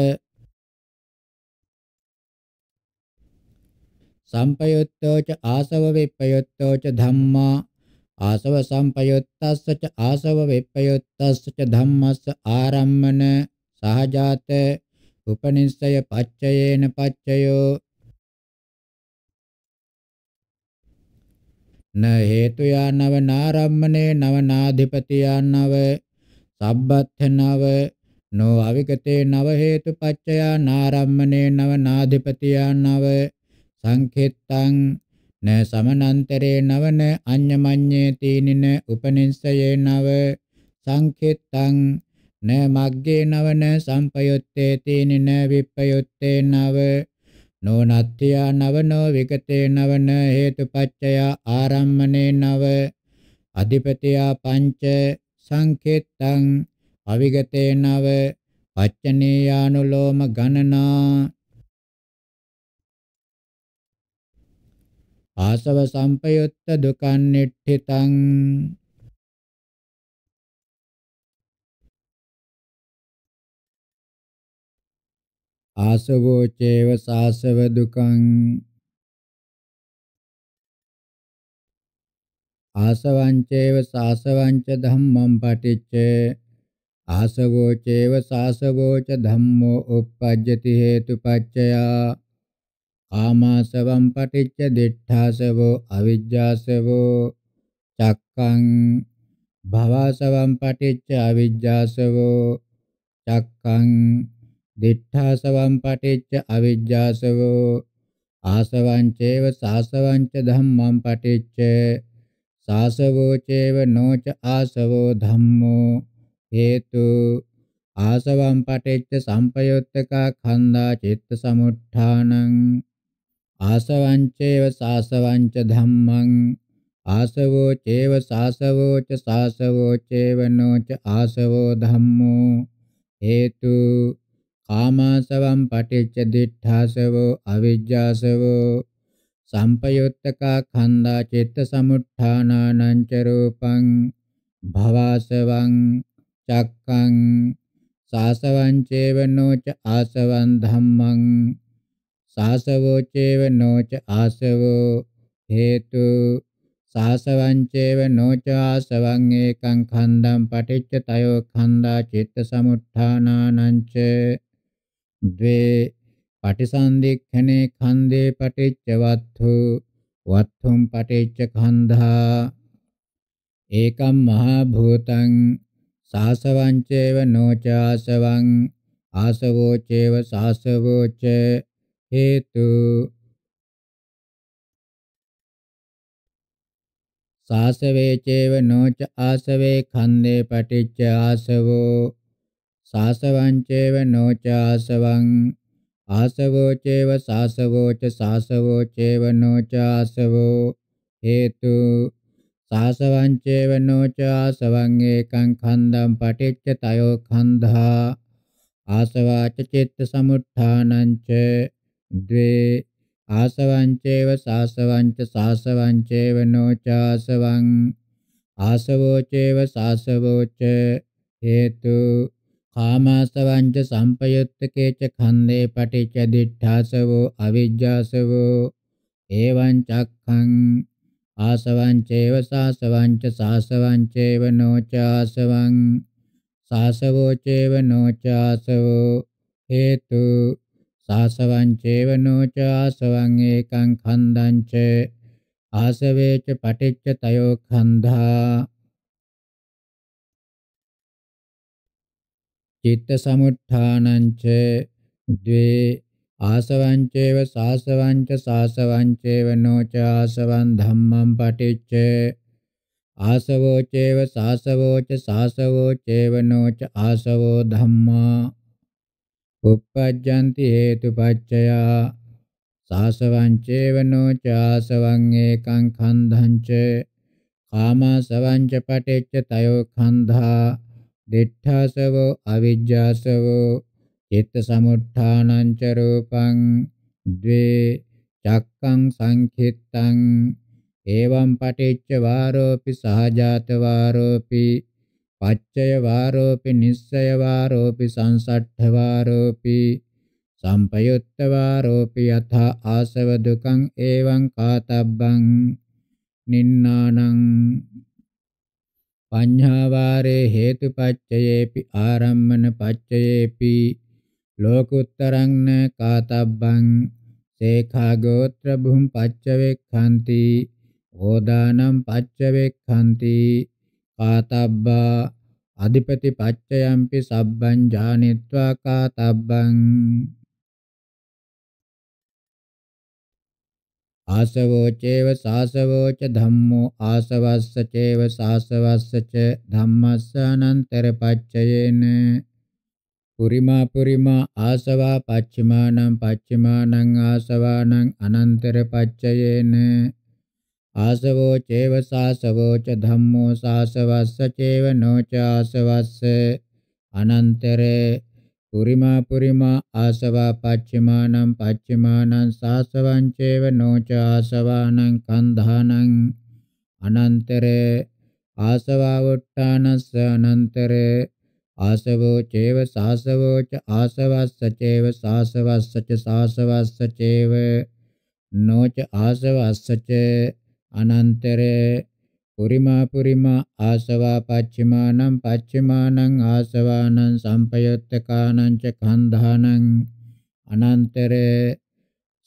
සම්පයුත්තෝ ච ආසව විප්පයුත්තෝ ච ධම්මා ආසව සම්පයුත්තස්ස ච ආසව විප්පයුත්තස්ස ච ධම්මස්ස ආරම්මන සහජාත උපනිස්සය පච්චයේන පච්චයෝ න හේතු යනව නාරම්මනේ නව නාධිපති යනව සබ්බත්ථ නව නෝ අවිගතේ නව හේතු පච්චය නාරම්මනේ නව නාධිපති යනව සංඛෙත්තං න සමනන්තරේ නවන අඤ්ඤමඤ්ඤේ තීනින උපනිස්සයේ නව සංඛෙත්තං න මග්ගේ නවන සම්පයුත්තේ තීනින විප්පයුත්තේ නව නොනත්ත්‍යා නවනෝ විකතේ නවන හේතුපච්චය ආරම්මනේ නව අධිපතියා පංච සංකේතං අවිගතේ නව පච්චනේයානුලෝම ගණනා ආසව සම්පයුත්ත දුකන් නිට්ඨිතං ආසවෝ චේව සාසව දුකං ආසවං චේව සාසවං ච ධම්මං පටිච්ච ආසවෝ චේව සාසවෝ ච ධම්මෝ uppajjati හේතුපච්චයා කාමාසවං පටිච්ච දිඨාසවෝ අවිජ්ජාසවෝ චක්කං භවසවං පටිච්ච අවිජ්ජාසවෝ චක්කං දිඨාසවම් පටිච්ච අවිජ්ජාසවෝ ආසවං චේව සාසවං ච ධම්මං පටිච්ච සාසවෝ චේව නොච ආසවෝ ධම්මෝ හේතු ආසවං පටිච්ච සම්පයුත්තකා khanda citta samutthanan ආසවං චේව සාසවං ච ධම්මං ආසවෝ චේව සාසවෝ ච සාසවෝ චේව නොච ආසවෝ ධම්මෝ හේතු ආමාශවම් පටිච්ච දිඨාසවෝ අවිජ්ජාසවෝ සම්පයුත්තකා ඛණ්ඩා චිත්ත සමුත්ථානානං ච රූපං භවාසවං චක්ඛං සාසවං චේව නොච ආසවං ධම්මං සාසවෝ චේව නොච ආසවෝ හේතු සාසවං චේව නොච ආසවං ඒකං ඛණ්ඩං පටිච්ච තයෝ ඛණ්ඩා චිත්ත සමුත්ථානානං ච ද්වේ පටිසන්ධික්ඛනේ ඛන්දේ පටිච්ච වත්තු වත්තුම් පටිච්ච ඛන්ධා ඒකම් මහා භූතං සාසවං චේව නොචාසවං ආසවෝ චේව සාසවෝ ච හේතු සාසවේ චේව නොච ආසවේ ඛන්දේ පටිච්ච ආසවෝ සාසවං චේව නොචාසවං ආසවෝ චේව සාසවෝ ච සාසවෝ චේව නොචාසවෝ හේතු සාසවං චේව නොචාසවං ඒකං ඛණ්ඩම් පටිච්ච තයෝ ඛණ්ඩා ආසවාච චිත්ත සමුත්ථානංච ද්වේ ආසවංචේව සාසවංච සාසවංචේව නොචාසවං ආසවෝචේව සාසවෝච හේතු කාමාසවංච සම්පයුත්තකේච ඛන්‍දේ පටිච්ච දිඨාසවෝ අවිජ්ජාසවෝ එවං චක්ඛං ආසවංචේව සාසවංච සාසවංචේව නොචාසවං සාසවෝචේව නොචාසවෝ හේතු සාසවංචේව නොචාසවං ඒකං ඛන්දංච ආසවේච පටිච්ච තයෝ ඛන්ධා චිත්ත සමුත්ථානංච ද්වේ ආසවංචේව සාසවංච සාසවංචේව නොච ආසවං ධම්මං පටිච්ච ආසවෝචේව සාසවෝච සාසවෝචේව නොච ආසවෝ ධම්මා uppajjanti hetupaccaya සාසවංචේව නොච ආසවං ඒකං khණ්ඩං ච කාමසවංච පටිච්ච තයෝ khණ්ඩා දිඨාසවෝ අවිජ්ජාසවෝ චිත්ත සමුත්ථානං ච රූපං ද්වේ චක්කං සංඛිත්තං එවං පටිච්ච වාරෝපි සහජාත වාරෝපි පච්චය වාරෝපි නිස්සය වාරෝපි සංසට්ඨ වාරෝපි සම්පයුත්ත වාරෝපි යථා ආසව දුකං එවං කාතබ්බං නින්නානං පඤ්ඤාවාරේ හේතුපච්චයේපි ආරම්මන පච්චයේපි ලෝකුත්තරං න කාතබ්බං සේඛා ගෝත්‍ර භුම් පච්චවෙක්ඛන්ති ඕදානම් පච්චවෙක්ඛන්ති කාතබ්බා අධිපති පච්චයම්පි සබ්බං ජානිත්වා කාතබ්බං ආසවෝචේව සාසවෝච ධම්මෝ ආසවස්සචේව සාසවස්සච ධම්මස්සනන්තර පච්චයේන පුරිමා පුරිමා ආසවා පච්චමානං පච්චමානං ආසවානං අනන්තර පච්චයේන ආසවෝචේව සාසවෝච ධම්මෝ සාසවස්සචේව නොච ආසවස්ස අනන්තරේ පුරිමා පුරිමා ආසවා පච්චමානං පච්චමානං සාසවං චේව නොච ආසවානං කන්ධානං අනන්තරේ ආසවා වට්ටානස්ස අනන්තරේ ආසවෝ චේව සාසවෝ ච ආසවස්ස චේව සාසවස්ස ච සාසවස්ස චේව නොච ආසවස්ස ච අනන්තරේ පුරිමා පුරිමා ආසවා පච්චිමානං පච්චිමානං ආසවානං සම්පයුත්තකානං ච කන්ධානං අනන්තරේ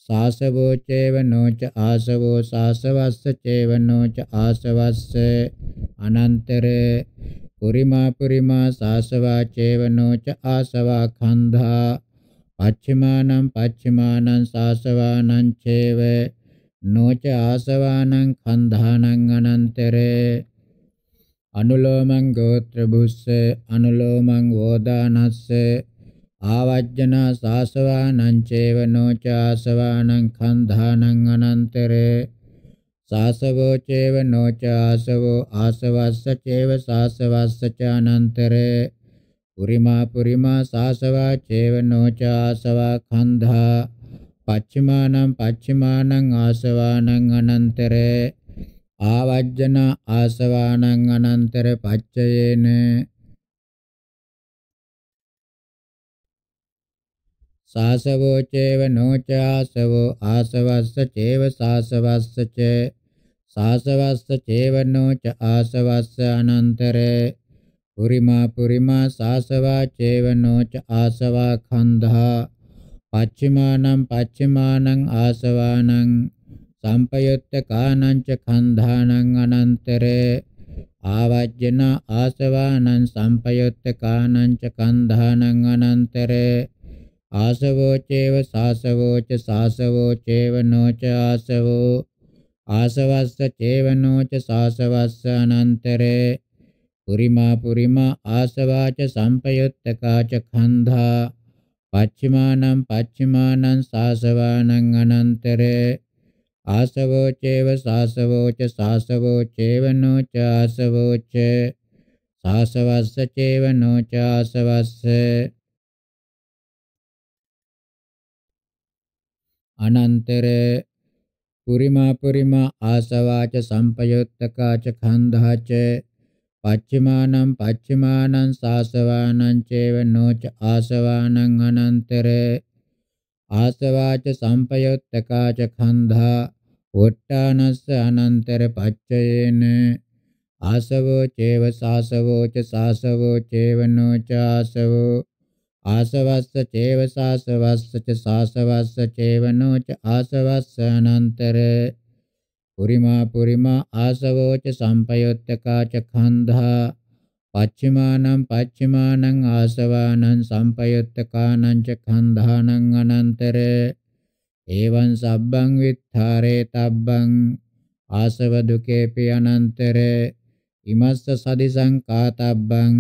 සාසවෝ චේවනෝ ච ආසවෝ සාසවස්ස චේවනෝ ච ආසවස්ස අනන්තරේ පුරිමා පුරිමා සාසවා චේවනෝ ච ආසවා කන්ධා පච්චිමානං පච්චිමානං සාසවානං චේවේ නොච ආසවානං කන්ධානං අනන්තරේ අනුලෝමං ගෝත්‍ර බුස්ස අනුලෝමං වෝදානස්ස ආවජ්ජනා සාසවානං චේව නොච ආසවානං කන්ධානං අනන්තරේ සාසවෝ චේව නොච ආසවෝ ආසවස්ස චේව සාසවස්ස ච අනන්තරේ පුරිමා පුරිමා සාසවා චේව නොච ආසවා කන්ධා පච්චමානං පච්චමානං ආසවානං අනන්තර ආවජ්ජන ආසවානං අනන්තර පච්චයේන සාසවෝ චේව නොච ආසවෝ ආසවස්ස චේව සාසවස්ස ච සාසවස්ස චේව නොච ආසවස්ස අනන්තර පුරිමා පුරිමා සාසවා චේව නොච ආසවා ඛණ්ඩා පච්චමානං පච්චමානං ආසවානං සම්පයුත්ත කානංච කන්ධානං අනන්තරේ ආවජ්ජන ආසවානං සම්පයුත්ත කානංච කන්ධානං අනන්තරේ ආසවෝචේව සාසවෝච සාසවෝචේව නොච ආසවෝ ආසවස්ස චේවනෝච සාසවස්ස අනන්තරේ පුරිමා පුරිමා ආසවාච සම්පයුත්තකාච කන්ධා පච්චිමානං පච්චිමානං සාසවානං අනන්තරේ ආසවෝ චේව සාසවෝ ච සාසවෝ චේවනෝ ච ආසවෝ ච සාසවස්ස චේවනෝ ච ආසවස්ස අනන්තරේ පුරිමා පුරිමා ආසවාච සම්පයුත්තකාච ඛණ්ඩාච පච්චමානං පච්චමානං සාසවානං චේව නොච ආසවානං අනන්තර ආසවාච සම්පයුත්තකාච ඛන්ධා වොට්ටානස්ස අනන්තර පච්චයේන ආසවෝ චේව සාසවෝ ච සාසවෝ චේව නොච ආසවෝ ආසවස්ස චේව සාසවස්ස ච සාසවස්ස චේව නොච ආසවස්ස අනන්තර පුරිමා පුරිමා ආසවෝච සම්පයොත්තකා චඛන්ධා පච්චිමානං පච්චිමානං ආසවානං සම්පයොත්තකානං චඛන්ධානං අනන්තර එවං සබ්බං විත්තරේ තබ්බං ආසව දුකේපි අනන්තර ඉමස්ස සදිසං කාතබ්බං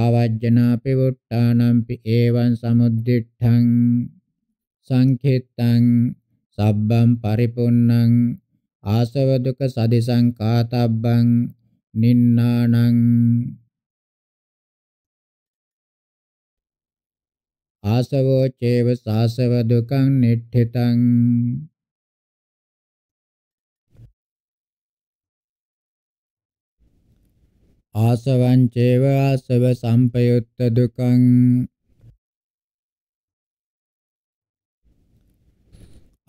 ආවජ්ජනාපි වුට්ටානම්පි එවං සමුද්දිඨං සංඛෙත්තං සබ්බං පරිපුන්නං ආසව දුක සදිසංකාතබ්බං නින්නානං ආසවෝ චේව සාසව දුකං නිට්ඨිතං ආසවං චේව ආසව සම්පයුත්ත දුකං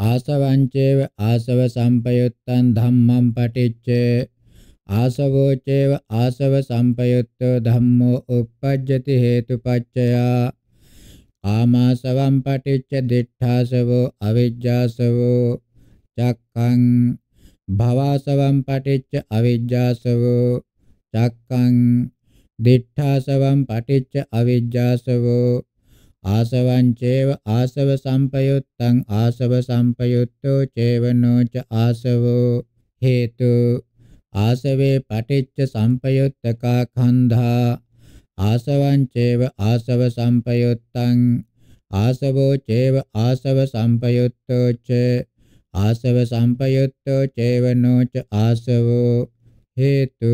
ආසවංචේව ආසව සම්පයුත්තං ධම්මං පටිච්චේ ආසවෝ චේව ආසව සම්පයුත්තෝ ධම්මෝ uppajjati හේතුපච්චයා ආමාසවම් පටිච්ච දිඨාසවෝ අවිජ්ජාසවෝ චක්ඛං භවාසවම් පටිච්ච අවිජ්ජාසවෝ චක්ඛං දිඨාසවම් පටිච්ච අවිජ්ජාසවෝ ආසවං චේව ආසව සම්පයුත්තං ආසව සම්පයුත්තෝ චේවනෝ ච ආසවෝ හේතු ආසවේ පටිච්ච සම්පයුත්තකා ඛණ්ඩා ආසවං චේව ආසව සම්පයුත්තං ආසවෝ චේව ආසව සම්පයුත්තෝ ච ආසව සම්පයුත්තෝ චේවනෝ ච ආසවෝ හේතු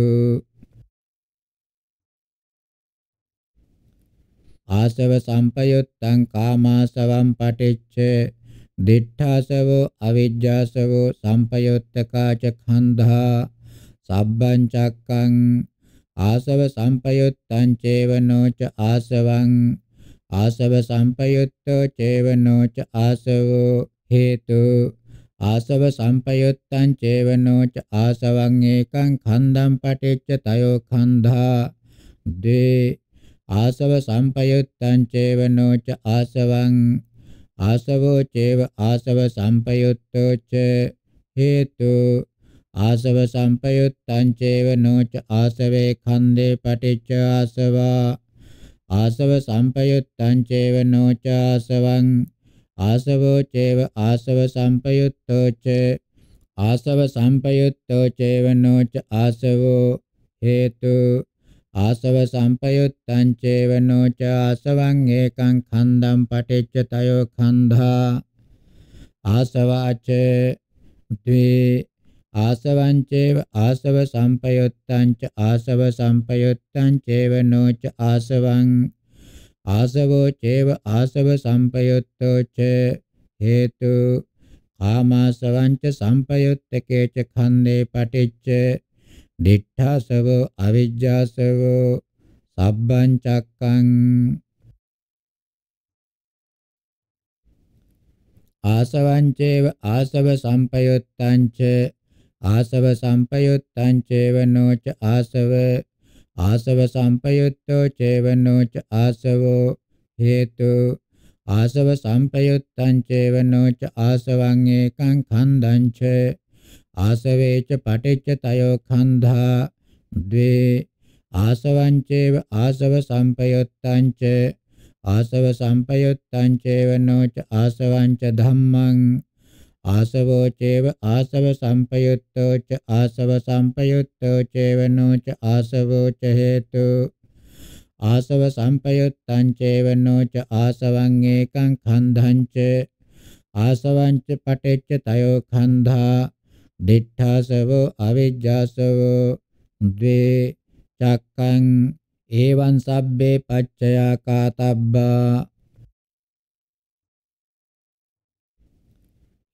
ආසව සම්පයුත්තං කාමාසවම් පටිච්ච දිඨාසව අවිජ්ජාසව සම්පයුත්තකාච ඛන්ධා සබ්බං චක්කං ආසව සම්පයුත්තං චේවනෝච ආසවං ආසව සම්පයුත්තෝ චේවනෝච ආසව හේතු ආසව සම්පයුත්තං චේවනෝච ආසවං ඒකං ඛන්ධං පටිච්ච තයෝ ඛන්ධා දේ ආසව සම්පයුත්තං චේව නොච ආසවං ආසවෝ චේව ආසව සම්පයුත්තෝ ච හේතු ආසව සම්පයුත්තං චේව නොච ආසවේ ඛන්දේ පටිච්ච ආසවා ආසව සම්පයුත්තං චේව නොච ආසවං ආසවෝ චේව ආසව සම්පයුත්තෝ ච ආසව සම්පයුත්තෝ චේව නොච ආසවෝ හේතු ආසව සම්පයුත්තං චේවනෝ ච ආසවං ඒකං ඛණ්ඩං පටිච්ච තයෝ ඛණ්ඩා ආසවාච ද්වේ ආසවං චේව ආසව සම්පයුත්තං ච ආසව සම්පයුත්තං චේවනෝ ච ආසවං ආසවෝ චේව ආසව සම්පයුත්තෝ ච හේතු කාමාසවං ච සම්පයුත්තකේ ච ඛණ්ඩේ පටිච්ච දිඨාසවෝ අවිජ්ජාසවෝ සබ්බං චක්කං ආසවංචේව ආසව සම්පයුත්තංච ආසව සම්පයුත්තංචේව නොච ආසව ආසව සම්පයුත්තෝ චේව නොච ආසවෝ හේතු ආසව සම්පයුත්තං චේව නොච ආසවං ඒකං ඛණ්ඩං ච ආසවේච පටිච්ච තයෝ ඛණ්ධා ද්වේ ආසවං චේව ආසව සම්පයුත්තං ච ආසව සම්පයුත්තං චේව නොච ආසවං ච ධම්මං ආසවෝ චේව ආසව සම්පයුත්තෝ ච ආසව සම්පයුත්තෝ චේව නොච ආසවෝ ච හේතු ආසව සම්පයුත්තං චේව නොච ආසවං ඒකං ඛණ්ධං ච ආසවං ච පටිච්ච තයෝ ඛණ්ධා දිඨාසවෝ අවිජ්ජාසවෝ ද්වේ චක්කං එවං සබ්බේ පච්චයා කාතබ්බා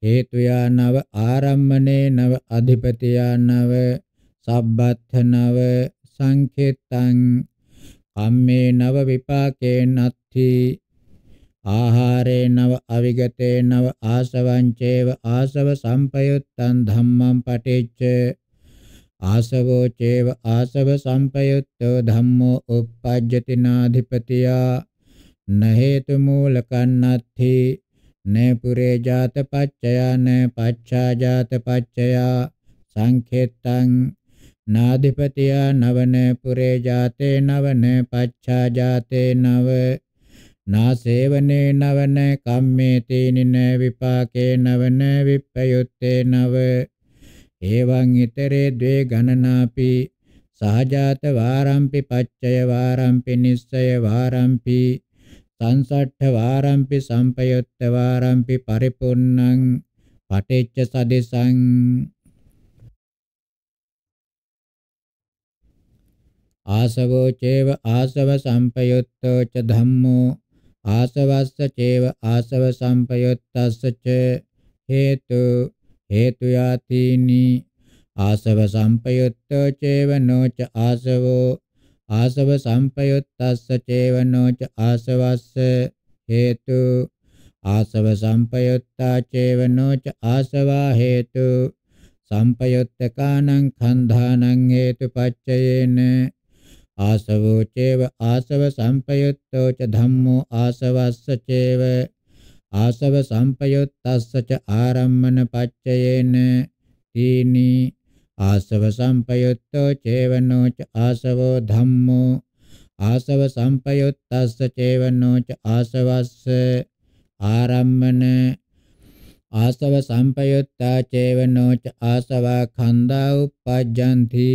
හේතුයා නව ආරම්මනේ නව අධිපතියා නව සබ්බත්ථ නව සංඛේතං කම්මේ නව විපාකේනත්ථි ආහාරේනව අවිගතේනව ආසවංචේව ආසව සම්පයුත්තං ධම්මං පටිච්ච ආසවෝ චේව ආසව සම්පයුත්තෝ ධම්මෝ uppajjati නාධිපතියා නහේතු මූලකන්නත්ථි නේ පුරේ ජාත පච්චයා නේ පච්ඡා ජාත පච්චයා සංඛෙත්තං නාධිපතියා නවනේ පුරේ ජාතේ නවනේ පච්ඡා ජාතේ නව නා සේවනේ නවන කම්මේ තීනින විපාකේ නවන විප්පයුත්තේ නව එවං ිතරේ ද්වේ ගණනාපි සහජාත වාරම්පි පච්චය වාරම්පි නිස්සය වාරම්පි සංසට්ඨ වාරම්පි සම්පයුත්ත වාරම්පි පරිපූර්ණං පටිච්ච සදිසං ආසවෝ චේව ආසව සම්පයුත්තෝ ච ධම්මෝ ආසවස්ස චේව ආසව සම්පයුත්තස්ස ච හේතු හේතු යාතිනි ආසව සම්පයුත්තෝ චේව නොච ආසවෝ ආසව සම්පයුත්තස්ස චේව නොච ආසවස්ස හේතු ආසව සම්පයුත්තා චේව නොච ආසවා හේතු සම්පයුත්තකානං කන්ධානං හේතුපච්චයේන ආසවෝ චේව ආසව සම්පයුත්තෝ ච ධම්මෝ ආසවස්ස චේව ආසව සම්පයුත්තස්ස ච ආරම්මන පච්චයේන තීනි ආසව සම්පයුත්තෝ චේවනෝ ච ආසවෝ ධම්මෝ ආසව සම්පයුත්තස්ස චේවනෝ ච ආසවස්ස ආරම්මන ආසව සම්පයුත්තා චේවනෝ ච ආසවා ඛණ්ඩා uppajjanti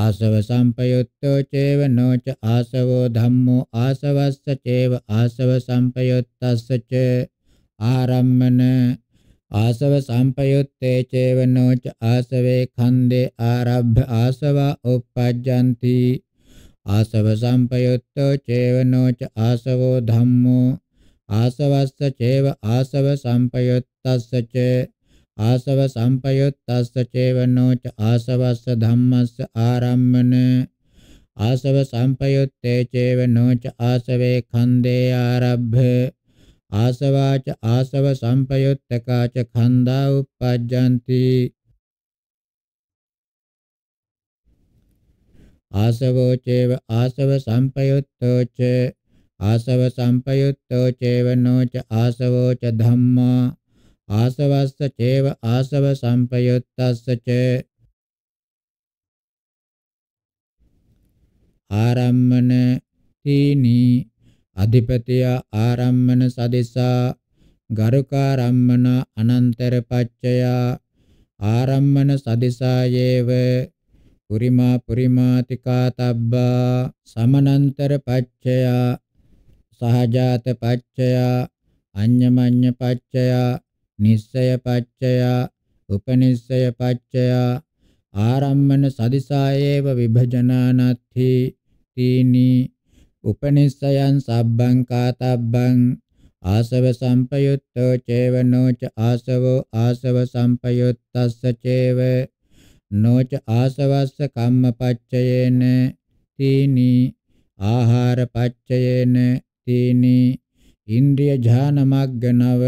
ආසව සම්පයුත්තෝ චේව නොච ආසවෝ ධම්මෝ ආසවස්ස චේව ආසව සම්පයුත්තස්ස ච ආරම්මන ආසව සම්පයුත්තේ චේව නොච ආසවේ ඛණ්ඩේ ආරබ්බ ආසව උප්පජ්ජಂತಿ ආසව සම්පයුත්තෝ චේව නොච ආසවෝ ධම්මෝ ආසවස්ස චේව ආසව සම්පයුත්තස්ස ච ආසව සම්පයුත්තස්ස චේවනෝච ආසවස්ස ධම්මස්ස ආරම්මන ආසව සම්පයුත්තේ චේවනෝච ආසවේ ඛණ්ඩේ ආරබ්බ ආසවාච ආසව සම්පයුත්තකාච ඛණ්ඩා උප්පජ්ජಂತಿ ආසවෝ චේව ආසව සම්පයුත්තෝච ආසව සම්පයුත්තෝ චේවනෝච ආසවෝච ධම්මා ආසවස්ස චේව ආසව සම්පයුත්තස්ස ච ආරම්මන තීනි අධිපතිය ආරම්මන සදෙසා ගරුකාරම්මන අනන්තර පච්චය ආරම්මන සදෙසා යේව පුරිමා පුරිමාතිකා තබ්බා සමනන්තර පච්චය සහජාත පච්චය අඤ්ඤමඤ්ඤ පච්චය නිස්සය පච්චයා උපනිස්සය පච්චයා ආරම්මන සදිසායේව විභජනානත්ථි තීනි උපනිස්සයන් සබ්බං කාතබ්බං ආසව සම්පයුත්තෝ චේවනෝ ච ආසවෝ ආසව සම්පයුත්තස්ස චේව නොච ආසවස්ස කම්මපච්චයේන තීනි ආහාරපච්චයේන තීනි ඉන්ද්‍රිය ඥානමග්ගනව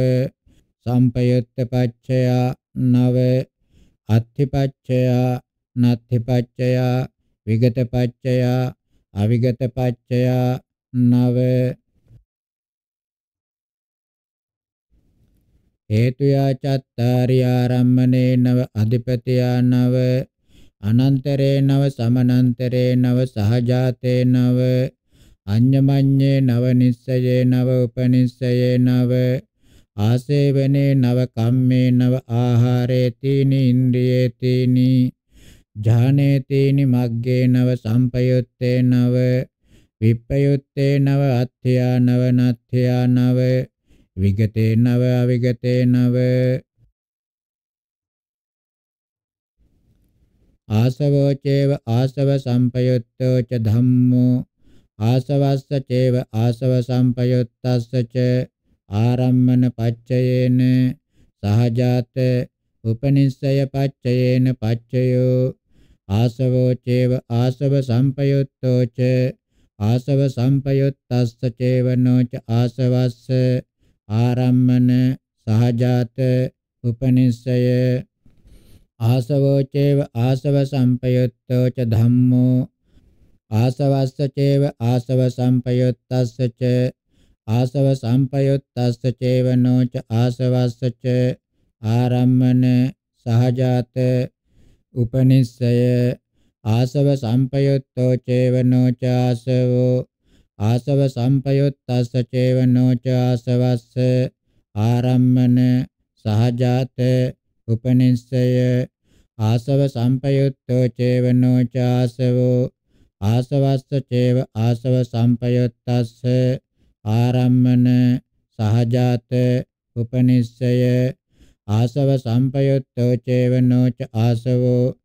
සම්පයුත්ත පච්චයා නව අත්ථිපච්චයා නත්ථිපච්චයා විගතපච්චයා අවිගතපච්චයා නව හේතුයා චත්තාරි ආරම්මනේ නව අධිපතියා නව අනන්තරේ නව සමනන්තරේ නව සහජාතේ නව අඤ්ඤමඤ්ඤේ නව නිස්සයේ නව උපනිස්සයේ නව ආසේවනේ නව කම්මේ නව ආහාරේ තීනි ඉන්ද්‍රියේ තීනි ඥානේ තීනි මග්ගේ නව සම්පයුත්තේ නව විප්පයුත්තේ නව අත්ථයා නව නත්ථයා නව විගතේ නව අවිගතේ නව ආසවෝ චේව ආසව සම්පයුත්තෝ ච ධම්මෝ ආසවස්ස චේව ආසව සම්පයුත්තස්ස ච ආරම්මන පච්චයේන සහජාත උපනිස්සය පච්චයේන පච්චයෝ ආසවෝ චේව ආසව සම්පයුත්තෝ ච ආසව සම්පයුත්තස්ස චේවනෝ ච ආසවස්ස ආරම්මන සහජාත උපනිස්සය ආසවෝ චේව ආසව සම්පයුත්තෝ ච ධම්මෝ ආසවස්ස චේව ආසව සම්පයුත්තස්ස ච ආසව සම්පයොත්තස්ස චේවනෝ ච ආසවස්සච ආරම්මන සහජාත උපනිස්සය ආසව සම්පයොත්තෝ චේවනෝ ච ආසවෝ ආසව සම්පයොත්තස්ස චේවනෝ ච ආසවස්ස ආරම්මන සහජාත උපනිස්සය ආසව සම්පයුත්තෝ චේවනෝ චාසවෝ ආසවස්ස චේව ආසව සම්පයුත්තස්ස ආරම්මන සහජාත උපනිස්සය ආසව සම්පයුත්තෝ චේවනෝ ච ආසවෝ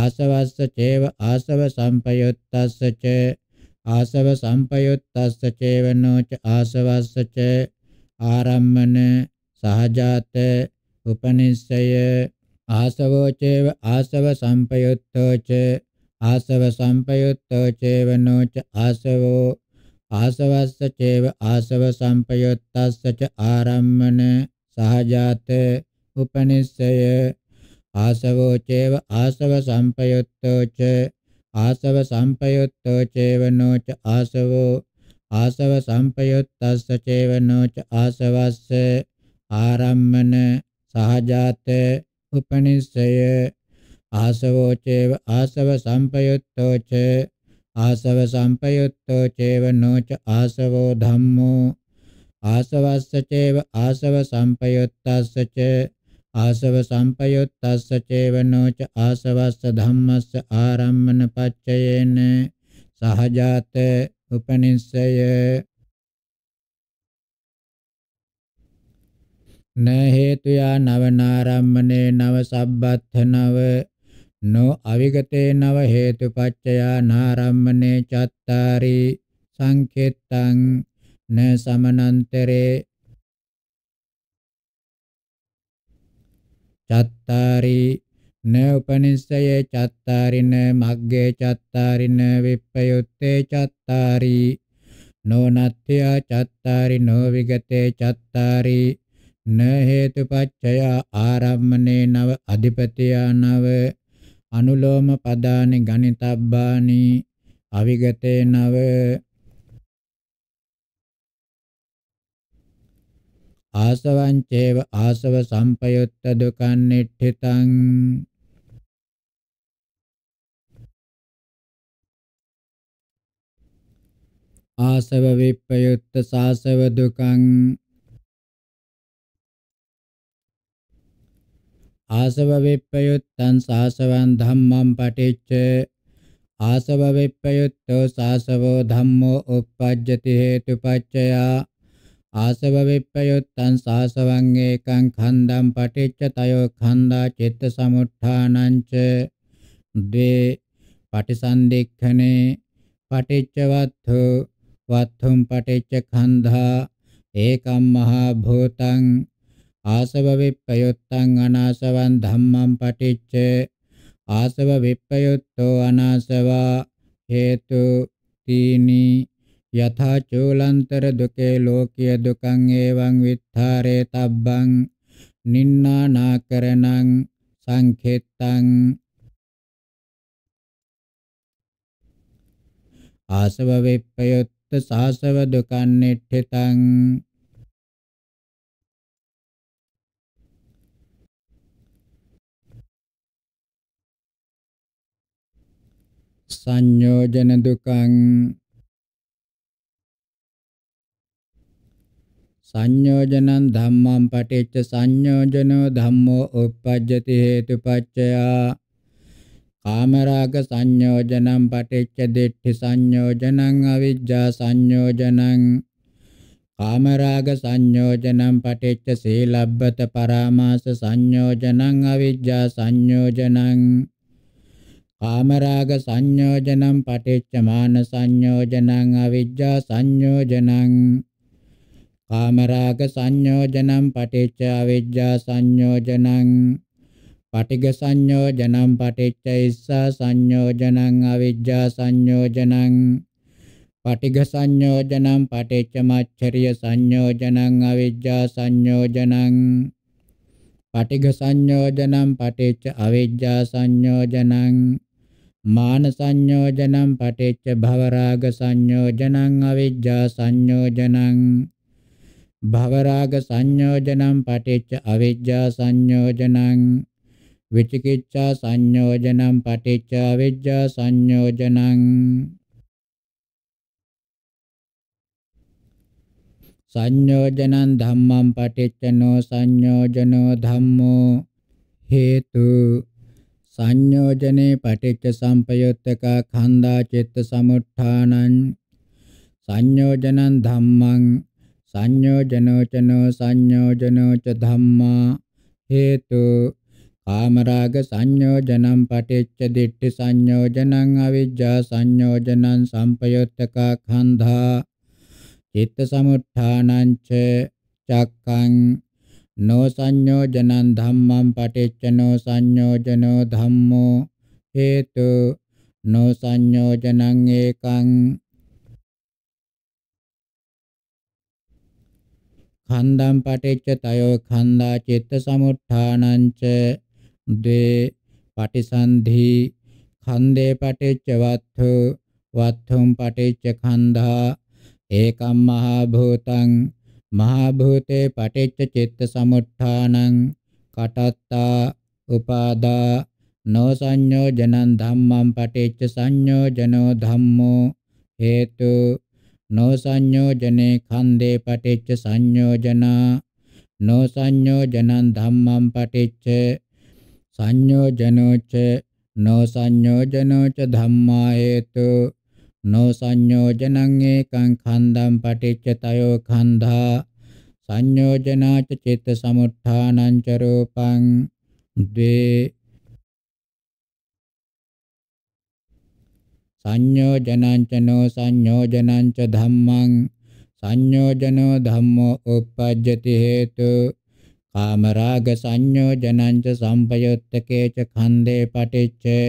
ආසවස්ස චේව ආසව සම්පයුත්තස්ස ච ආසව සම්පයුත්තස්ස චේවනෝ ච ආසවස්ස ච ආරම්මන සහජාත උපනිස්සය ආසවෝ චේව ආසව සම්පයුත්තෝ ච ආසව සම්පයුත්තෝ චේවනෝ ච ආසවෝ ආසවස්ස චේව ආසව සම්පයුත්තස්ස ච ආරම්මන සහජාත උපනිස්සය ආසවෝ චේව ආසව සම්පයුත්තෝ ච ආසව සම්පයුත්තෝ චේවනෝ ච ආසවෝ ආසව සම්පයුත්තස්ස චේවනෝ ච ආසවස්ස ආරම්මන සහජාත උපනිස්සය ආසවෝ චේව ආසව සම්පයුත්තෝ ච ආසව සම්පයුත්තෝ චේව නොච ආසවෝ ධම්මෝ ආසවස්ස චේව ආසව සම්පයුත්තස්ස ච ආසව සම්පයුත්තස්ස චේව නොච ආසවස්ස ධම්මස්ස ආරම්මන පච්චයේන සහජාත උපනිස්සය න හේතුයා නව නාරම්මනේ නව සබ්බත්ථ නව නො අවිගතේ නව හේතුපච්චයා නාරම්මනේ චත්තාරි සංකෙත්තං න සමනන්තරේ චත්තාරි න උපනිස්සයේ චත්තාරින මග්ගේ චත්තාරින විප්පයුත්තේ චත්තාරි නොනත්ත්‍ය චත්තාරි නොවිගතේ චත්තාරි න හේතුපච්චය ආරම්මනේ නව අධිපතියා නව අනුලෝම පදානි ගණිතබ්බානි අවිගතේ නව ආසවං චේව ආසව සම්පයුත්ත දුකං නිට්ඨිතං ආසව විප්පයුත්ත සාසව දුකං ආසව විප්පයුත්තං සාසවං ධම්මං පටිච්ච ආසව විප්පයුත්තෝ සාසවෝ ධම්මෝ uppajjati හේතුපච්චයා ආසව විප්පයුත්තං සාසවං ඒකං ඛණ්ඩං පටිච්ච තයෝ ඛණ්ඩා චිත්ත සමුත්ථානං ච ද්වේ පටිසන්දික්ඛනේ පටිච්ච වත්ථෝ වත්ථුම් පටිච්ච ඛණ්ඩා ඒකම් මහා භූතං ආසව විප්පයුත්තං අනාසවං ධම්මං පටිච්ච ආසව විප්පයුත්තෝ අනාසවා හේතු තීනි යථා චූලන්තර දුකේ ලෝකීය දුකං එවං විත්තරේ තබ්බං නින්නානාකරණං සංඛෙත්තං ආසව විප්පයුත්ත සාසව දුකන් නිට්ඨිතං සංයෝජන දුකං සංයෝජනං ධම්මං පටිච්ච සංයෝජනෝ ධම්මෝ uppajjati hetupaccaya කාමරාග සංයෝජනං පටිච්ච දිට්ඨි සංයෝජනං අවිජ්ජා සංයෝජනං කාමරාග සංයෝජනං පටිච්ච සීලබ්බත පරාමාස සංයෝජනං අවිජ්ජා සංයෝජනං කාමරාග සංයෝජනං පටිච්චමාන සංයෝජනං අවිජ්ජා සංයෝජනං කාමරාග සංයෝජනං පටිච්ච අවිජ්ජා සංයෝජනං පටිග සංයෝජනං පටිච්ච ඉස්සා සංයෝජනං අවිජ්ජා සංයෝජනං පටිග සංයෝජනං පටිච්ච මච්චරිය සංයෝජනං අවිජ්ජා සංයෝජනං පටිග සංයෝජනං පටිච්ච අවිජ්ජා සංයෝජනං මාන සංයෝජනං පටිච්ච භවරාග සංයෝජනං අවිජ්ජා සංයෝජනං භවරාග සංයෝජනං පටිච්ච අවිජ්ජා සංයෝජනං විචිකිච්ඡා සංයෝජනං පටිච්ච අවිජ්ජා සංයෝජනං සංයෝජනං ධම්මං පටිච්චනෝ සංයෝජනෝ ධම්මෝ හේතු සංයෝජනේ පටිච්ච සම්පයුත්තක ඛණ්ඩා චිත්ත සමුත්ථානං සංයෝජනං ධම්මං සංයෝජනෝ චනෝ සංයෝජනෝ ච ධම්මා හේතු කාමරාග සංයෝජනං පටිච්ච දිට්ඨි සංයෝජනං අවිජ්ජා සංයෝජනං සම්පයුත්තක ඛණ්ඩා චිත්ත සමුත්ථානං ච චක්ඛං නෝ සංයෝජනං ධම්මං පටිච්චනෝ සංයෝජනෝ ධම්මෝ හේතු නෝ සංයෝජනං ඒකං ඛණ්ඩං පටිච්ච තයෝ ඛණ්ඩා චිත්ත සමුත්ථානං ච දේ පටිසන්ධි ඛණ්ඩේ පටිච්ච වත්ථු වත්ථුම් පටිච්ච ඛණ්ඩා ඒකම් මහා භූතං මහා භූතේ පටිච්ච චිත්ත සමුට්ඨානං කටත්තා උපාදා නොසඤ්ඤෝජනං ධම්මං පටිච්ච සංඤෝජනෝ ධම්මෝ හේතු නොසඤ්ඤෝජනේ ඛන්දේ පටිච්ච සංඤෝජනා නොසඤ්ඤෝජනං ධම්මං පටිච්ච සංඤෝජනෝ ච නොසඤ්ඤෝජනෝ ච ධම්මා හේතු නෝ සංයෝජනං ඒකං ඛණ්ඩං පටිච්ච තයෝ ඛණ්ඩා සංයෝජනාච චිත්ත සමුත්ථානං ච රූපං ද්වේ සංයෝජනං ච නෝ සංයෝජනං ච ධම්මං සංයෝජනෝ ධම්මෝ uppajjati හේතු කාමරාග සංයෝජනං ච සම්පයුත්තකේ ච ඛණ්ඩේ පටිච්චේ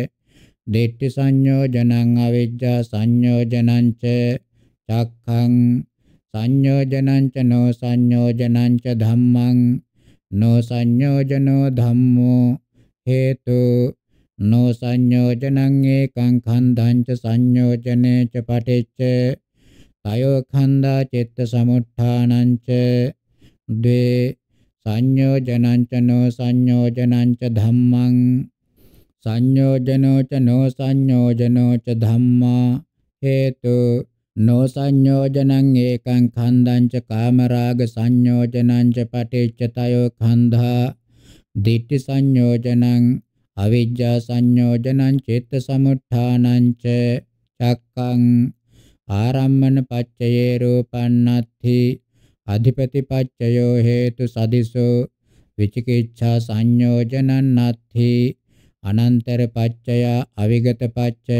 දිට්ඨි සංයෝජනං අවිජ්ජා සංයෝජනං ච චක්ඛං සංයෝජනං ච නෝ සංයෝජනං ච ධම්මං නෝ සංයෝජනෝ ධම්මෝ හේතු නෝ සංයෝජනං ඒකං ඛණ්ඩං ච සංයෝජනේ ච පටිච්ච තයෝ ඛණ්ඩා චිත්ත සමුත්ථානං ච ද්වේ සංයෝජනං ච නෝ සංයෝජනං ච ධම්මං සංයෝජනෝ ච නෝ සංයෝජනෝ ච ධම්මා හේතු නෝ සංයෝජනං ඒකං ඛණ්ඩං ච කාමරාග සංයෝජනං ච පටිච්චතයෝ ඛණ්ඩා දිට්ඨි සංයෝජනං අවිජ්ජා සංයෝජනං චිත්ත සමුත්ථානං ච චක්කං ආරම්මන පච්චයේ රූපන්නත්ථි අධිපති පච්චයෝ හේතු සදිසෝ විචිකිච්ඡා සංයෝජනන්නත්ථි අනන්තර පච්චය අවිගත පච්චය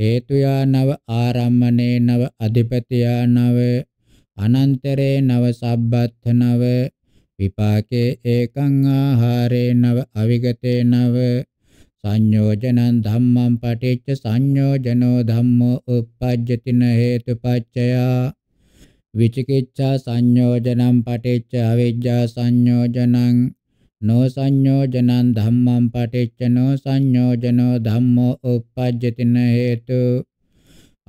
හේතුයා නව ආරම්මනේ නව අධිපතියා නව අනන්තරේ නව සබ්බත්ථ නව විපාකේ ඒකං ආහාරේ නව අවිගතේ නව සංයෝජනං ධම්මං පටිච්ච සංයෝජනෝ ධම්මෝ uppajjatina හේතුපච්චයා විචිකිච්ඡා සංයෝජනං පටිච්ච අවිජ්ජා සංයෝජනං නෝ සංයෝජනං ධම්මං පටිච්ච නෝ සංයෝජනෝ ධම්මෝ uppajjatina හේතු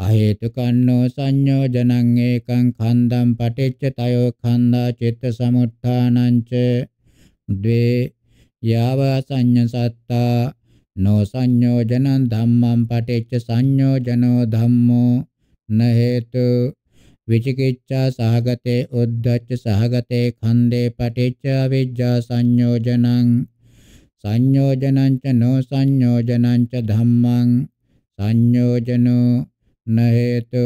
අහේතුකන්නෝ සංයෝජනං ඒකං ඛණ්ඩං පටිච්ච තයෝ ඛණ්ඩා චිත්ත සමුත්ථානං ච ද්වේ යාව සංඤ සත්තා නෝ සංයෝජනං ධම්මං පටිච්ච සංයෝජනෝ ධම්මෝ න හේතු විචිකිච්ඡා සහගතේ උද්ධච්ච සහගතේ ඛණ්ඩේ පටිච්ච අවිජ්ජා සංයෝජනං සංයෝජනං ච නෝ සංයෝජනං ච ධම්මං සංයෝජනෝ න හේතු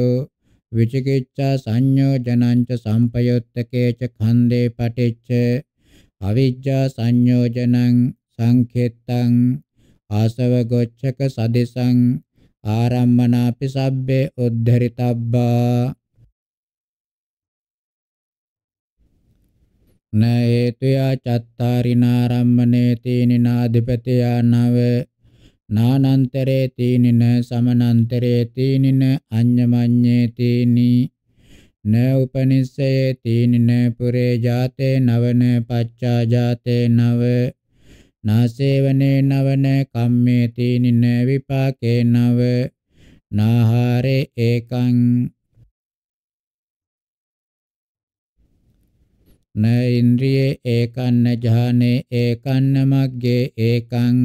විචිකිච්ඡා සංයෝජනං ච සම්පයුත්තකේ ච ඛණ්ඩේ පටිච්ච අවිජ්ජා සංයෝජනං සංඛෙත්තං ආසව ගොච්ඡක සදිසං ආරම්මනාපි සබ්බේ උද්ධරිතබ්බා න හේතුයා චත්තාරිනාරම්මනේ තීනිනාධිපතියා නව නානන්තරේ තීනින සමනන්තරේ තීනින අඤ්ඤමඤ්ඤේ තීනි න උපනිස්සයේ තීනින පුරේ ජාතේ නවන පච්චා ජාතේ නව නාසේවනේ නවන කම්මේ තීනින විපාකේ නව නාහාරේ ඒකං න ඉන්ද්‍රියේ ඒකන්න ඥානේ ඒකන්න මග්ගේ ඒකං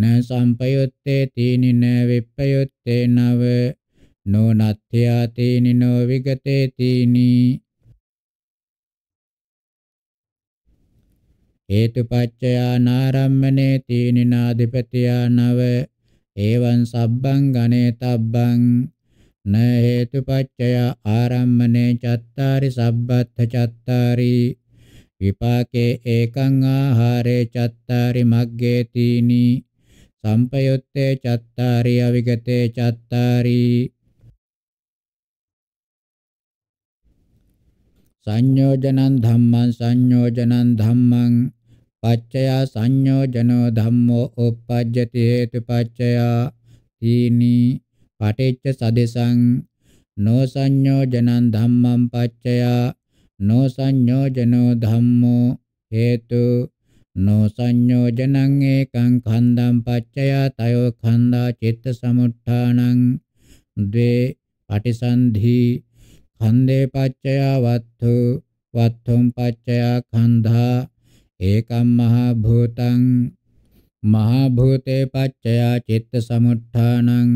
න සම්පයුත්තේ තීනි න විප්පයුත්තේ නව නොනත්ත්‍යා තීනි නෝ විගතේ තීනි හේතුපච්චයා නාරම්මනේ තීනි නාධිපතියා නව එවං සබ්බං ගණේතබ්බං න හේතුපච්චය ආරම්මනේ චත්තාරි සබ්බත්ථ චත්තාරි විපාකේ ඒකං ආහාරේ චත්තාරි මග්ගේ තීනි සම්පයුත්තේ චත්තාරි අවිගතේ චත්තාරි සංයෝජනං ධම්මං සංයෝජනං ධම්මං පච්චය සංයෝජනෝ ධම්මෝ uppajjati හේතුපච්චය තීනි පටිච්ච සදෙසං නොසඤ්ඤෝජනං ධම්මං පච්චයා නොසඤ්ඤෝජනෝ ධම්මෝ හේතු නොසඤ්ඤෝජනං ඒකං ඛණ්ඩං පච්චයා තයෝ ඛණ්ඩා චිත්ත සමුත්ථානං ද්වේ පටිසන්ධි ඛණ්ඩේ පච්චයා වත්තු වත්තුම් පච්චයා ඛණ්ඩා ඒකම් මහා භූතං මහා භූතේ පච්චයා චිත්ත සමුත්ථානං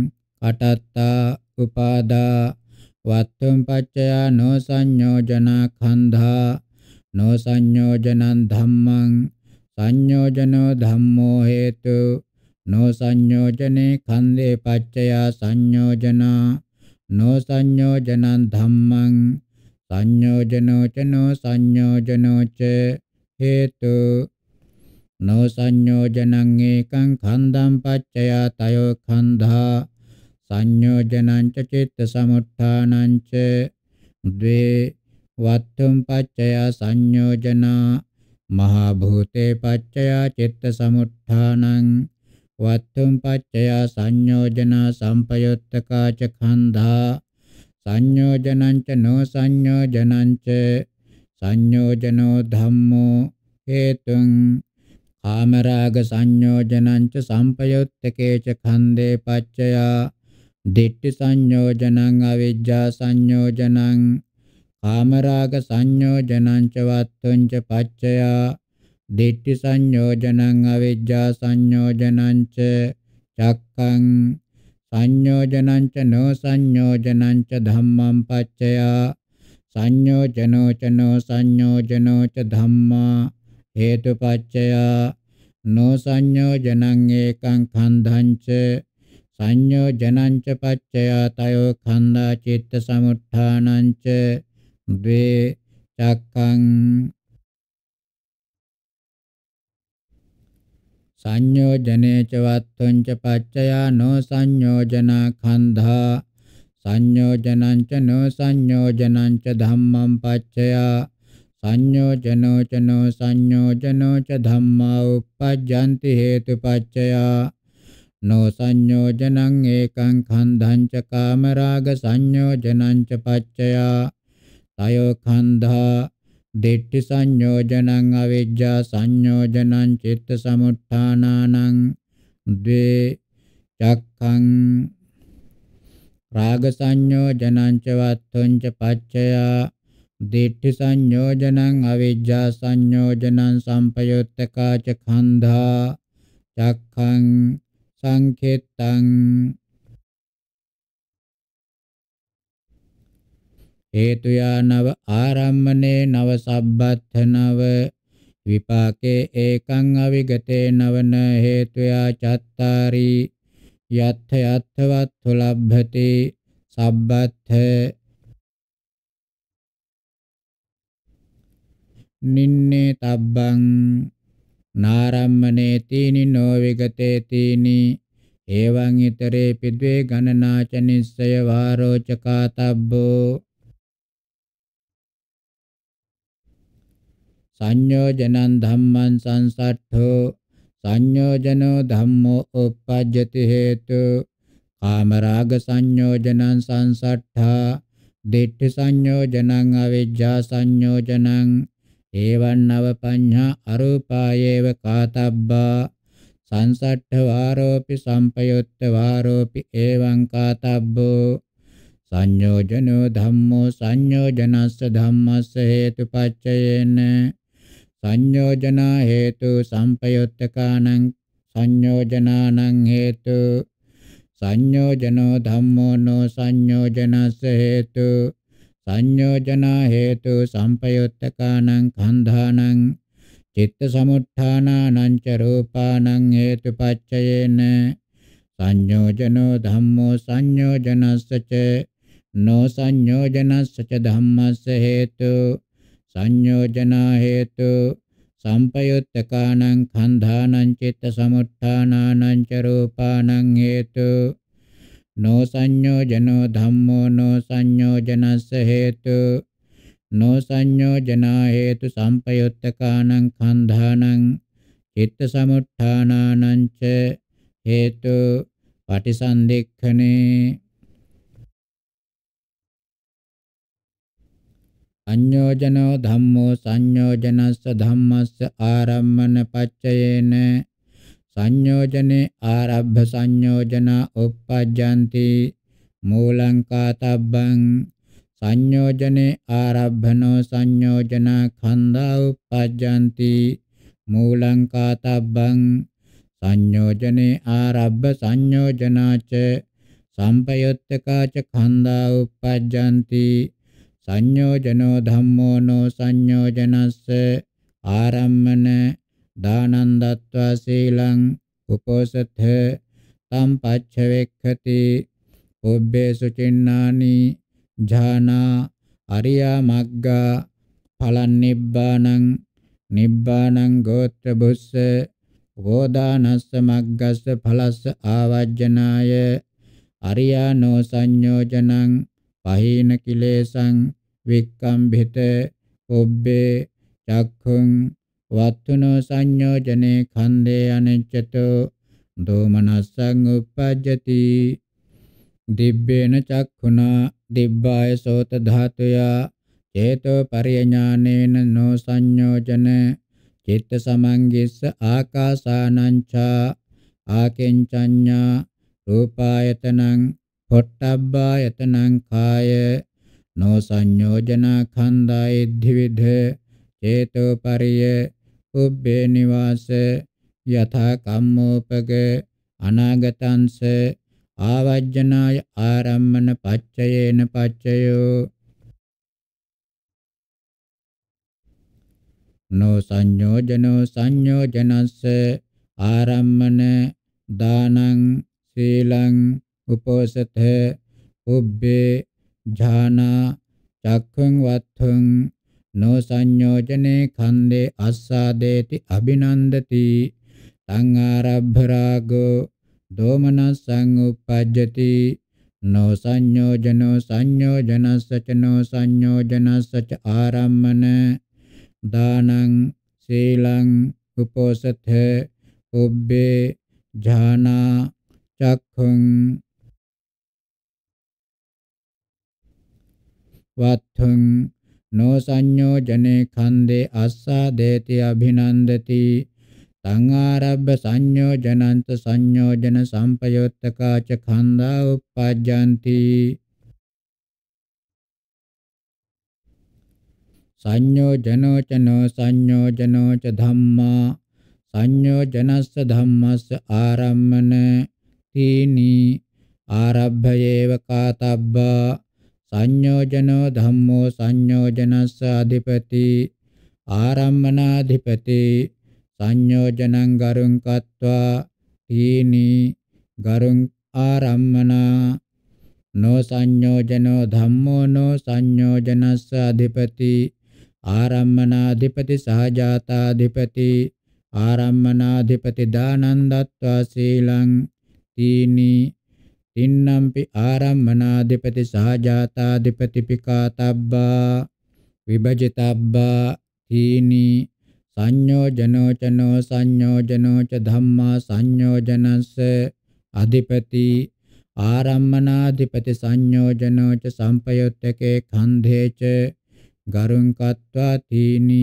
අටත්තා උපාදා වත්තුම් පච්චයා නෝ සංයෝජනා කන්ධා නෝ සංයෝජනං ධම්මං සංයෝජනෝ ධම්මෝ හේතු නෝ සංයෝජනේ කන්දේ පච්චයා සංයෝජනා නෝ සංයෝජනං ධම්මං සංයෝජනෝ ච නෝ සංයෝජනෝ ච හේතු නෝ සංයෝජනං ඒකං කන්දං පච්චයා තයෝ කන්ධා සංයෝජනංච චිත්ත සමුත්ථානංච ද්වේ වත්තුම් පච්චය සංයෝජනා මහා භූතේ පච්චය චිත්ත සමුත්ථානං වත්තුම් පච්චය සංයෝජනා සම්පයුත්තකාච ඛන්ධා සංයෝජනංච නෝ සංයෝජනංච සංයෝජනෝ ධම්මෝ හේතුං කාමරාග සංයෝජනංච සම්පයුත්තකේච ඛන්දේ පච්චයා දිට්ඨි සංයෝජනං අවිජ්ජා සංයෝජනං කාමරාග සංයෝජනං ච වත්තුං ච පච්චයා දිට්ඨි සංයෝජනං අවිජ්ජා සංයෝජනං ච චක්ඛං සංයෝජනං ච නෝ සංයෝජනං ච ධම්මං පච්චයා සංයෝජනෝ ච නෝ සංයෝජනෝ ච ධම්මා හේතුපච්චයා නෝ සංයෝජනං ඒකං ඛණ්ඩං ච සංයෝජනංච පච්චයා තයෝ ඛණ්ඩා චිත්ත සමුත්ථානංච ද්වේ චක්ඛං සංයෝජනේ ච වත්තුං ච පච්චයා නො සංයෝජනා ඛණ්ඩා සංයෝජනං ච නො සංයෝජනං ච ධම්මං පච්චයා සංයෝජනෝ ච නො සංයෝජනෝ ච ධම්මා uppajjanti හේතුපච්චයා no sanyojanang ekang khandhang ca kamaraga sanyojanang ca paccaya tayo khandha ditti sanyojanang avijja sanyojanang citta samutthananang dve cakkhaṃ raga sanyojanang ca vatthaṃ ca paccaya ditti sanyojanang avijja sanyojanang sampayuttaka ca khandha cakkhaṃ සංකෙත්තං හේතු යානව ආරම්මනේ නව සබ්බත්ථනව විපාකේ ඒකං අවිගතේ නවන හේතු යා චත්තාරි යත්ථ යත්ථවත්තු ලබ්භති සබ්බත්ථ නින්නේ තබ්බං නාරම්මනේතිනි නොවිගතේතිනි එවං ිතරේ පිද්වේ ගණනාච නිස්සය වාරෝචකාතබ්බෝ සංයෝජනං ධම්මං සංසට්ඨෝ සංයෝජනෝ ධම්මෝ uppajjati hetu කාමරාග සංයෝජනං සංසට්ඨා දිට්ඨි සංයෝජනං අවිජ්ජා සංයෝජනං ඒවං නව පඤ්ඤා අරූපායේව කාතබ්බා සංසට්ඨ වාරෝපි සම්පයුත්ත වාරෝපි ඒවං කාතබ්බෝ සංයෝජනෝ ධම්මෝ සංයෝජනස්ස ධම්මස්ස හේතුපච්චයේන සංයෝජනා හේතු සම්පයුත්තකානං සංයෝජනානං හේතු සංයෝජනෝ ධම්මෝ නෝ සංයෝජනස්ස හේතු සංයෝජනා හේතු සම්පයුත්තකානං කන්ධානං චිත්ත සමුත්ථානානං ච රූපානං හේතුපච්චයේන සංයෝජනෝ ධම්මෝ සංයෝජනස්ස ච නෝ සංයෝජනස්ස ච ධම්මස්ස හේතු සංයෝජනා හේතු සම්පයුත්තකානං කන්ධානං චිත්ත සමුත්ථානානං ච රූපානං හේතු नो संयोजनो धम्मो नो संयोजनस्य हेतु नो संयोजना हेतु संपयुत्तकानं खन्धानं चित्तसमुत्थानानं च हेतु පටිසන්දික්ඛනේ අඤ්ඤෝජනෝ ධම්මෝ සංයෝජනස්ස ධම්මස්ස ආරම්මන පච්චයේන සංයෝජනේ ආරබ්බ සංයෝජනා uppajjanti මූලං කාතබ්බං සංයෝජනේ ආරබ්බනෝ සංයෝජනා ඛණ්ඩා uppajjanti මූලං කාතබ්බං සංයෝජනේ ආරබ්බ සංයෝජනාච සම්පයුත්තකාච ඛණ්ඩා uppajjanti සංයෝජනෝ ධම්මෝ නෝ සංයෝජනස්ස ආරම්මන දානං දත්වා සීලං උපෝසත තම් පච්ච වෙක්ඛති ඔබ්බේසු චින්නානි ඥානා අරියා මග්ගා ඵලං නිබ්බානං නිබ්බානං ගෝත්‍ර බුස්ස වෝදානස්ස මග්ගස්ස ඵලස්ස ආවජ්ජනාය අරියානෝ සංයෝජනං පහීන කිලේසං වික්කම්භිත ඔබ්බේ චක්ඛුං වත්තුනෝ සංයෝජනේ ඛණ්ඩේ අනිච්චතෝ දෝමනස්සං uppajjati දිබ්බේන චක්ඛුනා දිබ්බාය සෝත ධාතුයා චේතෝ පරිඥානේන නෝ සංයෝජන චිත්ත සමංගිස්ස ආකාසානංචා ආකෙන්චඤ්ඤා රූපායතනං පොට්ටබ්බායතනං කාය නෝ සංයෝජන ඛණ්ඩාය දිවිධ චේතෝ පරිය කුබ්බේ නිවාස යථා කම්මෝපග අනාගතංස ආවජ්ජනාය ආරම්මන පච්චයේන පච්චයෝ නෝ සංයෝජනෝ සංයෝජනස්ස ආරම්මන දානං සීලං උපෝසත උබ්බේ ඥානා චක්ඛං වත්ථං නො සංයෝජනේ ඛණ්ඩේ අස්සාදේති අබිනන්දති තං ආරබ්බ රාගෝ දෝමනස්සං උපජ්ජති නෝ සංයෝජනෝ සංයෝජනස්ස ච නෝ සංයෝජනස්ස ච ආරම්මන දානං සීලං උපෝසත උබ්බේ ඥානා චක්ඛුං වත්තුං නෝ සංයෝජනේ ඛන්දේ අස්සා දේති අභිනන්දති සංආරබ්බ සංයෝජනන්ත සංයෝජන සම්පයොත්තකාච ඛන්දා උප්පජ්ජಂತಿ සංයෝජනෝ ච නෝ සංයෝජනෝ ච ධම්මා සංයෝජනස්ස ධම්මස්ස ආරම්මන තීනි ආරබ්භයේව කාතබ්බා සංයෝජනෝ ධම්මෝ සංයෝජනස්ස අධිපති ආරම්මනාධිපති සංයෝජනං ගරුං කତ୍වා තීනි ගරුං ආරම්මනා නෝ සංයෝජනෝ ධම්මෝ නෝ සංයෝජනස්ස අධිපති ආරම්මනාධිපති සහජාතාධිපති ආරම්මනාධිපති දානන්දත්වා සීලං තීනි තින්නම්පි ආරම්මනාධිපති සහජාතාධිපති පිකාතබ්බා විභජිතබ්බා තීනි සංයෝජනෝ චනෝ සංයෝජනෝ ච ධම්මා සංයෝජනස්ස අධිපති ආරම්මනාධිපති සංයෝජනෝ ච සම්පයුත්තකේ කන්ධේ ච ගරුං කତ୍වා තීනි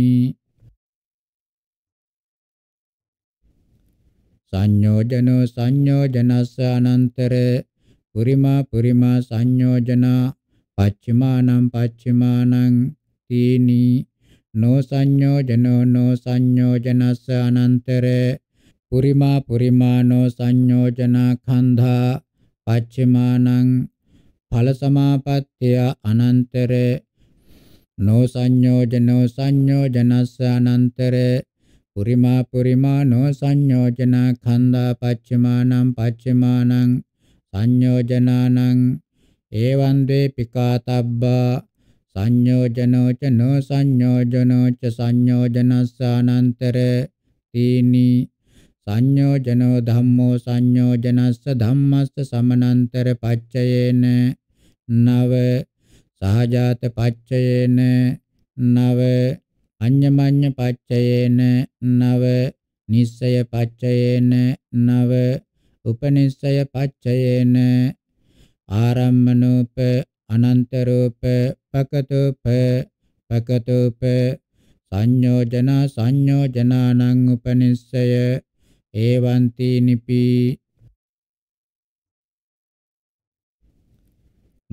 සංයෝජනෝ සංයෝජනස්ස අනන්තර පුරිමා පුරිමා සංයෝජනා පච්චිමානං පච්චිමානං තීනි නෝ සංයෝජනෝ නෝ සංයෝජනස්ස අනන්තරේ පුරිමා පුරිමානෝ සංයෝජනා කන්ධා පච්චිමානං ඵල සමාපත්තිය අනන්තරේ නෝ සංයෝජනෝ සංයෝජනස්ස අනන්තරේ පුරිමා පුරිමානෝ සංයෝජනා කන්ධා පච්චිමානං පච්චිමානං සංයෝජනානං එවං දේපිකාතබ්බා සංයෝජනෝ ච නෝ සංයෝජනෝ ච සංයෝජනස්සානන්තර තීනි සංයෝජනෝ ධම්මෝ සංයෝජනස්ස ධම්මස්ස සමනන්තර පච්චයේන නව සහජාත පච්චයේන නව අඤ්ඤමඤ්ඤ පච්චයේන නව නිස්සය පච්චයේන නව උපනිස්සය පච්චයේන ආරම්මනෝප අනන්තරූප පකතෝප පකතෝප සංයෝජන සංයෝජනානං උපනිස්සය ඒවන්ති නිපි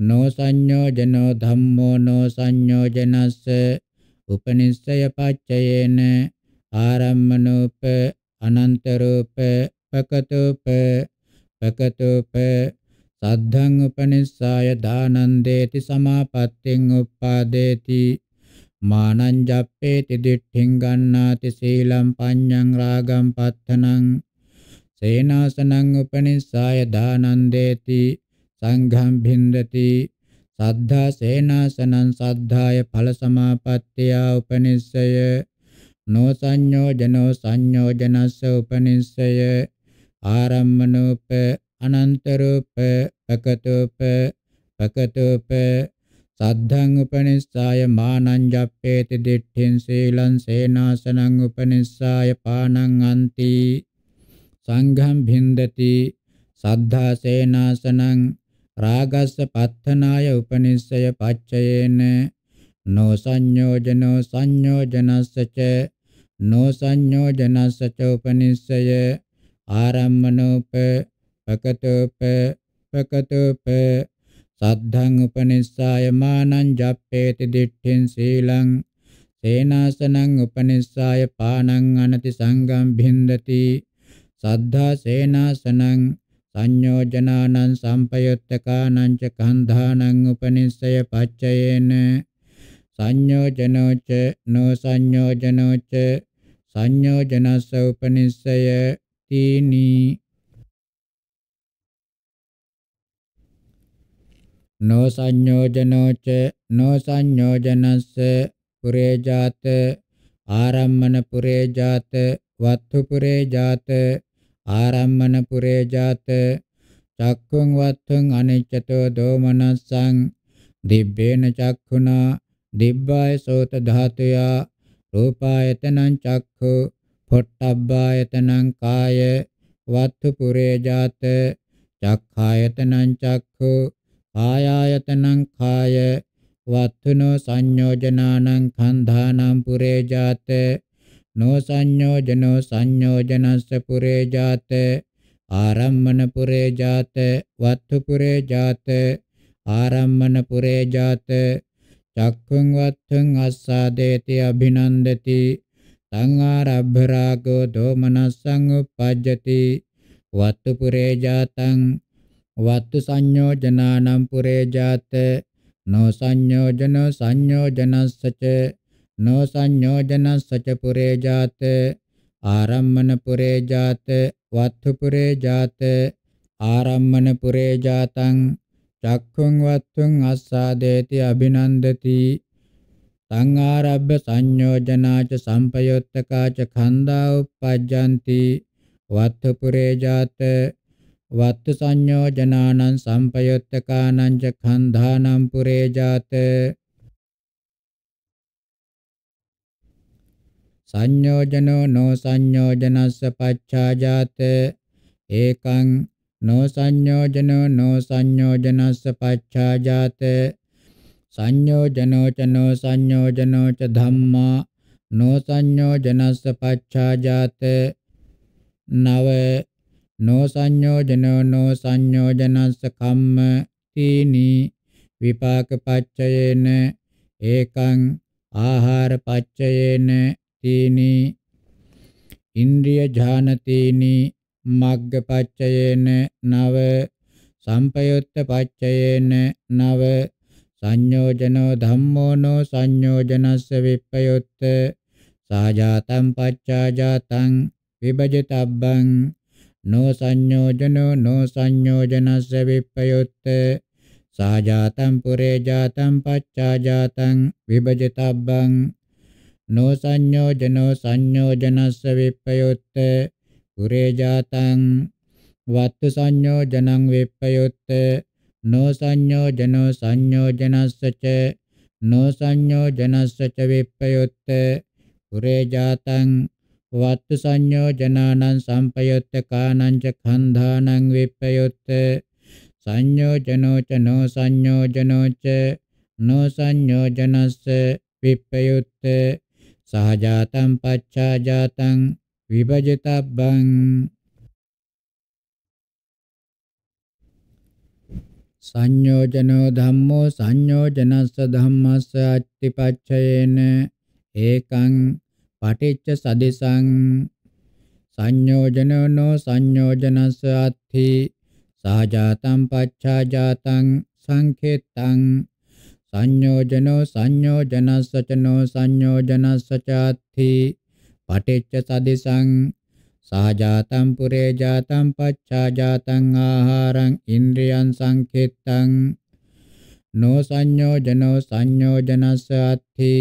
නෝ සංයෝජනෝ ධම්මෝ නෝ සංයෝජනස්ස උපනිස්සය පච්චයේන ආරම්මනෝප අනන්තරූප පකතෝප පකතෝප සද්ධං උපනිස්සාය දානන්දේති සමාපත්තිං උප්පාදේති මානං ජප්පේති දිට්ඨිං ගන්නාති සීලං පඤ්ඤං රාගං පත්තනං සේනාසනං උපනිස්සාය දානන්දේති සංඝං භින්දති සද්ධා සේනාසනං සද්ධාය ඵල සමාපත්තිය උපනිස්සය නොසඤ්ඤෝජනෝ සංඤෝජනස්ස උපනිස්සය ආරම්මනෝප අනන්ත රූප පකතෝප පකතෝප සද්ධං උපනිස්සාය මානං ජප්පේති දිට්ඨින් සීලං සේනාසනං උපනිස්සාය පානං අන්ති සංඝං භින්දති සද්ධා සේනාසනං රාගස්ස පත්තනාය උපනිස්සය පච්චයේන නෝ සංයෝජනෝ සංයෝජනස්ස ච නෝ සංයෝජනස්ස ච උපනිස්සය ආරම්මනෝප පකතෝප පකතෝප සද්ධං උපනිස්සාය මානං ජප්පේති දිට්ඨින් සීලං සේනාසනං උපනිස්සාය පානං අනති සංගම් භින්දති සද්ධා සේනාසනං සංයෝජනානං සම්පයුත්තකානං ච කන්ධානං උපනිස්සය පච්චයේන සංයෝජනෝ ච නෝ සංයෝජනෝ ච සංයෝජනස්ස උපනිස්සය තීනි නෝ සංයෝජනෝච නෝ සංයෝජනස්ස පුරේජාත ආරම්මන පුරේජාත වත්තු පුරේජාත ආරම්මන පුරේජාත චක්ඛුං වත්තුං අනිච්චතෝ දෝමනස්සං දිබ්බේන චක්ඛුනා දිබ්බාය සෝත ධාතයා රූපායතනං චක්ඛු පොට්ටබ්බායතනං කාය වත්තු පුරේ ජාත චක්ඛායතනං චක්ඛු ආයායතනං කාය වත්තුනෝ සංයෝජනානං කන්ධානං පුරේ ජාත නෝ සංයෝජනෝ සංයෝජනස්ස පුරේ ජාත ආරම්මන පුරේ ජාත වත්තු පුරේ ජාත ආරම්මන පුරේ ජාත චක්ඛුං වත්තුං අස්සාදේති අභිනන්දති සංආරබ්බරාගෝ දෝමනස්සං උපජ්ජති වත්තු පුරේ ජාතං වත්තු සංයෝජනානම් පුරේ ජාත නෝ සංයෝජන සංයෝජනස්සච නෝ සංයෝජනස්සච පුරේ ජාත ආරම්මන පුරේ ජාත වත්තු පුරේ ජාත ආරම්මන පුරේ ජාතං චක්ඛුං වත්තුං අස්සාදේති අභිනන්දති සංආරබ්බ සංයෝජනාච සම්පයොත්තකාච ඛණ්ඩා උප්පජ්ජಂತಿ වත්ථ පුරේ ජාත වත්ථ සංයෝජනානං සම්පයොත්තකානං ච ඛණ්ඩානං පුරේ ජාත සංයෝජනෝ නෝ සංයෝජනස්ස පච්ඡාජාත ඒකං නෝ සංයෝජනෝ නෝ සංයෝජනස්ස පච්ඡාජාත සංයෝජනෝ චනෝ සංයෝජනෝ ච ධම්මා නෝ සංයෝජනස්ස පච්ඡාජාත නව නෝ සංයෝජනෝ නෝ සංයෝජනස්ස කම්ම තීනි විපාක පච්චයේන ඒකං ආහාර පච්චයේන තීනි ඉන්ද්‍රිය ඥාන තීනි මග්ග පච්චයේන නව සම්පයුත්ත පච්චයේන නව සංයෝජනෝ ධම්මෝ නෝ සංයෝජනස්ස විප්පයොත්ත සාජාතං පච්චාජාතං විභජිතබ්බං නෝ සංයෝජනෝ නෝ සංයෝජනස්ස විප්පයොත්ත සාජාතං පුරේ ජාතං පච්චාජාතං විභජිතබ්බං නෝ සංයෝජනෝ සංයෝජනස්ස විප්පයොත්ත පුරේ ජාතං වත්තු සංයෝජනං විප්පයොත්ත नो संयोजनो संयोजनस्सच नो संयोजनस्सच विप्रयुक्त पुरे जातं वत्तु संयोजनानं संपयुक्त कानं च खन्धानं विप्रयुक्त संयोजनो च नो संयोजनो च नो संयोजनस्स विप्रयुक्त सहजातं पश्चाजातं विभजितव्यं සංයෝජනෝ ධම්මෝ සංයෝජනස්ස ධම්මස්ස අත්තිපච්ඡයේන ඒකං පටිච්ච සදිසං සංයෝජනෝ නො සංයෝජනස්ස අත්ථි සාජාතං පච්ඡාජාතං සංඛෙත්තං සංයෝජනෝ සංයෝජනස්ස චනෝ සංයෝජනස්ස චාත්ථි පටිච්ච සදිසං සාජාතං පුරේ ජාතං පච්චා ජාතං ආහාරං ඉන්ද්‍රියං සංඛිත්තං නෝ සංයෝජනෝ සංයෝජනස්ස අත්ථි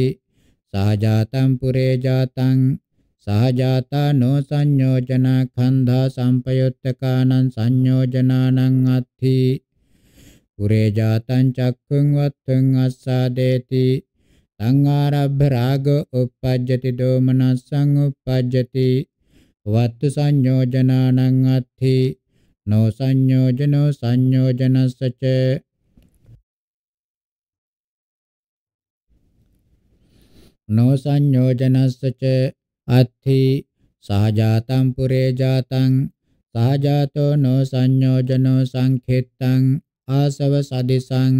සාජාතං පුරේ ජාතං සාජාතා නෝ සංයෝජන කන්ධා සම්පයුත්තකානං සංයෝජනානං අත්ථි පුරේ ජාතං චක්ඛුං වත්තුං අස්සාදේති සංආරබ්බ රාග උප්පජ්ජති දෝමනස්සං උප්පජ්ජති vattu sanyojananang atthi no sanyojano sanyojanassa ca no sanyojanassa ca atthi sahajatam pure jatam sahajato no sanyojano sankhettam asava sadisang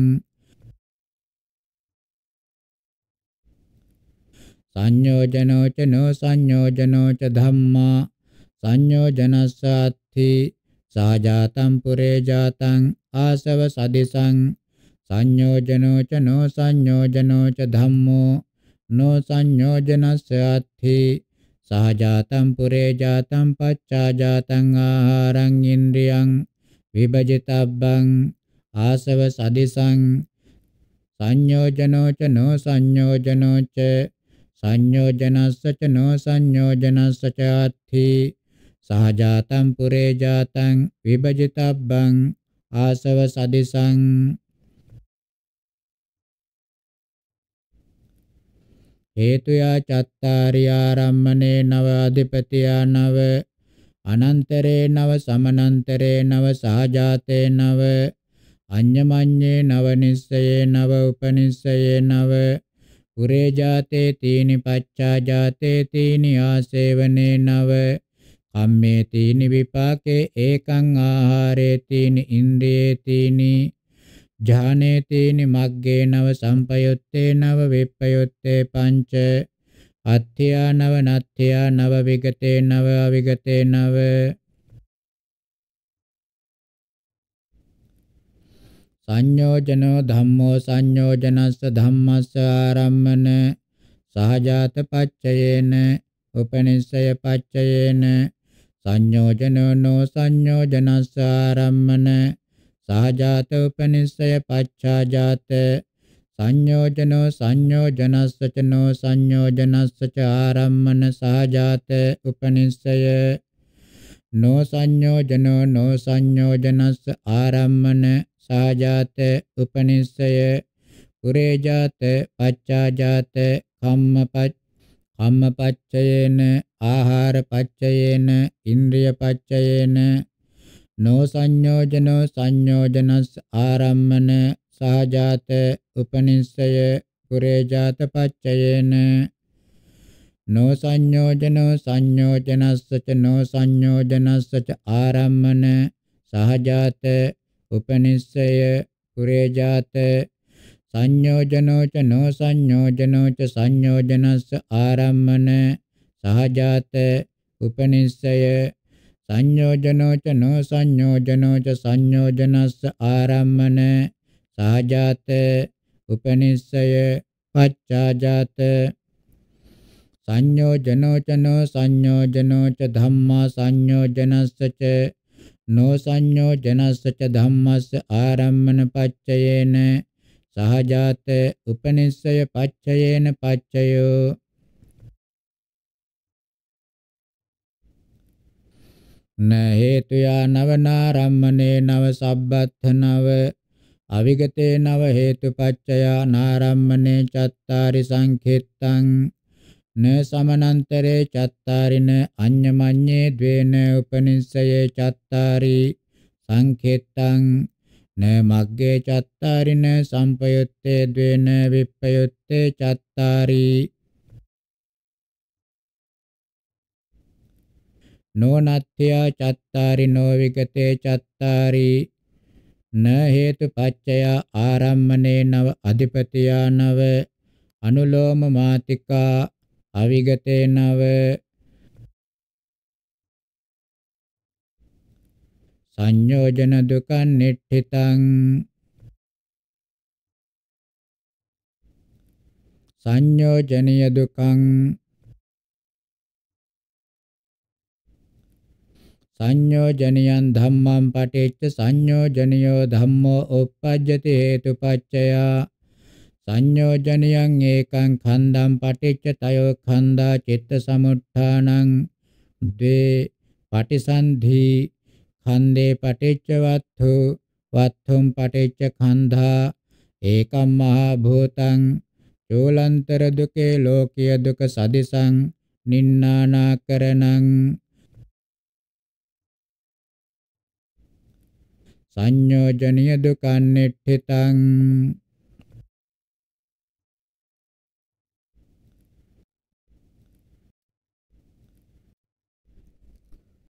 සංයෝජනෝ ච නෝ සංයෝජනෝ ච ධම්මා සංයෝජනස්සාත්ති සාජාතම් පුරේ ජාතං ආසව සදිසං සංයෝජනෝ ච නෝ සංයෝජනෝ ච ධම්මෝ නෝ සංයෝජනස්සාත්ති සාජාතම් පුරේ ජාතං පච්චාජාතං ආහාරං ඉන්ද්‍රියං විභජිතබ්බං ආසව සදිසං සංයෝජනෝ ච නෝ සංයෝජනෝ ච සංයෝජනස්ස ච නෝ සංයෝජනස්ස ච අත්ථී සහජාතං පුරේ ජාතං විභජිතබ්බං ආසව සදිසං හේතුයා චත්තාරි ආරම්මනේ නව අධිපතියා නව අනන්තරේ නව සමනන්තරේ නව සහජාතේ නව අඤ්ඤමඤ්ඤේ නව නිස්සයේ නව උපනිස්සයේ නව පුරේ ජාතේ තීනි පච්චා ජාතේ තීනි ආසේවනේ නව අම්මේ තීනි විපාකේ ඒකං ආහාරේ තීනි ඉන්ද්‍රියේ තීනි ඥානේ තීනි මග්ගේ නව සම්පයුත්තේ නව විප්පයුත්තේ පංච අත්ථයා නව නත්ථයා නව විගතේ නව අවිගතේ නව සංයෝජනෝ ධම්මෝ සංයෝජනස්ස ධම්මස්ස ආරම්මන සහජාත පච්චයේන උපනිස්සය පච්චයේන සංයෝජනෝ සංයෝජනස්ස ආරම්මන සාජාත උපනිස්සය පච්ඡාජාත සංයෝජනෝ සංයෝජනස්ස චනෝ සංයෝජනස්ස ච ආරම්මන සාජාත උපනිස්සය නෝ සංයෝජනෝ නෝ සංයෝජනස්ස ආරම්මන සාජාත උපනිස්සය පුරේජාත පච්ඡාජාත කම්මපච්ච කම්මපච්චයේන ආහාර පච්චයේන ඉන්ද්‍රිය පච්චයේන නෝ සංයෝජනෝ සංයෝජනස් ආරම්මන සහජාත උපනිස්සය පුරේජාත පච්චයේන නෝ සංයෝජනෝ සංයෝජනස්සච නෝ සංයෝජනස්සච ආරම්මන සහජාත උපනිස්සය පුරේජාත සංයෝජනෝ ච නෝ සංයෝජනෝ ච සංයෝජනස්ස ආරම්මන සහජාත උපනිස්සය සංයෝජනෝ ච නො සංයෝජනෝ ච සංයෝජනස්ස ආරම්මන සහජාත උපනිස්සය පච්චාජාත සංයෝජනෝ ච නො සංයෝජනෝ ච ධම්මා සංයෝජනස්ස ච නො සංයෝජනස්ස ච ධම්මස්ස ආරම්මන පච්චයේන සහජාත උපනිස්සය පච්චයේන පච්චයෝ න හේතුයා නවනාරම්මනේ නව සබ්බත්ථ නව අවිගතේ නව හේතුපච්චයා නාරම්මනේ චත්තාරි සංඛෙත්තං න සමනන්තරේ චත්තාරින අඤ්ඤමඤ්ඤේ ද්වේන උපනිස්සයේ චත්තාරි සංඛෙත්තං න මග්ගේ චත්තාරින සම්පයුත්තේ ද්වේන විප්පයුත්තේ චත්තාරි නොනත්ත්‍යා චත්තාරි නොවිගතේ චත්තාරි න හේතු පච්චය ආරම්මනේ නව අධිපතියා නව අනුලෝම මාතිකා අවිගතේ නව සංයෝජන දුකන් නිට්ඨිතං සංයෝජනීය දුකං සංයෝජනියන් ධම්මං පටිච්ච සංයෝජනියෝ ධම්මෝ uppajjati hetupaccaya සංයෝජනියං ඒකං ඛණ්ඩං පටිච්ච තයෝ ඛණ්ඩා චිත්ත සමුත්ථානං ද්වේ පටිසන්ධි ඛණ්ඩේ පටිච්ච වත්තු වත්තුම් පටිච්ච ඛණ්ඩා ඒකම් මහා භූතං චූලන්තර දුකේ ලෝකීය දුක සදිසං නින්නානාකරණං සංයෝජනීය දුකන්නේට්ඨිතං